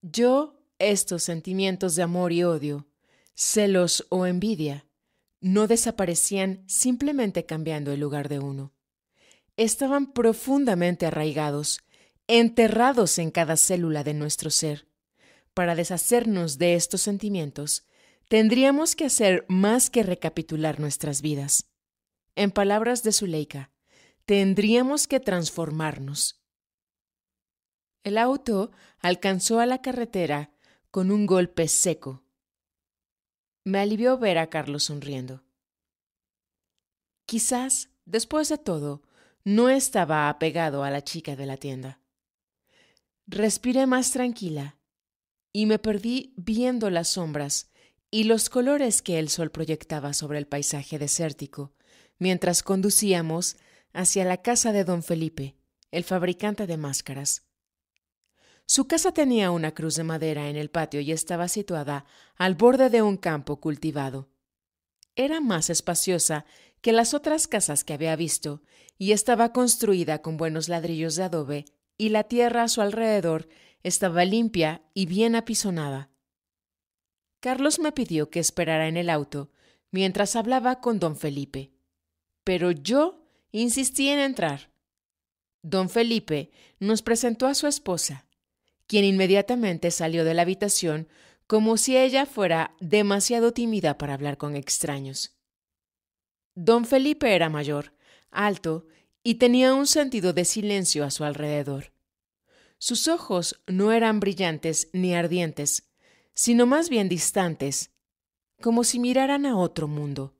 yo estos sentimientos de amor y odio, celos o envidia, no desaparecían simplemente cambiando el lugar de uno. Estaban profundamente arraigados, enterrados en cada célula de nuestro ser. Para deshacernos de estos sentimientos, tendríamos que hacer más que recapitular nuestras vidas. En palabras de Zuleika, tendríamos que transformarnos. El auto alcanzó a la carretera con un golpe seco. Me alivió ver a Carlos sonriendo. Quizás, después de todo, no estaba apegado a la chica de la tienda. Respiré más tranquila y me perdí viendo las sombras y los colores que el sol proyectaba sobre el paisaje desértico, mientras conducíamos hacia la casa de don Felipe, el fabricante de máscaras. Su casa tenía una cruz de madera en el patio y estaba situada al borde de un campo cultivado. Era más espaciosa que las otras casas que había visto y estaba construida con buenos ladrillos de adobe y la tierra a su alrededor estaba limpia y bien apisonada. Carlos me pidió que esperara en el auto mientras hablaba con don Felipe, pero yo insistí en entrar. Don Felipe nos presentó a su esposa, quien inmediatamente salió de la habitación como si ella fuera demasiado tímida para hablar con extraños. Don Felipe era mayor, alto y tenía un sentido de silencio a su alrededor. Sus ojos no eran brillantes ni ardientes, sino más bien distantes, como si miraran a otro mundo.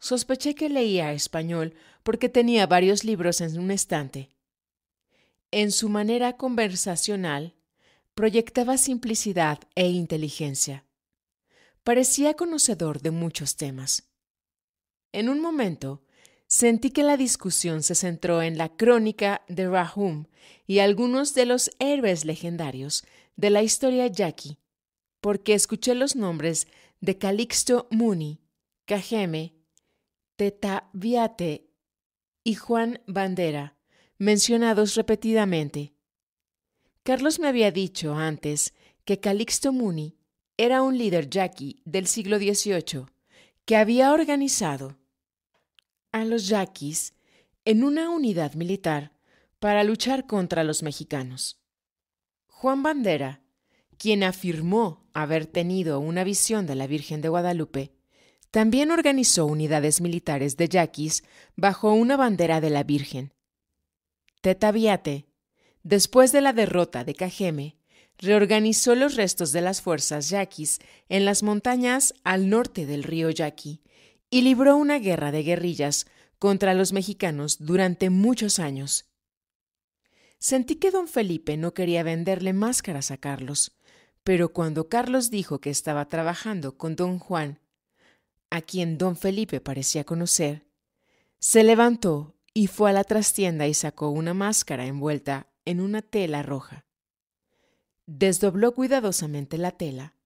Sospeché que leía español porque tenía varios libros en un estante. En su manera conversacional proyectaba simplicidad e inteligencia. Parecía conocedor de muchos temas. En un momento, sentí que la discusión se centró en la crónica de Rahum y algunos de los héroes legendarios de la historia yaqui, porque escuché los nombres de Calixto Muni, Cajeme, Viate y Juan Bandera, mencionados repetidamente. Carlos me había dicho antes que Calixto Muni era un líder yaqui del siglo XVIII que había organizado a los yaquis en una unidad militar para luchar contra los mexicanos. Juan Bandera, quien afirmó haber tenido una visión de la Virgen de Guadalupe, también organizó unidades militares de yaquis bajo una bandera de la Virgen, Tetaviate, después de la derrota de Cajeme, reorganizó los restos de las fuerzas yaquis en las montañas al norte del río Yaqui y libró una guerra de guerrillas contra los mexicanos durante muchos años. Sentí que don Felipe no quería venderle máscaras a Carlos, pero cuando Carlos dijo que estaba trabajando con don Juan, a quien don Felipe parecía conocer, se levantó y fue a la trastienda y sacó una máscara envuelta en una tela roja. Desdobló cuidadosamente la tela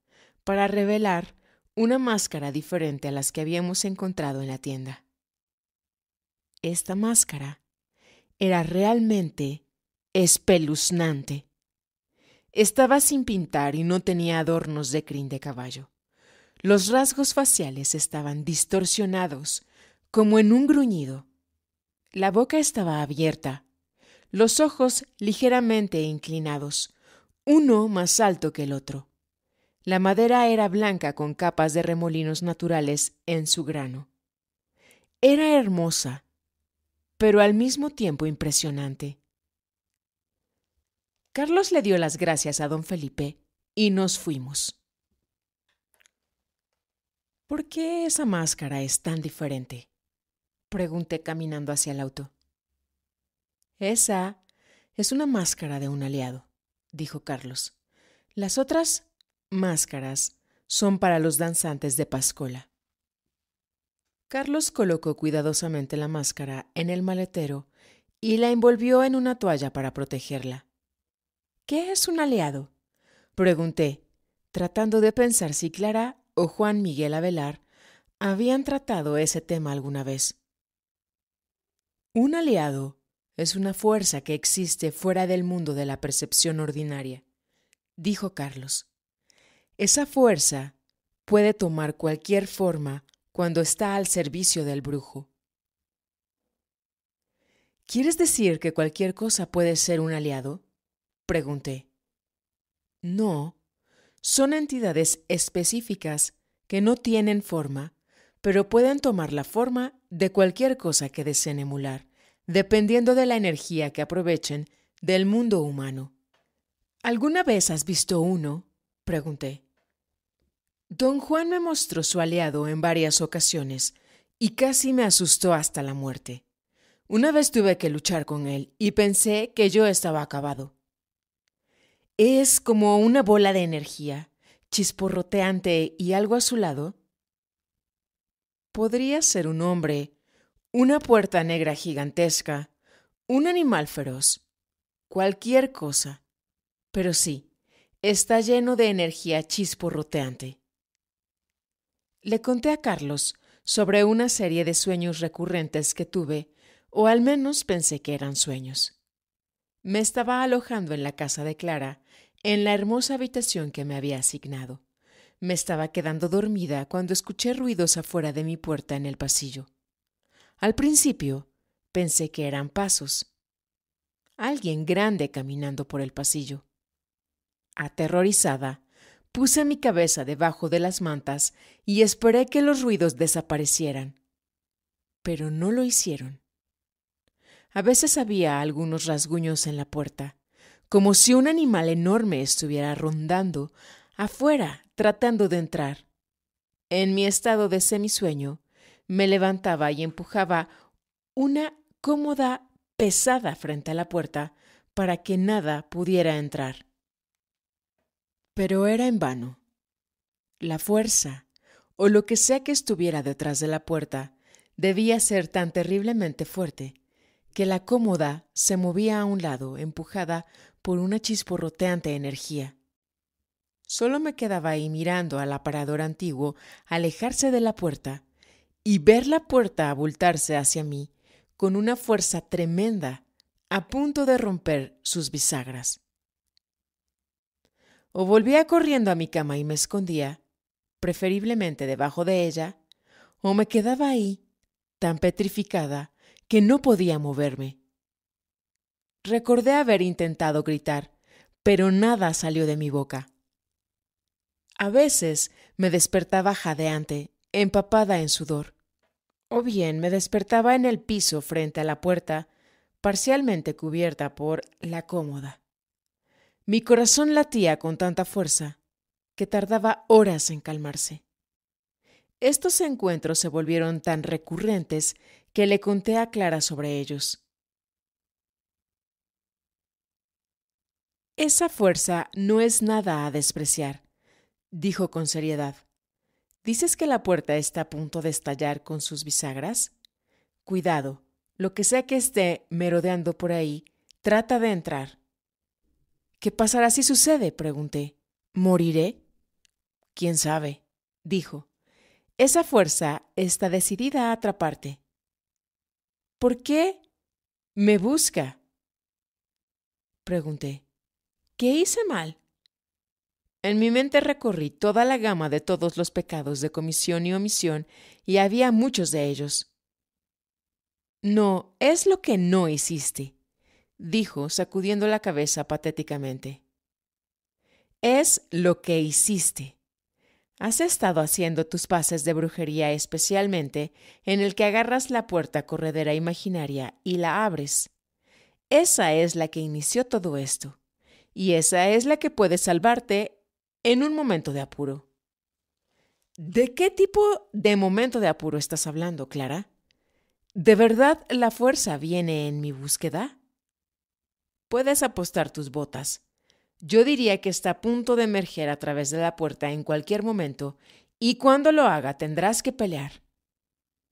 para revelar una máscara diferente a las que habíamos encontrado en la tienda. Esta máscara era realmente espeluznante. Estaba sin pintar y no tenía adornos de crin de caballo. Los rasgos faciales estaban distorsionados, como en un gruñido la boca estaba abierta, los ojos ligeramente inclinados, uno más alto que el otro. La madera era blanca con capas de remolinos naturales en su grano. Era hermosa, pero al mismo tiempo impresionante. Carlos le dio las gracias a don Felipe y nos fuimos. ¿Por qué esa máscara es tan diferente? Pregunté caminando hacia el auto. Esa es una máscara de un aliado, dijo Carlos. Las otras máscaras son para los danzantes de Pascola. Carlos colocó cuidadosamente la máscara en el maletero y la envolvió en una toalla para protegerla. ¿Qué es un aliado? pregunté, tratando de pensar si Clara o Juan Miguel Avelar habían tratado ese tema alguna vez. Un aliado es una fuerza que existe fuera del mundo de la percepción ordinaria, dijo Carlos. Esa fuerza puede tomar cualquier forma cuando está al servicio del brujo. ¿Quieres decir que cualquier cosa puede ser un aliado? Pregunté. No, son entidades específicas que no tienen forma pero pueden tomar la forma de cualquier cosa que deseen emular, dependiendo de la energía que aprovechen del mundo humano. ¿Alguna vez has visto uno? pregunté. Don Juan me mostró su aliado en varias ocasiones y casi me asustó hasta la muerte. Una vez tuve que luchar con él y pensé que yo estaba acabado. Es como una bola de energía, chisporroteante y algo azulado, podría ser un hombre, una puerta negra gigantesca, un animal feroz, cualquier cosa. Pero sí, está lleno de energía chisporroteante. Le conté a Carlos sobre una serie de sueños recurrentes que tuve, o al menos pensé que eran sueños. Me estaba alojando en la casa de Clara, en la hermosa habitación que me había asignado. Me estaba quedando dormida cuando escuché ruidos afuera de mi puerta en el pasillo. Al principio pensé que eran pasos. Alguien grande caminando por el pasillo. Aterrorizada, puse mi cabeza debajo de las mantas y esperé que los ruidos desaparecieran. Pero no lo hicieron. A veces había algunos rasguños en la puerta, como si un animal enorme estuviera rondando afuera, tratando de entrar. En mi estado de semisueño, me levantaba y empujaba una cómoda pesada frente a la puerta para que nada pudiera entrar. Pero era en vano. La fuerza, o lo que sea que estuviera detrás de la puerta, debía ser tan terriblemente fuerte que la cómoda se movía a un lado empujada por una chisporroteante energía. Solo me quedaba ahí mirando al aparador antiguo alejarse de la puerta y ver la puerta abultarse hacia mí con una fuerza tremenda a punto de romper sus bisagras. O volvía corriendo a mi cama y me escondía, preferiblemente debajo de ella, o me quedaba ahí, tan petrificada que no podía moverme. Recordé haber intentado gritar, pero nada salió de mi boca. A veces me despertaba jadeante, empapada en sudor. O bien me despertaba en el piso frente a la puerta, parcialmente cubierta por la cómoda. Mi corazón latía con tanta fuerza que tardaba horas en calmarse. Estos encuentros se volvieron tan recurrentes que le conté a Clara sobre ellos. Esa fuerza no es nada a despreciar dijo con seriedad. ¿Dices que la puerta está a punto de estallar con sus bisagras? Cuidado, lo que sea que esté merodeando por ahí, trata de entrar. ¿Qué pasará si sucede? pregunté. ¿Moriré? ¿Quién sabe? dijo. Esa fuerza está decidida a atraparte. ¿Por qué me busca? pregunté. ¿Qué hice mal? En mi mente recorrí toda la gama de todos los pecados de comisión y omisión, y había muchos de ellos. No, es lo que no hiciste, dijo, sacudiendo la cabeza patéticamente. Es lo que hiciste. Has estado haciendo tus pases de brujería especialmente en el que agarras la puerta corredera imaginaria y la abres. Esa es la que inició todo esto, y esa es la que puede salvarte en un momento de apuro. ¿De qué tipo de momento de apuro estás hablando, Clara? ¿De verdad la fuerza viene en mi búsqueda? Puedes apostar tus botas. Yo diría que está a punto de emerger a través de la puerta en cualquier momento y cuando lo haga tendrás que pelear.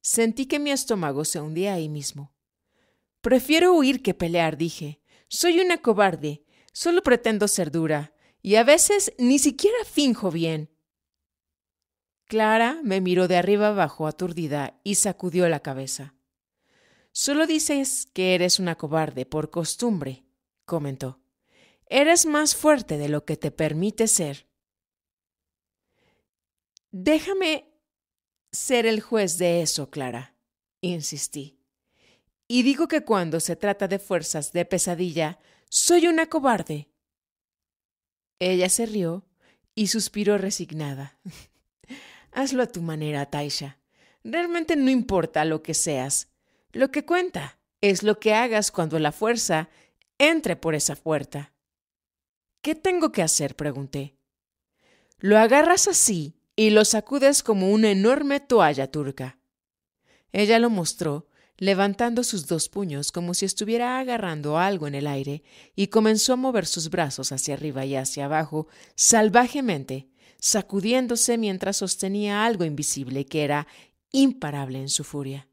Sentí que mi estómago se hundía ahí mismo. Prefiero huir que pelear, dije. Soy una cobarde. Solo pretendo ser dura y a veces ni siquiera finjo bien. Clara me miró de arriba abajo aturdida y sacudió la cabeza. Solo dices que eres una cobarde por costumbre, comentó. Eres más fuerte de lo que te permite ser. Déjame ser el juez de eso, Clara, insistí. Y digo que cuando se trata de fuerzas de pesadilla, soy una cobarde ella se rió y suspiró resignada. <laughs> Hazlo a tu manera, Taisha. Realmente no importa lo que seas. Lo que cuenta es lo que hagas cuando la fuerza entre por esa puerta. ¿Qué tengo que hacer? pregunté. Lo agarras así y lo sacudes como una enorme toalla turca. Ella lo mostró levantando sus dos puños como si estuviera agarrando algo en el aire, y comenzó a mover sus brazos hacia arriba y hacia abajo salvajemente, sacudiéndose mientras sostenía algo invisible que era imparable en su furia.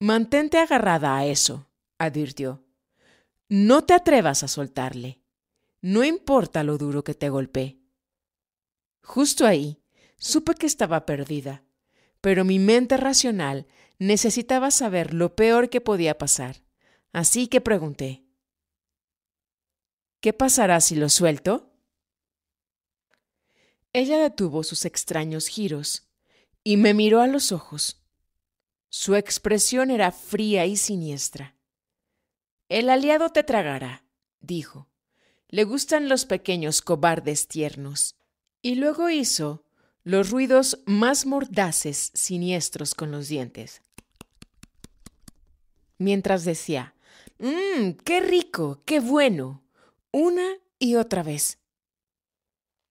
Mantente agarrada a eso, advirtió. No te atrevas a soltarle. No importa lo duro que te golpee». Justo ahí, supe que estaba perdida, pero mi mente racional Necesitaba saber lo peor que podía pasar, así que pregunté, ¿qué pasará si lo suelto? Ella detuvo sus extraños giros y me miró a los ojos. Su expresión era fría y siniestra. El aliado te tragará, dijo. Le gustan los pequeños cobardes tiernos. Y luego hizo los ruidos más mordaces, siniestros con los dientes mientras decía, ¡Mmm, qué rico, qué bueno! Una y otra vez.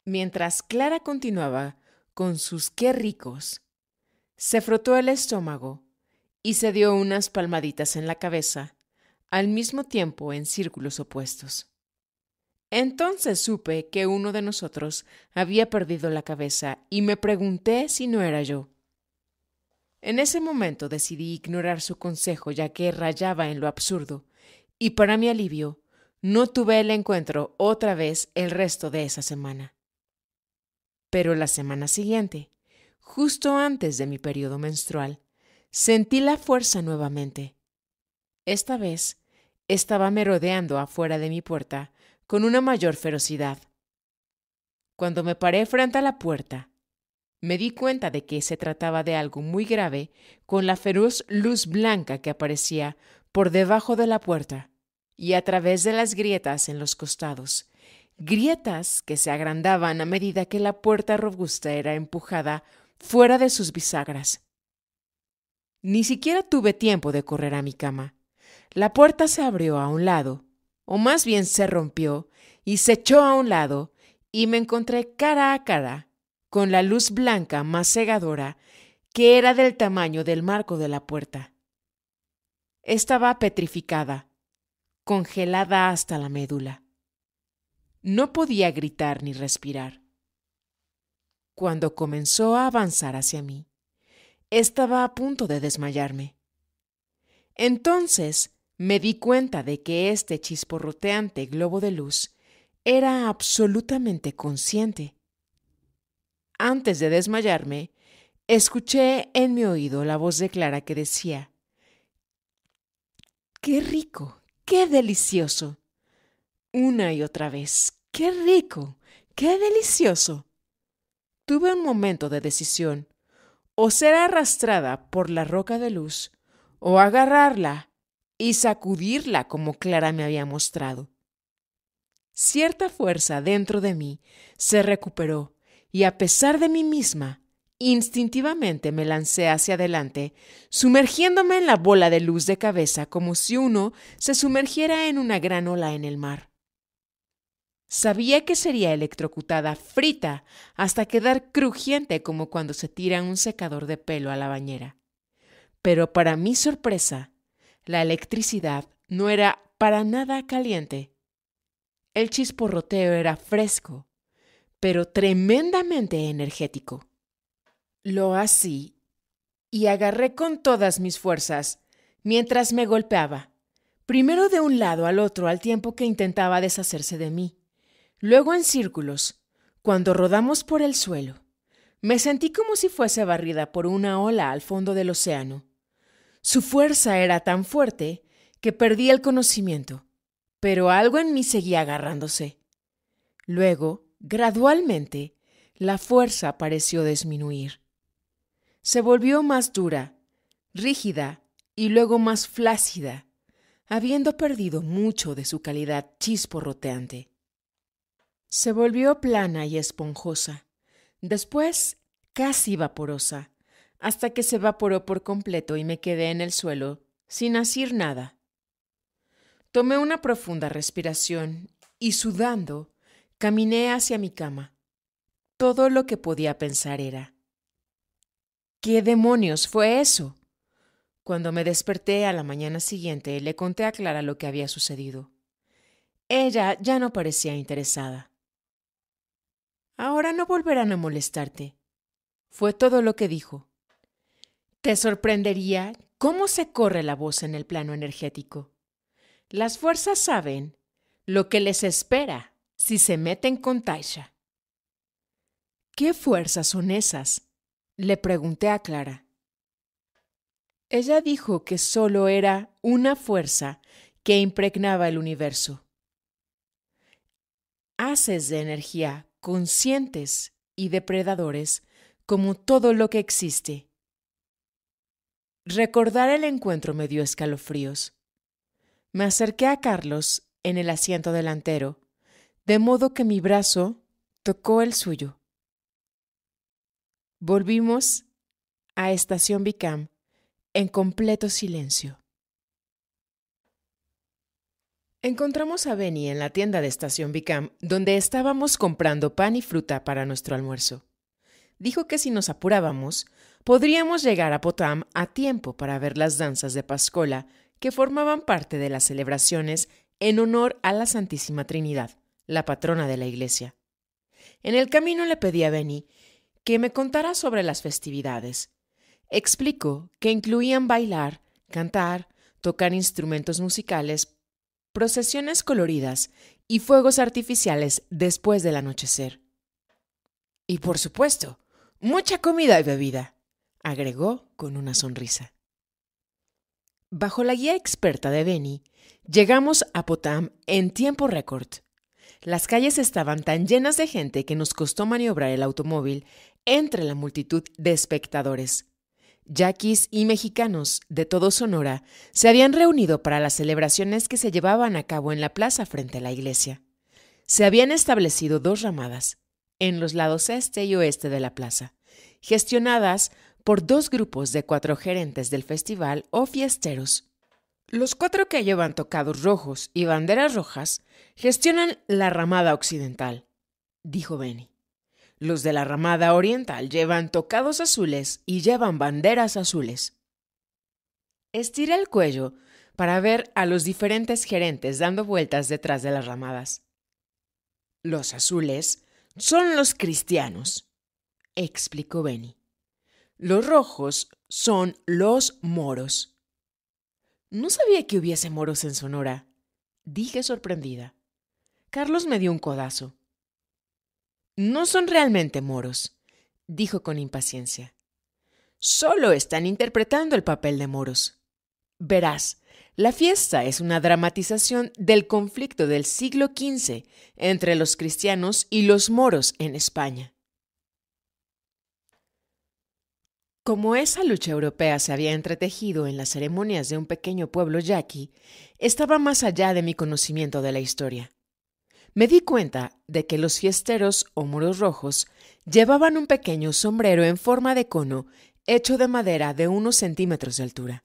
Mientras Clara continuaba con sus qué ricos, se frotó el estómago y se dio unas palmaditas en la cabeza, al mismo tiempo en círculos opuestos. Entonces supe que uno de nosotros había perdido la cabeza y me pregunté si no era yo. En ese momento decidí ignorar su consejo ya que rayaba en lo absurdo, y para mi alivio, no tuve el encuentro otra vez el resto de esa semana. Pero la semana siguiente, justo antes de mi periodo menstrual, sentí la fuerza nuevamente. Esta vez, estaba merodeando afuera de mi puerta con una mayor ferocidad. Cuando me paré frente a la puerta, me di cuenta de que se trataba de algo muy grave con la feroz luz blanca que aparecía por debajo de la puerta y a través de las grietas en los costados, grietas que se agrandaban a medida que la puerta robusta era empujada fuera de sus bisagras. Ni siquiera tuve tiempo de correr a mi cama. La puerta se abrió a un lado, o más bien se rompió, y se echó a un lado, y me encontré cara a cara con la luz blanca más cegadora que era del tamaño del marco de la puerta. Estaba petrificada, congelada hasta la médula. No podía gritar ni respirar. Cuando comenzó a avanzar hacia mí, estaba a punto de desmayarme. Entonces me di cuenta de que este chisporroteante globo de luz era absolutamente consciente antes de desmayarme, escuché en mi oído la voz de Clara que decía, ¡Qué rico! ¡Qué delicioso! Una y otra vez, ¡qué rico! ¡Qué delicioso! Tuve un momento de decisión, o ser arrastrada por la roca de luz, o agarrarla y sacudirla como Clara me había mostrado. Cierta fuerza dentro de mí se recuperó y a pesar de mí misma, instintivamente me lancé hacia adelante, sumergiéndome en la bola de luz de cabeza como si uno se sumergiera en una gran ola en el mar. Sabía que sería electrocutada frita hasta quedar crujiente como cuando se tira un secador de pelo a la bañera. Pero para mi sorpresa, la electricidad no era para nada caliente. El chisporroteo era fresco, pero tremendamente energético. Lo así y agarré con todas mis fuerzas mientras me golpeaba, primero de un lado al otro al tiempo que intentaba deshacerse de mí, luego en círculos, cuando rodamos por el suelo. Me sentí como si fuese barrida por una ola al fondo del océano. Su fuerza era tan fuerte que perdí el conocimiento, pero algo en mí seguía agarrándose. Luego, Gradualmente, la fuerza pareció disminuir. Se volvió más dura, rígida y luego más flácida, habiendo perdido mucho de su calidad chisporroteante. Se volvió plana y esponjosa, después casi vaporosa, hasta que se evaporó por completo y me quedé en el suelo, sin hacer nada. Tomé una profunda respiración y sudando, Caminé hacia mi cama. Todo lo que podía pensar era, ¿qué demonios fue eso? Cuando me desperté a la mañana siguiente, le conté a Clara lo que había sucedido. Ella ya no parecía interesada. Ahora no volverán a molestarte. Fue todo lo que dijo. Te sorprendería cómo se corre la voz en el plano energético. Las fuerzas saben lo que les espera si se meten con Taisha. ¿Qué fuerzas son esas? le pregunté a Clara. Ella dijo que solo era una fuerza que impregnaba el universo. Haces de energía conscientes y depredadores como todo lo que existe. Recordar el encuentro me dio escalofríos. Me acerqué a Carlos en el asiento delantero de modo que mi brazo tocó el suyo. Volvimos a Estación Bicam en completo silencio. Encontramos a Benny en la tienda de Estación Bicam, donde estábamos comprando pan y fruta para nuestro almuerzo. Dijo que si nos apurábamos, podríamos llegar a Potam a tiempo para ver las danzas de Pascola que formaban parte de las celebraciones en honor a la Santísima Trinidad la patrona de la iglesia. En el camino le pedí a Benny que me contara sobre las festividades. Explicó que incluían bailar, cantar, tocar instrumentos musicales, procesiones coloridas y fuegos artificiales después del anochecer. Y por supuesto, mucha comida y bebida, agregó con una sonrisa. Bajo la guía experta de Benny, llegamos a Potam en tiempo récord. Las calles estaban tan llenas de gente que nos costó maniobrar el automóvil entre la multitud de espectadores. Yaquis y mexicanos de todo Sonora se habían reunido para las celebraciones que se llevaban a cabo en la plaza frente a la iglesia. Se habían establecido dos ramadas, en los lados este y oeste de la plaza, gestionadas por dos grupos de cuatro gerentes del festival o fiesteros. Los cuatro que llevan tocados rojos y banderas rojas gestionan la ramada occidental, dijo Benny. Los de la ramada oriental llevan tocados azules y llevan banderas azules. Estiré el cuello para ver a los diferentes gerentes dando vueltas detrás de las ramadas. Los azules son los cristianos, explicó Benny. Los rojos son los moros. No sabía que hubiese moros en Sonora, dije sorprendida. Carlos me dio un codazo. No son realmente moros, dijo con impaciencia. Solo están interpretando el papel de moros. Verás, la fiesta es una dramatización del conflicto del siglo XV entre los cristianos y los moros en España. Como esa lucha europea se había entretejido en las ceremonias de un pequeño pueblo yaqui, estaba más allá de mi conocimiento de la historia. Me di cuenta de que los fiesteros o muros rojos llevaban un pequeño sombrero en forma de cono hecho de madera de unos centímetros de altura.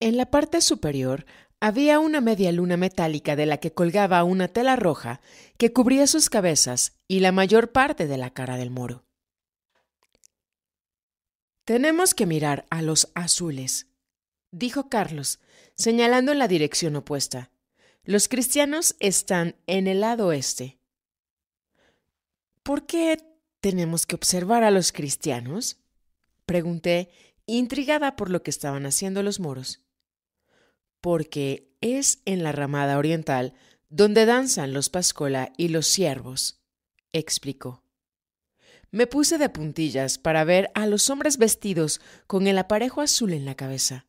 En la parte superior había una media luna metálica de la que colgaba una tela roja que cubría sus cabezas y la mayor parte de la cara del moro. Tenemos que mirar a los azules, dijo Carlos, señalando en la dirección opuesta. Los cristianos están en el lado oeste. ¿Por qué tenemos que observar a los cristianos? pregunté, intrigada por lo que estaban haciendo los moros. Porque es en la ramada oriental donde danzan los pascola y los siervos, explicó. Me puse de puntillas para ver a los hombres vestidos con el aparejo azul en la cabeza.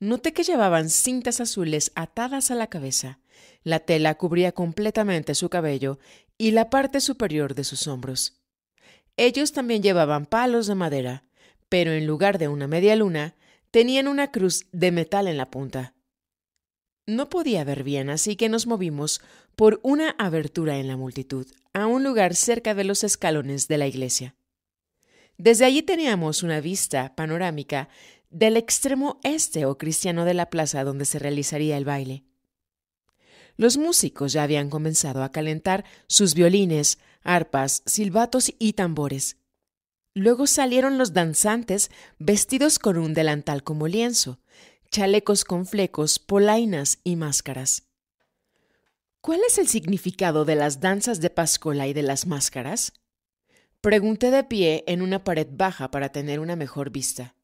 Noté que llevaban cintas azules atadas a la cabeza. La tela cubría completamente su cabello y la parte superior de sus hombros. Ellos también llevaban palos de madera, pero en lugar de una media luna, tenían una cruz de metal en la punta. No podía ver bien, así que nos movimos por una abertura en la multitud a un lugar cerca de los escalones de la iglesia. Desde allí teníamos una vista panorámica del extremo este o cristiano de la plaza donde se realizaría el baile. Los músicos ya habían comenzado a calentar sus violines, arpas, silbatos y tambores. Luego salieron los danzantes vestidos con un delantal como lienzo, chalecos con flecos, polainas y máscaras. ¿Cuál es el significado de las danzas de Pascola y de las máscaras? Pregunté de pie en una pared baja para tener una mejor vista.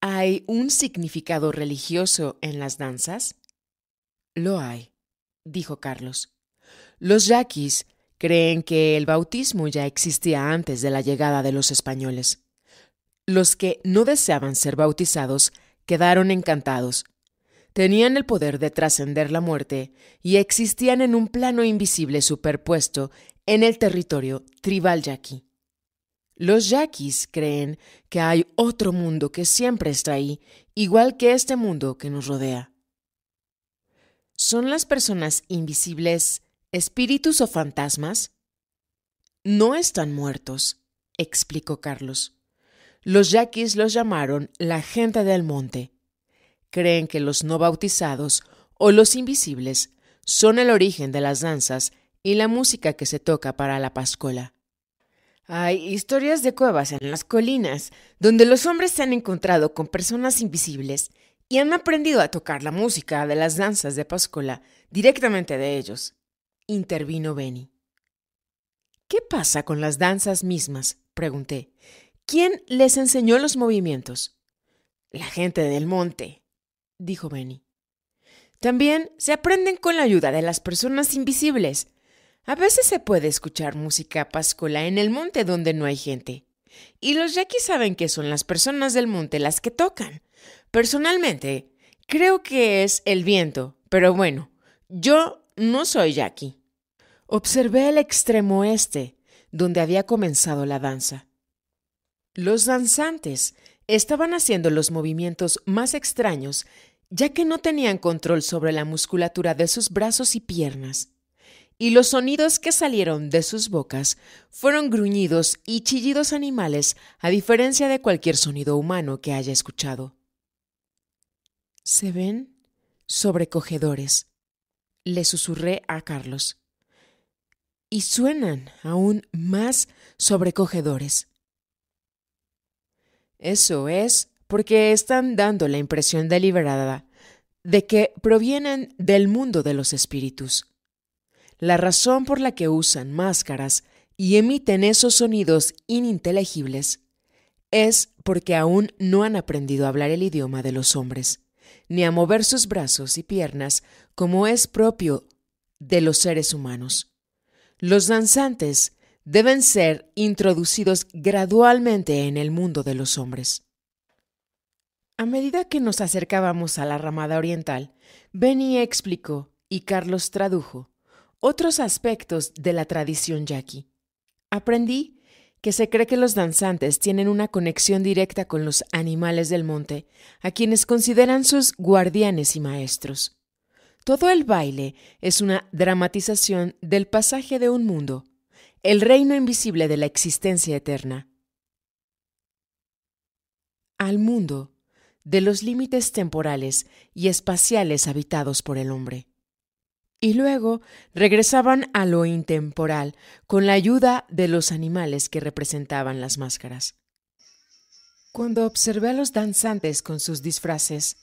¿Hay un significado religioso en las danzas? Lo hay, dijo Carlos. Los yaquis creen que el bautismo ya existía antes de la llegada de los españoles. Los que no deseaban ser bautizados quedaron encantados tenían el poder de trascender la muerte y existían en un plano invisible superpuesto en el territorio tribal yaqui. Los yaquis creen que hay otro mundo que siempre está ahí, igual que este mundo que nos rodea. ¿Son las personas invisibles espíritus o fantasmas? No están muertos, explicó Carlos. Los yaquis los llamaron la gente del monte creen que los no bautizados o los invisibles son el origen de las danzas y la música que se toca para la Pascola. Hay historias de cuevas en las colinas, donde los hombres se han encontrado con personas invisibles y han aprendido a tocar la música de las danzas de Pascola directamente de ellos, intervino Benny. ¿Qué pasa con las danzas mismas? pregunté. ¿Quién les enseñó los movimientos? La gente del monte, dijo Benny. También se aprenden con la ayuda de las personas invisibles. A veces se puede escuchar música pascola en el monte donde no hay gente. Y los yaquis saben que son las personas del monte las que tocan. Personalmente, creo que es el viento, pero bueno, yo no soy yaqui. Observé el extremo este, donde había comenzado la danza. Los danzantes Estaban haciendo los movimientos más extraños, ya que no tenían control sobre la musculatura de sus brazos y piernas, y los sonidos que salieron de sus bocas fueron gruñidos y chillidos animales, a diferencia de cualquier sonido humano que haya escuchado. Se ven sobrecogedores, le susurré a Carlos. Y suenan aún más sobrecogedores. Eso es porque están dando la impresión deliberada de que provienen del mundo de los espíritus. La razón por la que usan máscaras y emiten esos sonidos ininteligibles es porque aún no han aprendido a hablar el idioma de los hombres, ni a mover sus brazos y piernas como es propio de los seres humanos. Los danzantes deben ser introducidos gradualmente en el mundo de los hombres. A medida que nos acercábamos a la ramada oriental, Benny explicó y Carlos tradujo otros aspectos de la tradición yaqui. Aprendí que se cree que los danzantes tienen una conexión directa con los animales del monte, a quienes consideran sus guardianes y maestros. Todo el baile es una dramatización del pasaje de un mundo el reino invisible de la existencia eterna. Al mundo de los límites temporales y espaciales habitados por el hombre. Y luego regresaban a lo intemporal con la ayuda de los animales que representaban las máscaras. Cuando observé a los danzantes con sus disfraces,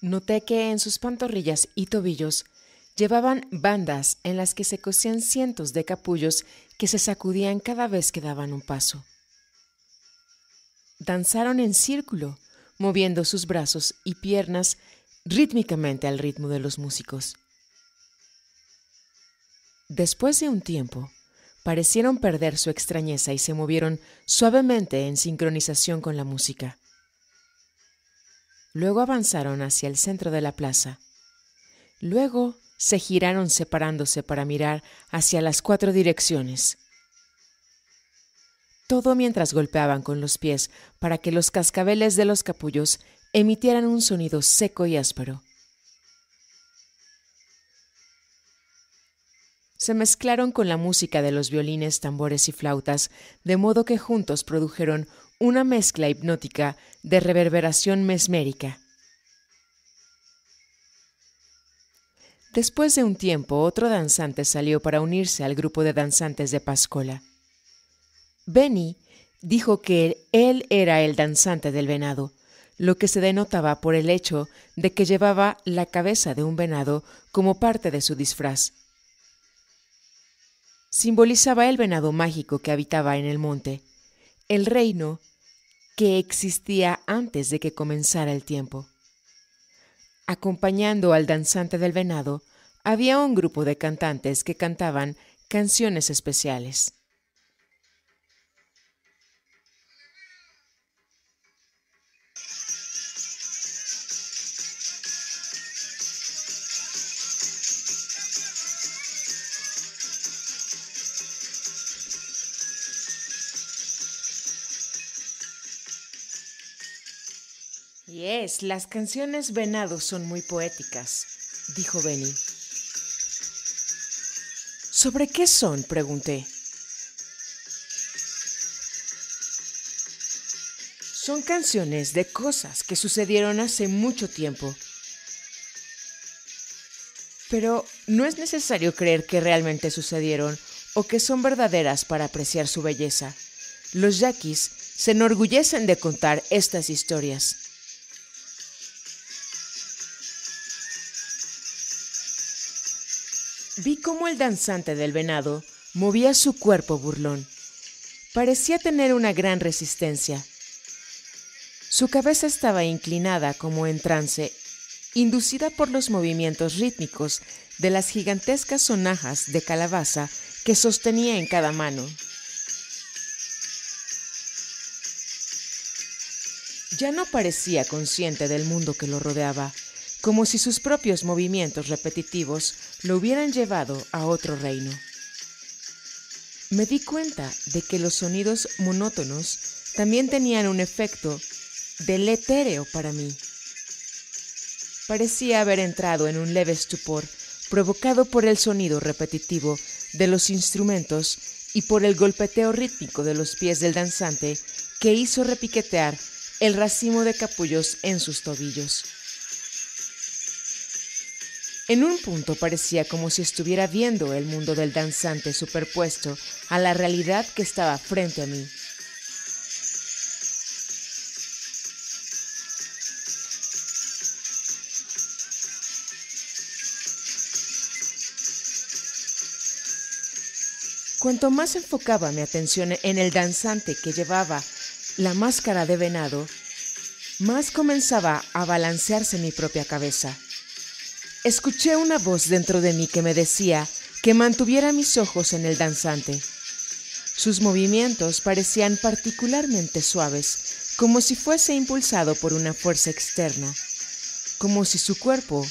noté que en sus pantorrillas y tobillos llevaban bandas en las que se cosían cientos de capullos que se sacudían cada vez que daban un paso. Danzaron en círculo, moviendo sus brazos y piernas rítmicamente al ritmo de los músicos. Después de un tiempo, parecieron perder su extrañeza y se movieron suavemente en sincronización con la música. Luego avanzaron hacia el centro de la plaza. Luego se giraron separándose para mirar hacia las cuatro direcciones. Todo mientras golpeaban con los pies para que los cascabeles de los capullos emitieran un sonido seco y áspero. se mezclaron con la música de los violines, tambores y flautas, de modo que juntos produjeron una mezcla hipnótica de reverberación mesmérica. Después de un tiempo, otro danzante salió para unirse al grupo de danzantes de Pascola. Benny dijo que él era el danzante del venado, lo que se denotaba por el hecho de que llevaba la cabeza de un venado como parte de su disfraz. Simbolizaba el venado mágico que habitaba en el monte, el reino que existía antes de que comenzara el tiempo. Acompañando al danzante del venado, había un grupo de cantantes que cantaban canciones especiales. es, las canciones Venado son muy poéticas, dijo Benny. ¿Sobre qué son? pregunté. Son canciones de cosas que sucedieron hace mucho tiempo. Pero no es necesario creer que realmente sucedieron o que son verdaderas para apreciar su belleza. Los yaquis se enorgullecen de contar estas historias. el danzante del venado movía su cuerpo burlón. Parecía tener una gran resistencia. Su cabeza estaba inclinada como en trance, inducida por los movimientos rítmicos de las gigantescas sonajas de calabaza que sostenía en cada mano. Ya no parecía consciente del mundo que lo rodeaba como si sus propios movimientos repetitivos lo hubieran llevado a otro reino. Me di cuenta de que los sonidos monótonos también tenían un efecto deletéreo para mí. Parecía haber entrado en un leve estupor provocado por el sonido repetitivo de los instrumentos y por el golpeteo rítmico de los pies del danzante que hizo repiquetear el racimo de capullos en sus tobillos. En un punto parecía como si estuviera viendo el mundo del danzante superpuesto a la realidad que estaba frente a mí. Cuanto más enfocaba mi atención en el danzante que llevaba la máscara de venado, más comenzaba a balancearse mi propia cabeza escuché una voz dentro de mí que me decía que mantuviera mis ojos en el danzante. Sus movimientos parecían particularmente suaves, como si fuese impulsado por una fuerza externa, como si su cuerpo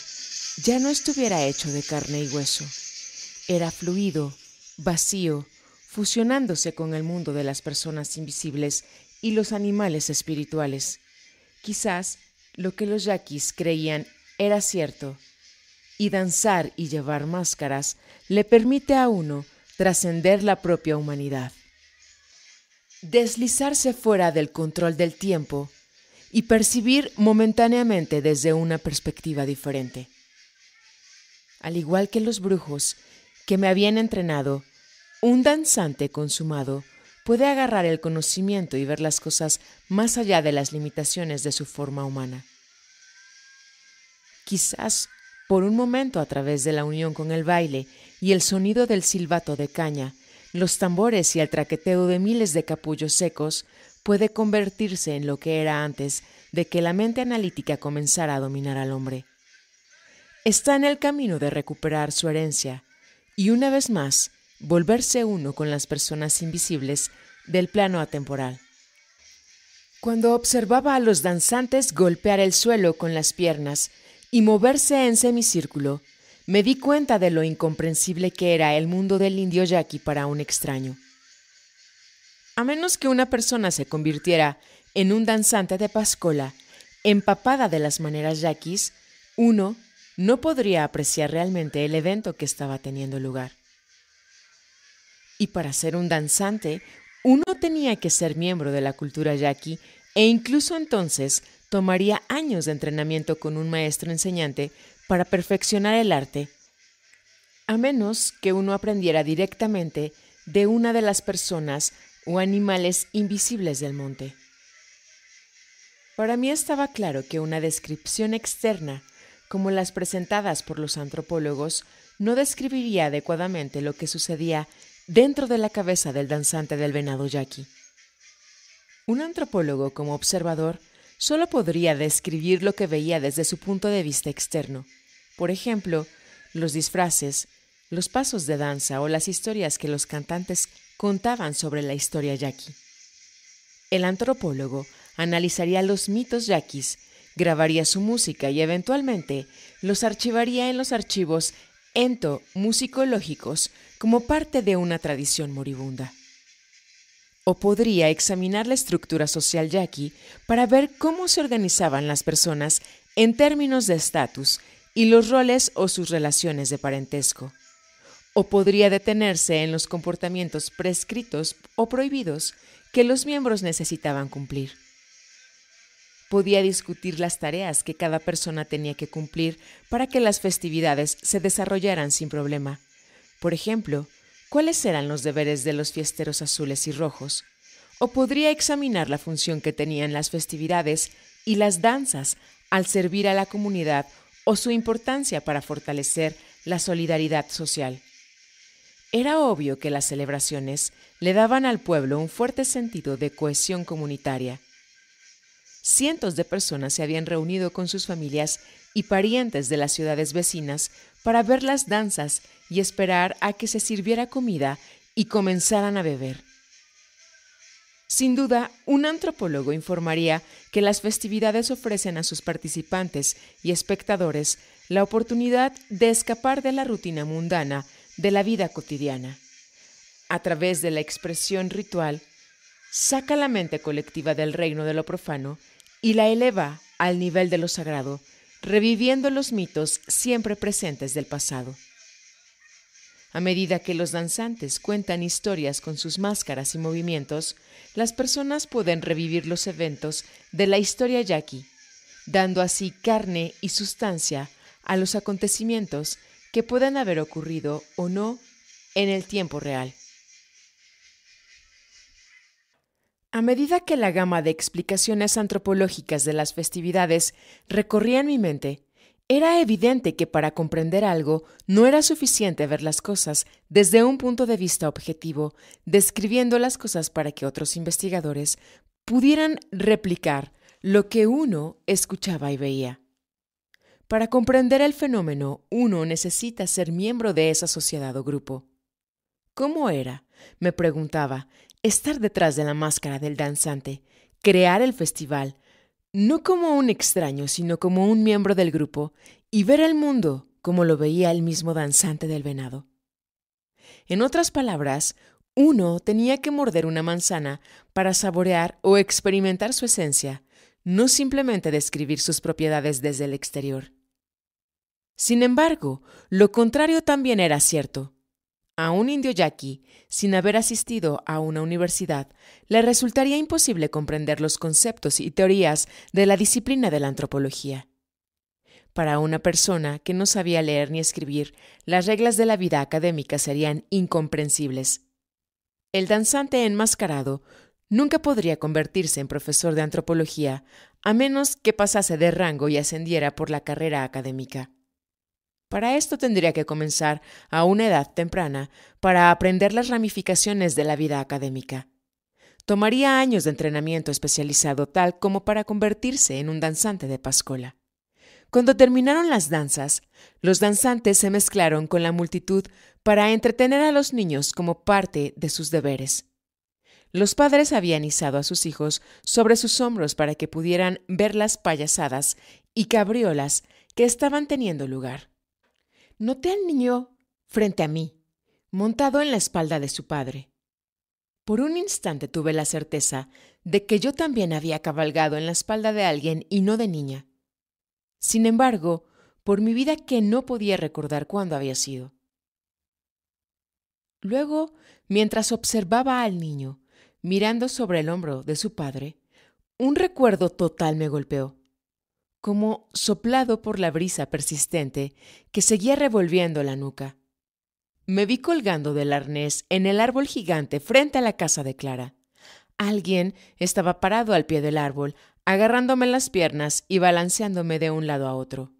ya no estuviera hecho de carne y hueso. Era fluido, vacío, fusionándose con el mundo de las personas invisibles y los animales espirituales. Quizás lo que los yaquis creían era cierto, y danzar y llevar máscaras le permite a uno trascender la propia humanidad, deslizarse fuera del control del tiempo y percibir momentáneamente desde una perspectiva diferente. Al igual que los brujos que me habían entrenado, un danzante consumado puede agarrar el conocimiento y ver las cosas más allá de las limitaciones de su forma humana. Quizás por un momento a través de la unión con el baile y el sonido del silbato de caña, los tambores y el traqueteo de miles de capullos secos puede convertirse en lo que era antes de que la mente analítica comenzara a dominar al hombre. Está en el camino de recuperar su herencia y una vez más volverse uno con las personas invisibles del plano atemporal. Cuando observaba a los danzantes golpear el suelo con las piernas, y moverse en semicírculo, me di cuenta de lo incomprensible que era el mundo del indio yaqui para un extraño. A menos que una persona se convirtiera en un danzante de pascola, empapada de las maneras yaquis, uno no podría apreciar realmente el evento que estaba teniendo lugar. Y para ser un danzante, uno tenía que ser miembro de la cultura yaqui e incluso entonces tomaría años de entrenamiento con un maestro enseñante para perfeccionar el arte, a menos que uno aprendiera directamente de una de las personas o animales invisibles del monte. Para mí estaba claro que una descripción externa, como las presentadas por los antropólogos, no describiría adecuadamente lo que sucedía dentro de la cabeza del danzante del venado yaqui. Un antropólogo como observador Solo podría describir lo que veía desde su punto de vista externo. Por ejemplo, los disfraces, los pasos de danza o las historias que los cantantes contaban sobre la historia yaqui. El antropólogo analizaría los mitos yaquis, grabaría su música y eventualmente los archivaría en los archivos ento como parte de una tradición moribunda. O podría examinar la estructura social yaqui para ver cómo se organizaban las personas en términos de estatus y los roles o sus relaciones de parentesco. O podría detenerse en los comportamientos prescritos o prohibidos que los miembros necesitaban cumplir. Podía discutir las tareas que cada persona tenía que cumplir para que las festividades se desarrollaran sin problema. Por ejemplo, cuáles eran los deberes de los fiesteros azules y rojos, o podría examinar la función que tenían las festividades y las danzas al servir a la comunidad o su importancia para fortalecer la solidaridad social. Era obvio que las celebraciones le daban al pueblo un fuerte sentido de cohesión comunitaria. Cientos de personas se habían reunido con sus familias y parientes de las ciudades vecinas para ver las danzas y esperar a que se sirviera comida y comenzaran a beber. Sin duda, un antropólogo informaría que las festividades ofrecen a sus participantes y espectadores la oportunidad de escapar de la rutina mundana de la vida cotidiana. A través de la expresión ritual, saca la mente colectiva del reino de lo profano y la eleva al nivel de lo sagrado, reviviendo los mitos siempre presentes del pasado. A medida que los danzantes cuentan historias con sus máscaras y movimientos, las personas pueden revivir los eventos de la historia yaqui, dando así carne y sustancia a los acontecimientos que pueden haber ocurrido o no en el tiempo real. A medida que la gama de explicaciones antropológicas de las festividades recorría en mi mente, era evidente que para comprender algo no era suficiente ver las cosas desde un punto de vista objetivo, describiendo las cosas para que otros investigadores pudieran replicar lo que uno escuchaba y veía. Para comprender el fenómeno, uno necesita ser miembro de esa sociedad o grupo. ¿Cómo era? me preguntaba, estar detrás de la máscara del danzante, crear el festival, no como un extraño, sino como un miembro del grupo, y ver el mundo como lo veía el mismo danzante del venado. En otras palabras, uno tenía que morder una manzana para saborear o experimentar su esencia, no simplemente describir sus propiedades desde el exterior. Sin embargo, lo contrario también era cierto. A un indio yaqui, sin haber asistido a una universidad, le resultaría imposible comprender los conceptos y teorías de la disciplina de la antropología. Para una persona que no sabía leer ni escribir, las reglas de la vida académica serían incomprensibles. El danzante enmascarado nunca podría convertirse en profesor de antropología a menos que pasase de rango y ascendiera por la carrera académica. Para esto tendría que comenzar a una edad temprana para aprender las ramificaciones de la vida académica. Tomaría años de entrenamiento especializado tal como para convertirse en un danzante de Pascola. Cuando terminaron las danzas, los danzantes se mezclaron con la multitud para entretener a los niños como parte de sus deberes. Los padres habían izado a sus hijos sobre sus hombros para que pudieran ver las payasadas y cabriolas que estaban teniendo lugar. Noté al niño frente a mí, montado en la espalda de su padre. Por un instante tuve la certeza de que yo también había cabalgado en la espalda de alguien y no de niña. Sin embargo, por mi vida que no podía recordar cuándo había sido. Luego, mientras observaba al niño, mirando sobre el hombro de su padre, un recuerdo total me golpeó como soplado por la brisa persistente que seguía revolviendo la nuca. Me vi colgando del arnés en el árbol gigante frente a la casa de Clara. Alguien estaba parado al pie del árbol, agarrándome las piernas y balanceándome de un lado a otro.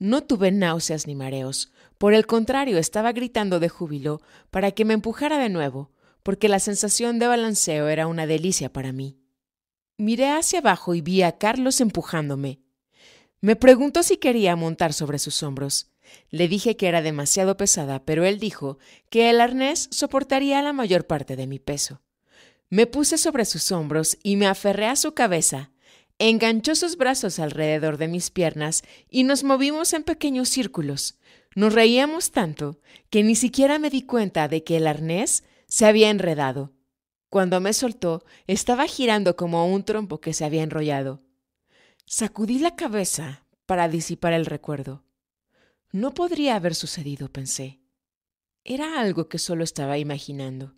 No tuve náuseas ni mareos, por el contrario estaba gritando de júbilo para que me empujara de nuevo, porque la sensación de balanceo era una delicia para mí. Miré hacia abajo y vi a Carlos empujándome. Me preguntó si quería montar sobre sus hombros. Le dije que era demasiado pesada, pero él dijo que el arnés soportaría la mayor parte de mi peso. Me puse sobre sus hombros y me aferré a su cabeza. Enganchó sus brazos alrededor de mis piernas y nos movimos en pequeños círculos. Nos reíamos tanto que ni siquiera me di cuenta de que el arnés se había enredado. Cuando me soltó, estaba girando como un trompo que se había enrollado. Sacudí la cabeza para disipar el recuerdo. No podría haber sucedido, pensé. Era algo que solo estaba imaginando.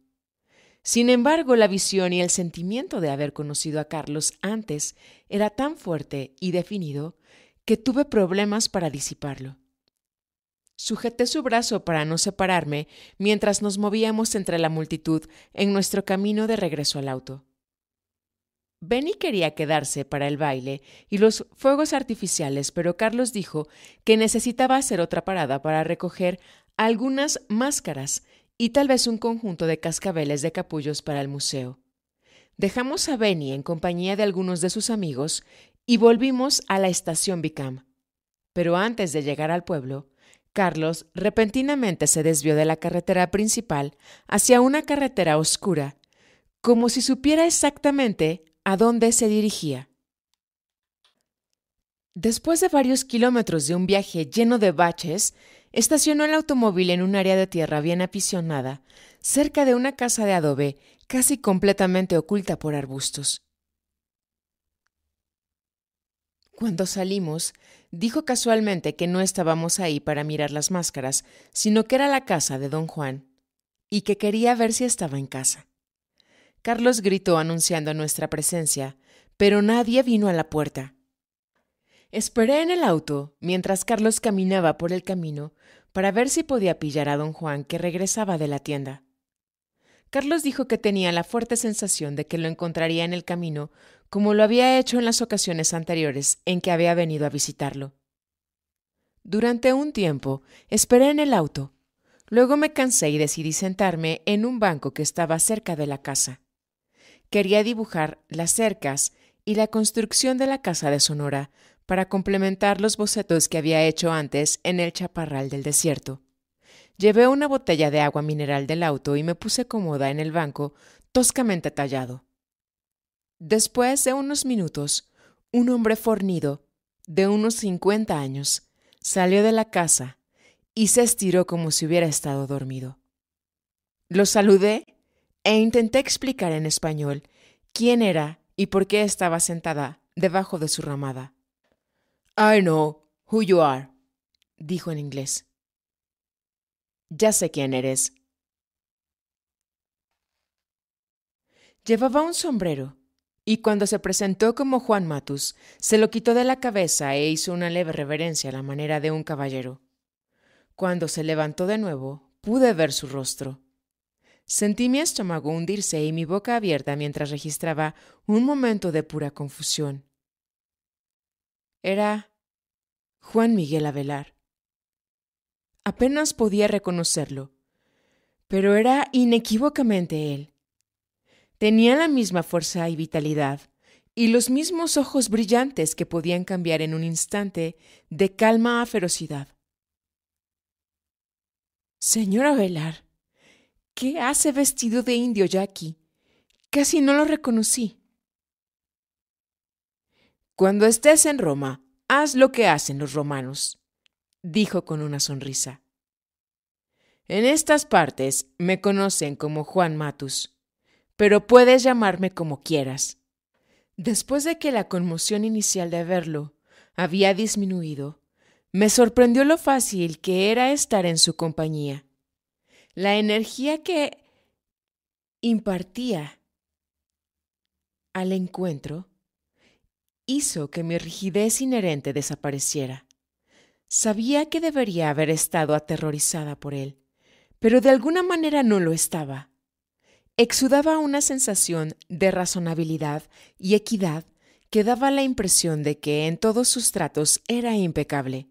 Sin embargo, la visión y el sentimiento de haber conocido a Carlos antes era tan fuerte y definido que tuve problemas para disiparlo. Sujeté su brazo para no separarme mientras nos movíamos entre la multitud en nuestro camino de regreso al auto. Benny quería quedarse para el baile y los fuegos artificiales, pero Carlos dijo que necesitaba hacer otra parada para recoger algunas máscaras y tal vez un conjunto de cascabeles de capullos para el museo. Dejamos a Benny en compañía de algunos de sus amigos y volvimos a la estación Bicam. Pero antes de llegar al pueblo, Carlos repentinamente se desvió de la carretera principal hacia una carretera oscura, como si supiera exactamente a dónde se dirigía. Después de varios kilómetros de un viaje lleno de baches, estacionó el automóvil en un área de tierra bien apisionada, cerca de una casa de adobe casi completamente oculta por arbustos. Cuando salimos, Dijo casualmente que no estábamos ahí para mirar las máscaras, sino que era la casa de don Juan, y que quería ver si estaba en casa. Carlos gritó anunciando nuestra presencia, pero nadie vino a la puerta. Esperé en el auto mientras Carlos caminaba por el camino para ver si podía pillar a don Juan que regresaba de la tienda. Carlos dijo que tenía la fuerte sensación de que lo encontraría en el camino como lo había hecho en las ocasiones anteriores en que había venido a visitarlo. Durante un tiempo esperé en el auto. Luego me cansé y decidí sentarme en un banco que estaba cerca de la casa. Quería dibujar las cercas y la construcción de la casa de Sonora para complementar los bocetos que había hecho antes en el chaparral del desierto. Llevé una botella de agua mineral del auto y me puse cómoda en el banco toscamente tallado. Después de unos minutos, un hombre fornido, de unos 50 años, salió de la casa y se estiró como si hubiera estado dormido. Lo saludé e intenté explicar en español quién era y por qué estaba sentada debajo de su ramada. I know who you are, dijo en inglés. Ya sé quién eres. Llevaba un sombrero y cuando se presentó como Juan Matus, se lo quitó de la cabeza e hizo una leve reverencia a la manera de un caballero. Cuando se levantó de nuevo, pude ver su rostro. Sentí mi estómago hundirse y mi boca abierta mientras registraba un momento de pura confusión. Era Juan Miguel Avelar. Apenas podía reconocerlo, pero era inequívocamente él. Tenía la misma fuerza y vitalidad, y los mismos ojos brillantes que podían cambiar en un instante de calma a ferocidad. Señora Velar, ¿qué hace vestido de indio ya aquí? Casi no lo reconocí. Cuando estés en Roma, haz lo que hacen los romanos, dijo con una sonrisa. En estas partes me conocen como Juan Matus pero puedes llamarme como quieras. Después de que la conmoción inicial de verlo había disminuido, me sorprendió lo fácil que era estar en su compañía. La energía que impartía al encuentro hizo que mi rigidez inherente desapareciera. Sabía que debería haber estado aterrorizada por él, pero de alguna manera no lo estaba exudaba una sensación de razonabilidad y equidad que daba la impresión de que en todos sus tratos era impecable.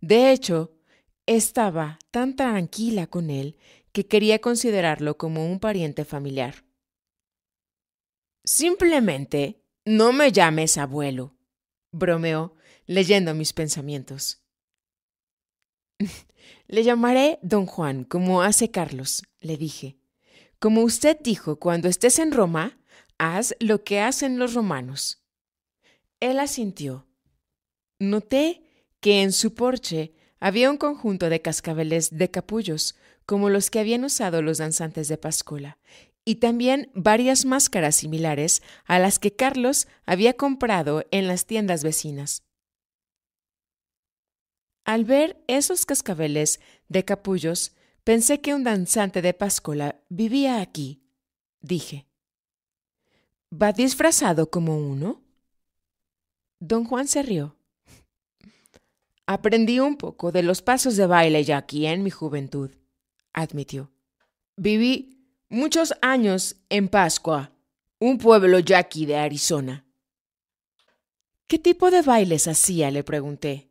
De hecho, estaba tan tranquila con él que quería considerarlo como un pariente familiar. Simplemente, no me llames abuelo, bromeó, leyendo mis pensamientos. <laughs> le llamaré don Juan, como hace Carlos, le dije. Como usted dijo, cuando estés en Roma, haz lo que hacen los romanos. Él asintió. Noté que en su porche había un conjunto de cascabeles de capullos, como los que habían usado los danzantes de Pascola, y también varias máscaras similares a las que Carlos había comprado en las tiendas vecinas. Al ver esos cascabeles de capullos, Pensé que un danzante de pascua vivía aquí, dije. ¿Va disfrazado como uno? Don Juan se rió. <laughs> Aprendí un poco de los pasos de baile ya aquí en mi juventud, admitió. Viví muchos años en Pascua, un pueblo yaqui de Arizona. ¿Qué tipo de bailes hacía? le pregunté.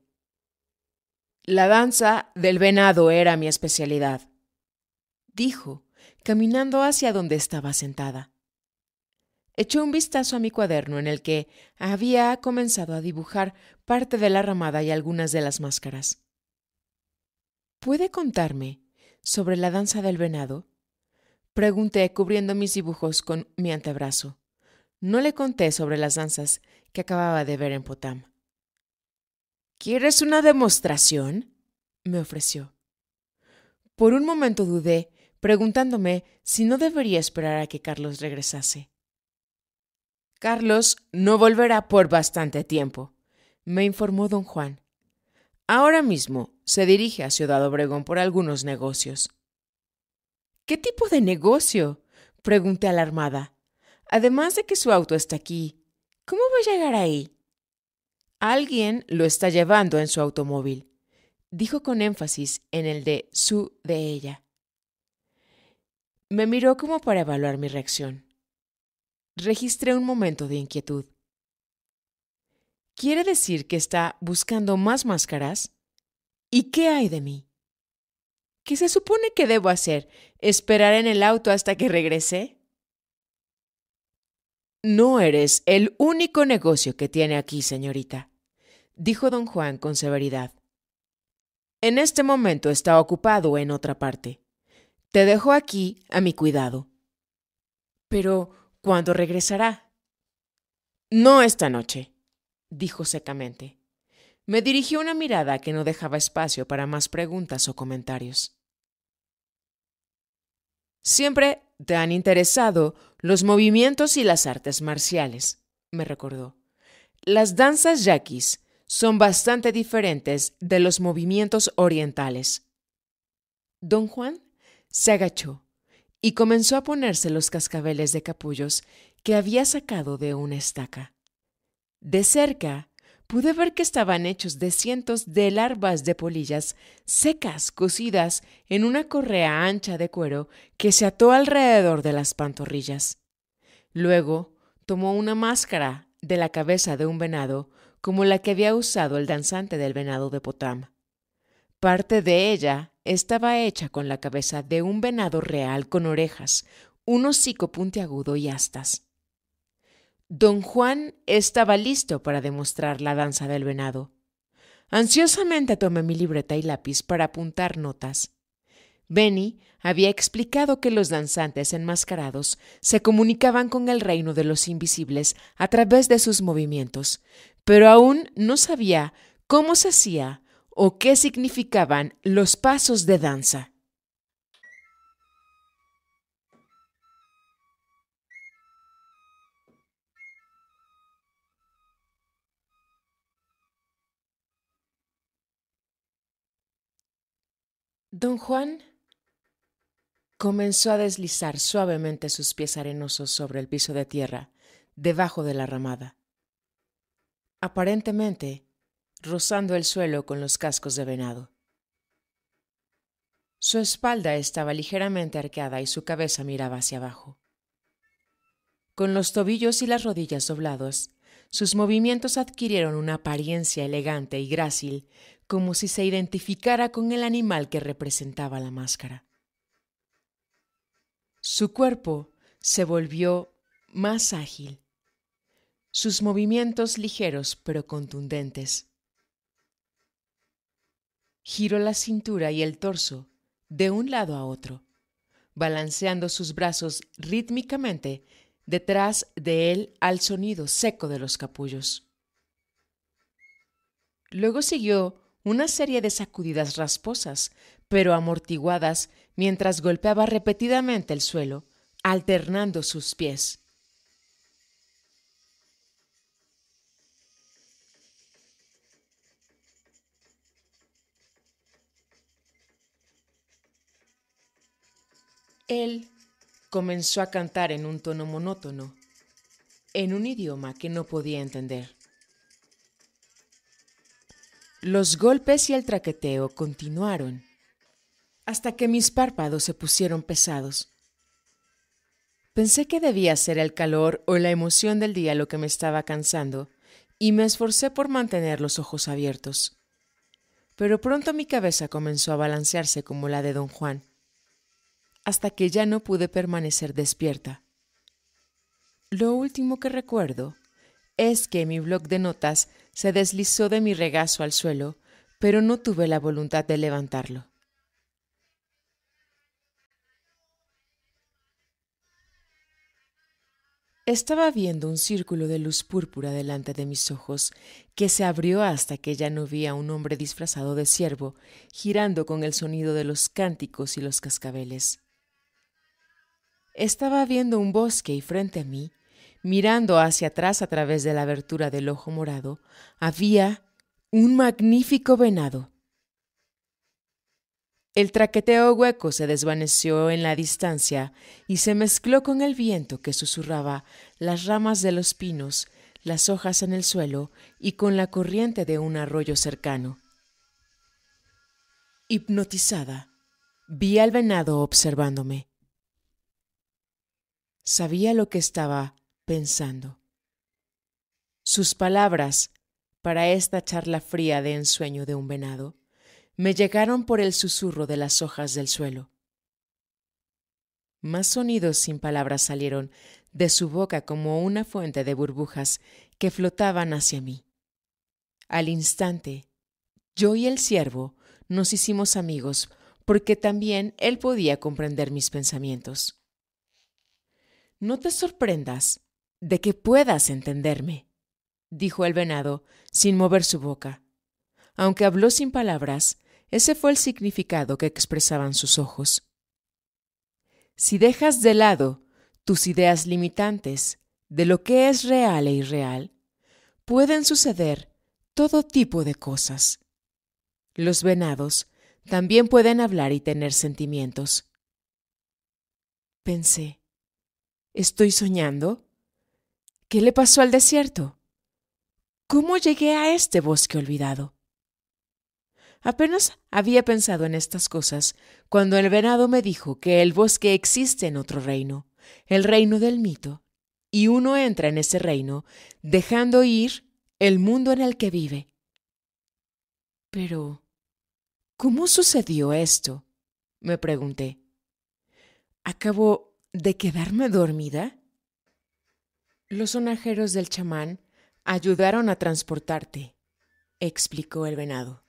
La danza del venado era mi especialidad dijo, caminando hacia donde estaba sentada. Echó un vistazo a mi cuaderno en el que había comenzado a dibujar parte de la ramada y algunas de las máscaras. ¿Puede contarme sobre la danza del venado? Pregunté cubriendo mis dibujos con mi antebrazo. No le conté sobre las danzas que acababa de ver en Potam. ¿Quieres una demostración? me ofreció. Por un momento dudé preguntándome si no debería esperar a que Carlos regresase. Carlos no volverá por bastante tiempo, me informó don Juan. Ahora mismo se dirige a Ciudad Obregón por algunos negocios. ¿Qué tipo de negocio? pregunté alarmada. Además de que su auto está aquí, ¿cómo va a llegar ahí? Alguien lo está llevando en su automóvil, dijo con énfasis en el de su de ella. Me miró como para evaluar mi reacción. Registré un momento de inquietud. ¿Quiere decir que está buscando más máscaras? ¿Y qué hay de mí? ¿Qué se supone que debo hacer? ¿Esperar en el auto hasta que regrese? No eres el único negocio que tiene aquí, señorita, dijo don Juan con severidad. En este momento está ocupado en otra parte. Te dejo aquí a mi cuidado. Pero, ¿cuándo regresará? No esta noche, dijo secamente. Me dirigió una mirada que no dejaba espacio para más preguntas o comentarios. Siempre te han interesado los movimientos y las artes marciales, me recordó. Las danzas yaquis son bastante diferentes de los movimientos orientales. Don Juan se agachó y comenzó a ponerse los cascabeles de capullos que había sacado de una estaca. De cerca pude ver que estaban hechos de cientos de larvas de polillas secas cocidas en una correa ancha de cuero que se ató alrededor de las pantorrillas. Luego tomó una máscara de la cabeza de un venado como la que había usado el danzante del venado de Potam. Parte de ella estaba hecha con la cabeza de un venado real con orejas, un hocico puntiagudo y astas. Don Juan estaba listo para demostrar la danza del venado. Ansiosamente tomé mi libreta y lápiz para apuntar notas. Benny había explicado que los danzantes enmascarados se comunicaban con el reino de los invisibles a través de sus movimientos, pero aún no sabía cómo se hacía o qué significaban los pasos de danza. Don Juan comenzó a deslizar suavemente sus pies arenosos sobre el piso de tierra, debajo de la ramada. Aparentemente, rozando el suelo con los cascos de venado. Su espalda estaba ligeramente arqueada y su cabeza miraba hacia abajo. Con los tobillos y las rodillas doblados, sus movimientos adquirieron una apariencia elegante y grácil, como si se identificara con el animal que representaba la máscara. Su cuerpo se volvió más ágil, sus movimientos ligeros pero contundentes, Giró la cintura y el torso de un lado a otro, balanceando sus brazos rítmicamente detrás de él al sonido seco de los capullos. Luego siguió una serie de sacudidas rasposas, pero amortiguadas mientras golpeaba repetidamente el suelo, alternando sus pies. Él comenzó a cantar en un tono monótono, en un idioma que no podía entender. Los golpes y el traqueteo continuaron, hasta que mis párpados se pusieron pesados. Pensé que debía ser el calor o la emoción del día lo que me estaba cansando, y me esforcé por mantener los ojos abiertos. Pero pronto mi cabeza comenzó a balancearse como la de don Juan, hasta que ya no pude permanecer despierta. Lo último que recuerdo es que mi bloc de notas se deslizó de mi regazo al suelo, pero no tuve la voluntad de levantarlo. Estaba viendo un círculo de luz púrpura delante de mis ojos que se abrió hasta que ya no vi a un hombre disfrazado de ciervo girando con el sonido de los cánticos y los cascabeles. Estaba viendo un bosque y frente a mí, mirando hacia atrás a través de la abertura del ojo morado, había un magnífico venado. El traqueteo hueco se desvaneció en la distancia y se mezcló con el viento que susurraba las ramas de los pinos, las hojas en el suelo y con la corriente de un arroyo cercano. Hipnotizada, vi al venado observándome sabía lo que estaba pensando. Sus palabras, para esta charla fría de ensueño de un venado, me llegaron por el susurro de las hojas del suelo. Más sonidos sin palabras salieron de su boca como una fuente de burbujas que flotaban hacia mí. Al instante, yo y el siervo nos hicimos amigos porque también él podía comprender mis pensamientos. No te sorprendas de que puedas entenderme, dijo el venado, sin mover su boca. Aunque habló sin palabras, ese fue el significado que expresaban sus ojos. Si dejas de lado tus ideas limitantes de lo que es real e irreal, pueden suceder todo tipo de cosas. Los venados también pueden hablar y tener sentimientos. Pensé, ¿Estoy soñando? ¿Qué le pasó al desierto? ¿Cómo llegué a este bosque olvidado? Apenas había pensado en estas cosas cuando el venado me dijo que el bosque existe en otro reino, el reino del mito, y uno entra en ese reino dejando ir el mundo en el que vive. Pero, ¿cómo sucedió esto? me pregunté. ¿Acabó de quedarme dormida? Los sonajeros del chamán ayudaron a transportarte, explicó el venado.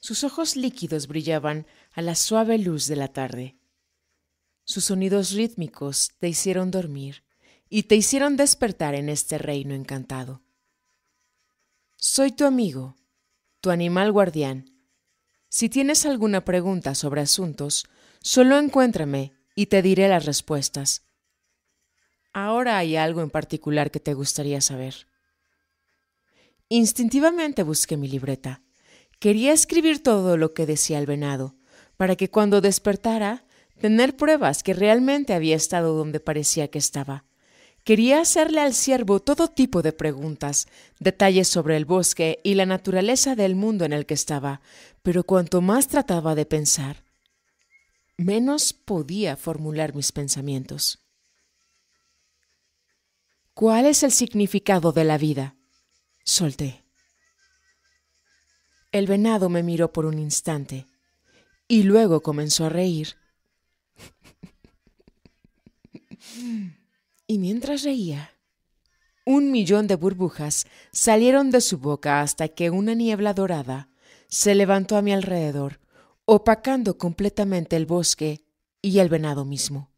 Sus ojos líquidos brillaban a la suave luz de la tarde. Sus sonidos rítmicos te hicieron dormir y te hicieron despertar en este reino encantado. Soy tu amigo, tu animal guardián, si tienes alguna pregunta sobre asuntos, solo encuéntrame y te diré las respuestas. Ahora hay algo en particular que te gustaría saber. Instintivamente busqué mi libreta. Quería escribir todo lo que decía el venado, para que cuando despertara, tener pruebas que realmente había estado donde parecía que estaba. Quería hacerle al siervo todo tipo de preguntas, detalles sobre el bosque y la naturaleza del mundo en el que estaba, pero cuanto más trataba de pensar, menos podía formular mis pensamientos. ¿Cuál es el significado de la vida? Solté. El venado me miró por un instante y luego comenzó a reír. y mientras reía, un millón de burbujas salieron de su boca hasta que una niebla dorada se levantó a mi alrededor, opacando completamente el bosque y el venado mismo.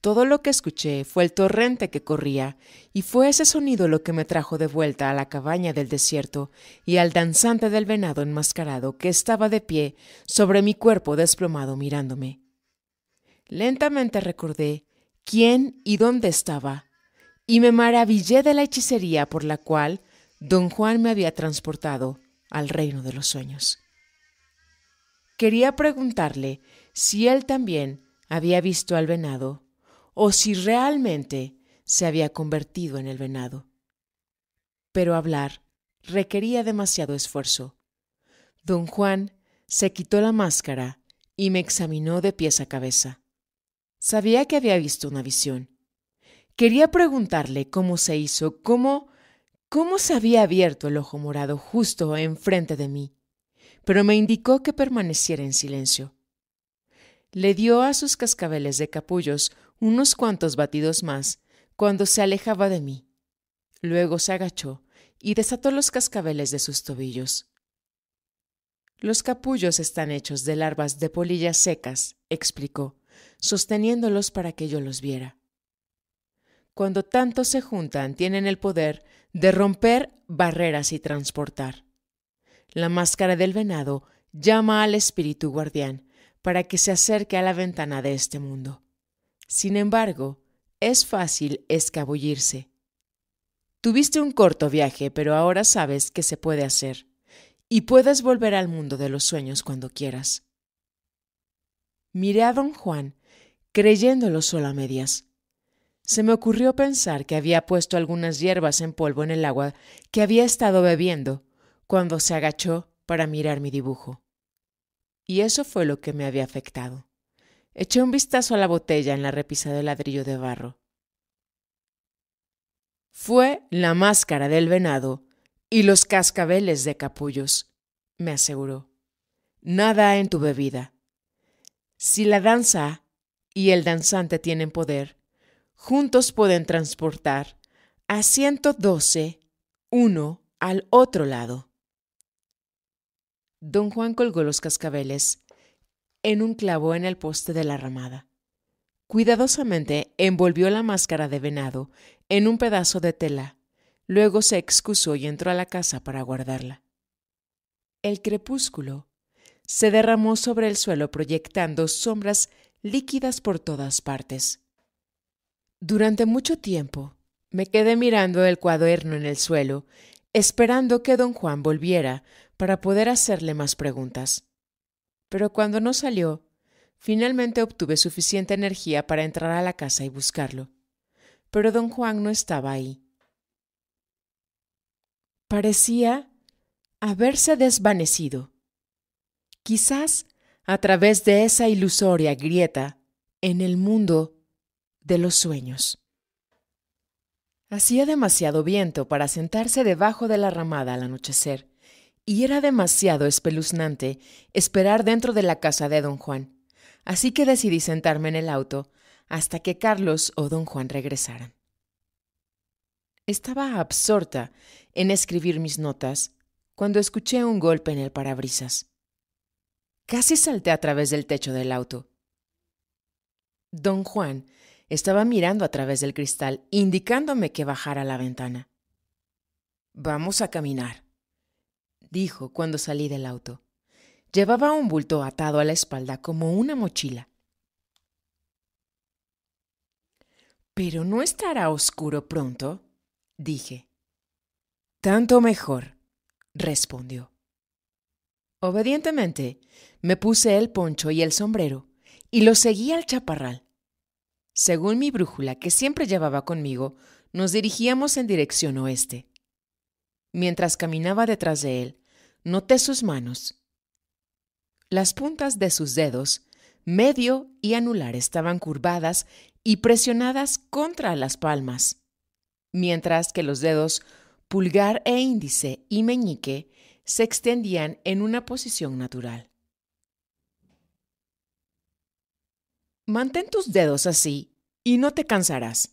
Todo lo que escuché fue el torrente que corría, y fue ese sonido lo que me trajo de vuelta a la cabaña del desierto y al danzante del venado enmascarado que estaba de pie sobre mi cuerpo desplomado mirándome. Lentamente recordé quién y dónde estaba, y me maravillé de la hechicería por la cual don Juan me había transportado al reino de los sueños. Quería preguntarle si él también había visto al venado o si realmente se había convertido en el venado. Pero hablar requería demasiado esfuerzo. Don Juan se quitó la máscara y me examinó de pies a cabeza. Sabía que había visto una visión. Quería preguntarle cómo se hizo, cómo cómo se había abierto el ojo morado justo enfrente de mí, pero me indicó que permaneciera en silencio. Le dio a sus cascabeles de capullos unos cuantos batidos más cuando se alejaba de mí. Luego se agachó y desató los cascabeles de sus tobillos. Los capullos están hechos de larvas de polillas secas, explicó, sosteniéndolos para que yo los viera. Cuando tantos se juntan, tienen el poder de romper barreras y transportar. La máscara del venado llama al espíritu guardián para que se acerque a la ventana de este mundo. Sin embargo, es fácil escabullirse. Tuviste un corto viaje, pero ahora sabes que se puede hacer, y puedes volver al mundo de los sueños cuando quieras. Miré a don Juan, creyéndolo solo a medias se me ocurrió pensar que había puesto algunas hierbas en polvo en el agua que había estado bebiendo cuando se agachó para mirar mi dibujo. Y eso fue lo que me había afectado. Eché un vistazo a la botella en la repisa de ladrillo de barro. Fue la máscara del venado y los cascabeles de capullos, me aseguró. Nada en tu bebida. Si la danza y el danzante tienen poder, juntos pueden transportar a 112 uno al otro lado. Don Juan colgó los cascabeles en un clavo en el poste de la ramada. Cuidadosamente envolvió la máscara de venado en un pedazo de tela. Luego se excusó y entró a la casa para guardarla. El crepúsculo se derramó sobre el suelo proyectando sombras líquidas por todas partes. Durante mucho tiempo me quedé mirando el cuaderno en el suelo, esperando que don Juan volviera para poder hacerle más preguntas. Pero cuando no salió, finalmente obtuve suficiente energía para entrar a la casa y buscarlo. Pero don Juan no estaba ahí. Parecía haberse desvanecido. Quizás a través de esa ilusoria grieta en el mundo de los sueños. Hacía demasiado viento para sentarse debajo de la ramada al anochecer, y era demasiado espeluznante esperar dentro de la casa de don Juan, así que decidí sentarme en el auto hasta que Carlos o don Juan regresaran. Estaba absorta en escribir mis notas cuando escuché un golpe en el parabrisas. Casi salté a través del techo del auto. Don Juan estaba mirando a través del cristal, indicándome que bajara la ventana. Vamos a caminar, dijo cuando salí del auto. Llevaba un bulto atado a la espalda como una mochila. Pero no estará oscuro pronto, dije. Tanto mejor, respondió. Obedientemente, me puse el poncho y el sombrero y lo seguí al chaparral. Según mi brújula que siempre llevaba conmigo, nos dirigíamos en dirección oeste. Mientras caminaba detrás de él, noté sus manos. Las puntas de sus dedos, medio y anular, estaban curvadas y presionadas contra las palmas, mientras que los dedos pulgar e índice y meñique se extendían en una posición natural. Mantén tus dedos así y no te cansarás,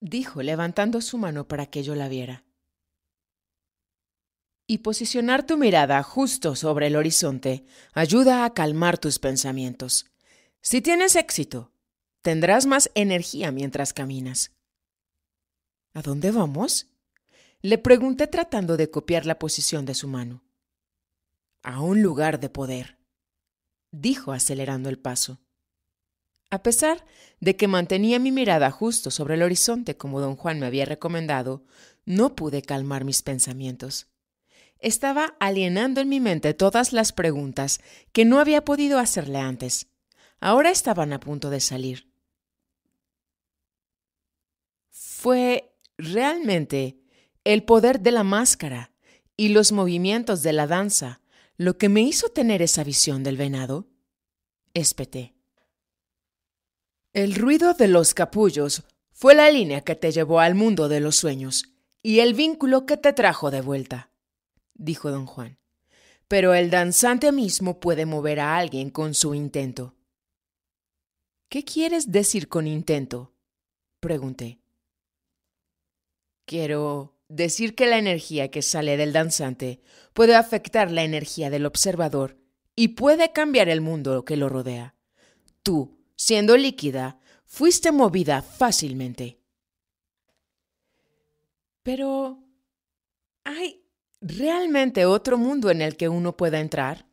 dijo levantando su mano para que yo la viera. Y posicionar tu mirada justo sobre el horizonte ayuda a calmar tus pensamientos. Si tienes éxito, tendrás más energía mientras caminas. ¿A dónde vamos? Le pregunté tratando de copiar la posición de su mano. A un lugar de poder, dijo acelerando el paso. A pesar de que mantenía mi mirada justo sobre el horizonte como don Juan me había recomendado, no pude calmar mis pensamientos. Estaba alienando en mi mente todas las preguntas que no había podido hacerle antes. Ahora estaban a punto de salir. Fue realmente el poder de la máscara y los movimientos de la danza lo que me hizo tener esa visión del venado. Espeté. El ruido de los capullos fue la línea que te llevó al mundo de los sueños y el vínculo que te trajo de vuelta, dijo don Juan. Pero el danzante mismo puede mover a alguien con su intento. ¿Qué quieres decir con intento? pregunté. Quiero decir que la energía que sale del danzante puede afectar la energía del observador y puede cambiar el mundo que lo rodea. Tú, siendo líquida, fuiste movida fácilmente. Pero, ¿hay realmente otro mundo en el que uno pueda entrar?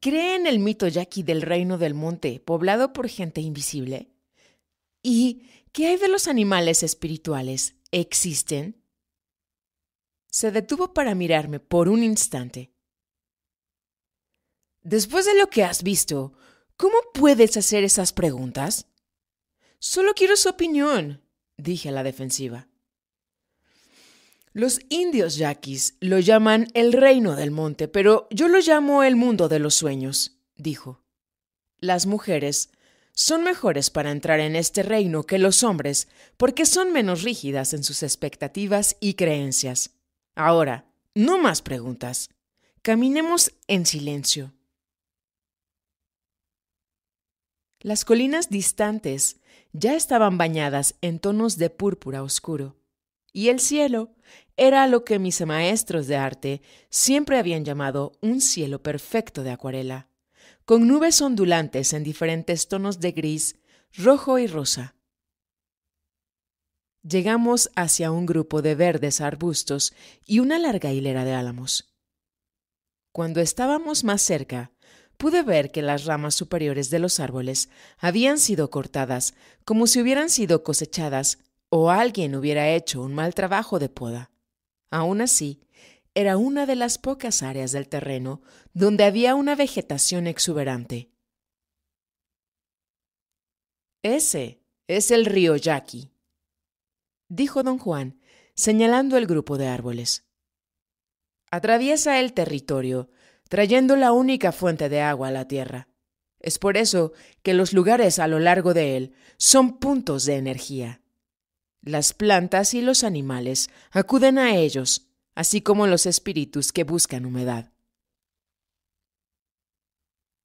¿Cree en el mito yaqui del reino del monte, poblado por gente invisible? ¿Y qué hay de los animales espirituales? ¿Existen? Se detuvo para mirarme por un instante. Después de lo que has visto, ¿Cómo puedes hacer esas preguntas? Solo quiero su opinión, dije a la defensiva. Los indios yaquis lo llaman el reino del monte, pero yo lo llamo el mundo de los sueños, dijo. Las mujeres son mejores para entrar en este reino que los hombres porque son menos rígidas en sus expectativas y creencias. Ahora, no más preguntas. Caminemos en silencio. Las colinas distantes ya estaban bañadas en tonos de púrpura oscuro, y el cielo era lo que mis maestros de arte siempre habían llamado un cielo perfecto de acuarela, con nubes ondulantes en diferentes tonos de gris, rojo y rosa. Llegamos hacia un grupo de verdes arbustos y una larga hilera de álamos. Cuando estábamos más cerca, pude ver que las ramas superiores de los árboles habían sido cortadas como si hubieran sido cosechadas o alguien hubiera hecho un mal trabajo de poda. Aún así, era una de las pocas áreas del terreno donde había una vegetación exuberante. Ese es el río Yaqui, dijo don Juan, señalando el grupo de árboles. Atraviesa el territorio trayendo la única fuente de agua a la tierra. Es por eso que los lugares a lo largo de él son puntos de energía. Las plantas y los animales acuden a ellos, así como los espíritus que buscan humedad.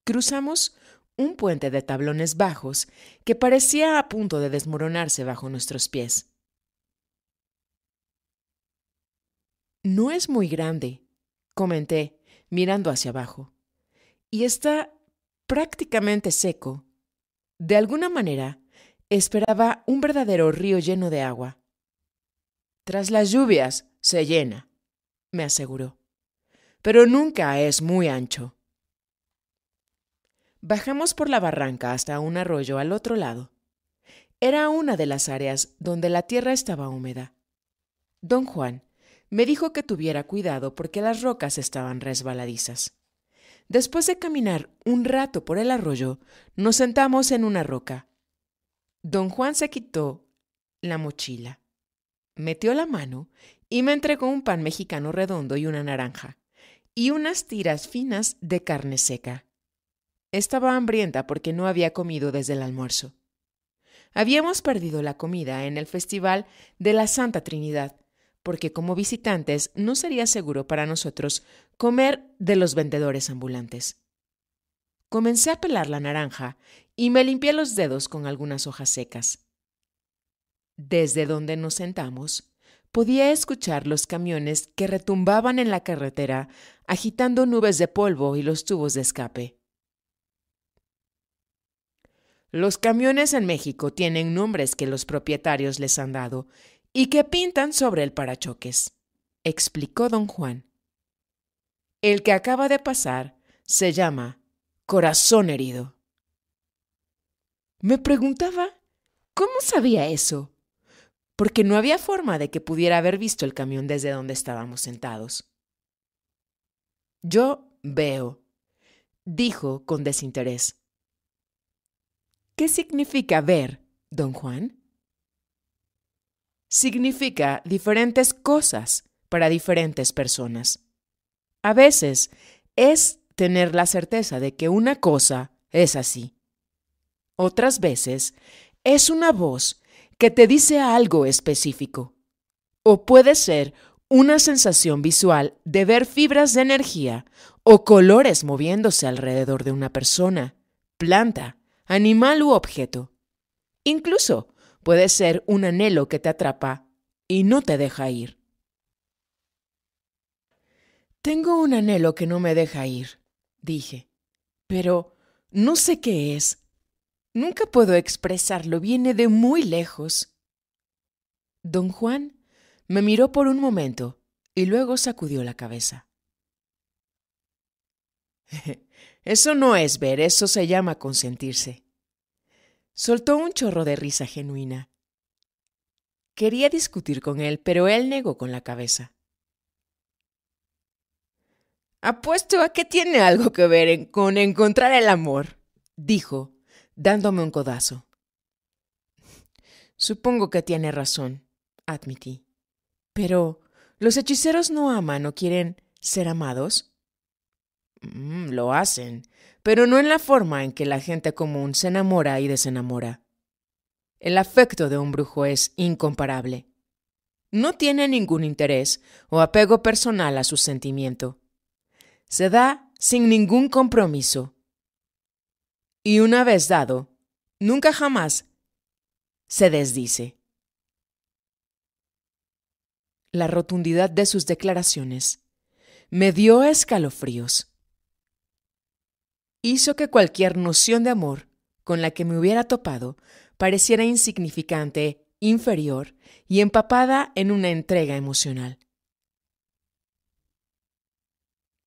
Cruzamos un puente de tablones bajos que parecía a punto de desmoronarse bajo nuestros pies. No es muy grande, comenté, mirando hacia abajo, y está prácticamente seco. De alguna manera, esperaba un verdadero río lleno de agua. Tras las lluvias se llena, me aseguró, pero nunca es muy ancho. Bajamos por la barranca hasta un arroyo al otro lado. Era una de las áreas donde la tierra estaba húmeda. Don Juan me dijo que tuviera cuidado porque las rocas estaban resbaladizas. Después de caminar un rato por el arroyo, nos sentamos en una roca. Don Juan se quitó la mochila, metió la mano y me entregó un pan mexicano redondo y una naranja, y unas tiras finas de carne seca. Estaba hambrienta porque no había comido desde el almuerzo. Habíamos perdido la comida en el Festival de la Santa Trinidad, porque como visitantes no sería seguro para nosotros comer de los vendedores ambulantes. Comencé a pelar la naranja y me limpié los dedos con algunas hojas secas. Desde donde nos sentamos, podía escuchar los camiones que retumbaban en la carretera, agitando nubes de polvo y los tubos de escape. Los camiones en México tienen nombres que los propietarios les han dado y que pintan sobre el parachoques, explicó don Juan. El que acaba de pasar se llama Corazón Herido. Me preguntaba, ¿cómo sabía eso? Porque no había forma de que pudiera haber visto el camión desde donde estábamos sentados. Yo veo, dijo con desinterés. ¿Qué significa ver, don Juan? significa diferentes cosas para diferentes personas. A veces es tener la certeza de que una cosa es así. Otras veces es una voz que te dice algo específico. O puede ser una sensación visual de ver fibras de energía o colores moviéndose alrededor de una persona, planta, animal u objeto. Incluso puede ser un anhelo que te atrapa y no te deja ir. Tengo un anhelo que no me deja ir, dije, pero no sé qué es. Nunca puedo expresarlo, viene de muy lejos. Don Juan me miró por un momento y luego sacudió la cabeza. <laughs> Eso no es ver, eso se llama consentirse. Soltó un chorro de risa genuina. Quería discutir con él, pero él negó con la cabeza. Apuesto a que tiene algo que ver con encontrar el amor, dijo, dándome un codazo. Supongo que tiene razón, admití. Pero, ¿los hechiceros no aman o quieren ser amados? Mm, lo hacen, pero no en la forma en que la gente común se enamora y desenamora. El afecto de un brujo es incomparable. No tiene ningún interés o apego personal a su sentimiento. Se da sin ningún compromiso. Y una vez dado, nunca jamás se desdice. La rotundidad de sus declaraciones me dio escalofríos hizo que cualquier noción de amor con la que me hubiera topado pareciera insignificante, inferior y empapada en una entrega emocional.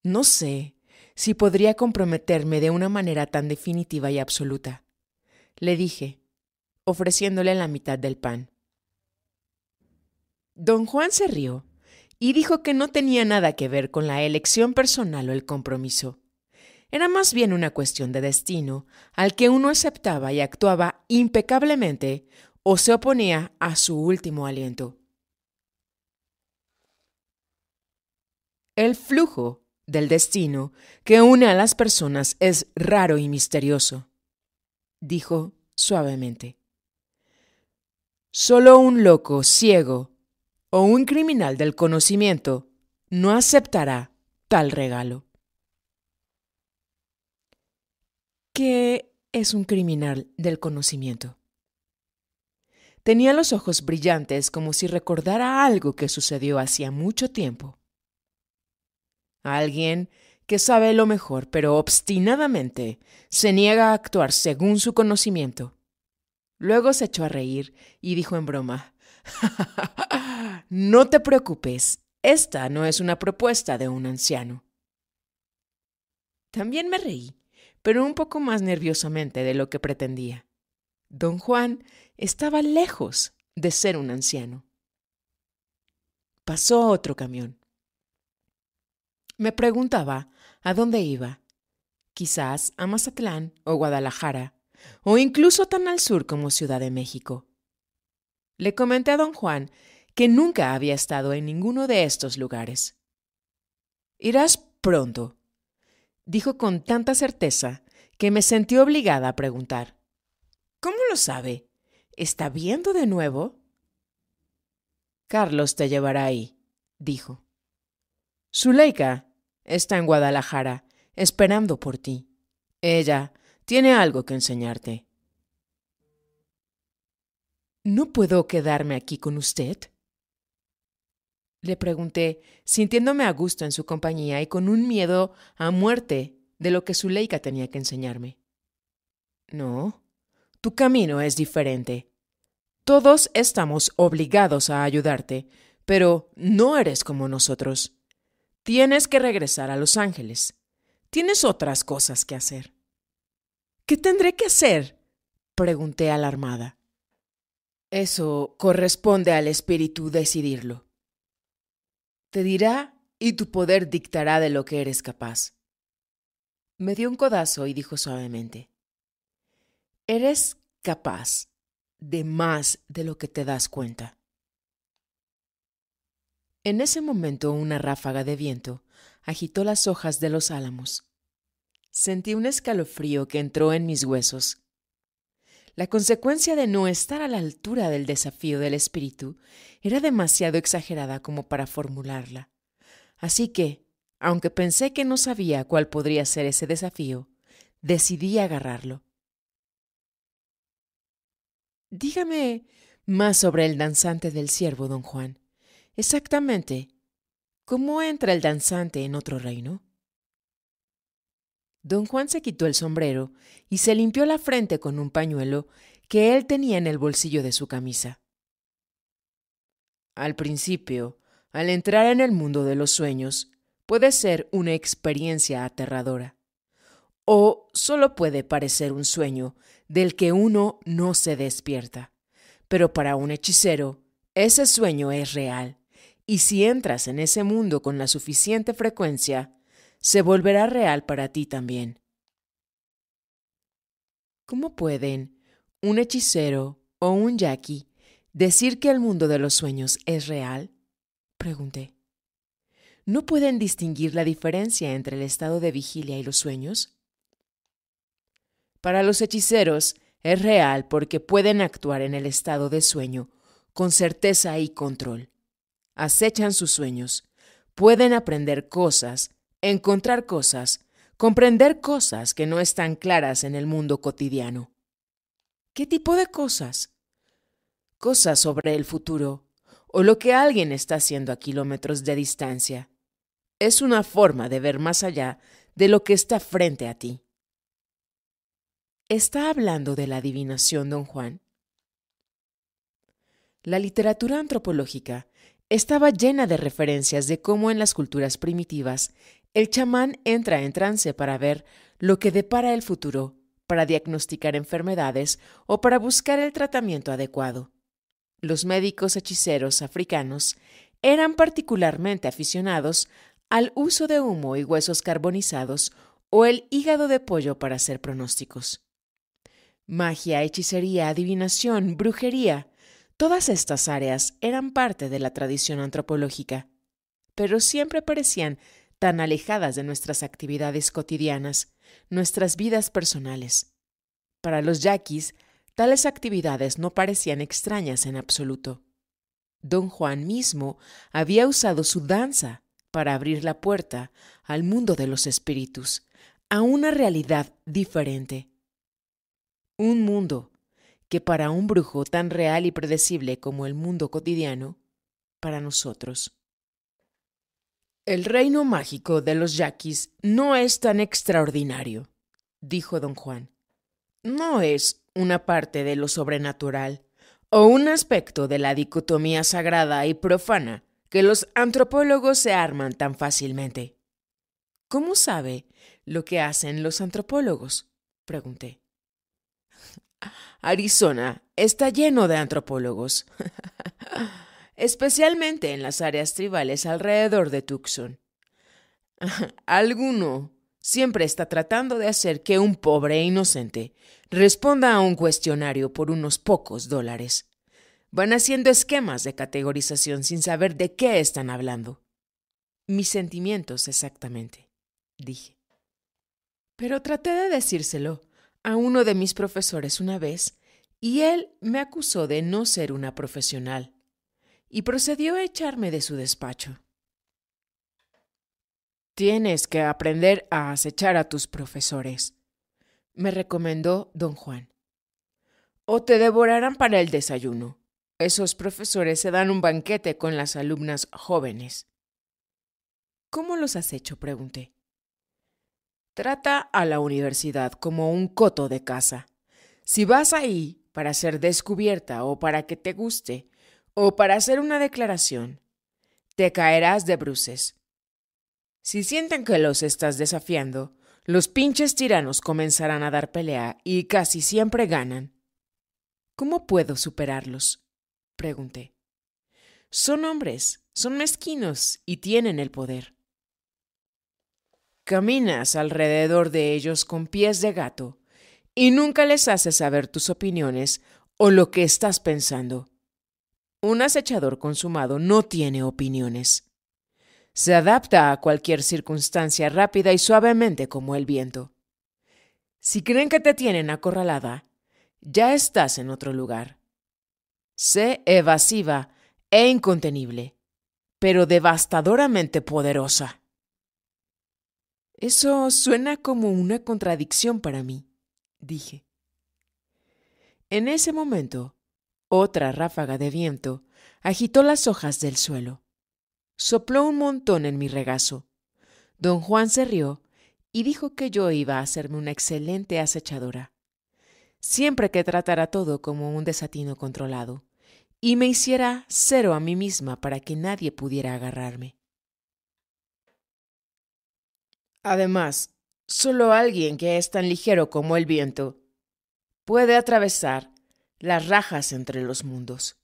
No sé si podría comprometerme de una manera tan definitiva y absoluta, le dije, ofreciéndole la mitad del pan. Don Juan se rió y dijo que no tenía nada que ver con la elección personal o el compromiso, era más bien una cuestión de destino, al que uno aceptaba y actuaba impecablemente o se oponía a su último aliento. El flujo del destino que une a las personas es raro y misterioso, dijo suavemente. Solo un loco, ciego o un criminal del conocimiento no aceptará tal regalo. que es un criminal del conocimiento. Tenía los ojos brillantes como si recordara algo que sucedió hacía mucho tiempo. Alguien que sabe lo mejor, pero obstinadamente se niega a actuar según su conocimiento. Luego se echó a reír y dijo en broma, <laughs> No te preocupes, esta no es una propuesta de un anciano. También me reí pero un poco más nerviosamente de lo que pretendía. Don Juan estaba lejos de ser un anciano. Pasó otro camión. Me preguntaba a dónde iba, quizás a Mazatlán o Guadalajara, o incluso tan al sur como Ciudad de México. Le comenté a don Juan que nunca había estado en ninguno de estos lugares. Irás pronto, dijo con tanta certeza que me sentí obligada a preguntar. ¿Cómo lo sabe? ¿Está viendo de nuevo? Carlos te llevará ahí, dijo. Zuleika está en Guadalajara, esperando por ti. Ella tiene algo que enseñarte. ¿No puedo quedarme aquí con usted? Le pregunté, sintiéndome a gusto en su compañía y con un miedo a muerte de lo que su leica tenía que enseñarme. No, tu camino es diferente. Todos estamos obligados a ayudarte, pero no eres como nosotros. Tienes que regresar a Los Ángeles. Tienes otras cosas que hacer. ¿Qué tendré que hacer? pregunté alarmada. Eso corresponde al espíritu decidirlo te dirá y tu poder dictará de lo que eres capaz. Me dio un codazo y dijo suavemente, eres capaz de más de lo que te das cuenta. En ese momento una ráfaga de viento agitó las hojas de los álamos. Sentí un escalofrío que entró en mis huesos la consecuencia de no estar a la altura del desafío del espíritu era demasiado exagerada como para formularla. Así que, aunque pensé que no sabía cuál podría ser ese desafío, decidí agarrarlo. Dígame más sobre el danzante del siervo, don Juan. Exactamente, ¿cómo entra el danzante en otro reino? Don Juan se quitó el sombrero y se limpió la frente con un pañuelo que él tenía en el bolsillo de su camisa. Al principio, al entrar en el mundo de los sueños, puede ser una experiencia aterradora. O solo puede parecer un sueño del que uno no se despierta. Pero para un hechicero, ese sueño es real, y si entras en ese mundo con la suficiente frecuencia, se volverá real para ti también. ¿Cómo pueden un hechicero o un yaqui decir que el mundo de los sueños es real? Pregunté. ¿No pueden distinguir la diferencia entre el estado de vigilia y los sueños? Para los hechiceros es real porque pueden actuar en el estado de sueño con certeza y control. Acechan sus sueños, pueden aprender cosas encontrar cosas, comprender cosas que no están claras en el mundo cotidiano. ¿Qué tipo de cosas? Cosas sobre el futuro o lo que alguien está haciendo a kilómetros de distancia. Es una forma de ver más allá de lo que está frente a ti. ¿Está hablando de la adivinación, don Juan? La literatura antropológica estaba llena de referencias de cómo en las culturas primitivas el chamán entra en trance para ver lo que depara el futuro, para diagnosticar enfermedades o para buscar el tratamiento adecuado. Los médicos hechiceros africanos eran particularmente aficionados al uso de humo y huesos carbonizados o el hígado de pollo para hacer pronósticos. Magia, hechicería, adivinación, brujería, todas estas áreas eran parte de la tradición antropológica, pero siempre parecían tan alejadas de nuestras actividades cotidianas, nuestras vidas personales. Para los yaquis, tales actividades no parecían extrañas en absoluto. Don Juan mismo había usado su danza para abrir la puerta al mundo de los espíritus, a una realidad diferente. Un mundo que para un brujo tan real y predecible como el mundo cotidiano, para nosotros el reino mágico de los yaquis no es tan extraordinario, dijo don Juan. No es una parte de lo sobrenatural o un aspecto de la dicotomía sagrada y profana que los antropólogos se arman tan fácilmente. ¿Cómo sabe lo que hacen los antropólogos? pregunté. Arizona está lleno de antropólogos. <laughs> especialmente en las áreas tribales alrededor de Tucson. <laughs> Alguno siempre está tratando de hacer que un pobre inocente responda a un cuestionario por unos pocos dólares. Van haciendo esquemas de categorización sin saber de qué están hablando. Mis sentimientos exactamente, dije. Pero traté de decírselo a uno de mis profesores una vez y él me acusó de no ser una profesional y procedió a echarme de su despacho. Tienes que aprender a acechar a tus profesores, me recomendó don Juan. O te devorarán para el desayuno. Esos profesores se dan un banquete con las alumnas jóvenes. ¿Cómo los has hecho? pregunté. Trata a la universidad como un coto de casa. Si vas ahí para ser descubierta o para que te guste, o para hacer una declaración, te caerás de bruces. Si sienten que los estás desafiando, los pinches tiranos comenzarán a dar pelea y casi siempre ganan. ¿Cómo puedo superarlos? pregunté. Son hombres, son mezquinos y tienen el poder. Caminas alrededor de ellos con pies de gato y nunca les haces saber tus opiniones o lo que estás pensando. Un acechador consumado no tiene opiniones. Se adapta a cualquier circunstancia rápida y suavemente como el viento. Si creen que te tienen acorralada, ya estás en otro lugar. Sé evasiva e incontenible, pero devastadoramente poderosa. Eso suena como una contradicción para mí, dije. En ese momento, otra ráfaga de viento agitó las hojas del suelo. Sopló un montón en mi regazo. Don Juan se rió y dijo que yo iba a hacerme una excelente acechadora. Siempre que tratara todo como un desatino controlado y me hiciera cero a mí misma para que nadie pudiera agarrarme. Además, solo alguien que es tan ligero como el viento puede atravesar las rajas entre los mundos.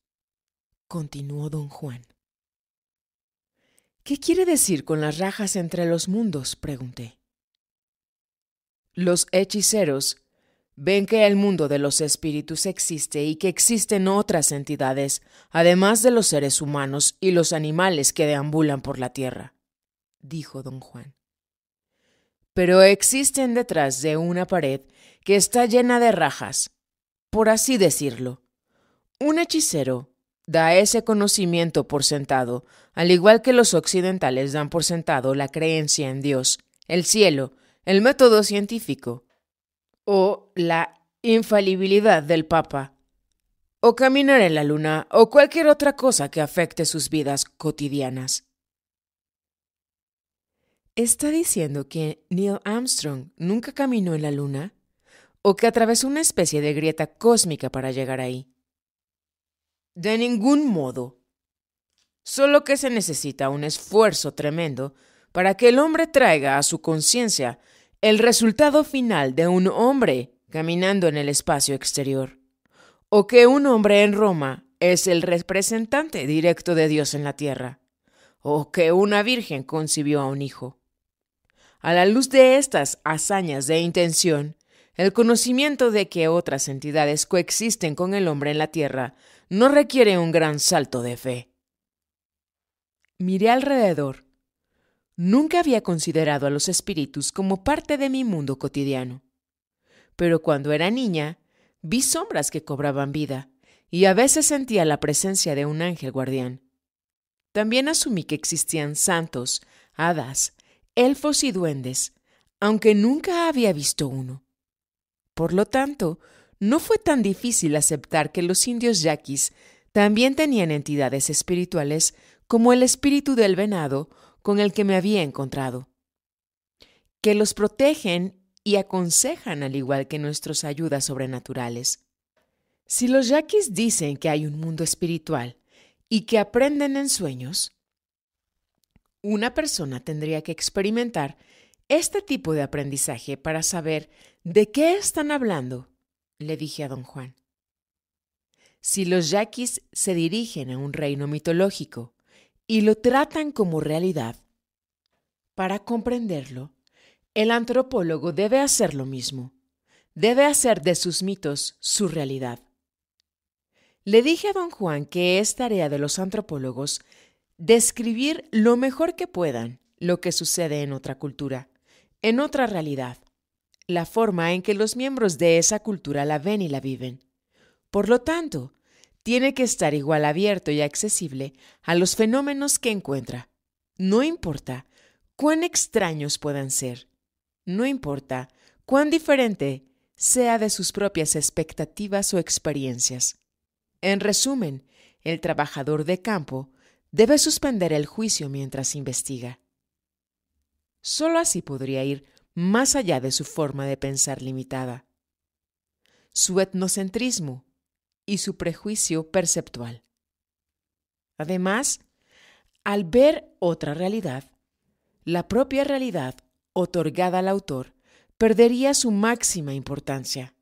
Continuó don Juan. ¿Qué quiere decir con las rajas entre los mundos? pregunté. Los hechiceros ven que el mundo de los espíritus existe y que existen otras entidades, además de los seres humanos y los animales que deambulan por la tierra, dijo don Juan. Pero existen detrás de una pared que está llena de rajas, por así decirlo. Un hechicero da ese conocimiento por sentado, al igual que los occidentales dan por sentado la creencia en Dios, el cielo, el método científico, o la infalibilidad del Papa, o caminar en la luna, o cualquier otra cosa que afecte sus vidas cotidianas. ¿Está diciendo que Neil Armstrong nunca caminó en la luna? o que atravesó una especie de grieta cósmica para llegar ahí. De ningún modo. Solo que se necesita un esfuerzo tremendo para que el hombre traiga a su conciencia el resultado final de un hombre caminando en el espacio exterior, o que un hombre en Roma es el representante directo de Dios en la tierra, o que una virgen concibió a un hijo. A la luz de estas hazañas de intención, el conocimiento de que otras entidades coexisten con el hombre en la Tierra no requiere un gran salto de fe. Miré alrededor. Nunca había considerado a los espíritus como parte de mi mundo cotidiano. Pero cuando era niña, vi sombras que cobraban vida y a veces sentía la presencia de un ángel guardián. También asumí que existían santos, hadas, elfos y duendes, aunque nunca había visto uno. Por lo tanto, no fue tan difícil aceptar que los indios yaquis también tenían entidades espirituales como el espíritu del venado con el que me había encontrado, que los protegen y aconsejan al igual que nuestros ayudas sobrenaturales. Si los yaquis dicen que hay un mundo espiritual y que aprenden en sueños, una persona tendría que experimentar este tipo de aprendizaje para saber ¿De qué están hablando? le dije a don Juan. Si los yaquis se dirigen a un reino mitológico y lo tratan como realidad, para comprenderlo, el antropólogo debe hacer lo mismo, debe hacer de sus mitos su realidad. Le dije a don Juan que es tarea de los antropólogos describir lo mejor que puedan lo que sucede en otra cultura, en otra realidad, la forma en que los miembros de esa cultura la ven y la viven. Por lo tanto, tiene que estar igual abierto y accesible a los fenómenos que encuentra, no importa cuán extraños puedan ser, no importa cuán diferente sea de sus propias expectativas o experiencias. En resumen, el trabajador de campo debe suspender el juicio mientras investiga. Solo así podría ir más allá de su forma de pensar limitada, su etnocentrismo y su prejuicio perceptual. Además, al ver otra realidad, la propia realidad otorgada al autor perdería su máxima importancia.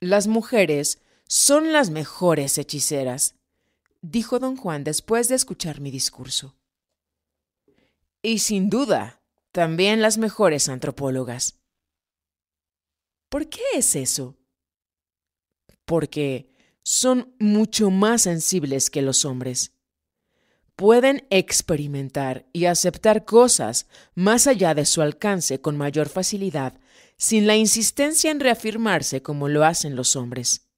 Las mujeres son las mejores hechiceras, dijo don Juan después de escuchar mi discurso y sin duda también las mejores antropólogas. ¿Por qué es eso? Porque son mucho más sensibles que los hombres. Pueden experimentar y aceptar cosas más allá de su alcance con mayor facilidad, sin la insistencia en reafirmarse como lo hacen los hombres.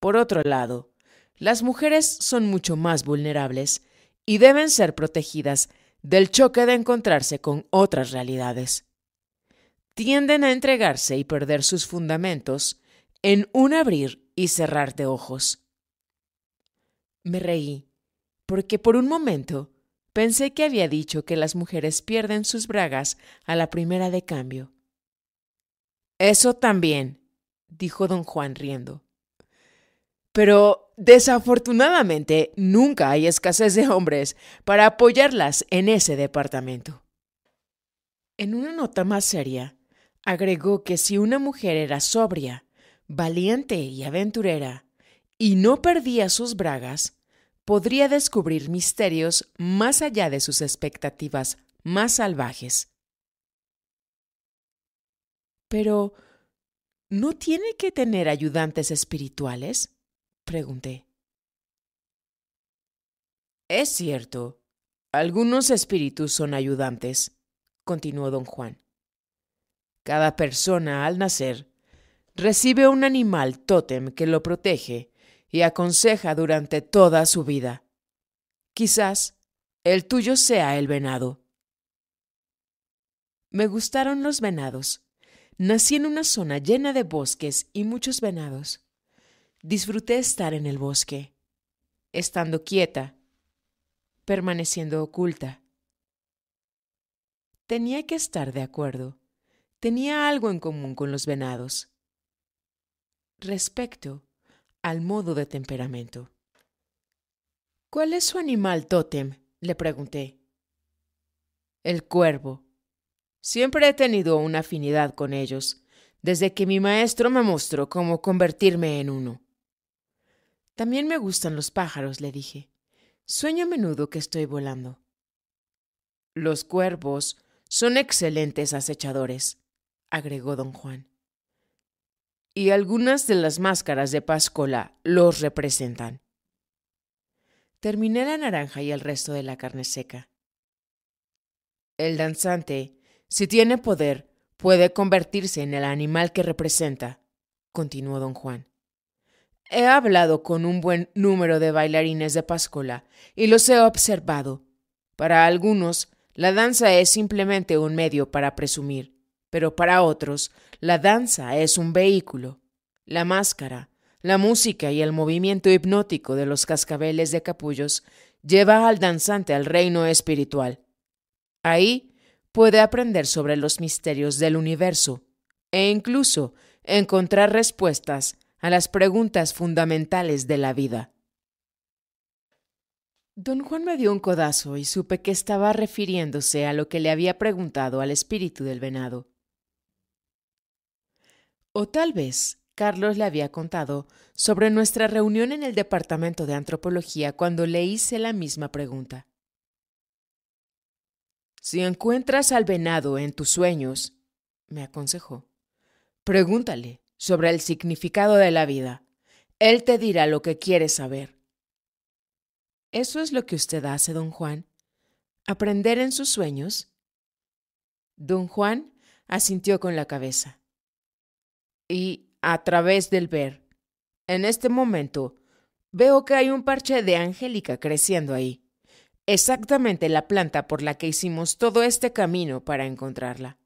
Por otro lado, las mujeres son mucho más vulnerables y deben ser protegidas del choque de encontrarse con otras realidades. Tienden a entregarse y perder sus fundamentos en un abrir y cerrar de ojos. Me reí, porque por un momento pensé que había dicho que las mujeres pierden sus bragas a la primera de cambio. Eso también, dijo don Juan riendo. Pero Desafortunadamente, nunca hay escasez de hombres para apoyarlas en ese departamento. En una nota más seria, agregó que si una mujer era sobria, valiente y aventurera, y no perdía sus bragas, podría descubrir misterios más allá de sus expectativas más salvajes. Pero, ¿no tiene que tener ayudantes espirituales? Pregunté. Es cierto. Algunos espíritus son ayudantes, continuó don Juan. Cada persona al nacer recibe un animal tótem que lo protege y aconseja durante toda su vida. Quizás el tuyo sea el venado. Me gustaron los venados. Nací en una zona llena de bosques y muchos venados. Disfruté estar en el bosque, estando quieta, permaneciendo oculta. Tenía que estar de acuerdo. Tenía algo en común con los venados. Respecto al modo de temperamento. ¿Cuál es su animal tótem? le pregunté. El cuervo. Siempre he tenido una afinidad con ellos, desde que mi maestro me mostró cómo convertirme en uno. También me gustan los pájaros, le dije. Sueño a menudo que estoy volando. Los cuervos son excelentes acechadores, agregó don Juan. Y algunas de las máscaras de Pascola los representan. Terminé la naranja y el resto de la carne seca. El danzante, si tiene poder, puede convertirse en el animal que representa, continuó don Juan. He hablado con un buen número de bailarines de Pascola y los he observado. Para algunos, la danza es simplemente un medio para presumir, pero para otros, la danza es un vehículo. La máscara, la música y el movimiento hipnótico de los cascabeles de capullos lleva al danzante al reino espiritual. Ahí puede aprender sobre los misterios del universo e incluso encontrar respuestas a las preguntas fundamentales de la vida. Don Juan me dio un codazo y supe que estaba refiriéndose a lo que le había preguntado al espíritu del venado. O tal vez Carlos le había contado sobre nuestra reunión en el Departamento de Antropología cuando le hice la misma pregunta. Si encuentras al venado en tus sueños, me aconsejó, pregúntale sobre el significado de la vida. Él te dirá lo que quiere saber. ¿Eso es lo que usted hace, don Juan? ¿Aprender en sus sueños? Don Juan asintió con la cabeza. Y a través del ver. En este momento, veo que hay un parche de Angélica creciendo ahí. Exactamente la planta por la que hicimos todo este camino para encontrarla.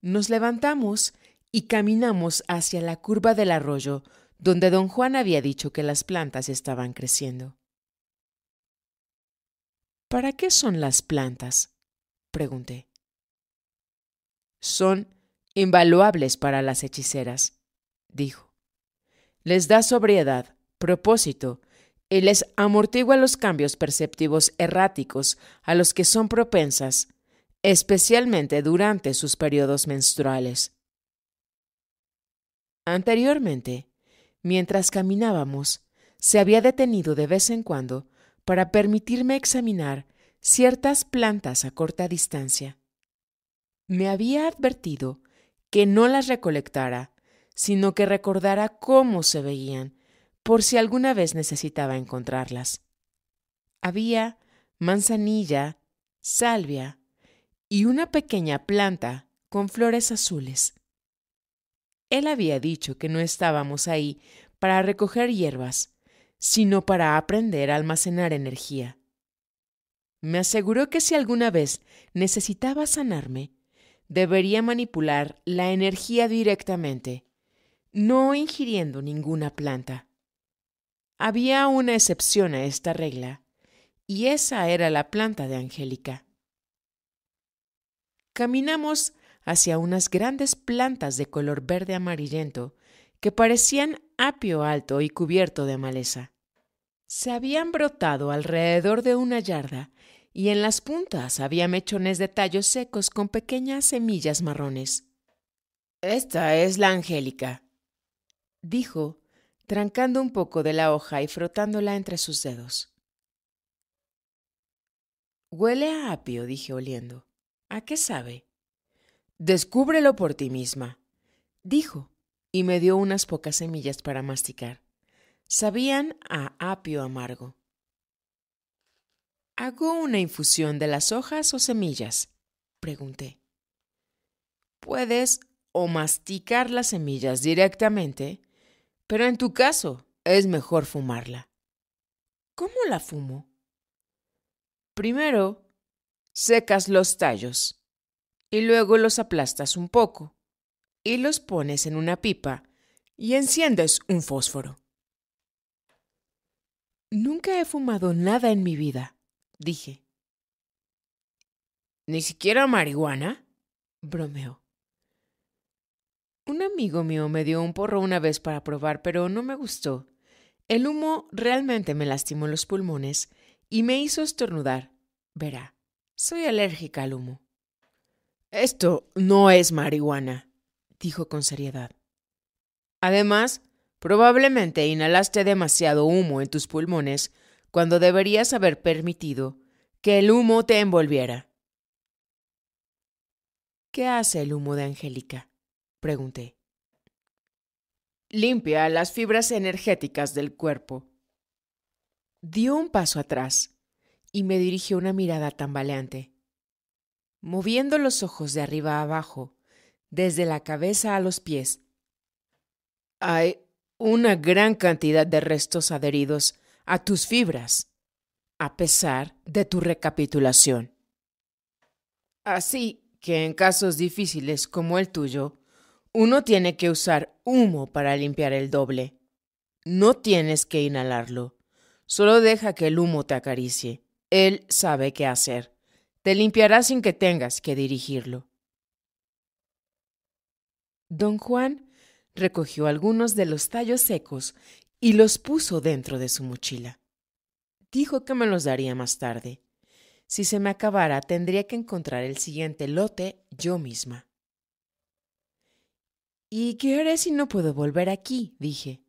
Nos levantamos y caminamos hacia la curva del arroyo donde don Juan había dicho que las plantas estaban creciendo. ¿Para qué son las plantas? pregunté. Son invaluables para las hechiceras, dijo. Les da sobriedad, propósito, y les amortigua los cambios perceptivos erráticos a los que son propensas, especialmente durante sus periodos menstruales. Anteriormente, mientras caminábamos, se había detenido de vez en cuando para permitirme examinar ciertas plantas a corta distancia. Me había advertido que no las recolectara, sino que recordara cómo se veían, por si alguna vez necesitaba encontrarlas. Había manzanilla, salvia y una pequeña planta con flores azules. Él había dicho que no estábamos ahí para recoger hierbas, sino para aprender a almacenar energía. Me aseguró que si alguna vez necesitaba sanarme, debería manipular la energía directamente, no ingiriendo ninguna planta. Había una excepción a esta regla, y esa era la planta de Angélica. Caminamos hacia unas grandes plantas de color verde amarillento que parecían apio alto y cubierto de maleza. Se habían brotado alrededor de una yarda y en las puntas había mechones de tallos secos con pequeñas semillas marrones. Esta es la Angélica, dijo, trancando un poco de la hoja y frotándola entre sus dedos. Huele a apio, dije oliendo. ¿A qué sabe? Descúbrelo por ti misma, dijo, y me dio unas pocas semillas para masticar. Sabían a apio amargo. ¿Hago una infusión de las hojas o semillas? pregunté. Puedes o masticar las semillas directamente, pero en tu caso es mejor fumarla. ¿Cómo la fumo? Primero, secas los tallos y luego los aplastas un poco y los pones en una pipa y enciendes un fósforo. Nunca he fumado nada en mi vida, dije. ¿Ni siquiera marihuana? bromeó. Un amigo mío me dio un porro una vez para probar, pero no me gustó. El humo realmente me lastimó los pulmones y me hizo estornudar. Verá, soy alérgica al humo. Esto no es marihuana, dijo con seriedad. Además, probablemente inhalaste demasiado humo en tus pulmones cuando deberías haber permitido que el humo te envolviera. ¿Qué hace el humo de Angélica? pregunté. Limpia las fibras energéticas del cuerpo. Dio un paso atrás y me dirigió una mirada tambaleante moviendo los ojos de arriba abajo, desde la cabeza a los pies. Hay una gran cantidad de restos adheridos a tus fibras, a pesar de tu recapitulación. Así que en casos difíciles como el tuyo, uno tiene que usar humo para limpiar el doble. No tienes que inhalarlo. Solo deja que el humo te acaricie. Él sabe qué hacer. Te limpiará sin que tengas que dirigirlo. Don Juan recogió algunos de los tallos secos y los puso dentro de su mochila. Dijo que me los daría más tarde. Si se me acabara, tendría que encontrar el siguiente lote yo misma. ¿Y qué haré si no puedo volver aquí? dije.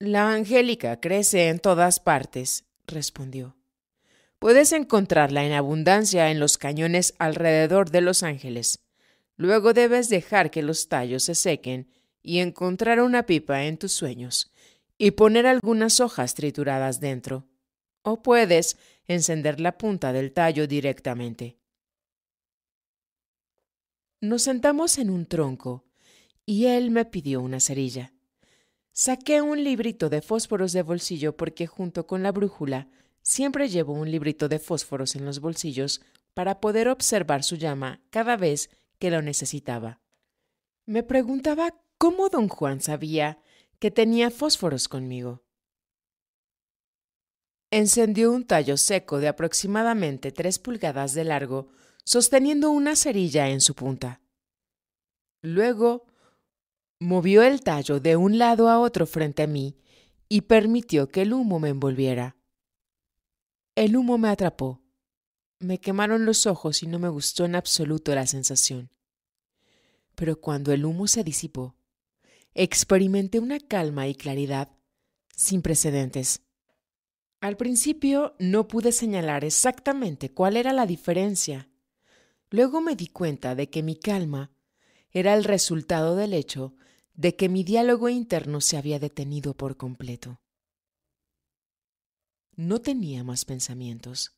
La Angélica crece en todas partes, respondió. Puedes encontrarla en abundancia en los cañones alrededor de Los Ángeles. Luego debes dejar que los tallos se sequen y encontrar una pipa en tus sueños y poner algunas hojas trituradas dentro. O puedes encender la punta del tallo directamente. Nos sentamos en un tronco y él me pidió una cerilla. Saqué un librito de fósforos de bolsillo porque junto con la brújula Siempre llevo un librito de fósforos en los bolsillos para poder observar su llama cada vez que lo necesitaba. Me preguntaba cómo don Juan sabía que tenía fósforos conmigo. Encendió un tallo seco de aproximadamente tres pulgadas de largo, sosteniendo una cerilla en su punta. Luego movió el tallo de un lado a otro frente a mí y permitió que el humo me envolviera. El humo me atrapó. Me quemaron los ojos y no me gustó en absoluto la sensación. Pero cuando el humo se disipó, experimenté una calma y claridad sin precedentes. Al principio no pude señalar exactamente cuál era la diferencia. Luego me di cuenta de que mi calma era el resultado del hecho de que mi diálogo interno se había detenido por completo no tenía más pensamientos.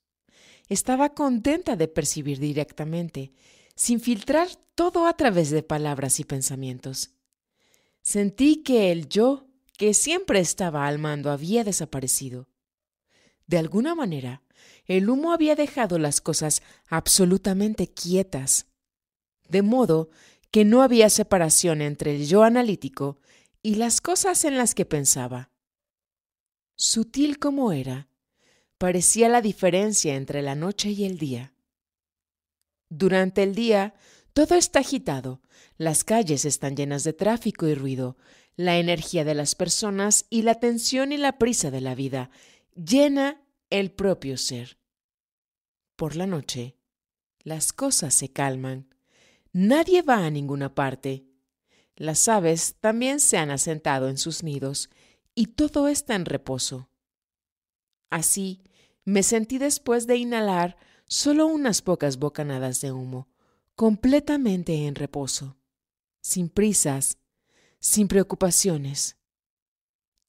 Estaba contenta de percibir directamente, sin filtrar todo a través de palabras y pensamientos. Sentí que el yo que siempre estaba al mando había desaparecido. De alguna manera, el humo había dejado las cosas absolutamente quietas, de modo que no había separación entre el yo analítico y las cosas en las que pensaba. Sutil como era, parecía la diferencia entre la noche y el día. Durante el día, todo está agitado, las calles están llenas de tráfico y ruido, la energía de las personas y la tensión y la prisa de la vida llena el propio ser. Por la noche, las cosas se calman. Nadie va a ninguna parte. Las aves también se han asentado en sus nidos y todo está en reposo. Así, me sentí después de inhalar solo unas pocas bocanadas de humo, completamente en reposo, sin prisas, sin preocupaciones.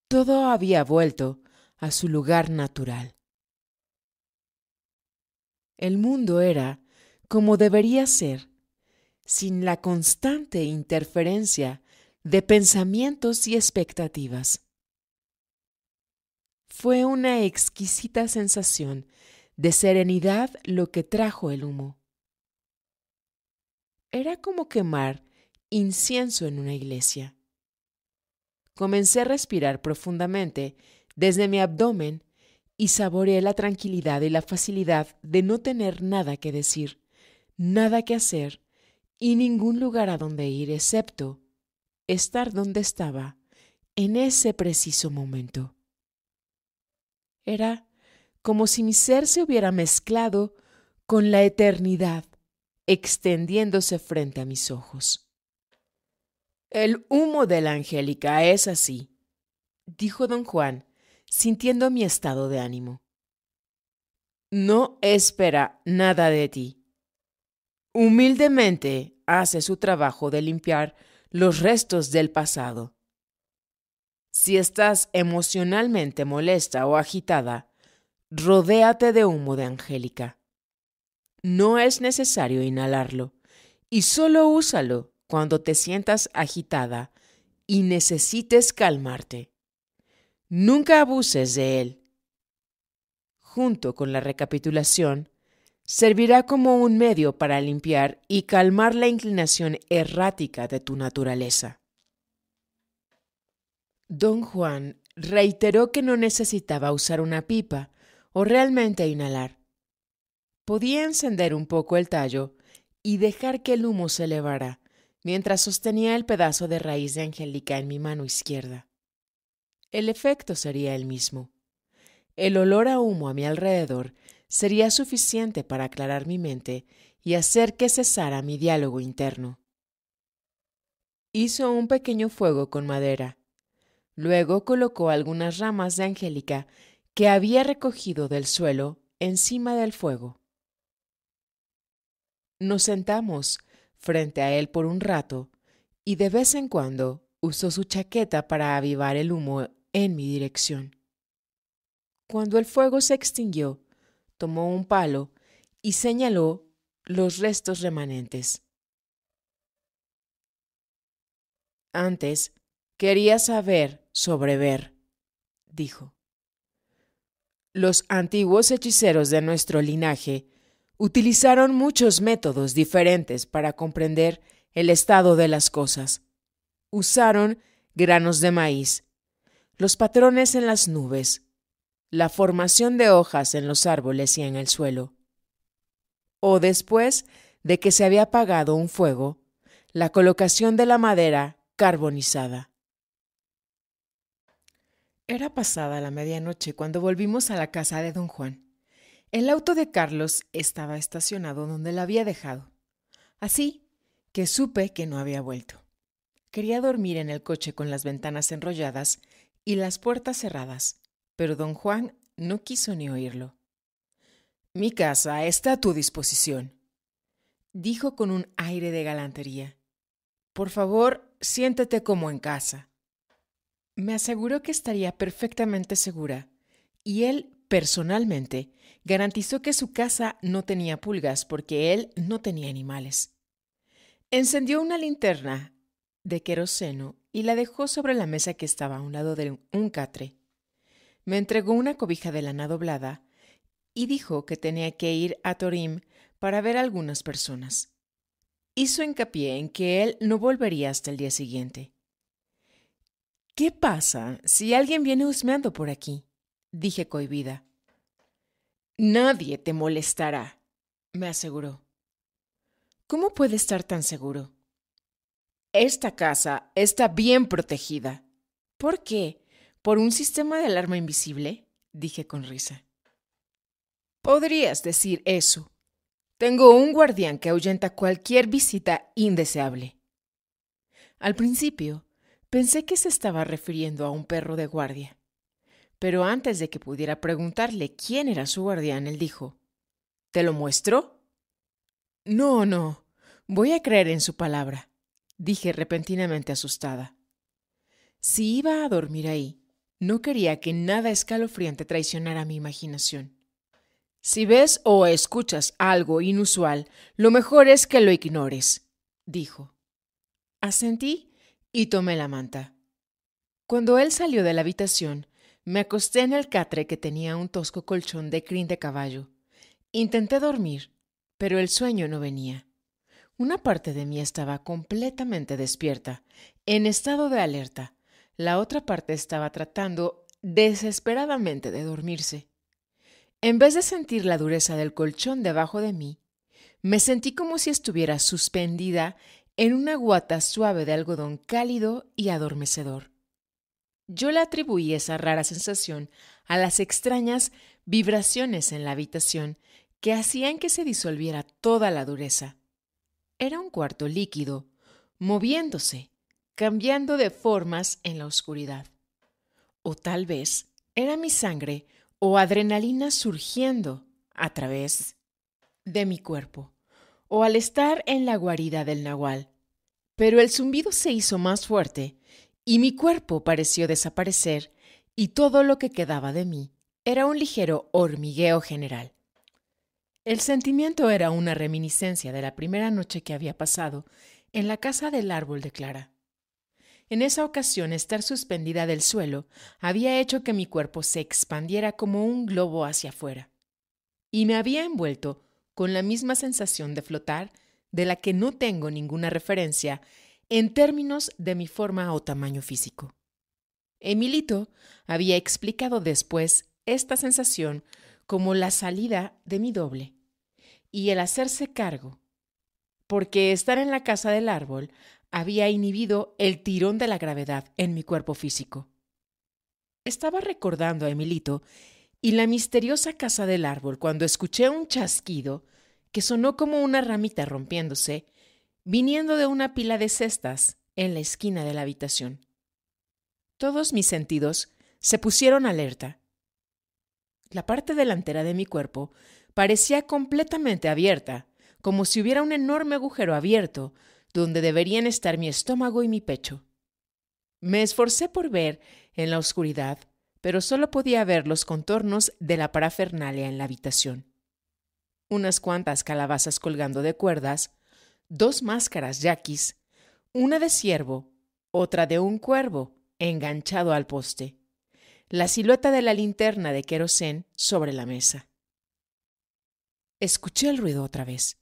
Todo había vuelto a su lugar natural. El mundo era como debería ser, sin la constante interferencia de pensamientos y expectativas. Fue una exquisita sensación de serenidad lo que trajo el humo. Era como quemar incienso en una iglesia. Comencé a respirar profundamente desde mi abdomen y saboreé la tranquilidad y la facilidad de no tener nada que decir, nada que hacer y ningún lugar a donde ir excepto estar donde estaba en ese preciso momento. Era como si mi ser se hubiera mezclado con la eternidad, extendiéndose frente a mis ojos. El humo de la Angélica es así, dijo don Juan, sintiendo mi estado de ánimo. No espera nada de ti. Humildemente hace su trabajo de limpiar los restos del pasado si estás emocionalmente molesta o agitada, rodéate de humo de angélica. No es necesario inhalarlo y solo úsalo cuando te sientas agitada y necesites calmarte. Nunca abuses de él. Junto con la recapitulación, servirá como un medio para limpiar y calmar la inclinación errática de tu naturaleza. Don Juan reiteró que no necesitaba usar una pipa o realmente inhalar. Podía encender un poco el tallo y dejar que el humo se elevara mientras sostenía el pedazo de raíz de Angélica en mi mano izquierda. El efecto sería el mismo. El olor a humo a mi alrededor sería suficiente para aclarar mi mente y hacer que cesara mi diálogo interno. Hizo un pequeño fuego con madera Luego colocó algunas ramas de Angélica que había recogido del suelo encima del fuego. Nos sentamos frente a él por un rato y de vez en cuando usó su chaqueta para avivar el humo en mi dirección. Cuando el fuego se extinguió, tomó un palo y señaló los restos remanentes. Antes, quería saber sobrever, dijo. Los antiguos hechiceros de nuestro linaje utilizaron muchos métodos diferentes para comprender el estado de las cosas. Usaron granos de maíz, los patrones en las nubes, la formación de hojas en los árboles y en el suelo. O después de que se había apagado un fuego, la colocación de la madera carbonizada. Era pasada la medianoche cuando volvimos a la casa de don Juan. El auto de Carlos estaba estacionado donde la había dejado. Así que supe que no había vuelto. Quería dormir en el coche con las ventanas enrolladas y las puertas cerradas, pero don Juan no quiso ni oírlo. Mi casa está a tu disposición, dijo con un aire de galantería. Por favor, siéntete como en casa. Me aseguró que estaría perfectamente segura, y él, personalmente, garantizó que su casa no tenía pulgas porque él no tenía animales. Encendió una linterna de queroseno y la dejó sobre la mesa que estaba a un lado de un catre. Me entregó una cobija de lana doblada y dijo que tenía que ir a Torim para ver a algunas personas. Hizo hincapié en que él no volvería hasta el día siguiente. ¿Qué pasa si alguien viene husmeando por aquí? dije cohibida. Nadie te molestará, me aseguró. ¿Cómo puede estar tan seguro? Esta casa está bien protegida. ¿Por qué? ¿Por un sistema de alarma invisible? dije con risa. Podrías decir eso. Tengo un guardián que ahuyenta cualquier visita indeseable. Al principio, Pensé que se estaba refiriendo a un perro de guardia. Pero antes de que pudiera preguntarle quién era su guardián, él dijo ¿Te lo muestro? No, no. Voy a creer en su palabra, dije repentinamente asustada. Si iba a dormir ahí, no quería que nada escalofriante traicionara mi imaginación. Si ves o escuchas algo inusual, lo mejor es que lo ignores, dijo. Asentí y tomé la manta. Cuando él salió de la habitación, me acosté en el catre que tenía un tosco colchón de crin de caballo. Intenté dormir, pero el sueño no venía. Una parte de mí estaba completamente despierta, en estado de alerta. La otra parte estaba tratando desesperadamente de dormirse. En vez de sentir la dureza del colchón debajo de mí, me sentí como si estuviera suspendida en una guata suave de algodón cálido y adormecedor. Yo le atribuí esa rara sensación a las extrañas vibraciones en la habitación que hacían que se disolviera toda la dureza. Era un cuarto líquido, moviéndose, cambiando de formas en la oscuridad. O tal vez era mi sangre o adrenalina surgiendo a través de mi cuerpo o al estar en la guarida del nahual. Pero el zumbido se hizo más fuerte y mi cuerpo pareció desaparecer y todo lo que quedaba de mí era un ligero hormigueo general. El sentimiento era una reminiscencia de la primera noche que había pasado en la casa del árbol de Clara. En esa ocasión estar suspendida del suelo había hecho que mi cuerpo se expandiera como un globo hacia afuera y me había envuelto con la misma sensación de flotar, de la que no tengo ninguna referencia, en términos de mi forma o tamaño físico. Emilito había explicado después esta sensación como la salida de mi doble y el hacerse cargo, porque estar en la casa del árbol había inhibido el tirón de la gravedad en mi cuerpo físico. Estaba recordando a Emilito y la misteriosa casa del árbol cuando escuché un chasquido que sonó como una ramita rompiéndose, viniendo de una pila de cestas en la esquina de la habitación. Todos mis sentidos se pusieron alerta. La parte delantera de mi cuerpo parecía completamente abierta, como si hubiera un enorme agujero abierto donde deberían estar mi estómago y mi pecho. Me esforcé por ver en la oscuridad pero solo podía ver los contornos de la parafernalia en la habitación. Unas cuantas calabazas colgando de cuerdas, dos máscaras yaquis, una de ciervo, otra de un cuervo, enganchado al poste, la silueta de la linterna de querosén sobre la mesa. Escuché el ruido otra vez.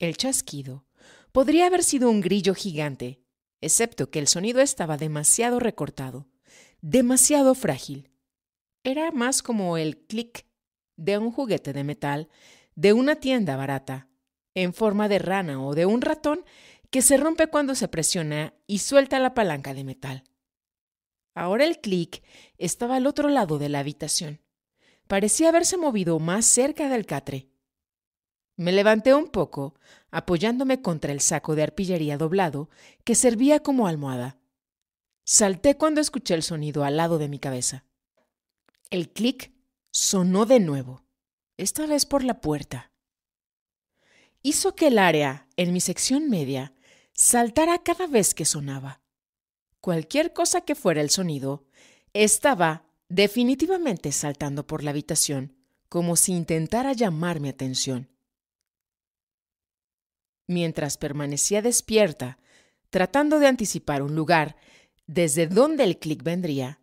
El chasquido podría haber sido un grillo gigante, excepto que el sonido estaba demasiado recortado demasiado frágil. Era más como el clic de un juguete de metal, de una tienda barata, en forma de rana o de un ratón que se rompe cuando se presiona y suelta la palanca de metal. Ahora el clic estaba al otro lado de la habitación. Parecía haberse movido más cerca del catre. Me levanté un poco, apoyándome contra el saco de arpillería doblado que servía como almohada. Salté cuando escuché el sonido al lado de mi cabeza. El clic sonó de nuevo, esta vez por la puerta. Hizo que el área en mi sección media saltara cada vez que sonaba. Cualquier cosa que fuera el sonido, estaba definitivamente saltando por la habitación, como si intentara llamar mi atención. Mientras permanecía despierta, tratando de anticipar un lugar desde dónde el clic vendría,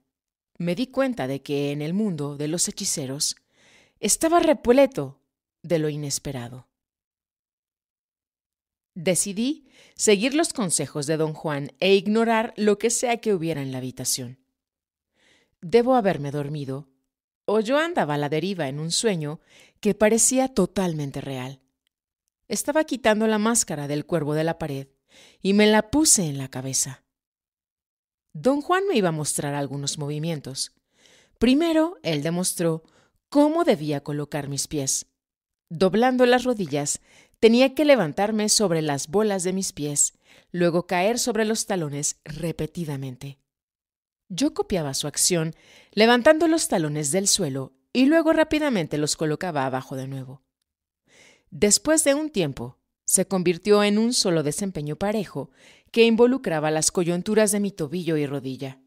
me di cuenta de que en el mundo de los hechiceros estaba repleto de lo inesperado. Decidí seguir los consejos de don Juan e ignorar lo que sea que hubiera en la habitación. Debo haberme dormido, o yo andaba a la deriva en un sueño que parecía totalmente real. Estaba quitando la máscara del cuervo de la pared y me la puse en la cabeza. Don Juan me iba a mostrar algunos movimientos. Primero, él demostró cómo debía colocar mis pies. Doblando las rodillas, tenía que levantarme sobre las bolas de mis pies, luego caer sobre los talones repetidamente. Yo copiaba su acción, levantando los talones del suelo y luego rápidamente los colocaba abajo de nuevo. Después de un tiempo, se convirtió en un solo desempeño parejo que involucraba las coyunturas de mi tobillo y rodilla.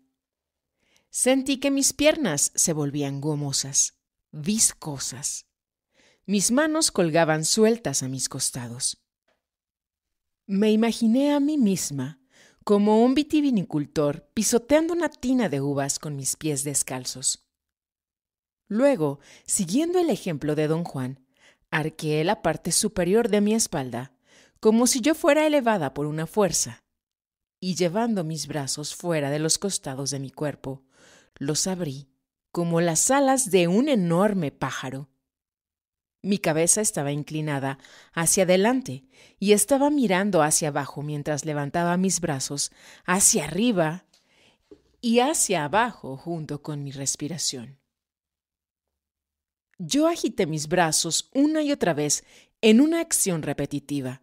Sentí que mis piernas se volvían gomosas, viscosas. Mis manos colgaban sueltas a mis costados. Me imaginé a mí misma como un vitivinicultor pisoteando una tina de uvas con mis pies descalzos. Luego, siguiendo el ejemplo de don Juan, arqueé la parte superior de mi espalda, como si yo fuera elevada por una fuerza, y llevando mis brazos fuera de los costados de mi cuerpo, los abrí como las alas de un enorme pájaro. Mi cabeza estaba inclinada hacia adelante y estaba mirando hacia abajo mientras levantaba mis brazos hacia arriba y hacia abajo junto con mi respiración. Yo agité mis brazos una y otra vez en una acción repetitiva.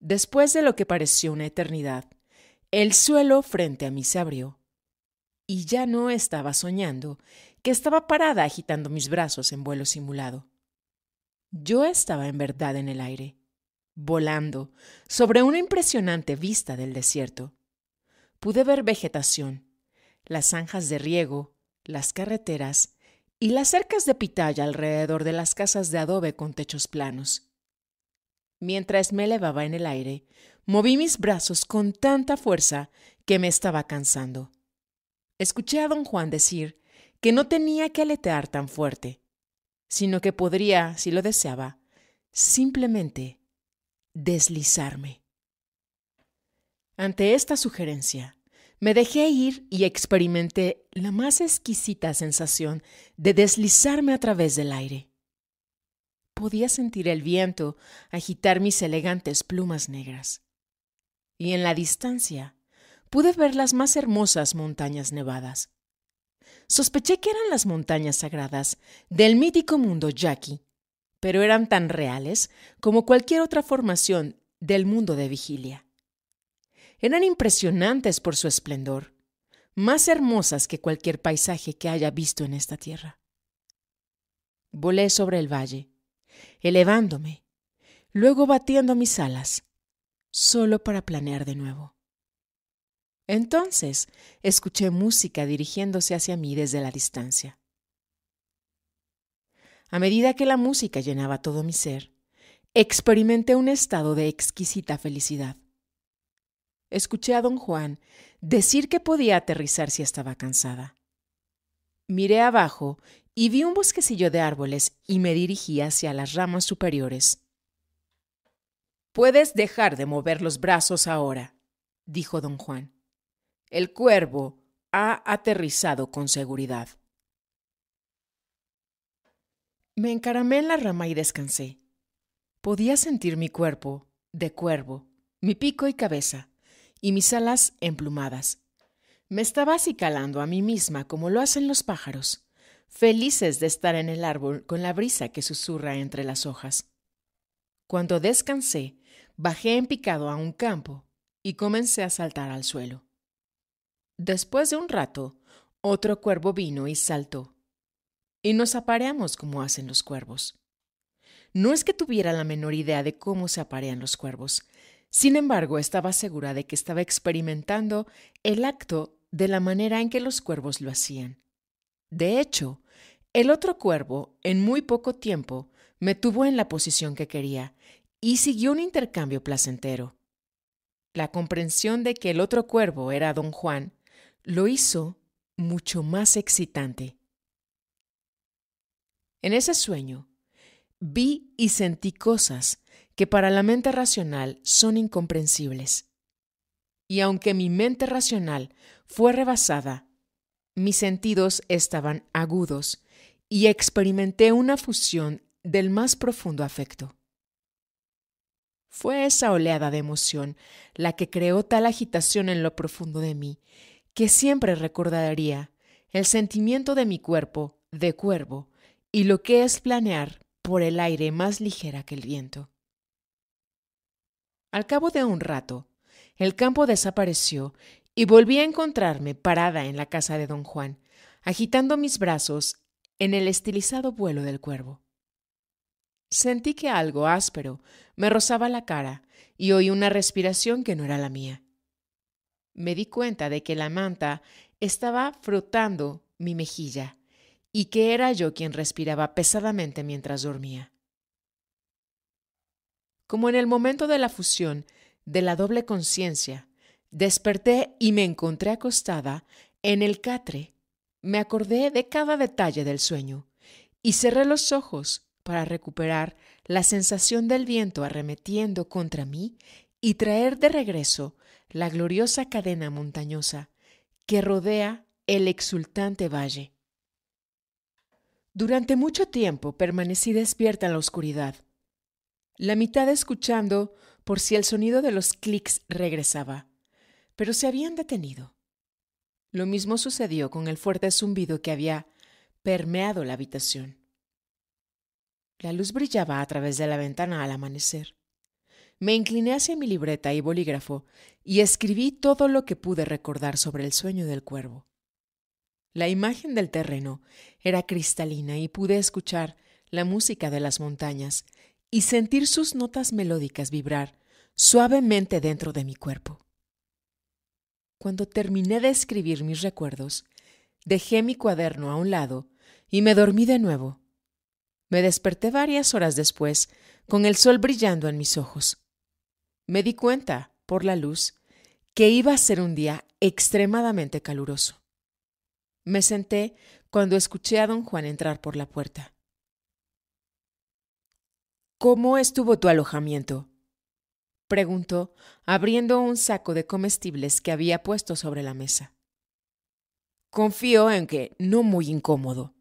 Después de lo que pareció una eternidad, el suelo frente a mí se abrió y ya no estaba soñando, que estaba parada agitando mis brazos en vuelo simulado. Yo estaba en verdad en el aire, volando, sobre una impresionante vista del desierto. Pude ver vegetación, las zanjas de riego, las carreteras y las cercas de pitaya alrededor de las casas de adobe con techos planos. Mientras me elevaba en el aire, Moví mis brazos con tanta fuerza que me estaba cansando. Escuché a don Juan decir que no tenía que aletear tan fuerte, sino que podría, si lo deseaba, simplemente deslizarme. Ante esta sugerencia, me dejé ir y experimenté la más exquisita sensación de deslizarme a través del aire. Podía sentir el viento agitar mis elegantes plumas negras y en la distancia pude ver las más hermosas montañas nevadas. Sospeché que eran las montañas sagradas del mítico mundo Yaqui, pero eran tan reales como cualquier otra formación del mundo de vigilia. Eran impresionantes por su esplendor, más hermosas que cualquier paisaje que haya visto en esta tierra. Volé sobre el valle, elevándome, luego batiendo mis alas solo para planear de nuevo. Entonces escuché música dirigiéndose hacia mí desde la distancia. A medida que la música llenaba todo mi ser, experimenté un estado de exquisita felicidad. Escuché a don Juan decir que podía aterrizar si estaba cansada. Miré abajo y vi un bosquecillo de árboles y me dirigí hacia las ramas superiores, Puedes dejar de mover los brazos ahora, dijo don Juan. El cuervo ha aterrizado con seguridad. Me encaramé en la rama y descansé. Podía sentir mi cuerpo, de cuervo, mi pico y cabeza, y mis alas emplumadas. Me estaba acicalando a mí misma como lo hacen los pájaros, felices de estar en el árbol con la brisa que susurra entre las hojas. Cuando descansé, bajé en picado a un campo y comencé a saltar al suelo. Después de un rato, otro cuervo vino y saltó. Y nos apareamos como hacen los cuervos. No es que tuviera la menor idea de cómo se aparean los cuervos, sin embargo estaba segura de que estaba experimentando el acto de la manera en que los cuervos lo hacían. De hecho, el otro cuervo, en muy poco tiempo, me tuvo en la posición que quería y siguió un intercambio placentero. La comprensión de que el otro cuervo era don Juan lo hizo mucho más excitante. En ese sueño, vi y sentí cosas que para la mente racional son incomprensibles. Y aunque mi mente racional fue rebasada, mis sentidos estaban agudos y experimenté una fusión del más profundo afecto. Fue esa oleada de emoción la que creó tal agitación en lo profundo de mí, que siempre recordaría el sentimiento de mi cuerpo de cuervo y lo que es planear por el aire más ligera que el viento. Al cabo de un rato, el campo desapareció y volví a encontrarme parada en la casa de don Juan, agitando mis brazos en el estilizado vuelo del cuervo. Sentí que algo áspero me rozaba la cara y oí una respiración que no era la mía. Me di cuenta de que la manta estaba frotando mi mejilla y que era yo quien respiraba pesadamente mientras dormía. Como en el momento de la fusión de la doble conciencia, desperté y me encontré acostada en el catre. Me acordé de cada detalle del sueño y cerré los ojos para recuperar la sensación del viento arremetiendo contra mí y traer de regreso la gloriosa cadena montañosa que rodea el exultante valle. Durante mucho tiempo permanecí despierta en la oscuridad, la mitad escuchando por si el sonido de los clics regresaba, pero se habían detenido. Lo mismo sucedió con el fuerte zumbido que había permeado la habitación. La luz brillaba a través de la ventana al amanecer. Me incliné hacia mi libreta y bolígrafo y escribí todo lo que pude recordar sobre el sueño del cuervo. La imagen del terreno era cristalina y pude escuchar la música de las montañas y sentir sus notas melódicas vibrar suavemente dentro de mi cuerpo. Cuando terminé de escribir mis recuerdos, dejé mi cuaderno a un lado y me dormí de nuevo me desperté varias horas después, con el sol brillando en mis ojos. Me di cuenta, por la luz, que iba a ser un día extremadamente caluroso. Me senté cuando escuché a don Juan entrar por la puerta. ¿Cómo estuvo tu alojamiento? preguntó, abriendo un saco de comestibles que había puesto sobre la mesa. Confío en que no muy incómodo,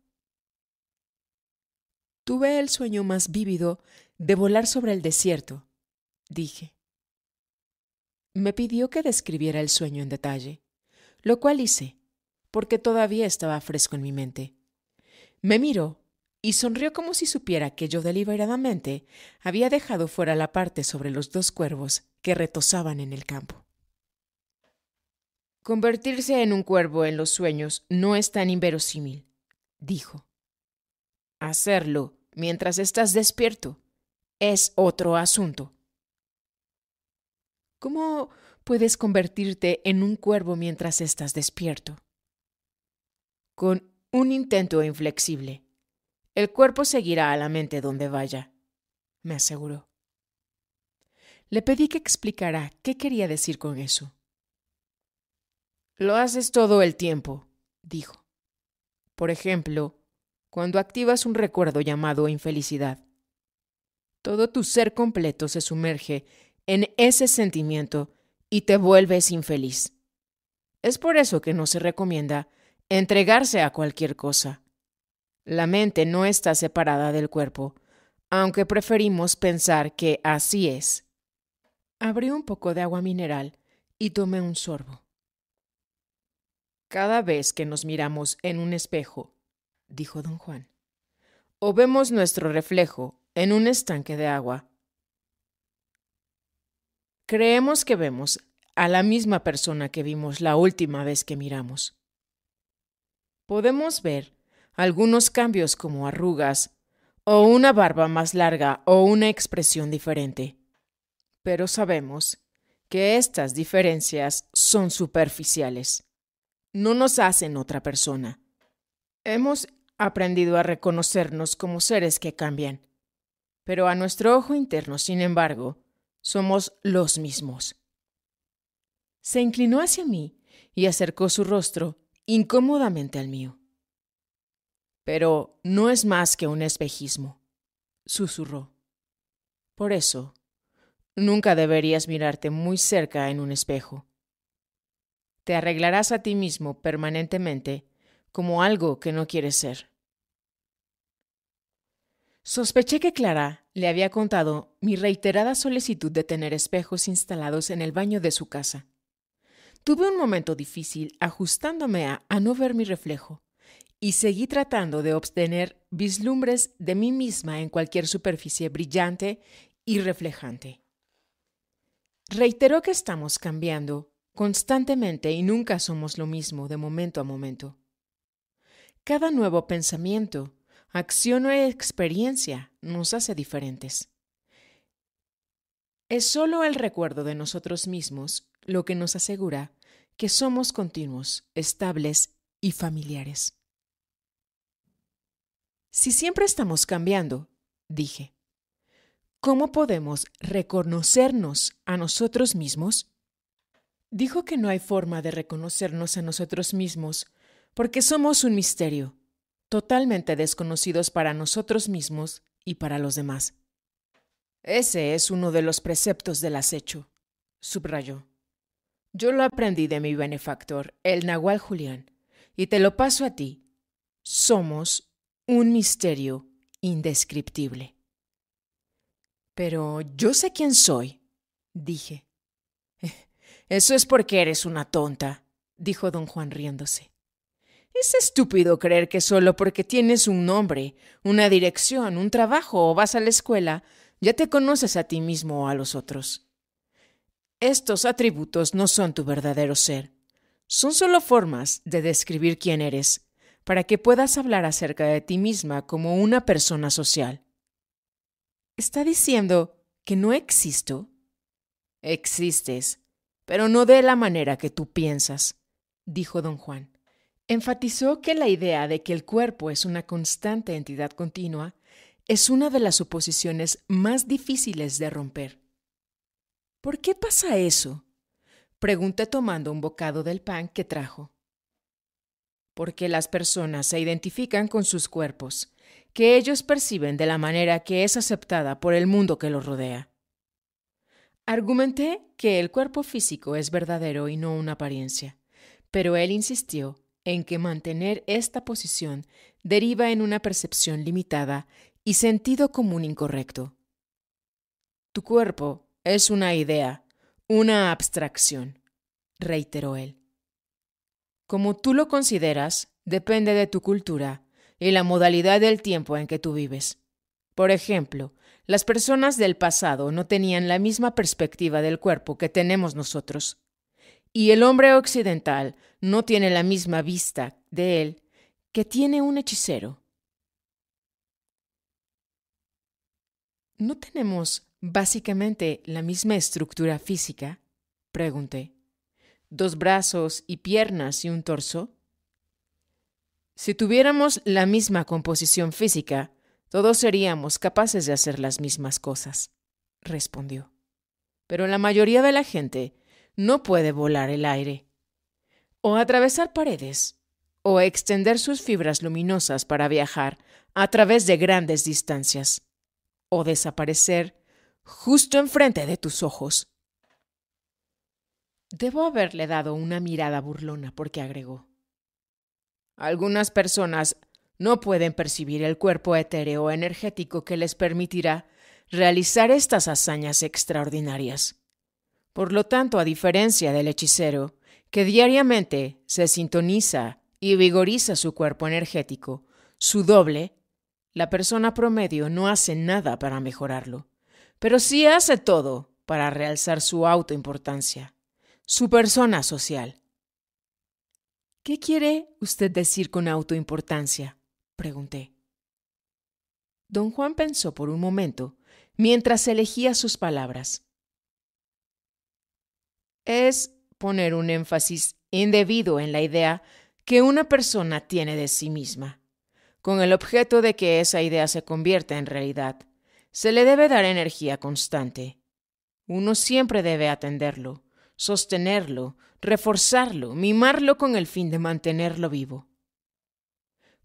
Tuve el sueño más vívido de volar sobre el desierto, dije. Me pidió que describiera el sueño en detalle, lo cual hice, porque todavía estaba fresco en mi mente. Me miró y sonrió como si supiera que yo deliberadamente había dejado fuera la parte sobre los dos cuervos que retosaban en el campo. Convertirse en un cuervo en los sueños no es tan inverosímil, dijo. Hacerlo mientras estás despierto es otro asunto. ¿Cómo puedes convertirte en un cuervo mientras estás despierto? Con un intento inflexible. El cuerpo seguirá a la mente donde vaya, me aseguró. Le pedí que explicara qué quería decir con eso. Lo haces todo el tiempo, dijo. Por ejemplo, cuando activas un recuerdo llamado infelicidad. Todo tu ser completo se sumerge en ese sentimiento y te vuelves infeliz. Es por eso que no se recomienda entregarse a cualquier cosa. La mente no está separada del cuerpo, aunque preferimos pensar que así es. Abrí un poco de agua mineral y tomé un sorbo. Cada vez que nos miramos en un espejo, dijo don Juan, o vemos nuestro reflejo en un estanque de agua. Creemos que vemos a la misma persona que vimos la última vez que miramos. Podemos ver algunos cambios como arrugas, o una barba más larga, o una expresión diferente. Pero sabemos que estas diferencias son superficiales. No nos hacen otra persona. Hemos aprendido a reconocernos como seres que cambian, pero a nuestro ojo interno, sin embargo, somos los mismos. Se inclinó hacia mí y acercó su rostro incómodamente al mío. Pero no es más que un espejismo, susurró. Por eso, nunca deberías mirarte muy cerca en un espejo. Te arreglarás a ti mismo permanentemente como algo que no quiere ser. Sospeché que Clara le había contado mi reiterada solicitud de tener espejos instalados en el baño de su casa. Tuve un momento difícil ajustándome a, no ver mi reflejo y seguí tratando de obtener vislumbres de mí misma en cualquier superficie brillante y reflejante. Reiteró que estamos cambiando constantemente y nunca somos lo mismo de momento a momento. Cada nuevo pensamiento, acción o experiencia nos hace diferentes. Es solo el recuerdo de nosotros mismos lo que nos asegura que somos continuos, estables y familiares. Si siempre estamos cambiando, dije, ¿cómo podemos reconocernos a nosotros mismos? Dijo que no hay forma de reconocernos a nosotros mismos porque somos un misterio, totalmente desconocidos para nosotros mismos y para los demás. Ese es uno de los preceptos del acecho, subrayó. Yo lo aprendí de mi benefactor, el Nahual Julián, y te lo paso a ti. Somos un misterio indescriptible. Pero yo sé quién soy, dije. <laughs> Eso es porque eres una tonta, dijo don Juan riéndose. Es estúpido creer que solo porque tienes un nombre, una dirección, un trabajo o vas a la escuela, ya te conoces a ti mismo o a los otros. Estos atributos no son tu verdadero ser. Son solo formas de describir quién eres, para que puedas hablar acerca de ti misma como una persona social. ¿Está diciendo que no existo? Existes, pero no de la manera que tú piensas, dijo don Juan. Enfatizó que la idea de que el cuerpo es una constante entidad continua es una de las suposiciones más difíciles de romper. ¿Por qué pasa eso? Pregunté tomando un bocado del pan que trajo. Porque las personas se identifican con sus cuerpos, que ellos perciben de la manera que es aceptada por el mundo que los rodea. Argumenté que el cuerpo físico es verdadero y no una apariencia, pero él insistió en que mantener esta posición deriva en una percepción limitada y sentido común incorrecto. Tu cuerpo es una idea, una abstracción, reiteró él. Como tú lo consideras, depende de tu cultura y la modalidad del tiempo en que tú vives. Por ejemplo, las personas del pasado no tenían la misma perspectiva del cuerpo que tenemos nosotros. Y el hombre occidental no tiene la misma vista de él que tiene un hechicero. ¿No tenemos básicamente la misma estructura física? Pregunté. ¿Dos brazos y piernas y un torso? Si tuviéramos la misma composición física, todos seríamos capaces de hacer las mismas cosas, respondió. Pero la mayoría de la gente no puede volar el aire, o atravesar paredes, o extender sus fibras luminosas para viajar a través de grandes distancias, o desaparecer justo enfrente de tus ojos. Debo haberle dado una mirada burlona porque agregó. Algunas personas no pueden percibir el cuerpo etéreo energético que les permitirá realizar estas hazañas extraordinarias. Por lo tanto, a diferencia del hechicero, que diariamente se sintoniza y vigoriza su cuerpo energético, su doble, la persona promedio no hace nada para mejorarlo, pero sí hace todo para realzar su autoimportancia, su persona social. ¿Qué quiere usted decir con autoimportancia? pregunté. Don Juan pensó por un momento mientras elegía sus palabras es poner un énfasis indebido en la idea que una persona tiene de sí misma, con el objeto de que esa idea se convierta en realidad. Se le debe dar energía constante. Uno siempre debe atenderlo, sostenerlo, reforzarlo, mimarlo con el fin de mantenerlo vivo.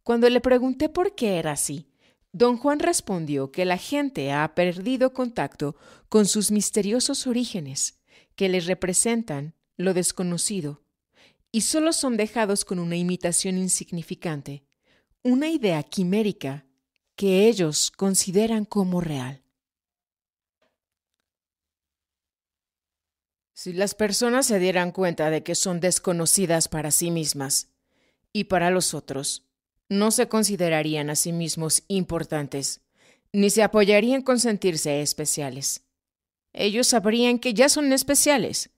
Cuando le pregunté por qué era así, don Juan respondió que la gente ha perdido contacto con sus misteriosos orígenes que les representan lo desconocido y solo son dejados con una imitación insignificante, una idea quimérica que ellos consideran como real. Si las personas se dieran cuenta de que son desconocidas para sí mismas y para los otros, no se considerarían a sí mismos importantes, ni se apoyarían con sentirse especiales ellos sabrían que ya son especiales,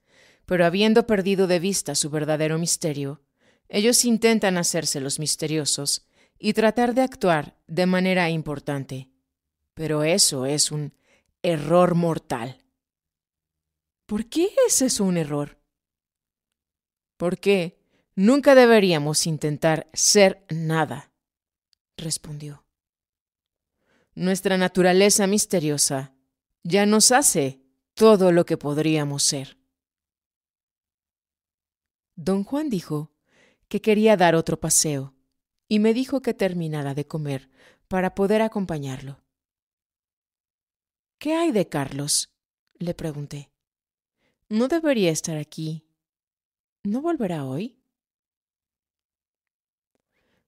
pero habiendo perdido de vista su verdadero misterio, ellos intentan hacerse los misteriosos y tratar de actuar de manera importante. Pero eso es un error mortal. ¿Por qué es eso un error? Porque nunca deberíamos intentar ser nada, respondió. Nuestra naturaleza misteriosa ya nos hace todo lo que podríamos ser. Don Juan dijo que quería dar otro paseo y me dijo que terminara de comer para poder acompañarlo. ¿Qué hay de Carlos? le pregunté. No debería estar aquí. ¿No volverá hoy?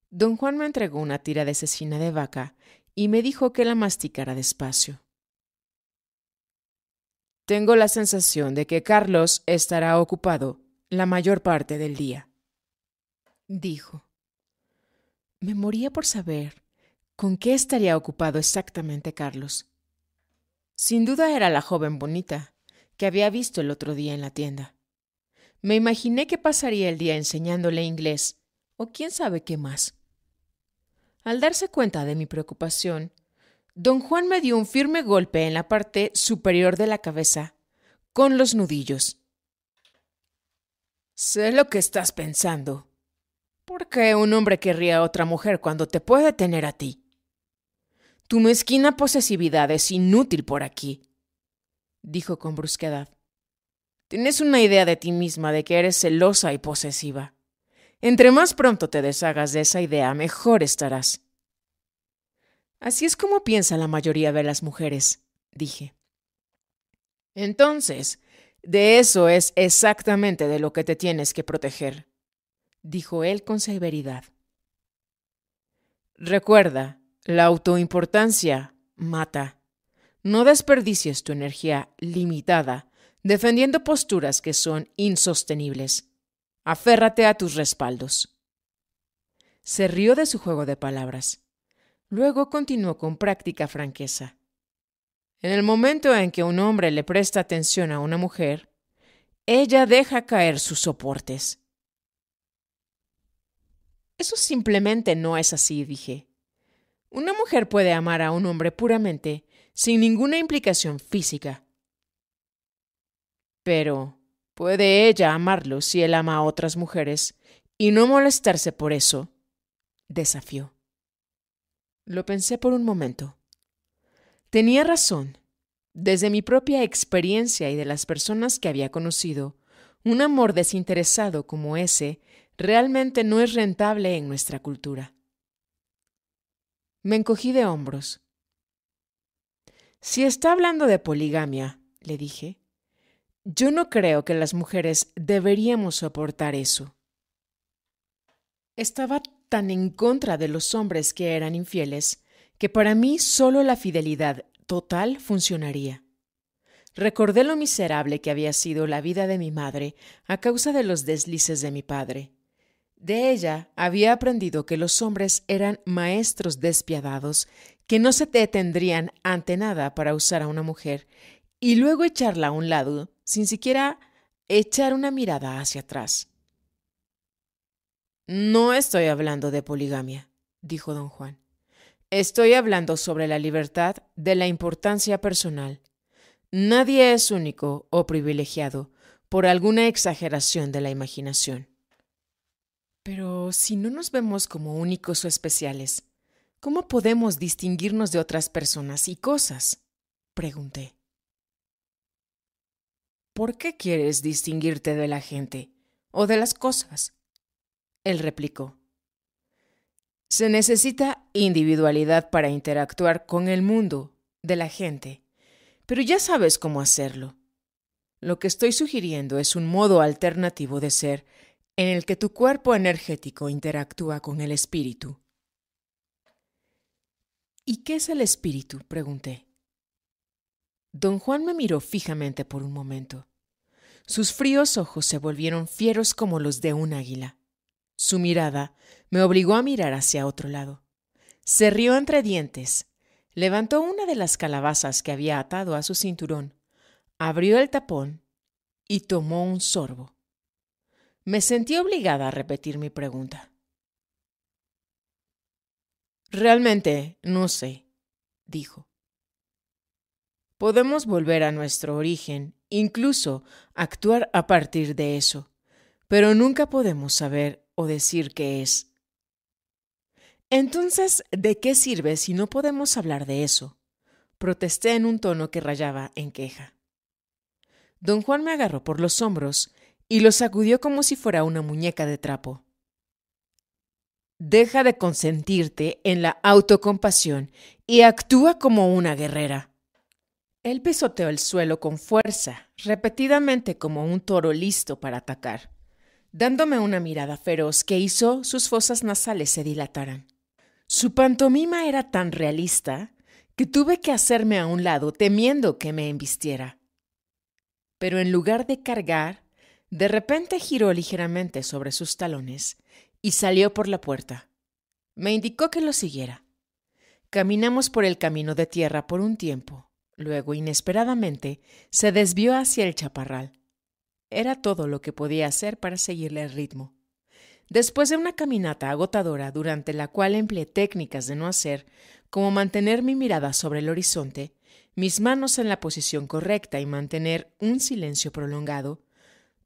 Don Juan me entregó una tira de cecina de vaca y me dijo que la masticara despacio. Tengo la sensación de que Carlos estará ocupado la mayor parte del día. Dijo. Me moría por saber con qué estaría ocupado exactamente Carlos. Sin duda era la joven bonita que había visto el otro día en la tienda. Me imaginé que pasaría el día enseñándole inglés o quién sabe qué más. Al darse cuenta de mi preocupación, Don Juan me dio un firme golpe en la parte superior de la cabeza, con los nudillos. Sé lo que estás pensando. ¿Por qué un hombre querría a otra mujer cuando te puede tener a ti? Tu mezquina posesividad es inútil por aquí, dijo con brusquedad. Tienes una idea de ti misma de que eres celosa y posesiva. Entre más pronto te deshagas de esa idea, mejor estarás. Así es como piensa la mayoría de las mujeres, dije. Entonces, de eso es exactamente de lo que te tienes que proteger, dijo él con severidad. Recuerda, la autoimportancia mata. No desperdicies tu energía limitada defendiendo posturas que son insostenibles. Aférrate a tus respaldos. Se rió de su juego de palabras. Luego continuó con práctica franqueza. En el momento en que un hombre le presta atención a una mujer, ella deja caer sus soportes. Eso simplemente no es así, dije. Una mujer puede amar a un hombre puramente, sin ninguna implicación física. Pero, ¿puede ella amarlo si él ama a otras mujeres y no molestarse por eso? Desafió. Lo pensé por un momento. Tenía razón. Desde mi propia experiencia y de las personas que había conocido, un amor desinteresado como ese realmente no es rentable en nuestra cultura. Me encogí de hombros. Si está hablando de poligamia, le dije, yo no creo que las mujeres deberíamos soportar eso. Estaba tan en contra de los hombres que eran infieles que para mí solo la fidelidad total funcionaría. Recordé lo miserable que había sido la vida de mi madre a causa de los deslices de mi padre. De ella había aprendido que los hombres eran maestros despiadados que no se detendrían ante nada para usar a una mujer y luego echarla a un lado sin siquiera echar una mirada hacia atrás. No estoy hablando de poligamia, dijo don Juan. Estoy hablando sobre la libertad de la importancia personal. Nadie es único o privilegiado por alguna exageración de la imaginación. Pero si no nos vemos como únicos o especiales, ¿cómo podemos distinguirnos de otras personas y cosas? pregunté. ¿Por qué quieres distinguirte de la gente o de las cosas? Él replicó, se necesita individualidad para interactuar con el mundo de la gente, pero ya sabes cómo hacerlo. Lo que estoy sugiriendo es un modo alternativo de ser en el que tu cuerpo energético interactúa con el espíritu. ¿Y qué es el espíritu? pregunté. Don Juan me miró fijamente por un momento. Sus fríos ojos se volvieron fieros como los de un águila. Su mirada me obligó a mirar hacia otro lado. Se rió entre dientes, levantó una de las calabazas que había atado a su cinturón, abrió el tapón y tomó un sorbo. Me sentí obligada a repetir mi pregunta. Realmente no sé, dijo. Podemos volver a nuestro origen, incluso actuar a partir de eso, pero nunca podemos saber o decir que es. Entonces, ¿de qué sirve si no podemos hablar de eso? Protesté en un tono que rayaba en queja. Don Juan me agarró por los hombros y lo sacudió como si fuera una muñeca de trapo. Deja de consentirte en la autocompasión y actúa como una guerrera. Él pisoteó el suelo con fuerza, repetidamente como un toro listo para atacar dándome una mirada feroz que hizo sus fosas nasales se dilataran. Su pantomima era tan realista que tuve que hacerme a un lado temiendo que me embistiera. Pero en lugar de cargar, de repente giró ligeramente sobre sus talones y salió por la puerta. Me indicó que lo siguiera. Caminamos por el camino de tierra por un tiempo. Luego, inesperadamente, se desvió hacia el chaparral. Era todo lo que podía hacer para seguirle el ritmo. Después de una caminata agotadora durante la cual empleé técnicas de no hacer, como mantener mi mirada sobre el horizonte, mis manos en la posición correcta y mantener un silencio prolongado,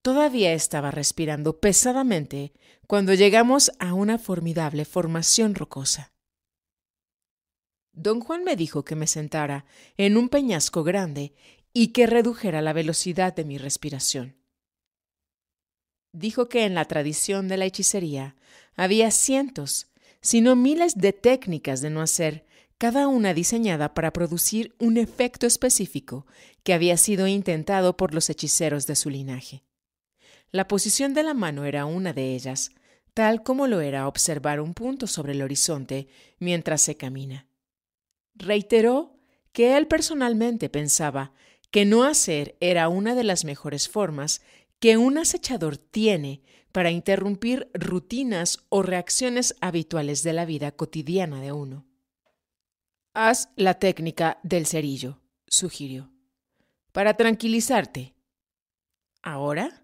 todavía estaba respirando pesadamente cuando llegamos a una formidable formación rocosa. Don Juan me dijo que me sentara en un peñasco grande y que redujera la velocidad de mi respiración dijo que en la tradición de la hechicería había cientos, sino miles de técnicas de no hacer, cada una diseñada para producir un efecto específico que había sido intentado por los hechiceros de su linaje. La posición de la mano era una de ellas, tal como lo era observar un punto sobre el horizonte mientras se camina. Reiteró que él personalmente pensaba que no hacer era una de las mejores formas que un acechador tiene para interrumpir rutinas o reacciones habituales de la vida cotidiana de uno. Haz la técnica del cerillo, sugirió, para tranquilizarte. ¿Ahora?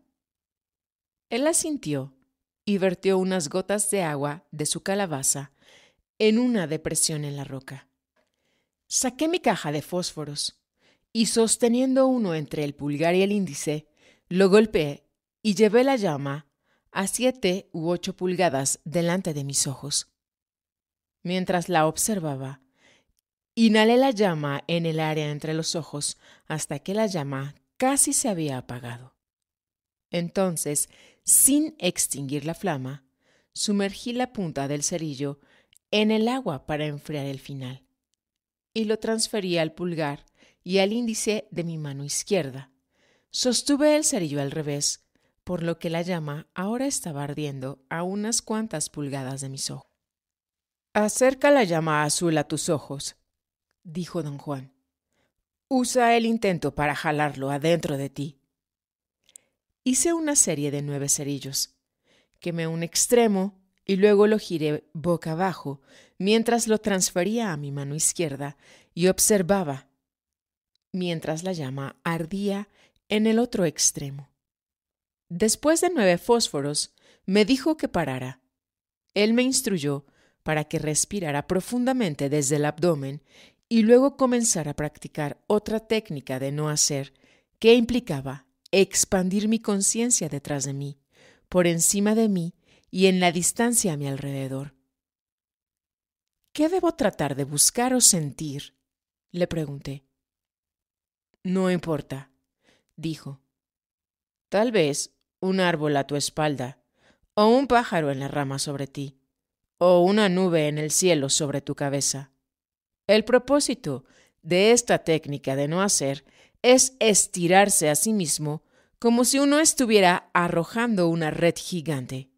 Él asintió y vertió unas gotas de agua de su calabaza en una depresión en la roca. Saqué mi caja de fósforos y sosteniendo uno entre el pulgar y el índice, lo golpeé y llevé la llama a siete u ocho pulgadas delante de mis ojos. Mientras la observaba, inhalé la llama en el área entre los ojos hasta que la llama casi se había apagado. Entonces, sin extinguir la flama, sumergí la punta del cerillo en el agua para enfriar el final, y lo transferí al pulgar y al índice de mi mano izquierda, Sostuve el cerillo al revés, por lo que la llama ahora estaba ardiendo a unas cuantas pulgadas de mis ojos. Acerca la llama azul a tus ojos, dijo don Juan. Usa el intento para jalarlo adentro de ti. Hice una serie de nueve cerillos. Quemé un extremo y luego lo giré boca abajo mientras lo transfería a mi mano izquierda y observaba, mientras la llama ardía en el otro extremo. Después de nueve fósforos, me dijo que parara. Él me instruyó para que respirara profundamente desde el abdomen y luego comenzara a practicar otra técnica de no hacer que implicaba expandir mi conciencia detrás de mí, por encima de mí y en la distancia a mi alrededor. ¿Qué debo tratar de buscar o sentir? le pregunté. No importa, dijo. Tal vez un árbol a tu espalda, o un pájaro en la rama sobre ti, o una nube en el cielo sobre tu cabeza. El propósito de esta técnica de no hacer es estirarse a sí mismo como si uno estuviera arrojando una red gigante.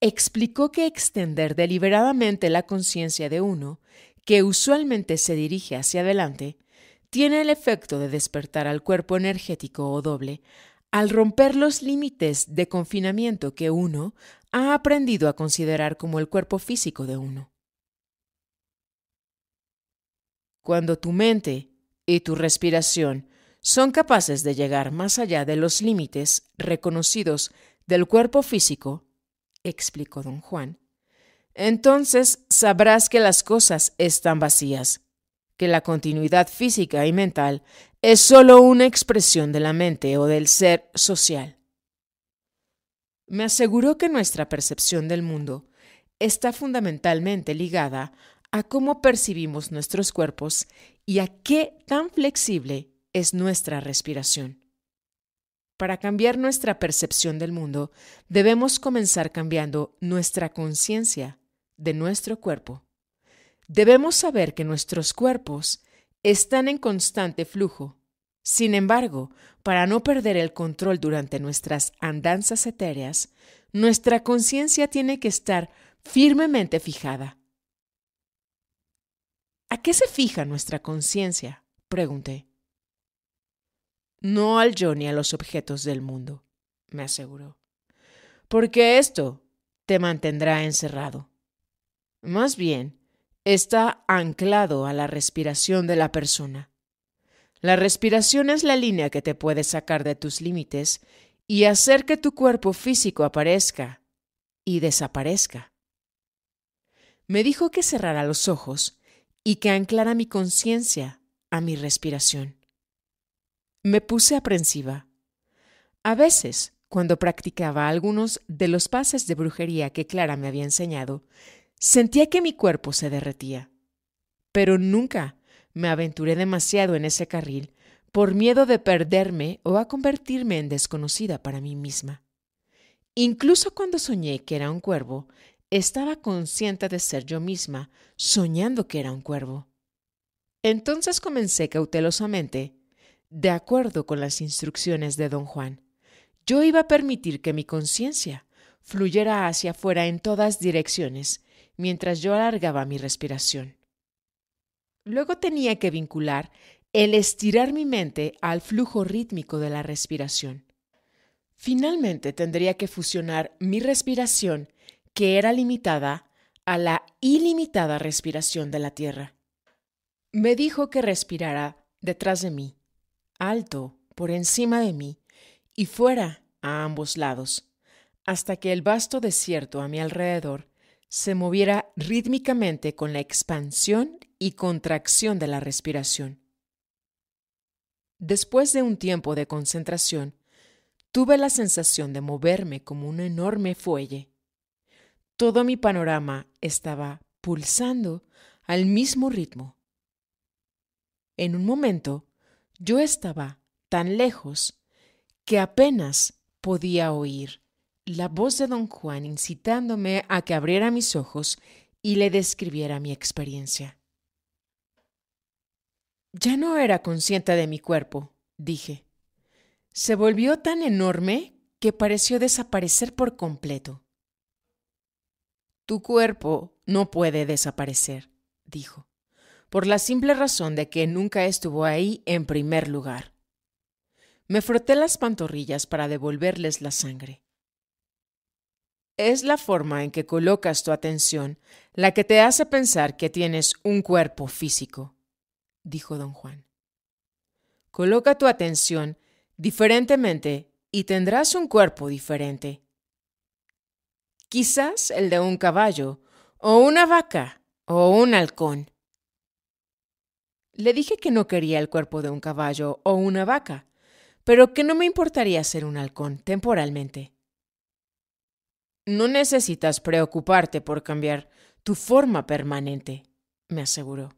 Explicó que extender deliberadamente la conciencia de uno, que usualmente se dirige hacia adelante, tiene el efecto de despertar al cuerpo energético o doble al romper los límites de confinamiento que uno ha aprendido a considerar como el cuerpo físico de uno. Cuando tu mente y tu respiración son capaces de llegar más allá de los límites reconocidos del cuerpo físico, explicó don Juan, entonces sabrás que las cosas están vacías que la continuidad física y mental es solo una expresión de la mente o del ser social. Me aseguro que nuestra percepción del mundo está fundamentalmente ligada a cómo percibimos nuestros cuerpos y a qué tan flexible es nuestra respiración. Para cambiar nuestra percepción del mundo, debemos comenzar cambiando nuestra conciencia de nuestro cuerpo Debemos saber que nuestros cuerpos están en constante flujo. Sin embargo, para no perder el control durante nuestras andanzas etéreas, nuestra conciencia tiene que estar firmemente fijada. ¿A qué se fija nuestra conciencia? pregunté. No al yo ni a los objetos del mundo, me aseguró. Porque esto te mantendrá encerrado. Más bien, está anclado a la respiración de la persona. La respiración es la línea que te puede sacar de tus límites y hacer que tu cuerpo físico aparezca y desaparezca. Me dijo que cerrara los ojos y que anclara mi conciencia a mi respiración. Me puse aprensiva. A veces, cuando practicaba algunos de los pases de brujería que Clara me había enseñado, Sentía que mi cuerpo se derretía, pero nunca me aventuré demasiado en ese carril por miedo de perderme o a convertirme en desconocida para mí misma. Incluso cuando soñé que era un cuervo, estaba consciente de ser yo misma, soñando que era un cuervo. Entonces comencé cautelosamente, de acuerdo con las instrucciones de don Juan. Yo iba a permitir que mi conciencia fluyera hacia afuera en todas direcciones, mientras yo alargaba mi respiración. Luego tenía que vincular el estirar mi mente al flujo rítmico de la respiración. Finalmente tendría que fusionar mi respiración, que era limitada, a la ilimitada respiración de la Tierra. Me dijo que respirara detrás de mí, alto, por encima de mí, y fuera, a ambos lados, hasta que el vasto desierto a mi alrededor se moviera rítmicamente con la expansión y contracción de la respiración. Después de un tiempo de concentración, tuve la sensación de moverme como un enorme fuelle. Todo mi panorama estaba pulsando al mismo ritmo. En un momento, yo estaba tan lejos que apenas podía oír la voz de don Juan incitándome a que abriera mis ojos y le describiera mi experiencia. Ya no era consciente de mi cuerpo, dije. Se volvió tan enorme que pareció desaparecer por completo. Tu cuerpo no puede desaparecer, dijo, por la simple razón de que nunca estuvo ahí en primer lugar. Me froté las pantorrillas para devolverles la sangre. Es la forma en que colocas tu atención la que te hace pensar que tienes un cuerpo físico, dijo don Juan. Coloca tu atención diferentemente y tendrás un cuerpo diferente. Quizás el de un caballo, o una vaca, o un halcón. Le dije que no quería el cuerpo de un caballo o una vaca, pero que no me importaría ser un halcón temporalmente. No necesitas preocuparte por cambiar tu forma permanente, me aseguró.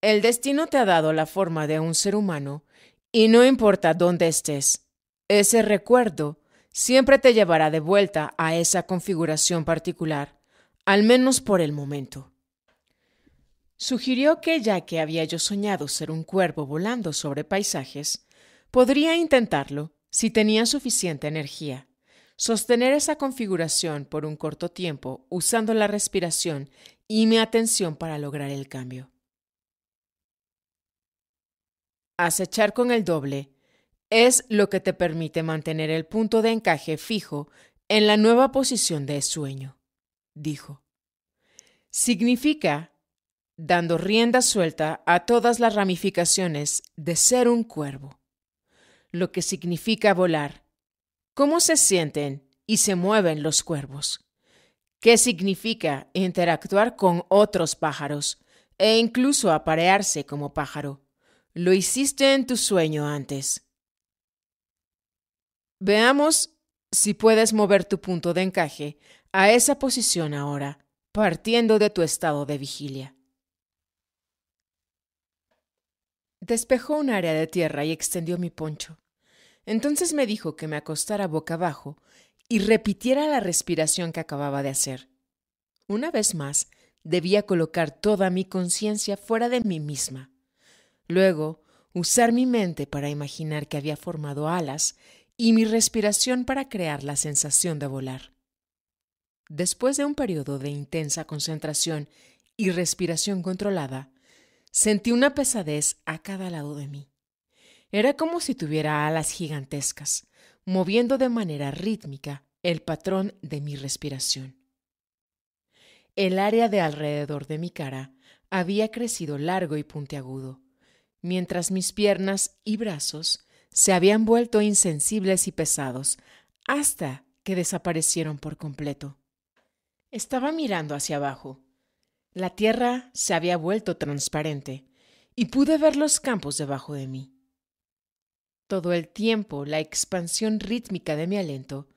El destino te ha dado la forma de un ser humano y no importa dónde estés, ese recuerdo siempre te llevará de vuelta a esa configuración particular, al menos por el momento. Sugirió que ya que había yo soñado ser un cuervo volando sobre paisajes, podría intentarlo si tenía suficiente energía. Sostener esa configuración por un corto tiempo usando la respiración y mi atención para lograr el cambio. Acechar con el doble es lo que te permite mantener el punto de encaje fijo en la nueva posición de sueño, dijo. Significa dando rienda suelta a todas las ramificaciones de ser un cuervo, lo que significa volar cómo se sienten y se mueven los cuervos, qué significa interactuar con otros pájaros e incluso aparearse como pájaro. Lo hiciste en tu sueño antes. Veamos si puedes mover tu punto de encaje a esa posición ahora, partiendo de tu estado de vigilia. Despejó un área de tierra y extendió mi poncho. Entonces me dijo que me acostara boca abajo y repitiera la respiración que acababa de hacer. Una vez más, debía colocar toda mi conciencia fuera de mí misma. Luego, usar mi mente para imaginar que había formado alas y mi respiración para crear la sensación de volar. Después de un periodo de intensa concentración y respiración controlada, sentí una pesadez a cada lado de mí. Era como si tuviera alas gigantescas, moviendo de manera rítmica el patrón de mi respiración. El área de alrededor de mi cara había crecido largo y puntiagudo, mientras mis piernas y brazos se habían vuelto insensibles y pesados hasta que desaparecieron por completo. Estaba mirando hacia abajo. La tierra se había vuelto transparente y pude ver los campos debajo de mí. Todo el tiempo la expansión rítmica de mi alento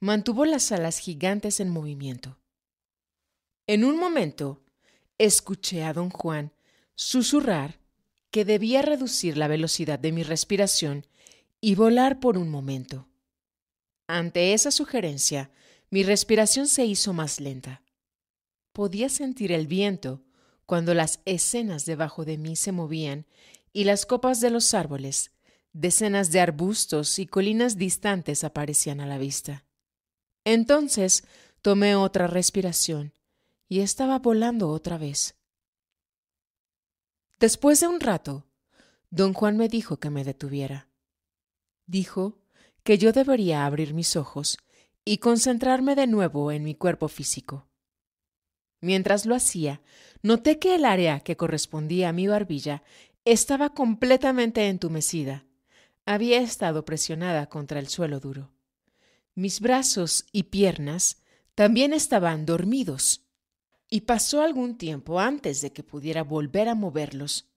mantuvo las alas gigantes en movimiento. En un momento, escuché a don Juan susurrar que debía reducir la velocidad de mi respiración y volar por un momento. Ante esa sugerencia, mi respiración se hizo más lenta. Podía sentir el viento cuando las escenas debajo de mí se movían y las copas de los árboles Decenas de arbustos y colinas distantes aparecían a la vista. Entonces tomé otra respiración y estaba volando otra vez. Después de un rato, don Juan me dijo que me detuviera. Dijo que yo debería abrir mis ojos y concentrarme de nuevo en mi cuerpo físico. Mientras lo hacía, noté que el área que correspondía a mi barbilla estaba completamente entumecida había estado presionada contra el suelo duro. Mis brazos y piernas también estaban dormidos, y pasó algún tiempo antes de que pudiera volver a moverlos.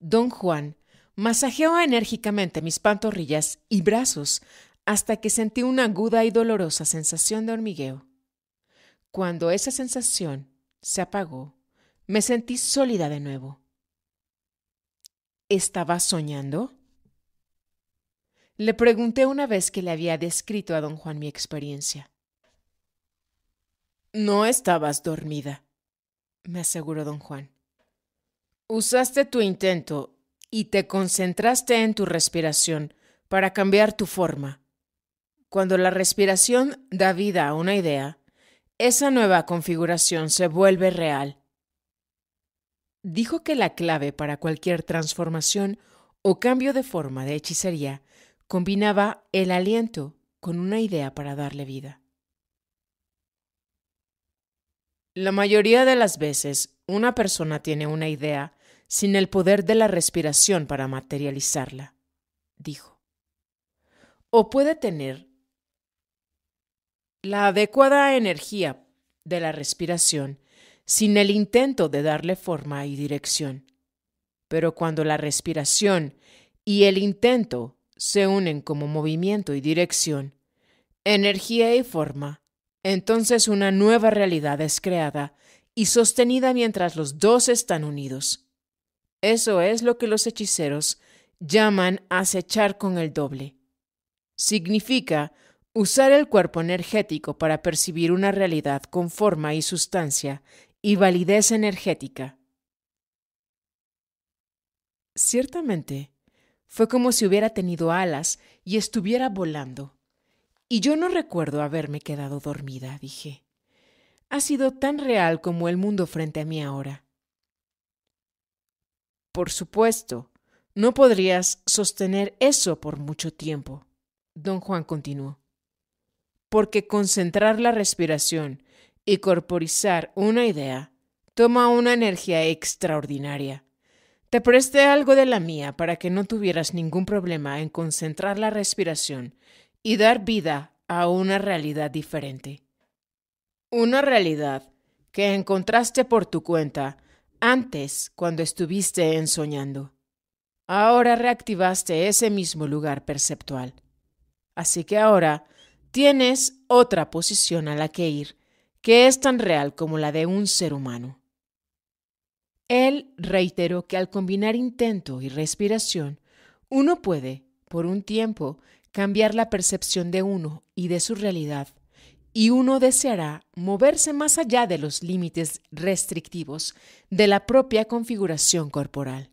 Don Juan masajeó enérgicamente mis pantorrillas y brazos hasta que sentí una aguda y dolorosa sensación de hormigueo. Cuando esa sensación se apagó, me sentí sólida de nuevo. ¿Estaba soñando? Le pregunté una vez que le había descrito a don Juan mi experiencia. No estabas dormida, me aseguró don Juan. Usaste tu intento y te concentraste en tu respiración para cambiar tu forma. Cuando la respiración da vida a una idea, esa nueva configuración se vuelve real. Dijo que la clave para cualquier transformación o cambio de forma de hechicería combinaba el aliento con una idea para darle vida. La mayoría de las veces una persona tiene una idea sin el poder de la respiración para materializarla, dijo. O puede tener la adecuada energía de la respiración sin el intento de darle forma y dirección. Pero cuando la respiración y el intento se unen como movimiento y dirección, energía y forma, entonces una nueva realidad es creada y sostenida mientras los dos están unidos. Eso es lo que los hechiceros llaman acechar con el doble. Significa usar el cuerpo energético para percibir una realidad con forma y sustancia y validez energética. Ciertamente, fue como si hubiera tenido alas y estuviera volando. Y yo no recuerdo haberme quedado dormida, dije. Ha sido tan real como el mundo frente a mí ahora. Por supuesto, no podrías sostener eso por mucho tiempo, don Juan continuó, porque concentrar la respiración y corporizar una idea toma una energía extraordinaria. Te presté algo de la mía para que no tuvieras ningún problema en concentrar la respiración y dar vida a una realidad diferente. Una realidad que encontraste por tu cuenta antes cuando estuviste ensoñando. Ahora reactivaste ese mismo lugar perceptual. Así que ahora tienes otra posición a la que ir, que es tan real como la de un ser humano. Él reiteró que al combinar intento y respiración, uno puede, por un tiempo, cambiar la percepción de uno y de su realidad, y uno deseará moverse más allá de los límites restrictivos de la propia configuración corporal.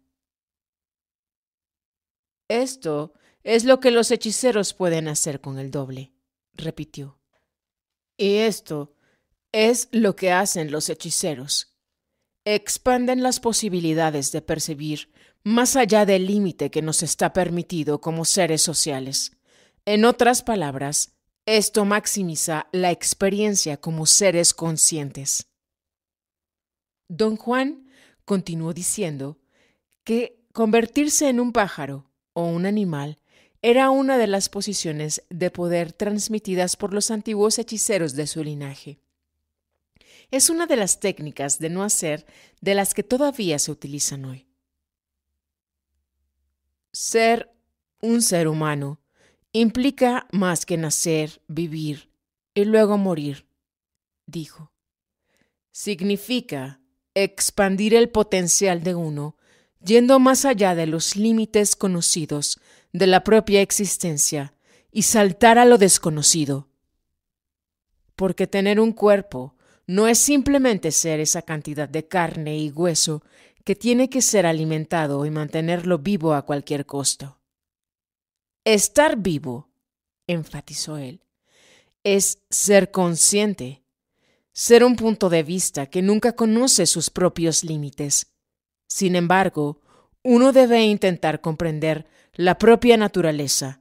Esto es lo que los hechiceros pueden hacer con el doble, repitió. Y esto es lo que hacen los hechiceros, expanden las posibilidades de percibir más allá del límite que nos está permitido como seres sociales. En otras palabras, esto maximiza la experiencia como seres conscientes. Don Juan continuó diciendo que convertirse en un pájaro o un animal era una de las posiciones de poder transmitidas por los antiguos hechiceros de su linaje es una de las técnicas de no hacer de las que todavía se utilizan hoy. Ser un ser humano implica más que nacer, vivir y luego morir, dijo. Significa expandir el potencial de uno, yendo más allá de los límites conocidos de la propia existencia y saltar a lo desconocido. Porque tener un cuerpo no es simplemente ser esa cantidad de carne y hueso que tiene que ser alimentado y mantenerlo vivo a cualquier costo. Estar vivo, enfatizó él, es ser consciente, ser un punto de vista que nunca conoce sus propios límites. Sin embargo, uno debe intentar comprender la propia naturaleza,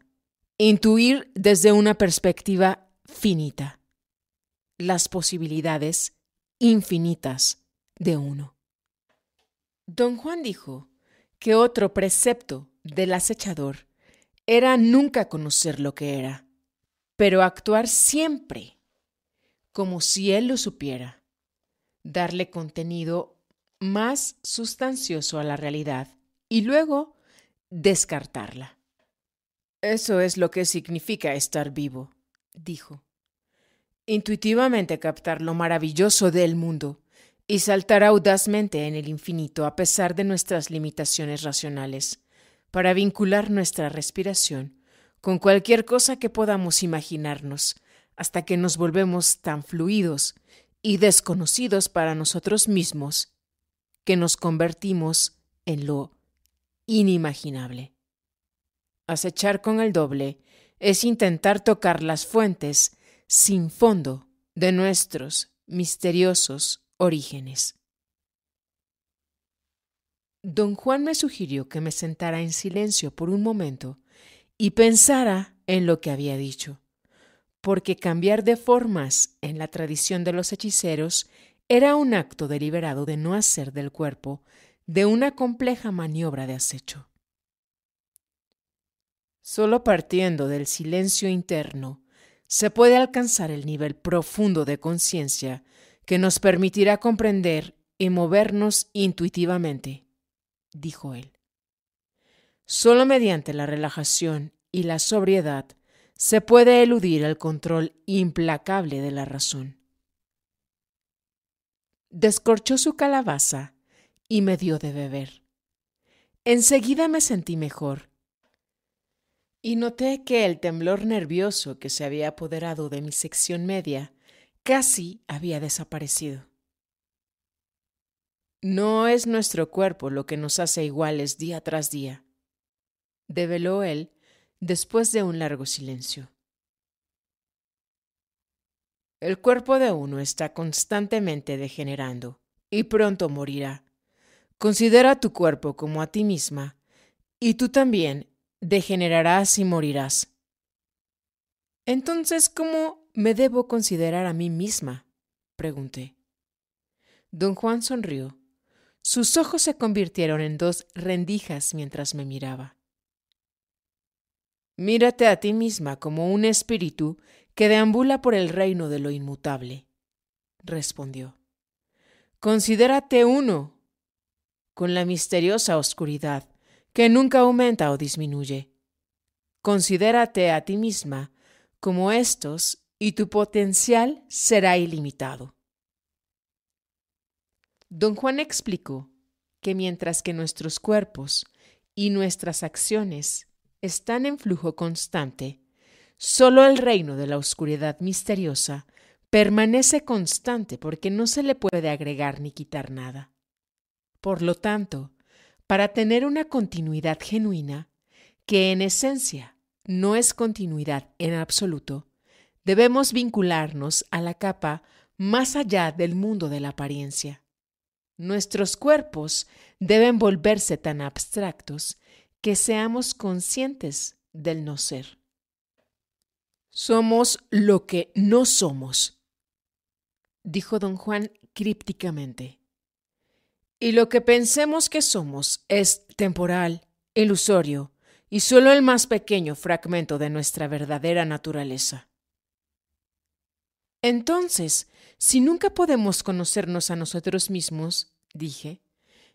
intuir desde una perspectiva finita las posibilidades infinitas de uno. Don Juan dijo que otro precepto del acechador era nunca conocer lo que era, pero actuar siempre como si él lo supiera, darle contenido más sustancioso a la realidad y luego descartarla. Eso es lo que significa estar vivo, dijo intuitivamente captar lo maravilloso del mundo y saltar audazmente en el infinito a pesar de nuestras limitaciones racionales, para vincular nuestra respiración con cualquier cosa que podamos imaginarnos, hasta que nos volvemos tan fluidos y desconocidos para nosotros mismos que nos convertimos en lo inimaginable. Acechar con el doble es intentar tocar las fuentes sin fondo de nuestros misteriosos orígenes. Don Juan me sugirió que me sentara en silencio por un momento y pensara en lo que había dicho, porque cambiar de formas en la tradición de los hechiceros era un acto deliberado de no hacer del cuerpo de una compleja maniobra de acecho. Solo partiendo del silencio interno se puede alcanzar el nivel profundo de conciencia que nos permitirá comprender y movernos intuitivamente, dijo él. Solo mediante la relajación y la sobriedad se puede eludir el control implacable de la razón. Descorchó su calabaza y me dio de beber. Enseguida me sentí mejor y noté que el temblor nervioso que se había apoderado de mi sección media casi había desaparecido. No es nuestro cuerpo lo que nos hace iguales día tras día, develó él después de un largo silencio. El cuerpo de uno está constantemente degenerando y pronto morirá. Considera tu cuerpo como a ti misma, y tú también degenerarás y morirás. Entonces, ¿cómo me debo considerar a mí misma? pregunté. Don Juan sonrió. Sus ojos se convirtieron en dos rendijas mientras me miraba. Mírate a ti misma como un espíritu que deambula por el reino de lo inmutable, respondió. Considérate uno con la misteriosa oscuridad que nunca aumenta o disminuye. Considérate a ti misma como estos y tu potencial será ilimitado. Don Juan explicó que mientras que nuestros cuerpos y nuestras acciones están en flujo constante, solo el reino de la oscuridad misteriosa permanece constante porque no se le puede agregar ni quitar nada. Por lo tanto, para tener una continuidad genuina, que en esencia no es continuidad en absoluto, debemos vincularnos a la capa más allá del mundo de la apariencia. Nuestros cuerpos deben volverse tan abstractos que seamos conscientes del no ser. Somos lo que no somos, dijo don Juan crípticamente. Y lo que pensemos que somos es temporal, ilusorio, y solo el más pequeño fragmento de nuestra verdadera naturaleza. Entonces, si nunca podemos conocernos a nosotros mismos, dije,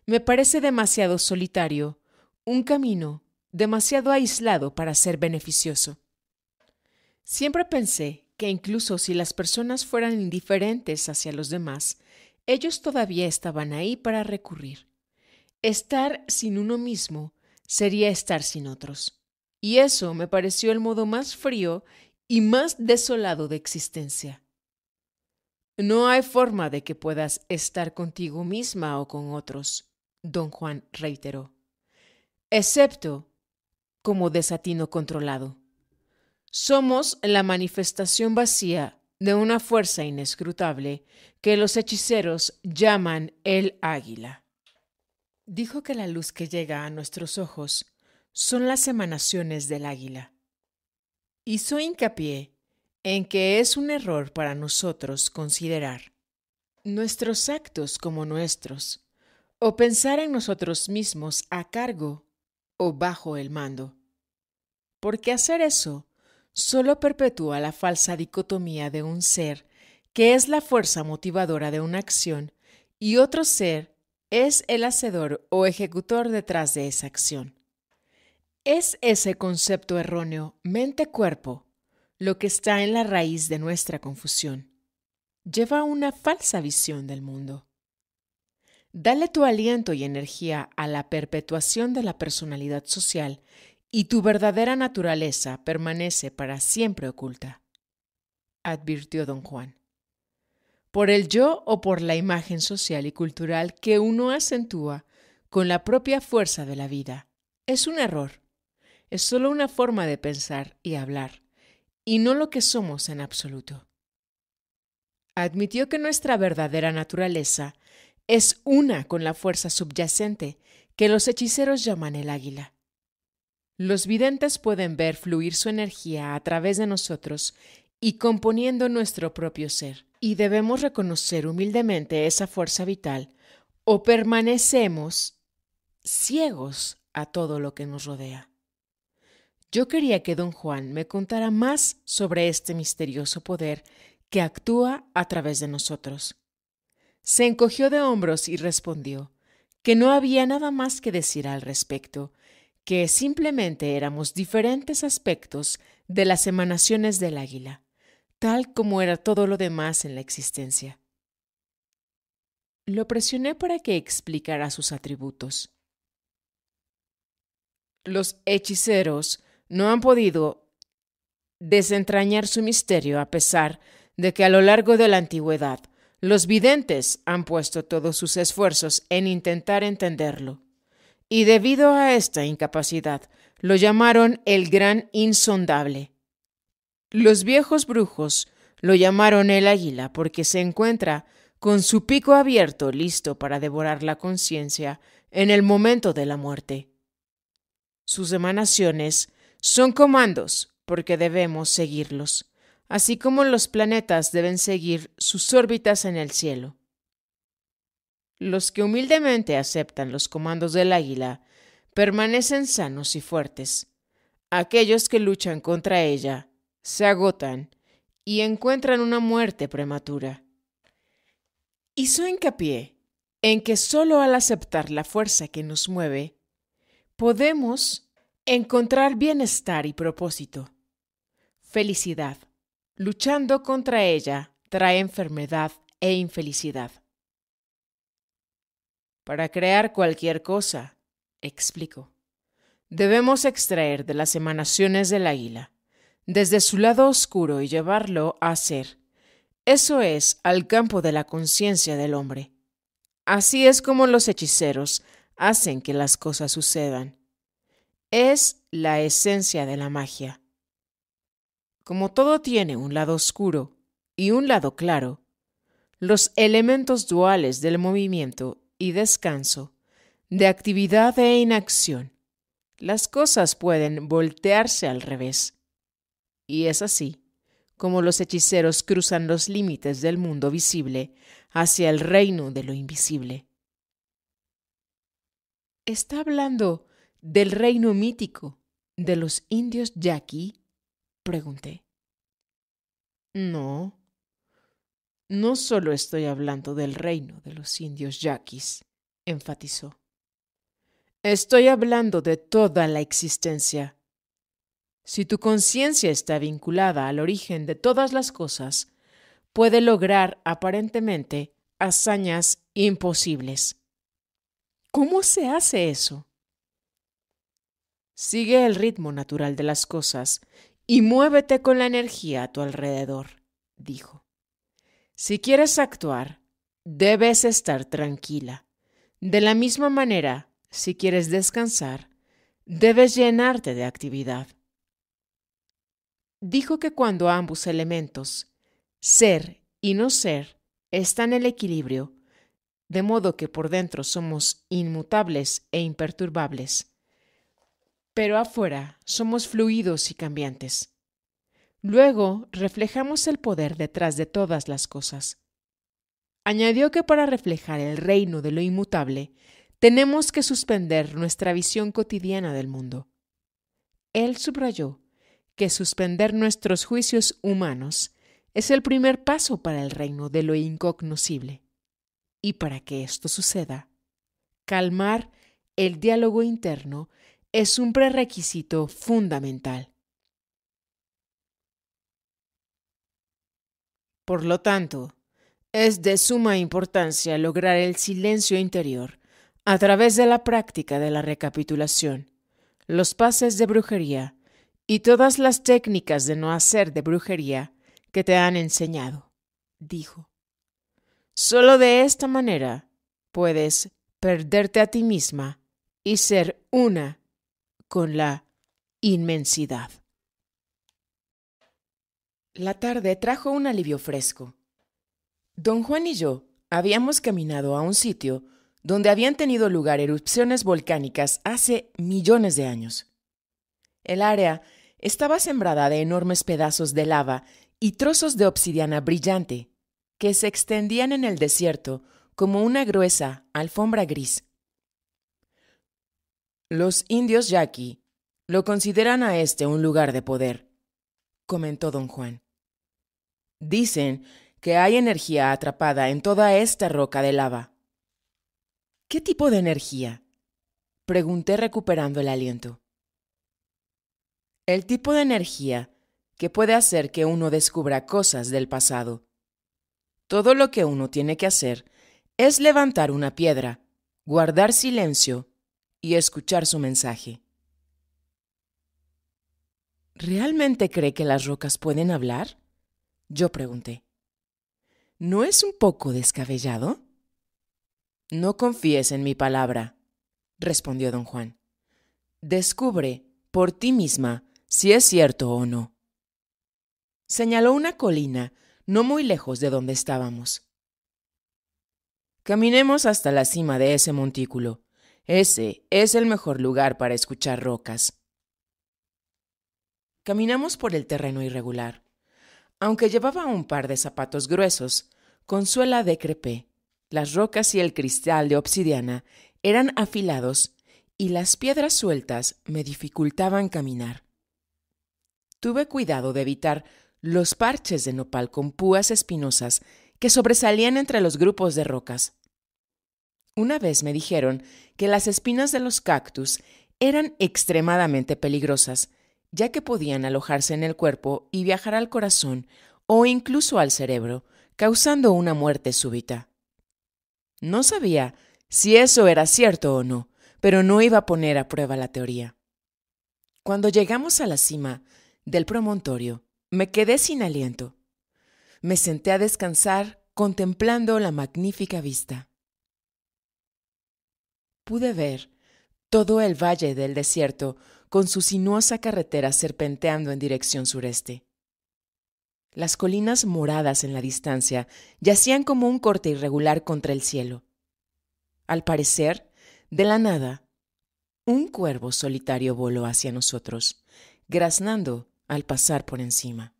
me parece demasiado solitario, un camino demasiado aislado para ser beneficioso. Siempre pensé que incluso si las personas fueran indiferentes hacia los demás, ellos todavía estaban ahí para recurrir. Estar sin uno mismo sería estar sin otros. Y eso me pareció el modo más frío y más desolado de existencia. No hay forma de que puedas estar contigo misma o con otros, don Juan reiteró, excepto como desatino controlado. Somos la manifestación vacía de una fuerza inescrutable que los hechiceros llaman el águila. Dijo que la luz que llega a nuestros ojos son las emanaciones del águila. Hizo hincapié en que es un error para nosotros considerar nuestros actos como nuestros, o pensar en nosotros mismos a cargo o bajo el mando. Porque hacer eso solo perpetúa la falsa dicotomía de un ser que es la fuerza motivadora de una acción y otro ser es el hacedor o ejecutor detrás de esa acción. Es ese concepto erróneo mente-cuerpo lo que está en la raíz de nuestra confusión. Lleva una falsa visión del mundo. Dale tu aliento y energía a la perpetuación de la personalidad social y tu verdadera naturaleza permanece para siempre oculta, advirtió don Juan. Por el yo o por la imagen social y cultural que uno acentúa con la propia fuerza de la vida, es un error. Es solo una forma de pensar y hablar, y no lo que somos en absoluto. Admitió que nuestra verdadera naturaleza es una con la fuerza subyacente que los hechiceros llaman el águila. Los videntes pueden ver fluir su energía a través de nosotros y componiendo nuestro propio ser. Y debemos reconocer humildemente esa fuerza vital o permanecemos ciegos a todo lo que nos rodea. Yo quería que don Juan me contara más sobre este misterioso poder que actúa a través de nosotros. Se encogió de hombros y respondió que no había nada más que decir al respecto, que simplemente éramos diferentes aspectos de las emanaciones del águila, tal como era todo lo demás en la existencia. Lo presioné para que explicara sus atributos. Los hechiceros no han podido desentrañar su misterio a pesar de que a lo largo de la antigüedad los videntes han puesto todos sus esfuerzos en intentar entenderlo y debido a esta incapacidad lo llamaron el gran insondable. Los viejos brujos lo llamaron el águila porque se encuentra con su pico abierto listo para devorar la conciencia en el momento de la muerte. Sus emanaciones son comandos porque debemos seguirlos, así como los planetas deben seguir sus órbitas en el cielo. Los que humildemente aceptan los comandos del águila permanecen sanos y fuertes. Aquellos que luchan contra ella se agotan y encuentran una muerte prematura. Hizo hincapié en que solo al aceptar la fuerza que nos mueve, podemos encontrar bienestar y propósito. Felicidad. Luchando contra ella trae enfermedad e infelicidad para crear cualquier cosa, explico. Debemos extraer de las emanaciones del águila, desde su lado oscuro y llevarlo a ser, eso es, al campo de la conciencia del hombre. Así es como los hechiceros hacen que las cosas sucedan. Es la esencia de la magia. Como todo tiene un lado oscuro y un lado claro, los elementos duales del movimiento y descanso, de actividad e inacción, las cosas pueden voltearse al revés. Y es así como los hechiceros cruzan los límites del mundo visible hacia el reino de lo invisible. Está hablando del reino mítico de los indios yaqui? pregunté. No, no solo estoy hablando del reino de los indios yaquis, enfatizó. Estoy hablando de toda la existencia. Si tu conciencia está vinculada al origen de todas las cosas, puede lograr aparentemente hazañas imposibles. ¿Cómo se hace eso? Sigue el ritmo natural de las cosas y muévete con la energía a tu alrededor, dijo. Si quieres actuar, debes estar tranquila. De la misma manera, si quieres descansar, debes llenarte de actividad. Dijo que cuando ambos elementos, ser y no ser, están en equilibrio, de modo que por dentro somos inmutables e imperturbables, pero afuera somos fluidos y cambiantes. Luego, reflejamos el poder detrás de todas las cosas. Añadió que para reflejar el reino de lo inmutable, tenemos que suspender nuestra visión cotidiana del mundo. Él subrayó que suspender nuestros juicios humanos es el primer paso para el reino de lo incognoscible. Y para que esto suceda, calmar el diálogo interno es un prerequisito fundamental. Por lo tanto, es de suma importancia lograr el silencio interior a través de la práctica de la recapitulación, los pases de brujería y todas las técnicas de no hacer de brujería que te han enseñado, dijo. Solo de esta manera puedes perderte a ti misma y ser una con la inmensidad. La tarde trajo un alivio fresco. Don Juan y yo habíamos caminado a un sitio donde habían tenido lugar erupciones volcánicas hace millones de años. El área estaba sembrada de enormes pedazos de lava y trozos de obsidiana brillante, que se extendían en el desierto como una gruesa alfombra gris. Los indios yaqui lo consideran a este un lugar de poder, comentó don Juan. Dicen que hay energía atrapada en toda esta roca de lava. ¿Qué tipo de energía? Pregunté recuperando el aliento. El tipo de energía que puede hacer que uno descubra cosas del pasado. Todo lo que uno tiene que hacer es levantar una piedra, guardar silencio y escuchar su mensaje. ¿Realmente cree que las rocas pueden hablar? Yo pregunté. ¿No es un poco descabellado? No confíes en mi palabra, respondió don Juan. Descubre por ti misma si es cierto o no. Señaló una colina no muy lejos de donde estábamos. Caminemos hasta la cima de ese montículo. Ese es el mejor lugar para escuchar rocas. Caminamos por el terreno irregular. Aunque llevaba un par de zapatos gruesos, con suela de crepé, las rocas y el cristal de obsidiana eran afilados y las piedras sueltas me dificultaban caminar. Tuve cuidado de evitar los parches de nopal con púas espinosas que sobresalían entre los grupos de rocas. Una vez me dijeron que las espinas de los cactus eran extremadamente peligrosas ya que podían alojarse en el cuerpo y viajar al corazón o incluso al cerebro, causando una muerte súbita. No sabía si eso era cierto o no, pero no iba a poner a prueba la teoría. Cuando llegamos a la cima del promontorio, me quedé sin aliento. Me senté a descansar contemplando la magnífica vista. Pude ver todo el valle del desierto con su sinuosa carretera serpenteando en dirección sureste. Las colinas moradas en la distancia yacían como un corte irregular contra el cielo. Al parecer, de la nada, un cuervo solitario voló hacia nosotros, graznando al pasar por encima.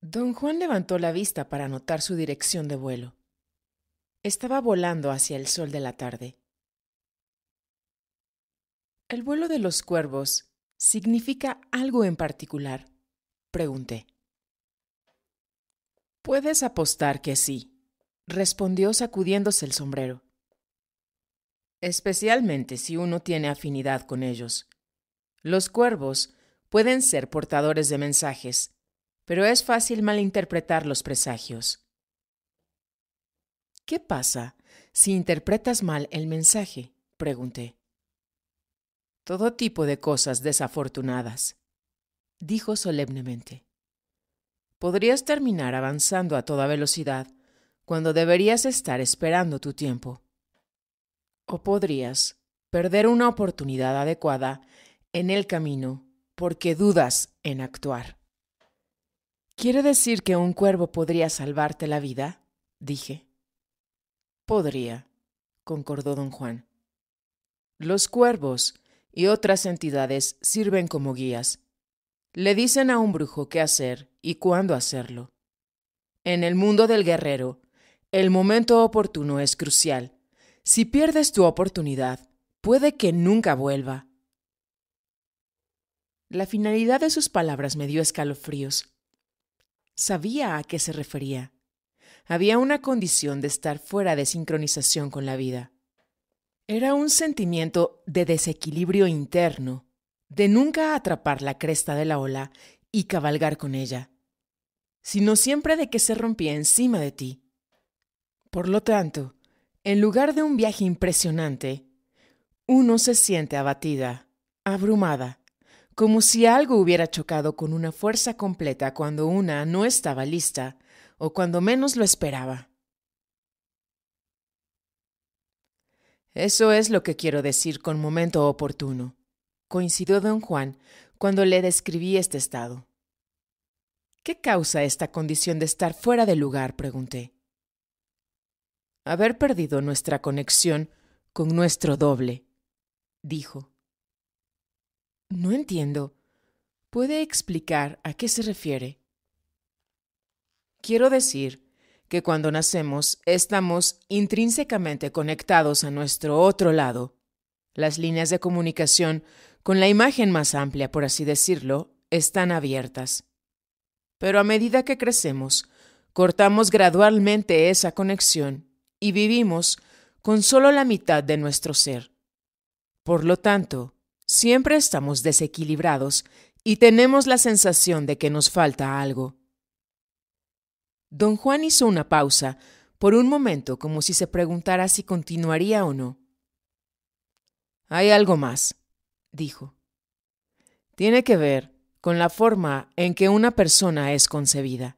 Don Juan levantó la vista para notar su dirección de vuelo. Estaba volando hacia el sol de la tarde. ¿El vuelo de los cuervos significa algo en particular? Pregunté. Puedes apostar que sí, respondió sacudiéndose el sombrero. Especialmente si uno tiene afinidad con ellos. Los cuervos pueden ser portadores de mensajes, pero es fácil malinterpretar los presagios. ¿Qué pasa si interpretas mal el mensaje? pregunté. Todo tipo de cosas desafortunadas, dijo solemnemente. Podrías terminar avanzando a toda velocidad cuando deberías estar esperando tu tiempo. O podrías perder una oportunidad adecuada en el camino porque dudas en actuar. ¿Quiere decir que un cuervo podría salvarte la vida? dije. Podría, concordó don Juan. Los cuervos y otras entidades sirven como guías. Le dicen a un brujo qué hacer y cuándo hacerlo. En el mundo del guerrero, el momento oportuno es crucial. Si pierdes tu oportunidad, puede que nunca vuelva. La finalidad de sus palabras me dio escalofríos. Sabía a qué se refería había una condición de estar fuera de sincronización con la vida. Era un sentimiento de desequilibrio interno, de nunca atrapar la cresta de la ola y cabalgar con ella, sino siempre de que se rompía encima de ti. Por lo tanto, en lugar de un viaje impresionante, uno se siente abatida, abrumada, como si algo hubiera chocado con una fuerza completa cuando una no estaba lista o cuando menos lo esperaba. Eso es lo que quiero decir con momento oportuno, coincidió don Juan cuando le describí este estado. ¿Qué causa esta condición de estar fuera de lugar? pregunté. Haber perdido nuestra conexión con nuestro doble, dijo. No entiendo. ¿Puede explicar a qué se refiere? Quiero decir que cuando nacemos estamos intrínsecamente conectados a nuestro otro lado. Las líneas de comunicación con la imagen más amplia, por así decirlo, están abiertas. Pero a medida que crecemos, cortamos gradualmente esa conexión y vivimos con solo la mitad de nuestro ser. Por lo tanto, siempre estamos desequilibrados y tenemos la sensación de que nos falta algo. Don Juan hizo una pausa, por un momento como si se preguntara si continuaría o no. Hay algo más, dijo. Tiene que ver con la forma en que una persona es concebida.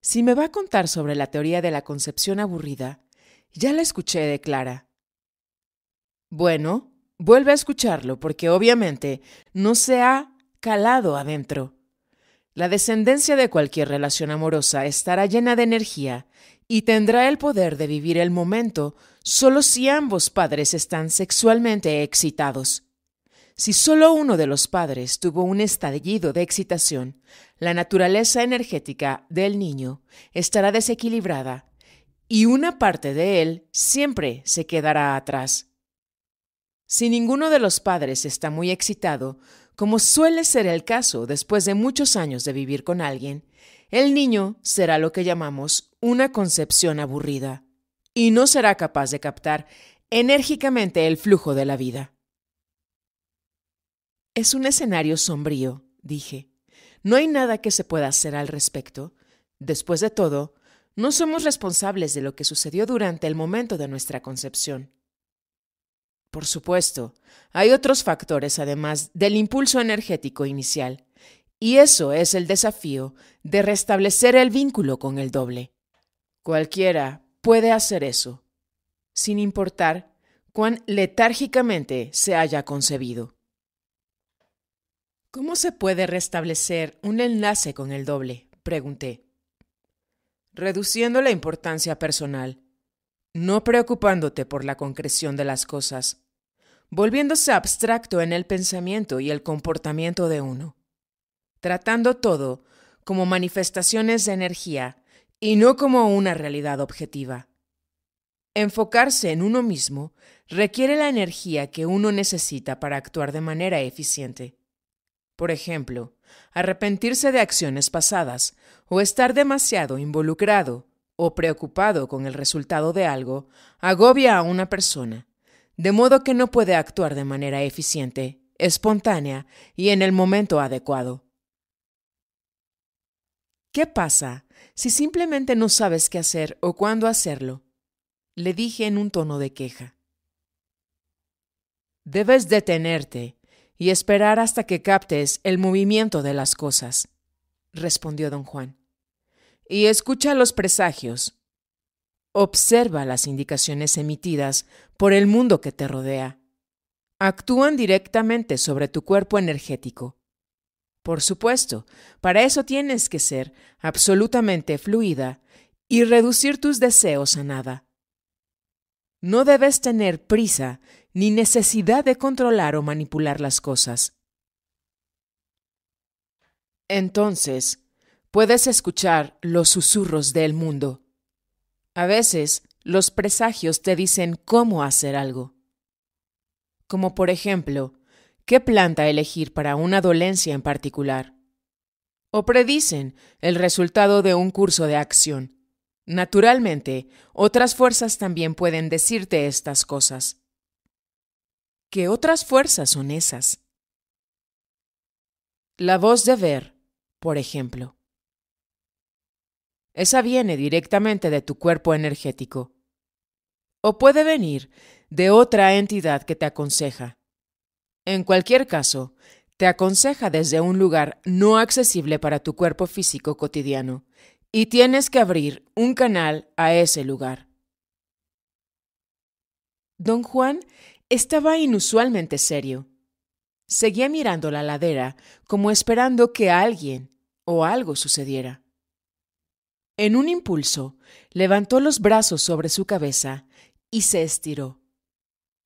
Si me va a contar sobre la teoría de la concepción aburrida, ya la escuché de Clara. Bueno, vuelve a escucharlo porque obviamente no se ha calado adentro. La descendencia de cualquier relación amorosa estará llena de energía y tendrá el poder de vivir el momento solo si ambos padres están sexualmente excitados. Si solo uno de los padres tuvo un estallido de excitación, la naturaleza energética del niño estará desequilibrada y una parte de él siempre se quedará atrás. Si ninguno de los padres está muy excitado, como suele ser el caso después de muchos años de vivir con alguien, el niño será lo que llamamos una concepción aburrida y no será capaz de captar enérgicamente el flujo de la vida. Es un escenario sombrío, dije. No hay nada que se pueda hacer al respecto. Después de todo, no somos responsables de lo que sucedió durante el momento de nuestra concepción. Por supuesto, hay otros factores además del impulso energético inicial, y eso es el desafío de restablecer el vínculo con el doble. Cualquiera puede hacer eso, sin importar cuán letárgicamente se haya concebido. ¿Cómo se puede restablecer un enlace con el doble? pregunté. Reduciendo la importancia personal no preocupándote por la concreción de las cosas, volviéndose abstracto en el pensamiento y el comportamiento de uno, tratando todo como manifestaciones de energía y no como una realidad objetiva. Enfocarse en uno mismo requiere la energía que uno necesita para actuar de manera eficiente. Por ejemplo, arrepentirse de acciones pasadas o estar demasiado involucrado o preocupado con el resultado de algo, agobia a una persona, de modo que no puede actuar de manera eficiente, espontánea y en el momento adecuado. ¿Qué pasa si simplemente no sabes qué hacer o cuándo hacerlo? Le dije en un tono de queja. Debes detenerte y esperar hasta que captes el movimiento de las cosas, respondió don Juan y escucha los presagios. Observa las indicaciones emitidas por el mundo que te rodea. Actúan directamente sobre tu cuerpo energético. Por supuesto, para eso tienes que ser absolutamente fluida y reducir tus deseos a nada. No debes tener prisa ni necesidad de controlar o manipular las cosas. Entonces, puedes escuchar los susurros del mundo. A veces, los presagios te dicen cómo hacer algo. Como por ejemplo, qué planta elegir para una dolencia en particular. O predicen el resultado de un curso de acción. Naturalmente, otras fuerzas también pueden decirte estas cosas. ¿Qué otras fuerzas son esas? La voz de ver, por ejemplo. Esa viene directamente de tu cuerpo energético. O puede venir de otra entidad que te aconseja. En cualquier caso, te aconseja desde un lugar no accesible para tu cuerpo físico cotidiano y tienes que abrir un canal a ese lugar. Don Juan estaba inusualmente serio. Seguía mirando la ladera como esperando que alguien o algo sucediera. En un impulso, levantó los brazos sobre su cabeza y se estiró.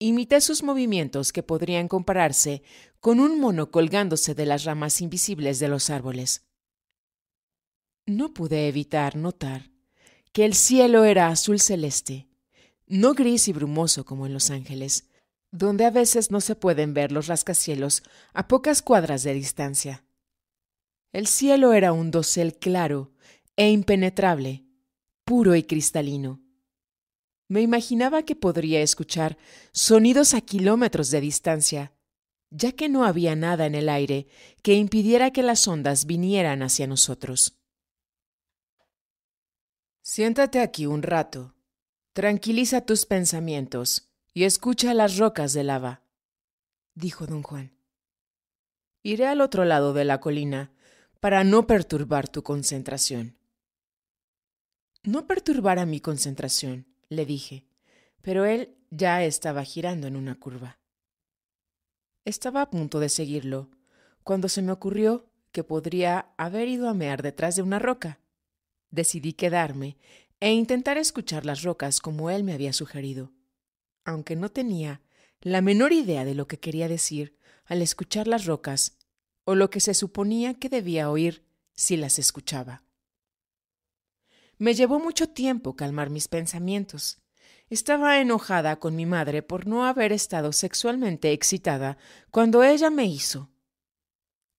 Imité sus movimientos que podrían compararse con un mono colgándose de las ramas invisibles de los árboles. No pude evitar notar que el cielo era azul celeste, no gris y brumoso como en Los Ángeles, donde a veces no se pueden ver los rascacielos a pocas cuadras de distancia. El cielo era un dosel claro e impenetrable, puro y cristalino. Me imaginaba que podría escuchar sonidos a kilómetros de distancia, ya que no había nada en el aire que impidiera que las ondas vinieran hacia nosotros. Siéntate aquí un rato, tranquiliza tus pensamientos y escucha las rocas de lava, dijo don Juan. Iré al otro lado de la colina para no perturbar tu concentración. No perturbara mi concentración, le dije, pero él ya estaba girando en una curva. Estaba a punto de seguirlo, cuando se me ocurrió que podría haber ido a mear detrás de una roca. Decidí quedarme e intentar escuchar las rocas como él me había sugerido, aunque no tenía la menor idea de lo que quería decir al escuchar las rocas o lo que se suponía que debía oír si las escuchaba. Me llevó mucho tiempo calmar mis pensamientos. Estaba enojada con mi madre por no haber estado sexualmente excitada cuando ella me hizo.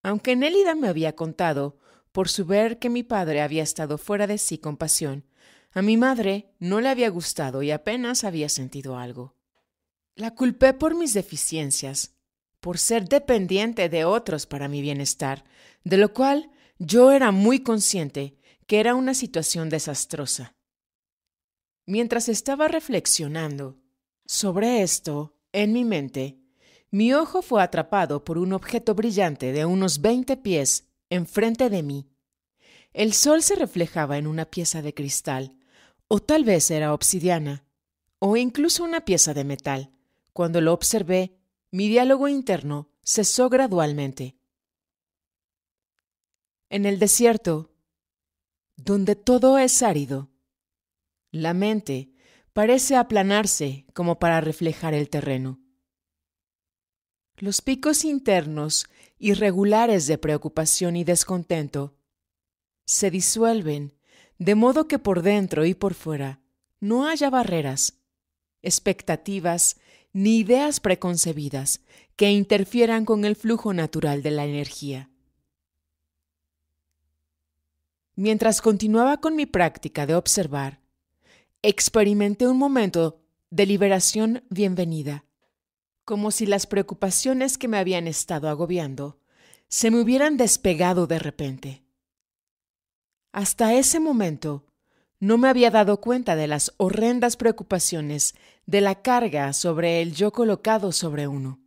Aunque Nélida me había contado, por su ver que mi padre había estado fuera de sí con pasión, a mi madre no le había gustado y apenas había sentido algo. La culpé por mis deficiencias, por ser dependiente de otros para mi bienestar, de lo cual yo era muy consciente que era una situación desastrosa. Mientras estaba reflexionando sobre esto, en mi mente, mi ojo fue atrapado por un objeto brillante de unos 20 pies enfrente de mí. El sol se reflejaba en una pieza de cristal, o tal vez era obsidiana, o incluso una pieza de metal. Cuando lo observé, mi diálogo interno cesó gradualmente. En el desierto, donde todo es árido. La mente parece aplanarse como para reflejar el terreno. Los picos internos, irregulares de preocupación y descontento, se disuelven, de modo que por dentro y por fuera no haya barreras, expectativas ni ideas preconcebidas que interfieran con el flujo natural de la energía. Mientras continuaba con mi práctica de observar, experimenté un momento de liberación bienvenida, como si las preocupaciones que me habían estado agobiando se me hubieran despegado de repente. Hasta ese momento no me había dado cuenta de las horrendas preocupaciones de la carga sobre el yo colocado sobre uno.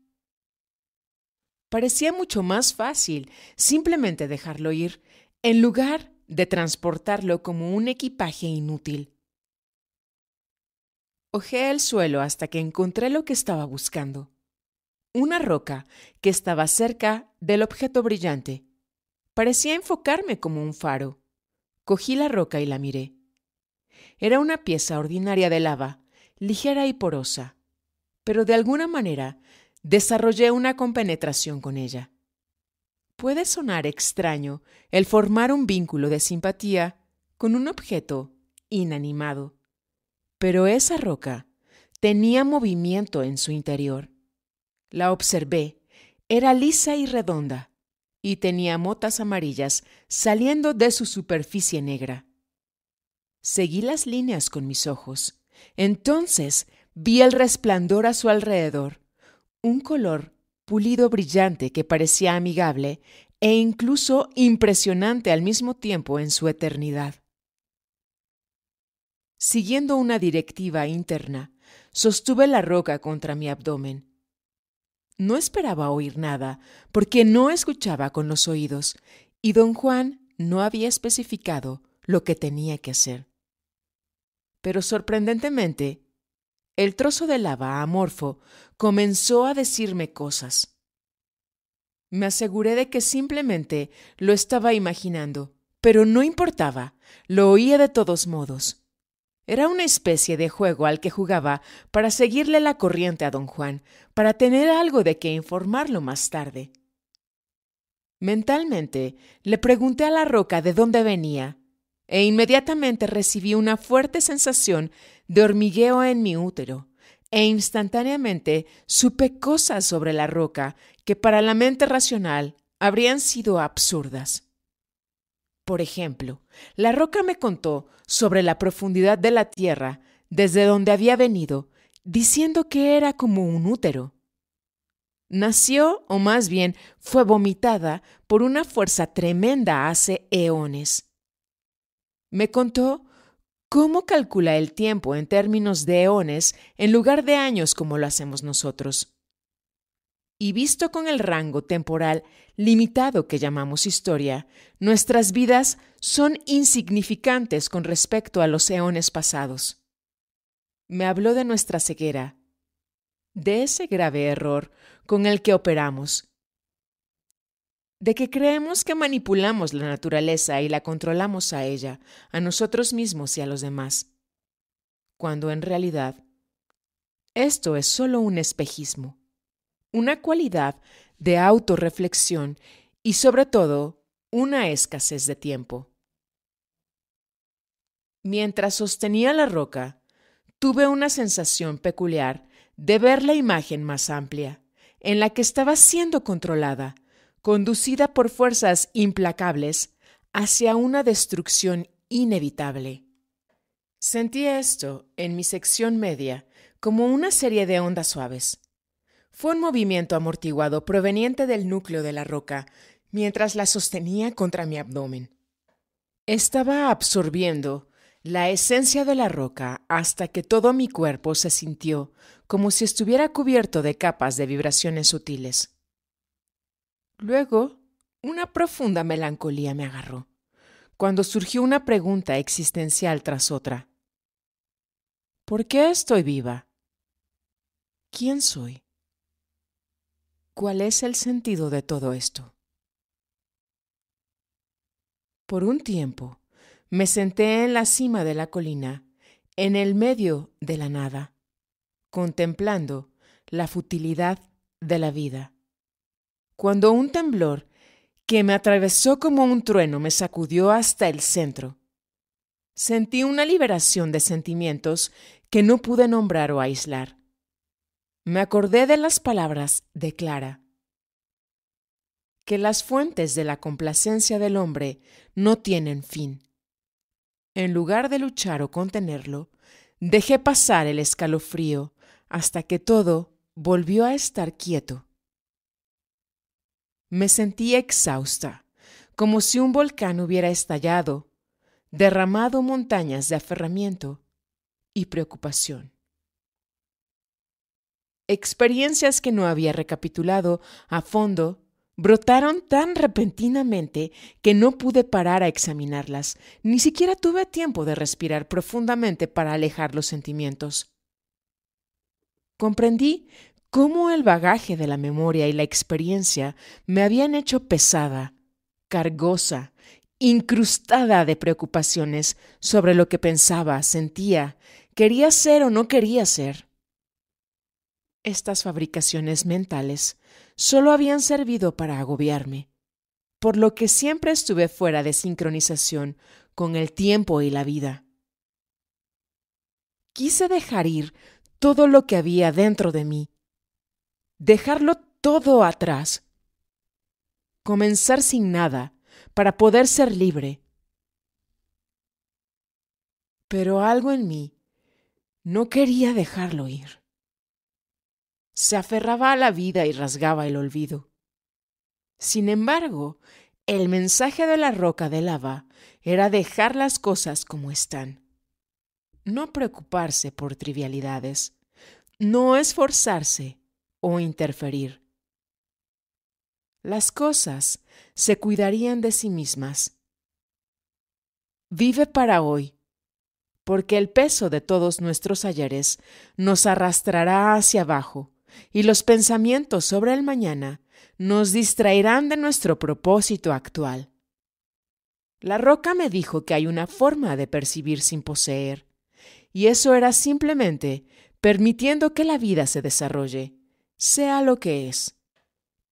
Parecía mucho más fácil simplemente dejarlo ir en lugar de transportarlo como un equipaje inútil. Ojeé el suelo hasta que encontré lo que estaba buscando. Una roca que estaba cerca del objeto brillante. Parecía enfocarme como un faro. Cogí la roca y la miré. Era una pieza ordinaria de lava, ligera y porosa, pero de alguna manera desarrollé una compenetración con ella. Puede sonar extraño el formar un vínculo de simpatía con un objeto inanimado, pero esa roca tenía movimiento en su interior. La observé, era lisa y redonda, y tenía motas amarillas saliendo de su superficie negra. Seguí las líneas con mis ojos. Entonces vi el resplandor a su alrededor, un color pulido brillante que parecía amigable e incluso impresionante al mismo tiempo en su eternidad. Siguiendo una directiva interna, sostuve la roca contra mi abdomen. No esperaba oír nada, porque no escuchaba con los oídos, y don Juan no había especificado lo que tenía que hacer. Pero sorprendentemente, el trozo de lava amorfo comenzó a decirme cosas. Me aseguré de que simplemente lo estaba imaginando, pero no importaba, lo oía de todos modos. Era una especie de juego al que jugaba para seguirle la corriente a don Juan, para tener algo de qué informarlo más tarde. Mentalmente le pregunté a la roca de dónde venía e inmediatamente recibí una fuerte sensación de hormigueo en mi útero, e instantáneamente supe cosas sobre la roca que para la mente racional habrían sido absurdas. Por ejemplo, la roca me contó sobre la profundidad de la tierra desde donde había venido, diciendo que era como un útero. Nació, o más bien fue vomitada, por una fuerza tremenda hace eones me contó cómo calcula el tiempo en términos de eones en lugar de años como lo hacemos nosotros. Y visto con el rango temporal limitado que llamamos historia, nuestras vidas son insignificantes con respecto a los eones pasados. Me habló de nuestra ceguera, de ese grave error con el que operamos, de que creemos que manipulamos la naturaleza y la controlamos a ella, a nosotros mismos y a los demás, cuando en realidad esto es solo un espejismo, una cualidad de autorreflexión y sobre todo una escasez de tiempo. Mientras sostenía la roca, tuve una sensación peculiar de ver la imagen más amplia, en la que estaba siendo controlada, conducida por fuerzas implacables hacia una destrucción inevitable. Sentí esto en mi sección media como una serie de ondas suaves. Fue un movimiento amortiguado proveniente del núcleo de la roca mientras la sostenía contra mi abdomen. Estaba absorbiendo la esencia de la roca hasta que todo mi cuerpo se sintió como si estuviera cubierto de capas de vibraciones sutiles. Luego, una profunda melancolía me agarró, cuando surgió una pregunta existencial tras otra. ¿Por qué estoy viva? ¿Quién soy? ¿Cuál es el sentido de todo esto? Por un tiempo, me senté en la cima de la colina, en el medio de la nada, contemplando la futilidad de la vida cuando un temblor que me atravesó como un trueno me sacudió hasta el centro. Sentí una liberación de sentimientos que no pude nombrar o aislar. Me acordé de las palabras de Clara que las fuentes de la complacencia del hombre no tienen fin. En lugar de luchar o contenerlo, dejé pasar el escalofrío hasta que todo volvió a estar quieto. Me sentí exhausta, como si un volcán hubiera estallado, derramado montañas de aferramiento y preocupación. Experiencias que no había recapitulado a fondo brotaron tan repentinamente que no pude parar a examinarlas, ni siquiera tuve tiempo de respirar profundamente para alejar los sentimientos. Comprendí cómo el bagaje de la memoria y la experiencia me habían hecho pesada, cargosa, incrustada de preocupaciones sobre lo que pensaba, sentía, quería ser o no quería ser. Estas fabricaciones mentales solo habían servido para agobiarme, por lo que siempre estuve fuera de sincronización con el tiempo y la vida. Quise dejar ir todo lo que había dentro de mí dejarlo todo atrás, comenzar sin nada para poder ser libre. Pero algo en mí no quería dejarlo ir. Se aferraba a la vida y rasgaba el olvido. Sin embargo, el mensaje de la roca de lava era dejar las cosas como están. No preocuparse por trivialidades, no esforzarse o interferir. Las cosas se cuidarían de sí mismas. Vive para hoy, porque el peso de todos nuestros ayeres nos arrastrará hacia abajo y los pensamientos sobre el mañana nos distraerán de nuestro propósito actual. La roca me dijo que hay una forma de percibir sin poseer, y eso era simplemente permitiendo que la vida se desarrolle sea lo que es,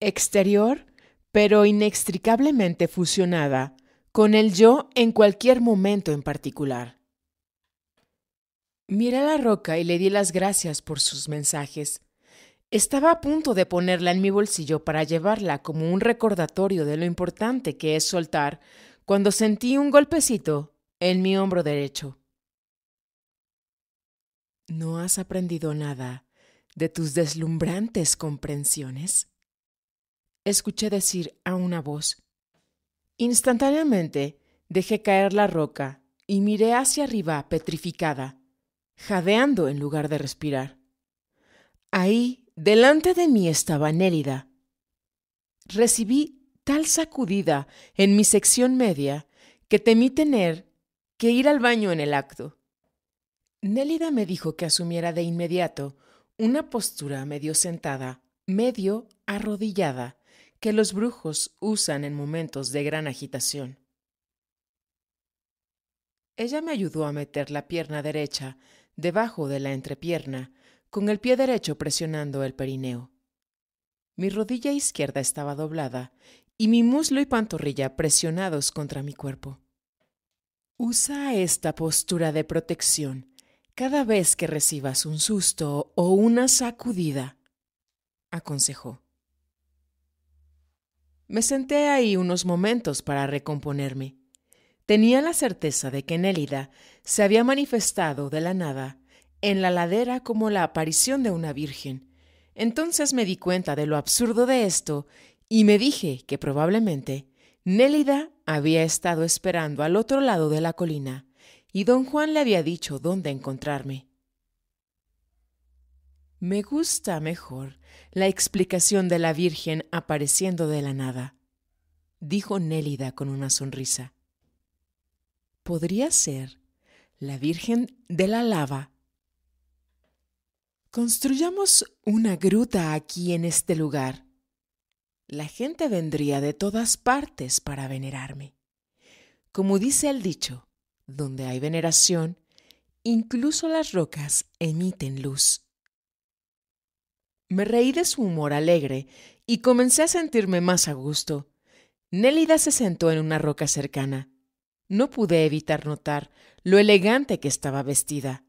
exterior, pero inextricablemente fusionada con el yo en cualquier momento en particular. Miré la roca y le di las gracias por sus mensajes. Estaba a punto de ponerla en mi bolsillo para llevarla como un recordatorio de lo importante que es soltar cuando sentí un golpecito en mi hombro derecho. No has aprendido nada, de tus deslumbrantes comprensiones? Escuché decir a una voz. Instantáneamente dejé caer la roca y miré hacia arriba petrificada, jadeando en lugar de respirar. Ahí, delante de mí estaba Nélida. Recibí tal sacudida en mi sección media que temí tener que ir al baño en el acto. Nélida me dijo que asumiera de inmediato una postura medio sentada, medio arrodillada, que los brujos usan en momentos de gran agitación. Ella me ayudó a meter la pierna derecha debajo de la entrepierna, con el pie derecho presionando el perineo. Mi rodilla izquierda estaba doblada y mi muslo y pantorrilla presionados contra mi cuerpo. Usa esta postura de protección cada vez que recibas un susto o una sacudida, aconsejó. Me senté ahí unos momentos para recomponerme. Tenía la certeza de que Nélida se había manifestado de la nada en la ladera como la aparición de una virgen. Entonces me di cuenta de lo absurdo de esto y me dije que probablemente Nélida había estado esperando al otro lado de la colina y don Juan le había dicho dónde encontrarme. Me gusta mejor la explicación de la Virgen apareciendo de la nada, dijo Nélida con una sonrisa. Podría ser la Virgen de la Lava. Construyamos una gruta aquí en este lugar. La gente vendría de todas partes para venerarme. Como dice el dicho, donde hay veneración, incluso las rocas emiten luz. Me reí de su humor alegre y comencé a sentirme más a gusto. Nélida se sentó en una roca cercana. No pude evitar notar lo elegante que estaba vestida.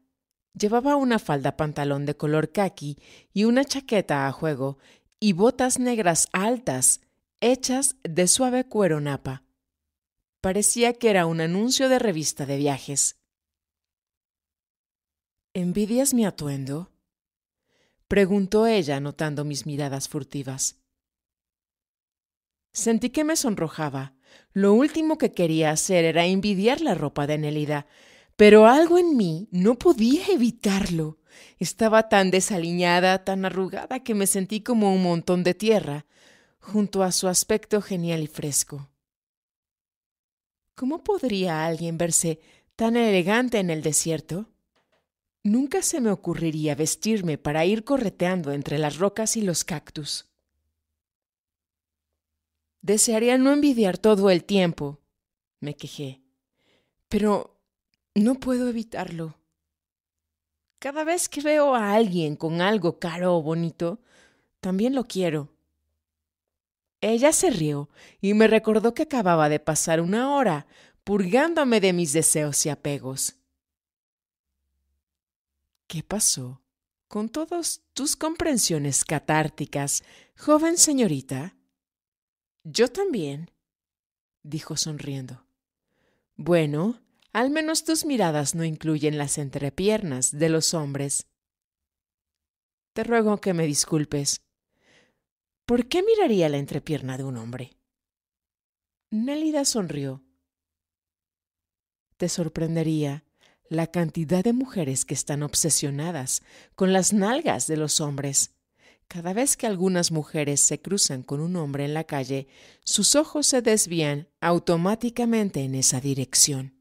Llevaba una falda pantalón de color kaki y una chaqueta a juego y botas negras altas, hechas de suave cuero napa. Parecía que era un anuncio de revista de viajes. ¿Envidias mi atuendo? preguntó ella, notando mis miradas furtivas. Sentí que me sonrojaba. Lo último que quería hacer era envidiar la ropa de Nelida. pero algo en mí no podía evitarlo. Estaba tan desaliñada, tan arrugada, que me sentí como un montón de tierra, junto a su aspecto genial y fresco. ¿Cómo podría alguien verse tan elegante en el desierto? Nunca se me ocurriría vestirme para ir correteando entre las rocas y los cactus. Desearía no envidiar todo el tiempo, me quejé, pero no puedo evitarlo. Cada vez que veo a alguien con algo caro o bonito, también lo quiero. Ella se rió y me recordó que acababa de pasar una hora purgándome de mis deseos y apegos. ¿Qué pasó con todas tus comprensiones catárticas, joven señorita? Yo también, dijo sonriendo. Bueno, al menos tus miradas no incluyen las entrepiernas de los hombres. Te ruego que me disculpes, ¿Por qué miraría la entrepierna de un hombre? Nélida sonrió. Te sorprendería la cantidad de mujeres que están obsesionadas con las nalgas de los hombres. Cada vez que algunas mujeres se cruzan con un hombre en la calle, sus ojos se desvían automáticamente en esa dirección.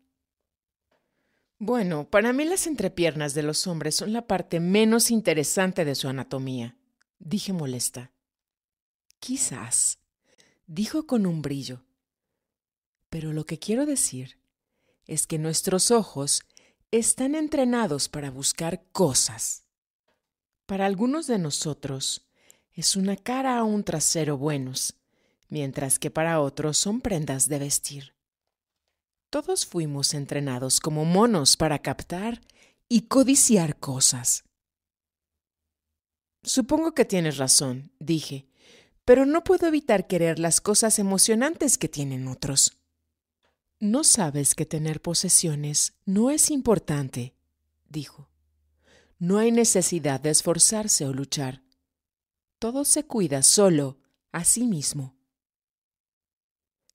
Bueno, para mí las entrepiernas de los hombres son la parte menos interesante de su anatomía, dije molesta. Quizás, dijo con un brillo. Pero lo que quiero decir es que nuestros ojos están entrenados para buscar cosas. Para algunos de nosotros es una cara o un trasero buenos, mientras que para otros son prendas de vestir. Todos fuimos entrenados como monos para captar y codiciar cosas. Supongo que tienes razón, dije, pero no puedo evitar querer las cosas emocionantes que tienen otros. No sabes que tener posesiones no es importante, dijo. No hay necesidad de esforzarse o luchar. Todo se cuida solo, a sí mismo.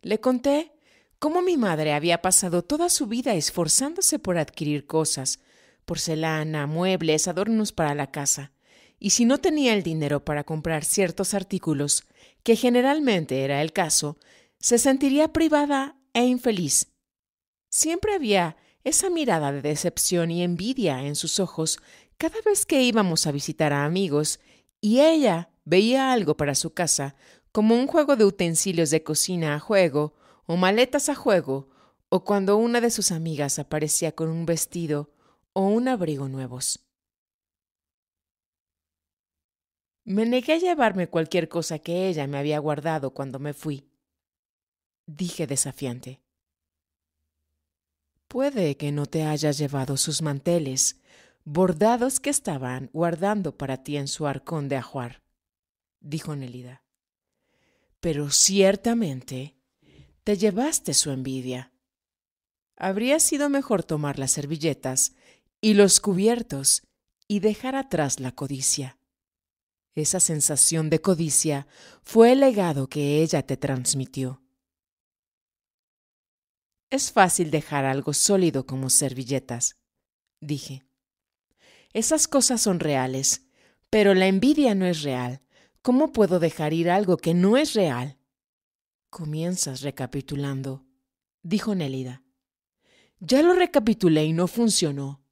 Le conté cómo mi madre había pasado toda su vida esforzándose por adquirir cosas, porcelana, muebles, adornos para la casa, y si no tenía el dinero para comprar ciertos artículos, que generalmente era el caso, se sentiría privada e infeliz. Siempre había esa mirada de decepción y envidia en sus ojos cada vez que íbamos a visitar a amigos y ella veía algo para su casa, como un juego de utensilios de cocina a juego, o maletas a juego, o cuando una de sus amigas aparecía con un vestido o un abrigo nuevos. Me negué a llevarme cualquier cosa que ella me había guardado cuando me fui. Dije desafiante. Puede que no te hayas llevado sus manteles, bordados que estaban guardando para ti en su arcón de ajuar, dijo Nelida. Pero ciertamente te llevaste su envidia. Habría sido mejor tomar las servilletas y los cubiertos y dejar atrás la codicia. Esa sensación de codicia fue el legado que ella te transmitió. Es fácil dejar algo sólido como servilletas, dije. Esas cosas son reales, pero la envidia no es real. ¿Cómo puedo dejar ir algo que no es real? Comienzas recapitulando, dijo Nélida. Ya lo recapitulé y no funcionó.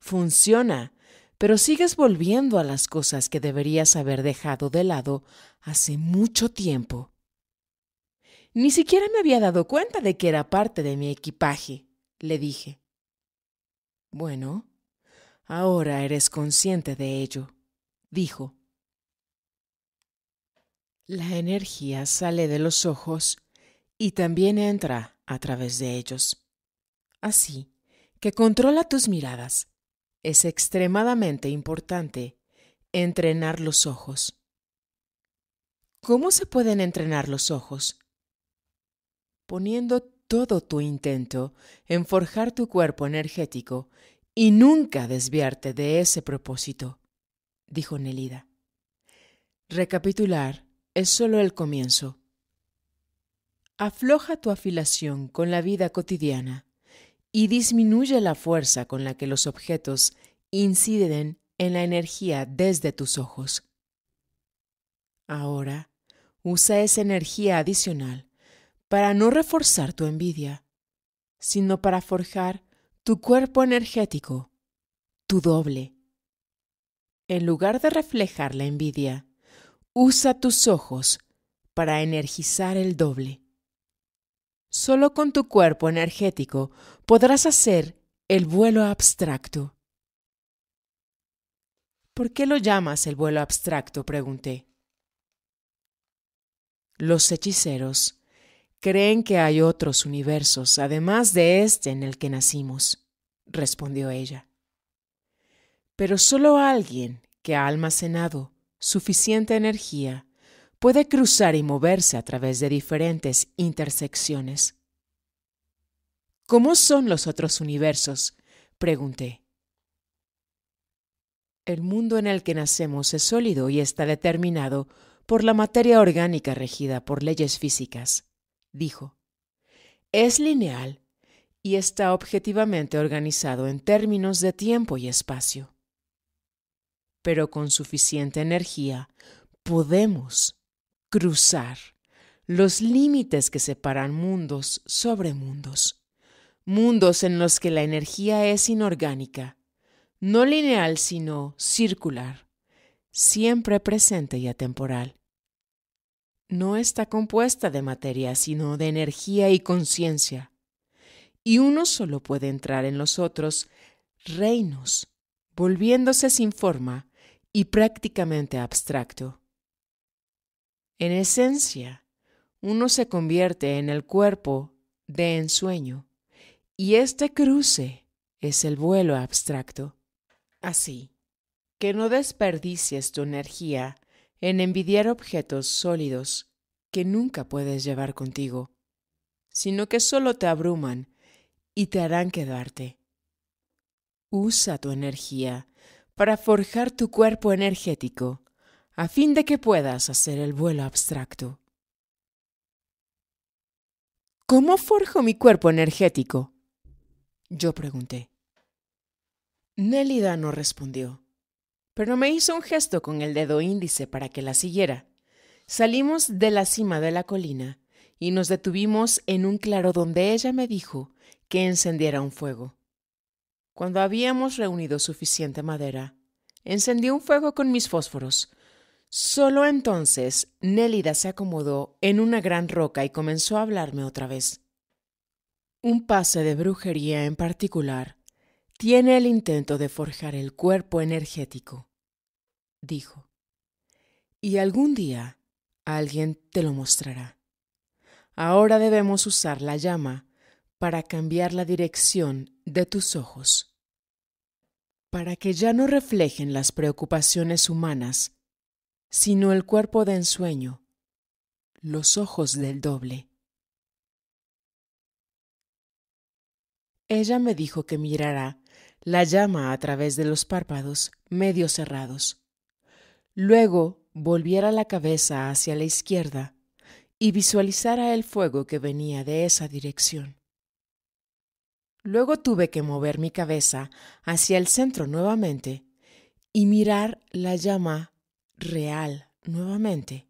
Funciona pero sigues volviendo a las cosas que deberías haber dejado de lado hace mucho tiempo. Ni siquiera me había dado cuenta de que era parte de mi equipaje, le dije. Bueno, ahora eres consciente de ello, dijo. La energía sale de los ojos y también entra a través de ellos. Así que controla tus miradas es extremadamente importante entrenar los ojos. ¿Cómo se pueden entrenar los ojos? Poniendo todo tu intento en forjar tu cuerpo energético y nunca desviarte de ese propósito, dijo Nelida. Recapitular es solo el comienzo. Afloja tu afilación con la vida cotidiana y disminuye la fuerza con la que los objetos inciden en la energía desde tus ojos. Ahora, usa esa energía adicional para no reforzar tu envidia, sino para forjar tu cuerpo energético, tu doble. En lugar de reflejar la envidia, usa tus ojos para energizar el doble. Solo con tu cuerpo energético podrás hacer el vuelo abstracto. ¿Por qué lo llamas el vuelo abstracto? pregunté. Los hechiceros creen que hay otros universos, además de este en el que nacimos, respondió ella. Pero solo alguien que ha almacenado suficiente energía puede cruzar y moverse a través de diferentes intersecciones. ¿Cómo son los otros universos? pregunté. El mundo en el que nacemos es sólido y está determinado por la materia orgánica regida por leyes físicas, dijo. Es lineal y está objetivamente organizado en términos de tiempo y espacio. Pero con suficiente energía podemos cruzar los límites que separan mundos sobre mundos, mundos en los que la energía es inorgánica, no lineal sino circular, siempre presente y atemporal. No está compuesta de materia sino de energía y conciencia, y uno solo puede entrar en los otros reinos, volviéndose sin forma y prácticamente abstracto en esencia, uno se convierte en el cuerpo de ensueño y este cruce es el vuelo abstracto. Así que no desperdicies tu energía en envidiar objetos sólidos que nunca puedes llevar contigo, sino que solo te abruman y te harán quedarte. Usa tu energía para forjar tu cuerpo energético a fin de que puedas hacer el vuelo abstracto. ¿Cómo forjo mi cuerpo energético? Yo pregunté. Nélida no respondió, pero me hizo un gesto con el dedo índice para que la siguiera. Salimos de la cima de la colina y nos detuvimos en un claro donde ella me dijo que encendiera un fuego. Cuando habíamos reunido suficiente madera, encendí un fuego con mis fósforos Solo entonces Nélida se acomodó en una gran roca y comenzó a hablarme otra vez. Un pase de brujería en particular tiene el intento de forjar el cuerpo energético, dijo. Y algún día alguien te lo mostrará. Ahora debemos usar la llama para cambiar la dirección de tus ojos. Para que ya no reflejen las preocupaciones humanas, sino el cuerpo de ensueño, los ojos del doble. Ella me dijo que mirara la llama a través de los párpados medio cerrados. Luego volviera la cabeza hacia la izquierda y visualizara el fuego que venía de esa dirección. Luego tuve que mover mi cabeza hacia el centro nuevamente y mirar la llama real nuevamente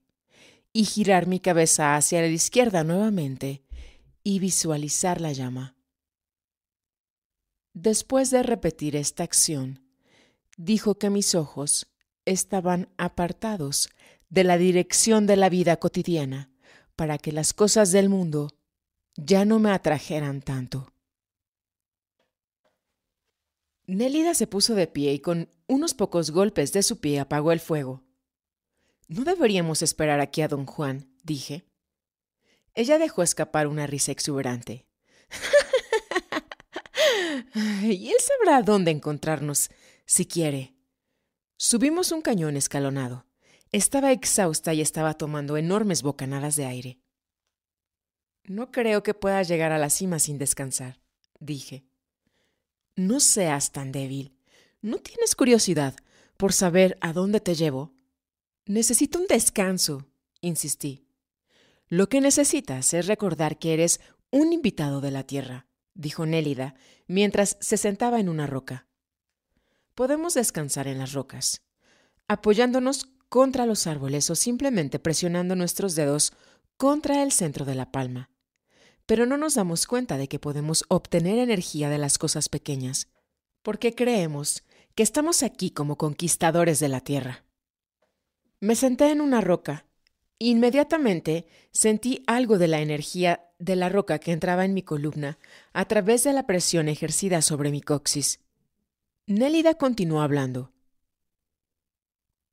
y girar mi cabeza hacia la izquierda nuevamente y visualizar la llama. Después de repetir esta acción, dijo que mis ojos estaban apartados de la dirección de la vida cotidiana para que las cosas del mundo ya no me atrajeran tanto. Nélida se puso de pie y con unos pocos golpes de su pie apagó el fuego. No deberíamos esperar aquí a don Juan, dije. Ella dejó escapar una risa exuberante. <laughs> y él sabrá dónde encontrarnos, si quiere. Subimos un cañón escalonado. Estaba exhausta y estaba tomando enormes bocanadas de aire. No creo que pueda llegar a la cima sin descansar, dije. No seas tan débil. ¿No tienes curiosidad por saber a dónde te llevo? Necesito un descanso, insistí. Lo que necesitas es recordar que eres un invitado de la Tierra, dijo Nélida, mientras se sentaba en una roca. Podemos descansar en las rocas, apoyándonos contra los árboles o simplemente presionando nuestros dedos contra el centro de la palma. Pero no nos damos cuenta de que podemos obtener energía de las cosas pequeñas, porque creemos que estamos aquí como conquistadores de la Tierra. Me senté en una roca. Inmediatamente sentí algo de la energía de la roca que entraba en mi columna a través de la presión ejercida sobre mi coxis. Nélida continuó hablando.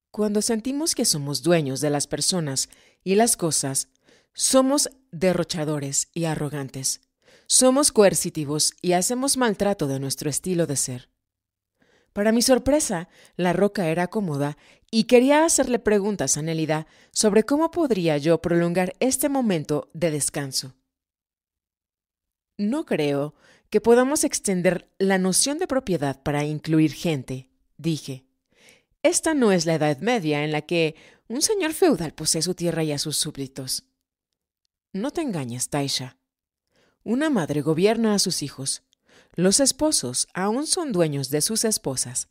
Cuando sentimos que somos dueños de las personas y las cosas, somos derrochadores y arrogantes. Somos coercitivos y hacemos maltrato de nuestro estilo de ser. Para mi sorpresa, la roca era cómoda y quería hacerle preguntas a Nélida sobre cómo podría yo prolongar este momento de descanso. No creo que podamos extender la noción de propiedad para incluir gente, dije. Esta no es la Edad Media en la que un señor feudal posee su tierra y a sus súbditos. No te engañes, Taisha. Una madre gobierna a sus hijos, los esposos aún son dueños de sus esposas.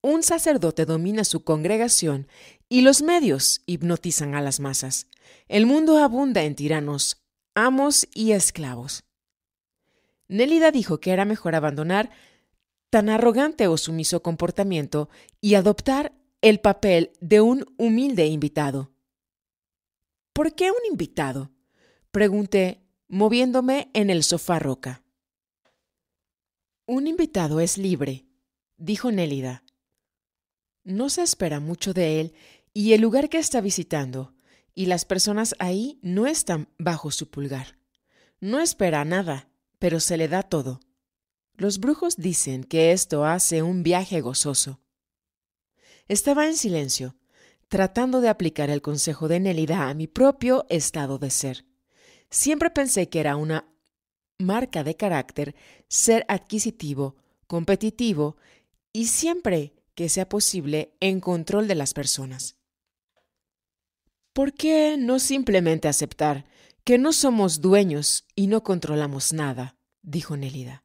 Un sacerdote domina su congregación y los medios hipnotizan a las masas. El mundo abunda en tiranos, amos y esclavos. Nélida dijo que era mejor abandonar tan arrogante o sumiso comportamiento y adoptar el papel de un humilde invitado. ¿Por qué un invitado? pregunté, moviéndome en el sofá roca. Un invitado es libre, dijo Nélida. No se espera mucho de él y el lugar que está visitando, y las personas ahí no están bajo su pulgar. No espera nada, pero se le da todo. Los brujos dicen que esto hace un viaje gozoso. Estaba en silencio, tratando de aplicar el consejo de Nélida a mi propio estado de ser. Siempre pensé que era una marca de carácter, ser adquisitivo, competitivo y siempre que sea posible en control de las personas. ¿Por qué no simplemente aceptar que no somos dueños y no controlamos nada? dijo Nelida.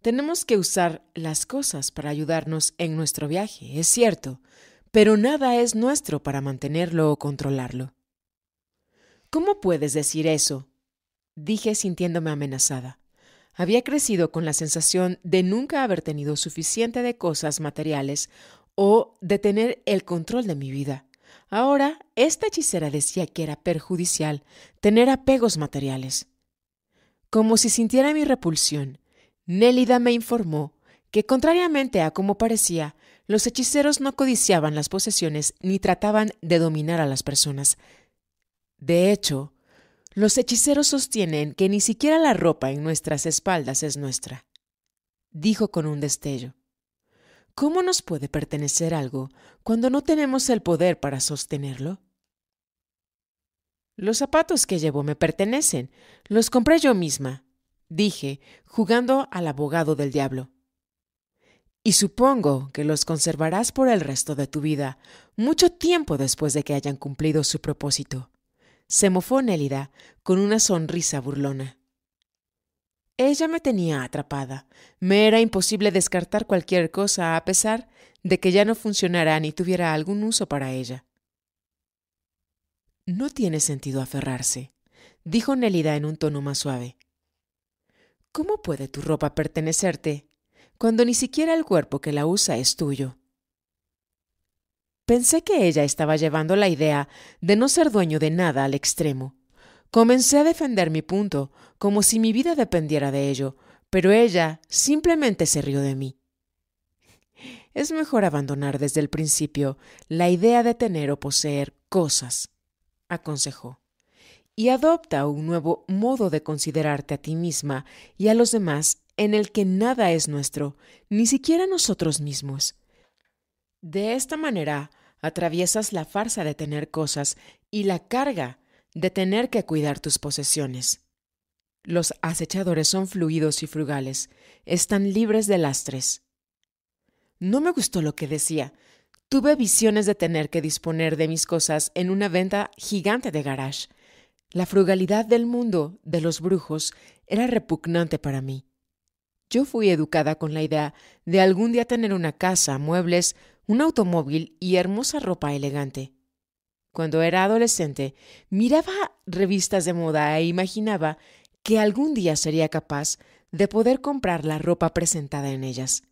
Tenemos que usar las cosas para ayudarnos en nuestro viaje, es cierto, pero nada es nuestro para mantenerlo o controlarlo. ¿Cómo puedes decir eso? dije sintiéndome amenazada. Había crecido con la sensación de nunca haber tenido suficiente de cosas materiales o de tener el control de mi vida. Ahora, esta hechicera decía que era perjudicial tener apegos materiales. Como si sintiera mi repulsión, Nélida me informó que, contrariamente a como parecía, los hechiceros no codiciaban las posesiones ni trataban de dominar a las personas. De hecho, los hechiceros sostienen que ni siquiera la ropa en nuestras espaldas es nuestra. Dijo con un destello. ¿Cómo nos puede pertenecer algo cuando no tenemos el poder para sostenerlo? Los zapatos que llevo me pertenecen. Los compré yo misma, dije, jugando al abogado del diablo. Y supongo que los conservarás por el resto de tu vida, mucho tiempo después de que hayan cumplido su propósito se mofó Nélida con una sonrisa burlona. Ella me tenía atrapada. Me era imposible descartar cualquier cosa a pesar de que ya no funcionara ni tuviera algún uso para ella. No tiene sentido aferrarse, dijo Nélida en un tono más suave. ¿Cómo puede tu ropa pertenecerte cuando ni siquiera el cuerpo que la usa es tuyo? Pensé que ella estaba llevando la idea de no ser dueño de nada al extremo. Comencé a defender mi punto, como si mi vida dependiera de ello, pero ella simplemente se rió de mí. Es mejor abandonar desde el principio la idea de tener o poseer cosas, aconsejó, y adopta un nuevo modo de considerarte a ti misma y a los demás en el que nada es nuestro, ni siquiera nosotros mismos. De esta manera, atraviesas la farsa de tener cosas y la carga de tener que cuidar tus posesiones. Los acechadores son fluidos y frugales, están libres de lastres. No me gustó lo que decía. Tuve visiones de tener que disponer de mis cosas en una venta gigante de garage. La frugalidad del mundo de los brujos era repugnante para mí. Yo fui educada con la idea de algún día tener una casa, muebles, un automóvil y hermosa ropa elegante. Cuando era adolescente, miraba revistas de moda e imaginaba que algún día sería capaz de poder comprar la ropa presentada en ellas.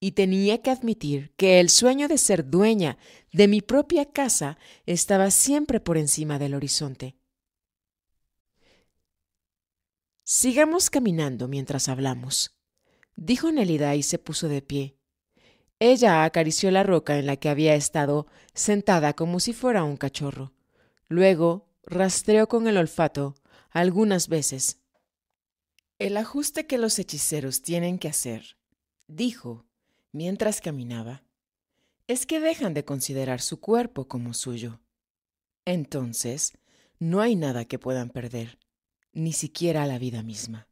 Y tenía que admitir que el sueño de ser dueña de mi propia casa estaba siempre por encima del horizonte. Sigamos caminando mientras hablamos, dijo Nelida y se puso de pie. Ella acarició la roca en la que había estado sentada como si fuera un cachorro. Luego rastreó con el olfato algunas veces. El ajuste que los hechiceros tienen que hacer, dijo, mientras caminaba, es que dejan de considerar su cuerpo como suyo. Entonces, no hay nada que puedan perder, ni siquiera la vida misma.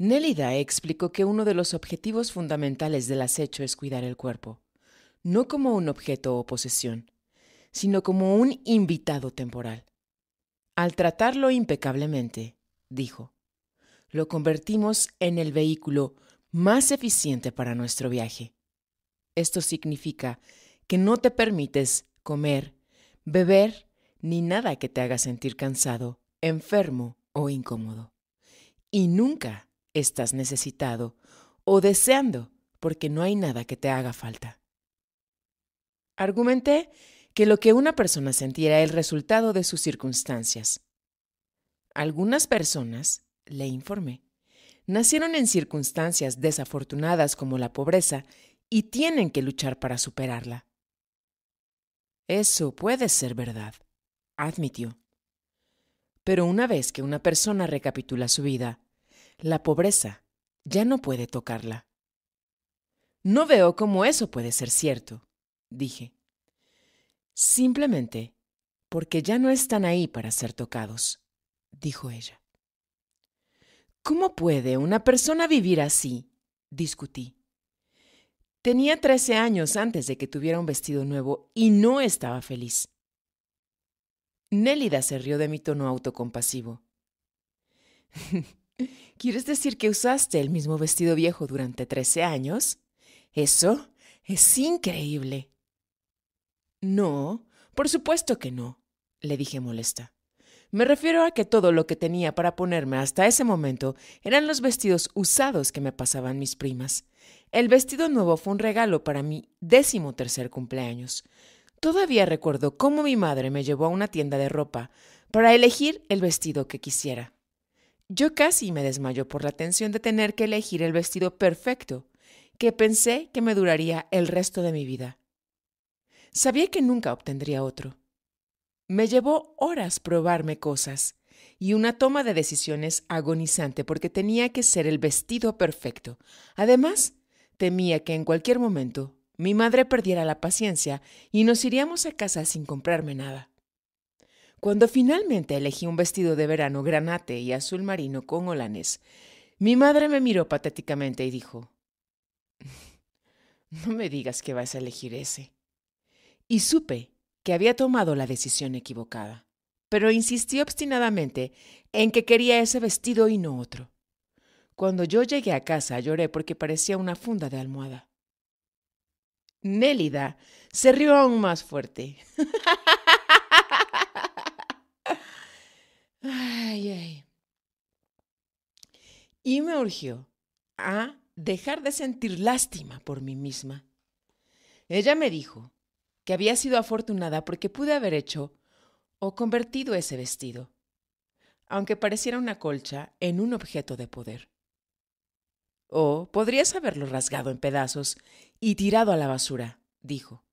Nélida explicó que uno de los objetivos fundamentales del acecho es cuidar el cuerpo, no como un objeto o posesión, sino como un invitado temporal. Al tratarlo impecablemente, dijo, lo convertimos en el vehículo más eficiente para nuestro viaje. Esto significa que no te permites comer, beber ni nada que te haga sentir cansado, enfermo o incómodo. Y nunca estás necesitado o deseando porque no hay nada que te haga falta. Argumenté que lo que una persona sentiera era el resultado de sus circunstancias. Algunas personas, le informé, nacieron en circunstancias desafortunadas como la pobreza y tienen que luchar para superarla. Eso puede ser verdad, admitió. Pero una vez que una persona recapitula su vida, la pobreza ya no puede tocarla. No veo cómo eso puede ser cierto, dije. Simplemente porque ya no están ahí para ser tocados, dijo ella. ¿Cómo puede una persona vivir así? discutí. Tenía trece años antes de que tuviera un vestido nuevo y no estaba feliz. Nélida se rió de mi tono autocompasivo. ¿Quieres decir que usaste el mismo vestido viejo durante 13 años? Eso es increíble. No, por supuesto que no, le dije molesta. Me refiero a que todo lo que tenía para ponerme hasta ese momento eran los vestidos usados que me pasaban mis primas. El vestido nuevo fue un regalo para mi décimo tercer cumpleaños. Todavía recuerdo cómo mi madre me llevó a una tienda de ropa para elegir el vestido que quisiera. Yo casi me desmayo por la tensión de tener que elegir el vestido perfecto, que pensé que me duraría el resto de mi vida. Sabía que nunca obtendría otro. Me llevó horas probarme cosas y una toma de decisiones agonizante porque tenía que ser el vestido perfecto. Además, temía que en cualquier momento mi madre perdiera la paciencia y nos iríamos a casa sin comprarme nada. Cuando finalmente elegí un vestido de verano granate y azul marino con olanes, mi madre me miró patéticamente y dijo, No me digas que vas a elegir ese. Y supe que había tomado la decisión equivocada, pero insistí obstinadamente en que quería ese vestido y no otro. Cuando yo llegué a casa lloré porque parecía una funda de almohada. Nélida se rió aún más fuerte. <laughs> Ay, ay. Y me urgió a dejar de sentir lástima por mí misma. Ella me dijo que había sido afortunada porque pude haber hecho o convertido ese vestido, aunque pareciera una colcha, en un objeto de poder. O podrías haberlo rasgado en pedazos y tirado a la basura, dijo.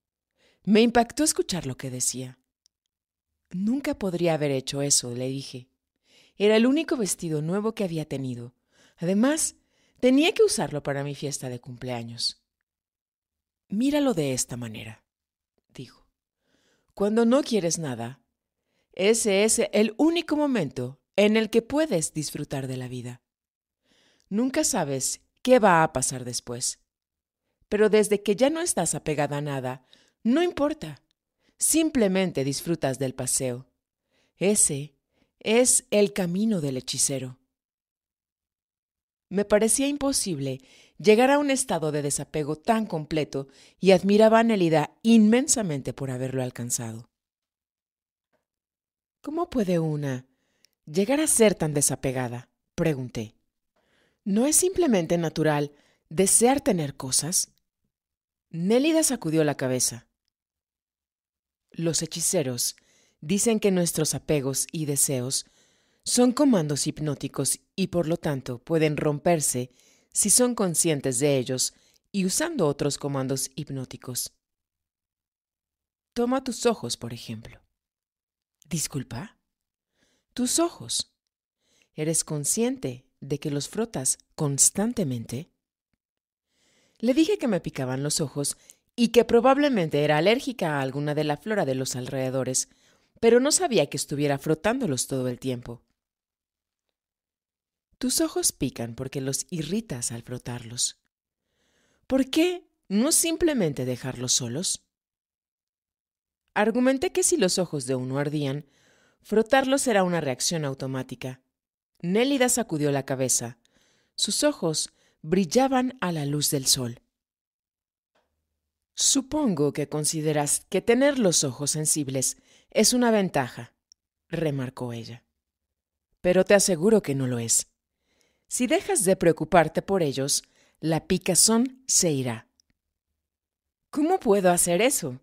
Me impactó escuchar lo que decía. Nunca podría haber hecho eso, le dije. Era el único vestido nuevo que había tenido. Además, tenía que usarlo para mi fiesta de cumpleaños. Míralo de esta manera, dijo. Cuando no quieres nada, ese es el único momento en el que puedes disfrutar de la vida. Nunca sabes qué va a pasar después. Pero desde que ya no estás apegada a nada, no importa simplemente disfrutas del paseo. Ese es el camino del hechicero. Me parecía imposible llegar a un estado de desapego tan completo y admiraba a Nelida inmensamente por haberlo alcanzado. ¿Cómo puede una llegar a ser tan desapegada? pregunté. ¿No es simplemente natural desear tener cosas? Nélida sacudió la cabeza los hechiceros dicen que nuestros apegos y deseos son comandos hipnóticos y por lo tanto pueden romperse si son conscientes de ellos y usando otros comandos hipnóticos. Toma tus ojos, por ejemplo. Disculpa. Tus ojos. ¿Eres consciente de que los frotas constantemente? Le dije que me picaban los ojos y que probablemente era alérgica a alguna de la flora de los alrededores, pero no sabía que estuviera frotándolos todo el tiempo. Tus ojos pican porque los irritas al frotarlos. ¿Por qué no simplemente dejarlos solos? Argumenté que si los ojos de uno ardían, frotarlos era una reacción automática. Nélida sacudió la cabeza. Sus ojos brillaban a la luz del sol. Supongo que consideras que tener los ojos sensibles es una ventaja, remarcó ella. Pero te aseguro que no lo es. Si dejas de preocuparte por ellos, la picazón se irá. ¿Cómo puedo hacer eso?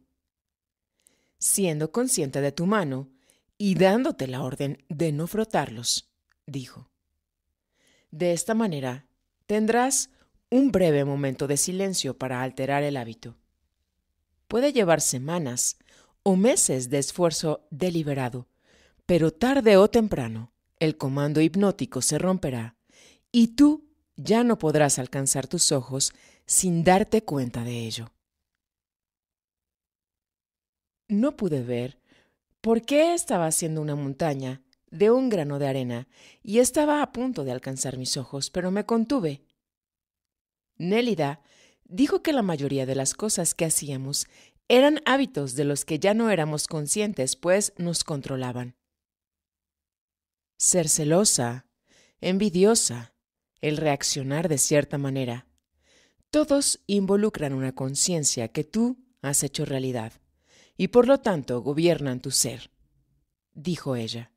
Siendo consciente de tu mano y dándote la orden de no frotarlos, dijo. De esta manera, tendrás un breve momento de silencio para alterar el hábito Puede llevar semanas o meses de esfuerzo deliberado, pero tarde o temprano el comando hipnótico se romperá y tú ya no podrás alcanzar tus ojos sin darte cuenta de ello. No pude ver por qué estaba haciendo una montaña de un grano de arena y estaba a punto de alcanzar mis ojos, pero me contuve. Nélida dijo que la mayoría de las cosas que hacíamos eran hábitos de los que ya no éramos conscientes, pues nos controlaban. Ser celosa, envidiosa, el reaccionar de cierta manera, todos involucran una conciencia que tú has hecho realidad y por lo tanto gobiernan tu ser, dijo ella.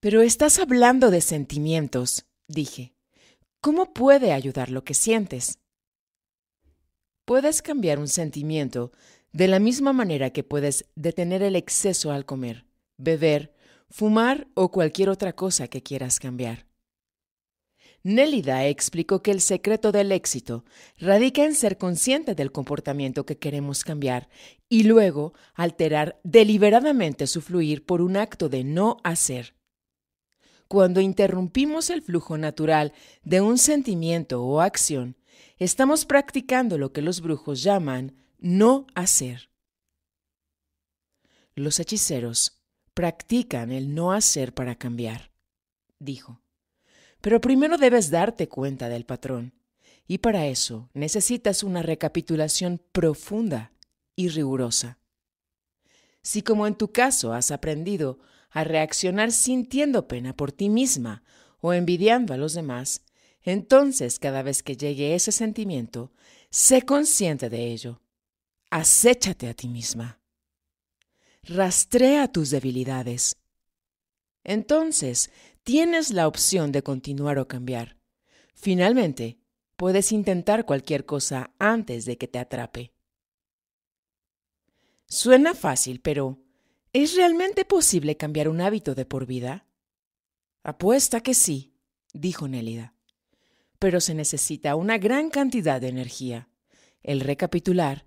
Pero estás hablando de sentimientos, dije. ¿Cómo puede ayudar lo que sientes? puedes cambiar un sentimiento de la misma manera que puedes detener el exceso al comer, beber, fumar o cualquier otra cosa que quieras cambiar. Nélida explicó que el secreto del éxito radica en ser consciente del comportamiento que queremos cambiar y luego alterar deliberadamente su fluir por un acto de no hacer. Cuando interrumpimos el flujo natural de un sentimiento o acción, estamos practicando lo que los brujos llaman no hacer. Los hechiceros practican el no hacer para cambiar, dijo. Pero primero debes darte cuenta del patrón, y para eso necesitas una recapitulación profunda y rigurosa. Si como en tu caso has aprendido a reaccionar sintiendo pena por ti misma o envidiando a los demás, entonces, cada vez que llegue ese sentimiento, sé consciente de ello. Acéchate a ti misma. Rastrea tus debilidades. Entonces, tienes la opción de continuar o cambiar. Finalmente, puedes intentar cualquier cosa antes de que te atrape. Suena fácil, pero ¿es realmente posible cambiar un hábito de por vida? Apuesta que sí, dijo Nélida pero se necesita una gran cantidad de energía. El recapitular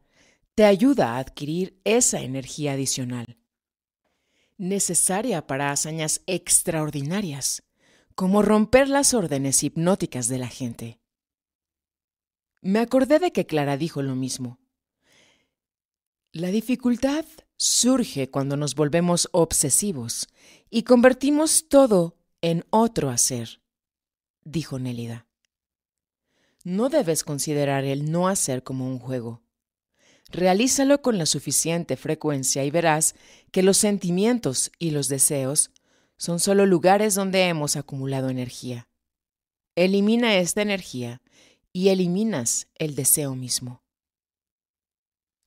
te ayuda a adquirir esa energía adicional, necesaria para hazañas extraordinarias, como romper las órdenes hipnóticas de la gente. Me acordé de que Clara dijo lo mismo. La dificultad surge cuando nos volvemos obsesivos y convertimos todo en otro hacer, dijo Nélida. No debes considerar el no hacer como un juego. Realízalo con la suficiente frecuencia y verás que los sentimientos y los deseos son solo lugares donde hemos acumulado energía. Elimina esta energía y eliminas el deseo mismo.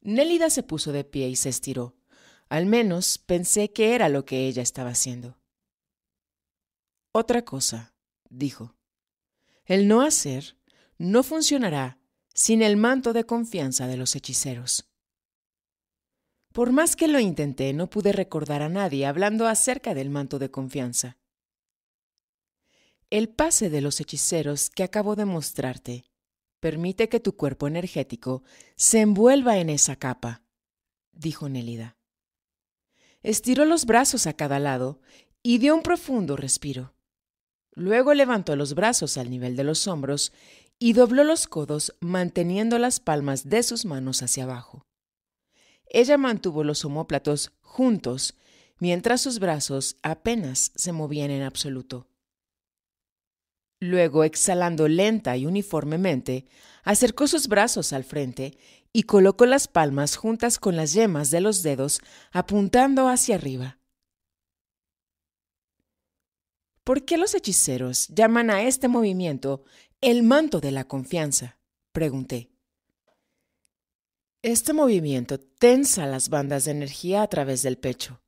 Nélida se puso de pie y se estiró. Al menos pensé que era lo que ella estaba haciendo. Otra cosa, dijo. El no hacer no funcionará sin el manto de confianza de los hechiceros. Por más que lo intenté, no pude recordar a nadie hablando acerca del manto de confianza. El pase de los hechiceros que acabo de mostrarte permite que tu cuerpo energético se envuelva en esa capa, dijo Nélida. Estiró los brazos a cada lado y dio un profundo respiro. Luego levantó los brazos al nivel de los hombros y dobló los codos manteniendo las palmas de sus manos hacia abajo. Ella mantuvo los homóplatos juntos mientras sus brazos apenas se movían en absoluto. Luego, exhalando lenta y uniformemente, acercó sus brazos al frente y colocó las palmas juntas con las yemas de los dedos apuntando hacia arriba. ¿Por qué los hechiceros llaman a este movimiento el manto de la confianza? Pregunté. Este movimiento tensa las bandas de energía a través del pecho.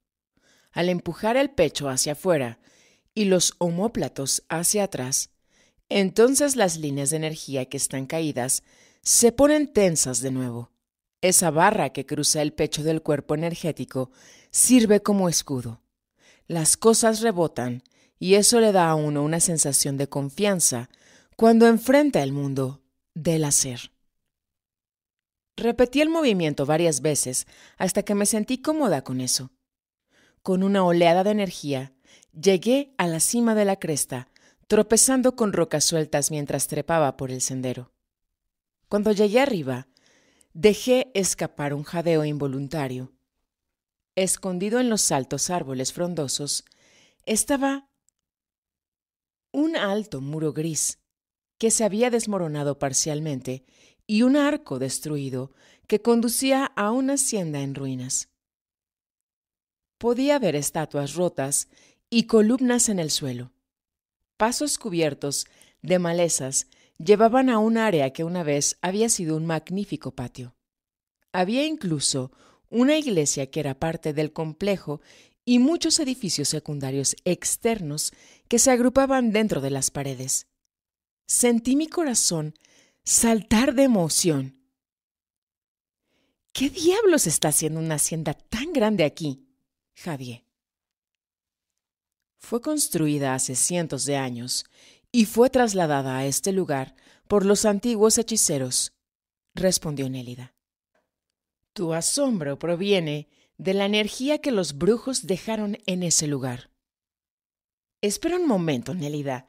Al empujar el pecho hacia afuera y los homóplatos hacia atrás, entonces las líneas de energía que están caídas se ponen tensas de nuevo. Esa barra que cruza el pecho del cuerpo energético sirve como escudo. Las cosas rebotan y eso le da a uno una sensación de confianza cuando enfrenta el mundo del hacer. Repetí el movimiento varias veces hasta que me sentí cómoda con eso. Con una oleada de energía, llegué a la cima de la cresta, tropezando con rocas sueltas mientras trepaba por el sendero. Cuando llegué arriba, dejé escapar un jadeo involuntario. Escondido en los altos árboles frondosos, estaba un alto muro gris, que se había desmoronado parcialmente y un arco destruido que conducía a una hacienda en ruinas. Podía ver estatuas rotas y columnas en el suelo. Pasos cubiertos de malezas llevaban a un área que una vez había sido un magnífico patio. Había incluso una iglesia que era parte del complejo y muchos edificios secundarios externos que se agrupaban dentro de las paredes sentí mi corazón saltar de emoción. ¿Qué diablos está haciendo una hacienda tan grande aquí, Javier? Fue construida hace cientos de años y fue trasladada a este lugar por los antiguos hechiceros, respondió Nélida. Tu asombro proviene de la energía que los brujos dejaron en ese lugar. Espera un momento, Nélida.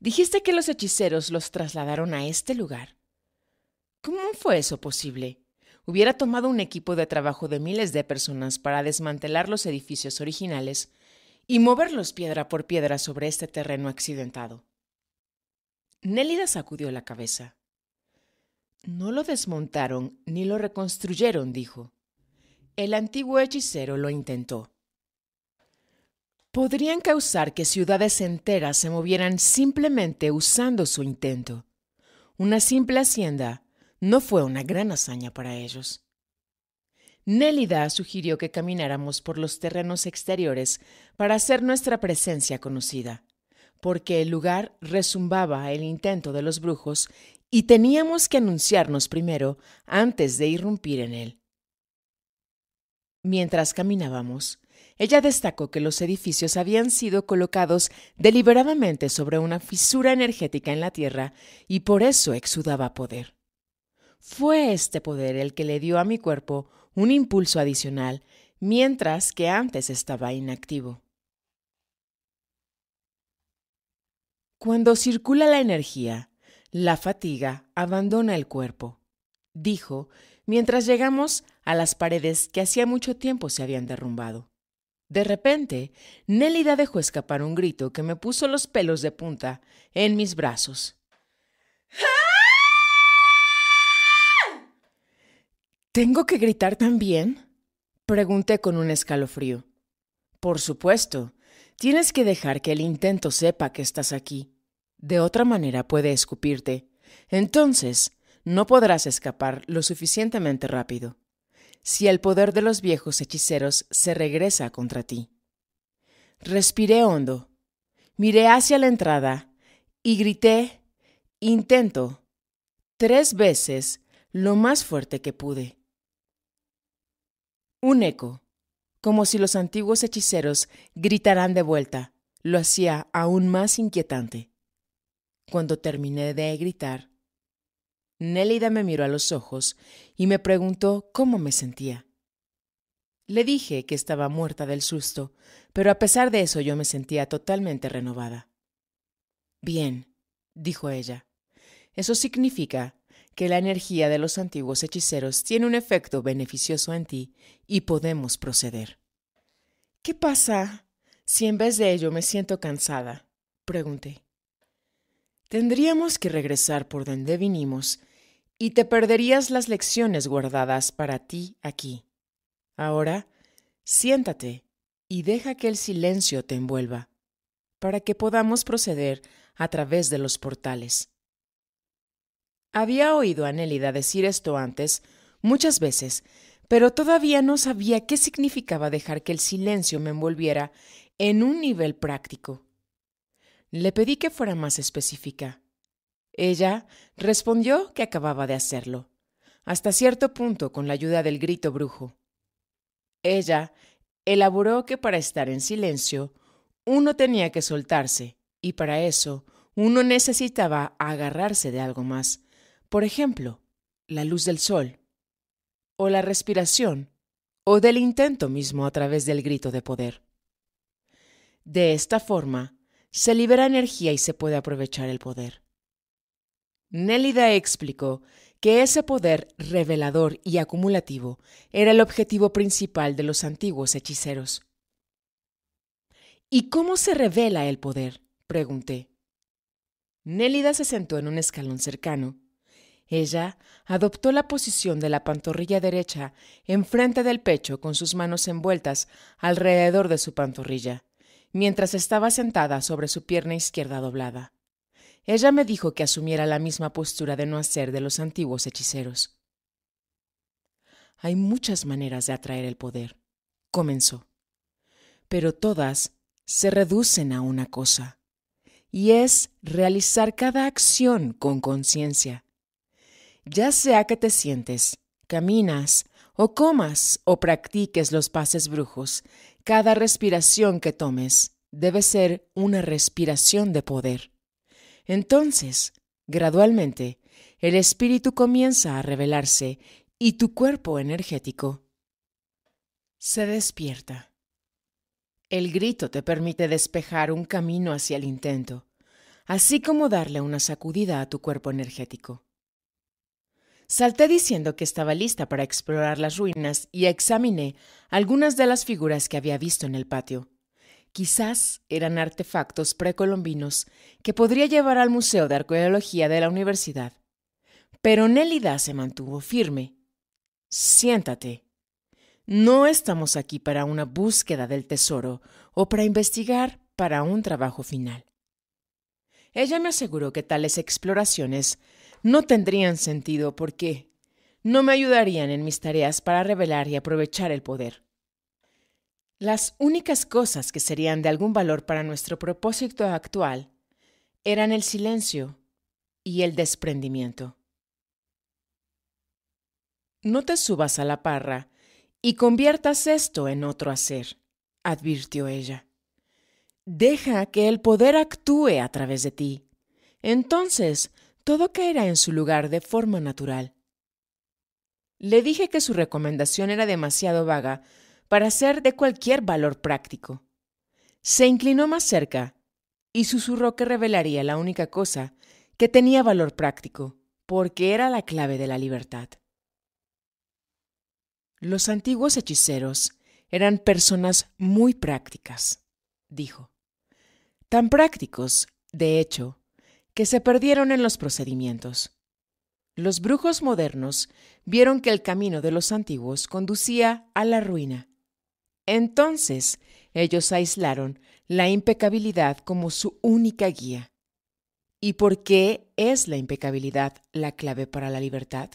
Dijiste que los hechiceros los trasladaron a este lugar. ¿Cómo fue eso posible? Hubiera tomado un equipo de trabajo de miles de personas para desmantelar los edificios originales y moverlos piedra por piedra sobre este terreno accidentado. Nélida sacudió la cabeza. No lo desmontaron ni lo reconstruyeron, dijo. El antiguo hechicero lo intentó podrían causar que ciudades enteras se movieran simplemente usando su intento. Una simple hacienda no fue una gran hazaña para ellos. Nélida sugirió que camináramos por los terrenos exteriores para hacer nuestra presencia conocida, porque el lugar resumbaba el intento de los brujos y teníamos que anunciarnos primero antes de irrumpir en él. Mientras caminábamos, ella destacó que los edificios habían sido colocados deliberadamente sobre una fisura energética en la Tierra y por eso exudaba poder. Fue este poder el que le dio a mi cuerpo un impulso adicional, mientras que antes estaba inactivo. Cuando circula la energía, la fatiga abandona el cuerpo, dijo, mientras llegamos a las paredes que hacía mucho tiempo se habían derrumbado. De repente, Nélida dejó escapar un grito que me puso los pelos de punta en mis brazos. ¿Tengo que gritar también? Pregunté con un escalofrío. Por supuesto, tienes que dejar que el intento sepa que estás aquí. De otra manera puede escupirte. Entonces, no podrás escapar lo suficientemente rápido si el poder de los viejos hechiceros se regresa contra ti. Respiré hondo, miré hacia la entrada y grité, intento, tres veces lo más fuerte que pude. Un eco, como si los antiguos hechiceros gritaran de vuelta, lo hacía aún más inquietante. Cuando terminé de gritar, Nélida me miró a los ojos y me preguntó cómo me sentía. Le dije que estaba muerta del susto, pero a pesar de eso yo me sentía totalmente renovada. Bien, dijo ella. Eso significa que la energía de los antiguos hechiceros tiene un efecto beneficioso en ti y podemos proceder. ¿Qué pasa si en vez de ello me siento cansada? pregunté. Tendríamos que regresar por donde vinimos y te perderías las lecciones guardadas para ti aquí. Ahora, siéntate y deja que el silencio te envuelva, para que podamos proceder a través de los portales. Había oído a Nélida decir esto antes, muchas veces, pero todavía no sabía qué significaba dejar que el silencio me envolviera en un nivel práctico. Le pedí que fuera más específica. Ella respondió que acababa de hacerlo, hasta cierto punto con la ayuda del grito brujo. Ella elaboró que para estar en silencio, uno tenía que soltarse, y para eso uno necesitaba agarrarse de algo más, por ejemplo, la luz del sol, o la respiración, o del intento mismo a través del grito de poder. De esta forma, se libera energía y se puede aprovechar el poder. Nélida explicó que ese poder revelador y acumulativo era el objetivo principal de los antiguos hechiceros. ¿Y cómo se revela el poder? pregunté. Nélida se sentó en un escalón cercano. Ella adoptó la posición de la pantorrilla derecha enfrente del pecho con sus manos envueltas alrededor de su pantorrilla mientras estaba sentada sobre su pierna izquierda doblada. Ella me dijo que asumiera la misma postura de no hacer de los antiguos hechiceros. Hay muchas maneras de atraer el poder, comenzó, pero todas se reducen a una cosa, y es realizar cada acción con conciencia. Ya sea que te sientes, caminas, o comas o practiques los pases brujos, cada respiración que tomes debe ser una respiración de poder. Entonces, gradualmente, el espíritu comienza a revelarse y tu cuerpo energético se despierta. El grito te permite despejar un camino hacia el intento, así como darle una sacudida a tu cuerpo energético. Salté diciendo que estaba lista para explorar las ruinas y examiné algunas de las figuras que había visto en el patio. Quizás eran artefactos precolombinos que podría llevar al Museo de Arqueología de la Universidad. Pero Nélida se mantuvo firme. Siéntate. No estamos aquí para una búsqueda del tesoro o para investigar para un trabajo final. Ella me aseguró que tales exploraciones no tendrían sentido porque no me ayudarían en mis tareas para revelar y aprovechar el poder. Las únicas cosas que serían de algún valor para nuestro propósito actual eran el silencio y el desprendimiento. No te subas a la parra y conviertas esto en otro hacer, advirtió ella. Deja que el poder actúe a través de ti. Entonces todo era en su lugar de forma natural. Le dije que su recomendación era demasiado vaga para ser de cualquier valor práctico. Se inclinó más cerca y susurró que revelaría la única cosa que tenía valor práctico, porque era la clave de la libertad. Los antiguos hechiceros eran personas muy prácticas, dijo. Tan prácticos, de hecho, que se perdieron en los procedimientos. Los brujos modernos vieron que el camino de los antiguos conducía a la ruina. Entonces, ellos aislaron la impecabilidad como su única guía. ¿Y por qué es la impecabilidad la clave para la libertad?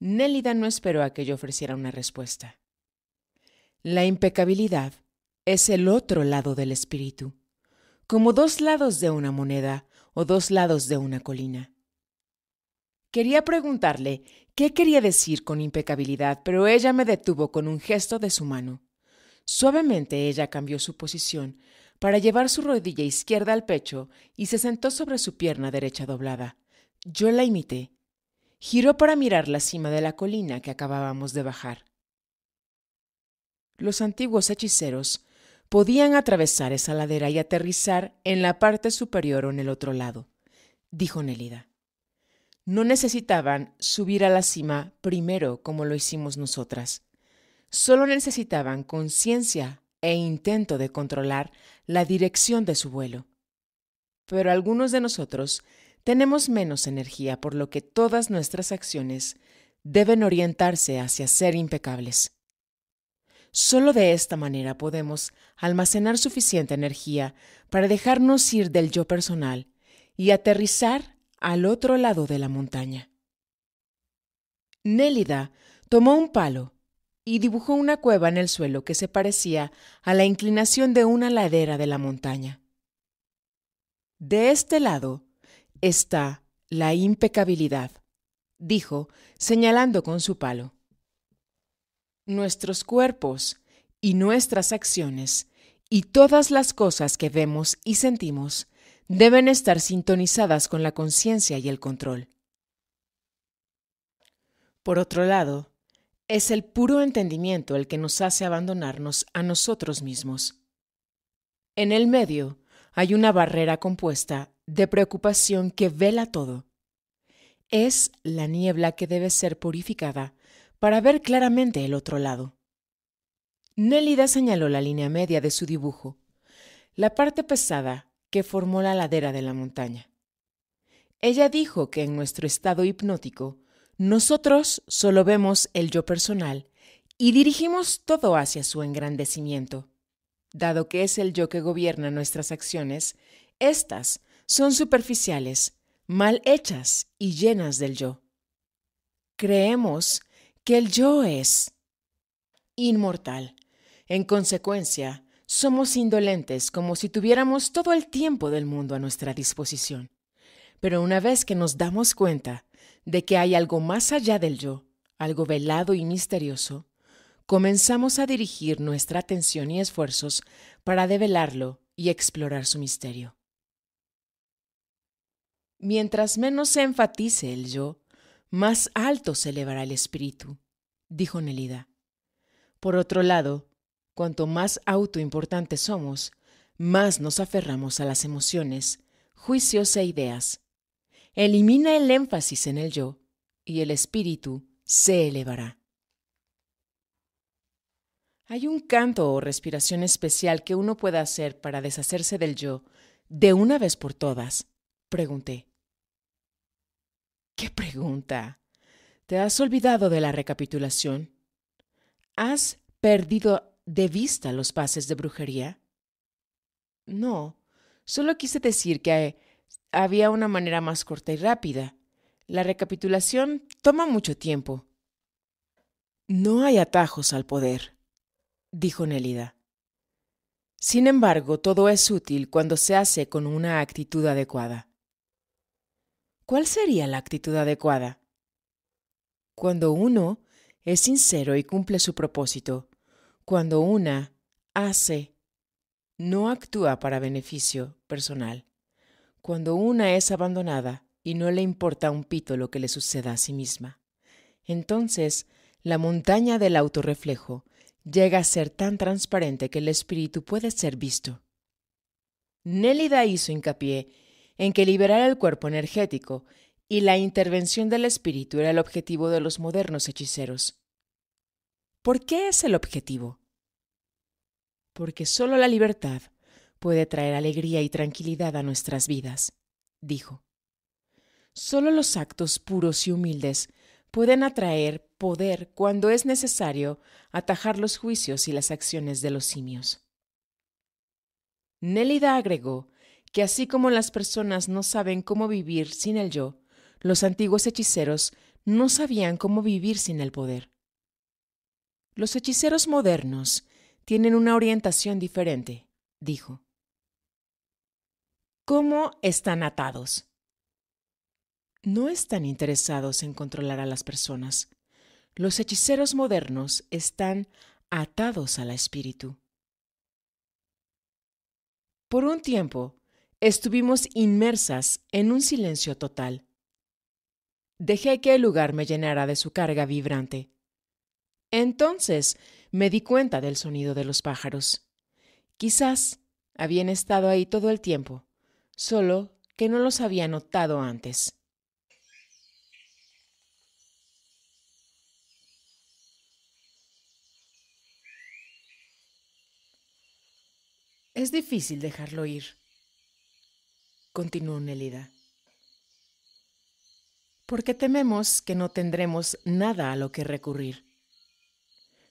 Nélida no esperó a que yo ofreciera una respuesta. La impecabilidad es el otro lado del espíritu como dos lados de una moneda o dos lados de una colina. Quería preguntarle qué quería decir con impecabilidad, pero ella me detuvo con un gesto de su mano. Suavemente ella cambió su posición para llevar su rodilla izquierda al pecho y se sentó sobre su pierna derecha doblada. Yo la imité. Giró para mirar la cima de la colina que acabábamos de bajar. Los antiguos hechiceros podían atravesar esa ladera y aterrizar en la parte superior o en el otro lado, dijo Nelida. No necesitaban subir a la cima primero como lo hicimos nosotras. Solo necesitaban conciencia e intento de controlar la dirección de su vuelo. Pero algunos de nosotros tenemos menos energía por lo que todas nuestras acciones deben orientarse hacia ser impecables. Solo de esta manera podemos almacenar suficiente energía para dejarnos ir del yo personal y aterrizar al otro lado de la montaña. Nélida tomó un palo y dibujó una cueva en el suelo que se parecía a la inclinación de una ladera de la montaña. De este lado está la impecabilidad, dijo, señalando con su palo nuestros cuerpos y nuestras acciones y todas las cosas que vemos y sentimos deben estar sintonizadas con la conciencia y el control. Por otro lado, es el puro entendimiento el que nos hace abandonarnos a nosotros mismos. En el medio hay una barrera compuesta de preocupación que vela todo. Es la niebla que debe ser purificada para ver claramente el otro lado. Nélida señaló la línea media de su dibujo, la parte pesada que formó la ladera de la montaña. Ella dijo que en nuestro estado hipnótico, nosotros solo vemos el yo personal y dirigimos todo hacia su engrandecimiento. Dado que es el yo que gobierna nuestras acciones, éstas son superficiales, mal hechas y llenas del yo. Creemos que el yo es inmortal. En consecuencia, somos indolentes como si tuviéramos todo el tiempo del mundo a nuestra disposición. Pero una vez que nos damos cuenta de que hay algo más allá del yo, algo velado y misterioso, comenzamos a dirigir nuestra atención y esfuerzos para develarlo y explorar su misterio. Mientras menos se enfatice el yo, más alto se elevará el espíritu, dijo Nelida. Por otro lado, cuanto más autoimportantes somos, más nos aferramos a las emociones, juicios e ideas. Elimina el énfasis en el yo y el espíritu se elevará. Hay un canto o respiración especial que uno pueda hacer para deshacerse del yo de una vez por todas, pregunté. ¿Qué pregunta? ¿Te has olvidado de la recapitulación? ¿Has perdido de vista los pases de brujería? No, solo quise decir que había una manera más corta y rápida. La recapitulación toma mucho tiempo. No hay atajos al poder, dijo Nelida. Sin embargo, todo es útil cuando se hace con una actitud adecuada. ¿cuál sería la actitud adecuada? Cuando uno es sincero y cumple su propósito, cuando una hace, no actúa para beneficio personal, cuando una es abandonada y no le importa un pito lo que le suceda a sí misma, entonces la montaña del autorreflejo llega a ser tan transparente que el espíritu puede ser visto. Nélida hizo hincapié en que liberar el cuerpo energético y la intervención del espíritu era el objetivo de los modernos hechiceros. ¿Por qué es el objetivo? Porque solo la libertad puede traer alegría y tranquilidad a nuestras vidas, dijo. Solo los actos puros y humildes pueden atraer poder cuando es necesario atajar los juicios y las acciones de los simios. Nélida agregó que así como las personas no saben cómo vivir sin el yo, los antiguos hechiceros no sabían cómo vivir sin el poder. Los hechiceros modernos tienen una orientación diferente, dijo. ¿Cómo están atados? No están interesados en controlar a las personas. Los hechiceros modernos están atados al espíritu. Por un tiempo, Estuvimos inmersas en un silencio total. Dejé que el lugar me llenara de su carga vibrante. Entonces me di cuenta del sonido de los pájaros. Quizás habían estado ahí todo el tiempo, solo que no los había notado antes. Es difícil dejarlo ir continuó Nelida. Porque tememos que no tendremos nada a lo que recurrir.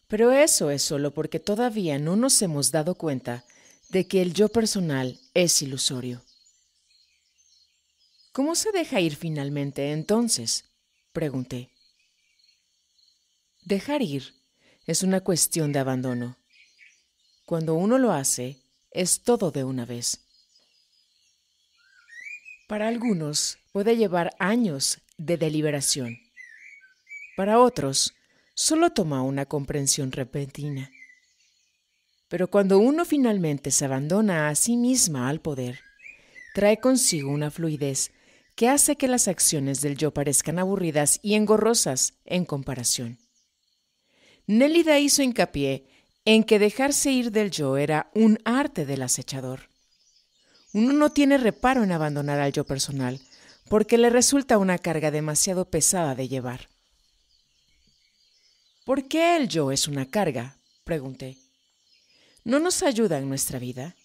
Pero eso es solo porque todavía no nos hemos dado cuenta de que el yo personal es ilusorio. ¿Cómo se deja ir finalmente entonces? pregunté. Dejar ir es una cuestión de abandono. Cuando uno lo hace, es todo de una vez. Para algunos puede llevar años de deliberación. Para otros, solo toma una comprensión repentina. Pero cuando uno finalmente se abandona a sí misma al poder, trae consigo una fluidez que hace que las acciones del yo parezcan aburridas y engorrosas en comparación. Nélida hizo hincapié en que dejarse ir del yo era un arte del acechador uno no tiene reparo en abandonar al yo personal, porque le resulta una carga demasiado pesada de llevar. ¿Por qué el yo es una carga? pregunté. ¿No nos ayuda en nuestra vida?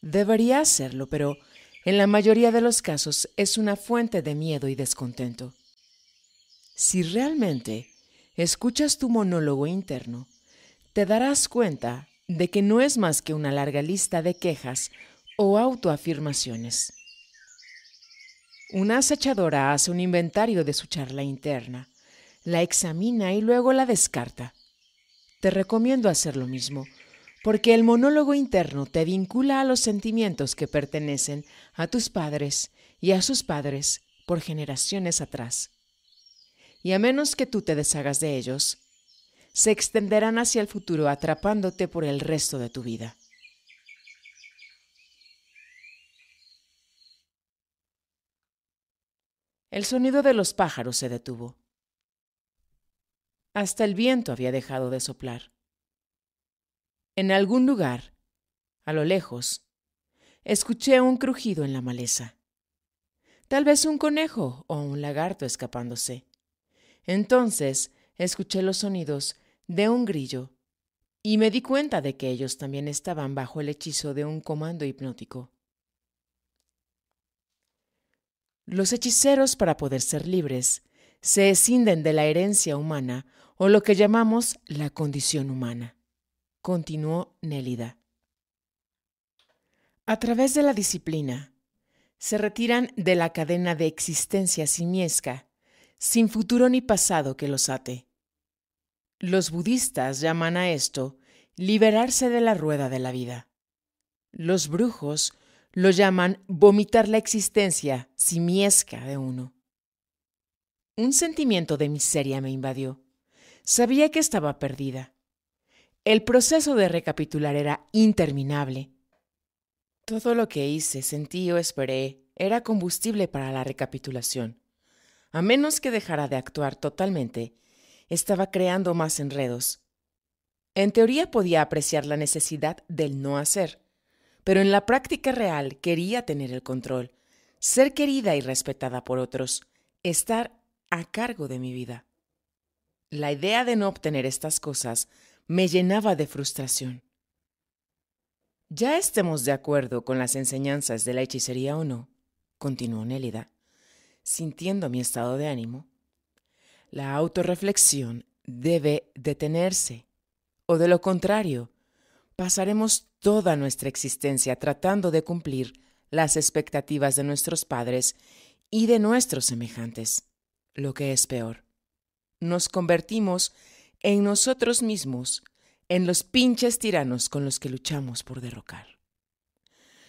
Debería hacerlo, pero en la mayoría de los casos es una fuente de miedo y descontento. Si realmente escuchas tu monólogo interno, te darás cuenta de que no es más que una larga lista de quejas o autoafirmaciones. Una acechadora hace un inventario de su charla interna, la examina y luego la descarta. Te recomiendo hacer lo mismo, porque el monólogo interno te vincula a los sentimientos que pertenecen a tus padres y a sus padres por generaciones atrás. Y a menos que tú te deshagas de ellos, se extenderán hacia el futuro atrapándote por el resto de tu vida. El sonido de los pájaros se detuvo. Hasta el viento había dejado de soplar. En algún lugar, a lo lejos, escuché un crujido en la maleza. Tal vez un conejo o un lagarto escapándose. Entonces escuché los sonidos de un grillo y me di cuenta de que ellos también estaban bajo el hechizo de un comando hipnótico. Los hechiceros, para poder ser libres, se escinden de la herencia humana o lo que llamamos la condición humana, continuó Nélida. A través de la disciplina, se retiran de la cadena de existencia siniesca, sin futuro ni pasado que los ate. Los budistas llaman a esto liberarse de la rueda de la vida. Los brujos lo llaman vomitar la existencia simiesca de uno. Un sentimiento de miseria me invadió. Sabía que estaba perdida. El proceso de recapitular era interminable. Todo lo que hice, sentí o esperé era combustible para la recapitulación. A menos que dejara de actuar totalmente, estaba creando más enredos. En teoría podía apreciar la necesidad del no hacer, pero en la práctica real quería tener el control, ser querida y respetada por otros, estar a cargo de mi vida. La idea de no obtener estas cosas me llenaba de frustración. Ya estemos de acuerdo con las enseñanzas de la hechicería o no, continuó Nélida, sintiendo mi estado de ánimo, la autorreflexión debe detenerse, o de lo contrario, pasaremos toda nuestra existencia tratando de cumplir las expectativas de nuestros padres y de nuestros semejantes. Lo que es peor, nos convertimos en nosotros mismos, en los pinches tiranos con los que luchamos por derrocar.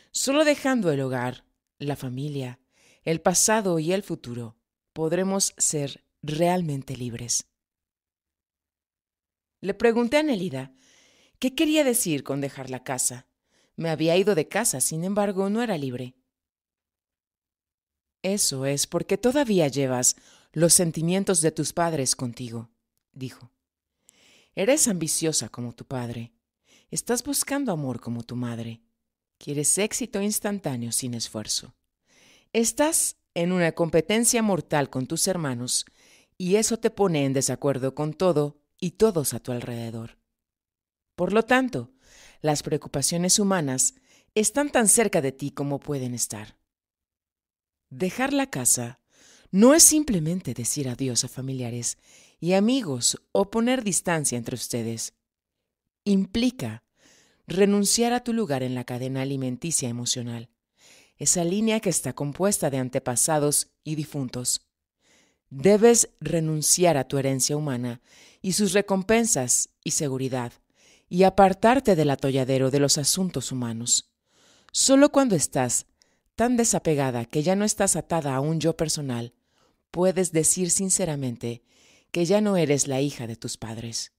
Solo dejando el hogar, la familia, el pasado y el futuro, podremos ser realmente libres. Le pregunté a Nelida ¿Qué quería decir con dejar la casa? Me había ido de casa, sin embargo, no era libre. Eso es porque todavía llevas los sentimientos de tus padres contigo, dijo. Eres ambiciosa como tu padre. Estás buscando amor como tu madre. Quieres éxito instantáneo sin esfuerzo. Estás en una competencia mortal con tus hermanos y eso te pone en desacuerdo con todo y todos a tu alrededor. Por lo tanto, las preocupaciones humanas están tan cerca de ti como pueden estar. Dejar la casa no es simplemente decir adiós a familiares y amigos o poner distancia entre ustedes. Implica renunciar a tu lugar en la cadena alimenticia emocional, esa línea que está compuesta de antepasados y difuntos. Debes renunciar a tu herencia humana y sus recompensas y seguridad y apartarte del atolladero de los asuntos humanos. Solo cuando estás tan desapegada que ya no estás atada a un yo personal, puedes decir sinceramente que ya no eres la hija de tus padres.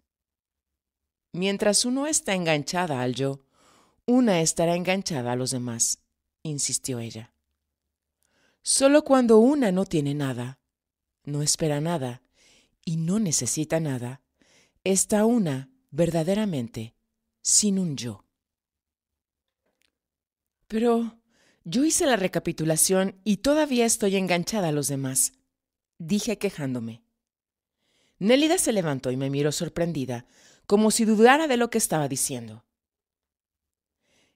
Mientras uno está enganchada al yo, una estará enganchada a los demás, insistió ella. Solo cuando una no tiene nada, no espera nada y no necesita nada, está una verdaderamente sin un yo. Pero yo hice la recapitulación y todavía estoy enganchada a los demás, dije quejándome. Nélida se levantó y me miró sorprendida, como si dudara de lo que estaba diciendo.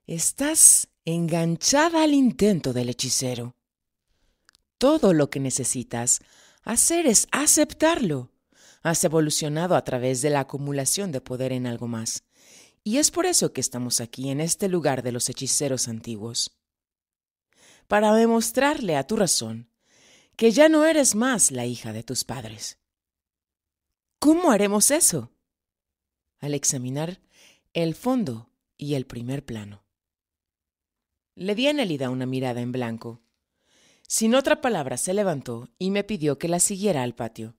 Estás enganchada al intento del hechicero. Todo lo que necesitas hacer es aceptarlo has evolucionado a través de la acumulación de poder en algo más. Y es por eso que estamos aquí en este lugar de los hechiceros antiguos. Para demostrarle a tu razón que ya no eres más la hija de tus padres. ¿Cómo haremos eso? Al examinar el fondo y el primer plano. Le di a Nelida una mirada en blanco. Sin otra palabra se levantó y me pidió que la siguiera al patio.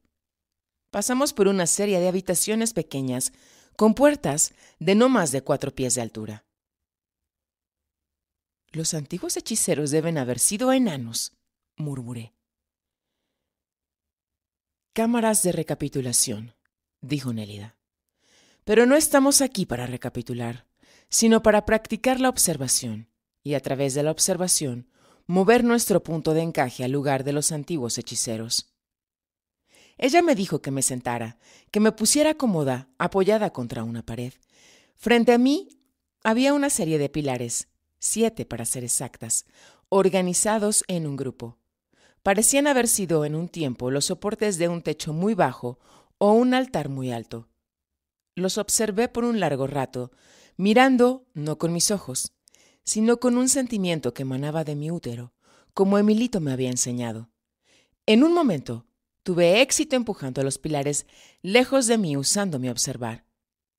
Pasamos por una serie de habitaciones pequeñas, con puertas de no más de cuatro pies de altura. Los antiguos hechiceros deben haber sido enanos, murmuré. Cámaras de recapitulación, dijo Nélida. Pero no estamos aquí para recapitular, sino para practicar la observación, y a través de la observación, mover nuestro punto de encaje al lugar de los antiguos hechiceros. Ella me dijo que me sentara, que me pusiera cómoda, apoyada contra una pared. Frente a mí había una serie de pilares, siete para ser exactas, organizados en un grupo. Parecían haber sido en un tiempo los soportes de un techo muy bajo o un altar muy alto. Los observé por un largo rato, mirando no con mis ojos, sino con un sentimiento que emanaba de mi útero, como Emilito me había enseñado. En un momento Tuve éxito empujando los pilares lejos de mí usándome observar.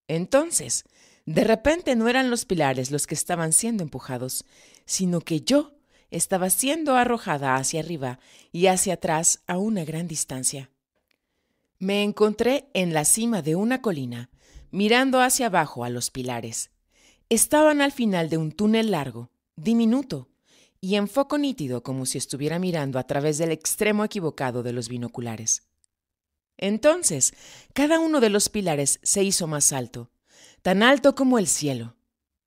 Entonces, de repente no eran los pilares los que estaban siendo empujados, sino que yo estaba siendo arrojada hacia arriba y hacia atrás a una gran distancia. Me encontré en la cima de una colina, mirando hacia abajo a los pilares. Estaban al final de un túnel largo, diminuto, y en foco nítido como si estuviera mirando a través del extremo equivocado de los binoculares. Entonces, cada uno de los pilares se hizo más alto, tan alto como el cielo.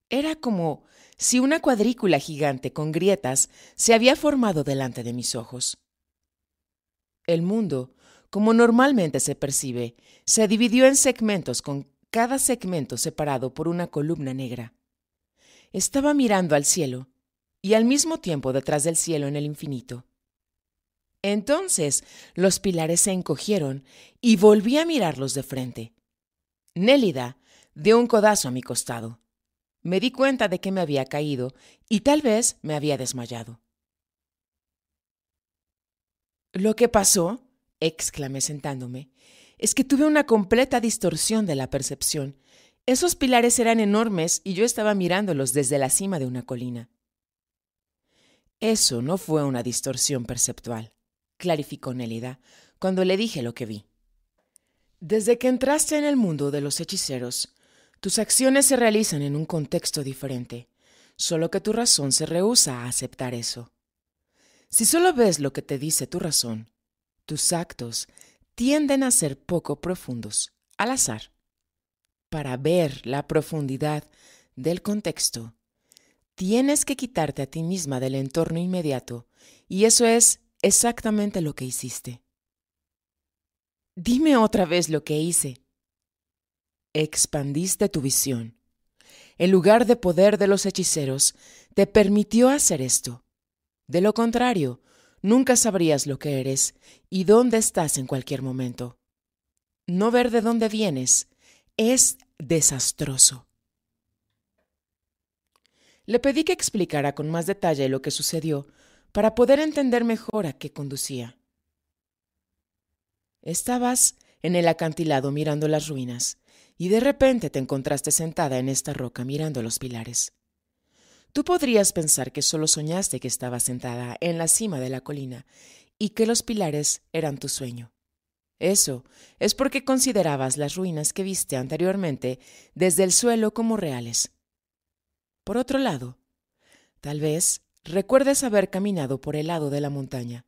Era como si una cuadrícula gigante con grietas se había formado delante de mis ojos. El mundo, como normalmente se percibe, se dividió en segmentos con cada segmento separado por una columna negra. Estaba mirando al cielo y al mismo tiempo detrás del cielo en el infinito. Entonces los pilares se encogieron y volví a mirarlos de frente. Nélida dio un codazo a mi costado. Me di cuenta de que me había caído y tal vez me había desmayado. Lo que pasó, exclamé sentándome, es que tuve una completa distorsión de la percepción. Esos pilares eran enormes y yo estaba mirándolos desde la cima de una colina. Eso no fue una distorsión perceptual, clarificó Nélida cuando le dije lo que vi. Desde que entraste en el mundo de los hechiceros, tus acciones se realizan en un contexto diferente, solo que tu razón se rehúsa a aceptar eso. Si solo ves lo que te dice tu razón, tus actos tienden a ser poco profundos, al azar. Para ver la profundidad del contexto, Tienes que quitarte a ti misma del entorno inmediato y eso es exactamente lo que hiciste. Dime otra vez lo que hice. Expandiste tu visión. El lugar de poder de los hechiceros te permitió hacer esto. De lo contrario, nunca sabrías lo que eres y dónde estás en cualquier momento. No ver de dónde vienes es desastroso. Le pedí que explicara con más detalle lo que sucedió para poder entender mejor a qué conducía. Estabas en el acantilado mirando las ruinas y de repente te encontraste sentada en esta roca mirando los pilares. Tú podrías pensar que solo soñaste que estabas sentada en la cima de la colina y que los pilares eran tu sueño. Eso es porque considerabas las ruinas que viste anteriormente desde el suelo como reales. Por otro lado, tal vez recuerdes haber caminado por el lado de la montaña,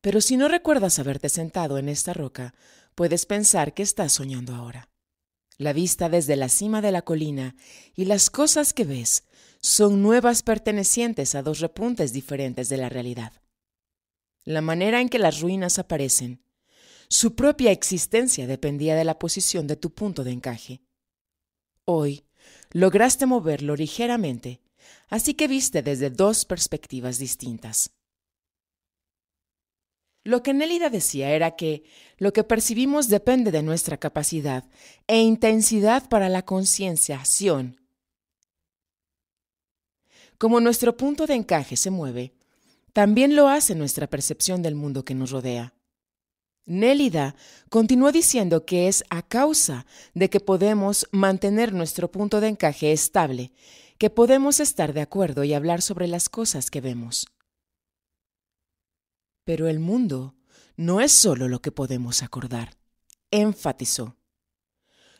pero si no recuerdas haberte sentado en esta roca, puedes pensar que estás soñando ahora. La vista desde la cima de la colina y las cosas que ves son nuevas pertenecientes a dos repuntes diferentes de la realidad. La manera en que las ruinas aparecen, su propia existencia dependía de la posición de tu punto de encaje. Hoy, lograste moverlo ligeramente, así que viste desde dos perspectivas distintas. Lo que Nélida decía era que lo que percibimos depende de nuestra capacidad e intensidad para la concienciación. Como nuestro punto de encaje se mueve, también lo hace nuestra percepción del mundo que nos rodea. Nélida continuó diciendo que es a causa de que podemos mantener nuestro punto de encaje estable, que podemos estar de acuerdo y hablar sobre las cosas que vemos. Pero el mundo no es solo lo que podemos acordar, enfatizó.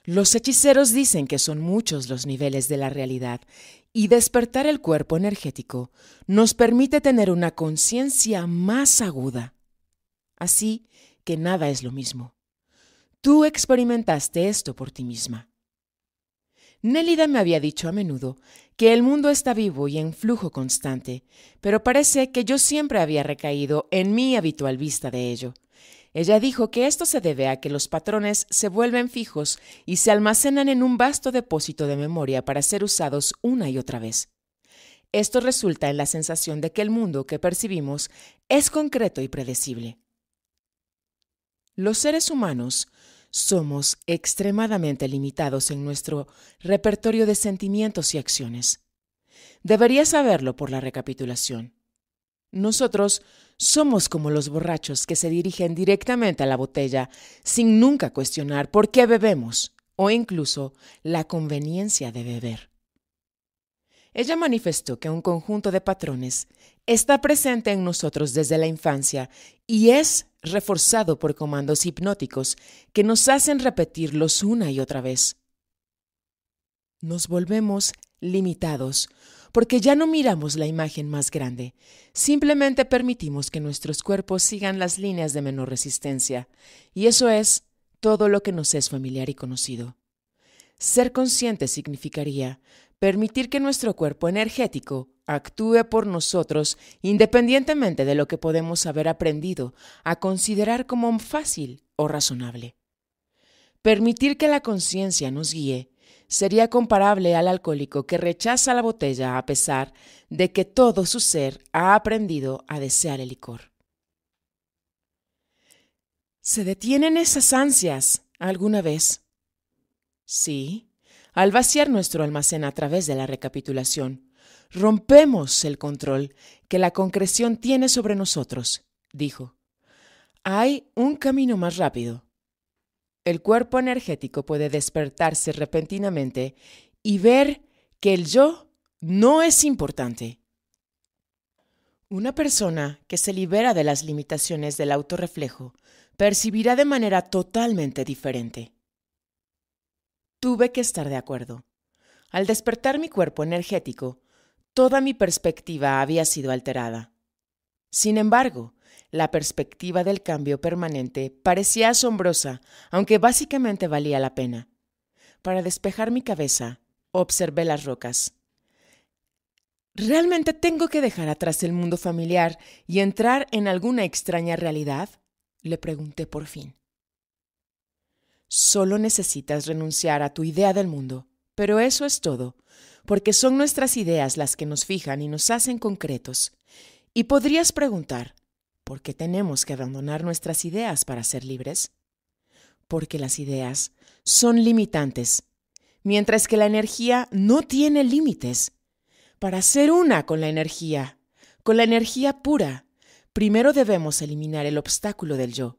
Los hechiceros dicen que son muchos los niveles de la realidad y despertar el cuerpo energético nos permite tener una conciencia más aguda. Así que nada es lo mismo. Tú experimentaste esto por ti misma. Nélida me había dicho a menudo que el mundo está vivo y en flujo constante, pero parece que yo siempre había recaído en mi habitual vista de ello. Ella dijo que esto se debe a que los patrones se vuelven fijos y se almacenan en un vasto depósito de memoria para ser usados una y otra vez. Esto resulta en la sensación de que el mundo que percibimos es concreto y predecible. Los seres humanos somos extremadamente limitados en nuestro repertorio de sentimientos y acciones. Debería saberlo por la recapitulación. Nosotros somos como los borrachos que se dirigen directamente a la botella sin nunca cuestionar por qué bebemos o incluso la conveniencia de beber. Ella manifestó que un conjunto de patrones está presente en nosotros desde la infancia y es reforzado por comandos hipnóticos que nos hacen repetirlos una y otra vez. Nos volvemos limitados porque ya no miramos la imagen más grande, simplemente permitimos que nuestros cuerpos sigan las líneas de menor resistencia, y eso es todo lo que nos es familiar y conocido. Ser consciente significaría permitir que nuestro cuerpo energético actúe por nosotros independientemente de lo que podemos haber aprendido a considerar como fácil o razonable. Permitir que la conciencia nos guíe sería comparable al alcohólico que rechaza la botella a pesar de que todo su ser ha aprendido a desear el licor. ¿Se detienen esas ansias alguna vez? Sí. Al vaciar nuestro almacén a través de la recapitulación, rompemos el control que la concreción tiene sobre nosotros, dijo. Hay un camino más rápido. El cuerpo energético puede despertarse repentinamente y ver que el yo no es importante. Una persona que se libera de las limitaciones del autorreflejo percibirá de manera totalmente diferente. Tuve que estar de acuerdo. Al despertar mi cuerpo energético, toda mi perspectiva había sido alterada. Sin embargo, la perspectiva del cambio permanente parecía asombrosa, aunque básicamente valía la pena. Para despejar mi cabeza, observé las rocas. ¿Realmente tengo que dejar atrás el mundo familiar y entrar en alguna extraña realidad? Le pregunté por fin. Solo necesitas renunciar a tu idea del mundo, pero eso es todo, porque son nuestras ideas las que nos fijan y nos hacen concretos. Y podrías preguntar, ¿por qué tenemos que abandonar nuestras ideas para ser libres? Porque las ideas son limitantes, mientras que la energía no tiene límites. Para ser una con la energía, con la energía pura, primero debemos eliminar el obstáculo del yo,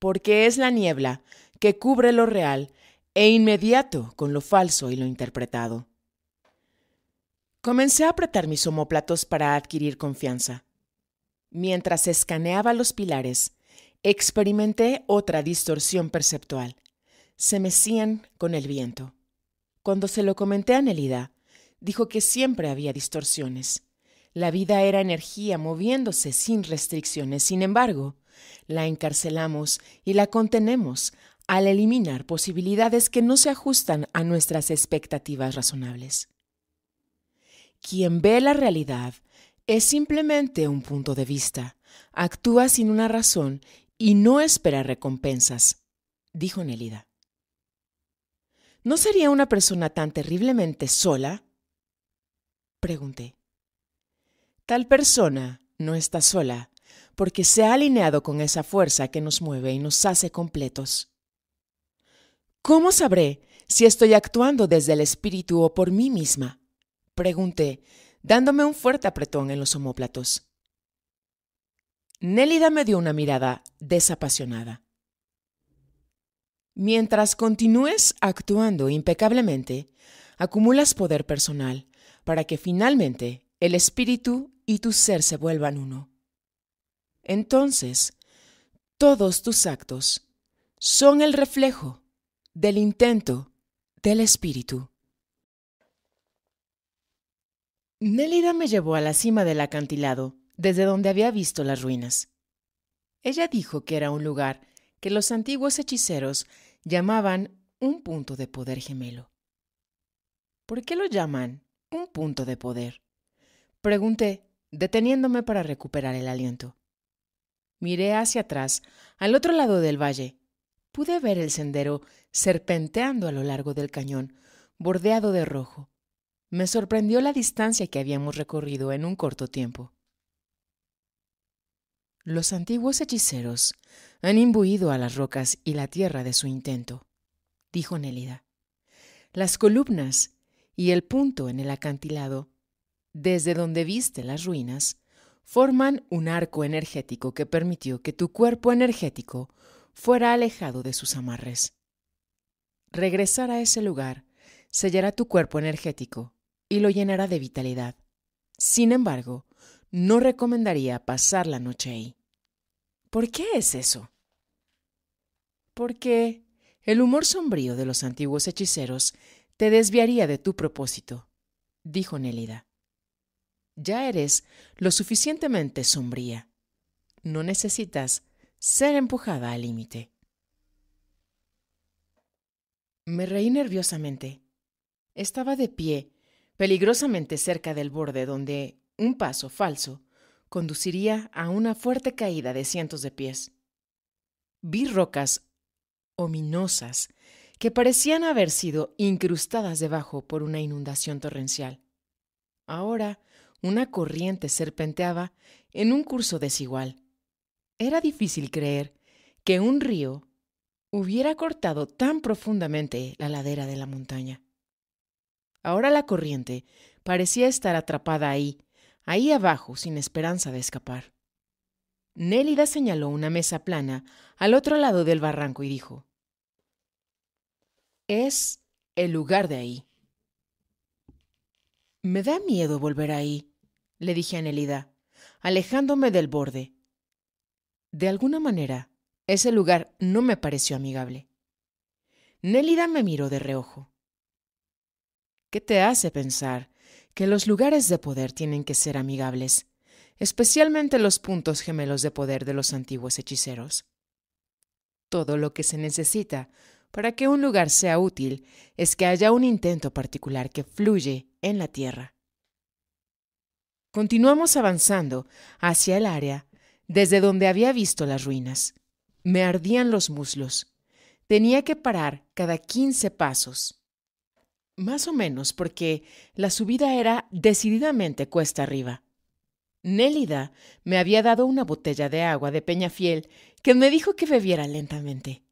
porque es la niebla que cubre lo real e inmediato con lo falso y lo interpretado. Comencé a apretar mis homóplatos para adquirir confianza. Mientras escaneaba los pilares, experimenté otra distorsión perceptual. Se mecían con el viento. Cuando se lo comenté a Nelida, dijo que siempre había distorsiones. La vida era energía moviéndose sin restricciones. Sin embargo, la encarcelamos y la contenemos al eliminar posibilidades que no se ajustan a nuestras expectativas razonables. Quien ve la realidad es simplemente un punto de vista, actúa sin una razón y no espera recompensas, dijo Nelida. ¿No sería una persona tan terriblemente sola? Pregunté. Tal persona no está sola, porque se ha alineado con esa fuerza que nos mueve y nos hace completos. ¿Cómo sabré si estoy actuando desde el espíritu o por mí misma? Pregunté, dándome un fuerte apretón en los omóplatos. Nélida me dio una mirada desapasionada. Mientras continúes actuando impecablemente, acumulas poder personal para que finalmente el espíritu y tu ser se vuelvan uno. Entonces, todos tus actos son el reflejo del intento del espíritu. Nélida me llevó a la cima del acantilado, desde donde había visto las ruinas. Ella dijo que era un lugar que los antiguos hechiceros llamaban un punto de poder gemelo. ¿Por qué lo llaman un punto de poder? Pregunté, deteniéndome para recuperar el aliento. Miré hacia atrás, al otro lado del valle. Pude ver el sendero serpenteando a lo largo del cañón, bordeado de rojo. Me sorprendió la distancia que habíamos recorrido en un corto tiempo. Los antiguos hechiceros han imbuido a las rocas y la tierra de su intento, dijo Nélida. Las columnas y el punto en el acantilado, desde donde viste las ruinas, forman un arco energético que permitió que tu cuerpo energético fuera alejado de sus amarres regresar a ese lugar sellará tu cuerpo energético y lo llenará de vitalidad. Sin embargo, no recomendaría pasar la noche ahí. ¿Por qué es eso? Porque el humor sombrío de los antiguos hechiceros te desviaría de tu propósito, dijo Nélida. Ya eres lo suficientemente sombría. No necesitas ser empujada al límite. Me reí nerviosamente. Estaba de pie, peligrosamente cerca del borde donde un paso falso conduciría a una fuerte caída de cientos de pies. Vi rocas ominosas que parecían haber sido incrustadas debajo por una inundación torrencial. Ahora una corriente serpenteaba en un curso desigual. Era difícil creer que un río hubiera cortado tan profundamente la ladera de la montaña. Ahora la corriente parecía estar atrapada ahí, ahí abajo, sin esperanza de escapar. Nélida señaló una mesa plana al otro lado del barranco y dijo, Es el lugar de ahí. Me da miedo volver ahí, le dije a Nélida, alejándome del borde. De alguna manera, ese lugar no me pareció amigable. Nélida me miró de reojo. ¿Qué te hace pensar que los lugares de poder tienen que ser amigables, especialmente los puntos gemelos de poder de los antiguos hechiceros? Todo lo que se necesita para que un lugar sea útil es que haya un intento particular que fluye en la tierra. Continuamos avanzando hacia el área desde donde había visto las ruinas. Me ardían los muslos. Tenía que parar cada 15 pasos. Más o menos porque la subida era decididamente cuesta arriba. Nélida me había dado una botella de agua de Peñafiel que me dijo que bebiera lentamente.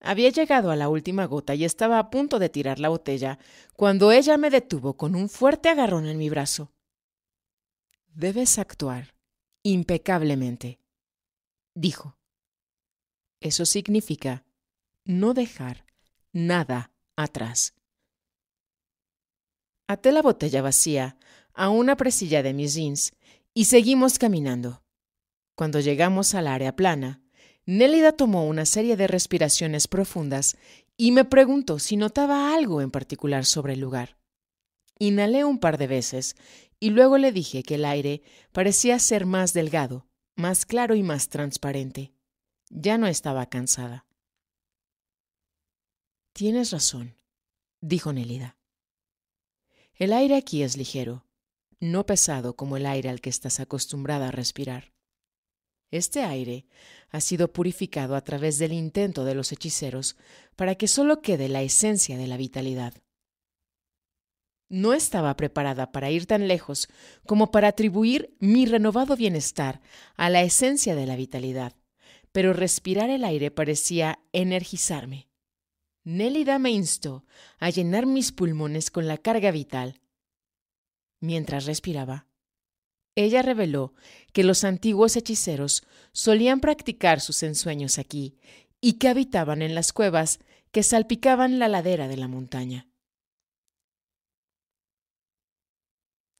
Había llegado a la última gota y estaba a punto de tirar la botella cuando ella me detuvo con un fuerte agarrón en mi brazo. Debes actuar impecablemente, dijo. Eso significa no dejar nada atrás. Até la botella vacía a una presilla de mis jeans y seguimos caminando. Cuando llegamos al área plana, Nélida tomó una serie de respiraciones profundas y me preguntó si notaba algo en particular sobre el lugar. Inhalé un par de veces y luego le dije que el aire parecía ser más delgado, más claro y más transparente. Ya no estaba cansada. Tienes razón, dijo Nelida. El aire aquí es ligero, no pesado como el aire al que estás acostumbrada a respirar. Este aire ha sido purificado a través del intento de los hechiceros para que solo quede la esencia de la vitalidad. No estaba preparada para ir tan lejos como para atribuir mi renovado bienestar a la esencia de la vitalidad, pero respirar el aire parecía energizarme. Nélida me instó a llenar mis pulmones con la carga vital. Mientras respiraba, ella reveló que los antiguos hechiceros solían practicar sus ensueños aquí y que habitaban en las cuevas que salpicaban la ladera de la montaña.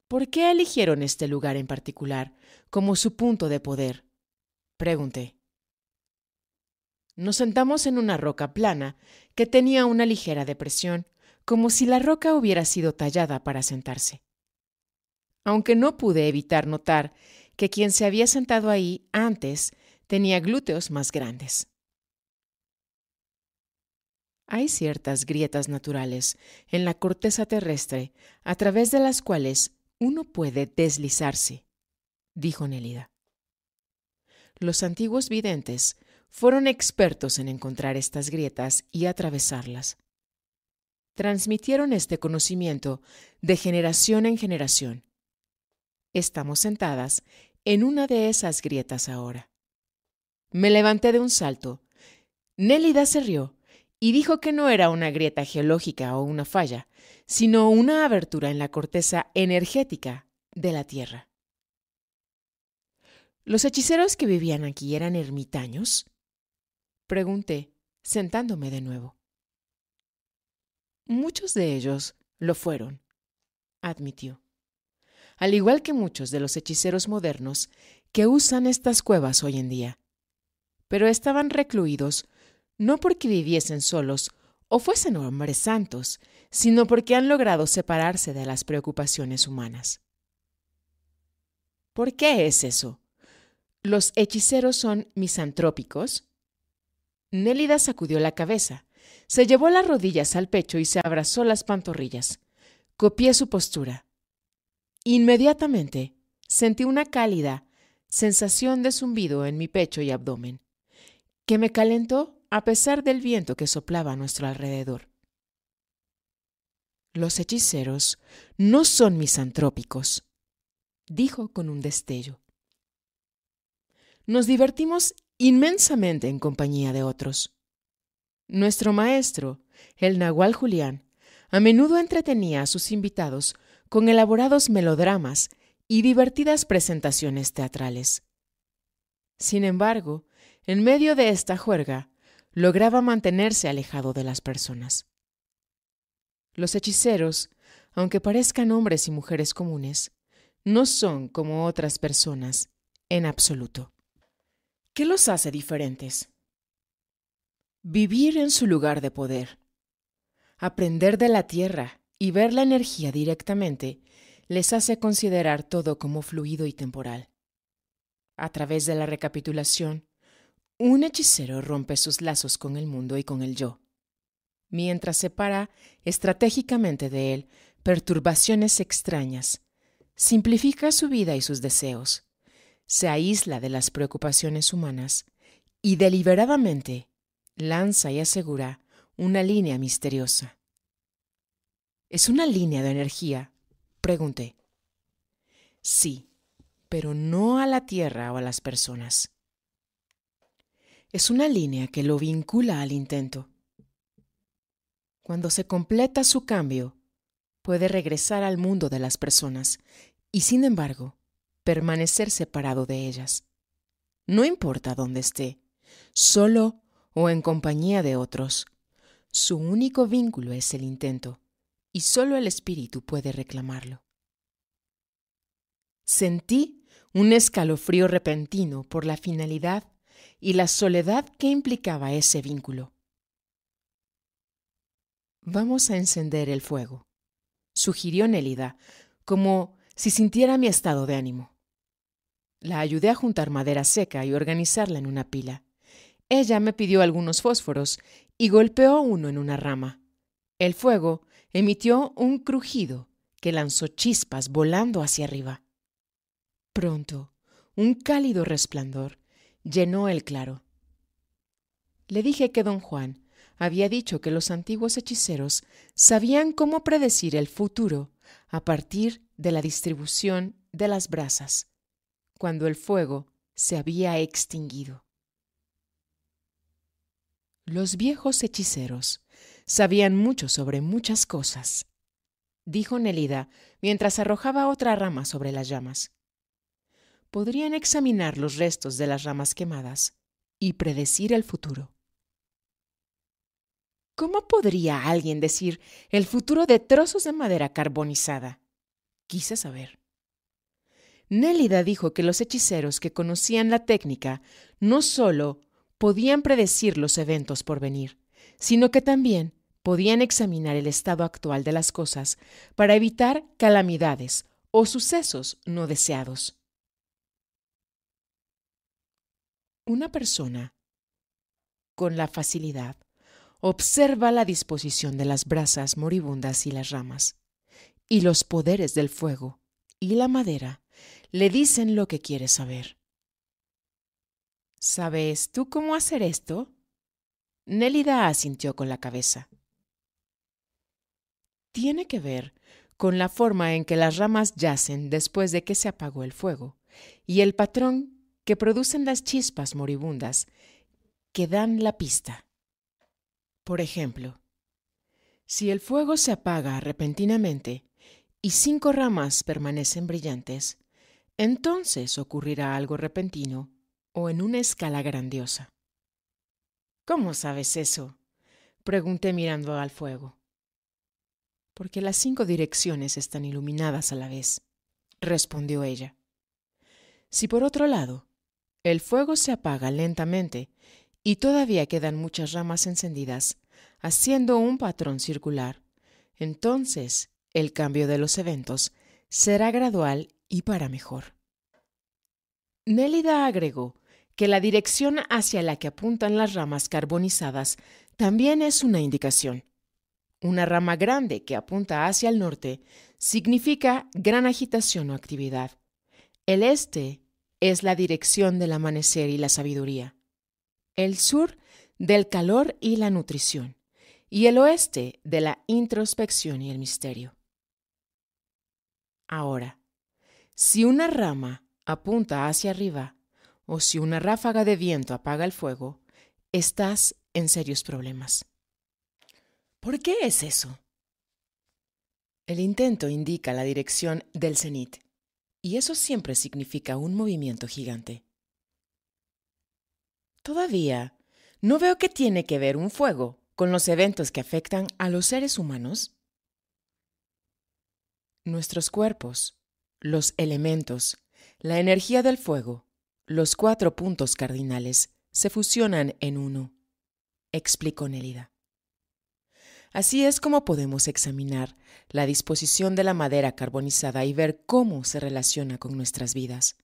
¿Por qué eligieron este lugar en particular como su punto de poder? Pregunté. Nos sentamos en una roca plana que tenía una ligera depresión, como si la roca hubiera sido tallada para sentarse. Aunque no pude evitar notar que quien se había sentado ahí antes tenía glúteos más grandes. Hay ciertas grietas naturales en la corteza terrestre a través de las cuales uno puede deslizarse, dijo Nelida. Los antiguos videntes fueron expertos en encontrar estas grietas y atravesarlas. Transmitieron este conocimiento de generación en generación. Estamos sentadas en una de esas grietas ahora. Me levanté de un salto. Nélida se rió y dijo que no era una grieta geológica o una falla, sino una abertura en la corteza energética de la Tierra. Los hechiceros que vivían aquí eran ermitaños, Pregunté, sentándome de nuevo. Muchos de ellos lo fueron, admitió. Al igual que muchos de los hechiceros modernos que usan estas cuevas hoy en día. Pero estaban recluidos no porque viviesen solos o fuesen hombres santos, sino porque han logrado separarse de las preocupaciones humanas. ¿Por qué es eso? ¿Los hechiceros son misantrópicos? Nélida sacudió la cabeza, se llevó las rodillas al pecho y se abrazó las pantorrillas. Copié su postura. Inmediatamente sentí una cálida sensación de zumbido en mi pecho y abdomen, que me calentó a pesar del viento que soplaba a nuestro alrededor. Los hechiceros no son misantrópicos, dijo con un destello. Nos divertimos inmensamente en compañía de otros. Nuestro maestro, el Nahual Julián, a menudo entretenía a sus invitados con elaborados melodramas y divertidas presentaciones teatrales. Sin embargo, en medio de esta juerga, lograba mantenerse alejado de las personas. Los hechiceros, aunque parezcan hombres y mujeres comunes, no son como otras personas en absoluto. ¿Qué los hace diferentes? Vivir en su lugar de poder. Aprender de la tierra y ver la energía directamente les hace considerar todo como fluido y temporal. A través de la recapitulación, un hechicero rompe sus lazos con el mundo y con el yo, mientras separa estratégicamente de él perturbaciones extrañas, simplifica su vida y sus deseos se aísla de las preocupaciones humanas y deliberadamente lanza y asegura una línea misteriosa. ¿Es una línea de energía? Pregunté. Sí, pero no a la Tierra o a las personas. Es una línea que lo vincula al intento. Cuando se completa su cambio, puede regresar al mundo de las personas y, sin embargo, permanecer separado de ellas. No importa dónde esté, solo o en compañía de otros. Su único vínculo es el intento, y solo el espíritu puede reclamarlo. Sentí un escalofrío repentino por la finalidad y la soledad que implicaba ese vínculo. Vamos a encender el fuego, sugirió Nélida, como si sintiera mi estado de ánimo. La ayudé a juntar madera seca y organizarla en una pila. Ella me pidió algunos fósforos y golpeó uno en una rama. El fuego emitió un crujido que lanzó chispas volando hacia arriba. Pronto, un cálido resplandor llenó el claro. Le dije que don Juan había dicho que los antiguos hechiceros sabían cómo predecir el futuro a partir de la distribución de las brasas cuando el fuego se había extinguido. Los viejos hechiceros sabían mucho sobre muchas cosas, dijo Nelida mientras arrojaba otra rama sobre las llamas. Podrían examinar los restos de las ramas quemadas y predecir el futuro. ¿Cómo podría alguien decir el futuro de trozos de madera carbonizada? Quise saber. Nélida dijo que los hechiceros que conocían la técnica no solo podían predecir los eventos por venir, sino que también podían examinar el estado actual de las cosas para evitar calamidades o sucesos no deseados. Una persona con la facilidad observa la disposición de las brasas moribundas y las ramas, y los poderes del fuego y la madera le dicen lo que quiere saber. ¿Sabes tú cómo hacer esto? Nelida asintió con la cabeza. Tiene que ver con la forma en que las ramas yacen después de que se apagó el fuego y el patrón que producen las chispas moribundas que dan la pista. Por ejemplo, si el fuego se apaga repentinamente y cinco ramas permanecen brillantes, entonces ocurrirá algo repentino o en una escala grandiosa. ¿Cómo sabes eso? pregunté mirando al fuego. Porque las cinco direcciones están iluminadas a la vez, respondió ella. Si por otro lado, el fuego se apaga lentamente y todavía quedan muchas ramas encendidas, haciendo un patrón circular, entonces el cambio de los eventos será gradual y para mejor. Nélida agregó que la dirección hacia la que apuntan las ramas carbonizadas también es una indicación. Una rama grande que apunta hacia el norte significa gran agitación o actividad. El este es la dirección del amanecer y la sabiduría. El sur del calor y la nutrición. Y el oeste de la introspección y el misterio. Ahora, si una rama apunta hacia arriba o si una ráfaga de viento apaga el fuego, estás en serios problemas. ¿Por qué es eso? El intento indica la dirección del cenit, y eso siempre significa un movimiento gigante. Todavía, no veo que tiene que ver un fuego con los eventos que afectan a los seres humanos. Nuestros cuerpos los elementos, la energía del fuego, los cuatro puntos cardinales se fusionan en uno, explicó Nélida. Así es como podemos examinar la disposición de la madera carbonizada y ver cómo se relaciona con nuestras vidas.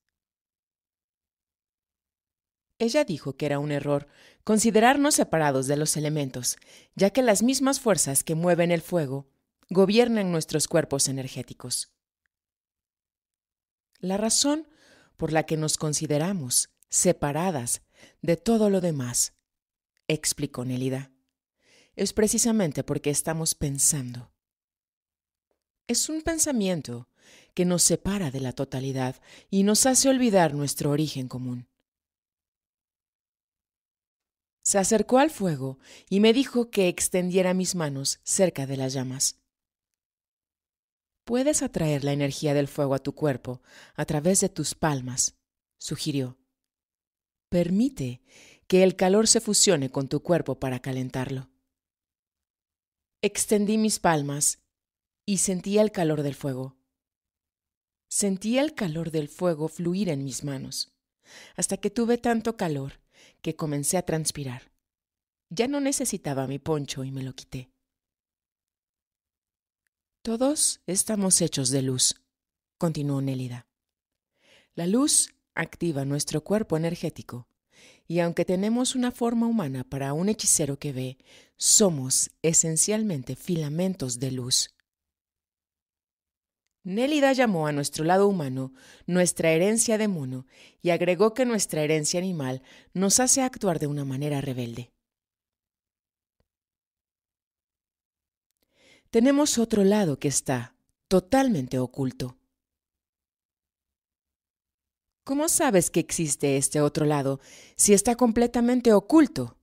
Ella dijo que era un error considerarnos separados de los elementos, ya que las mismas fuerzas que mueven el fuego gobiernan nuestros cuerpos energéticos la razón por la que nos consideramos separadas de todo lo demás, explicó Nelida. es precisamente porque estamos pensando. Es un pensamiento que nos separa de la totalidad y nos hace olvidar nuestro origen común. Se acercó al fuego y me dijo que extendiera mis manos cerca de las llamas. Puedes atraer la energía del fuego a tu cuerpo a través de tus palmas, sugirió. Permite que el calor se fusione con tu cuerpo para calentarlo. Extendí mis palmas y sentí el calor del fuego. Sentí el calor del fuego fluir en mis manos, hasta que tuve tanto calor que comencé a transpirar. Ya no necesitaba mi poncho y me lo quité. Todos estamos hechos de luz, continuó Nélida. La luz activa nuestro cuerpo energético, y aunque tenemos una forma humana para un hechicero que ve, somos esencialmente filamentos de luz. Nélida llamó a nuestro lado humano nuestra herencia de mono y agregó que nuestra herencia animal nos hace actuar de una manera rebelde. tenemos otro lado que está totalmente oculto. ¿Cómo sabes que existe este otro lado si está completamente oculto?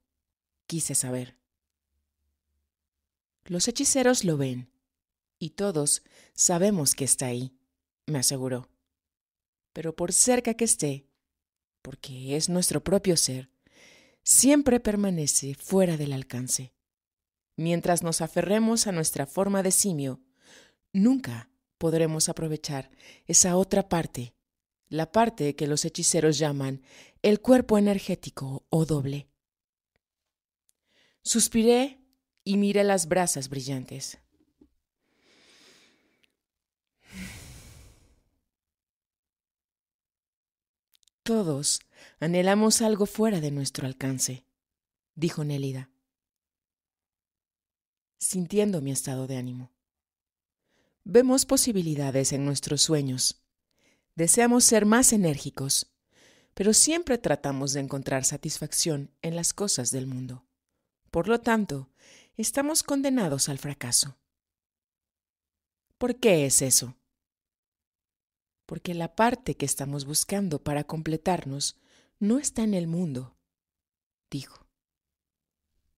Quise saber. Los hechiceros lo ven, y todos sabemos que está ahí, me aseguró. Pero por cerca que esté, porque es nuestro propio ser, siempre permanece fuera del alcance. Mientras nos aferremos a nuestra forma de simio, nunca podremos aprovechar esa otra parte, la parte que los hechiceros llaman el cuerpo energético o doble. Suspiré y miré las brasas brillantes. Todos anhelamos algo fuera de nuestro alcance, dijo Nélida sintiendo mi estado de ánimo. Vemos posibilidades en nuestros sueños. Deseamos ser más enérgicos, pero siempre tratamos de encontrar satisfacción en las cosas del mundo. Por lo tanto, estamos condenados al fracaso. ¿Por qué es eso? Porque la parte que estamos buscando para completarnos no está en el mundo, dijo.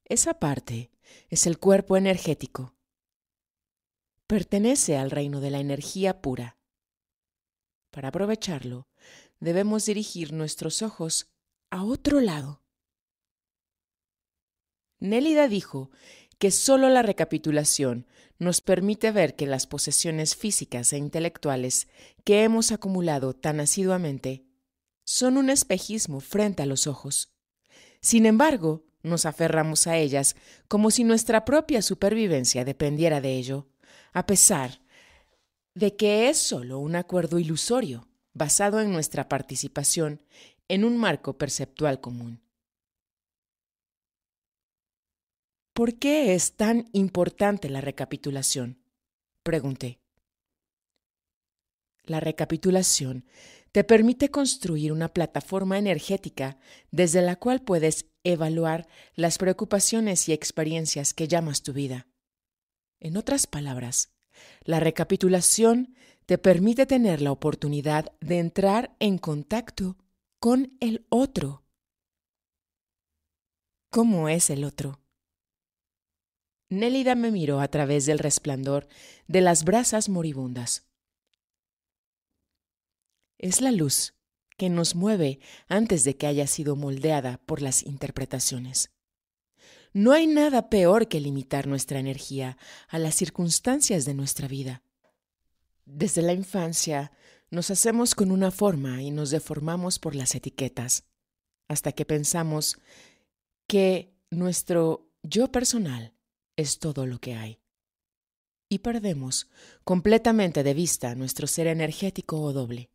Esa parte es el cuerpo energético. Pertenece al reino de la energía pura. Para aprovecharlo, debemos dirigir nuestros ojos a otro lado. Nélida dijo que solo la recapitulación nos permite ver que las posesiones físicas e intelectuales que hemos acumulado tan asiduamente son un espejismo frente a los ojos. Sin embargo, nos aferramos a ellas como si nuestra propia supervivencia dependiera de ello, a pesar de que es solo un acuerdo ilusorio basado en nuestra participación en un marco perceptual común. ¿Por qué es tan importante la recapitulación? Pregunté. La recapitulación te permite construir una plataforma energética desde la cual puedes evaluar las preocupaciones y experiencias que llamas tu vida. En otras palabras, la recapitulación te permite tener la oportunidad de entrar en contacto con el otro. ¿Cómo es el otro? Nélida me miró a través del resplandor de las brasas moribundas es la luz que nos mueve antes de que haya sido moldeada por las interpretaciones. No hay nada peor que limitar nuestra energía a las circunstancias de nuestra vida. Desde la infancia nos hacemos con una forma y nos deformamos por las etiquetas, hasta que pensamos que nuestro yo personal es todo lo que hay. Y perdemos completamente de vista nuestro ser energético o doble.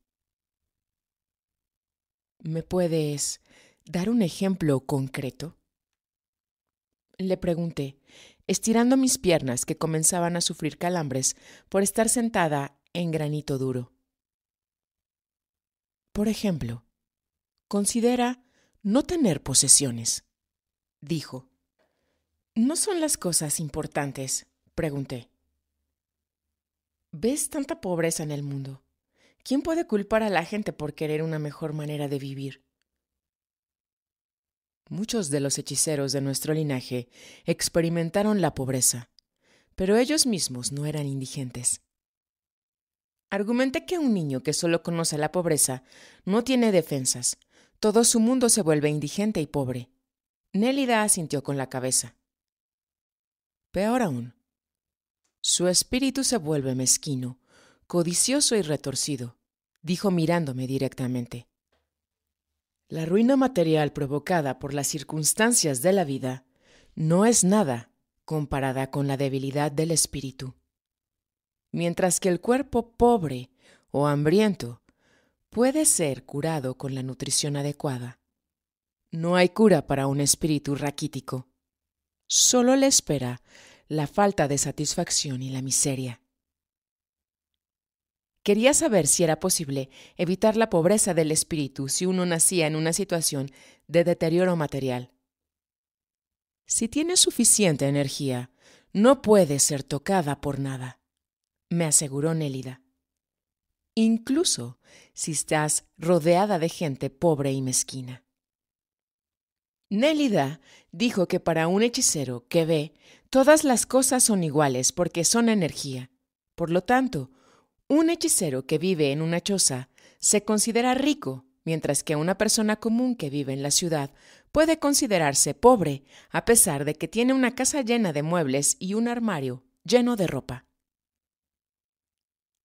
¿Me puedes dar un ejemplo concreto? Le pregunté, estirando mis piernas que comenzaban a sufrir calambres por estar sentada en granito duro. Por ejemplo, considera no tener posesiones, dijo. ¿No son las cosas importantes? pregunté. ¿Ves tanta pobreza en el mundo? ¿Quién puede culpar a la gente por querer una mejor manera de vivir? Muchos de los hechiceros de nuestro linaje experimentaron la pobreza, pero ellos mismos no eran indigentes. Argumenté que un niño que solo conoce la pobreza no tiene defensas. Todo su mundo se vuelve indigente y pobre. Nélida asintió con la cabeza. Peor aún, su espíritu se vuelve mezquino codicioso y retorcido, dijo mirándome directamente. La ruina material provocada por las circunstancias de la vida no es nada comparada con la debilidad del espíritu. Mientras que el cuerpo pobre o hambriento puede ser curado con la nutrición adecuada, no hay cura para un espíritu raquítico. Solo le espera la falta de satisfacción y la miseria. Quería saber si era posible evitar la pobreza del espíritu si uno nacía en una situación de deterioro material. Si tienes suficiente energía, no puede ser tocada por nada, me aseguró Nélida. Incluso si estás rodeada de gente pobre y mezquina. Nélida dijo que para un hechicero que ve, todas las cosas son iguales porque son energía. Por lo tanto, un hechicero que vive en una choza se considera rico, mientras que una persona común que vive en la ciudad puede considerarse pobre, a pesar de que tiene una casa llena de muebles y un armario lleno de ropa.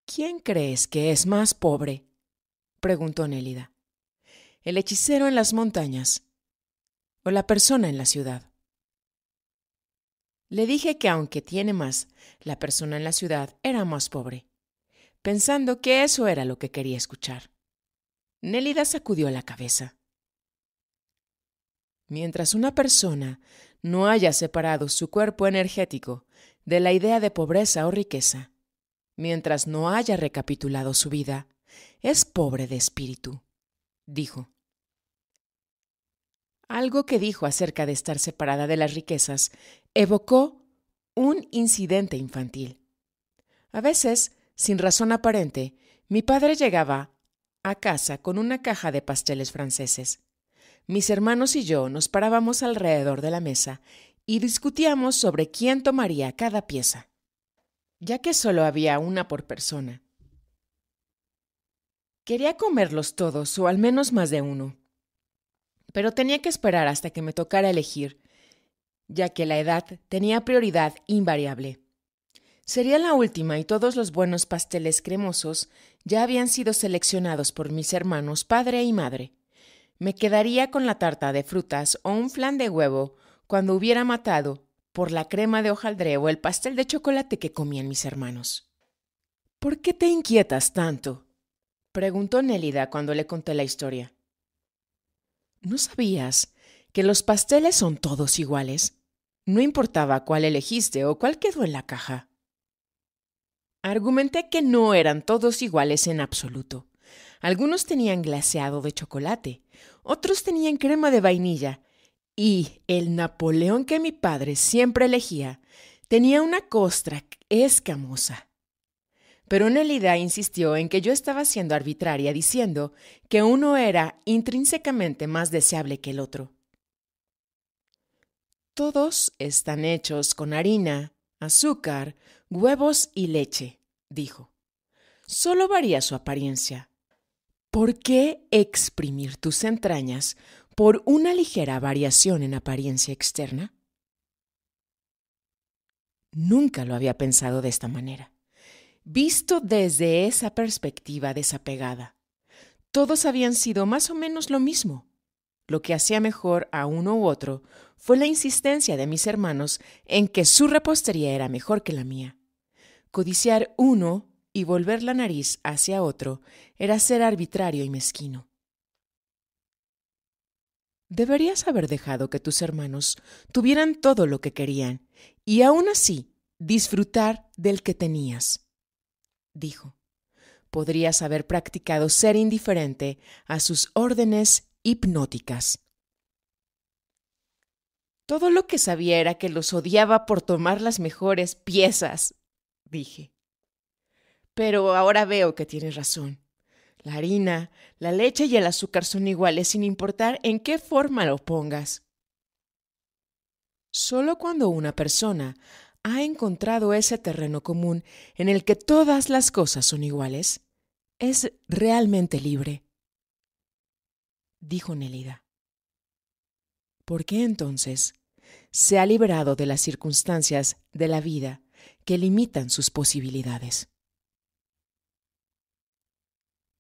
¿Quién crees que es más pobre? preguntó Nélida. ¿El hechicero en las montañas o la persona en la ciudad? Le dije que aunque tiene más, la persona en la ciudad era más pobre pensando que eso era lo que quería escuchar. Nélida sacudió la cabeza. Mientras una persona no haya separado su cuerpo energético de la idea de pobreza o riqueza, mientras no haya recapitulado su vida, es pobre de espíritu, dijo. Algo que dijo acerca de estar separada de las riquezas evocó un incidente infantil. A veces sin razón aparente, mi padre llegaba a casa con una caja de pasteles franceses. Mis hermanos y yo nos parábamos alrededor de la mesa y discutíamos sobre quién tomaría cada pieza, ya que solo había una por persona. Quería comerlos todos o al menos más de uno, pero tenía que esperar hasta que me tocara elegir, ya que la edad tenía prioridad invariable. Sería la última y todos los buenos pasteles cremosos ya habían sido seleccionados por mis hermanos padre y madre. Me quedaría con la tarta de frutas o un flan de huevo cuando hubiera matado por la crema de hojaldre o el pastel de chocolate que comían mis hermanos. ¿Por qué te inquietas tanto? preguntó Nélida cuando le conté la historia. ¿No sabías que los pasteles son todos iguales? No importaba cuál elegiste o cuál quedó en la caja. Argumenté que no eran todos iguales en absoluto. Algunos tenían glaseado de chocolate, otros tenían crema de vainilla, y el Napoleón que mi padre siempre elegía tenía una costra escamosa. Pero Nelida insistió en que yo estaba siendo arbitraria diciendo que uno era intrínsecamente más deseable que el otro. Todos están hechos con harina, azúcar, Huevos y leche, dijo. Solo varía su apariencia. ¿Por qué exprimir tus entrañas por una ligera variación en apariencia externa? Nunca lo había pensado de esta manera. Visto desde esa perspectiva desapegada, todos habían sido más o menos lo mismo. Lo que hacía mejor a uno u otro fue la insistencia de mis hermanos en que su repostería era mejor que la mía. Codiciar uno y volver la nariz hacia otro era ser arbitrario y mezquino. Deberías haber dejado que tus hermanos tuvieran todo lo que querían y aún así disfrutar del que tenías, dijo. Podrías haber practicado ser indiferente a sus órdenes hipnóticas. Todo lo que sabía era que los odiaba por tomar las mejores piezas dije. Pero ahora veo que tienes razón. La harina, la leche y el azúcar son iguales sin importar en qué forma lo pongas. Solo cuando una persona ha encontrado ese terreno común en el que todas las cosas son iguales, es realmente libre. Dijo Nelida. ¿Por qué entonces se ha liberado de las circunstancias de la vida que limitan sus posibilidades.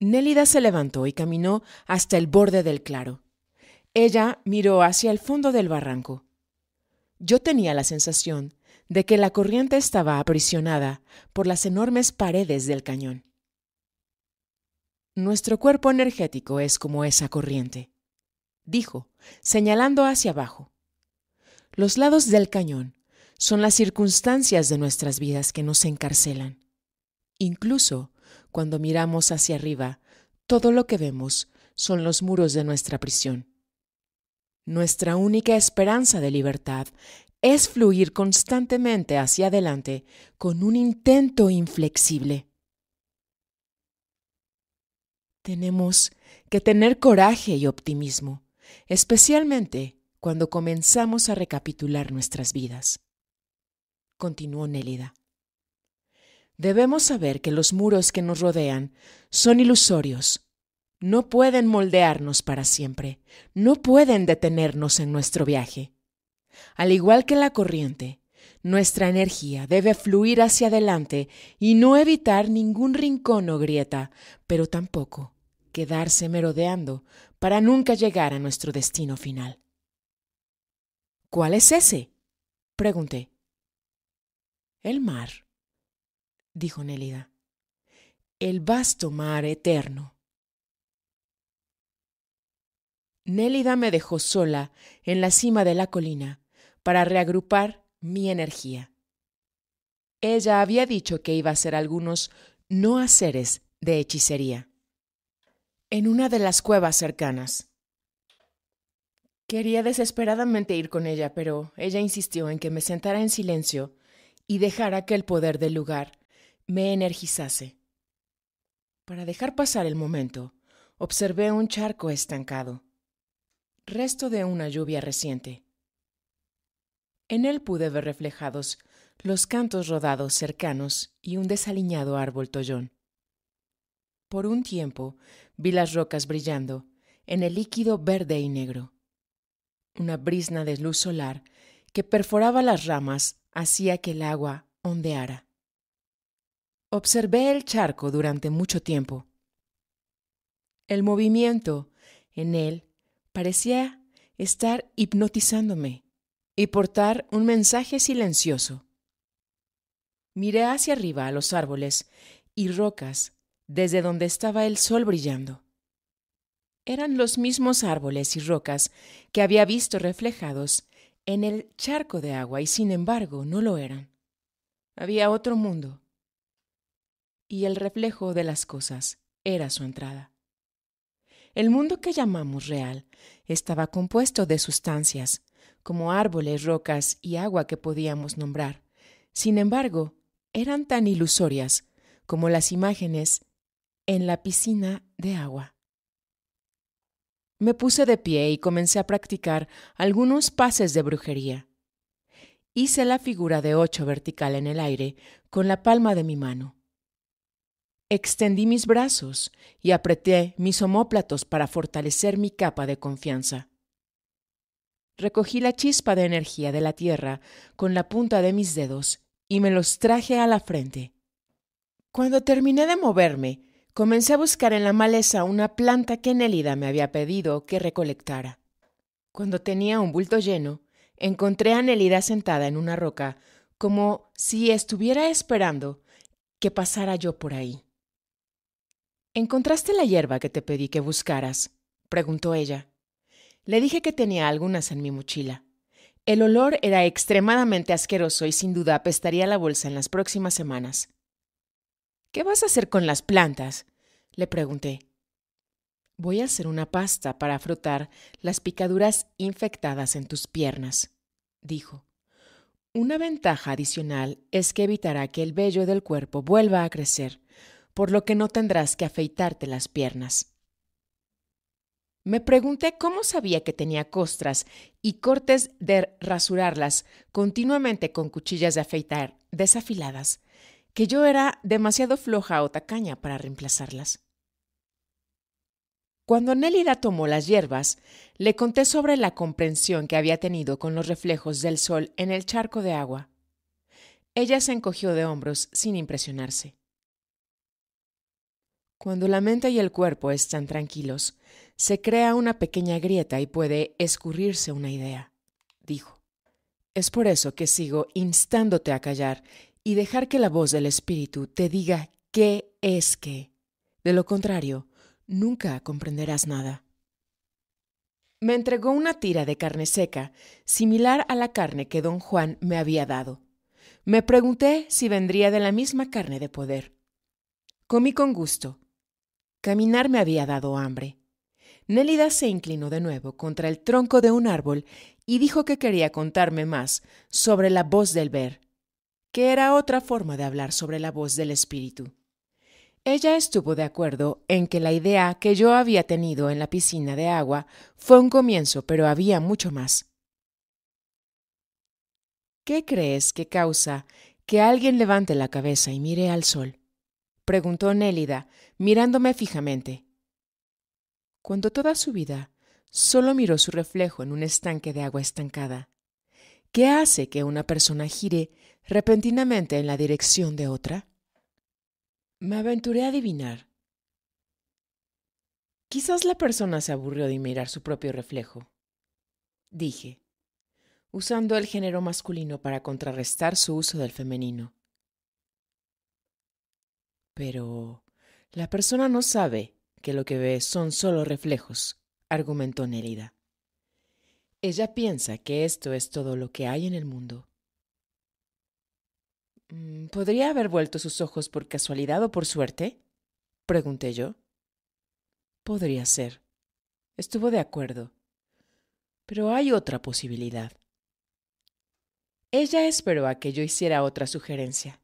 Nélida se levantó y caminó hasta el borde del claro. Ella miró hacia el fondo del barranco. Yo tenía la sensación de que la corriente estaba aprisionada por las enormes paredes del cañón. Nuestro cuerpo energético es como esa corriente, dijo, señalando hacia abajo. Los lados del cañón son las circunstancias de nuestras vidas que nos encarcelan. Incluso cuando miramos hacia arriba, todo lo que vemos son los muros de nuestra prisión. Nuestra única esperanza de libertad es fluir constantemente hacia adelante con un intento inflexible. Tenemos que tener coraje y optimismo, especialmente cuando comenzamos a recapitular nuestras vidas continuó Nélida. Debemos saber que los muros que nos rodean son ilusorios. No pueden moldearnos para siempre, no pueden detenernos en nuestro viaje. Al igual que la corriente, nuestra energía debe fluir hacia adelante y no evitar ningún rincón o grieta, pero tampoco quedarse merodeando para nunca llegar a nuestro destino final. ¿Cuál es ese? pregunté. El mar, dijo Nélida, el vasto mar eterno. Nélida me dejó sola en la cima de la colina para reagrupar mi energía. Ella había dicho que iba a hacer algunos no haceres de hechicería en una de las cuevas cercanas. Quería desesperadamente ir con ella, pero ella insistió en que me sentara en silencio y dejar que el poder del lugar me energizase. Para dejar pasar el momento, observé un charco estancado, resto de una lluvia reciente. En él pude ver reflejados los cantos rodados cercanos y un desaliñado árbol tollón. Por un tiempo vi las rocas brillando en el líquido verde y negro. Una brisna de luz solar que perforaba las ramas hacía que el agua ondeara. Observé el charco durante mucho tiempo. El movimiento en él parecía estar hipnotizándome y portar un mensaje silencioso. Miré hacia arriba a los árboles y rocas desde donde estaba el sol brillando. Eran los mismos árboles y rocas que había visto reflejados en el charco de agua y sin embargo no lo eran. Había otro mundo. Y el reflejo de las cosas era su entrada. El mundo que llamamos real estaba compuesto de sustancias, como árboles, rocas y agua que podíamos nombrar. Sin embargo, eran tan ilusorias como las imágenes en la piscina de agua. Me puse de pie y comencé a practicar algunos pases de brujería. Hice la figura de ocho vertical en el aire con la palma de mi mano. Extendí mis brazos y apreté mis omóplatos para fortalecer mi capa de confianza. Recogí la chispa de energía de la tierra con la punta de mis dedos y me los traje a la frente. Cuando terminé de moverme, Comencé a buscar en la maleza una planta que Nélida me había pedido que recolectara. Cuando tenía un bulto lleno, encontré a Nélida sentada en una roca, como si estuviera esperando que pasara yo por ahí. ¿Encontraste la hierba que te pedí que buscaras? preguntó ella. Le dije que tenía algunas en mi mochila. El olor era extremadamente asqueroso y sin duda apestaría la bolsa en las próximas semanas. ¿Qué vas a hacer con las plantas? le pregunté. Voy a hacer una pasta para frotar las picaduras infectadas en tus piernas, dijo. Una ventaja adicional es que evitará que el vello del cuerpo vuelva a crecer, por lo que no tendrás que afeitarte las piernas. Me pregunté cómo sabía que tenía costras y cortes de rasurarlas continuamente con cuchillas de afeitar desafiladas, que yo era demasiado floja o tacaña para reemplazarlas. Cuando Nélida tomó las hierbas, le conté sobre la comprensión que había tenido con los reflejos del sol en el charco de agua. Ella se encogió de hombros sin impresionarse. Cuando la mente y el cuerpo están tranquilos, se crea una pequeña grieta y puede escurrirse una idea, dijo. Es por eso que sigo instándote a callar y dejar que la voz del Espíritu te diga qué es qué. De lo contrario, nunca comprenderás nada. Me entregó una tira de carne seca, similar a la carne que don Juan me había dado. Me pregunté si vendría de la misma carne de poder. Comí con gusto. Caminar me había dado hambre. Nélida se inclinó de nuevo contra el tronco de un árbol y dijo que quería contarme más sobre la voz del ver, que era otra forma de hablar sobre la voz del espíritu. Ella estuvo de acuerdo en que la idea que yo había tenido en la piscina de agua fue un comienzo, pero había mucho más. ¿Qué crees que causa que alguien levante la cabeza y mire al sol? preguntó Nélida, mirándome fijamente. Cuando toda su vida solo miró su reflejo en un estanque de agua estancada. ¿Qué hace que una persona gire repentinamente en la dirección de otra? Me aventuré a adivinar. Quizás la persona se aburrió de mirar su propio reflejo, dije, usando el género masculino para contrarrestar su uso del femenino. Pero la persona no sabe que lo que ve son solo reflejos, argumentó Nérida. Ella piensa que esto es todo lo que hay en el mundo. Mm, ¿Podría haber vuelto sus ojos por casualidad o por suerte? pregunté yo. Podría ser. Estuvo de acuerdo. Pero hay otra posibilidad. Ella esperó a que yo hiciera otra sugerencia.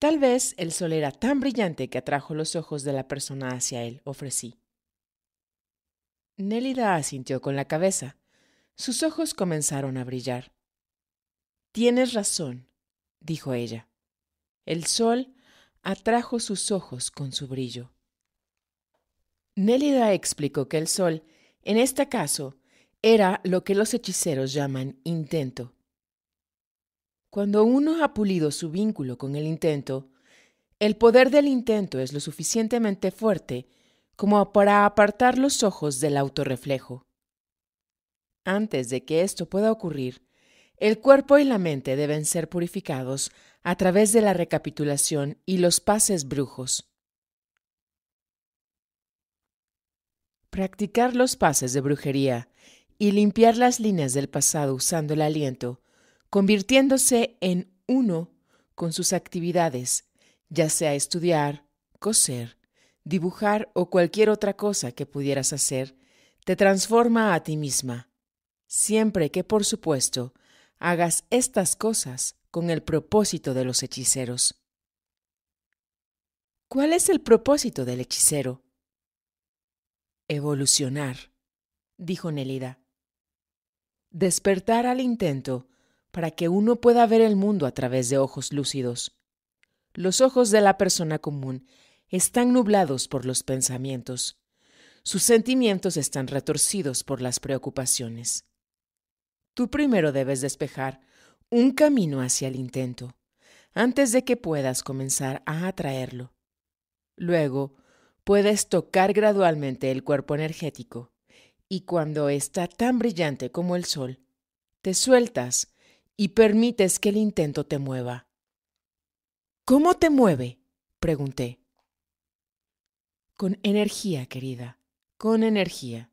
Tal vez el sol era tan brillante que atrajo los ojos de la persona hacia él, ofrecí. Nélida asintió con la cabeza. Sus ojos comenzaron a brillar. Tienes razón, dijo ella. El sol atrajo sus ojos con su brillo. Nélida explicó que el sol, en este caso, era lo que los hechiceros llaman intento. Cuando uno ha pulido su vínculo con el intento, el poder del intento es lo suficientemente fuerte como para apartar los ojos del autorreflejo. Antes de que esto pueda ocurrir, el cuerpo y la mente deben ser purificados a través de la recapitulación y los pases brujos. Practicar los pases de brujería y limpiar las líneas del pasado usando el aliento, convirtiéndose en uno con sus actividades, ya sea estudiar, coser, dibujar o cualquier otra cosa que pudieras hacer, te transforma a ti misma, siempre que, por supuesto, hagas estas cosas con el propósito de los hechiceros. ¿Cuál es el propósito del hechicero? Evolucionar, dijo Nelida. Despertar al intento para que uno pueda ver el mundo a través de ojos lúcidos. Los ojos de la persona común están nublados por los pensamientos. Sus sentimientos están retorcidos por las preocupaciones. Tú primero debes despejar un camino hacia el intento, antes de que puedas comenzar a atraerlo. Luego, puedes tocar gradualmente el cuerpo energético, y cuando está tan brillante como el sol, te sueltas y permites que el intento te mueva. ¿Cómo te mueve? pregunté con energía, querida, con energía.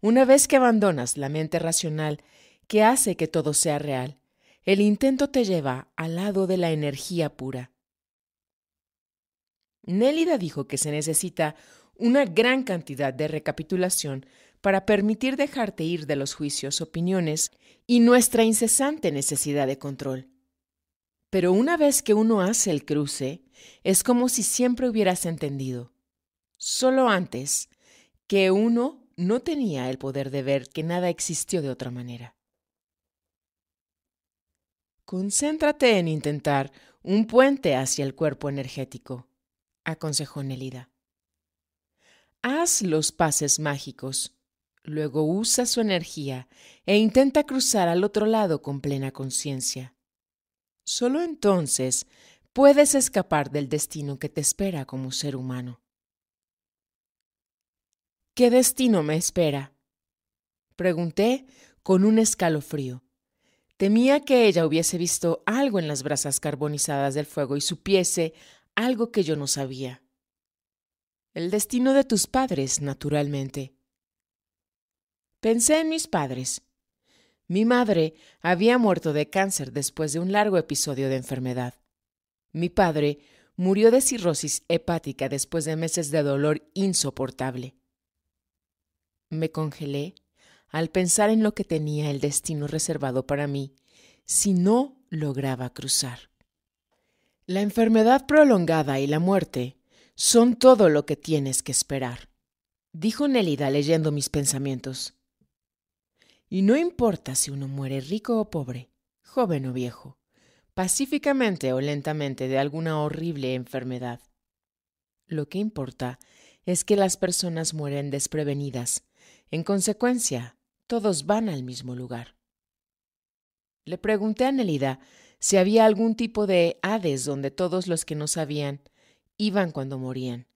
Una vez que abandonas la mente racional que hace que todo sea real, el intento te lleva al lado de la energía pura. Nélida dijo que se necesita una gran cantidad de recapitulación para permitir dejarte ir de los juicios, opiniones y nuestra incesante necesidad de control. Pero una vez que uno hace el cruce, es como si siempre hubieras entendido solo antes, que uno no tenía el poder de ver que nada existió de otra manera. Concéntrate en intentar un puente hacia el cuerpo energético, aconsejó Nelida. Haz los pases mágicos, luego usa su energía e intenta cruzar al otro lado con plena conciencia. Solo entonces puedes escapar del destino que te espera como ser humano. ¿Qué destino me espera? Pregunté con un escalofrío. Temía que ella hubiese visto algo en las brasas carbonizadas del fuego y supiese algo que yo no sabía. El destino de tus padres, naturalmente. Pensé en mis padres. Mi madre había muerto de cáncer después de un largo episodio de enfermedad. Mi padre murió de cirrosis hepática después de meses de dolor insoportable. Me congelé al pensar en lo que tenía el destino reservado para mí si no lograba cruzar. La enfermedad prolongada y la muerte son todo lo que tienes que esperar, dijo Nélida leyendo mis pensamientos. Y no importa si uno muere rico o pobre, joven o viejo, pacíficamente o lentamente de alguna horrible enfermedad. Lo que importa es que las personas mueren desprevenidas en consecuencia, todos van al mismo lugar. Le pregunté a Nelida si había algún tipo de Hades donde todos los que no sabían iban cuando morían.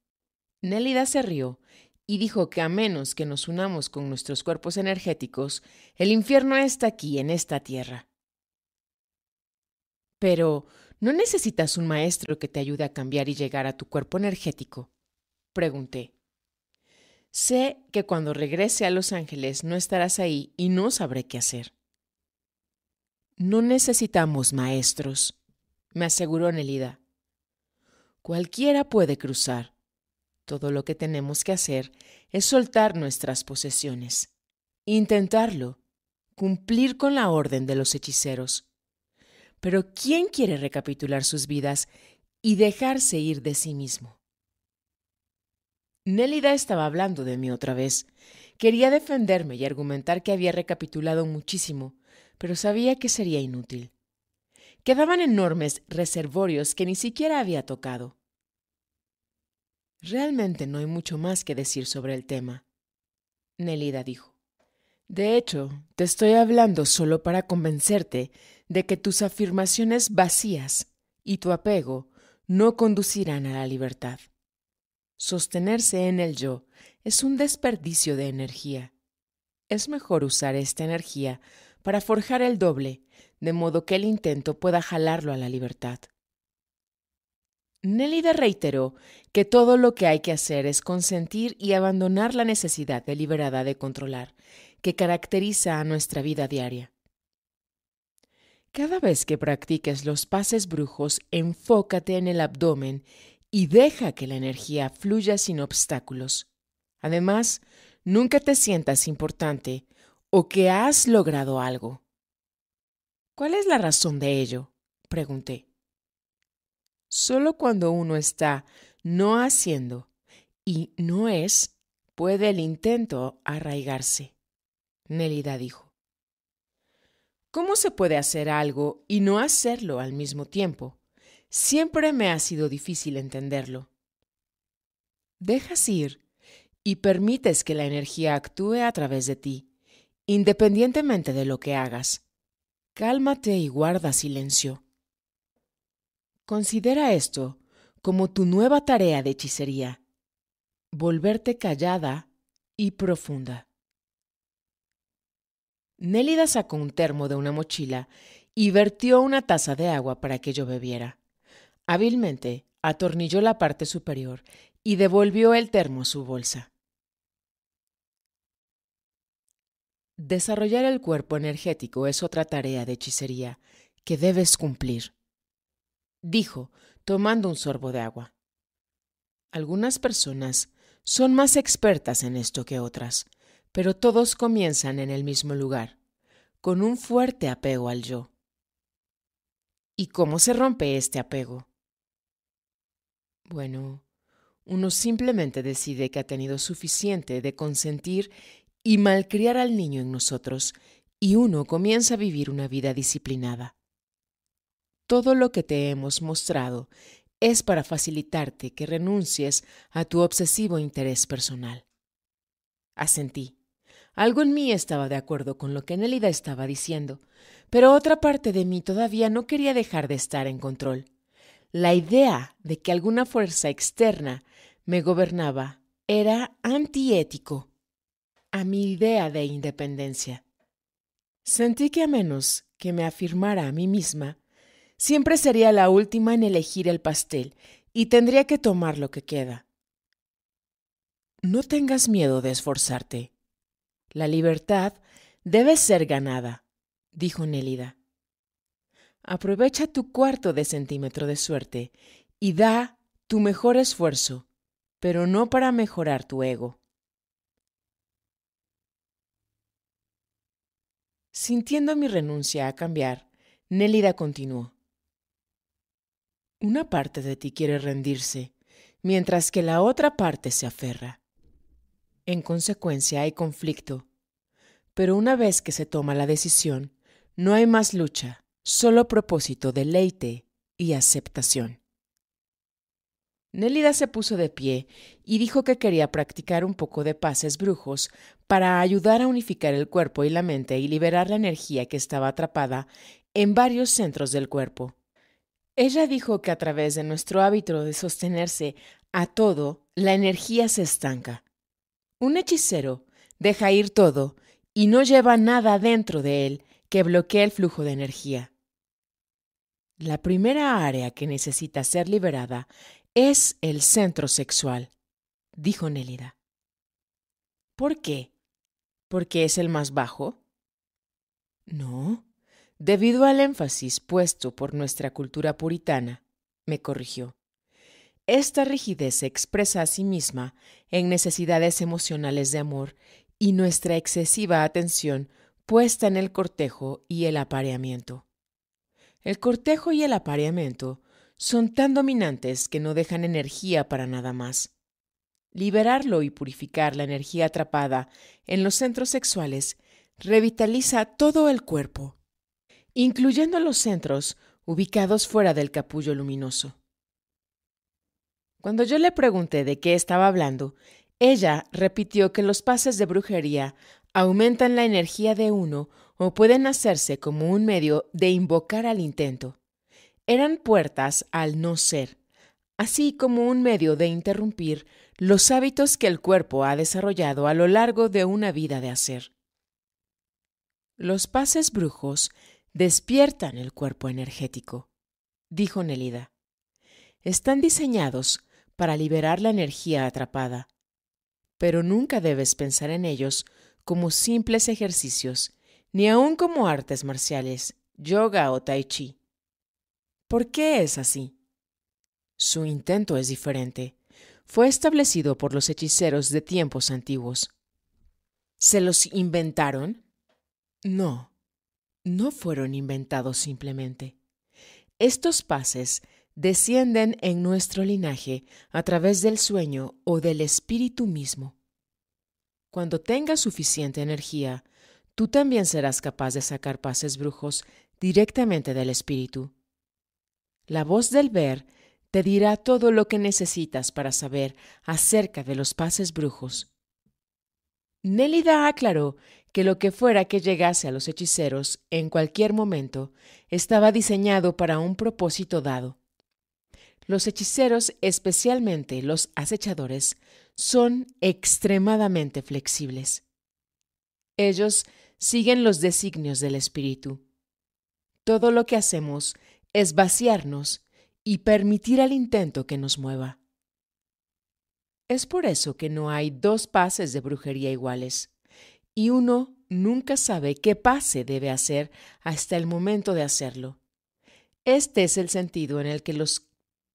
Nelida se rió y dijo que a menos que nos unamos con nuestros cuerpos energéticos, el infierno está aquí, en esta tierra. Pero, ¿no necesitas un maestro que te ayude a cambiar y llegar a tu cuerpo energético? Pregunté. Sé que cuando regrese a Los Ángeles no estarás ahí y no sabré qué hacer. No necesitamos maestros, me aseguró Nelida. Cualquiera puede cruzar. Todo lo que tenemos que hacer es soltar nuestras posesiones, intentarlo, cumplir con la orden de los hechiceros. Pero ¿quién quiere recapitular sus vidas y dejarse ir de sí mismo? Nelida estaba hablando de mí otra vez. Quería defenderme y argumentar que había recapitulado muchísimo, pero sabía que sería inútil. Quedaban enormes reservorios que ni siquiera había tocado. Realmente no hay mucho más que decir sobre el tema, Nelida dijo. De hecho, te estoy hablando solo para convencerte de que tus afirmaciones vacías y tu apego no conducirán a la libertad sostenerse en el yo es un desperdicio de energía. Es mejor usar esta energía para forjar el doble, de modo que el intento pueda jalarlo a la libertad. Nélida reiteró que todo lo que hay que hacer es consentir y abandonar la necesidad deliberada de controlar, que caracteriza a nuestra vida diaria. Cada vez que practiques los pases brujos, enfócate en el abdomen y deja que la energía fluya sin obstáculos. Además, nunca te sientas importante o que has logrado algo. ¿Cuál es la razón de ello? pregunté. Solo cuando uno está no haciendo y no es, puede el intento arraigarse. Nelida dijo. ¿Cómo se puede hacer algo y no hacerlo al mismo tiempo? Siempre me ha sido difícil entenderlo. Dejas ir y permites que la energía actúe a través de ti, independientemente de lo que hagas. Cálmate y guarda silencio. Considera esto como tu nueva tarea de hechicería, volverte callada y profunda. Nélida sacó un termo de una mochila y vertió una taza de agua para que yo bebiera. Hábilmente atornilló la parte superior y devolvió el termo a su bolsa. Desarrollar el cuerpo energético es otra tarea de hechicería que debes cumplir, dijo, tomando un sorbo de agua. Algunas personas son más expertas en esto que otras, pero todos comienzan en el mismo lugar, con un fuerte apego al yo. ¿Y cómo se rompe este apego? Bueno, uno simplemente decide que ha tenido suficiente de consentir y malcriar al niño en nosotros, y uno comienza a vivir una vida disciplinada. Todo lo que te hemos mostrado es para facilitarte que renuncies a tu obsesivo interés personal. Asentí. Algo en mí estaba de acuerdo con lo que Nelida estaba diciendo, pero otra parte de mí todavía no quería dejar de estar en control. La idea de que alguna fuerza externa me gobernaba era antiético a mi idea de independencia. Sentí que a menos que me afirmara a mí misma, siempre sería la última en elegir el pastel y tendría que tomar lo que queda. No tengas miedo de esforzarte. La libertad debe ser ganada, dijo Nélida. Aprovecha tu cuarto de centímetro de suerte y da tu mejor esfuerzo, pero no para mejorar tu ego. Sintiendo mi renuncia a cambiar, Nélida continuó. Una parte de ti quiere rendirse, mientras que la otra parte se aferra. En consecuencia hay conflicto, pero una vez que se toma la decisión, no hay más lucha solo propósito, deleite y aceptación. Nélida se puso de pie y dijo que quería practicar un poco de pases brujos para ayudar a unificar el cuerpo y la mente y liberar la energía que estaba atrapada en varios centros del cuerpo. Ella dijo que a través de nuestro hábito de sostenerse a todo, la energía se estanca. Un hechicero deja ir todo y no lleva nada dentro de él que bloquee el flujo de energía. La primera área que necesita ser liberada es el centro sexual, dijo Nélida. ¿Por qué? ¿Porque es el más bajo? No, debido al énfasis puesto por nuestra cultura puritana, me corrigió. Esta rigidez se expresa a sí misma en necesidades emocionales de amor y nuestra excesiva atención puesta en el cortejo y el apareamiento. El cortejo y el apareamiento son tan dominantes que no dejan energía para nada más. Liberarlo y purificar la energía atrapada en los centros sexuales revitaliza todo el cuerpo, incluyendo los centros ubicados fuera del capullo luminoso. Cuando yo le pregunté de qué estaba hablando, ella repitió que los pases de brujería aumentan la energía de uno o pueden hacerse como un medio de invocar al intento. Eran puertas al no ser, así como un medio de interrumpir los hábitos que el cuerpo ha desarrollado a lo largo de una vida de hacer. Los pases brujos despiertan el cuerpo energético, dijo Nelida. Están diseñados para liberar la energía atrapada, pero nunca debes pensar en ellos como simples ejercicios ni aun como artes marciales, yoga o tai chi. ¿Por qué es así? Su intento es diferente. Fue establecido por los hechiceros de tiempos antiguos. ¿Se los inventaron? No, no fueron inventados simplemente. Estos pases descienden en nuestro linaje a través del sueño o del espíritu mismo. Cuando tenga suficiente energía, tú también serás capaz de sacar pases brujos directamente del Espíritu. La voz del ver te dirá todo lo que necesitas para saber acerca de los pases brujos. Nélida aclaró que lo que fuera que llegase a los hechiceros en cualquier momento estaba diseñado para un propósito dado. Los hechiceros, especialmente los acechadores, son extremadamente flexibles. Ellos siguen los designios del Espíritu. Todo lo que hacemos es vaciarnos y permitir al intento que nos mueva. Es por eso que no hay dos pases de brujería iguales, y uno nunca sabe qué pase debe hacer hasta el momento de hacerlo. Este es el sentido en el que los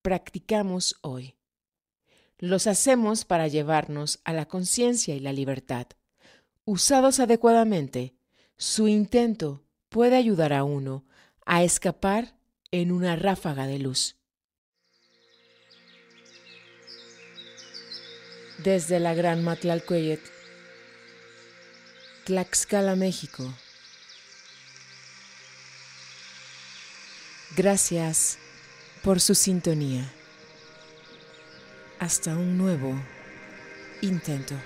practicamos hoy. Los hacemos para llevarnos a la conciencia y la libertad, usados adecuadamente su intento puede ayudar a uno a escapar en una ráfaga de luz. Desde la Gran Matlalcueyet, Tlaxcala, México. Gracias por su sintonía. Hasta un nuevo intento.